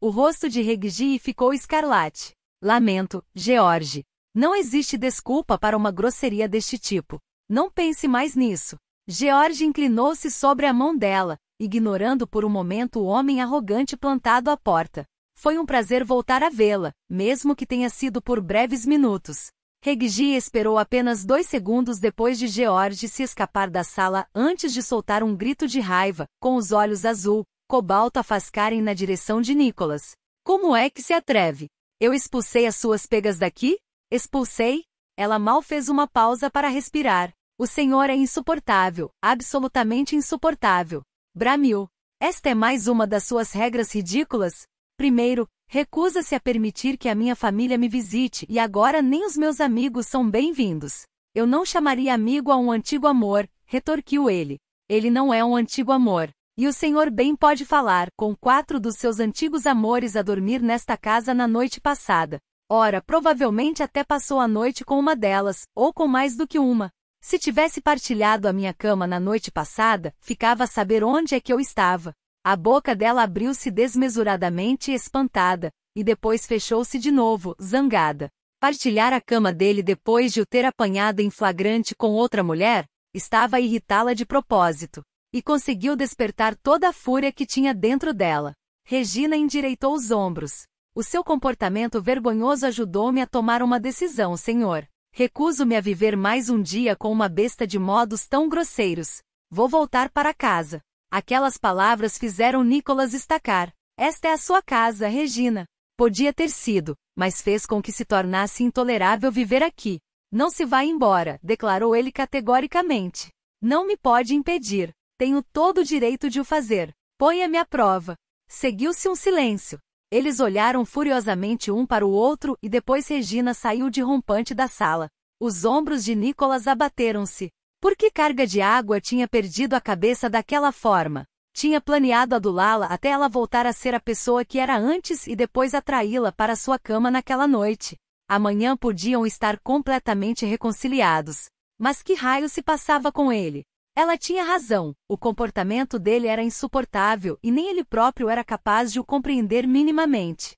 O rosto de Reggie ficou escarlate. Lamento, George. Não existe desculpa para uma grosseria deste tipo. Não pense mais nisso. George inclinou-se sobre a mão dela, ignorando por um momento o homem arrogante plantado à porta. Foi um prazer voltar a vê-la, mesmo que tenha sido por breves minutos. Reggie esperou apenas dois segundos depois de George se escapar da sala antes de soltar um grito de raiva, com os olhos azul, cobalto a fascarem na direção de Nicholas. Como é que se atreve? Eu expulsei as suas pegas daqui? Expulsei? Ela mal fez uma pausa para respirar. O senhor é insuportável, absolutamente insuportável. Bramiu. Esta é mais uma das suas regras ridículas? Primeiro, recusa-se a permitir que a minha família me visite e agora nem os meus amigos são bem-vindos. Eu não chamaria amigo a um antigo amor, retorquiu ele. Ele não é um antigo amor. E o senhor bem pode falar com quatro dos seus antigos amores a dormir nesta casa na noite passada. Ora, provavelmente até passou a noite com uma delas, ou com mais do que uma. Se tivesse partilhado a minha cama na noite passada, ficava a saber onde é que eu estava. A boca dela abriu-se desmesuradamente espantada, e depois fechou-se de novo, zangada. Partilhar a cama dele depois de o ter apanhado em flagrante com outra mulher, estava a irritá-la de propósito. E conseguiu despertar toda a fúria que tinha dentro dela. Regina endireitou os ombros. O seu comportamento vergonhoso ajudou-me a tomar uma decisão, senhor. Recuso-me a viver mais um dia com uma besta de modos tão grosseiros. Vou voltar para casa. Aquelas palavras fizeram Nicholas estacar. Esta é a sua casa, Regina. Podia ter sido, mas fez com que se tornasse intolerável viver aqui. Não se vai embora, declarou ele categoricamente. Não me pode impedir. Tenho todo o direito de o fazer. Ponha-me à prova. Seguiu-se um silêncio. Eles olharam furiosamente um para o outro e depois Regina saiu de rompante da sala. Os ombros de Nicholas abateram-se. Por que carga de água tinha perdido a cabeça daquela forma? Tinha planeado adulá-la até ela voltar a ser a pessoa que era antes e depois atraí-la para sua cama naquela noite. Amanhã podiam estar completamente reconciliados. Mas que raio se passava com ele? Ela tinha razão, o comportamento dele era insuportável e nem ele próprio era capaz de o compreender minimamente.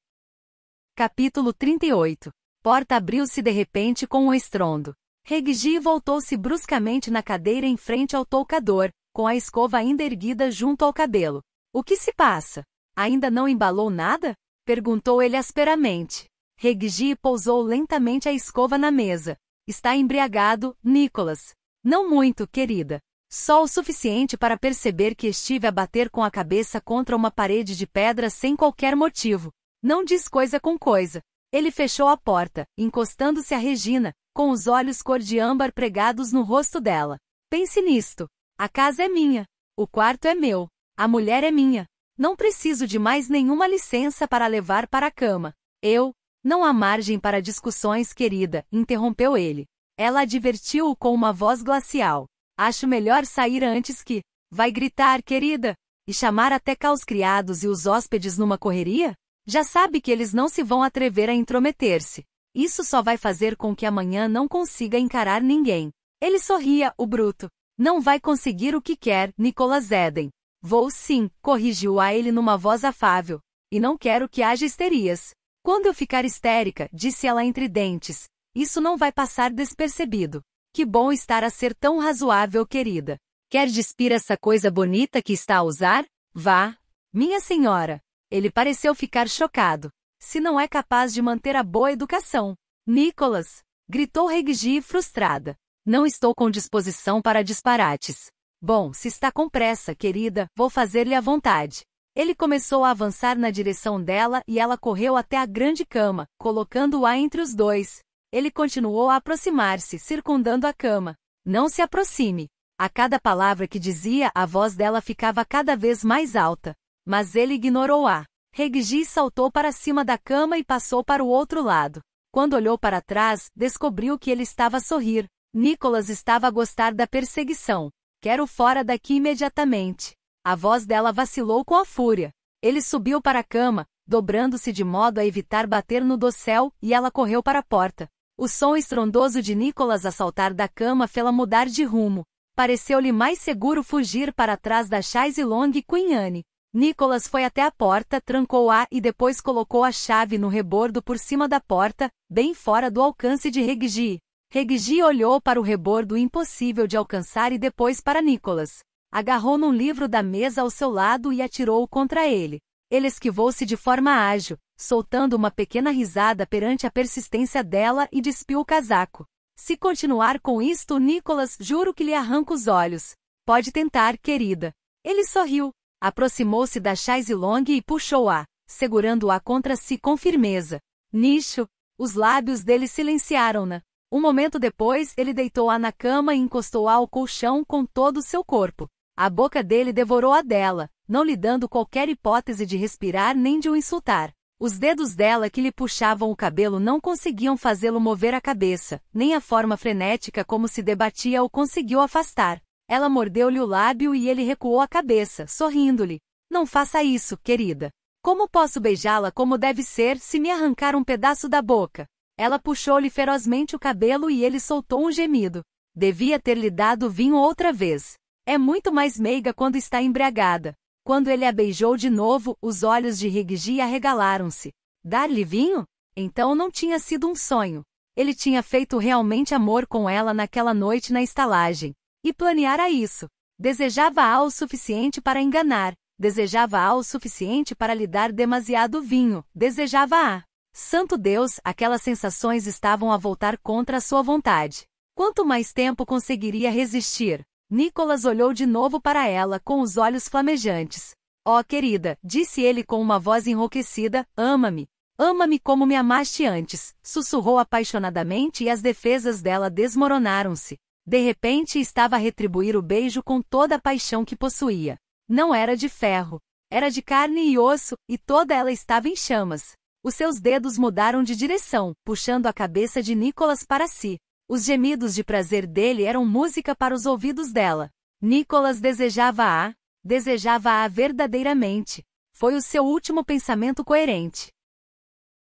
Capítulo 38 Porta abriu-se de repente com um estrondo. Reggie voltou-se bruscamente na cadeira em frente ao toucador, com a escova ainda erguida junto ao cabelo. O que se passa? Ainda não embalou nada? Perguntou ele asperamente. Reggie pousou lentamente a escova na mesa. Está embriagado, Nicholas. Não muito, querida. Só o suficiente para perceber que estive a bater com a cabeça contra uma parede de pedra sem qualquer motivo. Não diz coisa com coisa. Ele fechou a porta, encostando-se a Regina, com os olhos cor de âmbar pregados no rosto dela. Pense nisto. A casa é minha. O quarto é meu. A mulher é minha. Não preciso de mais nenhuma licença para levar para a cama. Eu. Não há margem para discussões, querida, interrompeu ele. Ela advertiu-o com uma voz glacial. Acho melhor sair antes que. Vai gritar, querida? E chamar até cá os criados e os hóspedes numa correria? Já sabe que eles não se vão atrever a intrometer-se. Isso só vai fazer com que amanhã não consiga encarar ninguém. Ele sorria, o bruto. Não vai conseguir o que quer, Nicolas Eden. Vou sim, corrigiu a ele numa voz afável. E não quero que haja histerias. Quando eu ficar histérica, disse ela entre dentes, isso não vai passar despercebido. Que bom estar a ser tão razoável, querida. Quer despir essa coisa bonita que está a usar? Vá, minha senhora. Ele pareceu ficar chocado. Se não é capaz de manter a boa educação. Nicholas! gritou Regi frustrada. Não estou com disposição para disparates. Bom, se está com pressa, querida, vou fazer-lhe a vontade. Ele começou a avançar na direção dela e ela correu até a grande cama, colocando-a entre os dois. Ele continuou a aproximar-se, circundando a cama. Não se aproxime. A cada palavra que dizia, a voz dela ficava cada vez mais alta. Mas ele ignorou-a. Regis saltou para cima da cama e passou para o outro lado. Quando olhou para trás, descobriu que ele estava a sorrir. Nicholas estava a gostar da perseguição. Quero fora daqui imediatamente. A voz dela vacilou com a fúria. Ele subiu para a cama, dobrando-se de modo a evitar bater no dossel, e ela correu para a porta. O som estrondoso de Nicholas a saltar da cama fê-la mudar de rumo. Pareceu-lhe mais seguro fugir para trás da Chais Long e Queen Anne. Nicholas foi até a porta, trancou-a e depois colocou a chave no rebordo por cima da porta, bem fora do alcance de Regi. Regi olhou para o rebordo impossível de alcançar e depois para Nicholas. Agarrou num livro da mesa ao seu lado e atirou-o contra ele. Ele esquivou-se de forma ágil, soltando uma pequena risada perante a persistência dela e despiu o casaco. Se continuar com isto, Nicholas, juro que lhe arranco os olhos. Pode tentar, querida. Ele sorriu, Aproximou-se da Chaise Long e puxou-a, segurando-a contra si com firmeza. Nicho! Os lábios dele silenciaram-na. Um momento depois, ele deitou-a na cama e encostou-a ao colchão com todo o seu corpo. A boca dele devorou a dela, não lhe dando qualquer hipótese de respirar nem de o insultar. Os dedos dela que lhe puxavam o cabelo não conseguiam fazê-lo mover a cabeça, nem a forma frenética como se debatia o conseguiu afastar. Ela mordeu-lhe o lábio e ele recuou a cabeça, sorrindo-lhe. Não faça isso, querida. Como posso beijá-la como deve ser se me arrancar um pedaço da boca? Ela puxou-lhe ferozmente o cabelo e ele soltou um gemido. Devia ter lhe dado vinho outra vez. É muito mais meiga quando está embriagada. Quando ele a beijou de novo, os olhos de Rigi arregalaram-se. Dar-lhe vinho? Então não tinha sido um sonho. Ele tinha feito realmente amor com ela naquela noite na estalagem. E planeara isso. Desejava A o suficiente para enganar, desejava A o suficiente para lhe dar demasiado vinho, desejava A. Santo Deus, aquelas sensações estavam a voltar contra a sua vontade. Quanto mais tempo conseguiria resistir? Nicholas olhou de novo para ela com os olhos flamejantes. Oh, querida, disse ele com uma voz enrouquecida, ama-me. Ama-me como me amaste antes, sussurrou apaixonadamente e as defesas dela desmoronaram-se. De repente estava a retribuir o beijo com toda a paixão que possuía. Não era de ferro, era de carne e osso, e toda ela estava em chamas. Os seus dedos mudaram de direção, puxando a cabeça de Nicholas para si. Os gemidos de prazer dele eram música para os ouvidos dela. Nicholas desejava-a, desejava-a verdadeiramente. Foi o seu último pensamento coerente.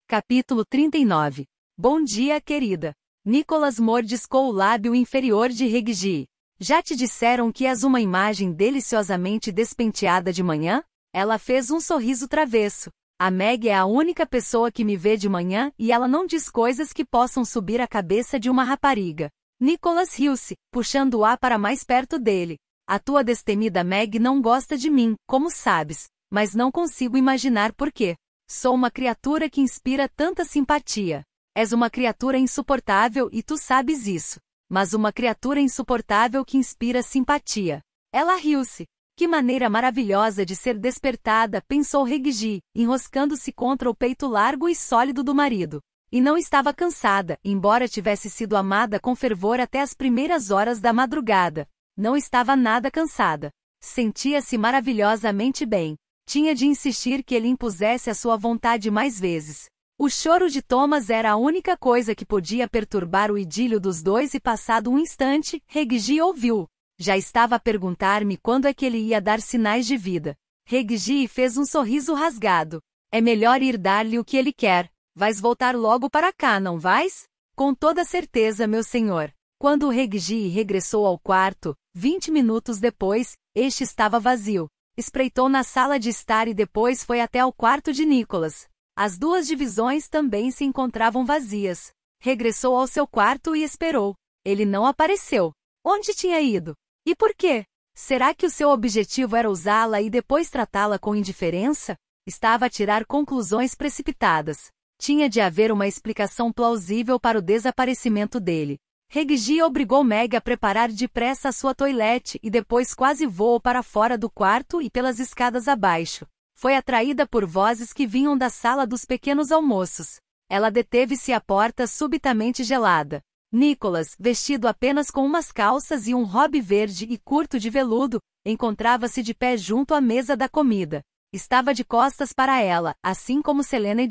Capítulo 39 Bom dia, querida. Nicolas mordiscou o lábio inferior de Riggi. Já te disseram que és uma imagem deliciosamente despenteada de manhã? Ela fez um sorriso travesso. A Meg é a única pessoa que me vê de manhã e ela não diz coisas que possam subir a cabeça de uma rapariga. Nicholas riu-se, puxando-a para mais perto dele. A tua destemida Meg não gosta de mim, como sabes, mas não consigo imaginar por quê. Sou uma criatura que inspira tanta simpatia. És uma criatura insuportável e tu sabes isso. Mas uma criatura insuportável que inspira simpatia. Ela riu-se. Que maneira maravilhosa de ser despertada, pensou Regi, enroscando-se contra o peito largo e sólido do marido. E não estava cansada, embora tivesse sido amada com fervor até as primeiras horas da madrugada. Não estava nada cansada. Sentia-se maravilhosamente bem. Tinha de insistir que ele impusesse a sua vontade mais vezes. O choro de Thomas era a única coisa que podia perturbar o idílio dos dois e passado um instante, Regi ouviu. Já estava a perguntar-me quando é que ele ia dar sinais de vida. Regi fez um sorriso rasgado. É melhor ir dar-lhe o que ele quer. Vais voltar logo para cá, não vais? Com toda certeza, meu senhor. Quando Regi regressou ao quarto, vinte minutos depois, este estava vazio. Espreitou na sala de estar e depois foi até ao quarto de Nicholas. As duas divisões também se encontravam vazias. Regressou ao seu quarto e esperou. Ele não apareceu. Onde tinha ido? E por quê? Será que o seu objetivo era usá-la e depois tratá-la com indiferença? Estava a tirar conclusões precipitadas. Tinha de haver uma explicação plausível para o desaparecimento dele. Regi obrigou Meg a preparar depressa a sua toilette e depois quase voou para fora do quarto e pelas escadas abaixo. Foi atraída por vozes que vinham da sala dos pequenos almoços. Ela deteve-se à porta subitamente gelada. Nicholas, vestido apenas com umas calças e um robe verde e curto de veludo, encontrava-se de pé junto à mesa da comida. Estava de costas para ela, assim como Selena e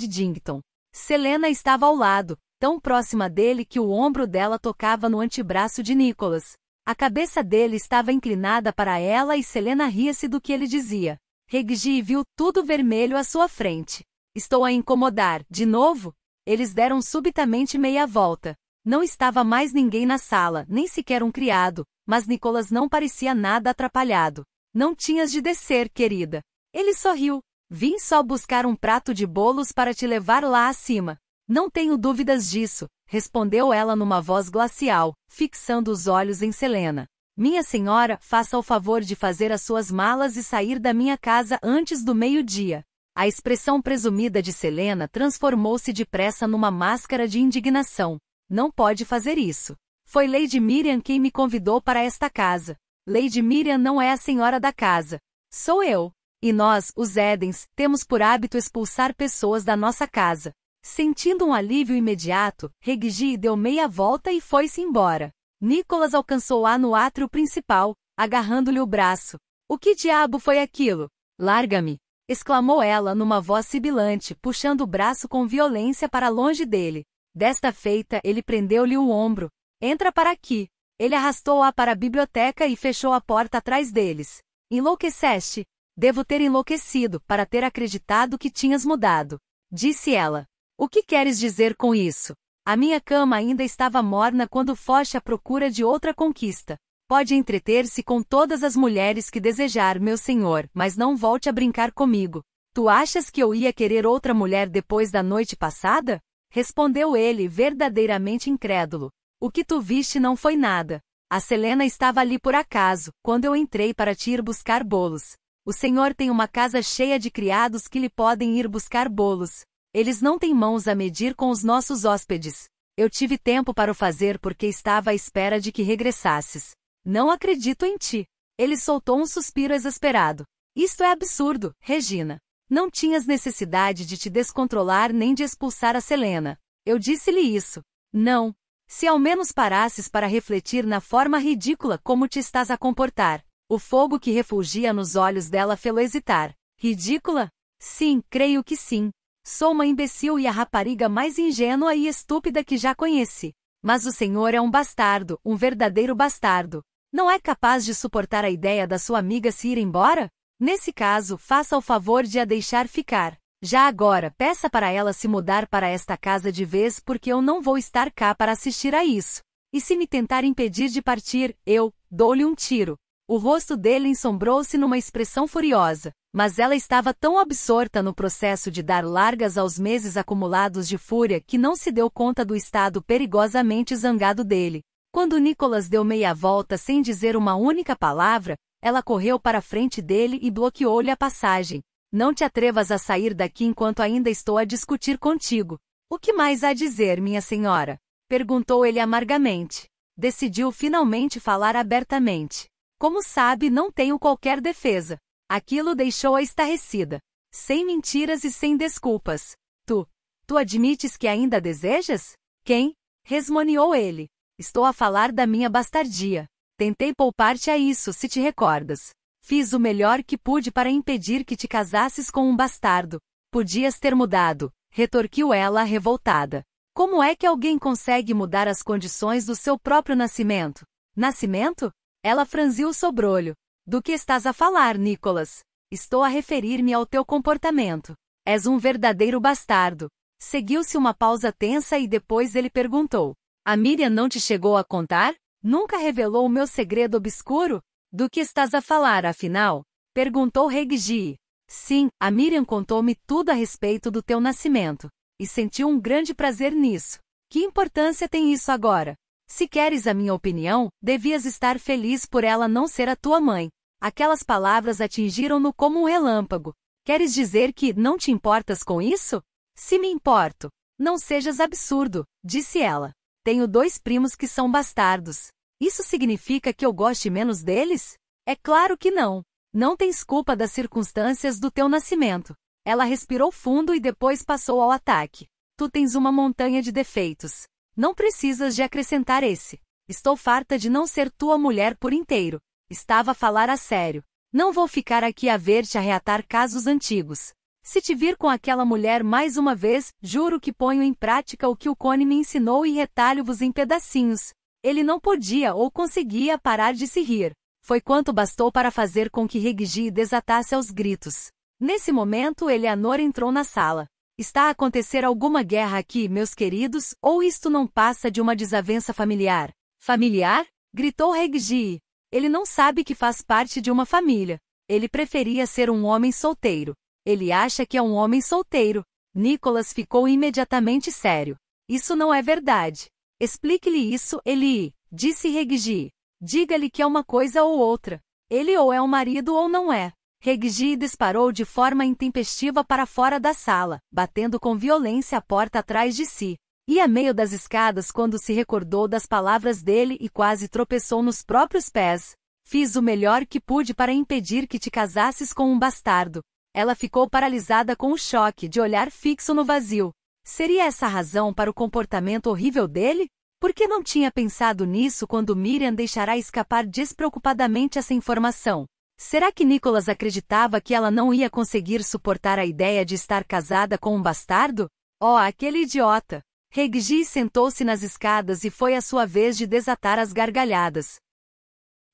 Selena estava ao lado, tão próxima dele que o ombro dela tocava no antebraço de Nicholas. A cabeça dele estava inclinada para ela e Selena ria-se do que ele dizia. Reggie viu tudo vermelho à sua frente. Estou a incomodar, de novo? Eles deram subitamente meia volta. Não estava mais ninguém na sala, nem sequer um criado, mas Nicolas não parecia nada atrapalhado. Não tinhas de descer, querida. Ele sorriu. Vim só buscar um prato de bolos para te levar lá acima. Não tenho dúvidas disso, respondeu ela numa voz glacial, fixando os olhos em Selena. Minha senhora, faça o favor de fazer as suas malas e sair da minha casa antes do meio-dia. A expressão presumida de Selena transformou-se depressa numa máscara de indignação. Não pode fazer isso. Foi Lady Miriam quem me convidou para esta casa. Lady Miriam não é a senhora da casa. Sou eu. E nós, os Edens, temos por hábito expulsar pessoas da nossa casa. Sentindo um alívio imediato, Regi deu meia volta e foi-se embora. Nicholas alcançou-a no átrio principal, agarrando-lhe o braço. O que diabo foi aquilo? Larga-me! exclamou ela numa voz sibilante, puxando o braço com violência para longe dele. Desta feita, ele prendeu-lhe o ombro. Entra para aqui. Ele arrastou-a para a biblioteca e fechou a porta atrás deles. Enlouqueceste? Devo ter enlouquecido para ter acreditado que tinhas mudado. Disse ela. O que queres dizer com isso? A minha cama ainda estava morna quando foge à procura de outra conquista. Pode entreter-se com todas as mulheres que desejar, meu senhor, mas não volte a brincar comigo. Tu achas que eu ia querer outra mulher depois da noite passada? Respondeu ele, verdadeiramente incrédulo. O que tu viste não foi nada. A Selena estava ali por acaso, quando eu entrei para te ir buscar bolos. O senhor tem uma casa cheia de criados que lhe podem ir buscar bolos. Eles não têm mãos a medir com os nossos hóspedes. Eu tive tempo para o fazer porque estava à espera de que regressasses. Não acredito em ti. Ele soltou um suspiro exasperado. Isto é absurdo, Regina. Não tinhas necessidade de te descontrolar nem de expulsar a Selena. Eu disse-lhe isso. Não. Se ao menos parasses para refletir na forma ridícula como te estás a comportar. O fogo que refulgia nos olhos dela fê-lo hesitar. Ridícula? Sim, creio que sim. Sou uma imbecil e a rapariga mais ingênua e estúpida que já conheci. Mas o senhor é um bastardo, um verdadeiro bastardo. Não é capaz de suportar a ideia da sua amiga se ir embora? Nesse caso, faça o favor de a deixar ficar. Já agora, peça para ela se mudar para esta casa de vez porque eu não vou estar cá para assistir a isso. E se me tentar impedir de partir, eu dou-lhe um tiro. O rosto dele ensombrou-se numa expressão furiosa, mas ela estava tão absorta no processo de dar largas aos meses acumulados de fúria que não se deu conta do estado perigosamente zangado dele. Quando Nicholas deu meia volta sem dizer uma única palavra, ela correu para a frente dele e bloqueou-lhe a passagem. Não te atrevas a sair daqui enquanto ainda estou a discutir contigo. O que mais há a dizer, minha senhora? perguntou ele amargamente. Decidiu finalmente falar abertamente. Como sabe, não tenho qualquer defesa. Aquilo deixou-a estarrecida. Sem mentiras e sem desculpas. Tu, tu admites que ainda desejas? Quem? Resmoniou ele. Estou a falar da minha bastardia. Tentei poupar-te a isso, se te recordas. Fiz o melhor que pude para impedir que te casasses com um bastardo. Podias ter mudado, retorquiu ela revoltada. Como é que alguém consegue mudar as condições do seu próprio nascimento? Nascimento? Ela franziu o sobrolho. Do que estás a falar, Nicholas? Estou a referir-me ao teu comportamento. És um verdadeiro bastardo. Seguiu-se uma pausa tensa e depois ele perguntou: A Miriam não te chegou a contar? Nunca revelou o meu segredo obscuro? Do que estás a falar, afinal? Perguntou Reggie. Sim, a Miriam contou-me tudo a respeito do teu nascimento. E sentiu um grande prazer nisso. Que importância tem isso agora? Se queres a minha opinião, devias estar feliz por ela não ser a tua mãe. Aquelas palavras atingiram-no como um relâmpago. Queres dizer que não te importas com isso? Se me importo. Não sejas absurdo, disse ela. Tenho dois primos que são bastardos. Isso significa que eu goste menos deles? É claro que não. Não tens culpa das circunstâncias do teu nascimento. Ela respirou fundo e depois passou ao ataque. Tu tens uma montanha de defeitos. Não precisas de acrescentar esse. Estou farta de não ser tua mulher por inteiro. Estava a falar a sério. Não vou ficar aqui a ver-te arreatar casos antigos. Se te vir com aquela mulher mais uma vez, juro que ponho em prática o que o Cone me ensinou e retalho-vos em pedacinhos. Ele não podia ou conseguia parar de se rir. Foi quanto bastou para fazer com que Regigi desatasse aos gritos. Nesse momento, Eleanor entrou na sala. Está a acontecer alguma guerra aqui, meus queridos, ou isto não passa de uma desavença familiar? Familiar? gritou Regi. Ele não sabe que faz parte de uma família. Ele preferia ser um homem solteiro. Ele acha que é um homem solteiro. Nicholas ficou imediatamente sério. Isso não é verdade. Explique-lhe isso, Eli, disse Regi. Diga-lhe que é uma coisa ou outra. Ele ou é um marido ou não é. Reggie disparou de forma intempestiva para fora da sala, batendo com violência a porta atrás de si. Ia meio das escadas quando se recordou das palavras dele e quase tropeçou nos próprios pés. Fiz o melhor que pude para impedir que te casasses com um bastardo. Ela ficou paralisada com o choque de olhar fixo no vazio. Seria essa a razão para o comportamento horrível dele? Por que não tinha pensado nisso quando Miriam deixará escapar despreocupadamente essa informação? Será que Nicholas acreditava que ela não ia conseguir suportar a ideia de estar casada com um bastardo? Oh, aquele idiota! Regi sentou-se nas escadas e foi a sua vez de desatar as gargalhadas.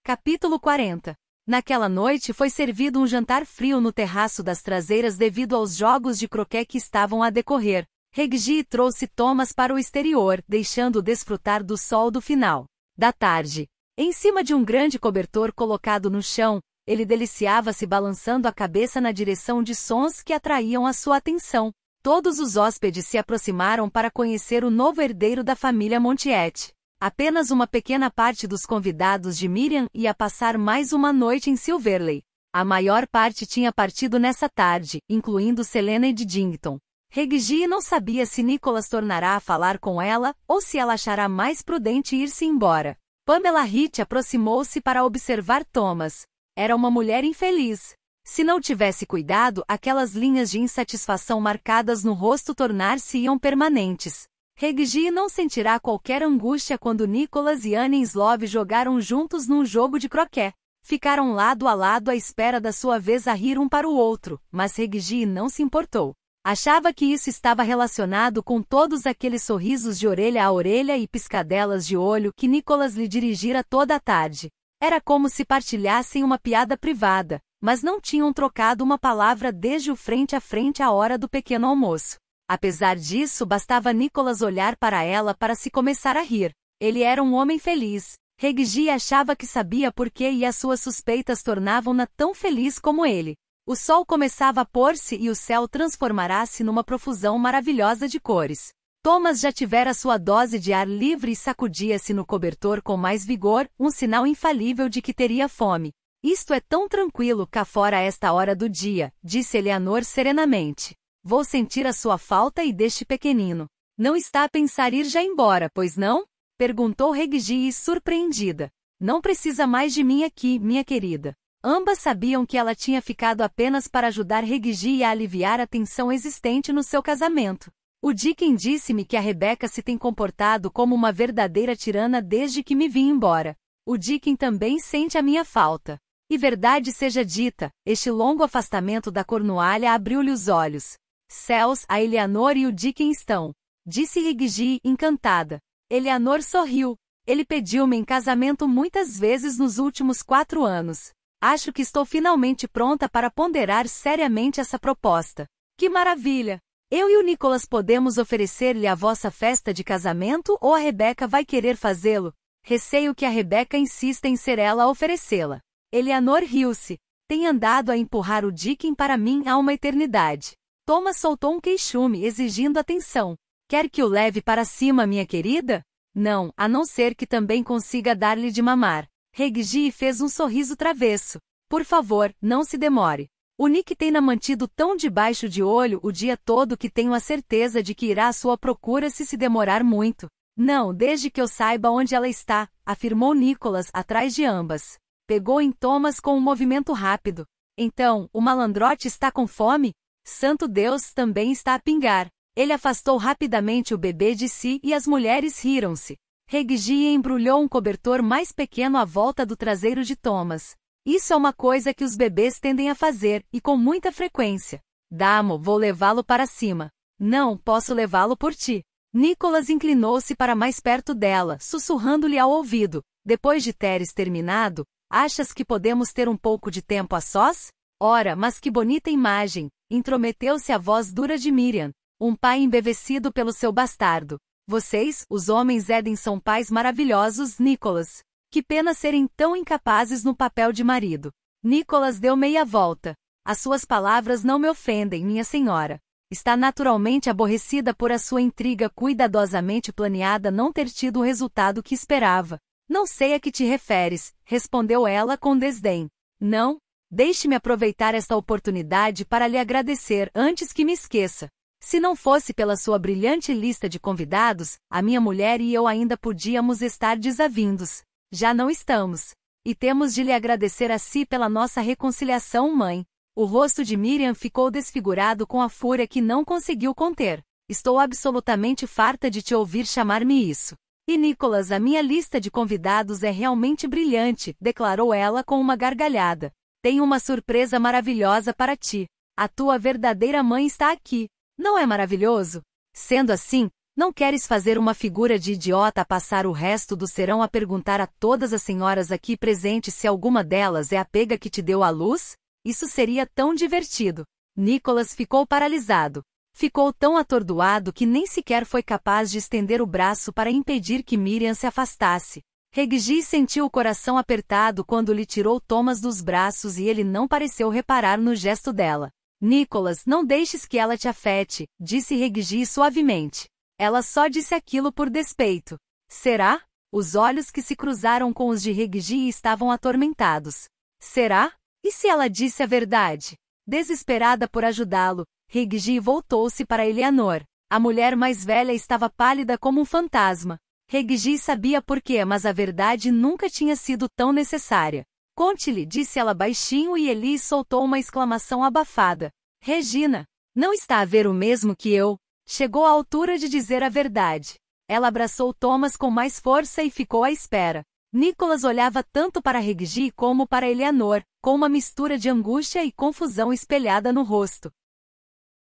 Capítulo 40 Naquela noite foi servido um jantar frio no terraço das traseiras devido aos jogos de croquet que estavam a decorrer. Regi trouxe Thomas para o exterior, deixando-o desfrutar do sol do final da tarde. Em cima de um grande cobertor colocado no chão, ele deliciava-se balançando a cabeça na direção de sons que atraíam a sua atenção. Todos os hóspedes se aproximaram para conhecer o novo herdeiro da família Montietti. Apenas uma pequena parte dos convidados de Miriam ia passar mais uma noite em Silverley. A maior parte tinha partido nessa tarde, incluindo Selena e Didington. Reggie não sabia se Nicholas tornará a falar com ela ou se ela achará mais prudente ir-se embora. Pamela Heath aproximou-se para observar Thomas, era uma mulher infeliz. Se não tivesse cuidado, aquelas linhas de insatisfação marcadas no rosto tornar-se-iam permanentes. Regi não sentirá qualquer angústia quando Nicholas e Anne Slove jogaram juntos num jogo de croquet. Ficaram lado a lado à espera da sua vez a rir um para o outro, mas Regi não se importou. Achava que isso estava relacionado com todos aqueles sorrisos de orelha a orelha e piscadelas de olho que Nicholas lhe dirigira toda a tarde. Era como se partilhassem uma piada privada, mas não tinham trocado uma palavra desde o frente a frente à hora do pequeno almoço. Apesar disso, bastava Nicolas olhar para ela para se começar a rir. Ele era um homem feliz. Regi achava que sabia por quê e as suas suspeitas tornavam-na tão feliz como ele. O sol começava a pôr-se e o céu transformará-se numa profusão maravilhosa de cores. Thomas já tivera sua dose de ar livre e sacudia-se no cobertor com mais vigor, um sinal infalível de que teria fome. Isto é tão tranquilo cá fora a esta hora do dia, disse Eleanor serenamente. Vou sentir a sua falta e deste pequenino. Não está a pensar ir já embora, pois não? Perguntou Regi surpreendida. Não precisa mais de mim aqui, minha querida. Ambas sabiam que ela tinha ficado apenas para ajudar Regi a aliviar a tensão existente no seu casamento. O Dicken disse-me que a Rebeca se tem comportado como uma verdadeira tirana desde que me vim embora. O Dicken também sente a minha falta. E verdade seja dita, este longo afastamento da cornualha abriu-lhe os olhos. Céus, a Eleanor e o Dicken estão. Disse Riggi, encantada. Eleanor sorriu. Ele pediu-me em casamento muitas vezes nos últimos quatro anos. Acho que estou finalmente pronta para ponderar seriamente essa proposta. Que maravilha! Eu e o Nicolas podemos oferecer-lhe a vossa festa de casamento ou a Rebeca vai querer fazê-lo? Receio que a Rebeca insista em ser ela a oferecê-la. Eleanor riu-se. Tem andado a empurrar o Dickin para mim há uma eternidade. Thomas soltou um queixume, exigindo atenção. Quer que o leve para cima, minha querida? Não, a não ser que também consiga dar-lhe de mamar. Regi fez um sorriso travesso. Por favor, não se demore. O Nick tem na mantido tão debaixo de olho o dia todo que tenho a certeza de que irá à sua procura se se demorar muito. Não, desde que eu saiba onde ela está, afirmou Nicholas atrás de ambas. Pegou em Thomas com um movimento rápido. Então, o malandrote está com fome? Santo Deus também está a pingar. Ele afastou rapidamente o bebê de si e as mulheres riram-se. Regi embrulhou um cobertor mais pequeno à volta do traseiro de Thomas. Isso é uma coisa que os bebês tendem a fazer, e com muita frequência. Damo, vou levá-lo para cima. Não, posso levá-lo por ti. Nicholas inclinou-se para mais perto dela, sussurrando-lhe ao ouvido. Depois de teres terminado, achas que podemos ter um pouco de tempo a sós? Ora, mas que bonita imagem! Intrometeu-se a voz dura de Miriam, um pai embevecido pelo seu bastardo. Vocês, os homens Eden, são pais maravilhosos, Nicholas. Que pena serem tão incapazes no papel de marido. Nicolas deu meia volta. As suas palavras não me ofendem, minha senhora. Está naturalmente aborrecida por a sua intriga cuidadosamente planeada não ter tido o resultado que esperava. Não sei a que te referes, respondeu ela com desdém. Não, deixe-me aproveitar esta oportunidade para lhe agradecer antes que me esqueça. Se não fosse pela sua brilhante lista de convidados, a minha mulher e eu ainda podíamos estar desavindos. Já não estamos. E temos de lhe agradecer a si pela nossa reconciliação, mãe. O rosto de Miriam ficou desfigurado com a fúria que não conseguiu conter. Estou absolutamente farta de te ouvir chamar-me isso. E Nicolas, a minha lista de convidados é realmente brilhante, declarou ela com uma gargalhada. Tenho uma surpresa maravilhosa para ti. A tua verdadeira mãe está aqui. Não é maravilhoso? Sendo assim, não queres fazer uma figura de idiota a passar o resto do serão a perguntar a todas as senhoras aqui presentes se alguma delas é a pega que te deu a luz? Isso seria tão divertido. Nicholas ficou paralisado. Ficou tão atordoado que nem sequer foi capaz de estender o braço para impedir que Miriam se afastasse. Regi sentiu o coração apertado quando lhe tirou Thomas dos braços e ele não pareceu reparar no gesto dela. Nicholas, não deixes que ela te afete, disse Regi suavemente. Ela só disse aquilo por despeito. Será? Os olhos que se cruzaram com os de Regi estavam atormentados. Será? E se ela disse a verdade? Desesperada por ajudá-lo, Regi voltou-se para Eleanor. A mulher mais velha estava pálida como um fantasma. Regi sabia por quê, mas a verdade nunca tinha sido tão necessária. Conte-lhe, disse ela baixinho e Eli soltou uma exclamação abafada. Regina, não está a ver o mesmo que eu? Chegou a altura de dizer a verdade. Ela abraçou Thomas com mais força e ficou à espera. Nicholas olhava tanto para Regi como para Eleanor, com uma mistura de angústia e confusão espelhada no rosto.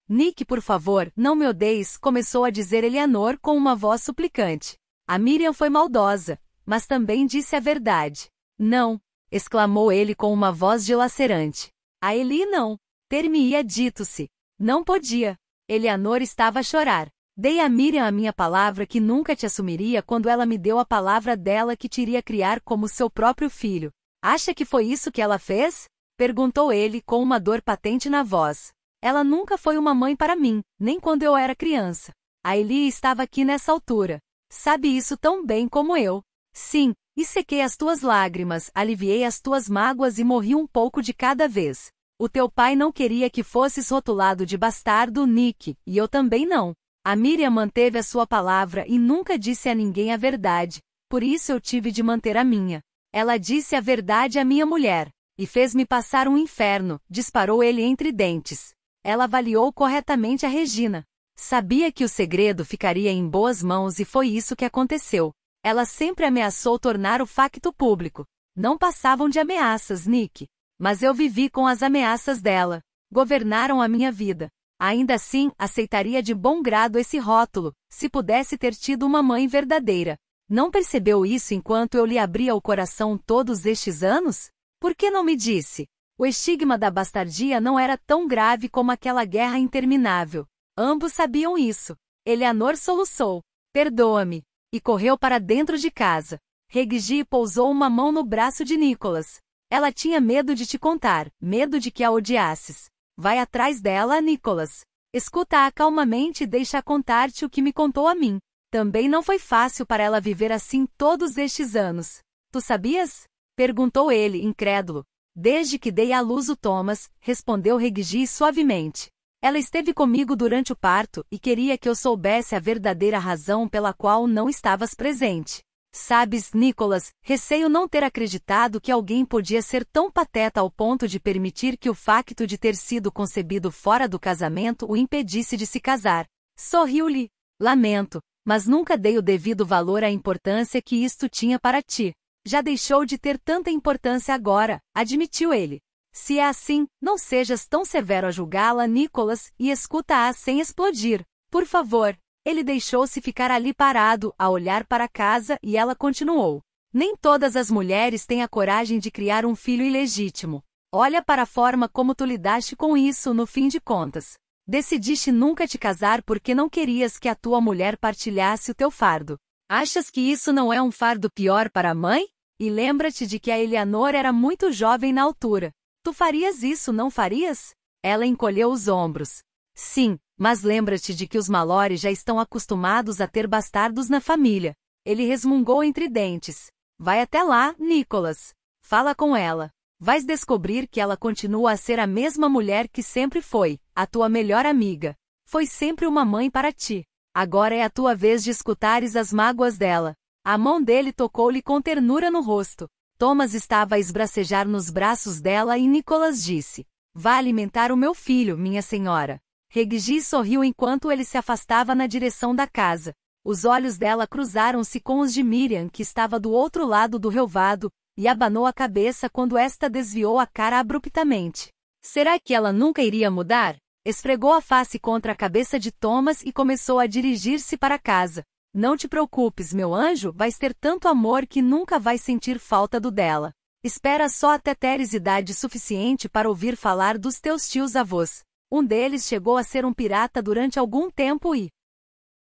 Nick, por favor, não me odeies, começou a dizer Eleanor com uma voz suplicante. A Miriam foi maldosa, mas também disse a verdade. Não, exclamou ele com uma voz dilacerante. A Eli não. Ter-me-ia dito-se. Não podia. Eleanor estava a chorar. Dei a Miriam a minha palavra que nunca te assumiria quando ela me deu a palavra dela que te iria criar como seu próprio filho. Acha que foi isso que ela fez? Perguntou ele com uma dor patente na voz. Ela nunca foi uma mãe para mim, nem quando eu era criança. A Eli estava aqui nessa altura. Sabe isso tão bem como eu. Sim, e sequei as tuas lágrimas, aliviei as tuas mágoas e morri um pouco de cada vez. O teu pai não queria que fosses rotulado de bastardo, Nick, e eu também não. A Miriam manteve a sua palavra e nunca disse a ninguém a verdade, por isso eu tive de manter a minha. Ela disse a verdade à minha mulher, e fez-me passar um inferno, disparou ele entre dentes. Ela avaliou corretamente a Regina. Sabia que o segredo ficaria em boas mãos e foi isso que aconteceu. Ela sempre ameaçou tornar o facto público. Não passavam de ameaças, Nick. Mas eu vivi com as ameaças dela. Governaram a minha vida. Ainda assim, aceitaria de bom grado esse rótulo, se pudesse ter tido uma mãe verdadeira. Não percebeu isso enquanto eu lhe abria o coração todos estes anos? Por que não me disse? O estigma da bastardia não era tão grave como aquela guerra interminável. Ambos sabiam isso. Eleanor soluçou. Perdoa-me. E correu para dentro de casa. Regigi pousou uma mão no braço de Nicholas. Ela tinha medo de te contar, medo de que a odiasses. Vai atrás dela, Nicholas. Escuta-a calmamente e deixa contar-te o que me contou a mim. Também não foi fácil para ela viver assim todos estes anos. Tu sabias? Perguntou ele, incrédulo. Desde que dei à luz o Thomas, respondeu Regigi suavemente. Ela esteve comigo durante o parto e queria que eu soubesse a verdadeira razão pela qual não estavas presente. Sabes, Nicholas, receio não ter acreditado que alguém podia ser tão pateta ao ponto de permitir que o facto de ter sido concebido fora do casamento o impedisse de se casar. Sorriu-lhe. Lamento, mas nunca dei o devido valor à importância que isto tinha para ti. Já deixou de ter tanta importância agora, admitiu ele. Se é assim, não sejas tão severo a julgá-la, Nicholas, e escuta-a sem explodir. Por favor, ele deixou-se ficar ali parado, a olhar para casa, e ela continuou. Nem todas as mulheres têm a coragem de criar um filho ilegítimo. Olha para a forma como tu lidaste com isso, no fim de contas. Decidiste nunca te casar porque não querias que a tua mulher partilhasse o teu fardo. Achas que isso não é um fardo pior para a mãe? E lembra-te de que a Eleanor era muito jovem na altura. Tu farias isso, não farias? Ela encolheu os ombros. Sim, mas lembra-te de que os malores já estão acostumados a ter bastardos na família. Ele resmungou entre dentes. Vai até lá, Nicholas. Fala com ela. Vais descobrir que ela continua a ser a mesma mulher que sempre foi, a tua melhor amiga. Foi sempre uma mãe para ti. Agora é a tua vez de escutares as mágoas dela. A mão dele tocou-lhe com ternura no rosto. Thomas estava a esbracejar nos braços dela e Nicholas disse: Vá alimentar o meu filho, minha senhora. Regi sorriu enquanto ele se afastava na direção da casa. Os olhos dela cruzaram-se com os de Miriam, que estava do outro lado do relvado, e abanou a cabeça quando esta desviou a cara abruptamente. Será que ela nunca iria mudar? Esfregou a face contra a cabeça de Thomas e começou a dirigir-se para casa. Não te preocupes, meu anjo, vais ter tanto amor que nunca vais sentir falta do dela. Espera só até teres idade suficiente para ouvir falar dos teus tios avós. Um deles chegou a ser um pirata durante algum tempo e.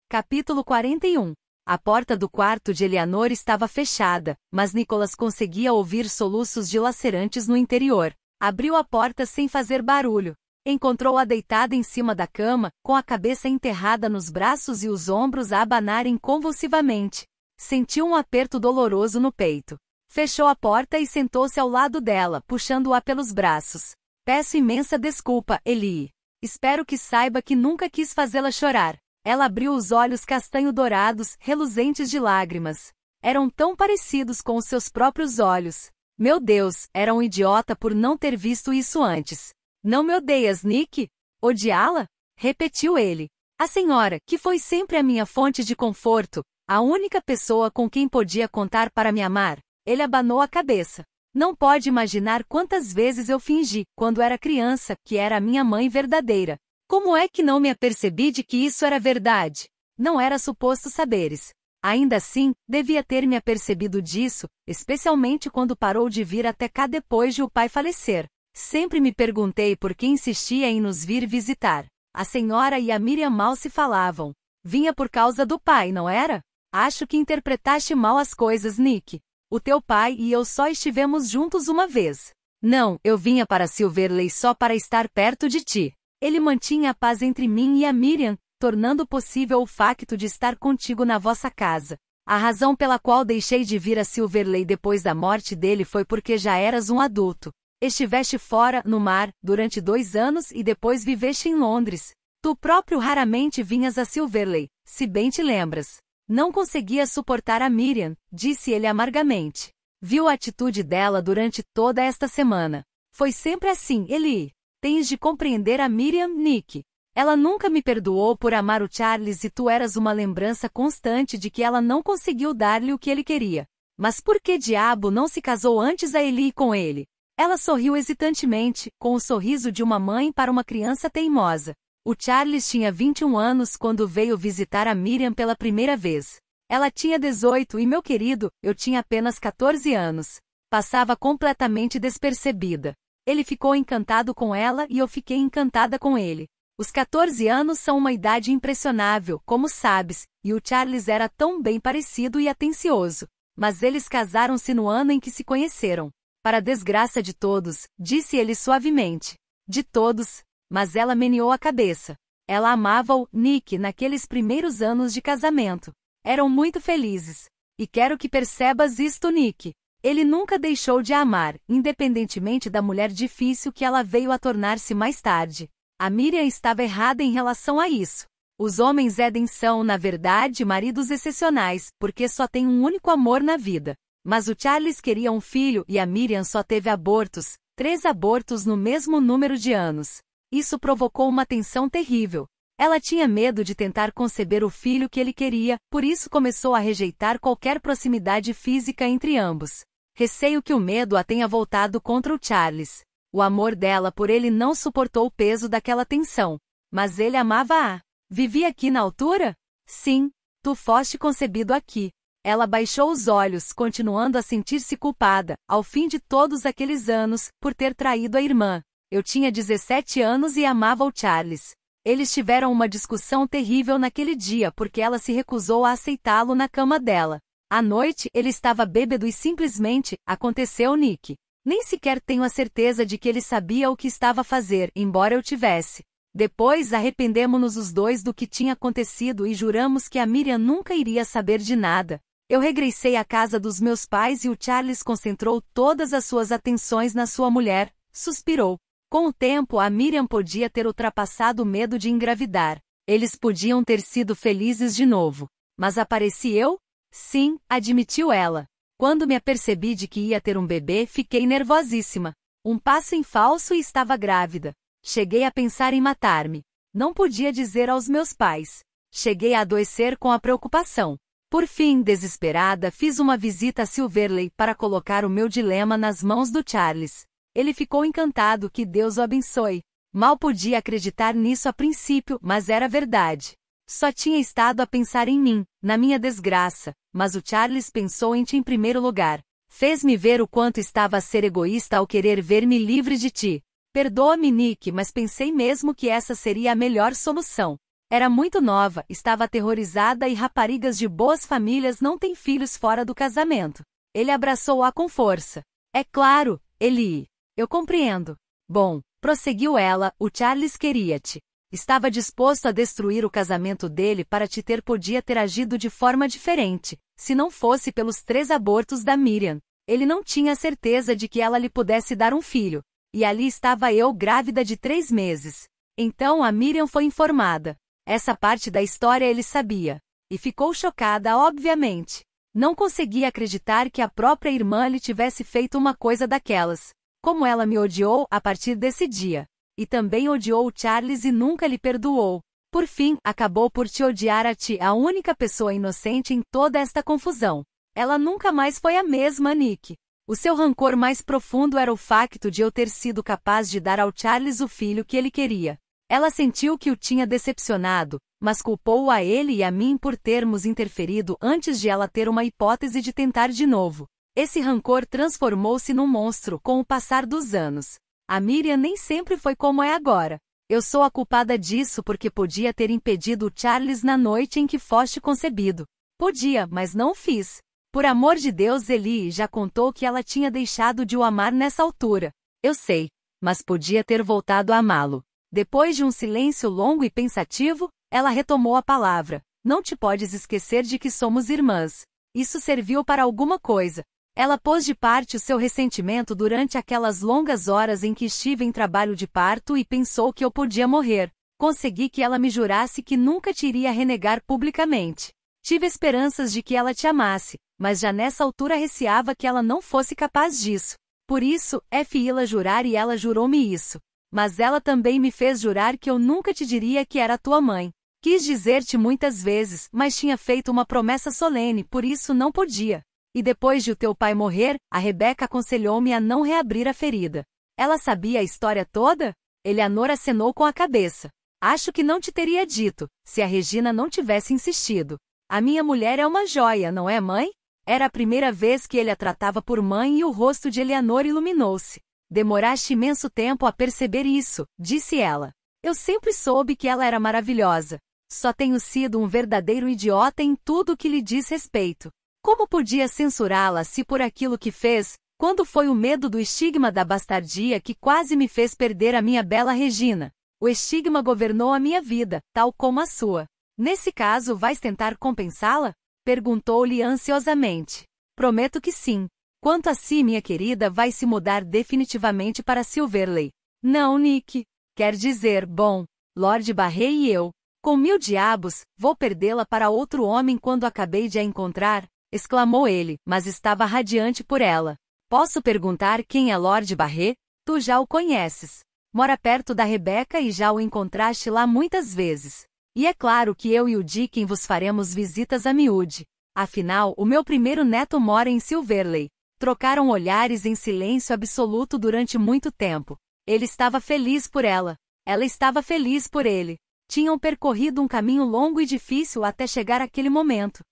Capítulo 41 A porta do quarto de Eleanor estava fechada, mas Nicolas conseguia ouvir soluços dilacerantes no interior. Abriu a porta sem fazer barulho. Encontrou-a deitada em cima da cama, com a cabeça enterrada nos braços e os ombros a abanarem convulsivamente. Sentiu um aperto doloroso no peito. Fechou a porta e sentou-se ao lado dela, puxando-a pelos braços. Peço imensa desculpa, Eli. Espero que saiba que nunca quis fazê-la chorar. Ela abriu os olhos castanho-dourados, reluzentes de lágrimas. Eram tão parecidos com os seus próprios olhos. Meu Deus, era um idiota por não ter visto isso antes. Não me odeias, Nick? Odiá-la? Repetiu ele. A senhora, que foi sempre a minha fonte de conforto, a única pessoa com quem podia contar para me amar. Ele abanou a cabeça. Não pode imaginar quantas vezes eu fingi, quando era criança, que era a minha mãe verdadeira. Como é que não me apercebi de que isso era verdade? Não era suposto saberes. Ainda assim, devia ter me apercebido disso, especialmente quando parou de vir até cá depois de o pai falecer. Sempre me perguntei por que insistia em nos vir visitar. A senhora e a Miriam mal se falavam. Vinha por causa do pai, não era? Acho que interpretaste mal as coisas, Nick. O teu pai e eu só estivemos juntos uma vez. Não, eu vinha para Silverley só para estar perto de ti. Ele mantinha a paz entre mim e a Miriam, tornando possível o facto de estar contigo na vossa casa. A razão pela qual deixei de vir a Silverley depois da morte dele foi porque já eras um adulto. Estiveste fora, no mar, durante dois anos e depois viveste em Londres. Tu próprio raramente vinhas a Silverley, se bem te lembras. Não conseguia suportar a Miriam, disse ele amargamente. Viu a atitude dela durante toda esta semana. Foi sempre assim, Eli. Tens de compreender a Miriam, Nick. Ela nunca me perdoou por amar o Charles e tu eras uma lembrança constante de que ela não conseguiu dar-lhe o que ele queria. Mas por que diabo não se casou antes a Eli com ele? Ela sorriu hesitantemente, com o sorriso de uma mãe para uma criança teimosa. O Charles tinha 21 anos quando veio visitar a Miriam pela primeira vez. Ela tinha 18 e meu querido, eu tinha apenas 14 anos. Passava completamente despercebida. Ele ficou encantado com ela e eu fiquei encantada com ele. Os 14 anos são uma idade impressionável, como sabes, e o Charles era tão bem parecido e atencioso. Mas eles casaram-se no ano em que se conheceram. Para desgraça de todos, disse ele suavemente. De todos, mas ela meneou a cabeça. Ela amava-o, Nick, naqueles primeiros anos de casamento. Eram muito felizes. E quero que percebas isto, Nick. Ele nunca deixou de a amar, independentemente da mulher difícil que ela veio a tornar-se mais tarde. A Miriam estava errada em relação a isso. Os homens Eden são, na verdade, maridos excepcionais, porque só têm um único amor na vida. Mas o Charles queria um filho e a Miriam só teve abortos, três abortos no mesmo número de anos. Isso provocou uma tensão terrível. Ela tinha medo de tentar conceber o filho que ele queria, por isso começou a rejeitar qualquer proximidade física entre ambos. Receio que o medo a tenha voltado contra o Charles. O amor dela por ele não suportou o peso daquela tensão. Mas ele amava-a. Vivia aqui na altura? Sim, tu foste concebido aqui. Ela baixou os olhos, continuando a sentir-se culpada, ao fim de todos aqueles anos, por ter traído a irmã. Eu tinha 17 anos e amava o Charles. Eles tiveram uma discussão terrível naquele dia porque ela se recusou a aceitá-lo na cama dela. À noite, ele estava bêbado e simplesmente aconteceu Nick. Nem sequer tenho a certeza de que ele sabia o que estava a fazer, embora eu tivesse. Depois arrependemos-nos os dois do que tinha acontecido e juramos que a Miriam nunca iria saber de nada. Eu regressei à casa dos meus pais e o Charles concentrou todas as suas atenções na sua mulher, suspirou. Com o tempo, a Miriam podia ter ultrapassado o medo de engravidar. Eles podiam ter sido felizes de novo. Mas apareci eu? Sim, admitiu ela. Quando me apercebi de que ia ter um bebê, fiquei nervosíssima. Um passo em falso e estava grávida. Cheguei a pensar em matar-me. Não podia dizer aos meus pais. Cheguei a adoecer com a preocupação. Por fim, desesperada, fiz uma visita a Silverley para colocar o meu dilema nas mãos do Charles. Ele ficou encantado, que Deus o abençoe. Mal podia acreditar nisso a princípio, mas era verdade. Só tinha estado a pensar em mim, na minha desgraça, mas o Charles pensou em ti em primeiro lugar. Fez-me ver o quanto estava a ser egoísta ao querer ver-me livre de ti. Perdoa-me, Nick, mas pensei mesmo que essa seria a melhor solução. Era muito nova, estava aterrorizada e raparigas de boas famílias não têm filhos fora do casamento. Ele abraçou-a com força. É claro, ele. Eu compreendo. Bom, prosseguiu ela, o Charles queria-te. Estava disposto a destruir o casamento dele para te ter podia ter agido de forma diferente, se não fosse pelos três abortos da Miriam. Ele não tinha certeza de que ela lhe pudesse dar um filho. E ali estava eu grávida de três meses. Então a Miriam foi informada. Essa parte da história ele sabia. E ficou chocada, obviamente. Não conseguia acreditar que a própria irmã lhe tivesse feito uma coisa daquelas. Como ela me odiou a partir desse dia. E também odiou Charles e nunca lhe perdoou. Por fim, acabou por te odiar a ti, a única pessoa inocente em toda esta confusão. Ela nunca mais foi a mesma, Nick. O seu rancor mais profundo era o facto de eu ter sido capaz de dar ao Charles o filho que ele queria. Ela sentiu que o tinha decepcionado, mas culpou a ele e a mim por termos interferido antes de ela ter uma hipótese de tentar de novo. Esse rancor transformou-se num monstro com o passar dos anos. A Miriam nem sempre foi como é agora. Eu sou a culpada disso porque podia ter impedido o Charles na noite em que foste concebido. Podia, mas não fiz. Por amor de Deus, Eli já contou que ela tinha deixado de o amar nessa altura. Eu sei, mas podia ter voltado a amá-lo. Depois de um silêncio longo e pensativo, ela retomou a palavra. Não te podes esquecer de que somos irmãs. Isso serviu para alguma coisa. Ela pôs de parte o seu ressentimento durante aquelas longas horas em que estive em trabalho de parto e pensou que eu podia morrer. Consegui que ela me jurasse que nunca te iria renegar publicamente. Tive esperanças de que ela te amasse, mas já nessa altura receava que ela não fosse capaz disso. Por isso, é la jurar e ela jurou-me isso. Mas ela também me fez jurar que eu nunca te diria que era tua mãe. Quis dizer-te muitas vezes, mas tinha feito uma promessa solene, por isso não podia. E depois de o teu pai morrer, a Rebeca aconselhou-me a não reabrir a ferida. Ela sabia a história toda? Eleanor acenou com a cabeça. Acho que não te teria dito, se a Regina não tivesse insistido. A minha mulher é uma joia, não é, mãe? Era a primeira vez que ele a tratava por mãe e o rosto de Eleanor iluminou-se. Demoraste imenso tempo a perceber isso, disse ela. Eu sempre soube que ela era maravilhosa. Só tenho sido um verdadeiro idiota em tudo o que lhe diz respeito. Como podia censurá-la se por aquilo que fez, quando foi o medo do estigma da bastardia que quase me fez perder a minha bela Regina? O estigma governou a minha vida, tal como a sua. Nesse caso, vais tentar compensá-la? Perguntou-lhe ansiosamente. Prometo que sim. Quanto a si, minha querida, vai se mudar definitivamente para Silverley. Não, Nick. Quer dizer, bom, Lord Barret e eu. Com mil diabos, vou perdê-la para outro homem quando acabei de a encontrar, exclamou ele, mas estava radiante por ela. Posso perguntar quem é Lord Barret? Tu já o conheces. Mora perto da Rebeca e já o encontraste lá muitas vezes. E é claro que eu e o Dickin vos faremos visitas a miúde. Afinal, o meu primeiro neto mora em Silverley. Trocaram olhares em silêncio absoluto durante muito tempo. Ele estava feliz por ela. Ela estava feliz por ele. Tinham percorrido um caminho longo e difícil até chegar àquele momento.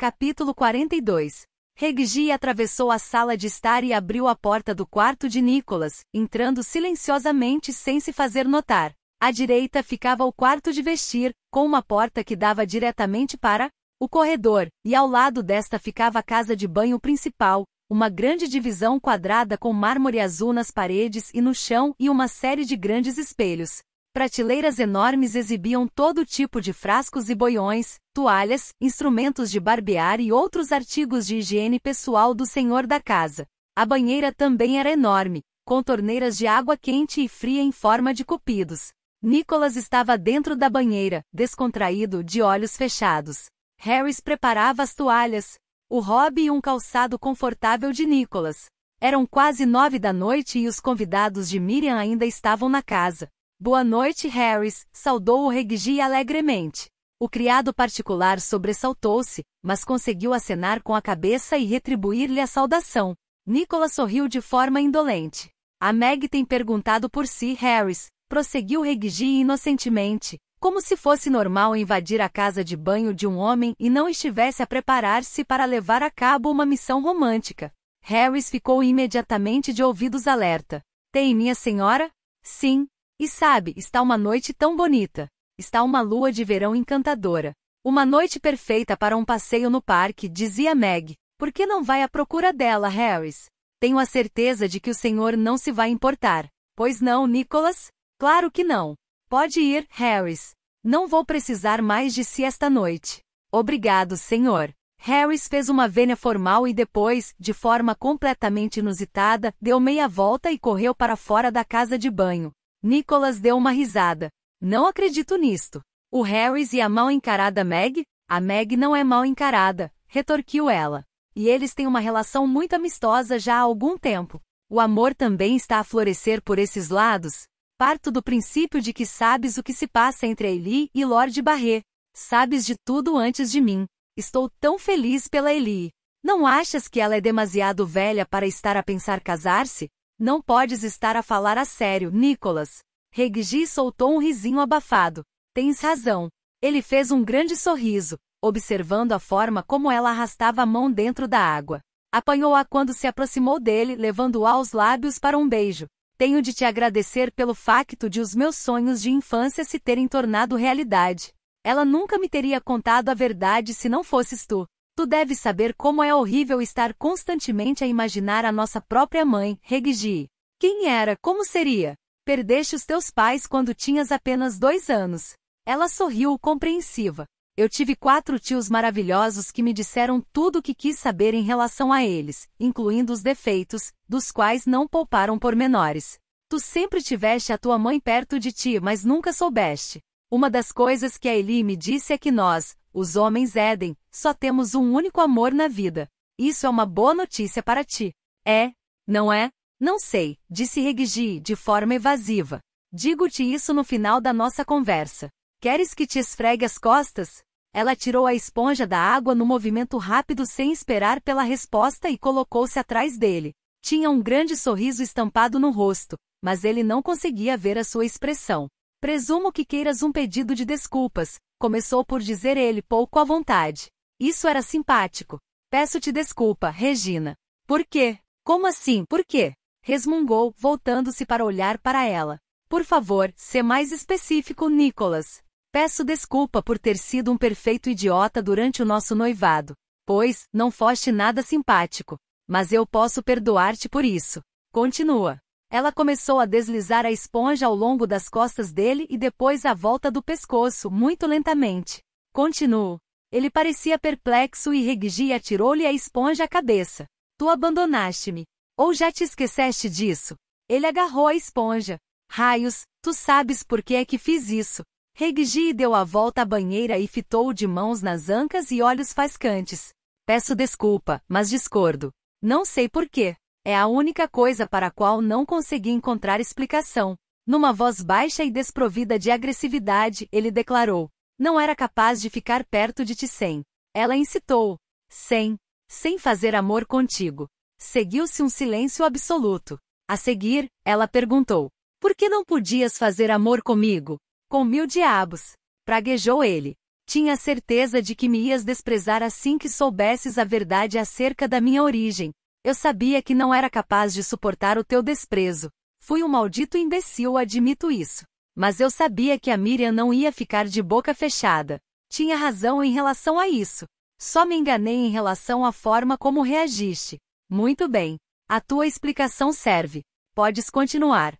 Capítulo 42 Reggie atravessou a sala de estar e abriu a porta do quarto de Nicholas, entrando silenciosamente sem se fazer notar. À direita ficava o quarto de vestir, com uma porta que dava diretamente para o corredor, e ao lado desta ficava a casa de banho principal, uma grande divisão quadrada com mármore azul nas paredes e no chão e uma série de grandes espelhos. Prateleiras enormes exibiam todo tipo de frascos e boiões, toalhas, instrumentos de barbear e outros artigos de higiene pessoal do senhor da casa. A banheira também era enorme, com torneiras de água quente e fria em forma de cupidos. Nicholas estava dentro da banheira, descontraído, de olhos fechados. Harris preparava as toalhas, o hobby e um calçado confortável de Nicholas. Eram quase nove da noite e os convidados de Miriam ainda estavam na casa. Boa noite, Harris, saudou o Regi alegremente. O criado particular sobressaltou-se, mas conseguiu acenar com a cabeça e retribuir-lhe a saudação. Nicola sorriu de forma indolente. A Meg tem perguntado por si, Harris, prosseguiu Regi inocentemente, como se fosse normal invadir a casa de banho de um homem e não estivesse a preparar-se para levar a cabo uma missão romântica. Harris ficou imediatamente de ouvidos alerta. Tem minha senhora? Sim, e sabe, está uma noite tão bonita. Está uma lua de verão encantadora. Uma noite perfeita para um passeio no parque, dizia Meg. Por que não vai à procura dela, Harris? Tenho a certeza de que o senhor não se vai importar. Pois não, Nicholas? Claro que não. Pode ir, Harris. Não vou precisar mais de si esta noite. Obrigado, senhor. Harris fez uma vênia formal e depois, de forma completamente inusitada, deu meia volta e correu para fora da casa de banho. Nicholas deu uma risada. Não acredito nisto. O Harris e a mal encarada Meg? A Meg não é mal encarada, retorquiu ela. E eles têm uma relação muito amistosa já há algum tempo. O amor também está a florescer por esses lados. Parto do princípio de que sabes o que se passa entre Eli e Lord Barret. Sabes de tudo antes de mim. Estou tão feliz pela Eli. Não achas que ela é demasiado velha para estar a pensar casar-se? Não podes estar a falar a sério, Nicholas. Regi soltou um risinho abafado. Tens razão. Ele fez um grande sorriso, observando a forma como ela arrastava a mão dentro da água. Apanhou-a quando se aproximou dele, levando-a aos lábios para um beijo. Tenho de te agradecer pelo facto de os meus sonhos de infância se terem tornado realidade. Ela nunca me teria contado a verdade se não fosses tu. Tu deves saber como é horrível estar constantemente a imaginar a nossa própria mãe, Regi. Quem era, como seria? Perdeste os teus pais quando tinhas apenas dois anos. Ela sorriu compreensiva. Eu tive quatro tios maravilhosos que me disseram tudo o que quis saber em relação a eles, incluindo os defeitos, dos quais não pouparam pormenores. Tu sempre tiveste a tua mãe perto de ti, mas nunca soubeste. Uma das coisas que a Eli me disse é que nós, os homens Éden, só temos um único amor na vida. Isso é uma boa notícia para ti. É, não é? Não sei, disse Regigi de forma evasiva. Digo-te isso no final da nossa conversa. Queres que te esfregue as costas? Ela tirou a esponja da água no movimento rápido sem esperar pela resposta e colocou-se atrás dele. Tinha um grande sorriso estampado no rosto, mas ele não conseguia ver a sua expressão. Presumo que queiras um pedido de desculpas, começou por dizer ele pouco à vontade. Isso era simpático. Peço-te desculpa, Regina. Por quê? Como assim, por quê? Resmungou, voltando-se para olhar para ela. Por favor, se mais específico, Nicholas. Peço desculpa por ter sido um perfeito idiota durante o nosso noivado. Pois, não foste nada simpático. Mas eu posso perdoar-te por isso. Continua. Ela começou a deslizar a esponja ao longo das costas dele e depois à volta do pescoço, muito lentamente. Continuo. Ele parecia perplexo e Regi atirou-lhe a esponja à cabeça. Tu abandonaste-me. Ou já te esqueceste disso? Ele agarrou a esponja. Raios, tu sabes por que é que fiz isso. Regi deu a volta à banheira e fitou-o de mãos nas ancas e olhos fazcantes. Peço desculpa, mas discordo. Não sei por quê. É a única coisa para a qual não consegui encontrar explicação. Numa voz baixa e desprovida de agressividade, ele declarou. Não era capaz de ficar perto de ti sem. Ela incitou. Sem. Sem fazer amor contigo. Seguiu-se um silêncio absoluto. A seguir, ela perguntou. Por que não podias fazer amor comigo? Com mil diabos. Praguejou ele. Tinha certeza de que me ias desprezar assim que soubesses a verdade acerca da minha origem. Eu sabia que não era capaz de suportar o teu desprezo. Fui um maldito imbecil, admito isso. Mas eu sabia que a Miriam não ia ficar de boca fechada. Tinha razão em relação a isso. Só me enganei em relação à forma como reagiste. Muito bem. A tua explicação serve. Podes continuar.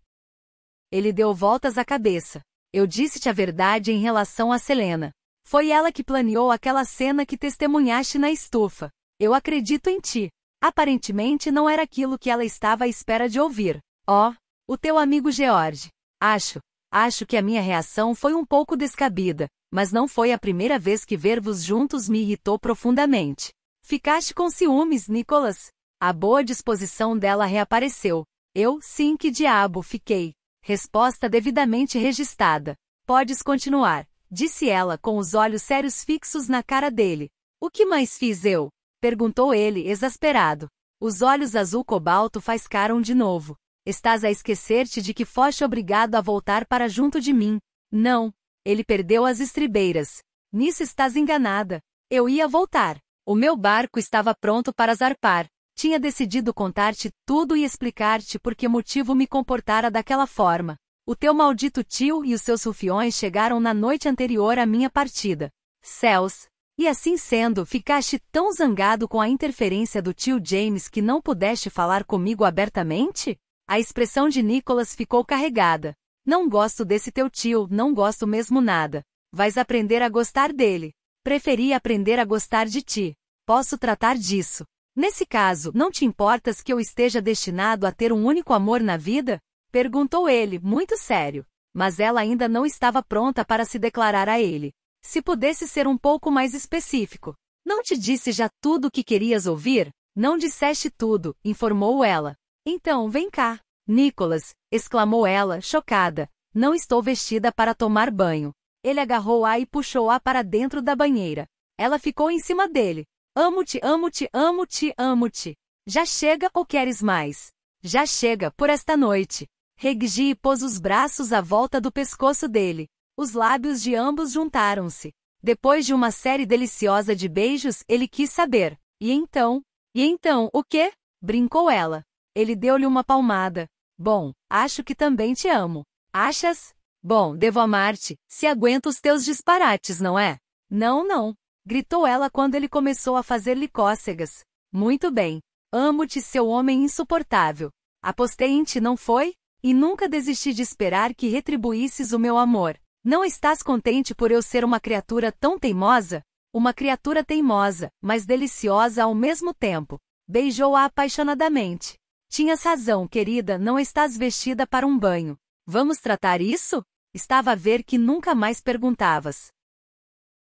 Ele deu voltas à cabeça. Eu disse-te a verdade em relação a Selena. Foi ela que planeou aquela cena que testemunhaste na estufa. Eu acredito em ti. Aparentemente não era aquilo que ela estava à espera de ouvir. Ó, oh, o teu amigo George. Acho, acho que a minha reação foi um pouco descabida, mas não foi a primeira vez que ver-vos juntos me irritou profundamente. Ficaste com ciúmes, Nicholas. A boa disposição dela reapareceu. Eu, sim, que diabo, fiquei. Resposta devidamente registada. Podes continuar, disse ela com os olhos sérios fixos na cara dele. O que mais fiz eu? Perguntou ele, exasperado. Os olhos azul cobalto faiscaram de novo. Estás a esquecer-te de que foste obrigado a voltar para junto de mim. Não. Ele perdeu as estribeiras. Nisso estás enganada. Eu ia voltar. O meu barco estava pronto para zarpar. Tinha decidido contar-te tudo e explicar-te por que motivo me comportara daquela forma. O teu maldito tio e os seus rufiões chegaram na noite anterior à minha partida. Céus, e assim sendo, ficaste tão zangado com a interferência do tio James que não pudeste falar comigo abertamente? A expressão de Nicholas ficou carregada. Não gosto desse teu tio, não gosto mesmo nada. Vais aprender a gostar dele. Preferi aprender a gostar de ti. Posso tratar disso. Nesse caso, não te importas que eu esteja destinado a ter um único amor na vida? Perguntou ele, muito sério. Mas ela ainda não estava pronta para se declarar a ele. Se pudesse ser um pouco mais específico. Não te disse já tudo o que querias ouvir? Não disseste tudo, informou ela. Então, vem cá. Nicholas, exclamou ela, chocada. Não estou vestida para tomar banho. Ele agarrou-a e puxou-a para dentro da banheira. Ela ficou em cima dele. Amo-te, amo-te, amo-te, amo-te. Já chega ou queres mais? Já chega por esta noite. Regi pôs os braços à volta do pescoço dele. Os lábios de ambos juntaram-se. Depois de uma série deliciosa de beijos, ele quis saber. E então? E então, o quê? Brincou ela. Ele deu-lhe uma palmada. Bom, acho que também te amo. Achas? Bom, devo amar-te, se aguento os teus disparates, não é? Não, não. Gritou ela quando ele começou a fazer-lhe cócegas. Muito bem. Amo-te, seu homem insuportável. Apostei em ti, não foi? E nunca desisti de esperar que retribuísses o meu amor. Não estás contente por eu ser uma criatura tão teimosa? Uma criatura teimosa, mas deliciosa ao mesmo tempo. Beijou-a apaixonadamente. Tinhas razão, querida, não estás vestida para um banho. Vamos tratar isso? Estava a ver que nunca mais perguntavas.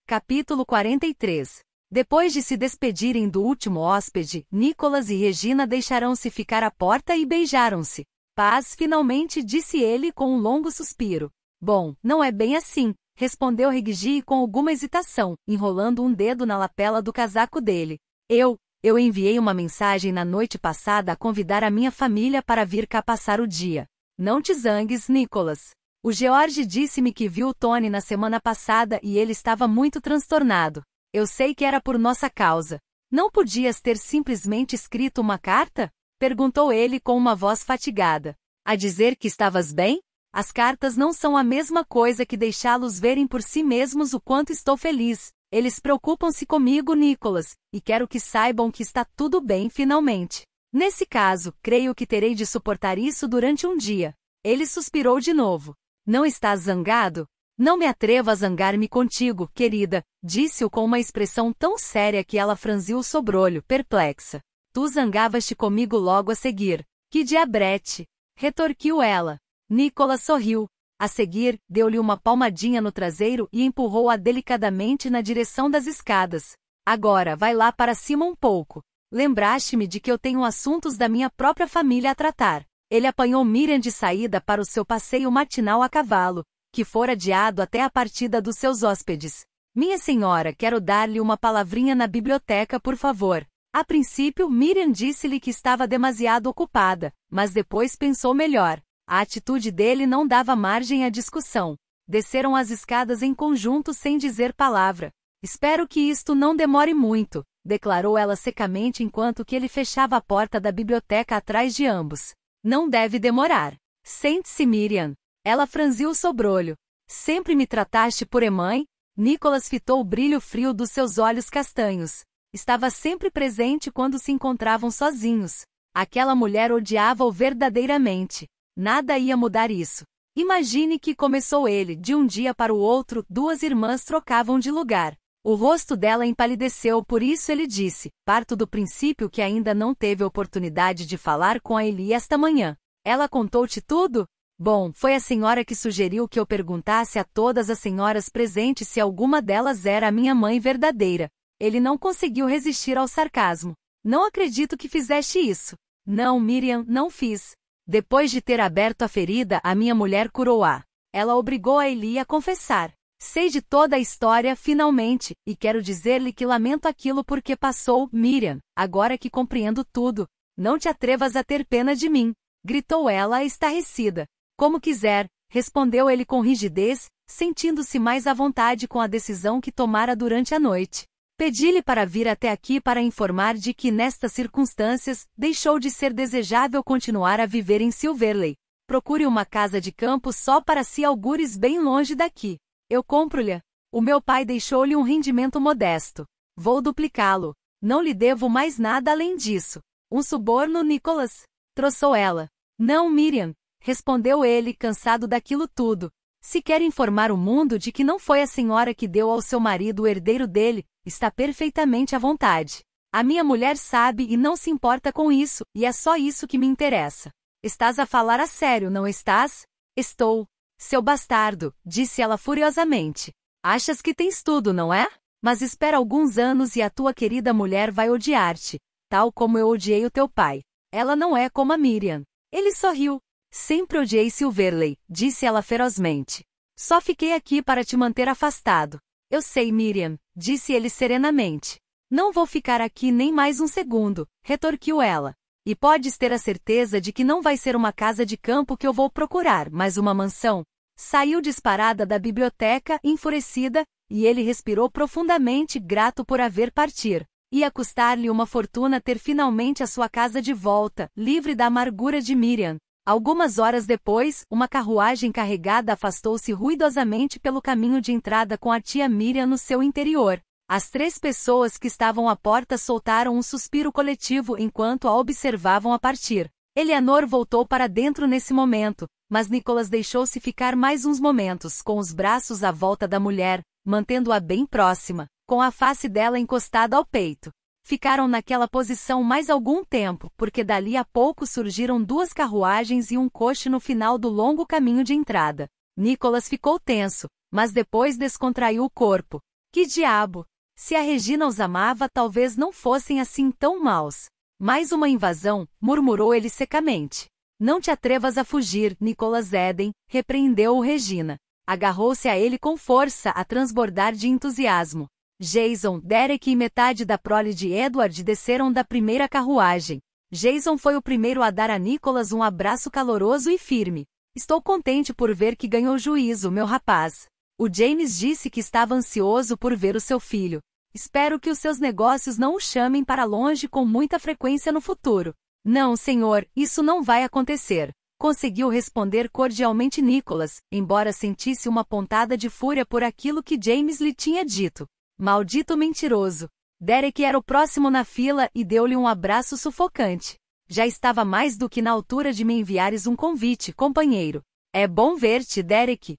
Capítulo 43 Depois de se despedirem do último hóspede, Nicolas e Regina deixaram-se ficar à porta e beijaram-se. Paz finalmente disse ele com um longo suspiro. Bom, não é bem assim, respondeu Regi com alguma hesitação, enrolando um dedo na lapela do casaco dele. Eu, eu enviei uma mensagem na noite passada a convidar a minha família para vir cá passar o dia. Não te zangues, Nicholas. O George disse-me que viu o Tony na semana passada e ele estava muito transtornado. Eu sei que era por nossa causa. Não podias ter simplesmente escrito uma carta? Perguntou ele com uma voz fatigada. A dizer que estavas bem? As cartas não são a mesma coisa que deixá-los verem por si mesmos o quanto estou feliz. Eles preocupam-se comigo, Nicholas, e quero que saibam que está tudo bem finalmente. Nesse caso, creio que terei de suportar isso durante um dia. Ele suspirou de novo. Não estás zangado? Não me atrevo a zangar-me contigo, querida, disse-o com uma expressão tão séria que ela franziu o sobrolho, perplexa. Tu zangavas-te comigo logo a seguir. Que diabrete! Retorquiu ela. Nicolas sorriu. A seguir, deu-lhe uma palmadinha no traseiro e empurrou-a delicadamente na direção das escadas. Agora vai lá para cima um pouco. Lembraste-me de que eu tenho assuntos da minha própria família a tratar. Ele apanhou Miriam de saída para o seu passeio matinal a cavalo, que fora adiado até a partida dos seus hóspedes. Minha senhora, quero dar-lhe uma palavrinha na biblioteca, por favor. A princípio, Miriam disse-lhe que estava demasiado ocupada, mas depois pensou melhor. A atitude dele não dava margem à discussão. Desceram as escadas em conjunto sem dizer palavra. Espero que isto não demore muito, declarou ela secamente enquanto que ele fechava a porta da biblioteca atrás de ambos. Não deve demorar. Sente-se, Miriam. Ela franziu o sobrolho. Sempre me trataste por mãe? Nicholas fitou o brilho frio dos seus olhos castanhos. Estava sempre presente quando se encontravam sozinhos. Aquela mulher odiava-o verdadeiramente. Nada ia mudar isso. Imagine que começou ele, de um dia para o outro, duas irmãs trocavam de lugar. O rosto dela empalideceu, por isso ele disse: Parto do princípio que ainda não teve oportunidade de falar com a Eli esta manhã. Ela contou-te tudo? Bom, foi a senhora que sugeriu que eu perguntasse a todas as senhoras presentes se alguma delas era a minha mãe verdadeira. Ele não conseguiu resistir ao sarcasmo. Não acredito que fizeste isso. Não, Miriam, não fiz. Depois de ter aberto a ferida, a minha mulher curou-a. Ela obrigou a Eli a confessar. Sei de toda a história, finalmente, e quero dizer-lhe que lamento aquilo porque passou, Miriam, agora que compreendo tudo. Não te atrevas a ter pena de mim, gritou ela, estarrecida. Como quiser, respondeu ele com rigidez, sentindo-se mais à vontade com a decisão que tomara durante a noite. Pedi-lhe para vir até aqui para informar de que, nestas circunstâncias, deixou de ser desejável continuar a viver em Silverley. Procure uma casa de campo só para si algures bem longe daqui. Eu compro-lhe. O meu pai deixou-lhe um rendimento modesto. Vou duplicá-lo. Não lhe devo mais nada além disso. Um suborno, Nicholas? Troçou ela. Não, Miriam, respondeu ele, cansado daquilo tudo. Se quer informar o mundo de que não foi a senhora que deu ao seu marido o herdeiro dele, Está perfeitamente à vontade. A minha mulher sabe e não se importa com isso, e é só isso que me interessa. Estás a falar a sério, não estás? Estou. Seu bastardo, disse ela furiosamente. Achas que tens tudo, não é? Mas espera alguns anos e a tua querida mulher vai odiar-te, tal como eu odiei o teu pai. Ela não é como a Miriam. Ele sorriu. Sempre odiei Silverley, disse ela ferozmente. Só fiquei aqui para te manter afastado. Eu sei, Miriam disse ele serenamente. Não vou ficar aqui nem mais um segundo, retorquiu ela. E podes ter a certeza de que não vai ser uma casa de campo que eu vou procurar, mas uma mansão. Saiu disparada da biblioteca, enfurecida, e ele respirou profundamente, grato por haver partir. Ia custar-lhe uma fortuna ter finalmente a sua casa de volta, livre da amargura de Miriam. Algumas horas depois, uma carruagem carregada afastou-se ruidosamente pelo caminho de entrada com a tia Miriam no seu interior. As três pessoas que estavam à porta soltaram um suspiro coletivo enquanto a observavam a partir. Eleanor voltou para dentro nesse momento, mas Nicholas deixou-se ficar mais uns momentos com os braços à volta da mulher, mantendo-a bem próxima, com a face dela encostada ao peito. Ficaram naquela posição mais algum tempo, porque dali a pouco surgiram duas carruagens e um coche no final do longo caminho de entrada. Nicolas ficou tenso, mas depois descontraiu o corpo. Que diabo! Se a Regina os amava, talvez não fossem assim tão maus. Mais uma invasão, murmurou ele secamente. Não te atrevas a fugir, Nicolas Eden, repreendeu-o Regina. Agarrou-se a ele com força a transbordar de entusiasmo. Jason, Derek e metade da prole de Edward desceram da primeira carruagem. Jason foi o primeiro a dar a Nicholas um abraço caloroso e firme. Estou contente por ver que ganhou juízo, meu rapaz. O James disse que estava ansioso por ver o seu filho. Espero que os seus negócios não o chamem para longe com muita frequência no futuro. Não, senhor, isso não vai acontecer. Conseguiu responder cordialmente Nicholas, embora sentisse uma pontada de fúria por aquilo que James lhe tinha dito. Maldito mentiroso! Derek era o próximo na fila e deu-lhe um abraço sufocante. Já estava mais do que na altura de me enviares um convite, companheiro. É bom ver-te, Derek.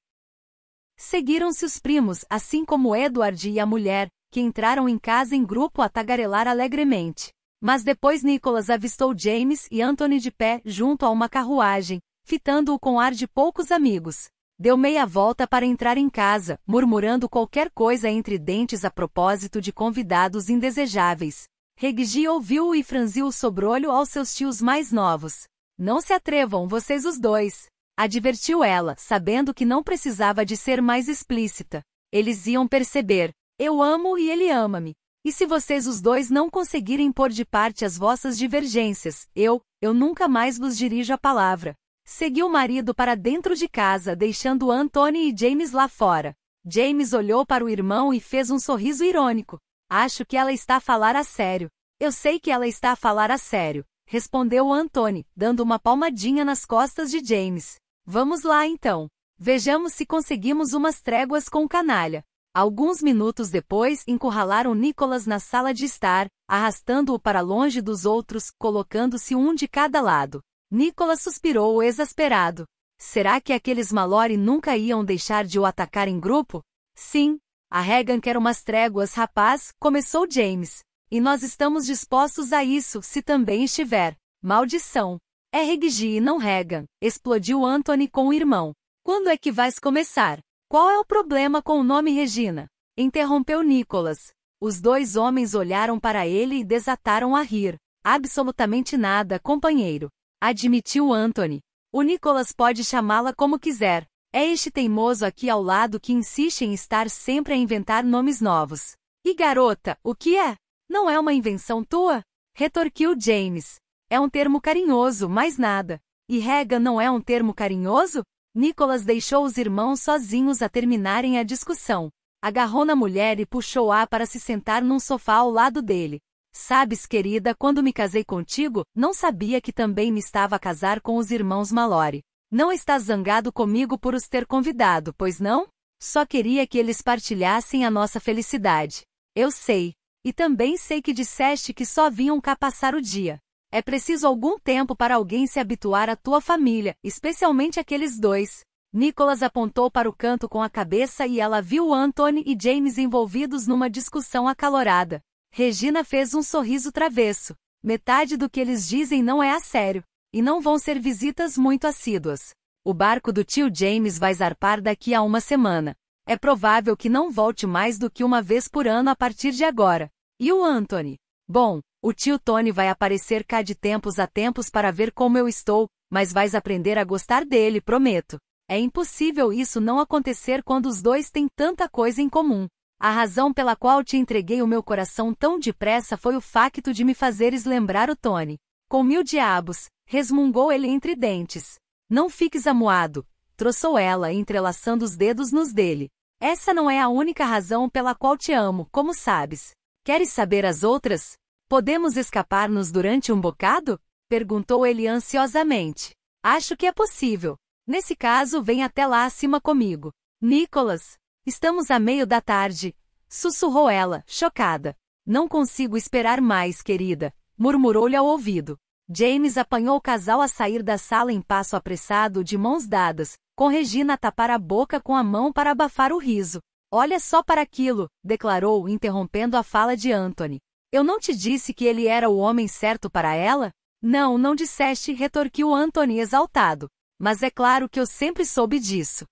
Seguiram-se os primos, assim como Edward e a mulher, que entraram em casa em grupo a tagarelar alegremente. Mas depois Nicholas avistou James e Anthony de pé junto a uma carruagem, fitando-o com ar de poucos amigos. Deu meia volta para entrar em casa, murmurando qualquer coisa entre dentes a propósito de convidados indesejáveis. Regi ouviu e franziu o sobrolho aos seus tios mais novos. Não se atrevam, vocês os dois. Advertiu ela, sabendo que não precisava de ser mais explícita. Eles iam perceber. Eu amo e ele ama-me. E se vocês os dois não conseguirem pôr de parte as vossas divergências, eu, eu nunca mais vos dirijo a palavra. Seguiu o marido para dentro de casa, deixando Anthony e James lá fora. James olhou para o irmão e fez um sorriso irônico. Acho que ela está a falar a sério. Eu sei que ela está a falar a sério, respondeu Anthony, dando uma palmadinha nas costas de James. Vamos lá então. Vejamos se conseguimos umas tréguas com o canalha. Alguns minutos depois, encurralaram Nicholas na sala de estar, arrastando-o para longe dos outros, colocando-se um de cada lado. Nicolas suspirou exasperado. Será que aqueles Malori nunca iam deixar de o atacar em grupo? Sim. A Regan quer umas tréguas, rapaz, começou James. E nós estamos dispostos a isso, se também estiver. Maldição. É Regi, e não Regan, explodiu Anthony com o irmão. Quando é que vais começar? Qual é o problema com o nome Regina? Interrompeu Nicholas. Os dois homens olharam para ele e desataram a rir. Absolutamente nada, companheiro admitiu Anthony. O Nicholas pode chamá-la como quiser. É este teimoso aqui ao lado que insiste em estar sempre a inventar nomes novos. E garota, o que é? Não é uma invenção tua? Retorquiu James. É um termo carinhoso, mais nada. E rega não é um termo carinhoso? Nicholas deixou os irmãos sozinhos a terminarem a discussão. Agarrou na mulher e puxou-a para se sentar num sofá ao lado dele. Sabes, querida, quando me casei contigo, não sabia que também me estava a casar com os irmãos Malory. Não estás zangado comigo por os ter convidado, pois não? Só queria que eles partilhassem a nossa felicidade. Eu sei. E também sei que disseste que só vinham cá passar o dia. É preciso algum tempo para alguém se habituar à tua família, especialmente aqueles dois. Nicholas apontou para o canto com a cabeça e ela viu Anthony e James envolvidos numa discussão acalorada. Regina fez um sorriso travesso. Metade do que eles dizem não é a sério. E não vão ser visitas muito assíduas. O barco do tio James vai zarpar daqui a uma semana. É provável que não volte mais do que uma vez por ano a partir de agora. E o Anthony? Bom, o tio Tony vai aparecer cá de tempos a tempos para ver como eu estou, mas vais aprender a gostar dele, prometo. É impossível isso não acontecer quando os dois têm tanta coisa em comum. A razão pela qual te entreguei o meu coração tão depressa foi o facto de me fazeres lembrar o Tony. Com mil diabos, resmungou ele entre dentes. Não fiques amuado, troçou ela, entrelaçando os dedos nos dele. Essa não é a única razão pela qual te amo, como sabes. Queres saber as outras? Podemos escapar-nos durante um bocado? Perguntou ele ansiosamente. Acho que é possível. Nesse caso, vem até lá acima comigo. Nicholas, Estamos a meio da tarde, sussurrou ela, chocada. Não consigo esperar mais, querida, murmurou-lhe ao ouvido. James apanhou o casal a sair da sala em passo apressado, de mãos dadas, com Regina a tapar a boca com a mão para abafar o riso. Olha só para aquilo, declarou, interrompendo a fala de Anthony. Eu não te disse que ele era o homem certo para ela? Não, não disseste, retorquiu Anthony exaltado. Mas é claro que eu sempre soube disso.